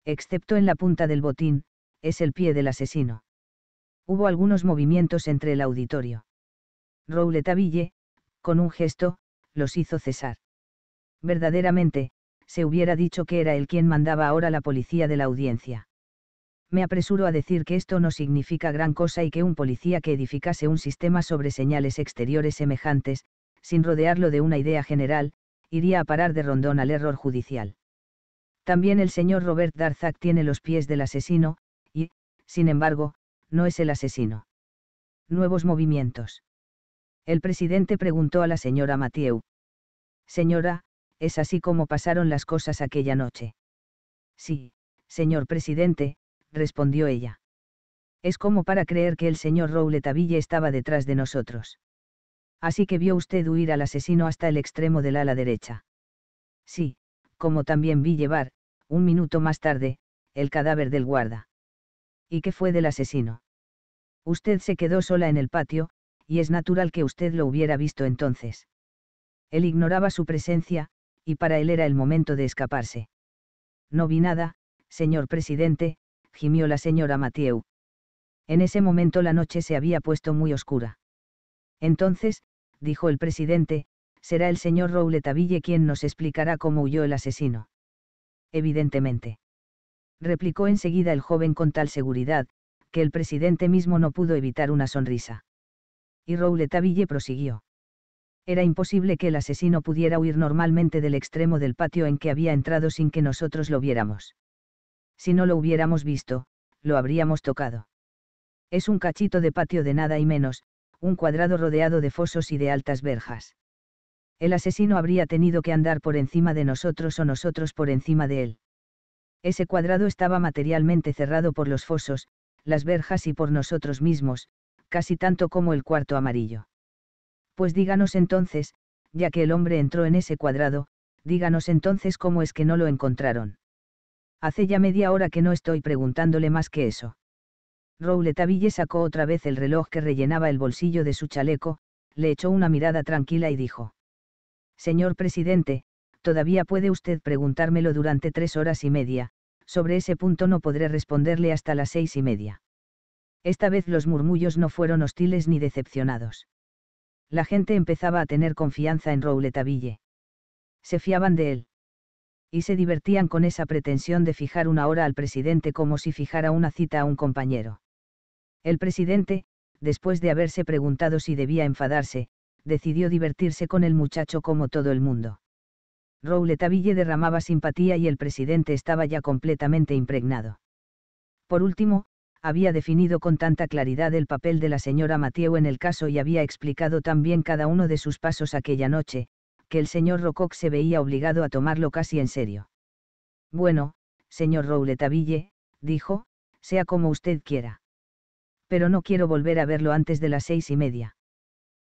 Speaker 1: Excepto en la punta del botín, es el pie del asesino. Hubo algunos movimientos entre el auditorio. Rouletaville, con un gesto, los hizo cesar. Verdaderamente, se hubiera dicho que era él quien mandaba ahora la policía de la audiencia. Me apresuro a decir que esto no significa gran cosa y que un policía que edificase un sistema sobre señales exteriores semejantes, sin rodearlo de una idea general, iría a parar de rondón al error judicial. También el señor Robert Darzac tiene los pies del asesino, y, sin embargo, no es el asesino. Nuevos movimientos. El presidente preguntó a la señora Mathieu. Señora, es así como pasaron las cosas aquella noche. Sí, señor presidente, respondió ella. Es como para creer que el señor Rouletabille estaba detrás de nosotros. Así que vio usted huir al asesino hasta el extremo del ala derecha. Sí, como también vi llevar, un minuto más tarde, el cadáver del guarda. ¿Y qué fue del asesino? Usted se quedó sola en el patio, y es natural que usted lo hubiera visto entonces. Él ignoraba su presencia, y para él era el momento de escaparse. No vi nada, señor presidente, gimió la señora Mathieu. En ese momento la noche se había puesto muy oscura. Entonces, dijo el presidente, será el señor Rouletaville quien nos explicará cómo huyó el asesino. Evidentemente. Replicó enseguida el joven con tal seguridad, que el presidente mismo no pudo evitar una sonrisa. Y Rouletaville prosiguió. Era imposible que el asesino pudiera huir normalmente del extremo del patio en que había entrado sin que nosotros lo viéramos. Si no lo hubiéramos visto, lo habríamos tocado. Es un cachito de patio de nada y menos, un cuadrado rodeado de fosos y de altas verjas. El asesino habría tenido que andar por encima de nosotros o nosotros por encima de él. Ese cuadrado estaba materialmente cerrado por los fosos, las verjas y por nosotros mismos, casi tanto como el cuarto amarillo. Pues díganos entonces, ya que el hombre entró en ese cuadrado, díganos entonces cómo es que no lo encontraron. Hace ya media hora que no estoy preguntándole más que eso. Rouletabille sacó otra vez el reloj que rellenaba el bolsillo de su chaleco, le echó una mirada tranquila y dijo. Señor presidente, todavía puede usted preguntármelo durante tres horas y media, sobre ese punto no podré responderle hasta las seis y media. Esta vez los murmullos no fueron hostiles ni decepcionados la gente empezaba a tener confianza en Rouletabille. Se fiaban de él. Y se divertían con esa pretensión de fijar una hora al presidente como si fijara una cita a un compañero. El presidente, después de haberse preguntado si debía enfadarse, decidió divertirse con el muchacho como todo el mundo. Rouletabille derramaba simpatía y el presidente estaba ya completamente impregnado. Por último, había definido con tanta claridad el papel de la señora Mathieu en el caso y había explicado tan bien cada uno de sus pasos aquella noche, que el señor Rocox se veía obligado a tomarlo casi en serio. Bueno, señor Rouletaville, dijo, sea como usted quiera. Pero no quiero volver a verlo antes de las seis y media.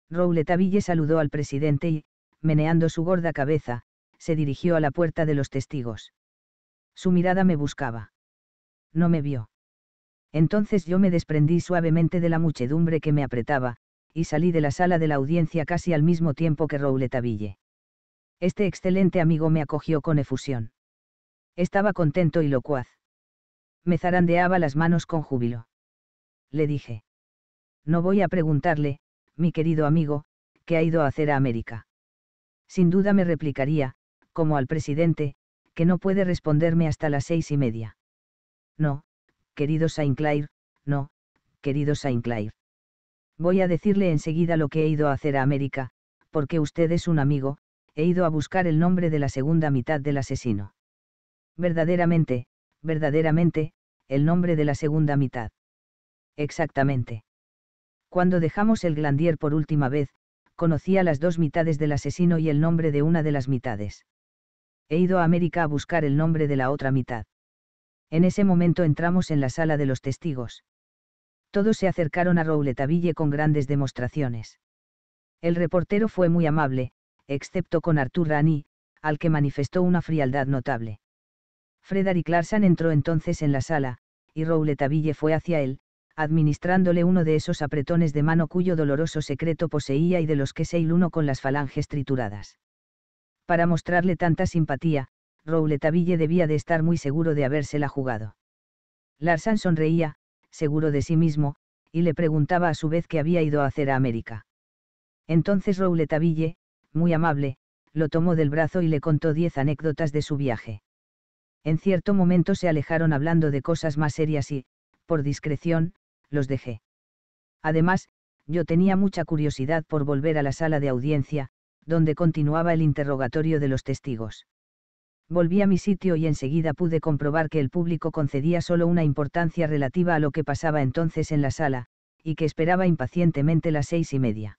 Speaker 1: Rouletaville saludó al presidente y, meneando su gorda cabeza, se dirigió a la puerta de los testigos. Su mirada me buscaba. No me vio. Entonces yo me desprendí suavemente de la muchedumbre que me apretaba, y salí de la sala de la audiencia casi al mismo tiempo que Rouletaville. Este excelente amigo me acogió con efusión. Estaba contento y locuaz. Me zarandeaba las manos con júbilo. Le dije. No voy a preguntarle, mi querido amigo, qué ha ido a hacer a América. Sin duda me replicaría, como al presidente, que no puede responderme hasta las seis y media. No, querido Sinclair, no, querido Sinclair. Voy a decirle enseguida lo que he ido a hacer a América, porque usted es un amigo, he ido a buscar el nombre de la segunda mitad del asesino. Verdaderamente, verdaderamente, el nombre de la segunda mitad. Exactamente. Cuando dejamos el Glandier por última vez, conocía las dos mitades del asesino y el nombre de una de las mitades. He ido a América a buscar el nombre de la otra mitad. En ese momento entramos en la sala de los testigos. Todos se acercaron a Rouletabille con grandes demostraciones. El reportero fue muy amable, excepto con Artur Rani, al que manifestó una frialdad notable. Frederick Larsan entró entonces en la sala, y Rouletabille fue hacia él, administrándole uno de esos apretones de mano cuyo doloroso secreto poseía y de los que se uno con las falanges trituradas. Para mostrarle tanta simpatía, Rouletabille debía de estar muy seguro de habérsela jugado. Larsan sonreía, seguro de sí mismo, y le preguntaba a su vez qué había ido a hacer a América. Entonces Rouletabille, muy amable, lo tomó del brazo y le contó diez anécdotas de su viaje. En cierto momento se alejaron hablando de cosas más serias y, por discreción, los dejé. Además, yo tenía mucha curiosidad por volver a la sala de audiencia, donde continuaba el interrogatorio de los testigos. Volví a mi sitio y enseguida pude comprobar que el público concedía solo una importancia relativa a lo que pasaba entonces en la sala, y que esperaba impacientemente las seis y media.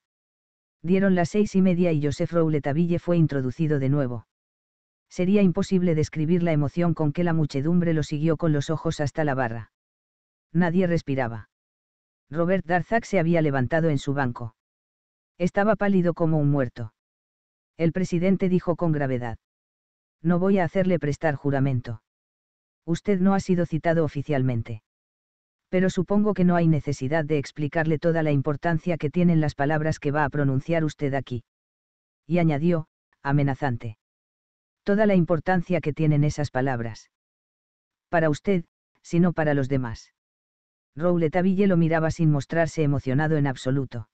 Speaker 1: Dieron las seis y media y Joseph Rouletaville fue introducido de nuevo. Sería imposible describir la emoción con que la muchedumbre lo siguió con los ojos hasta la barra. Nadie respiraba. Robert Darzac se había levantado en su banco. Estaba pálido como un muerto. El presidente dijo con gravedad no voy a hacerle prestar juramento. Usted no ha sido citado oficialmente. Pero supongo que no hay necesidad de explicarle toda la importancia que tienen las palabras que va a pronunciar usted aquí. Y añadió, amenazante. Toda la importancia que tienen esas palabras. Para usted, sino para los demás. Rouletabille lo miraba sin mostrarse emocionado en absoluto.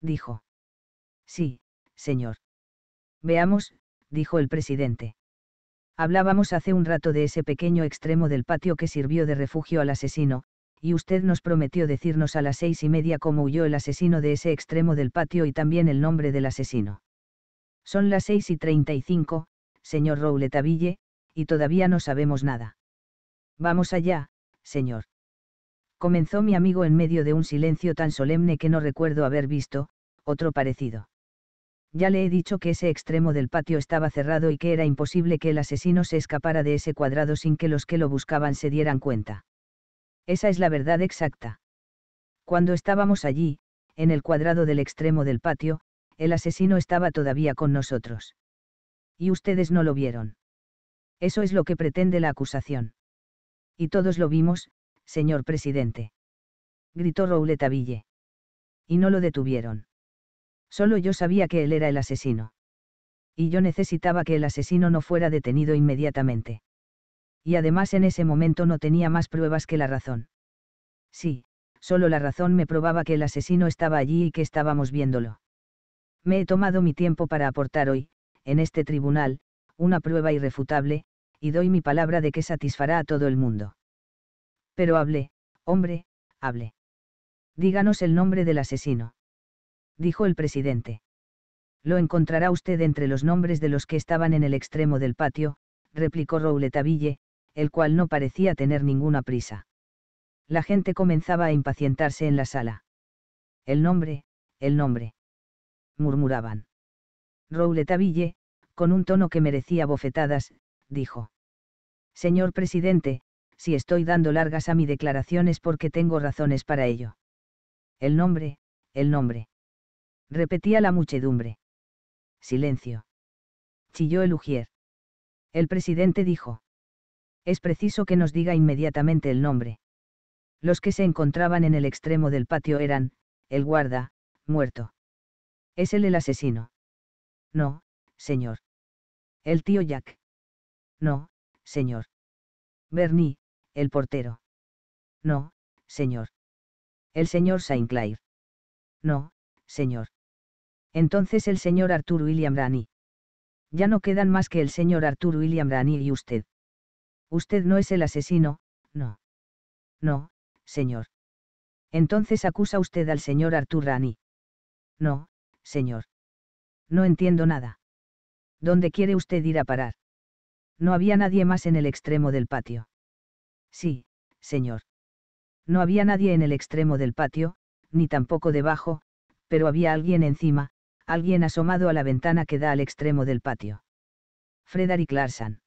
Speaker 1: Dijo. Sí, señor. Veamos, dijo el presidente. Hablábamos hace un rato de ese pequeño extremo del patio que sirvió de refugio al asesino, y usted nos prometió decirnos a las seis y media cómo huyó el asesino de ese extremo del patio y también el nombre del asesino. Son las seis y treinta y cinco, señor Rouletabille, y todavía no sabemos nada. Vamos allá, señor. Comenzó mi amigo en medio de un silencio tan solemne que no recuerdo haber visto, otro parecido. Ya le he dicho que ese extremo del patio estaba cerrado y que era imposible que el asesino se escapara de ese cuadrado sin que los que lo buscaban se dieran cuenta. Esa es la verdad exacta. Cuando estábamos allí, en el cuadrado del extremo del patio, el asesino estaba todavía con nosotros. Y ustedes no lo vieron. Eso es lo que pretende la acusación. Y todos lo vimos, señor presidente. Gritó Rouletaville. Y no lo detuvieron. Solo yo sabía que él era el asesino. Y yo necesitaba que el asesino no fuera detenido inmediatamente. Y además en ese momento no tenía más pruebas que la razón. Sí, solo la razón me probaba que el asesino estaba allí y que estábamos viéndolo. Me he tomado mi tiempo para aportar hoy, en este tribunal, una prueba irrefutable, y doy mi palabra de que satisfará a todo el mundo. Pero hable, hombre, hable. Díganos el nombre del asesino dijo el presidente. Lo encontrará usted entre los nombres de los que estaban en el extremo del patio, replicó Rouletabille, el cual no parecía tener ninguna prisa. La gente comenzaba a impacientarse en la sala. El nombre, el nombre. murmuraban. Rouletabille, con un tono que merecía bofetadas, dijo. Señor presidente, si estoy dando largas a mi declaración es porque tengo razones para ello. El nombre, el nombre repetía la muchedumbre. Silencio. Chilló el Ujier. El presidente dijo. Es preciso que nos diga inmediatamente el nombre. Los que se encontraban en el extremo del patio eran, el guarda, muerto. ¿Es él el asesino? No, señor. El tío Jack. No, señor. Bernie, el portero. No, señor. El señor Sinclair. No, señor entonces el señor Arthur William Rani. Ya no quedan más que el señor Arthur William Rani y usted. Usted no es el asesino, no. No, señor. Entonces acusa usted al señor Arthur Rani. No, señor. No entiendo nada. ¿Dónde quiere usted ir a parar? No había nadie más en el extremo del patio. Sí, señor. No había nadie en el extremo del patio, ni tampoco debajo, pero había alguien encima, alguien asomado a la ventana que da al extremo del patio. Frederick Larsan.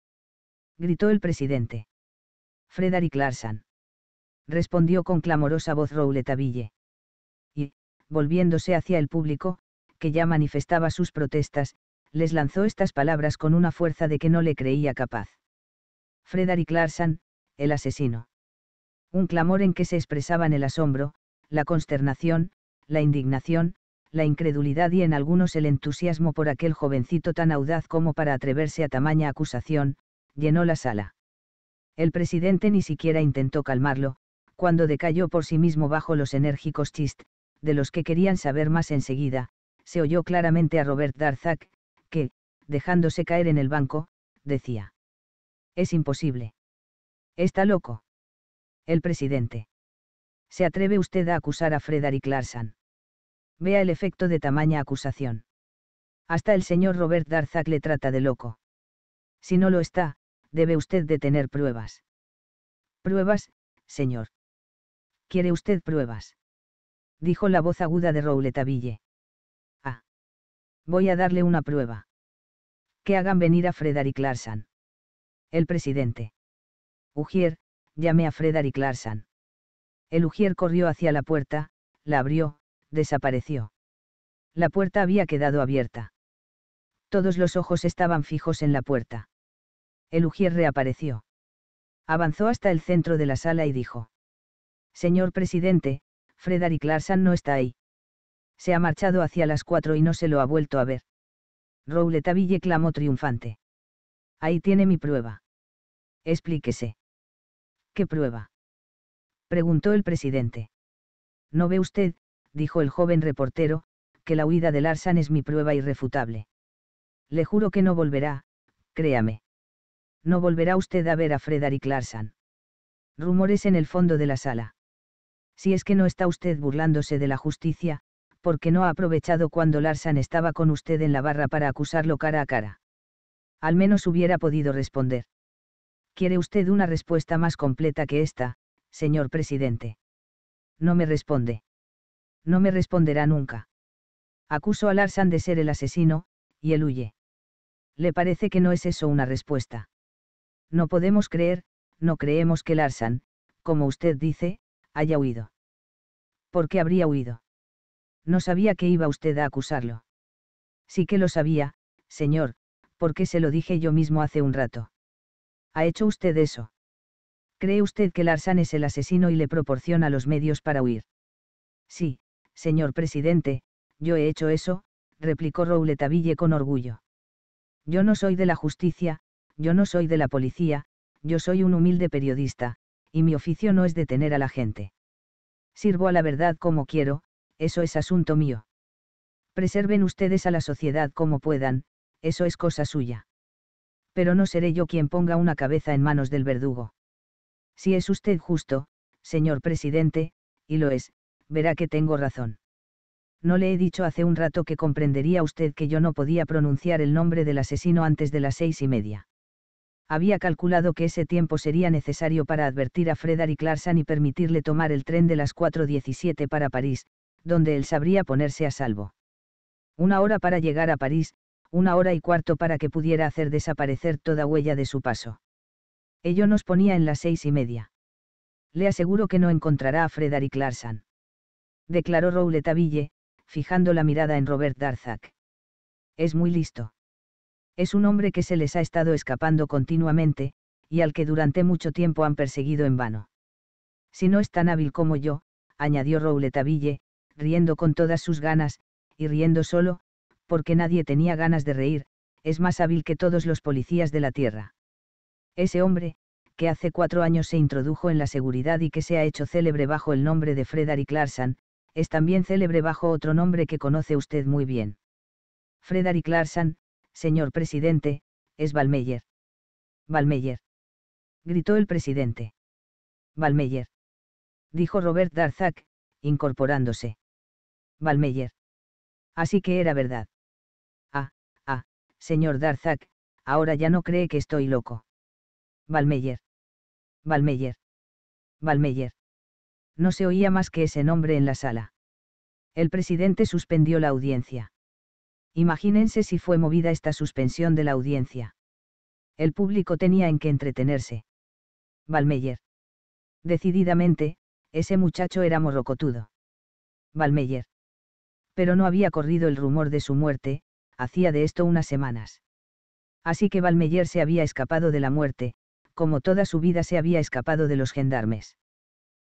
Speaker 1: Gritó el presidente. Frederick Larsan. Respondió con clamorosa voz Rouletaville. Y, volviéndose hacia el público, que ya manifestaba sus protestas, les lanzó estas palabras con una fuerza de que no le creía capaz. Frederick Larsan, el asesino. Un clamor en que se expresaban el asombro, la consternación, la indignación, la incredulidad y en algunos el entusiasmo por aquel jovencito tan audaz como para atreverse a tamaña acusación, llenó la sala. El presidente ni siquiera intentó calmarlo, cuando decayó por sí mismo bajo los enérgicos chistes, de los que querían saber más enseguida, se oyó claramente a Robert Darzac, que, dejándose caer en el banco, decía. Es imposible. Está loco. El presidente. ¿Se atreve usted a acusar a Frederick Larsan? vea el efecto de tamaña acusación. Hasta el señor Robert Darzac le trata de loco. Si no lo está, debe usted de tener pruebas. Pruebas, señor. ¿Quiere usted pruebas? Dijo la voz aguda de Rouletabille. Ah. Voy a darle una prueba. Que hagan venir a Frederick Larsan. El presidente. Ujier, llame a Frederick Larsan. El Ujier corrió hacia la puerta, la abrió, desapareció. La puerta había quedado abierta. Todos los ojos estaban fijos en la puerta. El Ujier reapareció. Avanzó hasta el centro de la sala y dijo. Señor presidente, Frederick Larsan no está ahí. Se ha marchado hacia las cuatro y no se lo ha vuelto a ver. Rouletabille clamó triunfante. Ahí tiene mi prueba. Explíquese. ¿Qué prueba? Preguntó el presidente. ¿No ve usted, dijo el joven reportero, que la huida de Larsan es mi prueba irrefutable. Le juro que no volverá, créame. No volverá usted a ver a Frederick Larsan. Rumores en el fondo de la sala. Si es que no está usted burlándose de la justicia, porque no ha aprovechado cuando Larsan estaba con usted en la barra para acusarlo cara a cara. Al menos hubiera podido responder. ¿Quiere usted una respuesta más completa que esta, señor presidente? No me responde no me responderá nunca. Acuso a Larsan de ser el asesino, y él huye. Le parece que no es eso una respuesta. No podemos creer, no creemos que Larsan, como usted dice, haya huido. ¿Por qué habría huido? No sabía que iba usted a acusarlo. Sí que lo sabía, señor, porque se lo dije yo mismo hace un rato. ¿Ha hecho usted eso? ¿Cree usted que Larsan es el asesino y le proporciona los medios para huir? Sí, Señor presidente, yo he hecho eso, replicó Rouletabille con orgullo. Yo no soy de la justicia, yo no soy de la policía, yo soy un humilde periodista, y mi oficio no es detener a la gente. Sirvo a la verdad como quiero, eso es asunto mío. Preserven ustedes a la sociedad como puedan, eso es cosa suya. Pero no seré yo quien ponga una cabeza en manos del verdugo. Si es usted justo, señor presidente, y lo es, verá que tengo razón. No le he dicho hace un rato que comprendería usted que yo no podía pronunciar el nombre del asesino antes de las seis y media. Había calculado que ese tiempo sería necesario para advertir a Frederick Larsan y permitirle tomar el tren de las 4.17 para París, donde él sabría ponerse a salvo. Una hora para llegar a París, una hora y cuarto para que pudiera hacer desaparecer toda huella de su paso. Ello nos ponía en las seis y media. Le aseguro que no encontrará a y Larsan declaró Rouletabille, fijando la mirada en Robert Darzac. Es muy listo. Es un hombre que se les ha estado escapando continuamente, y al que durante mucho tiempo han perseguido en vano. Si no es tan hábil como yo, añadió Rouletabille, riendo con todas sus ganas, y riendo solo, porque nadie tenía ganas de reír, es más hábil que todos los policías de la Tierra. Ese hombre, que hace cuatro años se introdujo en la seguridad y que se ha hecho célebre bajo el nombre de Frederick Larsan, es también célebre bajo otro nombre que conoce usted muy bien. Frederick Larsan, señor presidente, es Valmeyer. Valmeyer. Gritó el presidente. Valmeyer. Dijo Robert Darzac, incorporándose. Valmeyer. Así que era verdad. Ah, ah, señor Darzac, ahora ya no cree que estoy loco. Valmeyer. Valmeyer. Valmeyer no se oía más que ese nombre en la sala. El presidente suspendió la audiencia. Imagínense si fue movida esta suspensión de la audiencia. El público tenía en qué entretenerse. Valmeyer. Decididamente, ese muchacho era morrocotudo. Valmeyer. Pero no había corrido el rumor de su muerte, hacía de esto unas semanas. Así que Valmeyer se había escapado de la muerte, como toda su vida se había escapado de los gendarmes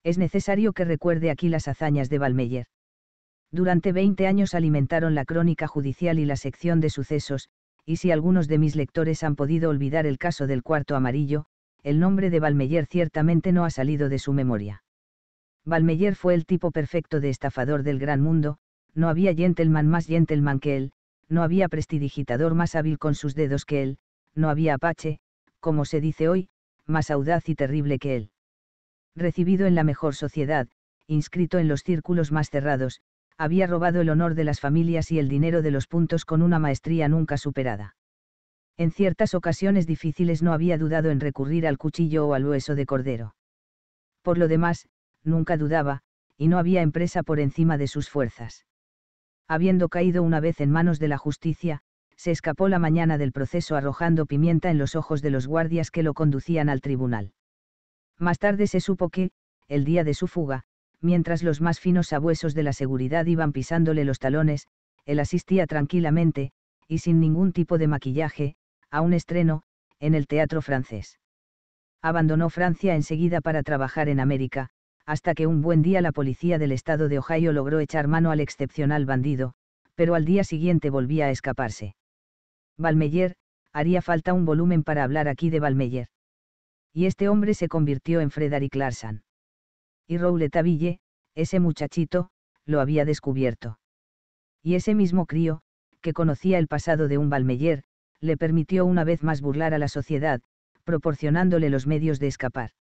Speaker 1: es necesario que recuerde aquí las hazañas de Valmeyer. Durante 20 años alimentaron la crónica judicial y la sección de sucesos, y si algunos de mis lectores han podido olvidar el caso del cuarto amarillo, el nombre de Valmeyer ciertamente no ha salido de su memoria. Valmeyer fue el tipo perfecto de estafador del gran mundo, no había gentleman más gentleman que él, no había prestidigitador más hábil con sus dedos que él, no había apache, como se dice hoy, más audaz y terrible que él recibido en la mejor sociedad, inscrito en los círculos más cerrados, había robado el honor de las familias y el dinero de los puntos con una maestría nunca superada. En ciertas ocasiones difíciles no había dudado en recurrir al cuchillo o al hueso de cordero. Por lo demás, nunca dudaba, y no había empresa por encima de sus fuerzas. Habiendo caído una vez en manos de la justicia, se escapó la mañana del proceso arrojando pimienta en los ojos de los guardias que lo conducían al tribunal. Más tarde se supo que, el día de su fuga, mientras los más finos sabuesos de la seguridad iban pisándole los talones, él asistía tranquilamente, y sin ningún tipo de maquillaje, a un estreno, en el teatro francés. Abandonó Francia enseguida para trabajar en América, hasta que un buen día la policía del estado de Ohio logró echar mano al excepcional bandido, pero al día siguiente volvía a escaparse. Valmeyer, haría falta un volumen para hablar aquí de Valmeyer y este hombre se convirtió en Frederick Larsan. Y Rouletabille, ese muchachito, lo había descubierto. Y ese mismo crío, que conocía el pasado de un Balmeyer, le permitió una vez más burlar a la sociedad, proporcionándole los medios de escapar.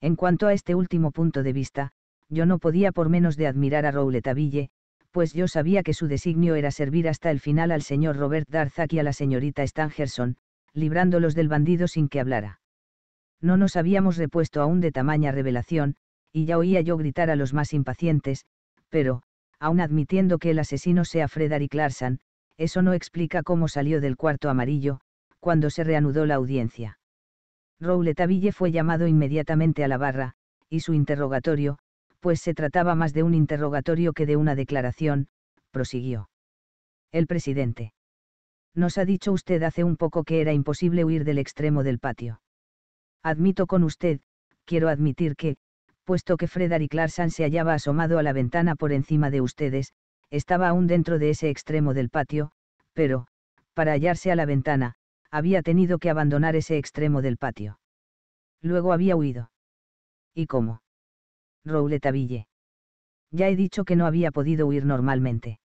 Speaker 1: En cuanto a este último punto de vista, yo no podía por menos de admirar a Rouletabille, pues yo sabía que su designio era servir hasta el final al señor Robert Darzac y a la señorita Stangerson, librándolos del bandido sin que hablara no nos habíamos repuesto aún de tamaña revelación, y ya oía yo gritar a los más impacientes, pero, aun admitiendo que el asesino sea Frederick Clarson, eso no explica cómo salió del cuarto amarillo, cuando se reanudó la audiencia. Rouletaville fue llamado inmediatamente a la barra, y su interrogatorio, pues se trataba más de un interrogatorio que de una declaración, prosiguió. El presidente. Nos ha dicho usted hace un poco que era imposible huir del extremo del patio. Admito con usted, quiero admitir que, puesto que Frederick Larsan se hallaba asomado a la ventana por encima de ustedes, estaba aún dentro de ese extremo del patio, pero, para hallarse a la ventana, había tenido que abandonar ese extremo del patio. Luego había huido. ¿Y cómo? Ville. Ya he dicho que no había podido huir normalmente.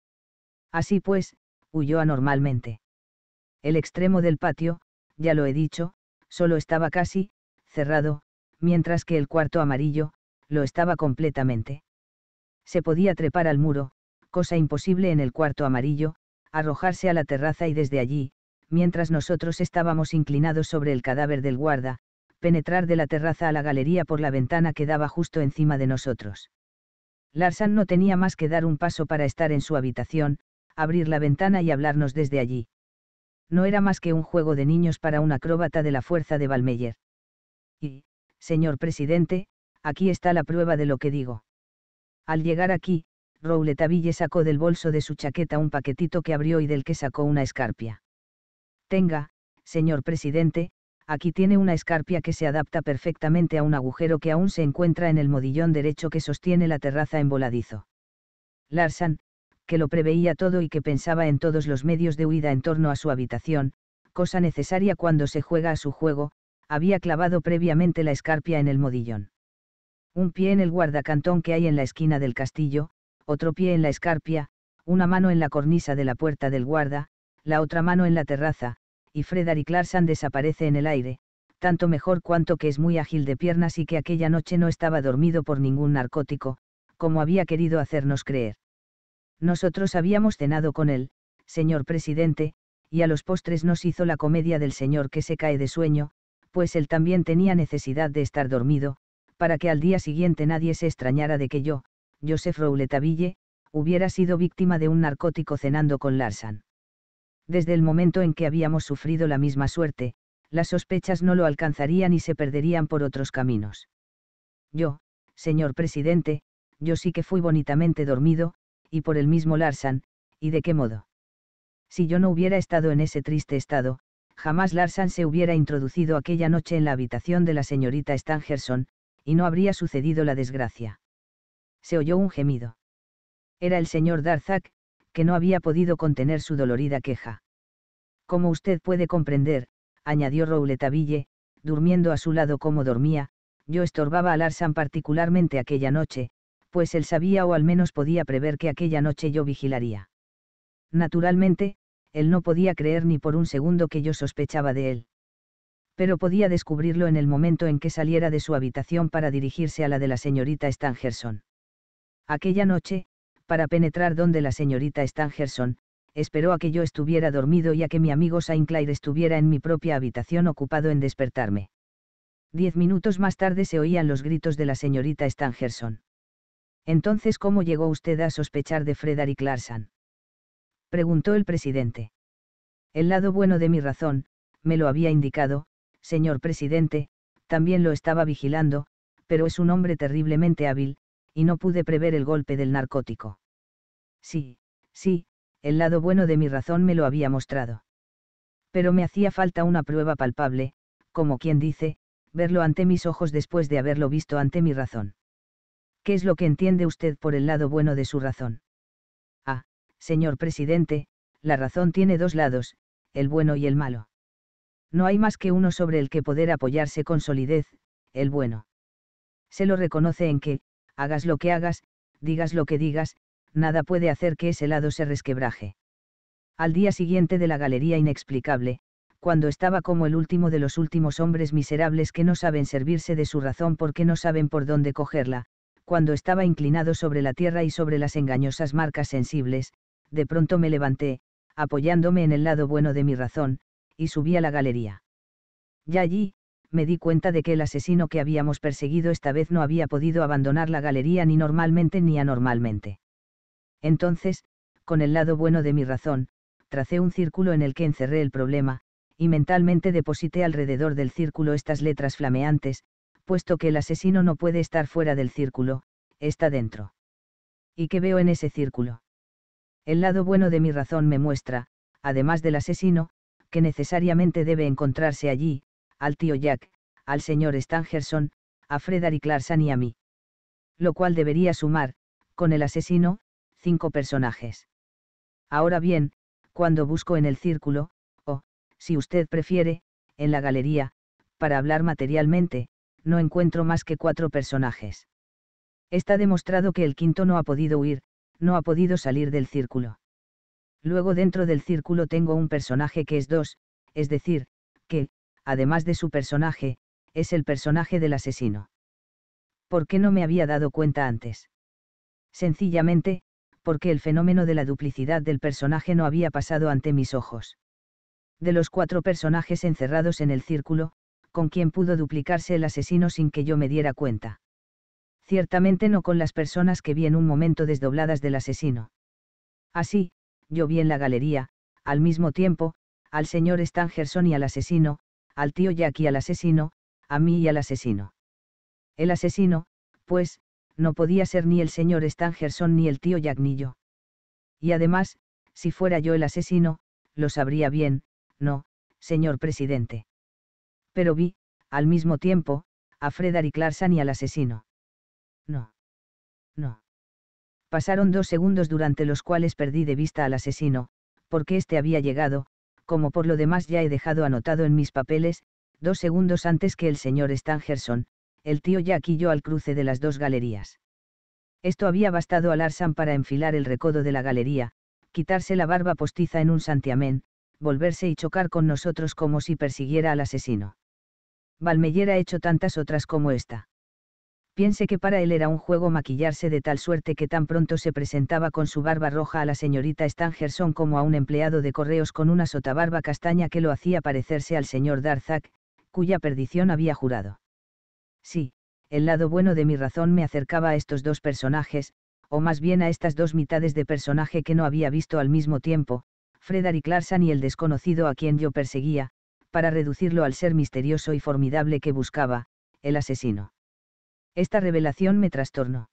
Speaker 1: Así pues, huyó anormalmente. El extremo del patio, ya lo he dicho, solo estaba casi, cerrado, mientras que el cuarto amarillo, lo estaba completamente. Se podía trepar al muro, cosa imposible en el cuarto amarillo, arrojarse a la terraza y desde allí, mientras nosotros estábamos inclinados sobre el cadáver del guarda, penetrar de la terraza a la galería por la ventana que daba justo encima de nosotros. Larsan no tenía más que dar un paso para estar en su habitación, abrir la ventana y hablarnos desde allí. No era más que un juego de niños para un acróbata de la fuerza de Valmeyer. Y, señor presidente, aquí está la prueba de lo que digo. Al llegar aquí, Rouletaville sacó del bolso de su chaqueta un paquetito que abrió y del que sacó una escarpia. Tenga, señor presidente, aquí tiene una escarpia que se adapta perfectamente a un agujero que aún se encuentra en el modillón derecho que sostiene la terraza en voladizo. Larsan, que lo preveía todo y que pensaba en todos los medios de huida en torno a su habitación, cosa necesaria cuando se juega a su juego, había clavado previamente la escarpia en el modillón. Un pie en el guardacantón que hay en la esquina del castillo, otro pie en la escarpia, una mano en la cornisa de la puerta del guarda, la otra mano en la terraza, y Frederick Larsan desaparece en el aire, tanto mejor cuanto que es muy ágil de piernas y que aquella noche no estaba dormido por ningún narcótico, como había querido hacernos creer. Nosotros habíamos cenado con él, señor presidente, y a los postres nos hizo la comedia del señor que se cae de sueño, pues él también tenía necesidad de estar dormido, para que al día siguiente nadie se extrañara de que yo, Joseph Rouletaville, hubiera sido víctima de un narcótico cenando con Larsan. Desde el momento en que habíamos sufrido la misma suerte, las sospechas no lo alcanzarían y se perderían por otros caminos. Yo, señor presidente, yo sí que fui bonitamente dormido, y por el mismo Larsan, ¿y de qué modo? Si yo no hubiera estado en ese triste estado, jamás Larsan se hubiera introducido aquella noche en la habitación de la señorita Stangerson, y no habría sucedido la desgracia. Se oyó un gemido. Era el señor Darzac, que no había podido contener su dolorida queja. Como usted puede comprender, añadió Rouletaville, durmiendo a su lado como dormía, yo estorbaba a Larsan particularmente aquella noche, pues él sabía o al menos podía prever que aquella noche yo vigilaría. Naturalmente, él no podía creer ni por un segundo que yo sospechaba de él. Pero podía descubrirlo en el momento en que saliera de su habitación para dirigirse a la de la señorita Stangerson. Aquella noche, para penetrar donde la señorita Stangerson, esperó a que yo estuviera dormido y a que mi amigo Sinclair estuviera en mi propia habitación ocupado en despertarme. Diez minutos más tarde se oían los gritos de la señorita Stangerson. Entonces, ¿cómo llegó usted a sospechar de Frederick Larsan? preguntó el presidente. El lado bueno de mi razón, me lo había indicado, señor presidente, también lo estaba vigilando, pero es un hombre terriblemente hábil, y no pude prever el golpe del narcótico. Sí, sí, el lado bueno de mi razón me lo había mostrado. Pero me hacía falta una prueba palpable, como quien dice, verlo ante mis ojos después de haberlo visto ante mi razón. ¿Qué es lo que entiende usted por el lado bueno de su razón? señor presidente, la razón tiene dos lados, el bueno y el malo. No hay más que uno sobre el que poder apoyarse con solidez, el bueno. Se lo reconoce en que, hagas lo que hagas, digas lo que digas, nada puede hacer que ese lado se resquebraje. Al día siguiente de la galería inexplicable, cuando estaba como el último de los últimos hombres miserables que no saben servirse de su razón porque no saben por dónde cogerla, cuando estaba inclinado sobre la tierra y sobre las engañosas marcas sensibles, de pronto me levanté, apoyándome en el lado bueno de mi razón, y subí a la galería. Ya allí, me di cuenta de que el asesino que habíamos perseguido esta vez no había podido abandonar la galería ni normalmente ni anormalmente. Entonces, con el lado bueno de mi razón, tracé un círculo en el que encerré el problema, y mentalmente deposité alrededor del círculo estas letras flameantes, puesto que el asesino no puede estar fuera del círculo, está dentro. ¿Y qué veo en ese círculo? El lado bueno de mi razón me muestra, además del asesino, que necesariamente debe encontrarse allí, al tío Jack, al señor Stangerson, a Frederick Clarson y a mí. Lo cual debería sumar, con el asesino, cinco personajes. Ahora bien, cuando busco en el círculo, o, si usted prefiere, en la galería, para hablar materialmente, no encuentro más que cuatro personajes. Está demostrado que el quinto no ha podido huir, no ha podido salir del círculo. Luego dentro del círculo tengo un personaje que es dos, es decir, que, además de su personaje, es el personaje del asesino. ¿Por qué no me había dado cuenta antes? Sencillamente, porque el fenómeno de la duplicidad del personaje no había pasado ante mis ojos. De los cuatro personajes encerrados en el círculo, con quién pudo duplicarse el asesino sin que yo me diera cuenta ciertamente no con las personas que vi en un momento desdobladas del asesino. Así, yo vi en la galería, al mismo tiempo, al señor Stangerson y al asesino, al tío Jack y al asesino, a mí y al asesino. El asesino, pues, no podía ser ni el señor Stangerson ni el tío Jack ni yo. Y además, si fuera yo el asesino, lo sabría bien, no, señor presidente. Pero vi, al mismo tiempo, a y Larsan y al asesino. No. No. Pasaron dos segundos durante los cuales perdí de vista al asesino, porque éste había llegado, como por lo demás ya he dejado anotado en mis papeles, dos segundos antes que el señor Stangerson, el tío Jack y yo al cruce de las dos galerías. Esto había bastado a Larsan para enfilar el recodo de la galería, quitarse la barba postiza en un santiamén, volverse y chocar con nosotros como si persiguiera al asesino. Valmeyer ha hecho tantas otras como esta piense que para él era un juego maquillarse de tal suerte que tan pronto se presentaba con su barba roja a la señorita Stangerson como a un empleado de correos con una sotabarba castaña que lo hacía parecerse al señor Darzac, cuya perdición había jurado. Sí, el lado bueno de mi razón me acercaba a estos dos personajes, o más bien a estas dos mitades de personaje que no había visto al mismo tiempo, Frederick Larsan y el desconocido a quien yo perseguía, para reducirlo al ser misterioso y formidable que buscaba, el asesino. Esta revelación me trastornó.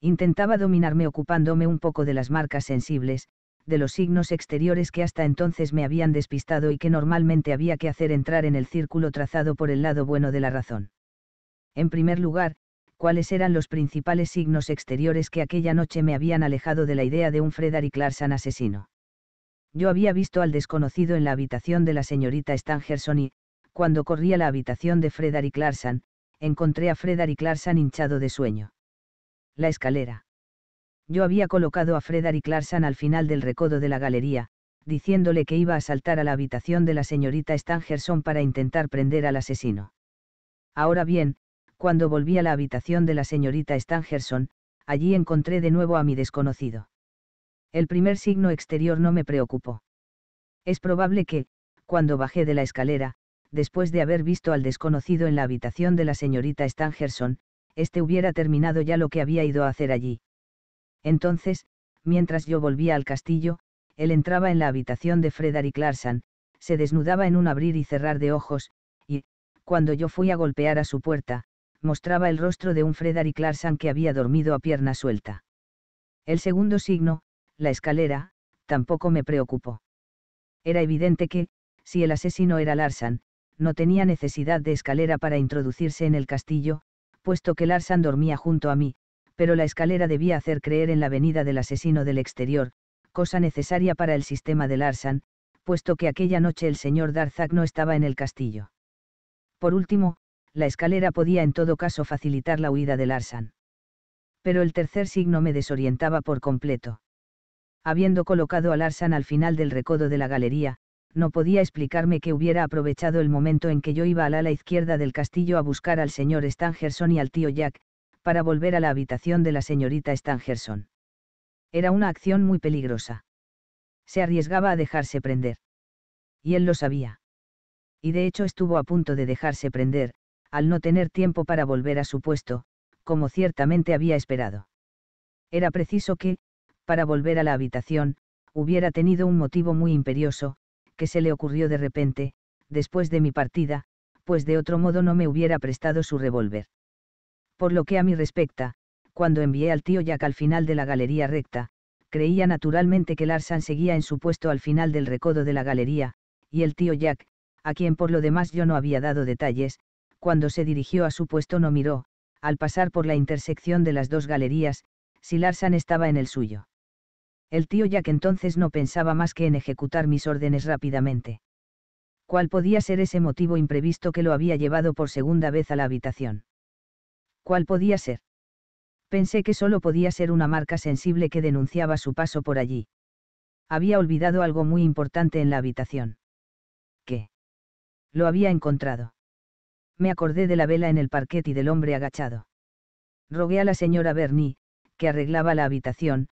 Speaker 1: Intentaba dominarme ocupándome un poco de las marcas sensibles, de los signos exteriores que hasta entonces me habían despistado y que normalmente había que hacer entrar en el círculo trazado por el lado bueno de la razón. En primer lugar, cuáles eran los principales signos exteriores que aquella noche me habían alejado de la idea de un Frederick Larsan asesino. Yo había visto al desconocido en la habitación de la señorita Stangerson y, cuando corría la habitación de Frederick Larsan, encontré a y Clarson hinchado de sueño. La escalera. Yo había colocado a y Clarson al final del recodo de la galería, diciéndole que iba a saltar a la habitación de la señorita Stangerson para intentar prender al asesino. Ahora bien, cuando volví a la habitación de la señorita Stangerson, allí encontré de nuevo a mi desconocido. El primer signo exterior no me preocupó. Es probable que, cuando bajé de la escalera, después de haber visto al desconocido en la habitación de la señorita Stangerson, este hubiera terminado ya lo que había ido a hacer allí. Entonces, mientras yo volvía al castillo, él entraba en la habitación de Frederick Larsan, se desnudaba en un abrir y cerrar de ojos, y, cuando yo fui a golpear a su puerta, mostraba el rostro de un Frederick Larsan que había dormido a pierna suelta. El segundo signo, la escalera, tampoco me preocupó. Era evidente que, si el asesino era Larsan, no tenía necesidad de escalera para introducirse en el castillo, puesto que Larsan dormía junto a mí, pero la escalera debía hacer creer en la venida del asesino del exterior, cosa necesaria para el sistema de Larsan, puesto que aquella noche el señor Darzak no estaba en el castillo. Por último, la escalera podía en todo caso facilitar la huida de Larsan. Pero el tercer signo me desorientaba por completo. Habiendo colocado a Larsan al final del recodo de la galería, no podía explicarme que hubiera aprovechado el momento en que yo iba al ala izquierda del castillo a buscar al señor Stangerson y al tío Jack, para volver a la habitación de la señorita Stangerson. Era una acción muy peligrosa. Se arriesgaba a dejarse prender. Y él lo sabía. Y de hecho estuvo a punto de dejarse prender, al no tener tiempo para volver a su puesto, como ciertamente había esperado. Era preciso que, para volver a la habitación, hubiera tenido un motivo muy imperioso, que se le ocurrió de repente, después de mi partida, pues de otro modo no me hubiera prestado su revólver. Por lo que a mi respecta, cuando envié al tío Jack al final de la galería recta, creía naturalmente que Larsan seguía en su puesto al final del recodo de la galería, y el tío Jack, a quien por lo demás yo no había dado detalles, cuando se dirigió a su puesto no miró, al pasar por la intersección de las dos galerías, si Larsan estaba en el suyo. El tío Jack entonces no pensaba más que en ejecutar mis órdenes rápidamente. ¿Cuál podía ser ese motivo imprevisto que lo había llevado por segunda vez a la habitación? ¿Cuál podía ser? Pensé que solo podía ser una marca sensible que denunciaba su paso por allí. Había olvidado algo muy importante en la habitación. ¿Qué? Lo había encontrado. Me acordé de la vela en el parquet y del hombre agachado. Rogué a la señora Bernie, que arreglaba la habitación,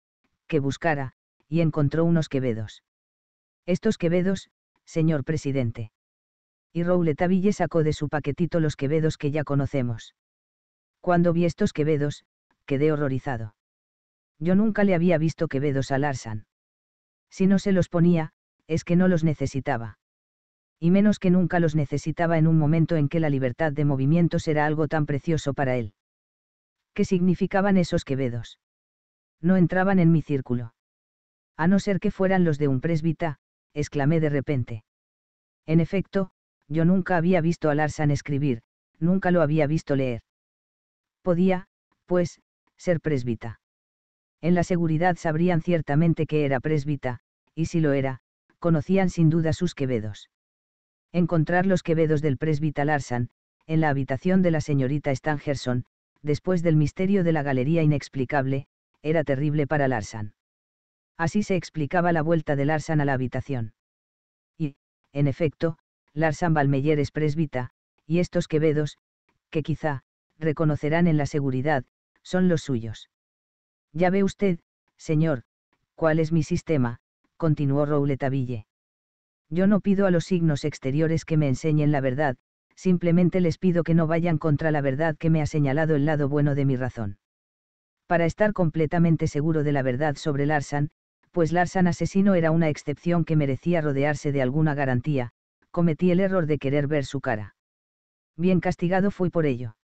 Speaker 1: que buscara, y encontró unos quevedos. Estos quevedos, señor presidente. Y Rouletabille sacó de su paquetito los quevedos que ya conocemos. Cuando vi estos quevedos, quedé horrorizado. Yo nunca le había visto quevedos a Larsan. Si no se los ponía, es que no los necesitaba. Y menos que nunca los necesitaba en un momento en que la libertad de movimiento era algo tan precioso para él. ¿Qué significaban esos quevedos? No entraban en mi círculo. A no ser que fueran los de un presbita, exclamé de repente. En efecto, yo nunca había visto a Larsan escribir, nunca lo había visto leer. Podía, pues, ser presbita. En la seguridad sabrían ciertamente que era presbita, y si lo era, conocían sin duda sus quevedos. Encontrar los quevedos del presbita Larsan, en la habitación de la señorita Stangerson, después del misterio de la galería inexplicable, era terrible para Larsan. Así se explicaba la vuelta de Larsan a la habitación. Y, en efecto, Larsan Balmeyer es presbita, y estos quevedos, que quizá, reconocerán en la seguridad, son los suyos. Ya ve usted, señor, cuál es mi sistema, continuó Rouletaville. Yo no pido a los signos exteriores que me enseñen la verdad, simplemente les pido que no vayan contra la verdad que me ha señalado el lado bueno de mi razón para estar completamente seguro de la verdad sobre Larsan, pues Larsan asesino era una excepción que merecía rodearse de alguna garantía, cometí el error de querer ver su cara. Bien castigado fui por ello.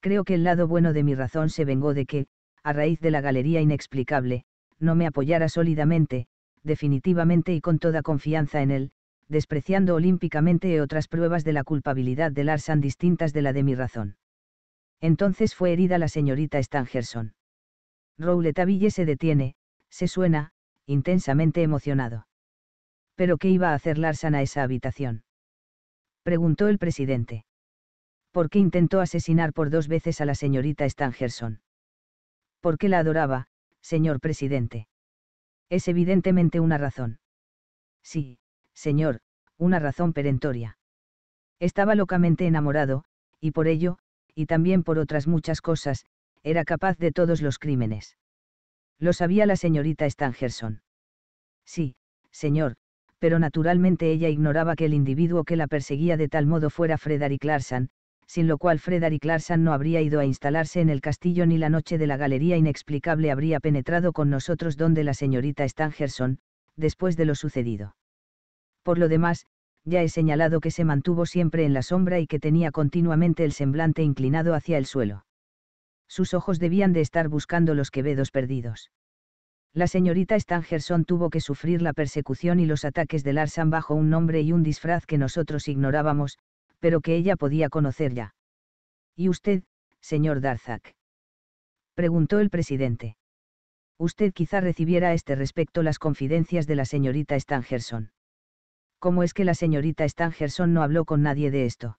Speaker 1: Creo que el lado bueno de mi razón se vengó de que, a raíz de la galería inexplicable, no me apoyara sólidamente, definitivamente y con toda confianza en él, despreciando olímpicamente otras pruebas de la culpabilidad de Larsan distintas de la de mi razón. Entonces fue herida la señorita Stangerson. Rouletabille se detiene, se suena, intensamente emocionado. ¿Pero qué iba a hacer Larsan a esa habitación? Preguntó el presidente. ¿Por qué intentó asesinar por dos veces a la señorita Stangerson? ¿Por qué la adoraba, señor presidente? Es evidentemente una razón. Sí, señor, una razón perentoria. Estaba locamente enamorado, y por ello, y también por otras muchas cosas, era capaz de todos los crímenes. Lo sabía la señorita Stangerson. Sí, señor, pero naturalmente ella ignoraba que el individuo que la perseguía de tal modo fuera Frederick Larsan, sin lo cual Frederick Larsan no habría ido a instalarse en el castillo ni la noche de la galería inexplicable habría penetrado con nosotros donde la señorita Stangerson, después de lo sucedido. Por lo demás, ya he señalado que se mantuvo siempre en la sombra y que tenía continuamente el semblante inclinado hacia el suelo. Sus ojos debían de estar buscando los quevedos perdidos. La señorita Stangerson tuvo que sufrir la persecución y los ataques de Larsan bajo un nombre y un disfraz que nosotros ignorábamos, pero que ella podía conocer ya. ¿Y usted, señor Darzac? preguntó el presidente. Usted quizá recibiera a este respecto las confidencias de la señorita Stangerson. ¿cómo es que la señorita Stangerson no habló con nadie de esto?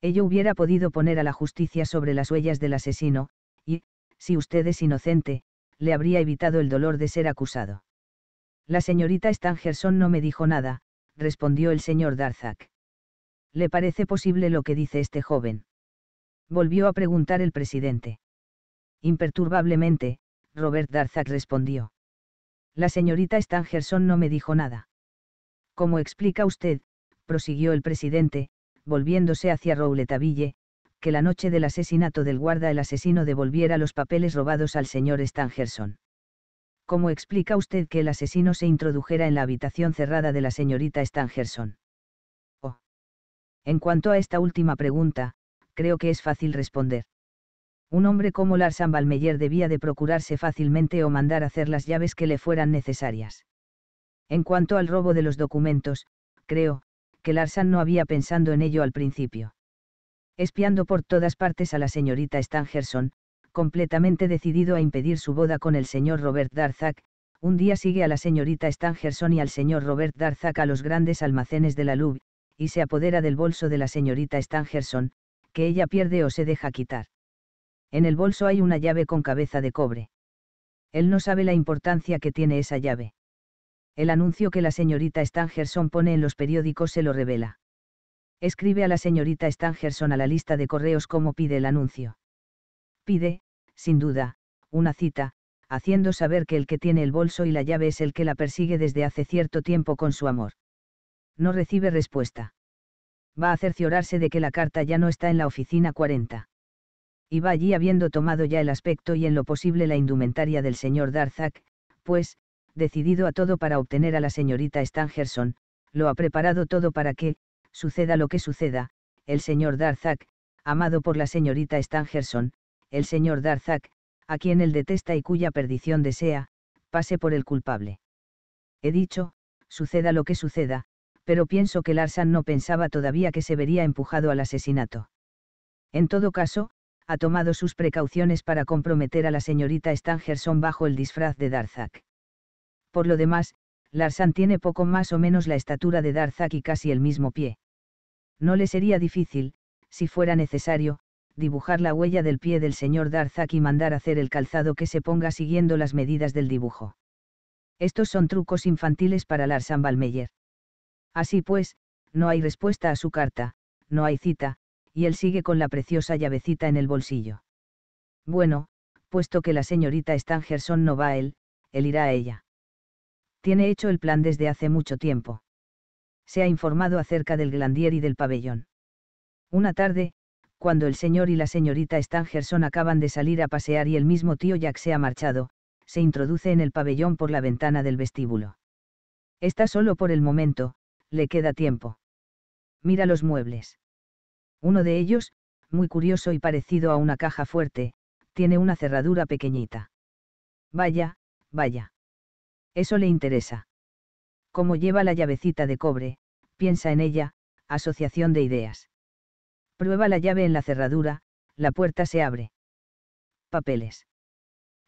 Speaker 1: Ello hubiera podido poner a la justicia sobre las huellas del asesino, y, si usted es inocente, le habría evitado el dolor de ser acusado. La señorita Stangerson no me dijo nada, respondió el señor Darzac. ¿Le parece posible lo que dice este joven? Volvió a preguntar el presidente. Imperturbablemente, Robert Darzac respondió. La señorita Stangerson no me dijo nada. ¿Cómo explica usted, prosiguió el presidente, volviéndose hacia Rouletabille, que la noche del asesinato del guarda el asesino devolviera los papeles robados al señor Stangerson. ¿Cómo explica usted que el asesino se introdujera en la habitación cerrada de la señorita Stangerson? Oh. En cuanto a esta última pregunta, creo que es fácil responder. Un hombre como Larsan Balmeyer debía de procurarse fácilmente o mandar hacer las llaves que le fueran necesarias. En cuanto al robo de los documentos, creo, que Larsan no había pensado en ello al principio. Espiando por todas partes a la señorita Stangerson, completamente decidido a impedir su boda con el señor Robert Darzac, un día sigue a la señorita Stangerson y al señor Robert Darzac a los grandes almacenes de la Louvre, y se apodera del bolso de la señorita Stangerson, que ella pierde o se deja quitar. En el bolso hay una llave con cabeza de cobre. Él no sabe la importancia que tiene esa llave. El anuncio que la señorita Stangerson pone en los periódicos se lo revela. Escribe a la señorita Stangerson a la lista de correos como pide el anuncio. Pide, sin duda, una cita, haciendo saber que el que tiene el bolso y la llave es el que la persigue desde hace cierto tiempo con su amor. No recibe respuesta. Va a cerciorarse de que la carta ya no está en la oficina 40. Y va allí habiendo tomado ya el aspecto y en lo posible la indumentaria del señor Darzac, pues, decidido a todo para obtener a la señorita Stangerson, lo ha preparado todo para que, suceda lo que suceda, el señor Darzac, amado por la señorita Stangerson, el señor Darzac, a quien él detesta y cuya perdición desea, pase por el culpable. He dicho, suceda lo que suceda, pero pienso que Larsan no pensaba todavía que se vería empujado al asesinato. En todo caso, ha tomado sus precauciones para comprometer a la señorita Stangerson bajo el disfraz de Darzac. Por lo demás, Larsan tiene poco más o menos la estatura de Darzak y casi el mismo pie. No le sería difícil, si fuera necesario, dibujar la huella del pie del señor Darzak y mandar hacer el calzado que se ponga siguiendo las medidas del dibujo. Estos son trucos infantiles para Larsan Balmeyer. Así pues, no hay respuesta a su carta, no hay cita, y él sigue con la preciosa llavecita en el bolsillo. Bueno, puesto que la señorita Stangerson no va a él, él irá a ella tiene hecho el plan desde hace mucho tiempo. Se ha informado acerca del glandier y del pabellón. Una tarde, cuando el señor y la señorita Stangerson acaban de salir a pasear y el mismo tío Jack se ha marchado, se introduce en el pabellón por la ventana del vestíbulo. Está solo por el momento, le queda tiempo. Mira los muebles. Uno de ellos, muy curioso y parecido a una caja fuerte, tiene una cerradura pequeñita. Vaya, vaya. Eso le interesa. Como lleva la llavecita de cobre, piensa en ella, asociación de ideas. Prueba la llave en la cerradura, la puerta se abre. Papeles.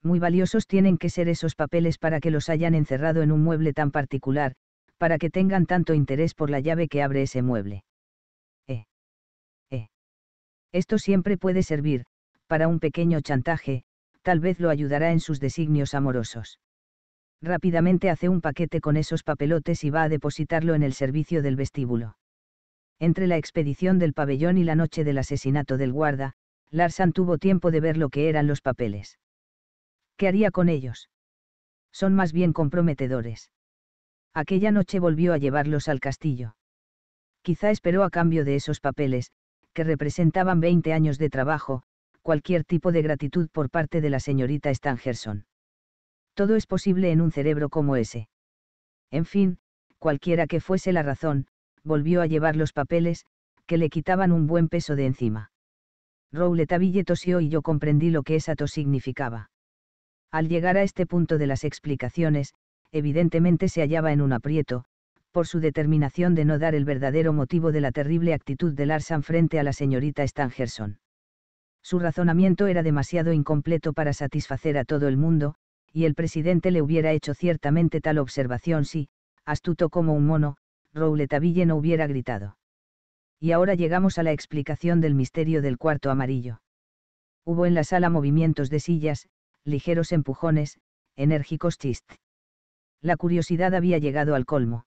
Speaker 1: Muy valiosos tienen que ser esos papeles para que los hayan encerrado en un mueble tan particular, para que tengan tanto interés por la llave que abre ese mueble. Eh. Eh. Esto siempre puede servir, para un pequeño chantaje, tal vez lo ayudará en sus designios amorosos rápidamente hace un paquete con esos papelotes y va a depositarlo en el servicio del vestíbulo. Entre la expedición del pabellón y la noche del asesinato del guarda, Larsan tuvo tiempo de ver lo que eran los papeles. ¿Qué haría con ellos? Son más bien comprometedores. Aquella noche volvió a llevarlos al castillo. Quizá esperó a cambio de esos papeles, que representaban 20 años de trabajo, cualquier tipo de gratitud por parte de la señorita Stangerson. Todo es posible en un cerebro como ese. En fin, cualquiera que fuese la razón, volvió a llevar los papeles, que le quitaban un buen peso de encima. Rouletabille tosió y yo comprendí lo que esa tos significaba. Al llegar a este punto de las explicaciones, evidentemente se hallaba en un aprieto, por su determinación de no dar el verdadero motivo de la terrible actitud de Larsan frente a la señorita Stangerson. Su razonamiento era demasiado incompleto para satisfacer a todo el mundo, y el presidente le hubiera hecho ciertamente tal observación si, astuto como un mono, Rouletabille no hubiera gritado. Y ahora llegamos a la explicación del misterio del cuarto amarillo. Hubo en la sala movimientos de sillas, ligeros empujones, enérgicos chistes. La curiosidad había llegado al colmo.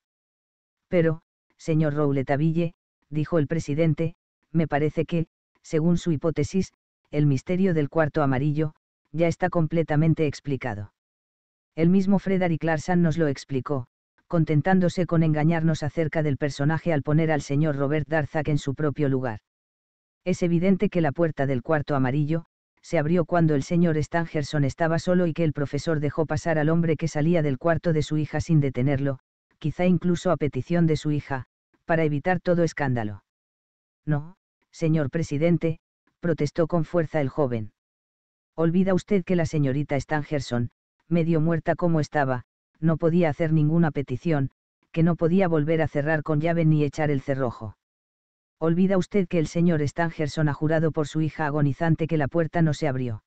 Speaker 1: Pero, señor Rouletabille, dijo el presidente, me parece que, según su hipótesis, el misterio del cuarto amarillo, ya está completamente explicado. El mismo Frederick Larsan nos lo explicó, contentándose con engañarnos acerca del personaje al poner al señor Robert Darzac en su propio lugar. Es evidente que la puerta del cuarto amarillo, se abrió cuando el señor Stangerson estaba solo y que el profesor dejó pasar al hombre que salía del cuarto de su hija sin detenerlo, quizá incluso a petición de su hija, para evitar todo escándalo. No, señor presidente, protestó con fuerza el joven. Olvida usted que la señorita Stangerson, medio muerta como estaba, no podía hacer ninguna petición, que no podía volver a cerrar con llave ni echar el cerrojo. Olvida usted que el señor Stangerson ha jurado por su hija agonizante que la puerta no se abrió.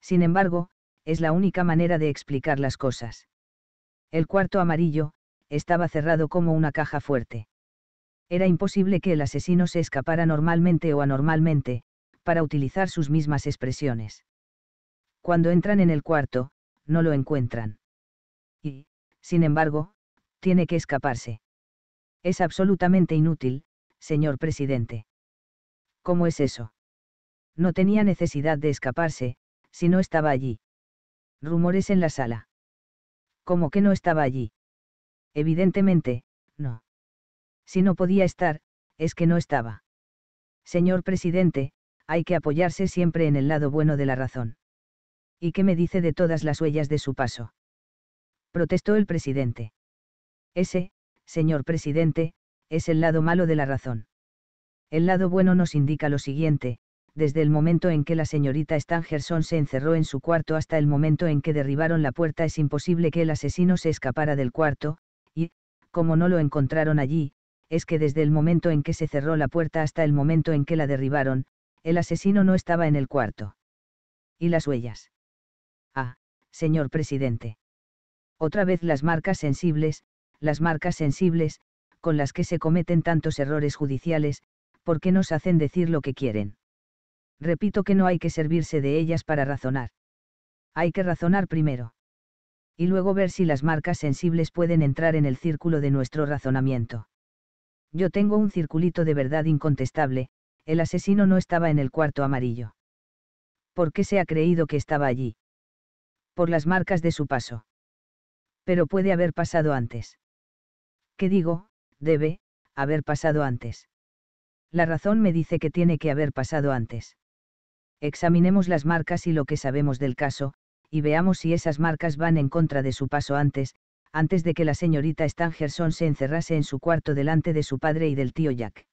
Speaker 1: Sin embargo, es la única manera de explicar las cosas. El cuarto amarillo, estaba cerrado como una caja fuerte. Era imposible que el asesino se escapara normalmente o anormalmente, para utilizar sus mismas expresiones. Cuando entran en el cuarto, no lo encuentran. Y, sin embargo, tiene que escaparse. Es absolutamente inútil, señor presidente. ¿Cómo es eso? No tenía necesidad de escaparse, si no estaba allí. Rumores en la sala. ¿Cómo que no estaba allí? Evidentemente, no. Si no podía estar, es que no estaba. Señor presidente, hay que apoyarse siempre en el lado bueno de la razón. ¿y qué me dice de todas las huellas de su paso? Protestó el presidente. Ese, señor presidente, es el lado malo de la razón. El lado bueno nos indica lo siguiente, desde el momento en que la señorita Stangerson se encerró en su cuarto hasta el momento en que derribaron la puerta es imposible que el asesino se escapara del cuarto, y, como no lo encontraron allí, es que desde el momento en que se cerró la puerta hasta el momento en que la derribaron, el asesino no estaba en el cuarto. ¿Y las huellas? señor presidente. Otra vez las marcas sensibles, las marcas sensibles, con las que se cometen tantos errores judiciales, ¿por qué nos hacen decir lo que quieren. Repito que no hay que servirse de ellas para razonar. Hay que razonar primero. Y luego ver si las marcas sensibles pueden entrar en el círculo de nuestro razonamiento. Yo tengo un circulito de verdad incontestable, el asesino no estaba en el cuarto amarillo. ¿Por qué se ha creído que estaba allí? por las marcas de su paso. Pero puede haber pasado antes. ¿Qué digo? Debe, haber pasado antes. La razón me dice que tiene que haber pasado antes. Examinemos las marcas y lo que sabemos del caso, y veamos si esas marcas van en contra de su paso antes, antes de que la señorita Stangerson se encerrase en su cuarto delante de su padre y del tío Jack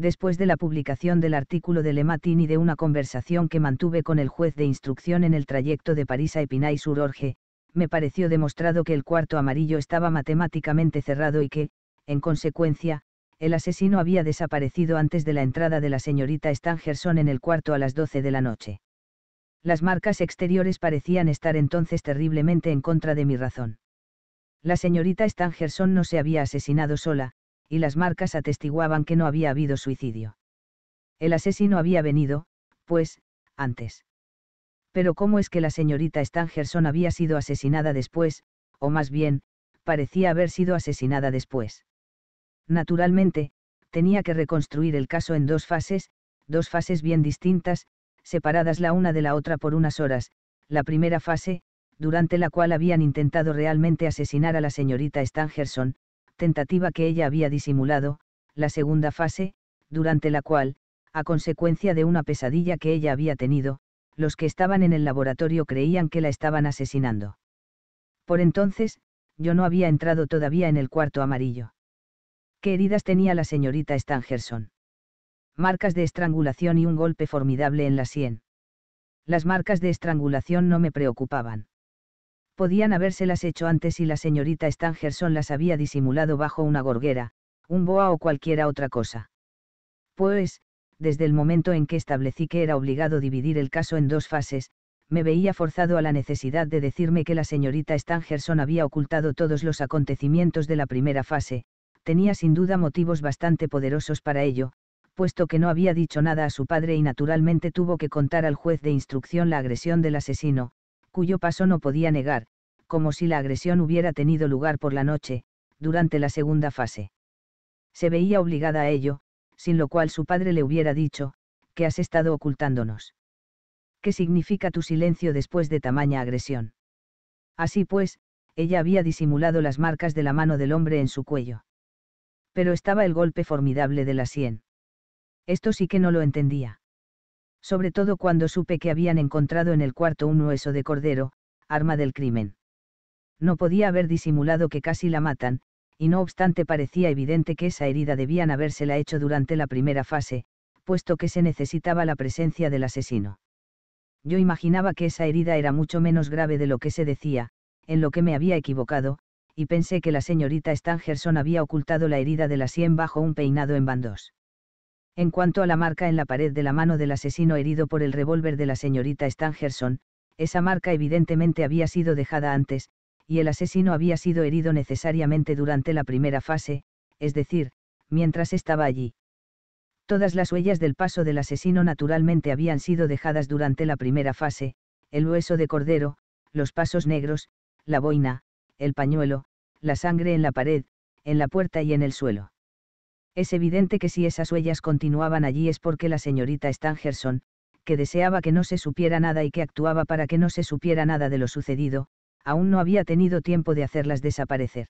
Speaker 1: después de la publicación del artículo de Le y de una conversación que mantuve con el juez de instrucción en el trayecto de París a epinay sur orge me pareció demostrado que el cuarto amarillo estaba matemáticamente cerrado y que, en consecuencia, el asesino había desaparecido antes de la entrada de la señorita Stangerson en el cuarto a las 12 de la noche. Las marcas exteriores parecían estar entonces terriblemente en contra de mi razón. La señorita Stangerson no se había asesinado sola, y las marcas atestiguaban que no había habido suicidio. El asesino había venido, pues, antes. Pero ¿cómo es que la señorita Stangerson había sido asesinada después, o más bien, parecía haber sido asesinada después? Naturalmente, tenía que reconstruir el caso en dos fases, dos fases bien distintas, separadas la una de la otra por unas horas, la primera fase, durante la cual habían intentado realmente asesinar a la señorita Stangerson, tentativa que ella había disimulado, la segunda fase, durante la cual, a consecuencia de una pesadilla que ella había tenido, los que estaban en el laboratorio creían que la estaban asesinando. Por entonces, yo no había entrado todavía en el cuarto amarillo. ¿Qué heridas tenía la señorita Stangerson? Marcas de estrangulación y un golpe formidable en la sien. Las marcas de estrangulación no me preocupaban. Podían habérselas hecho antes si la señorita Stangerson las había disimulado bajo una gorguera, un boa o cualquiera otra cosa. Pues, desde el momento en que establecí que era obligado dividir el caso en dos fases, me veía forzado a la necesidad de decirme que la señorita Stangerson había ocultado todos los acontecimientos de la primera fase, tenía sin duda motivos bastante poderosos para ello, puesto que no había dicho nada a su padre y naturalmente tuvo que contar al juez de instrucción la agresión del asesino, cuyo paso no podía negar, como si la agresión hubiera tenido lugar por la noche, durante la segunda fase. Se veía obligada a ello, sin lo cual su padre le hubiera dicho, que has estado ocultándonos. ¿Qué significa tu silencio después de tamaña agresión? Así pues, ella había disimulado las marcas de la mano del hombre en su cuello. Pero estaba el golpe formidable de la sien. Esto sí que no lo entendía sobre todo cuando supe que habían encontrado en el cuarto un hueso de cordero, arma del crimen. No podía haber disimulado que casi la matan, y no obstante parecía evidente que esa herida debían habérsela hecho durante la primera fase, puesto que se necesitaba la presencia del asesino. Yo imaginaba que esa herida era mucho menos grave de lo que se decía, en lo que me había equivocado, y pensé que la señorita Stangerson había ocultado la herida de la sien bajo un peinado en bandos. En cuanto a la marca en la pared de la mano del asesino herido por el revólver de la señorita Stangerson, esa marca evidentemente había sido dejada antes, y el asesino había sido herido necesariamente durante la primera fase, es decir, mientras estaba allí. Todas las huellas del paso del asesino naturalmente habían sido dejadas durante la primera fase, el hueso de cordero, los pasos negros, la boina, el pañuelo, la sangre en la pared, en la puerta y en el suelo. Es evidente que si esas huellas continuaban allí es porque la señorita Stangerson, que deseaba que no se supiera nada y que actuaba para que no se supiera nada de lo sucedido, aún no había tenido tiempo de hacerlas desaparecer.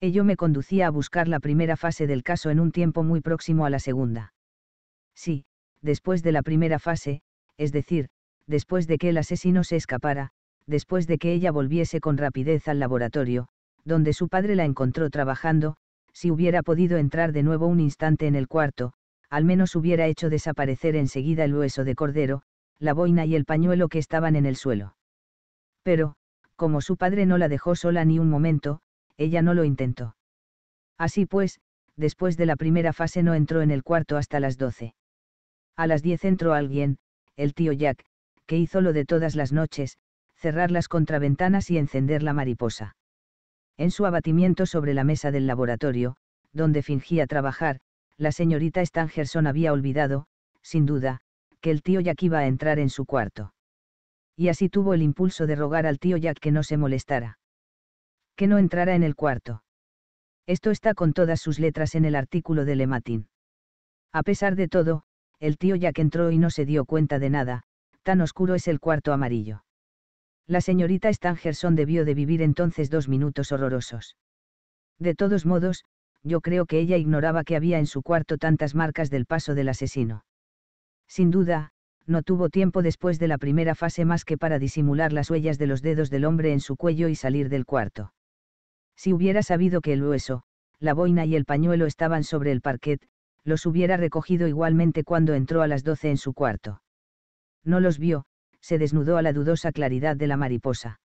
Speaker 1: Ello me conducía a buscar la primera fase del caso en un tiempo muy próximo a la segunda. Sí, después de la primera fase, es decir, después de que el asesino se escapara, después de que ella volviese con rapidez al laboratorio, donde su padre la encontró trabajando, si hubiera podido entrar de nuevo un instante en el cuarto, al menos hubiera hecho desaparecer enseguida el hueso de cordero, la boina y el pañuelo que estaban en el suelo. Pero, como su padre no la dejó sola ni un momento, ella no lo intentó. Así pues, después de la primera fase no entró en el cuarto hasta las doce. A las diez entró alguien, el tío Jack, que hizo lo de todas las noches, cerrar las contraventanas y encender la mariposa. En su abatimiento sobre la mesa del laboratorio, donde fingía trabajar, la señorita Stangerson había olvidado, sin duda, que el tío Jack iba a entrar en su cuarto. Y así tuvo el impulso de rogar al tío Jack que no se molestara. Que no entrara en el cuarto. Esto está con todas sus letras en el artículo de Matin. A pesar de todo, el tío Jack entró y no se dio cuenta de nada, tan oscuro es el cuarto amarillo. La señorita Stangerson debió de vivir entonces dos minutos horrorosos. De todos modos, yo creo que ella ignoraba que había en su cuarto tantas marcas del paso del asesino. Sin duda, no tuvo tiempo después de la primera fase más que para disimular las huellas de los dedos del hombre en su cuello y salir del cuarto. Si hubiera sabido que el hueso, la boina y el pañuelo estaban sobre el parquet, los hubiera recogido igualmente cuando entró a las doce en su cuarto. No los vio, se desnudó a la dudosa claridad de la mariposa.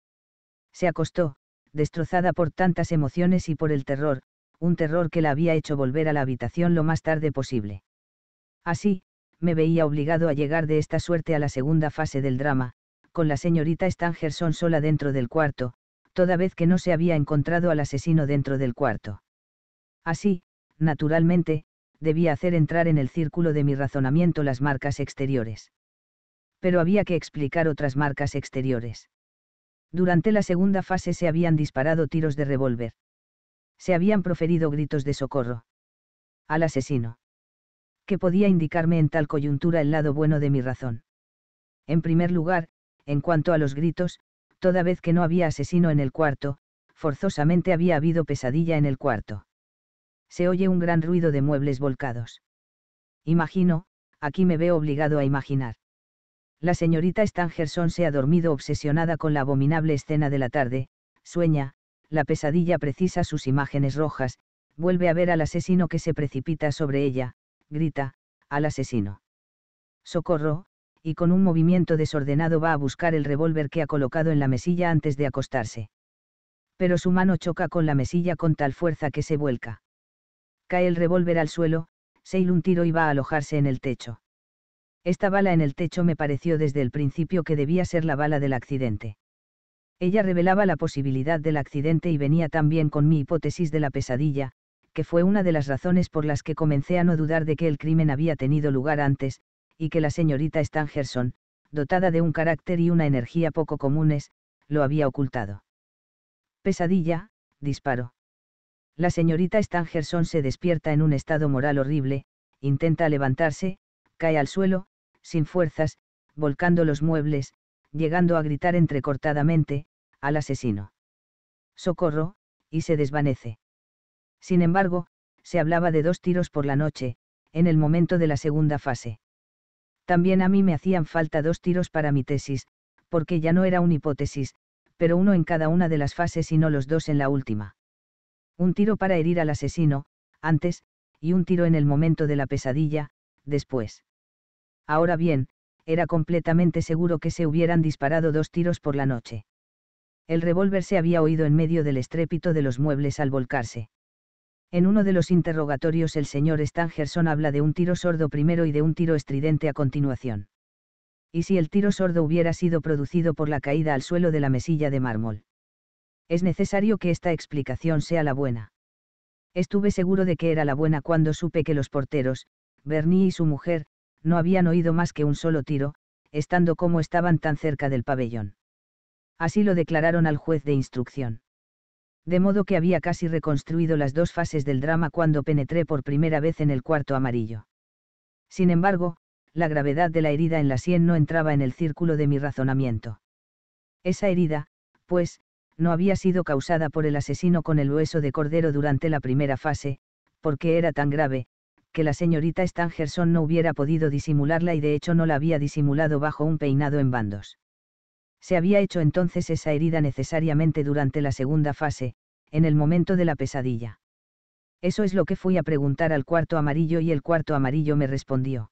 Speaker 1: Se acostó, destrozada por tantas emociones y por el terror, un terror que la había hecho volver a la habitación lo más tarde posible. Así, me veía obligado a llegar de esta suerte a la segunda fase del drama, con la señorita Stangerson sola dentro del cuarto, toda vez que no se había encontrado al asesino dentro del cuarto. Así, naturalmente, debía hacer entrar en el círculo de mi razonamiento las marcas exteriores pero había que explicar otras marcas exteriores. Durante la segunda fase se habían disparado tiros de revólver. Se habían proferido gritos de socorro. Al asesino. ¿Qué podía indicarme en tal coyuntura el lado bueno de mi razón? En primer lugar, en cuanto a los gritos, toda vez que no había asesino en el cuarto, forzosamente había habido pesadilla en el cuarto. Se oye un gran ruido de muebles volcados. Imagino, aquí me veo obligado a imaginar. La señorita Stangerson se ha dormido obsesionada con la abominable escena de la tarde, sueña, la pesadilla precisa sus imágenes rojas, vuelve a ver al asesino que se precipita sobre ella, grita, al asesino. Socorro, y con un movimiento desordenado va a buscar el revólver que ha colocado en la mesilla antes de acostarse. Pero su mano choca con la mesilla con tal fuerza que se vuelca. Cae el revólver al suelo, se un tiro y va a alojarse en el techo. Esta bala en el techo me pareció desde el principio que debía ser la bala del accidente. Ella revelaba la posibilidad del accidente y venía también con mi hipótesis de la pesadilla, que fue una de las razones por las que comencé a no dudar de que el crimen había tenido lugar antes, y que la señorita Stangerson, dotada de un carácter y una energía poco comunes, lo había ocultado. Pesadilla, disparo. La señorita Stangerson se despierta en un estado moral horrible, intenta levantarse, cae al suelo, sin fuerzas, volcando los muebles, llegando a gritar entrecortadamente, al asesino. Socorro, y se desvanece. Sin embargo, se hablaba de dos tiros por la noche, en el momento de la segunda fase. También a mí me hacían falta dos tiros para mi tesis, porque ya no era una hipótesis, pero uno en cada una de las fases y no los dos en la última. Un tiro para herir al asesino, antes, y un tiro en el momento de la pesadilla, después. Ahora bien, era completamente seguro que se hubieran disparado dos tiros por la noche. El revólver se había oído en medio del estrépito de los muebles al volcarse. En uno de los interrogatorios el señor Stangerson habla de un tiro sordo primero y de un tiro estridente a continuación. ¿Y si el tiro sordo hubiera sido producido por la caída al suelo de la mesilla de mármol? Es necesario que esta explicación sea la buena. Estuve seguro de que era la buena cuando supe que los porteros, Bernie y su mujer, no habían oído más que un solo tiro, estando como estaban tan cerca del pabellón. Así lo declararon al juez de instrucción. De modo que había casi reconstruido las dos fases del drama cuando penetré por primera vez en el cuarto amarillo. Sin embargo, la gravedad de la herida en la sien no entraba en el círculo de mi razonamiento. Esa herida, pues, no había sido causada por el asesino con el hueso de cordero durante la primera fase, porque era tan grave, la señorita Stangerson no hubiera podido disimularla y de hecho no la había disimulado bajo un peinado en bandos. Se había hecho entonces esa herida necesariamente durante la segunda fase, en el momento de la pesadilla. Eso es lo que fui a preguntar al cuarto amarillo y el cuarto amarillo me respondió.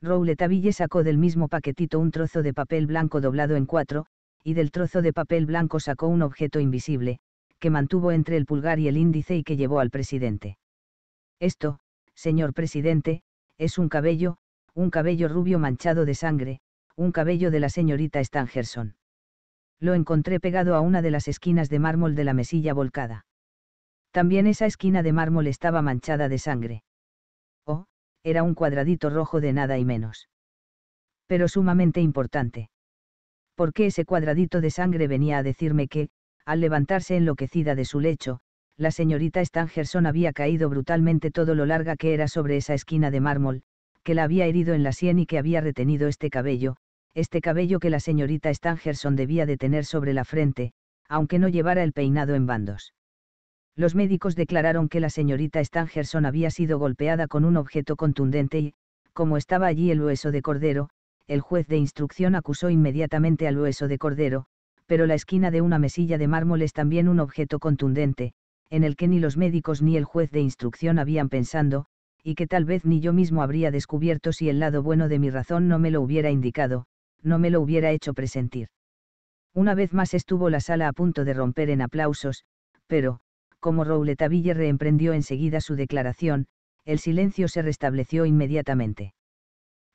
Speaker 1: Rouletaville sacó del mismo paquetito un trozo de papel blanco doblado en cuatro, y del trozo de papel blanco sacó un objeto invisible, que mantuvo entre el pulgar y el índice y que llevó al presidente. Esto, señor presidente, es un cabello, un cabello rubio manchado de sangre, un cabello de la señorita Stangerson. Lo encontré pegado a una de las esquinas de mármol de la mesilla volcada. También esa esquina de mármol estaba manchada de sangre. Oh, era un cuadradito rojo de nada y menos. Pero sumamente importante. ¿Por qué ese cuadradito de sangre venía a decirme que, al levantarse enloquecida de su lecho, la señorita Stangerson había caído brutalmente todo lo larga que era sobre esa esquina de mármol, que la había herido en la sien y que había retenido este cabello, este cabello que la señorita Stangerson debía de tener sobre la frente, aunque no llevara el peinado en bandos. Los médicos declararon que la señorita Stangerson había sido golpeada con un objeto contundente y, como estaba allí el hueso de cordero, el juez de instrucción acusó inmediatamente al hueso de cordero, pero la esquina de una mesilla de mármol es también un objeto contundente, en el que ni los médicos ni el juez de instrucción habían pensado, y que tal vez ni yo mismo habría descubierto si el lado bueno de mi razón no me lo hubiera indicado, no me lo hubiera hecho presentir. Una vez más estuvo la sala a punto de romper en aplausos, pero, como Rouletaville reemprendió enseguida su declaración, el silencio se restableció inmediatamente.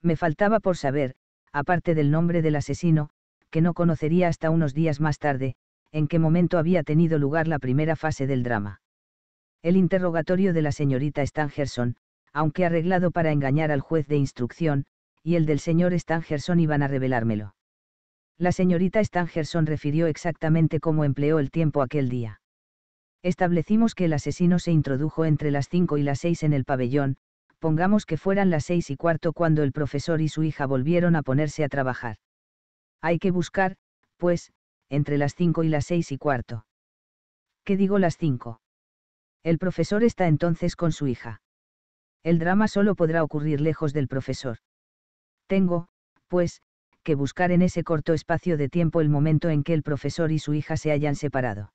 Speaker 1: Me faltaba por saber, aparte del nombre del asesino, que no conocería hasta unos días más tarde, en qué momento había tenido lugar la primera fase del drama. El interrogatorio de la señorita Stangerson, aunque arreglado para engañar al juez de instrucción, y el del señor Stangerson iban a revelármelo. La señorita Stangerson refirió exactamente cómo empleó el tiempo aquel día. Establecimos que el asesino se introdujo entre las 5 y las 6 en el pabellón, pongamos que fueran las seis y cuarto cuando el profesor y su hija volvieron a ponerse a trabajar. Hay que buscar, pues, entre las cinco y las seis y cuarto. ¿Qué digo las cinco? El profesor está entonces con su hija. El drama solo podrá ocurrir lejos del profesor. Tengo, pues, que buscar en ese corto espacio de tiempo el momento en que el profesor y su hija se hayan separado.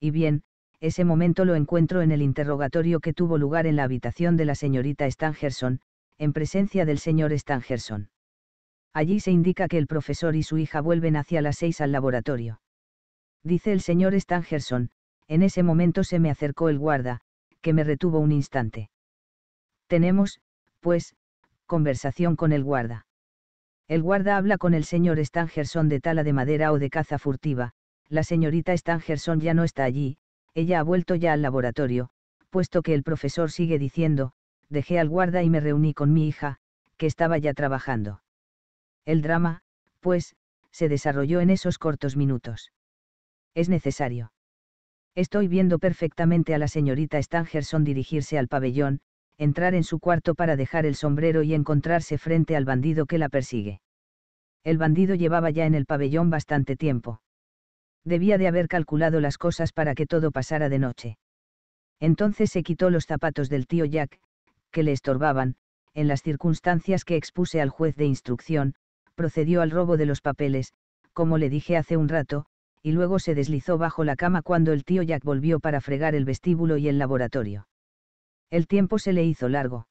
Speaker 1: Y bien, ese momento lo encuentro en el interrogatorio que tuvo lugar en la habitación de la señorita Stangerson, en presencia del señor Stangerson. Allí se indica que el profesor y su hija vuelven hacia las seis al laboratorio. Dice el señor Stangerson, en ese momento se me acercó el guarda, que me retuvo un instante. Tenemos, pues, conversación con el guarda. El guarda habla con el señor Stangerson de tala de madera o de caza furtiva, la señorita Stangerson ya no está allí, ella ha vuelto ya al laboratorio, puesto que el profesor sigue diciendo, dejé al guarda y me reuní con mi hija, que estaba ya trabajando. El drama, pues, se desarrolló en esos cortos minutos. Es necesario. Estoy viendo perfectamente a la señorita Stangerson dirigirse al pabellón, entrar en su cuarto para dejar el sombrero y encontrarse frente al bandido que la persigue. El bandido llevaba ya en el pabellón bastante tiempo. Debía de haber calculado las cosas para que todo pasara de noche. Entonces se quitó los zapatos del tío Jack, que le estorbaban, en las circunstancias que expuse al juez de instrucción, procedió al robo de los papeles, como le dije hace un rato, y luego se deslizó bajo la cama cuando el tío Jack volvió para fregar el vestíbulo y el laboratorio. El tiempo se le hizo largo.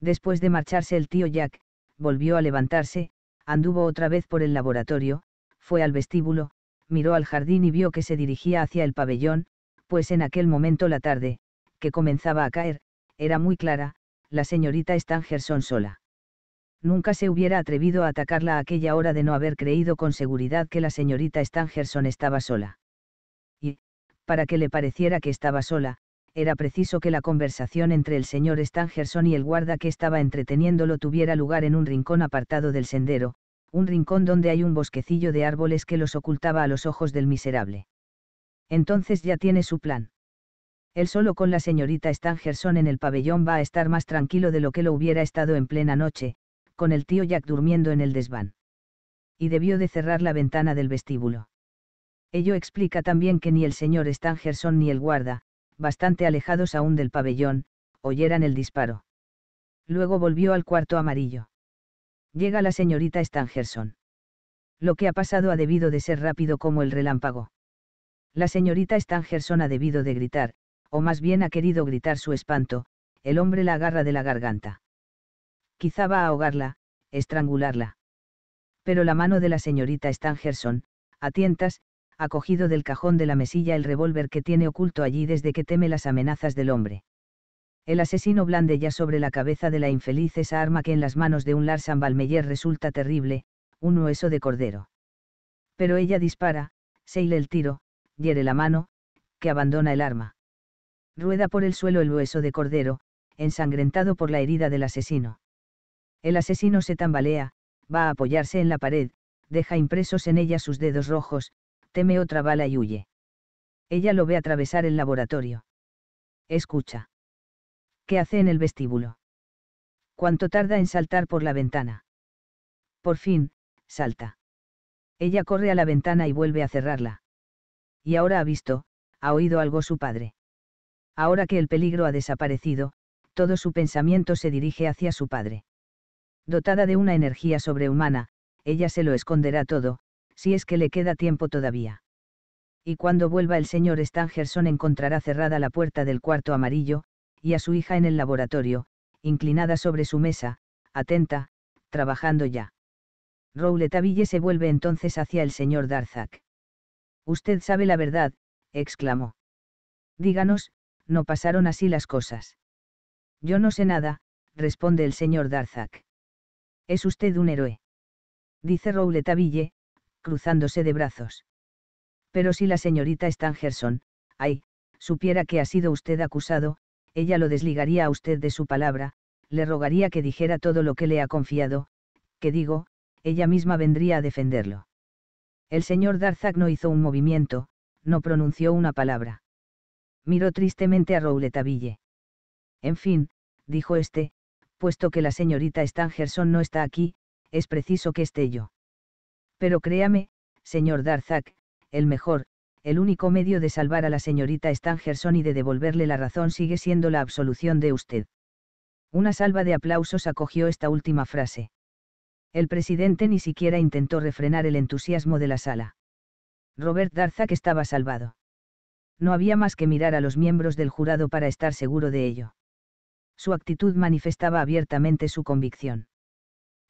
Speaker 1: Después de marcharse el tío Jack, volvió a levantarse, anduvo otra vez por el laboratorio, fue al vestíbulo, miró al jardín y vio que se dirigía hacia el pabellón, pues en aquel momento la tarde, que comenzaba a caer, era muy clara, la señorita Stangerson sola nunca se hubiera atrevido a atacarla a aquella hora de no haber creído con seguridad que la señorita Stangerson estaba sola. Y, para que le pareciera que estaba sola, era preciso que la conversación entre el señor Stangerson y el guarda que estaba entreteniéndolo tuviera lugar en un rincón apartado del sendero, un rincón donde hay un bosquecillo de árboles que los ocultaba a los ojos del miserable. Entonces ya tiene su plan. Él solo con la señorita Stangerson en el pabellón va a estar más tranquilo de lo que lo hubiera estado en plena noche, con el tío Jack durmiendo en el desván. Y debió de cerrar la ventana del vestíbulo. Ello explica también que ni el señor Stangerson ni el guarda, bastante alejados aún del pabellón, oyeran el disparo. Luego volvió al cuarto amarillo. Llega la señorita Stangerson. Lo que ha pasado ha debido de ser rápido como el relámpago. La señorita Stangerson ha debido de gritar, o más bien ha querido gritar su espanto, el hombre la agarra de la garganta quizá va a ahogarla, estrangularla. Pero la mano de la señorita Stangerson, a tientas, ha cogido del cajón de la mesilla el revólver que tiene oculto allí desde que teme las amenazas del hombre. El asesino blande ya sobre la cabeza de la infeliz esa arma que en las manos de un Larsan Balmeyer resulta terrible, un hueso de cordero. Pero ella dispara, se el tiro, hiere la mano, que abandona el arma. Rueda por el suelo el hueso de cordero, ensangrentado por la herida del asesino. El asesino se tambalea, va a apoyarse en la pared, deja impresos en ella sus dedos rojos, teme otra bala y huye. Ella lo ve atravesar el laboratorio. Escucha. ¿Qué hace en el vestíbulo? ¿Cuánto tarda en saltar por la ventana? Por fin, salta. Ella corre a la ventana y vuelve a cerrarla. Y ahora ha visto, ha oído algo su padre. Ahora que el peligro ha desaparecido, todo su pensamiento se dirige hacia su padre. Dotada de una energía sobrehumana, ella se lo esconderá todo, si es que le queda tiempo todavía. Y cuando vuelva el señor Stangerson encontrará cerrada la puerta del cuarto amarillo, y a su hija en el laboratorio, inclinada sobre su mesa, atenta, trabajando ya. Rouletabille se vuelve entonces hacia el señor Darzac. Usted sabe la verdad, exclamó. Díganos, no pasaron así las cosas. Yo no sé nada, responde el señor Darzac. Es usted un héroe. Dice Rouletabille, cruzándose de brazos. Pero si la señorita Stangerson, ay, supiera que ha sido usted acusado, ella lo desligaría a usted de su palabra, le rogaría que dijera todo lo que le ha confiado, que digo, ella misma vendría a defenderlo. El señor Darzac no hizo un movimiento, no pronunció una palabra. Miró tristemente a Rouletabille. En fin, dijo este, puesto que la señorita Stangerson no está aquí, es preciso que esté yo. Pero créame, señor Darzac, el mejor, el único medio de salvar a la señorita Stangerson y de devolverle la razón sigue siendo la absolución de usted. Una salva de aplausos acogió esta última frase. El presidente ni siquiera intentó refrenar el entusiasmo de la sala. Robert Darzac estaba salvado. No había más que mirar a los miembros del jurado para estar seguro de ello. Su actitud manifestaba abiertamente su convicción.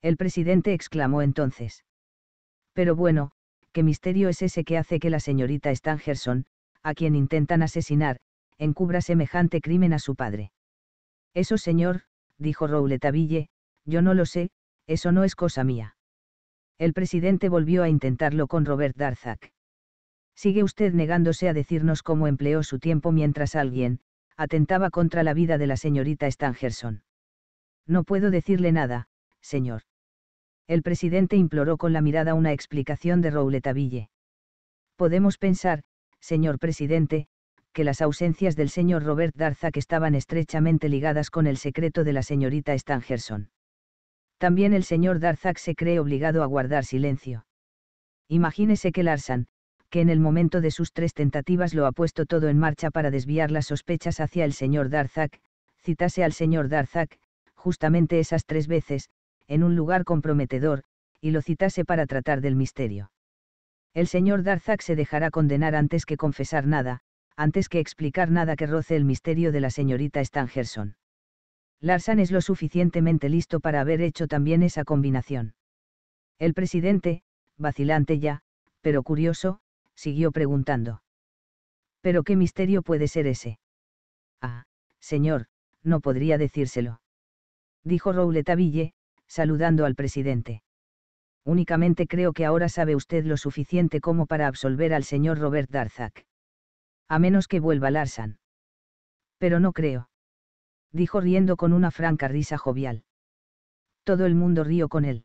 Speaker 1: El presidente exclamó entonces. Pero bueno, ¿qué misterio es ese que hace que la señorita Stangerson, a quien intentan asesinar, encubra semejante crimen a su padre? Eso señor, dijo Rouletabille, yo no lo sé, eso no es cosa mía. El presidente volvió a intentarlo con Robert Darzac. Sigue usted negándose a decirnos cómo empleó su tiempo mientras alguien, atentaba contra la vida de la señorita Stangerson. No puedo decirle nada, señor. El presidente imploró con la mirada una explicación de Rouletabille. Podemos pensar, señor presidente, que las ausencias del señor Robert Darzac estaban estrechamente ligadas con el secreto de la señorita Stangerson. También el señor Darzac se cree obligado a guardar silencio. Imagínese que Larsan, que en el momento de sus tres tentativas lo ha puesto todo en marcha para desviar las sospechas hacia el señor Darzac, citase al señor Darzac, justamente esas tres veces, en un lugar comprometedor, y lo citase para tratar del misterio. El señor Darzac se dejará condenar antes que confesar nada, antes que explicar nada que roce el misterio de la señorita Stangerson. Larsan es lo suficientemente listo para haber hecho también esa combinación. El presidente, vacilante ya, pero curioso, siguió preguntando. ¿Pero qué misterio puede ser ese? Ah, señor, no podría decírselo. Dijo Rouletabille, saludando al presidente. Únicamente creo que ahora sabe usted lo suficiente como para absolver al señor Robert Darzac. A menos que vuelva Larsan. Pero no creo. Dijo riendo con una franca risa jovial. Todo el mundo río con él.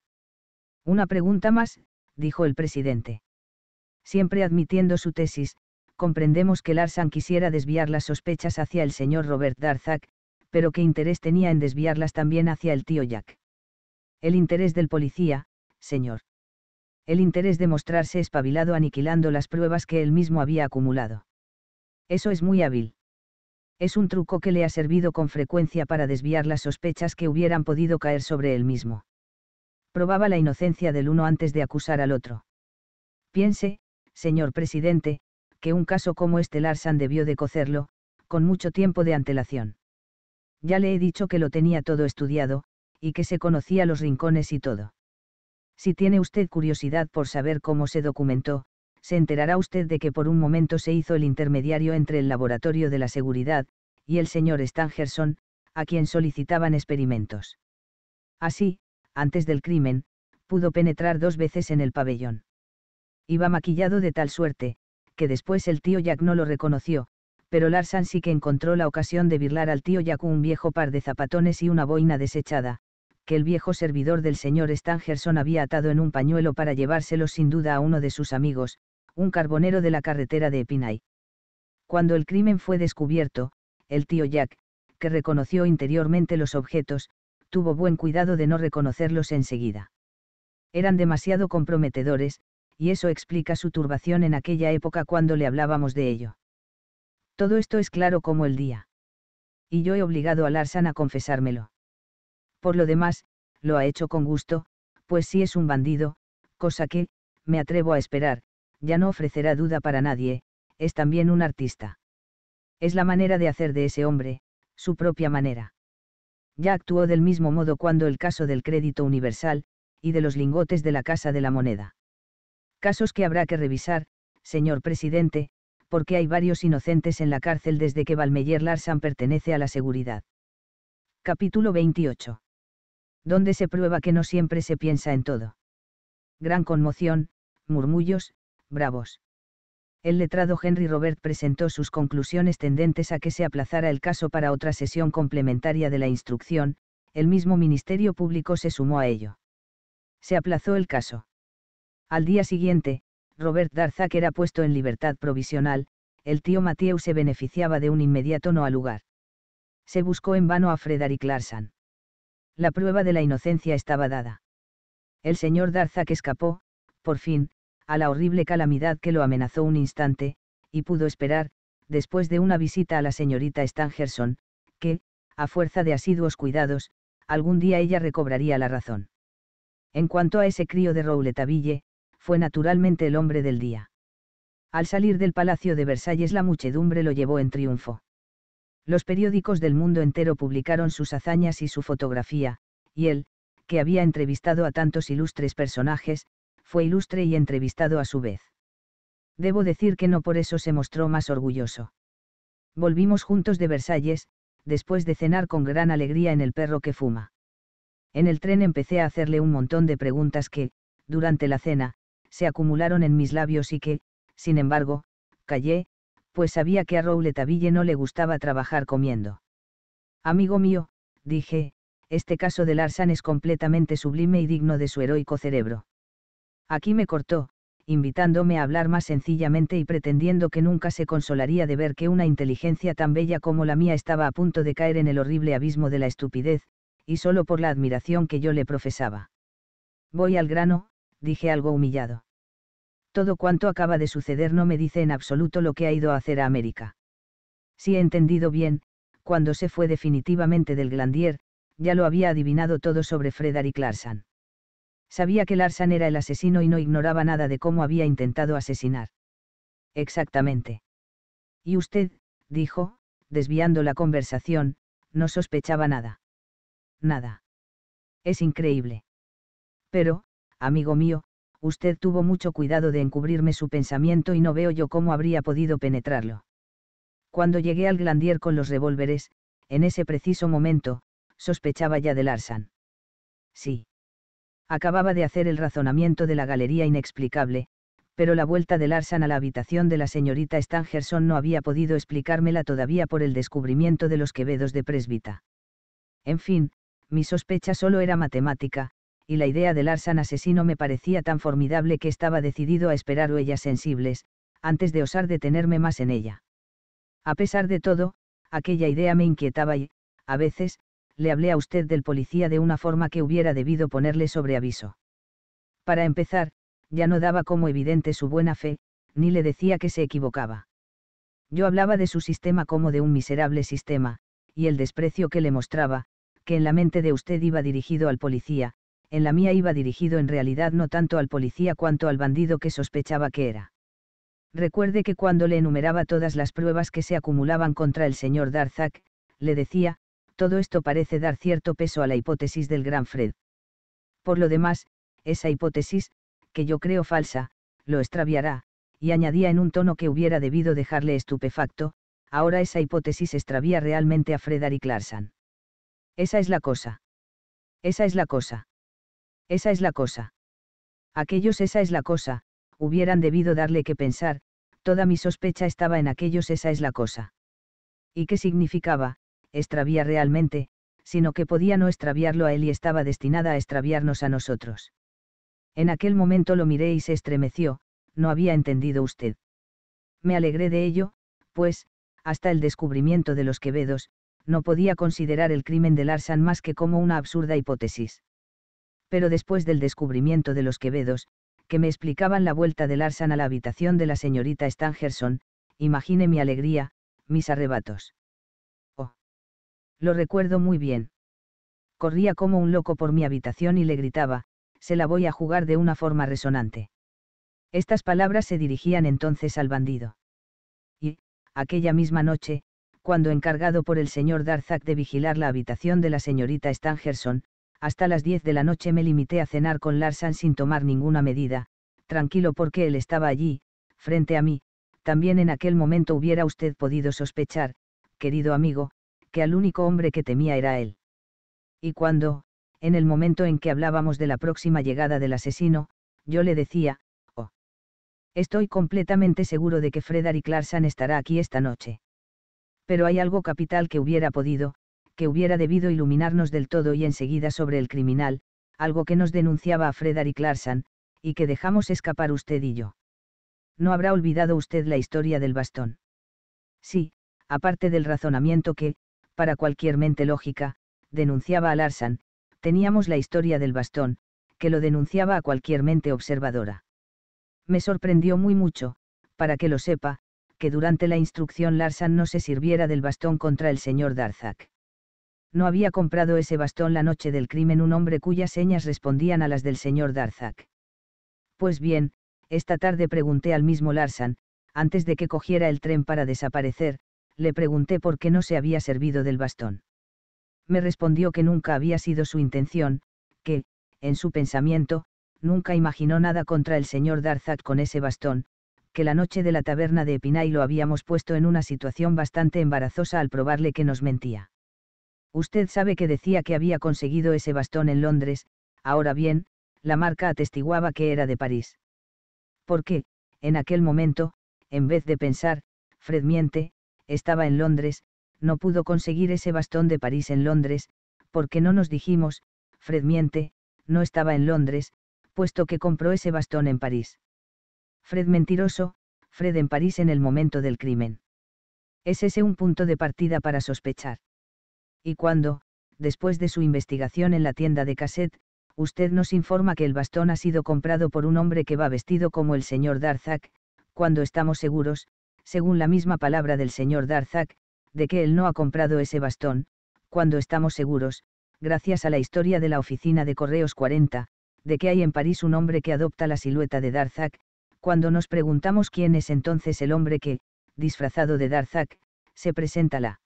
Speaker 1: Una pregunta más, dijo el presidente siempre admitiendo su tesis, comprendemos que Larsan quisiera desviar las sospechas hacia el señor Robert Darzac, pero qué interés tenía en desviarlas también hacia el tío Jack. El interés del policía, señor. El interés de mostrarse espabilado aniquilando las pruebas que él mismo había acumulado. Eso es muy hábil. Es un truco que le ha servido con frecuencia para desviar las sospechas que hubieran podido caer sobre él mismo. Probaba la inocencia del uno antes de acusar al otro. Piense, señor presidente, que un caso como este Larsan debió de cocerlo, con mucho tiempo de antelación. Ya le he dicho que lo tenía todo estudiado, y que se conocía los rincones y todo. Si tiene usted curiosidad por saber cómo se documentó, se enterará usted de que por un momento se hizo el intermediario entre el laboratorio de la seguridad, y el señor Stangerson, a quien solicitaban experimentos. Así, antes del crimen, pudo penetrar dos veces en el pabellón. Iba maquillado de tal suerte, que después el tío Jack no lo reconoció, pero Larsan sí que encontró la ocasión de birlar al tío Jack un viejo par de zapatones y una boina desechada, que el viejo servidor del señor Stangerson había atado en un pañuelo para llevárselos sin duda a uno de sus amigos, un carbonero de la carretera de Epinay. Cuando el crimen fue descubierto, el tío Jack, que reconoció interiormente los objetos, tuvo buen cuidado de no reconocerlos enseguida. Eran demasiado comprometedores, y eso explica su turbación en aquella época cuando le hablábamos de ello. Todo esto es claro como el día. Y yo he obligado a Larsan a confesármelo. Por lo demás, lo ha hecho con gusto, pues si es un bandido, cosa que, me atrevo a esperar, ya no ofrecerá duda para nadie, es también un artista. Es la manera de hacer de ese hombre, su propia manera. Ya actuó del mismo modo cuando el caso del crédito universal, y de los lingotes de la Casa de la Moneda casos que habrá que revisar, señor presidente, porque hay varios inocentes en la cárcel desde que Valmeyer Larsan pertenece a la seguridad. Capítulo 28. Donde se prueba que no siempre se piensa en todo. Gran conmoción, murmullos, bravos. El letrado Henry Robert presentó sus conclusiones tendentes a que se aplazara el caso para otra sesión complementaria de la instrucción, el mismo Ministerio Público se sumó a ello. Se aplazó el caso. Al día siguiente, Robert Darzac era puesto en libertad provisional, el tío Mathieu se beneficiaba de un inmediato no al lugar. Se buscó en vano a Frederick Larsan. La prueba de la inocencia estaba dada. El señor Darzac escapó, por fin, a la horrible calamidad que lo amenazó un instante, y pudo esperar, después de una visita a la señorita Stangerson, que, a fuerza de asiduos cuidados, algún día ella recobraría la razón. En cuanto a ese crío de fue naturalmente el hombre del día. Al salir del Palacio de Versalles la muchedumbre lo llevó en triunfo. Los periódicos del mundo entero publicaron sus hazañas y su fotografía, y él, que había entrevistado a tantos ilustres personajes, fue ilustre y entrevistado a su vez. Debo decir que no por eso se mostró más orgulloso. Volvimos juntos de Versalles, después de cenar con gran alegría en el perro que fuma. En el tren empecé a hacerle un montón de preguntas que, durante la cena, se acumularon en mis labios y que, sin embargo, callé, pues sabía que a Rouletabille no le gustaba trabajar comiendo. Amigo mío, dije, este caso de Larsan es completamente sublime y digno de su heroico cerebro. Aquí me cortó, invitándome a hablar más sencillamente y pretendiendo que nunca se consolaría de ver que una inteligencia tan bella como la mía estaba a punto de caer en el horrible abismo de la estupidez, y solo por la admiración que yo le profesaba. Voy al grano, dije algo humillado todo cuanto acaba de suceder no me dice en absoluto lo que ha ido a hacer a América. Si he entendido bien, cuando se fue definitivamente del Glandier, ya lo había adivinado todo sobre Frederick Larsan. Sabía que Larsan era el asesino y no ignoraba nada de cómo había intentado asesinar. Exactamente. Y usted, dijo, desviando la conversación, no sospechaba nada. Nada. Es increíble. Pero, amigo mío, usted tuvo mucho cuidado de encubrirme su pensamiento y no veo yo cómo habría podido penetrarlo. Cuando llegué al Glandier con los revólveres, en ese preciso momento, sospechaba ya de Larsan. Sí. Acababa de hacer el razonamiento de la galería inexplicable, pero la vuelta de Larsan a la habitación de la señorita Stangerson no había podido explicármela todavía por el descubrimiento de los quevedos de Presbita. En fin, mi sospecha solo era matemática, y la idea del Arsan asesino me parecía tan formidable que estaba decidido a esperar huellas sensibles, antes de osar detenerme más en ella. A pesar de todo, aquella idea me inquietaba y, a veces, le hablé a usted del policía de una forma que hubiera debido ponerle sobre aviso. Para empezar, ya no daba como evidente su buena fe, ni le decía que se equivocaba. Yo hablaba de su sistema como de un miserable sistema, y el desprecio que le mostraba, que en la mente de usted iba dirigido al policía, en la mía iba dirigido en realidad no tanto al policía cuanto al bandido que sospechaba que era. Recuerde que cuando le enumeraba todas las pruebas que se acumulaban contra el señor Darzac, le decía, todo esto parece dar cierto peso a la hipótesis del gran Fred. Por lo demás, esa hipótesis, que yo creo falsa, lo extraviará, y añadía en un tono que hubiera debido dejarle estupefacto, ahora esa hipótesis extravía realmente a Ari Clarsan. Esa es la cosa. Esa es la cosa. Esa es la cosa. Aquellos esa es la cosa, hubieran debido darle que pensar, toda mi sospecha estaba en aquellos esa es la cosa. ¿Y qué significaba, extravía realmente, sino que podía no extraviarlo a él y estaba destinada a extraviarnos a nosotros? En aquel momento lo miré y se estremeció, no había entendido usted. Me alegré de ello, pues, hasta el descubrimiento de los quevedos, no podía considerar el crimen de Larsan más que como una absurda hipótesis pero después del descubrimiento de los quevedos, que me explicaban la vuelta de Larsan a la habitación de la señorita Stangerson, imagine mi alegría, mis arrebatos. Oh. Lo recuerdo muy bien. Corría como un loco por mi habitación y le gritaba, se la voy a jugar de una forma resonante. Estas palabras se dirigían entonces al bandido. Y, aquella misma noche, cuando encargado por el señor Darzac de vigilar la habitación de la señorita Stangerson, hasta las 10 de la noche me limité a cenar con Larsan sin tomar ninguna medida, tranquilo porque él estaba allí, frente a mí, también en aquel momento hubiera usted podido sospechar, querido amigo, que al único hombre que temía era él. Y cuando, en el momento en que hablábamos de la próxima llegada del asesino, yo le decía, oh, estoy completamente seguro de que Frederick Larsan estará aquí esta noche. Pero hay algo capital que hubiera podido, que hubiera debido iluminarnos del todo y enseguida sobre el criminal, algo que nos denunciaba a Frederick Larsan, y que dejamos escapar usted y yo. No habrá olvidado usted la historia del bastón. Sí, aparte del razonamiento que, para cualquier mente lógica, denunciaba a Larsan, teníamos la historia del bastón, que lo denunciaba a cualquier mente observadora. Me sorprendió muy mucho, para que lo sepa, que durante la instrucción Larsan no se sirviera del bastón contra el señor Darzac no había comprado ese bastón la noche del crimen un hombre cuyas señas respondían a las del señor Darzac. Pues bien, esta tarde pregunté al mismo Larsan, antes de que cogiera el tren para desaparecer, le pregunté por qué no se había servido del bastón. Me respondió que nunca había sido su intención, que, en su pensamiento, nunca imaginó nada contra el señor Darzac con ese bastón, que la noche de la taberna de Epinay lo habíamos puesto en una situación bastante embarazosa al probarle que nos mentía. Usted sabe que decía que había conseguido ese bastón en Londres, ahora bien, la marca atestiguaba que era de París. ¿Por qué, en aquel momento, en vez de pensar, Fred miente, estaba en Londres, no pudo conseguir ese bastón de París en Londres, porque no nos dijimos, Fred miente, no estaba en Londres, puesto que compró ese bastón en París. Fred mentiroso, Fred en París en el momento del crimen. ¿Es ese un punto de partida para sospechar? y cuando, después de su investigación en la tienda de cassette, usted nos informa que el bastón ha sido comprado por un hombre que va vestido como el señor Darzac, cuando estamos seguros, según la misma palabra del señor Darzac, de que él no ha comprado ese bastón, cuando estamos seguros, gracias a la historia de la oficina de Correos 40, de que hay en París un hombre que adopta la silueta de Darzac, cuando nos preguntamos quién es entonces el hombre que, disfrazado de Darzac, se presenta la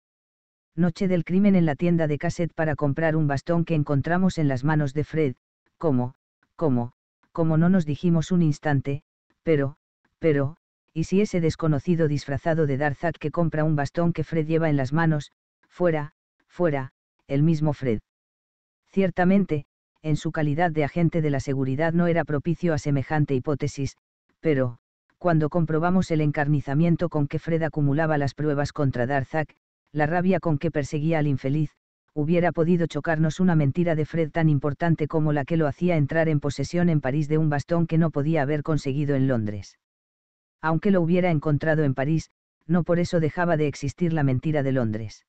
Speaker 1: noche del crimen en la tienda de cassette para comprar un bastón que encontramos en las manos de Fred, ¿cómo, cómo, cómo no nos dijimos un instante, pero, pero, y si ese desconocido disfrazado de Darzak que compra un bastón que Fred lleva en las manos, fuera, fuera, el mismo Fred. Ciertamente, en su calidad de agente de la seguridad no era propicio a semejante hipótesis, pero, cuando comprobamos el encarnizamiento con que Fred acumulaba las pruebas contra Darzak, la rabia con que perseguía al infeliz, hubiera podido chocarnos una mentira de Fred tan importante como la que lo hacía entrar en posesión en París de un bastón que no podía haber conseguido en Londres. Aunque lo hubiera encontrado en París, no por eso dejaba de existir la mentira de Londres.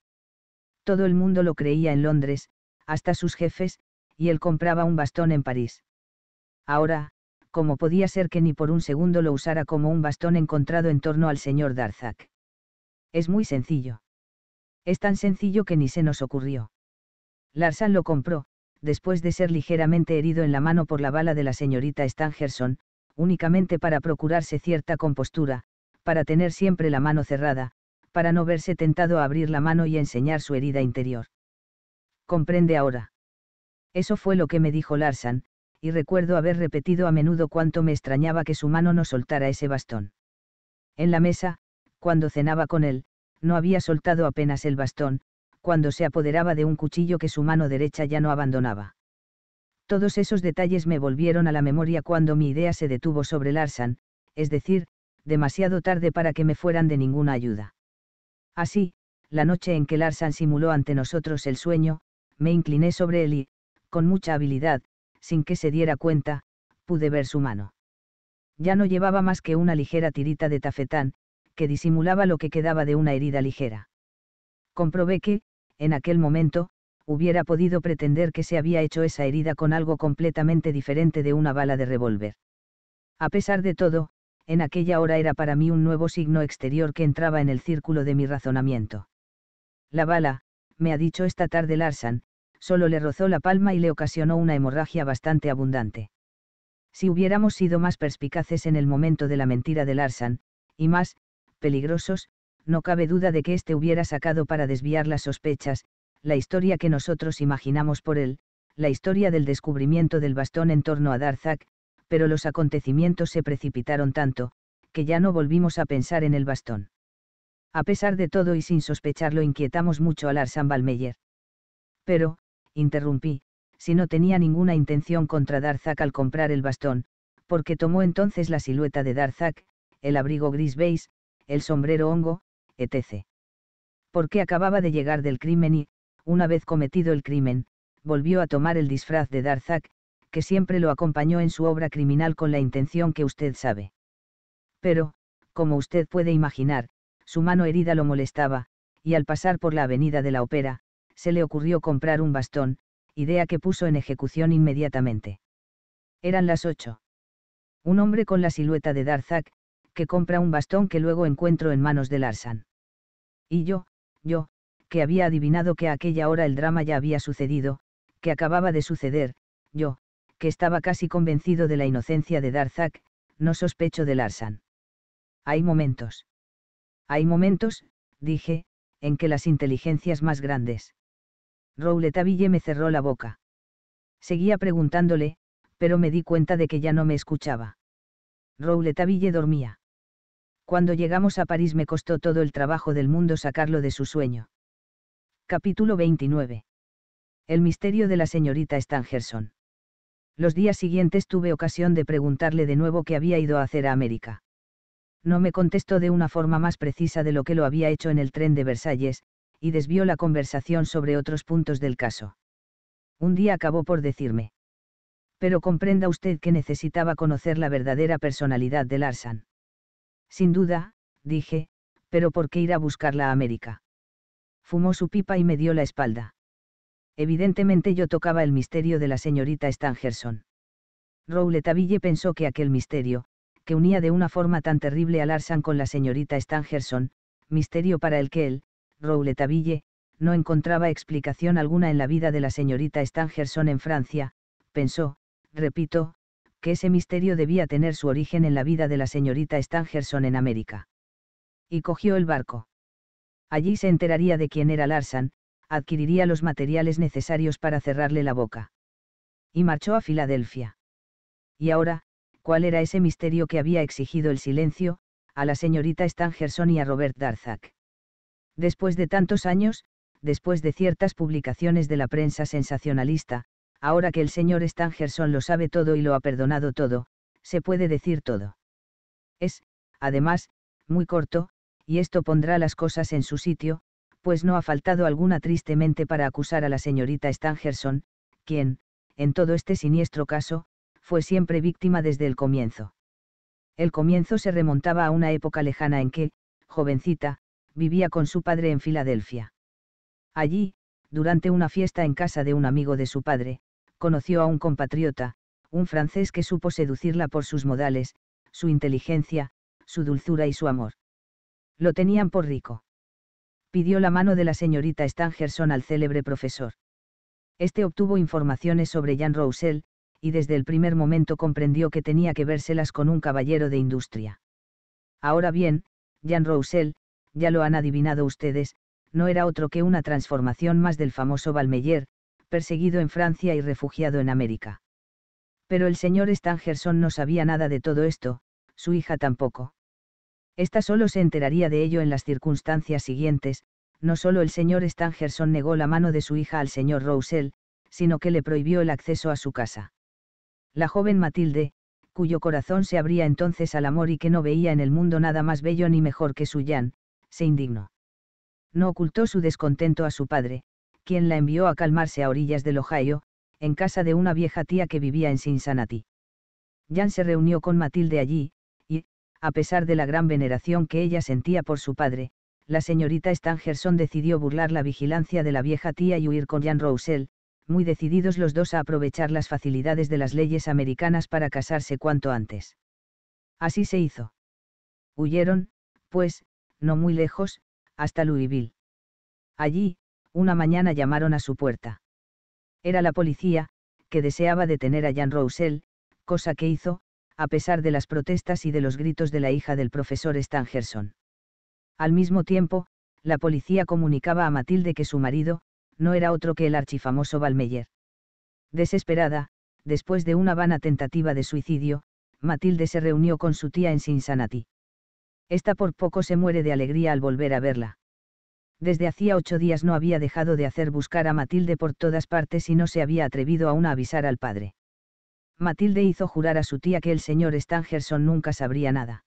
Speaker 1: Todo el mundo lo creía en Londres, hasta sus jefes, y él compraba un bastón en París. Ahora, ¿cómo podía ser que ni por un segundo lo usara como un bastón encontrado en torno al señor Darzac? Es muy sencillo. Es tan sencillo que ni se nos ocurrió. Larsan lo compró, después de ser ligeramente herido en la mano por la bala de la señorita Stangerson, únicamente para procurarse cierta compostura, para tener siempre la mano cerrada, para no verse tentado a abrir la mano y enseñar su herida interior. Comprende ahora. Eso fue lo que me dijo Larsan, y recuerdo haber repetido a menudo cuánto me extrañaba que su mano no soltara ese bastón. En la mesa, cuando cenaba con él, no había soltado apenas el bastón, cuando se apoderaba de un cuchillo que su mano derecha ya no abandonaba. Todos esos detalles me volvieron a la memoria cuando mi idea se detuvo sobre Larsan, es decir, demasiado tarde para que me fueran de ninguna ayuda. Así, la noche en que Larsan simuló ante nosotros el sueño, me incliné sobre él y, con mucha habilidad, sin que se diera cuenta, pude ver su mano. Ya no llevaba más que una ligera tirita de tafetán, que disimulaba lo que quedaba de una herida ligera. Comprobé que, en aquel momento, hubiera podido pretender que se había hecho esa herida con algo completamente diferente de una bala de revólver. A pesar de todo, en aquella hora era para mí un nuevo signo exterior que entraba en el círculo de mi razonamiento. La bala, me ha dicho esta tarde Larsan, solo le rozó la palma y le ocasionó una hemorragia bastante abundante. Si hubiéramos sido más perspicaces en el momento de la mentira de Larsan, y más, peligrosos, no cabe duda de que éste hubiera sacado para desviar las sospechas, la historia que nosotros imaginamos por él, la historia del descubrimiento del bastón en torno a Darzak, pero los acontecimientos se precipitaron tanto, que ya no volvimos a pensar en el bastón. A pesar de todo y sin sospecharlo inquietamos mucho al Larsan Balmeyer. Pero, interrumpí, si no tenía ninguna intención contra Darzak al comprar el bastón, porque tomó entonces la silueta de Darzac, el abrigo gris el sombrero hongo, etc. Porque acababa de llegar del crimen y, una vez cometido el crimen, volvió a tomar el disfraz de Darzac, que siempre lo acompañó en su obra criminal con la intención que usted sabe. Pero, como usted puede imaginar, su mano herida lo molestaba, y al pasar por la avenida de la ópera, se le ocurrió comprar un bastón, idea que puso en ejecución inmediatamente. Eran las ocho. Un hombre con la silueta de Darzac, que compra un bastón que luego encuentro en manos de Larsan. Y yo, yo, que había adivinado que a aquella hora el drama ya había sucedido, que acababa de suceder, yo, que estaba casi convencido de la inocencia de Darzak, no sospecho de Larsan. Hay momentos. Hay momentos, dije, en que las inteligencias más grandes. Rouletaville me cerró la boca. Seguía preguntándole, pero me di cuenta de que ya no me escuchaba. Rouletaville dormía. Cuando llegamos a París me costó todo el trabajo del mundo sacarlo de su sueño. Capítulo 29. El misterio de la señorita Stangerson. Los días siguientes tuve ocasión de preguntarle de nuevo qué había ido a hacer a América. No me contestó de una forma más precisa de lo que lo había hecho en el tren de Versalles, y desvió la conversación sobre otros puntos del caso. Un día acabó por decirme. Pero comprenda usted que necesitaba conocer la verdadera personalidad de Larsan. Sin duda, dije, pero ¿por qué ir a buscarla a América? Fumó su pipa y me dio la espalda. Evidentemente yo tocaba el misterio de la señorita Stangerson. Rouletabille pensó que aquel misterio, que unía de una forma tan terrible a Larsan con la señorita Stangerson, misterio para el que él, Rouletabille, no encontraba explicación alguna en la vida de la señorita Stangerson en Francia, pensó, repito, que ese misterio debía tener su origen en la vida de la señorita Stangerson en América. Y cogió el barco. Allí se enteraría de quién era Larsan, adquiriría los materiales necesarios para cerrarle la boca. Y marchó a Filadelfia. Y ahora, ¿cuál era ese misterio que había exigido el silencio, a la señorita Stangerson y a Robert Darzac? Después de tantos años, después de ciertas publicaciones de la prensa sensacionalista, ahora que el señor Stangerson lo sabe todo y lo ha perdonado todo, se puede decir todo. Es, además, muy corto, y esto pondrá las cosas en su sitio, pues no ha faltado alguna tristemente para acusar a la señorita Stangerson, quien, en todo este siniestro caso, fue siempre víctima desde el comienzo. El comienzo se remontaba a una época lejana en que, jovencita, vivía con su padre en Filadelfia. Allí, durante una fiesta en casa de un amigo de su padre, conoció a un compatriota, un francés que supo seducirla por sus modales, su inteligencia, su dulzura y su amor. Lo tenían por rico. Pidió la mano de la señorita Stangerson al célebre profesor. Este obtuvo informaciones sobre Jean Roussel, y desde el primer momento comprendió que tenía que vérselas con un caballero de industria. Ahora bien, Jean Roussel, ya lo han adivinado ustedes, no era otro que una transformación más del famoso Valmeyer, perseguido en Francia y refugiado en América. Pero el señor Stangerson no sabía nada de todo esto, su hija tampoco. Esta solo se enteraría de ello en las circunstancias siguientes, no solo el señor Stangerson negó la mano de su hija al señor Roussel, sino que le prohibió el acceso a su casa. La joven Matilde, cuyo corazón se abría entonces al amor y que no veía en el mundo nada más bello ni mejor que su Jan, se indignó. No ocultó su descontento a su padre, quien la envió a calmarse a orillas del Ohio, en casa de una vieja tía que vivía en Cincinnati. Jan se reunió con Matilde allí, y, a pesar de la gran veneración que ella sentía por su padre, la señorita Stangerson decidió burlar la vigilancia de la vieja tía y huir con Jan Roussel, muy decididos los dos a aprovechar las facilidades de las leyes americanas para casarse cuanto antes. Así se hizo. Huyeron, pues, no muy lejos, hasta Louisville. Allí, una mañana llamaron a su puerta. Era la policía, que deseaba detener a Jan Roussel, cosa que hizo, a pesar de las protestas y de los gritos de la hija del profesor Stangerson. Al mismo tiempo, la policía comunicaba a Matilde que su marido, no era otro que el archifamoso Valmeyer. Desesperada, después de una vana tentativa de suicidio, Matilde se reunió con su tía en Cincinnati. Esta por poco se muere de alegría al volver a verla desde hacía ocho días no había dejado de hacer buscar a Matilde por todas partes y no se había atrevido aún a avisar al padre. Matilde hizo jurar a su tía que el señor Stangerson nunca sabría nada.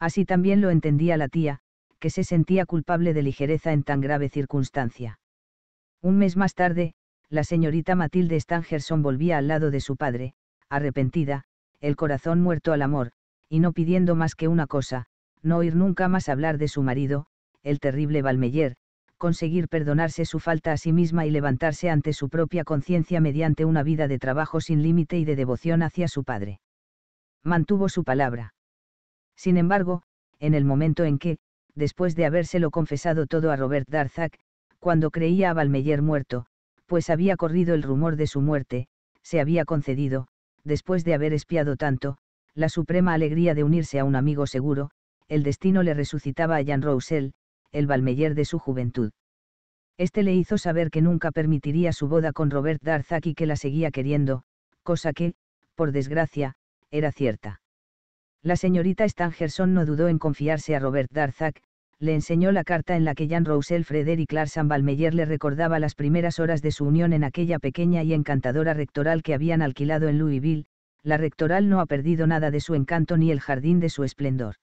Speaker 1: Así también lo entendía la tía, que se sentía culpable de ligereza en tan grave circunstancia. Un mes más tarde, la señorita Matilde Stangerson volvía al lado de su padre, arrepentida, el corazón muerto al amor, y no pidiendo más que una cosa, no oír nunca más hablar de su marido, el terrible Valmeyer, conseguir perdonarse su falta a sí misma y levantarse ante su propia conciencia mediante una vida de trabajo sin límite y de devoción hacia su padre. Mantuvo su palabra. Sin embargo, en el momento en que, después de habérselo confesado todo a Robert Darzac, cuando creía a Valmeyer muerto, pues había corrido el rumor de su muerte, se había concedido, después de haber espiado tanto, la suprema alegría de unirse a un amigo seguro, el destino le resucitaba a Jean Roussel, el Balmeyer de su juventud. Este le hizo saber que nunca permitiría su boda con Robert Darzac y que la seguía queriendo, cosa que, por desgracia, era cierta. La señorita Stangerson no dudó en confiarse a Robert Darzac, le enseñó la carta en la que Jean Rousel Frederick Larsan Balmeyer le recordaba las primeras horas de su unión en aquella pequeña y encantadora rectoral que habían alquilado en Louisville, la rectoral no ha perdido nada de su encanto ni el jardín de su esplendor.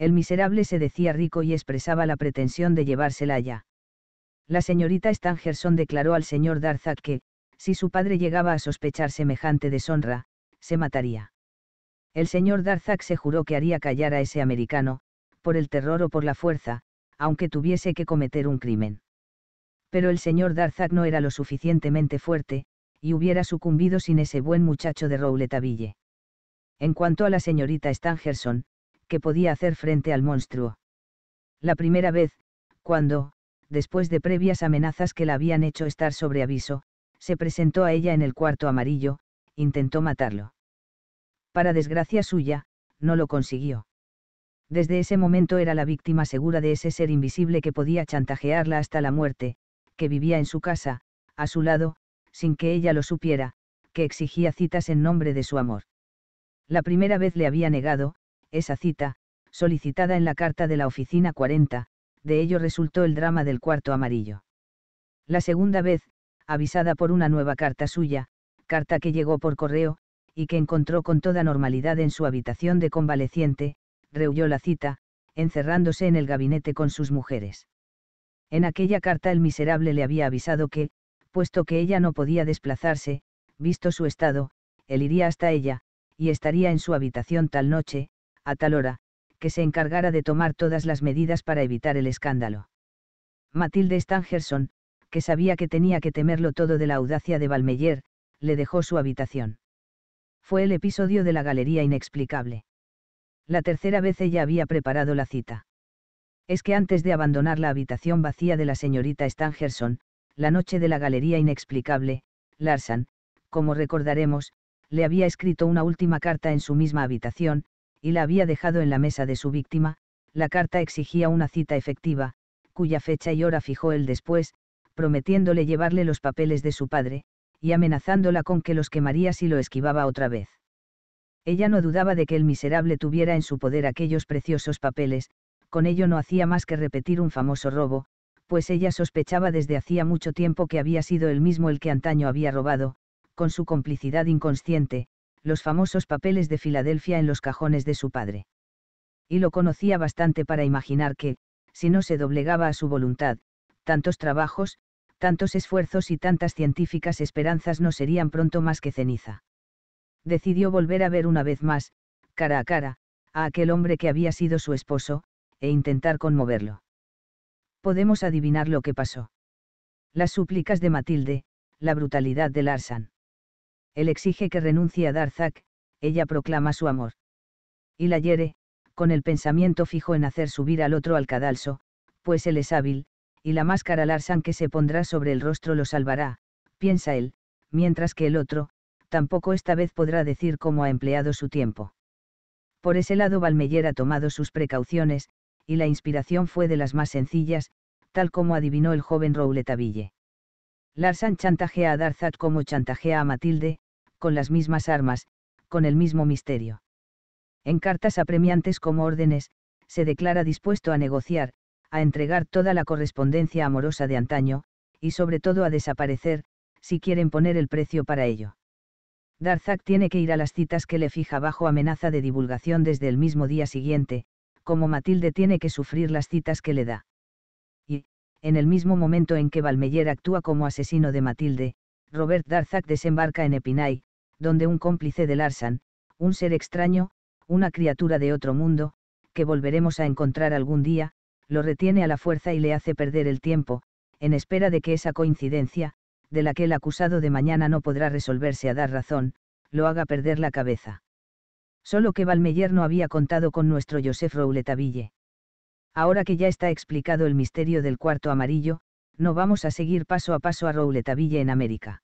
Speaker 1: El miserable se decía rico y expresaba la pretensión de llevársela allá. La señorita Stangerson declaró al señor Darzac que, si su padre llegaba a sospechar semejante deshonra, se mataría. El señor Darzac se juró que haría callar a ese americano, por el terror o por la fuerza, aunque tuviese que cometer un crimen. Pero el señor Darzac no era lo suficientemente fuerte, y hubiera sucumbido sin ese buen muchacho de Rouletaville. En cuanto a la señorita Stangerson, que podía hacer frente al monstruo. La primera vez, cuando, después de previas amenazas que la habían hecho estar sobre aviso, se presentó a ella en el cuarto amarillo, intentó matarlo. Para desgracia suya, no lo consiguió. Desde ese momento era la víctima segura de ese ser invisible que podía chantajearla hasta la muerte, que vivía en su casa, a su lado, sin que ella lo supiera, que exigía citas en nombre de su amor. La primera vez le había negado, esa cita, solicitada en la carta de la Oficina 40, de ello resultó el drama del cuarto amarillo. La segunda vez, avisada por una nueva carta suya, carta que llegó por correo, y que encontró con toda normalidad en su habitación de convaleciente, rehuyó la cita, encerrándose en el gabinete con sus mujeres. En aquella carta el miserable le había avisado que, puesto que ella no podía desplazarse, visto su estado, él iría hasta ella, y estaría en su habitación tal noche, a tal hora, que se encargara de tomar todas las medidas para evitar el escándalo. Matilde Stangerson, que sabía que tenía que temerlo todo de la audacia de Balmeyer, le dejó su habitación. Fue el episodio de la galería inexplicable. La tercera vez ella había preparado la cita. Es que antes de abandonar la habitación vacía de la señorita Stangerson, la noche de la galería inexplicable, Larsan, como recordaremos, le había escrito una última carta en su misma habitación, y la había dejado en la mesa de su víctima, la carta exigía una cita efectiva, cuya fecha y hora fijó él después, prometiéndole llevarle los papeles de su padre, y amenazándola con que los quemaría si lo esquivaba otra vez. Ella no dudaba de que el miserable tuviera en su poder aquellos preciosos papeles, con ello no hacía más que repetir un famoso robo, pues ella sospechaba desde hacía mucho tiempo que había sido él mismo el que antaño había robado, con su complicidad inconsciente, los famosos papeles de Filadelfia en los cajones de su padre. Y lo conocía bastante para imaginar que, si no se doblegaba a su voluntad, tantos trabajos, tantos esfuerzos y tantas científicas esperanzas no serían pronto más que ceniza. Decidió volver a ver una vez más, cara a cara, a aquel hombre que había sido su esposo, e intentar conmoverlo. Podemos adivinar lo que pasó. Las súplicas de Matilde, la brutalidad de Larsan. Él exige que renuncie a Darzac, ella proclama su amor. Y la hiere, con el pensamiento fijo en hacer subir al otro al cadalso, pues él es hábil, y la máscara Larsan que se pondrá sobre el rostro lo salvará, piensa él, mientras que el otro, tampoco esta vez podrá decir cómo ha empleado su tiempo. Por ese lado Valmeyer ha tomado sus precauciones, y la inspiración fue de las más sencillas, tal como adivinó el joven Rouletabille. Larsan chantajea a Darzac como chantajea a Matilde, con las mismas armas, con el mismo misterio. En cartas apremiantes como órdenes, se declara dispuesto a negociar, a entregar toda la correspondencia amorosa de antaño, y sobre todo a desaparecer, si quieren poner el precio para ello. Darzac tiene que ir a las citas que le fija bajo amenaza de divulgación desde el mismo día siguiente, como Matilde tiene que sufrir las citas que le da en el mismo momento en que Valmeyer actúa como asesino de Matilde, Robert Darzac desembarca en Epinay, donde un cómplice de Larsan, un ser extraño, una criatura de otro mundo, que volveremos a encontrar algún día, lo retiene a la fuerza y le hace perder el tiempo, en espera de que esa coincidencia, de la que el acusado de mañana no podrá resolverse a dar razón, lo haga perder la cabeza. Solo que Valmeyer no había contado con nuestro Joseph Rouletaville. Ahora que ya está explicado el misterio del cuarto amarillo, no vamos a seguir paso a paso a Rouletabille en América.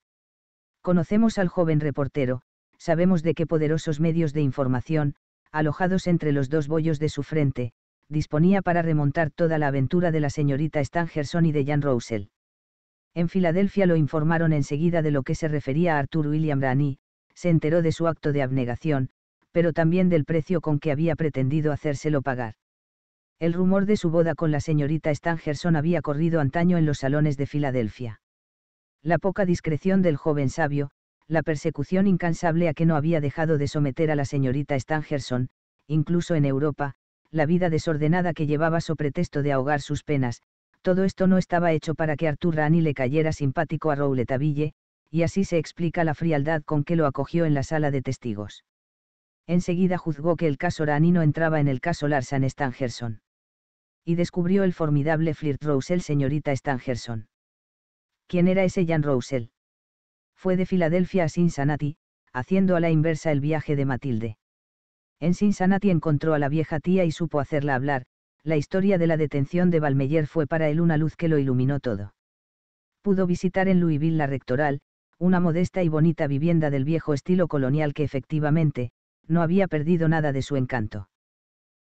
Speaker 1: Conocemos al joven reportero, sabemos de qué poderosos medios de información, alojados entre los dos bollos de su frente, disponía para remontar toda la aventura de la señorita Stangerson y de Jan Roussel. En Filadelfia lo informaron enseguida de lo que se refería a Arthur William brani se enteró de su acto de abnegación, pero también del precio con que había pretendido hacérselo pagar. El rumor de su boda con la señorita Stangerson había corrido antaño en los salones de Filadelfia. La poca discreción del joven sabio, la persecución incansable a que no había dejado de someter a la señorita Stangerson, incluso en Europa, la vida desordenada que llevaba so pretexto de ahogar sus penas, todo esto no estaba hecho para que Arthur Rani le cayera simpático a Rouletaville, y así se explica la frialdad con que lo acogió en la sala de testigos. Enseguida juzgó que el caso Rani no entraba en el caso Larsan Stangerson y descubrió el formidable flirt Roussel señorita Stangerson. ¿Quién era ese Jan Roussel? Fue de Filadelfia a Cincinnati, haciendo a la inversa el viaje de Matilde. En Cincinnati encontró a la vieja tía y supo hacerla hablar, la historia de la detención de Valmeyer fue para él una luz que lo iluminó todo. Pudo visitar en Louisville la rectoral, una modesta y bonita vivienda del viejo estilo colonial que efectivamente, no había perdido nada de su encanto.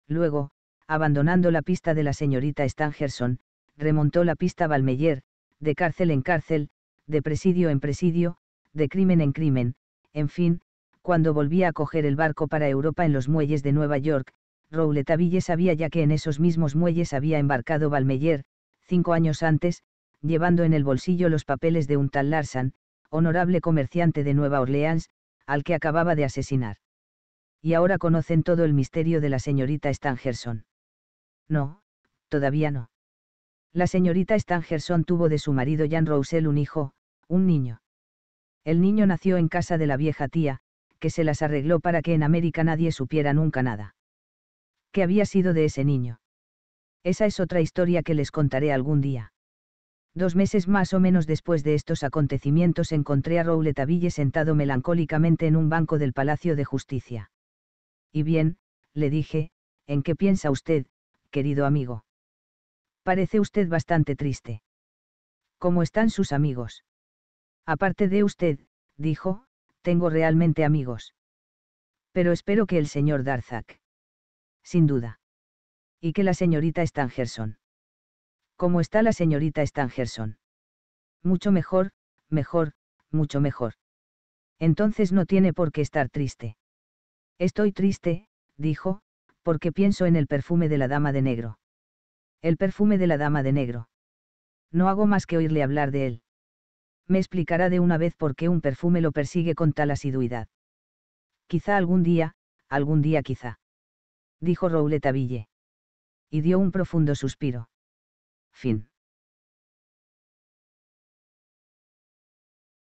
Speaker 1: Luego, abandonando la pista de la señorita Stangerson, remontó la pista Valmeyer, de cárcel en cárcel, de presidio en presidio, de crimen en crimen, en fin, cuando volvía a coger el barco para Europa en los muelles de Nueva York, Rouletabille sabía ya que en esos mismos muelles había embarcado Valmeyer, cinco años antes, llevando en el bolsillo los papeles de un tal Larsan, honorable comerciante de Nueva Orleans, al que acababa de asesinar. Y ahora conocen todo el misterio de la señorita Stangerson. No, todavía no. La señorita Stangerson tuvo de su marido Jan Roussel un hijo, un niño. El niño nació en casa de la vieja tía, que se las arregló para que en América nadie supiera nunca nada. ¿Qué había sido de ese niño? Esa es otra historia que les contaré algún día. Dos meses más o menos después de estos acontecimientos encontré a Rouletaville sentado melancólicamente en un banco del Palacio de Justicia. Y bien, le dije, ¿en qué piensa usted, querido amigo. Parece usted bastante triste. ¿Cómo están sus amigos? Aparte de usted, dijo, tengo realmente amigos. Pero espero que el señor Darzac. Sin duda. Y que la señorita Stangerson. ¿Cómo está la señorita Stangerson? Mucho mejor, mejor, mucho mejor. Entonces no tiene por qué estar triste. Estoy triste, dijo, porque pienso en el perfume de la dama de negro. El perfume de la dama de negro. No hago más que oírle hablar de él. Me explicará de una vez por qué un perfume lo persigue con tal asiduidad. Quizá algún día, algún día quizá. Dijo Rouletabille. Y dio un profundo
Speaker 3: suspiro. Fin.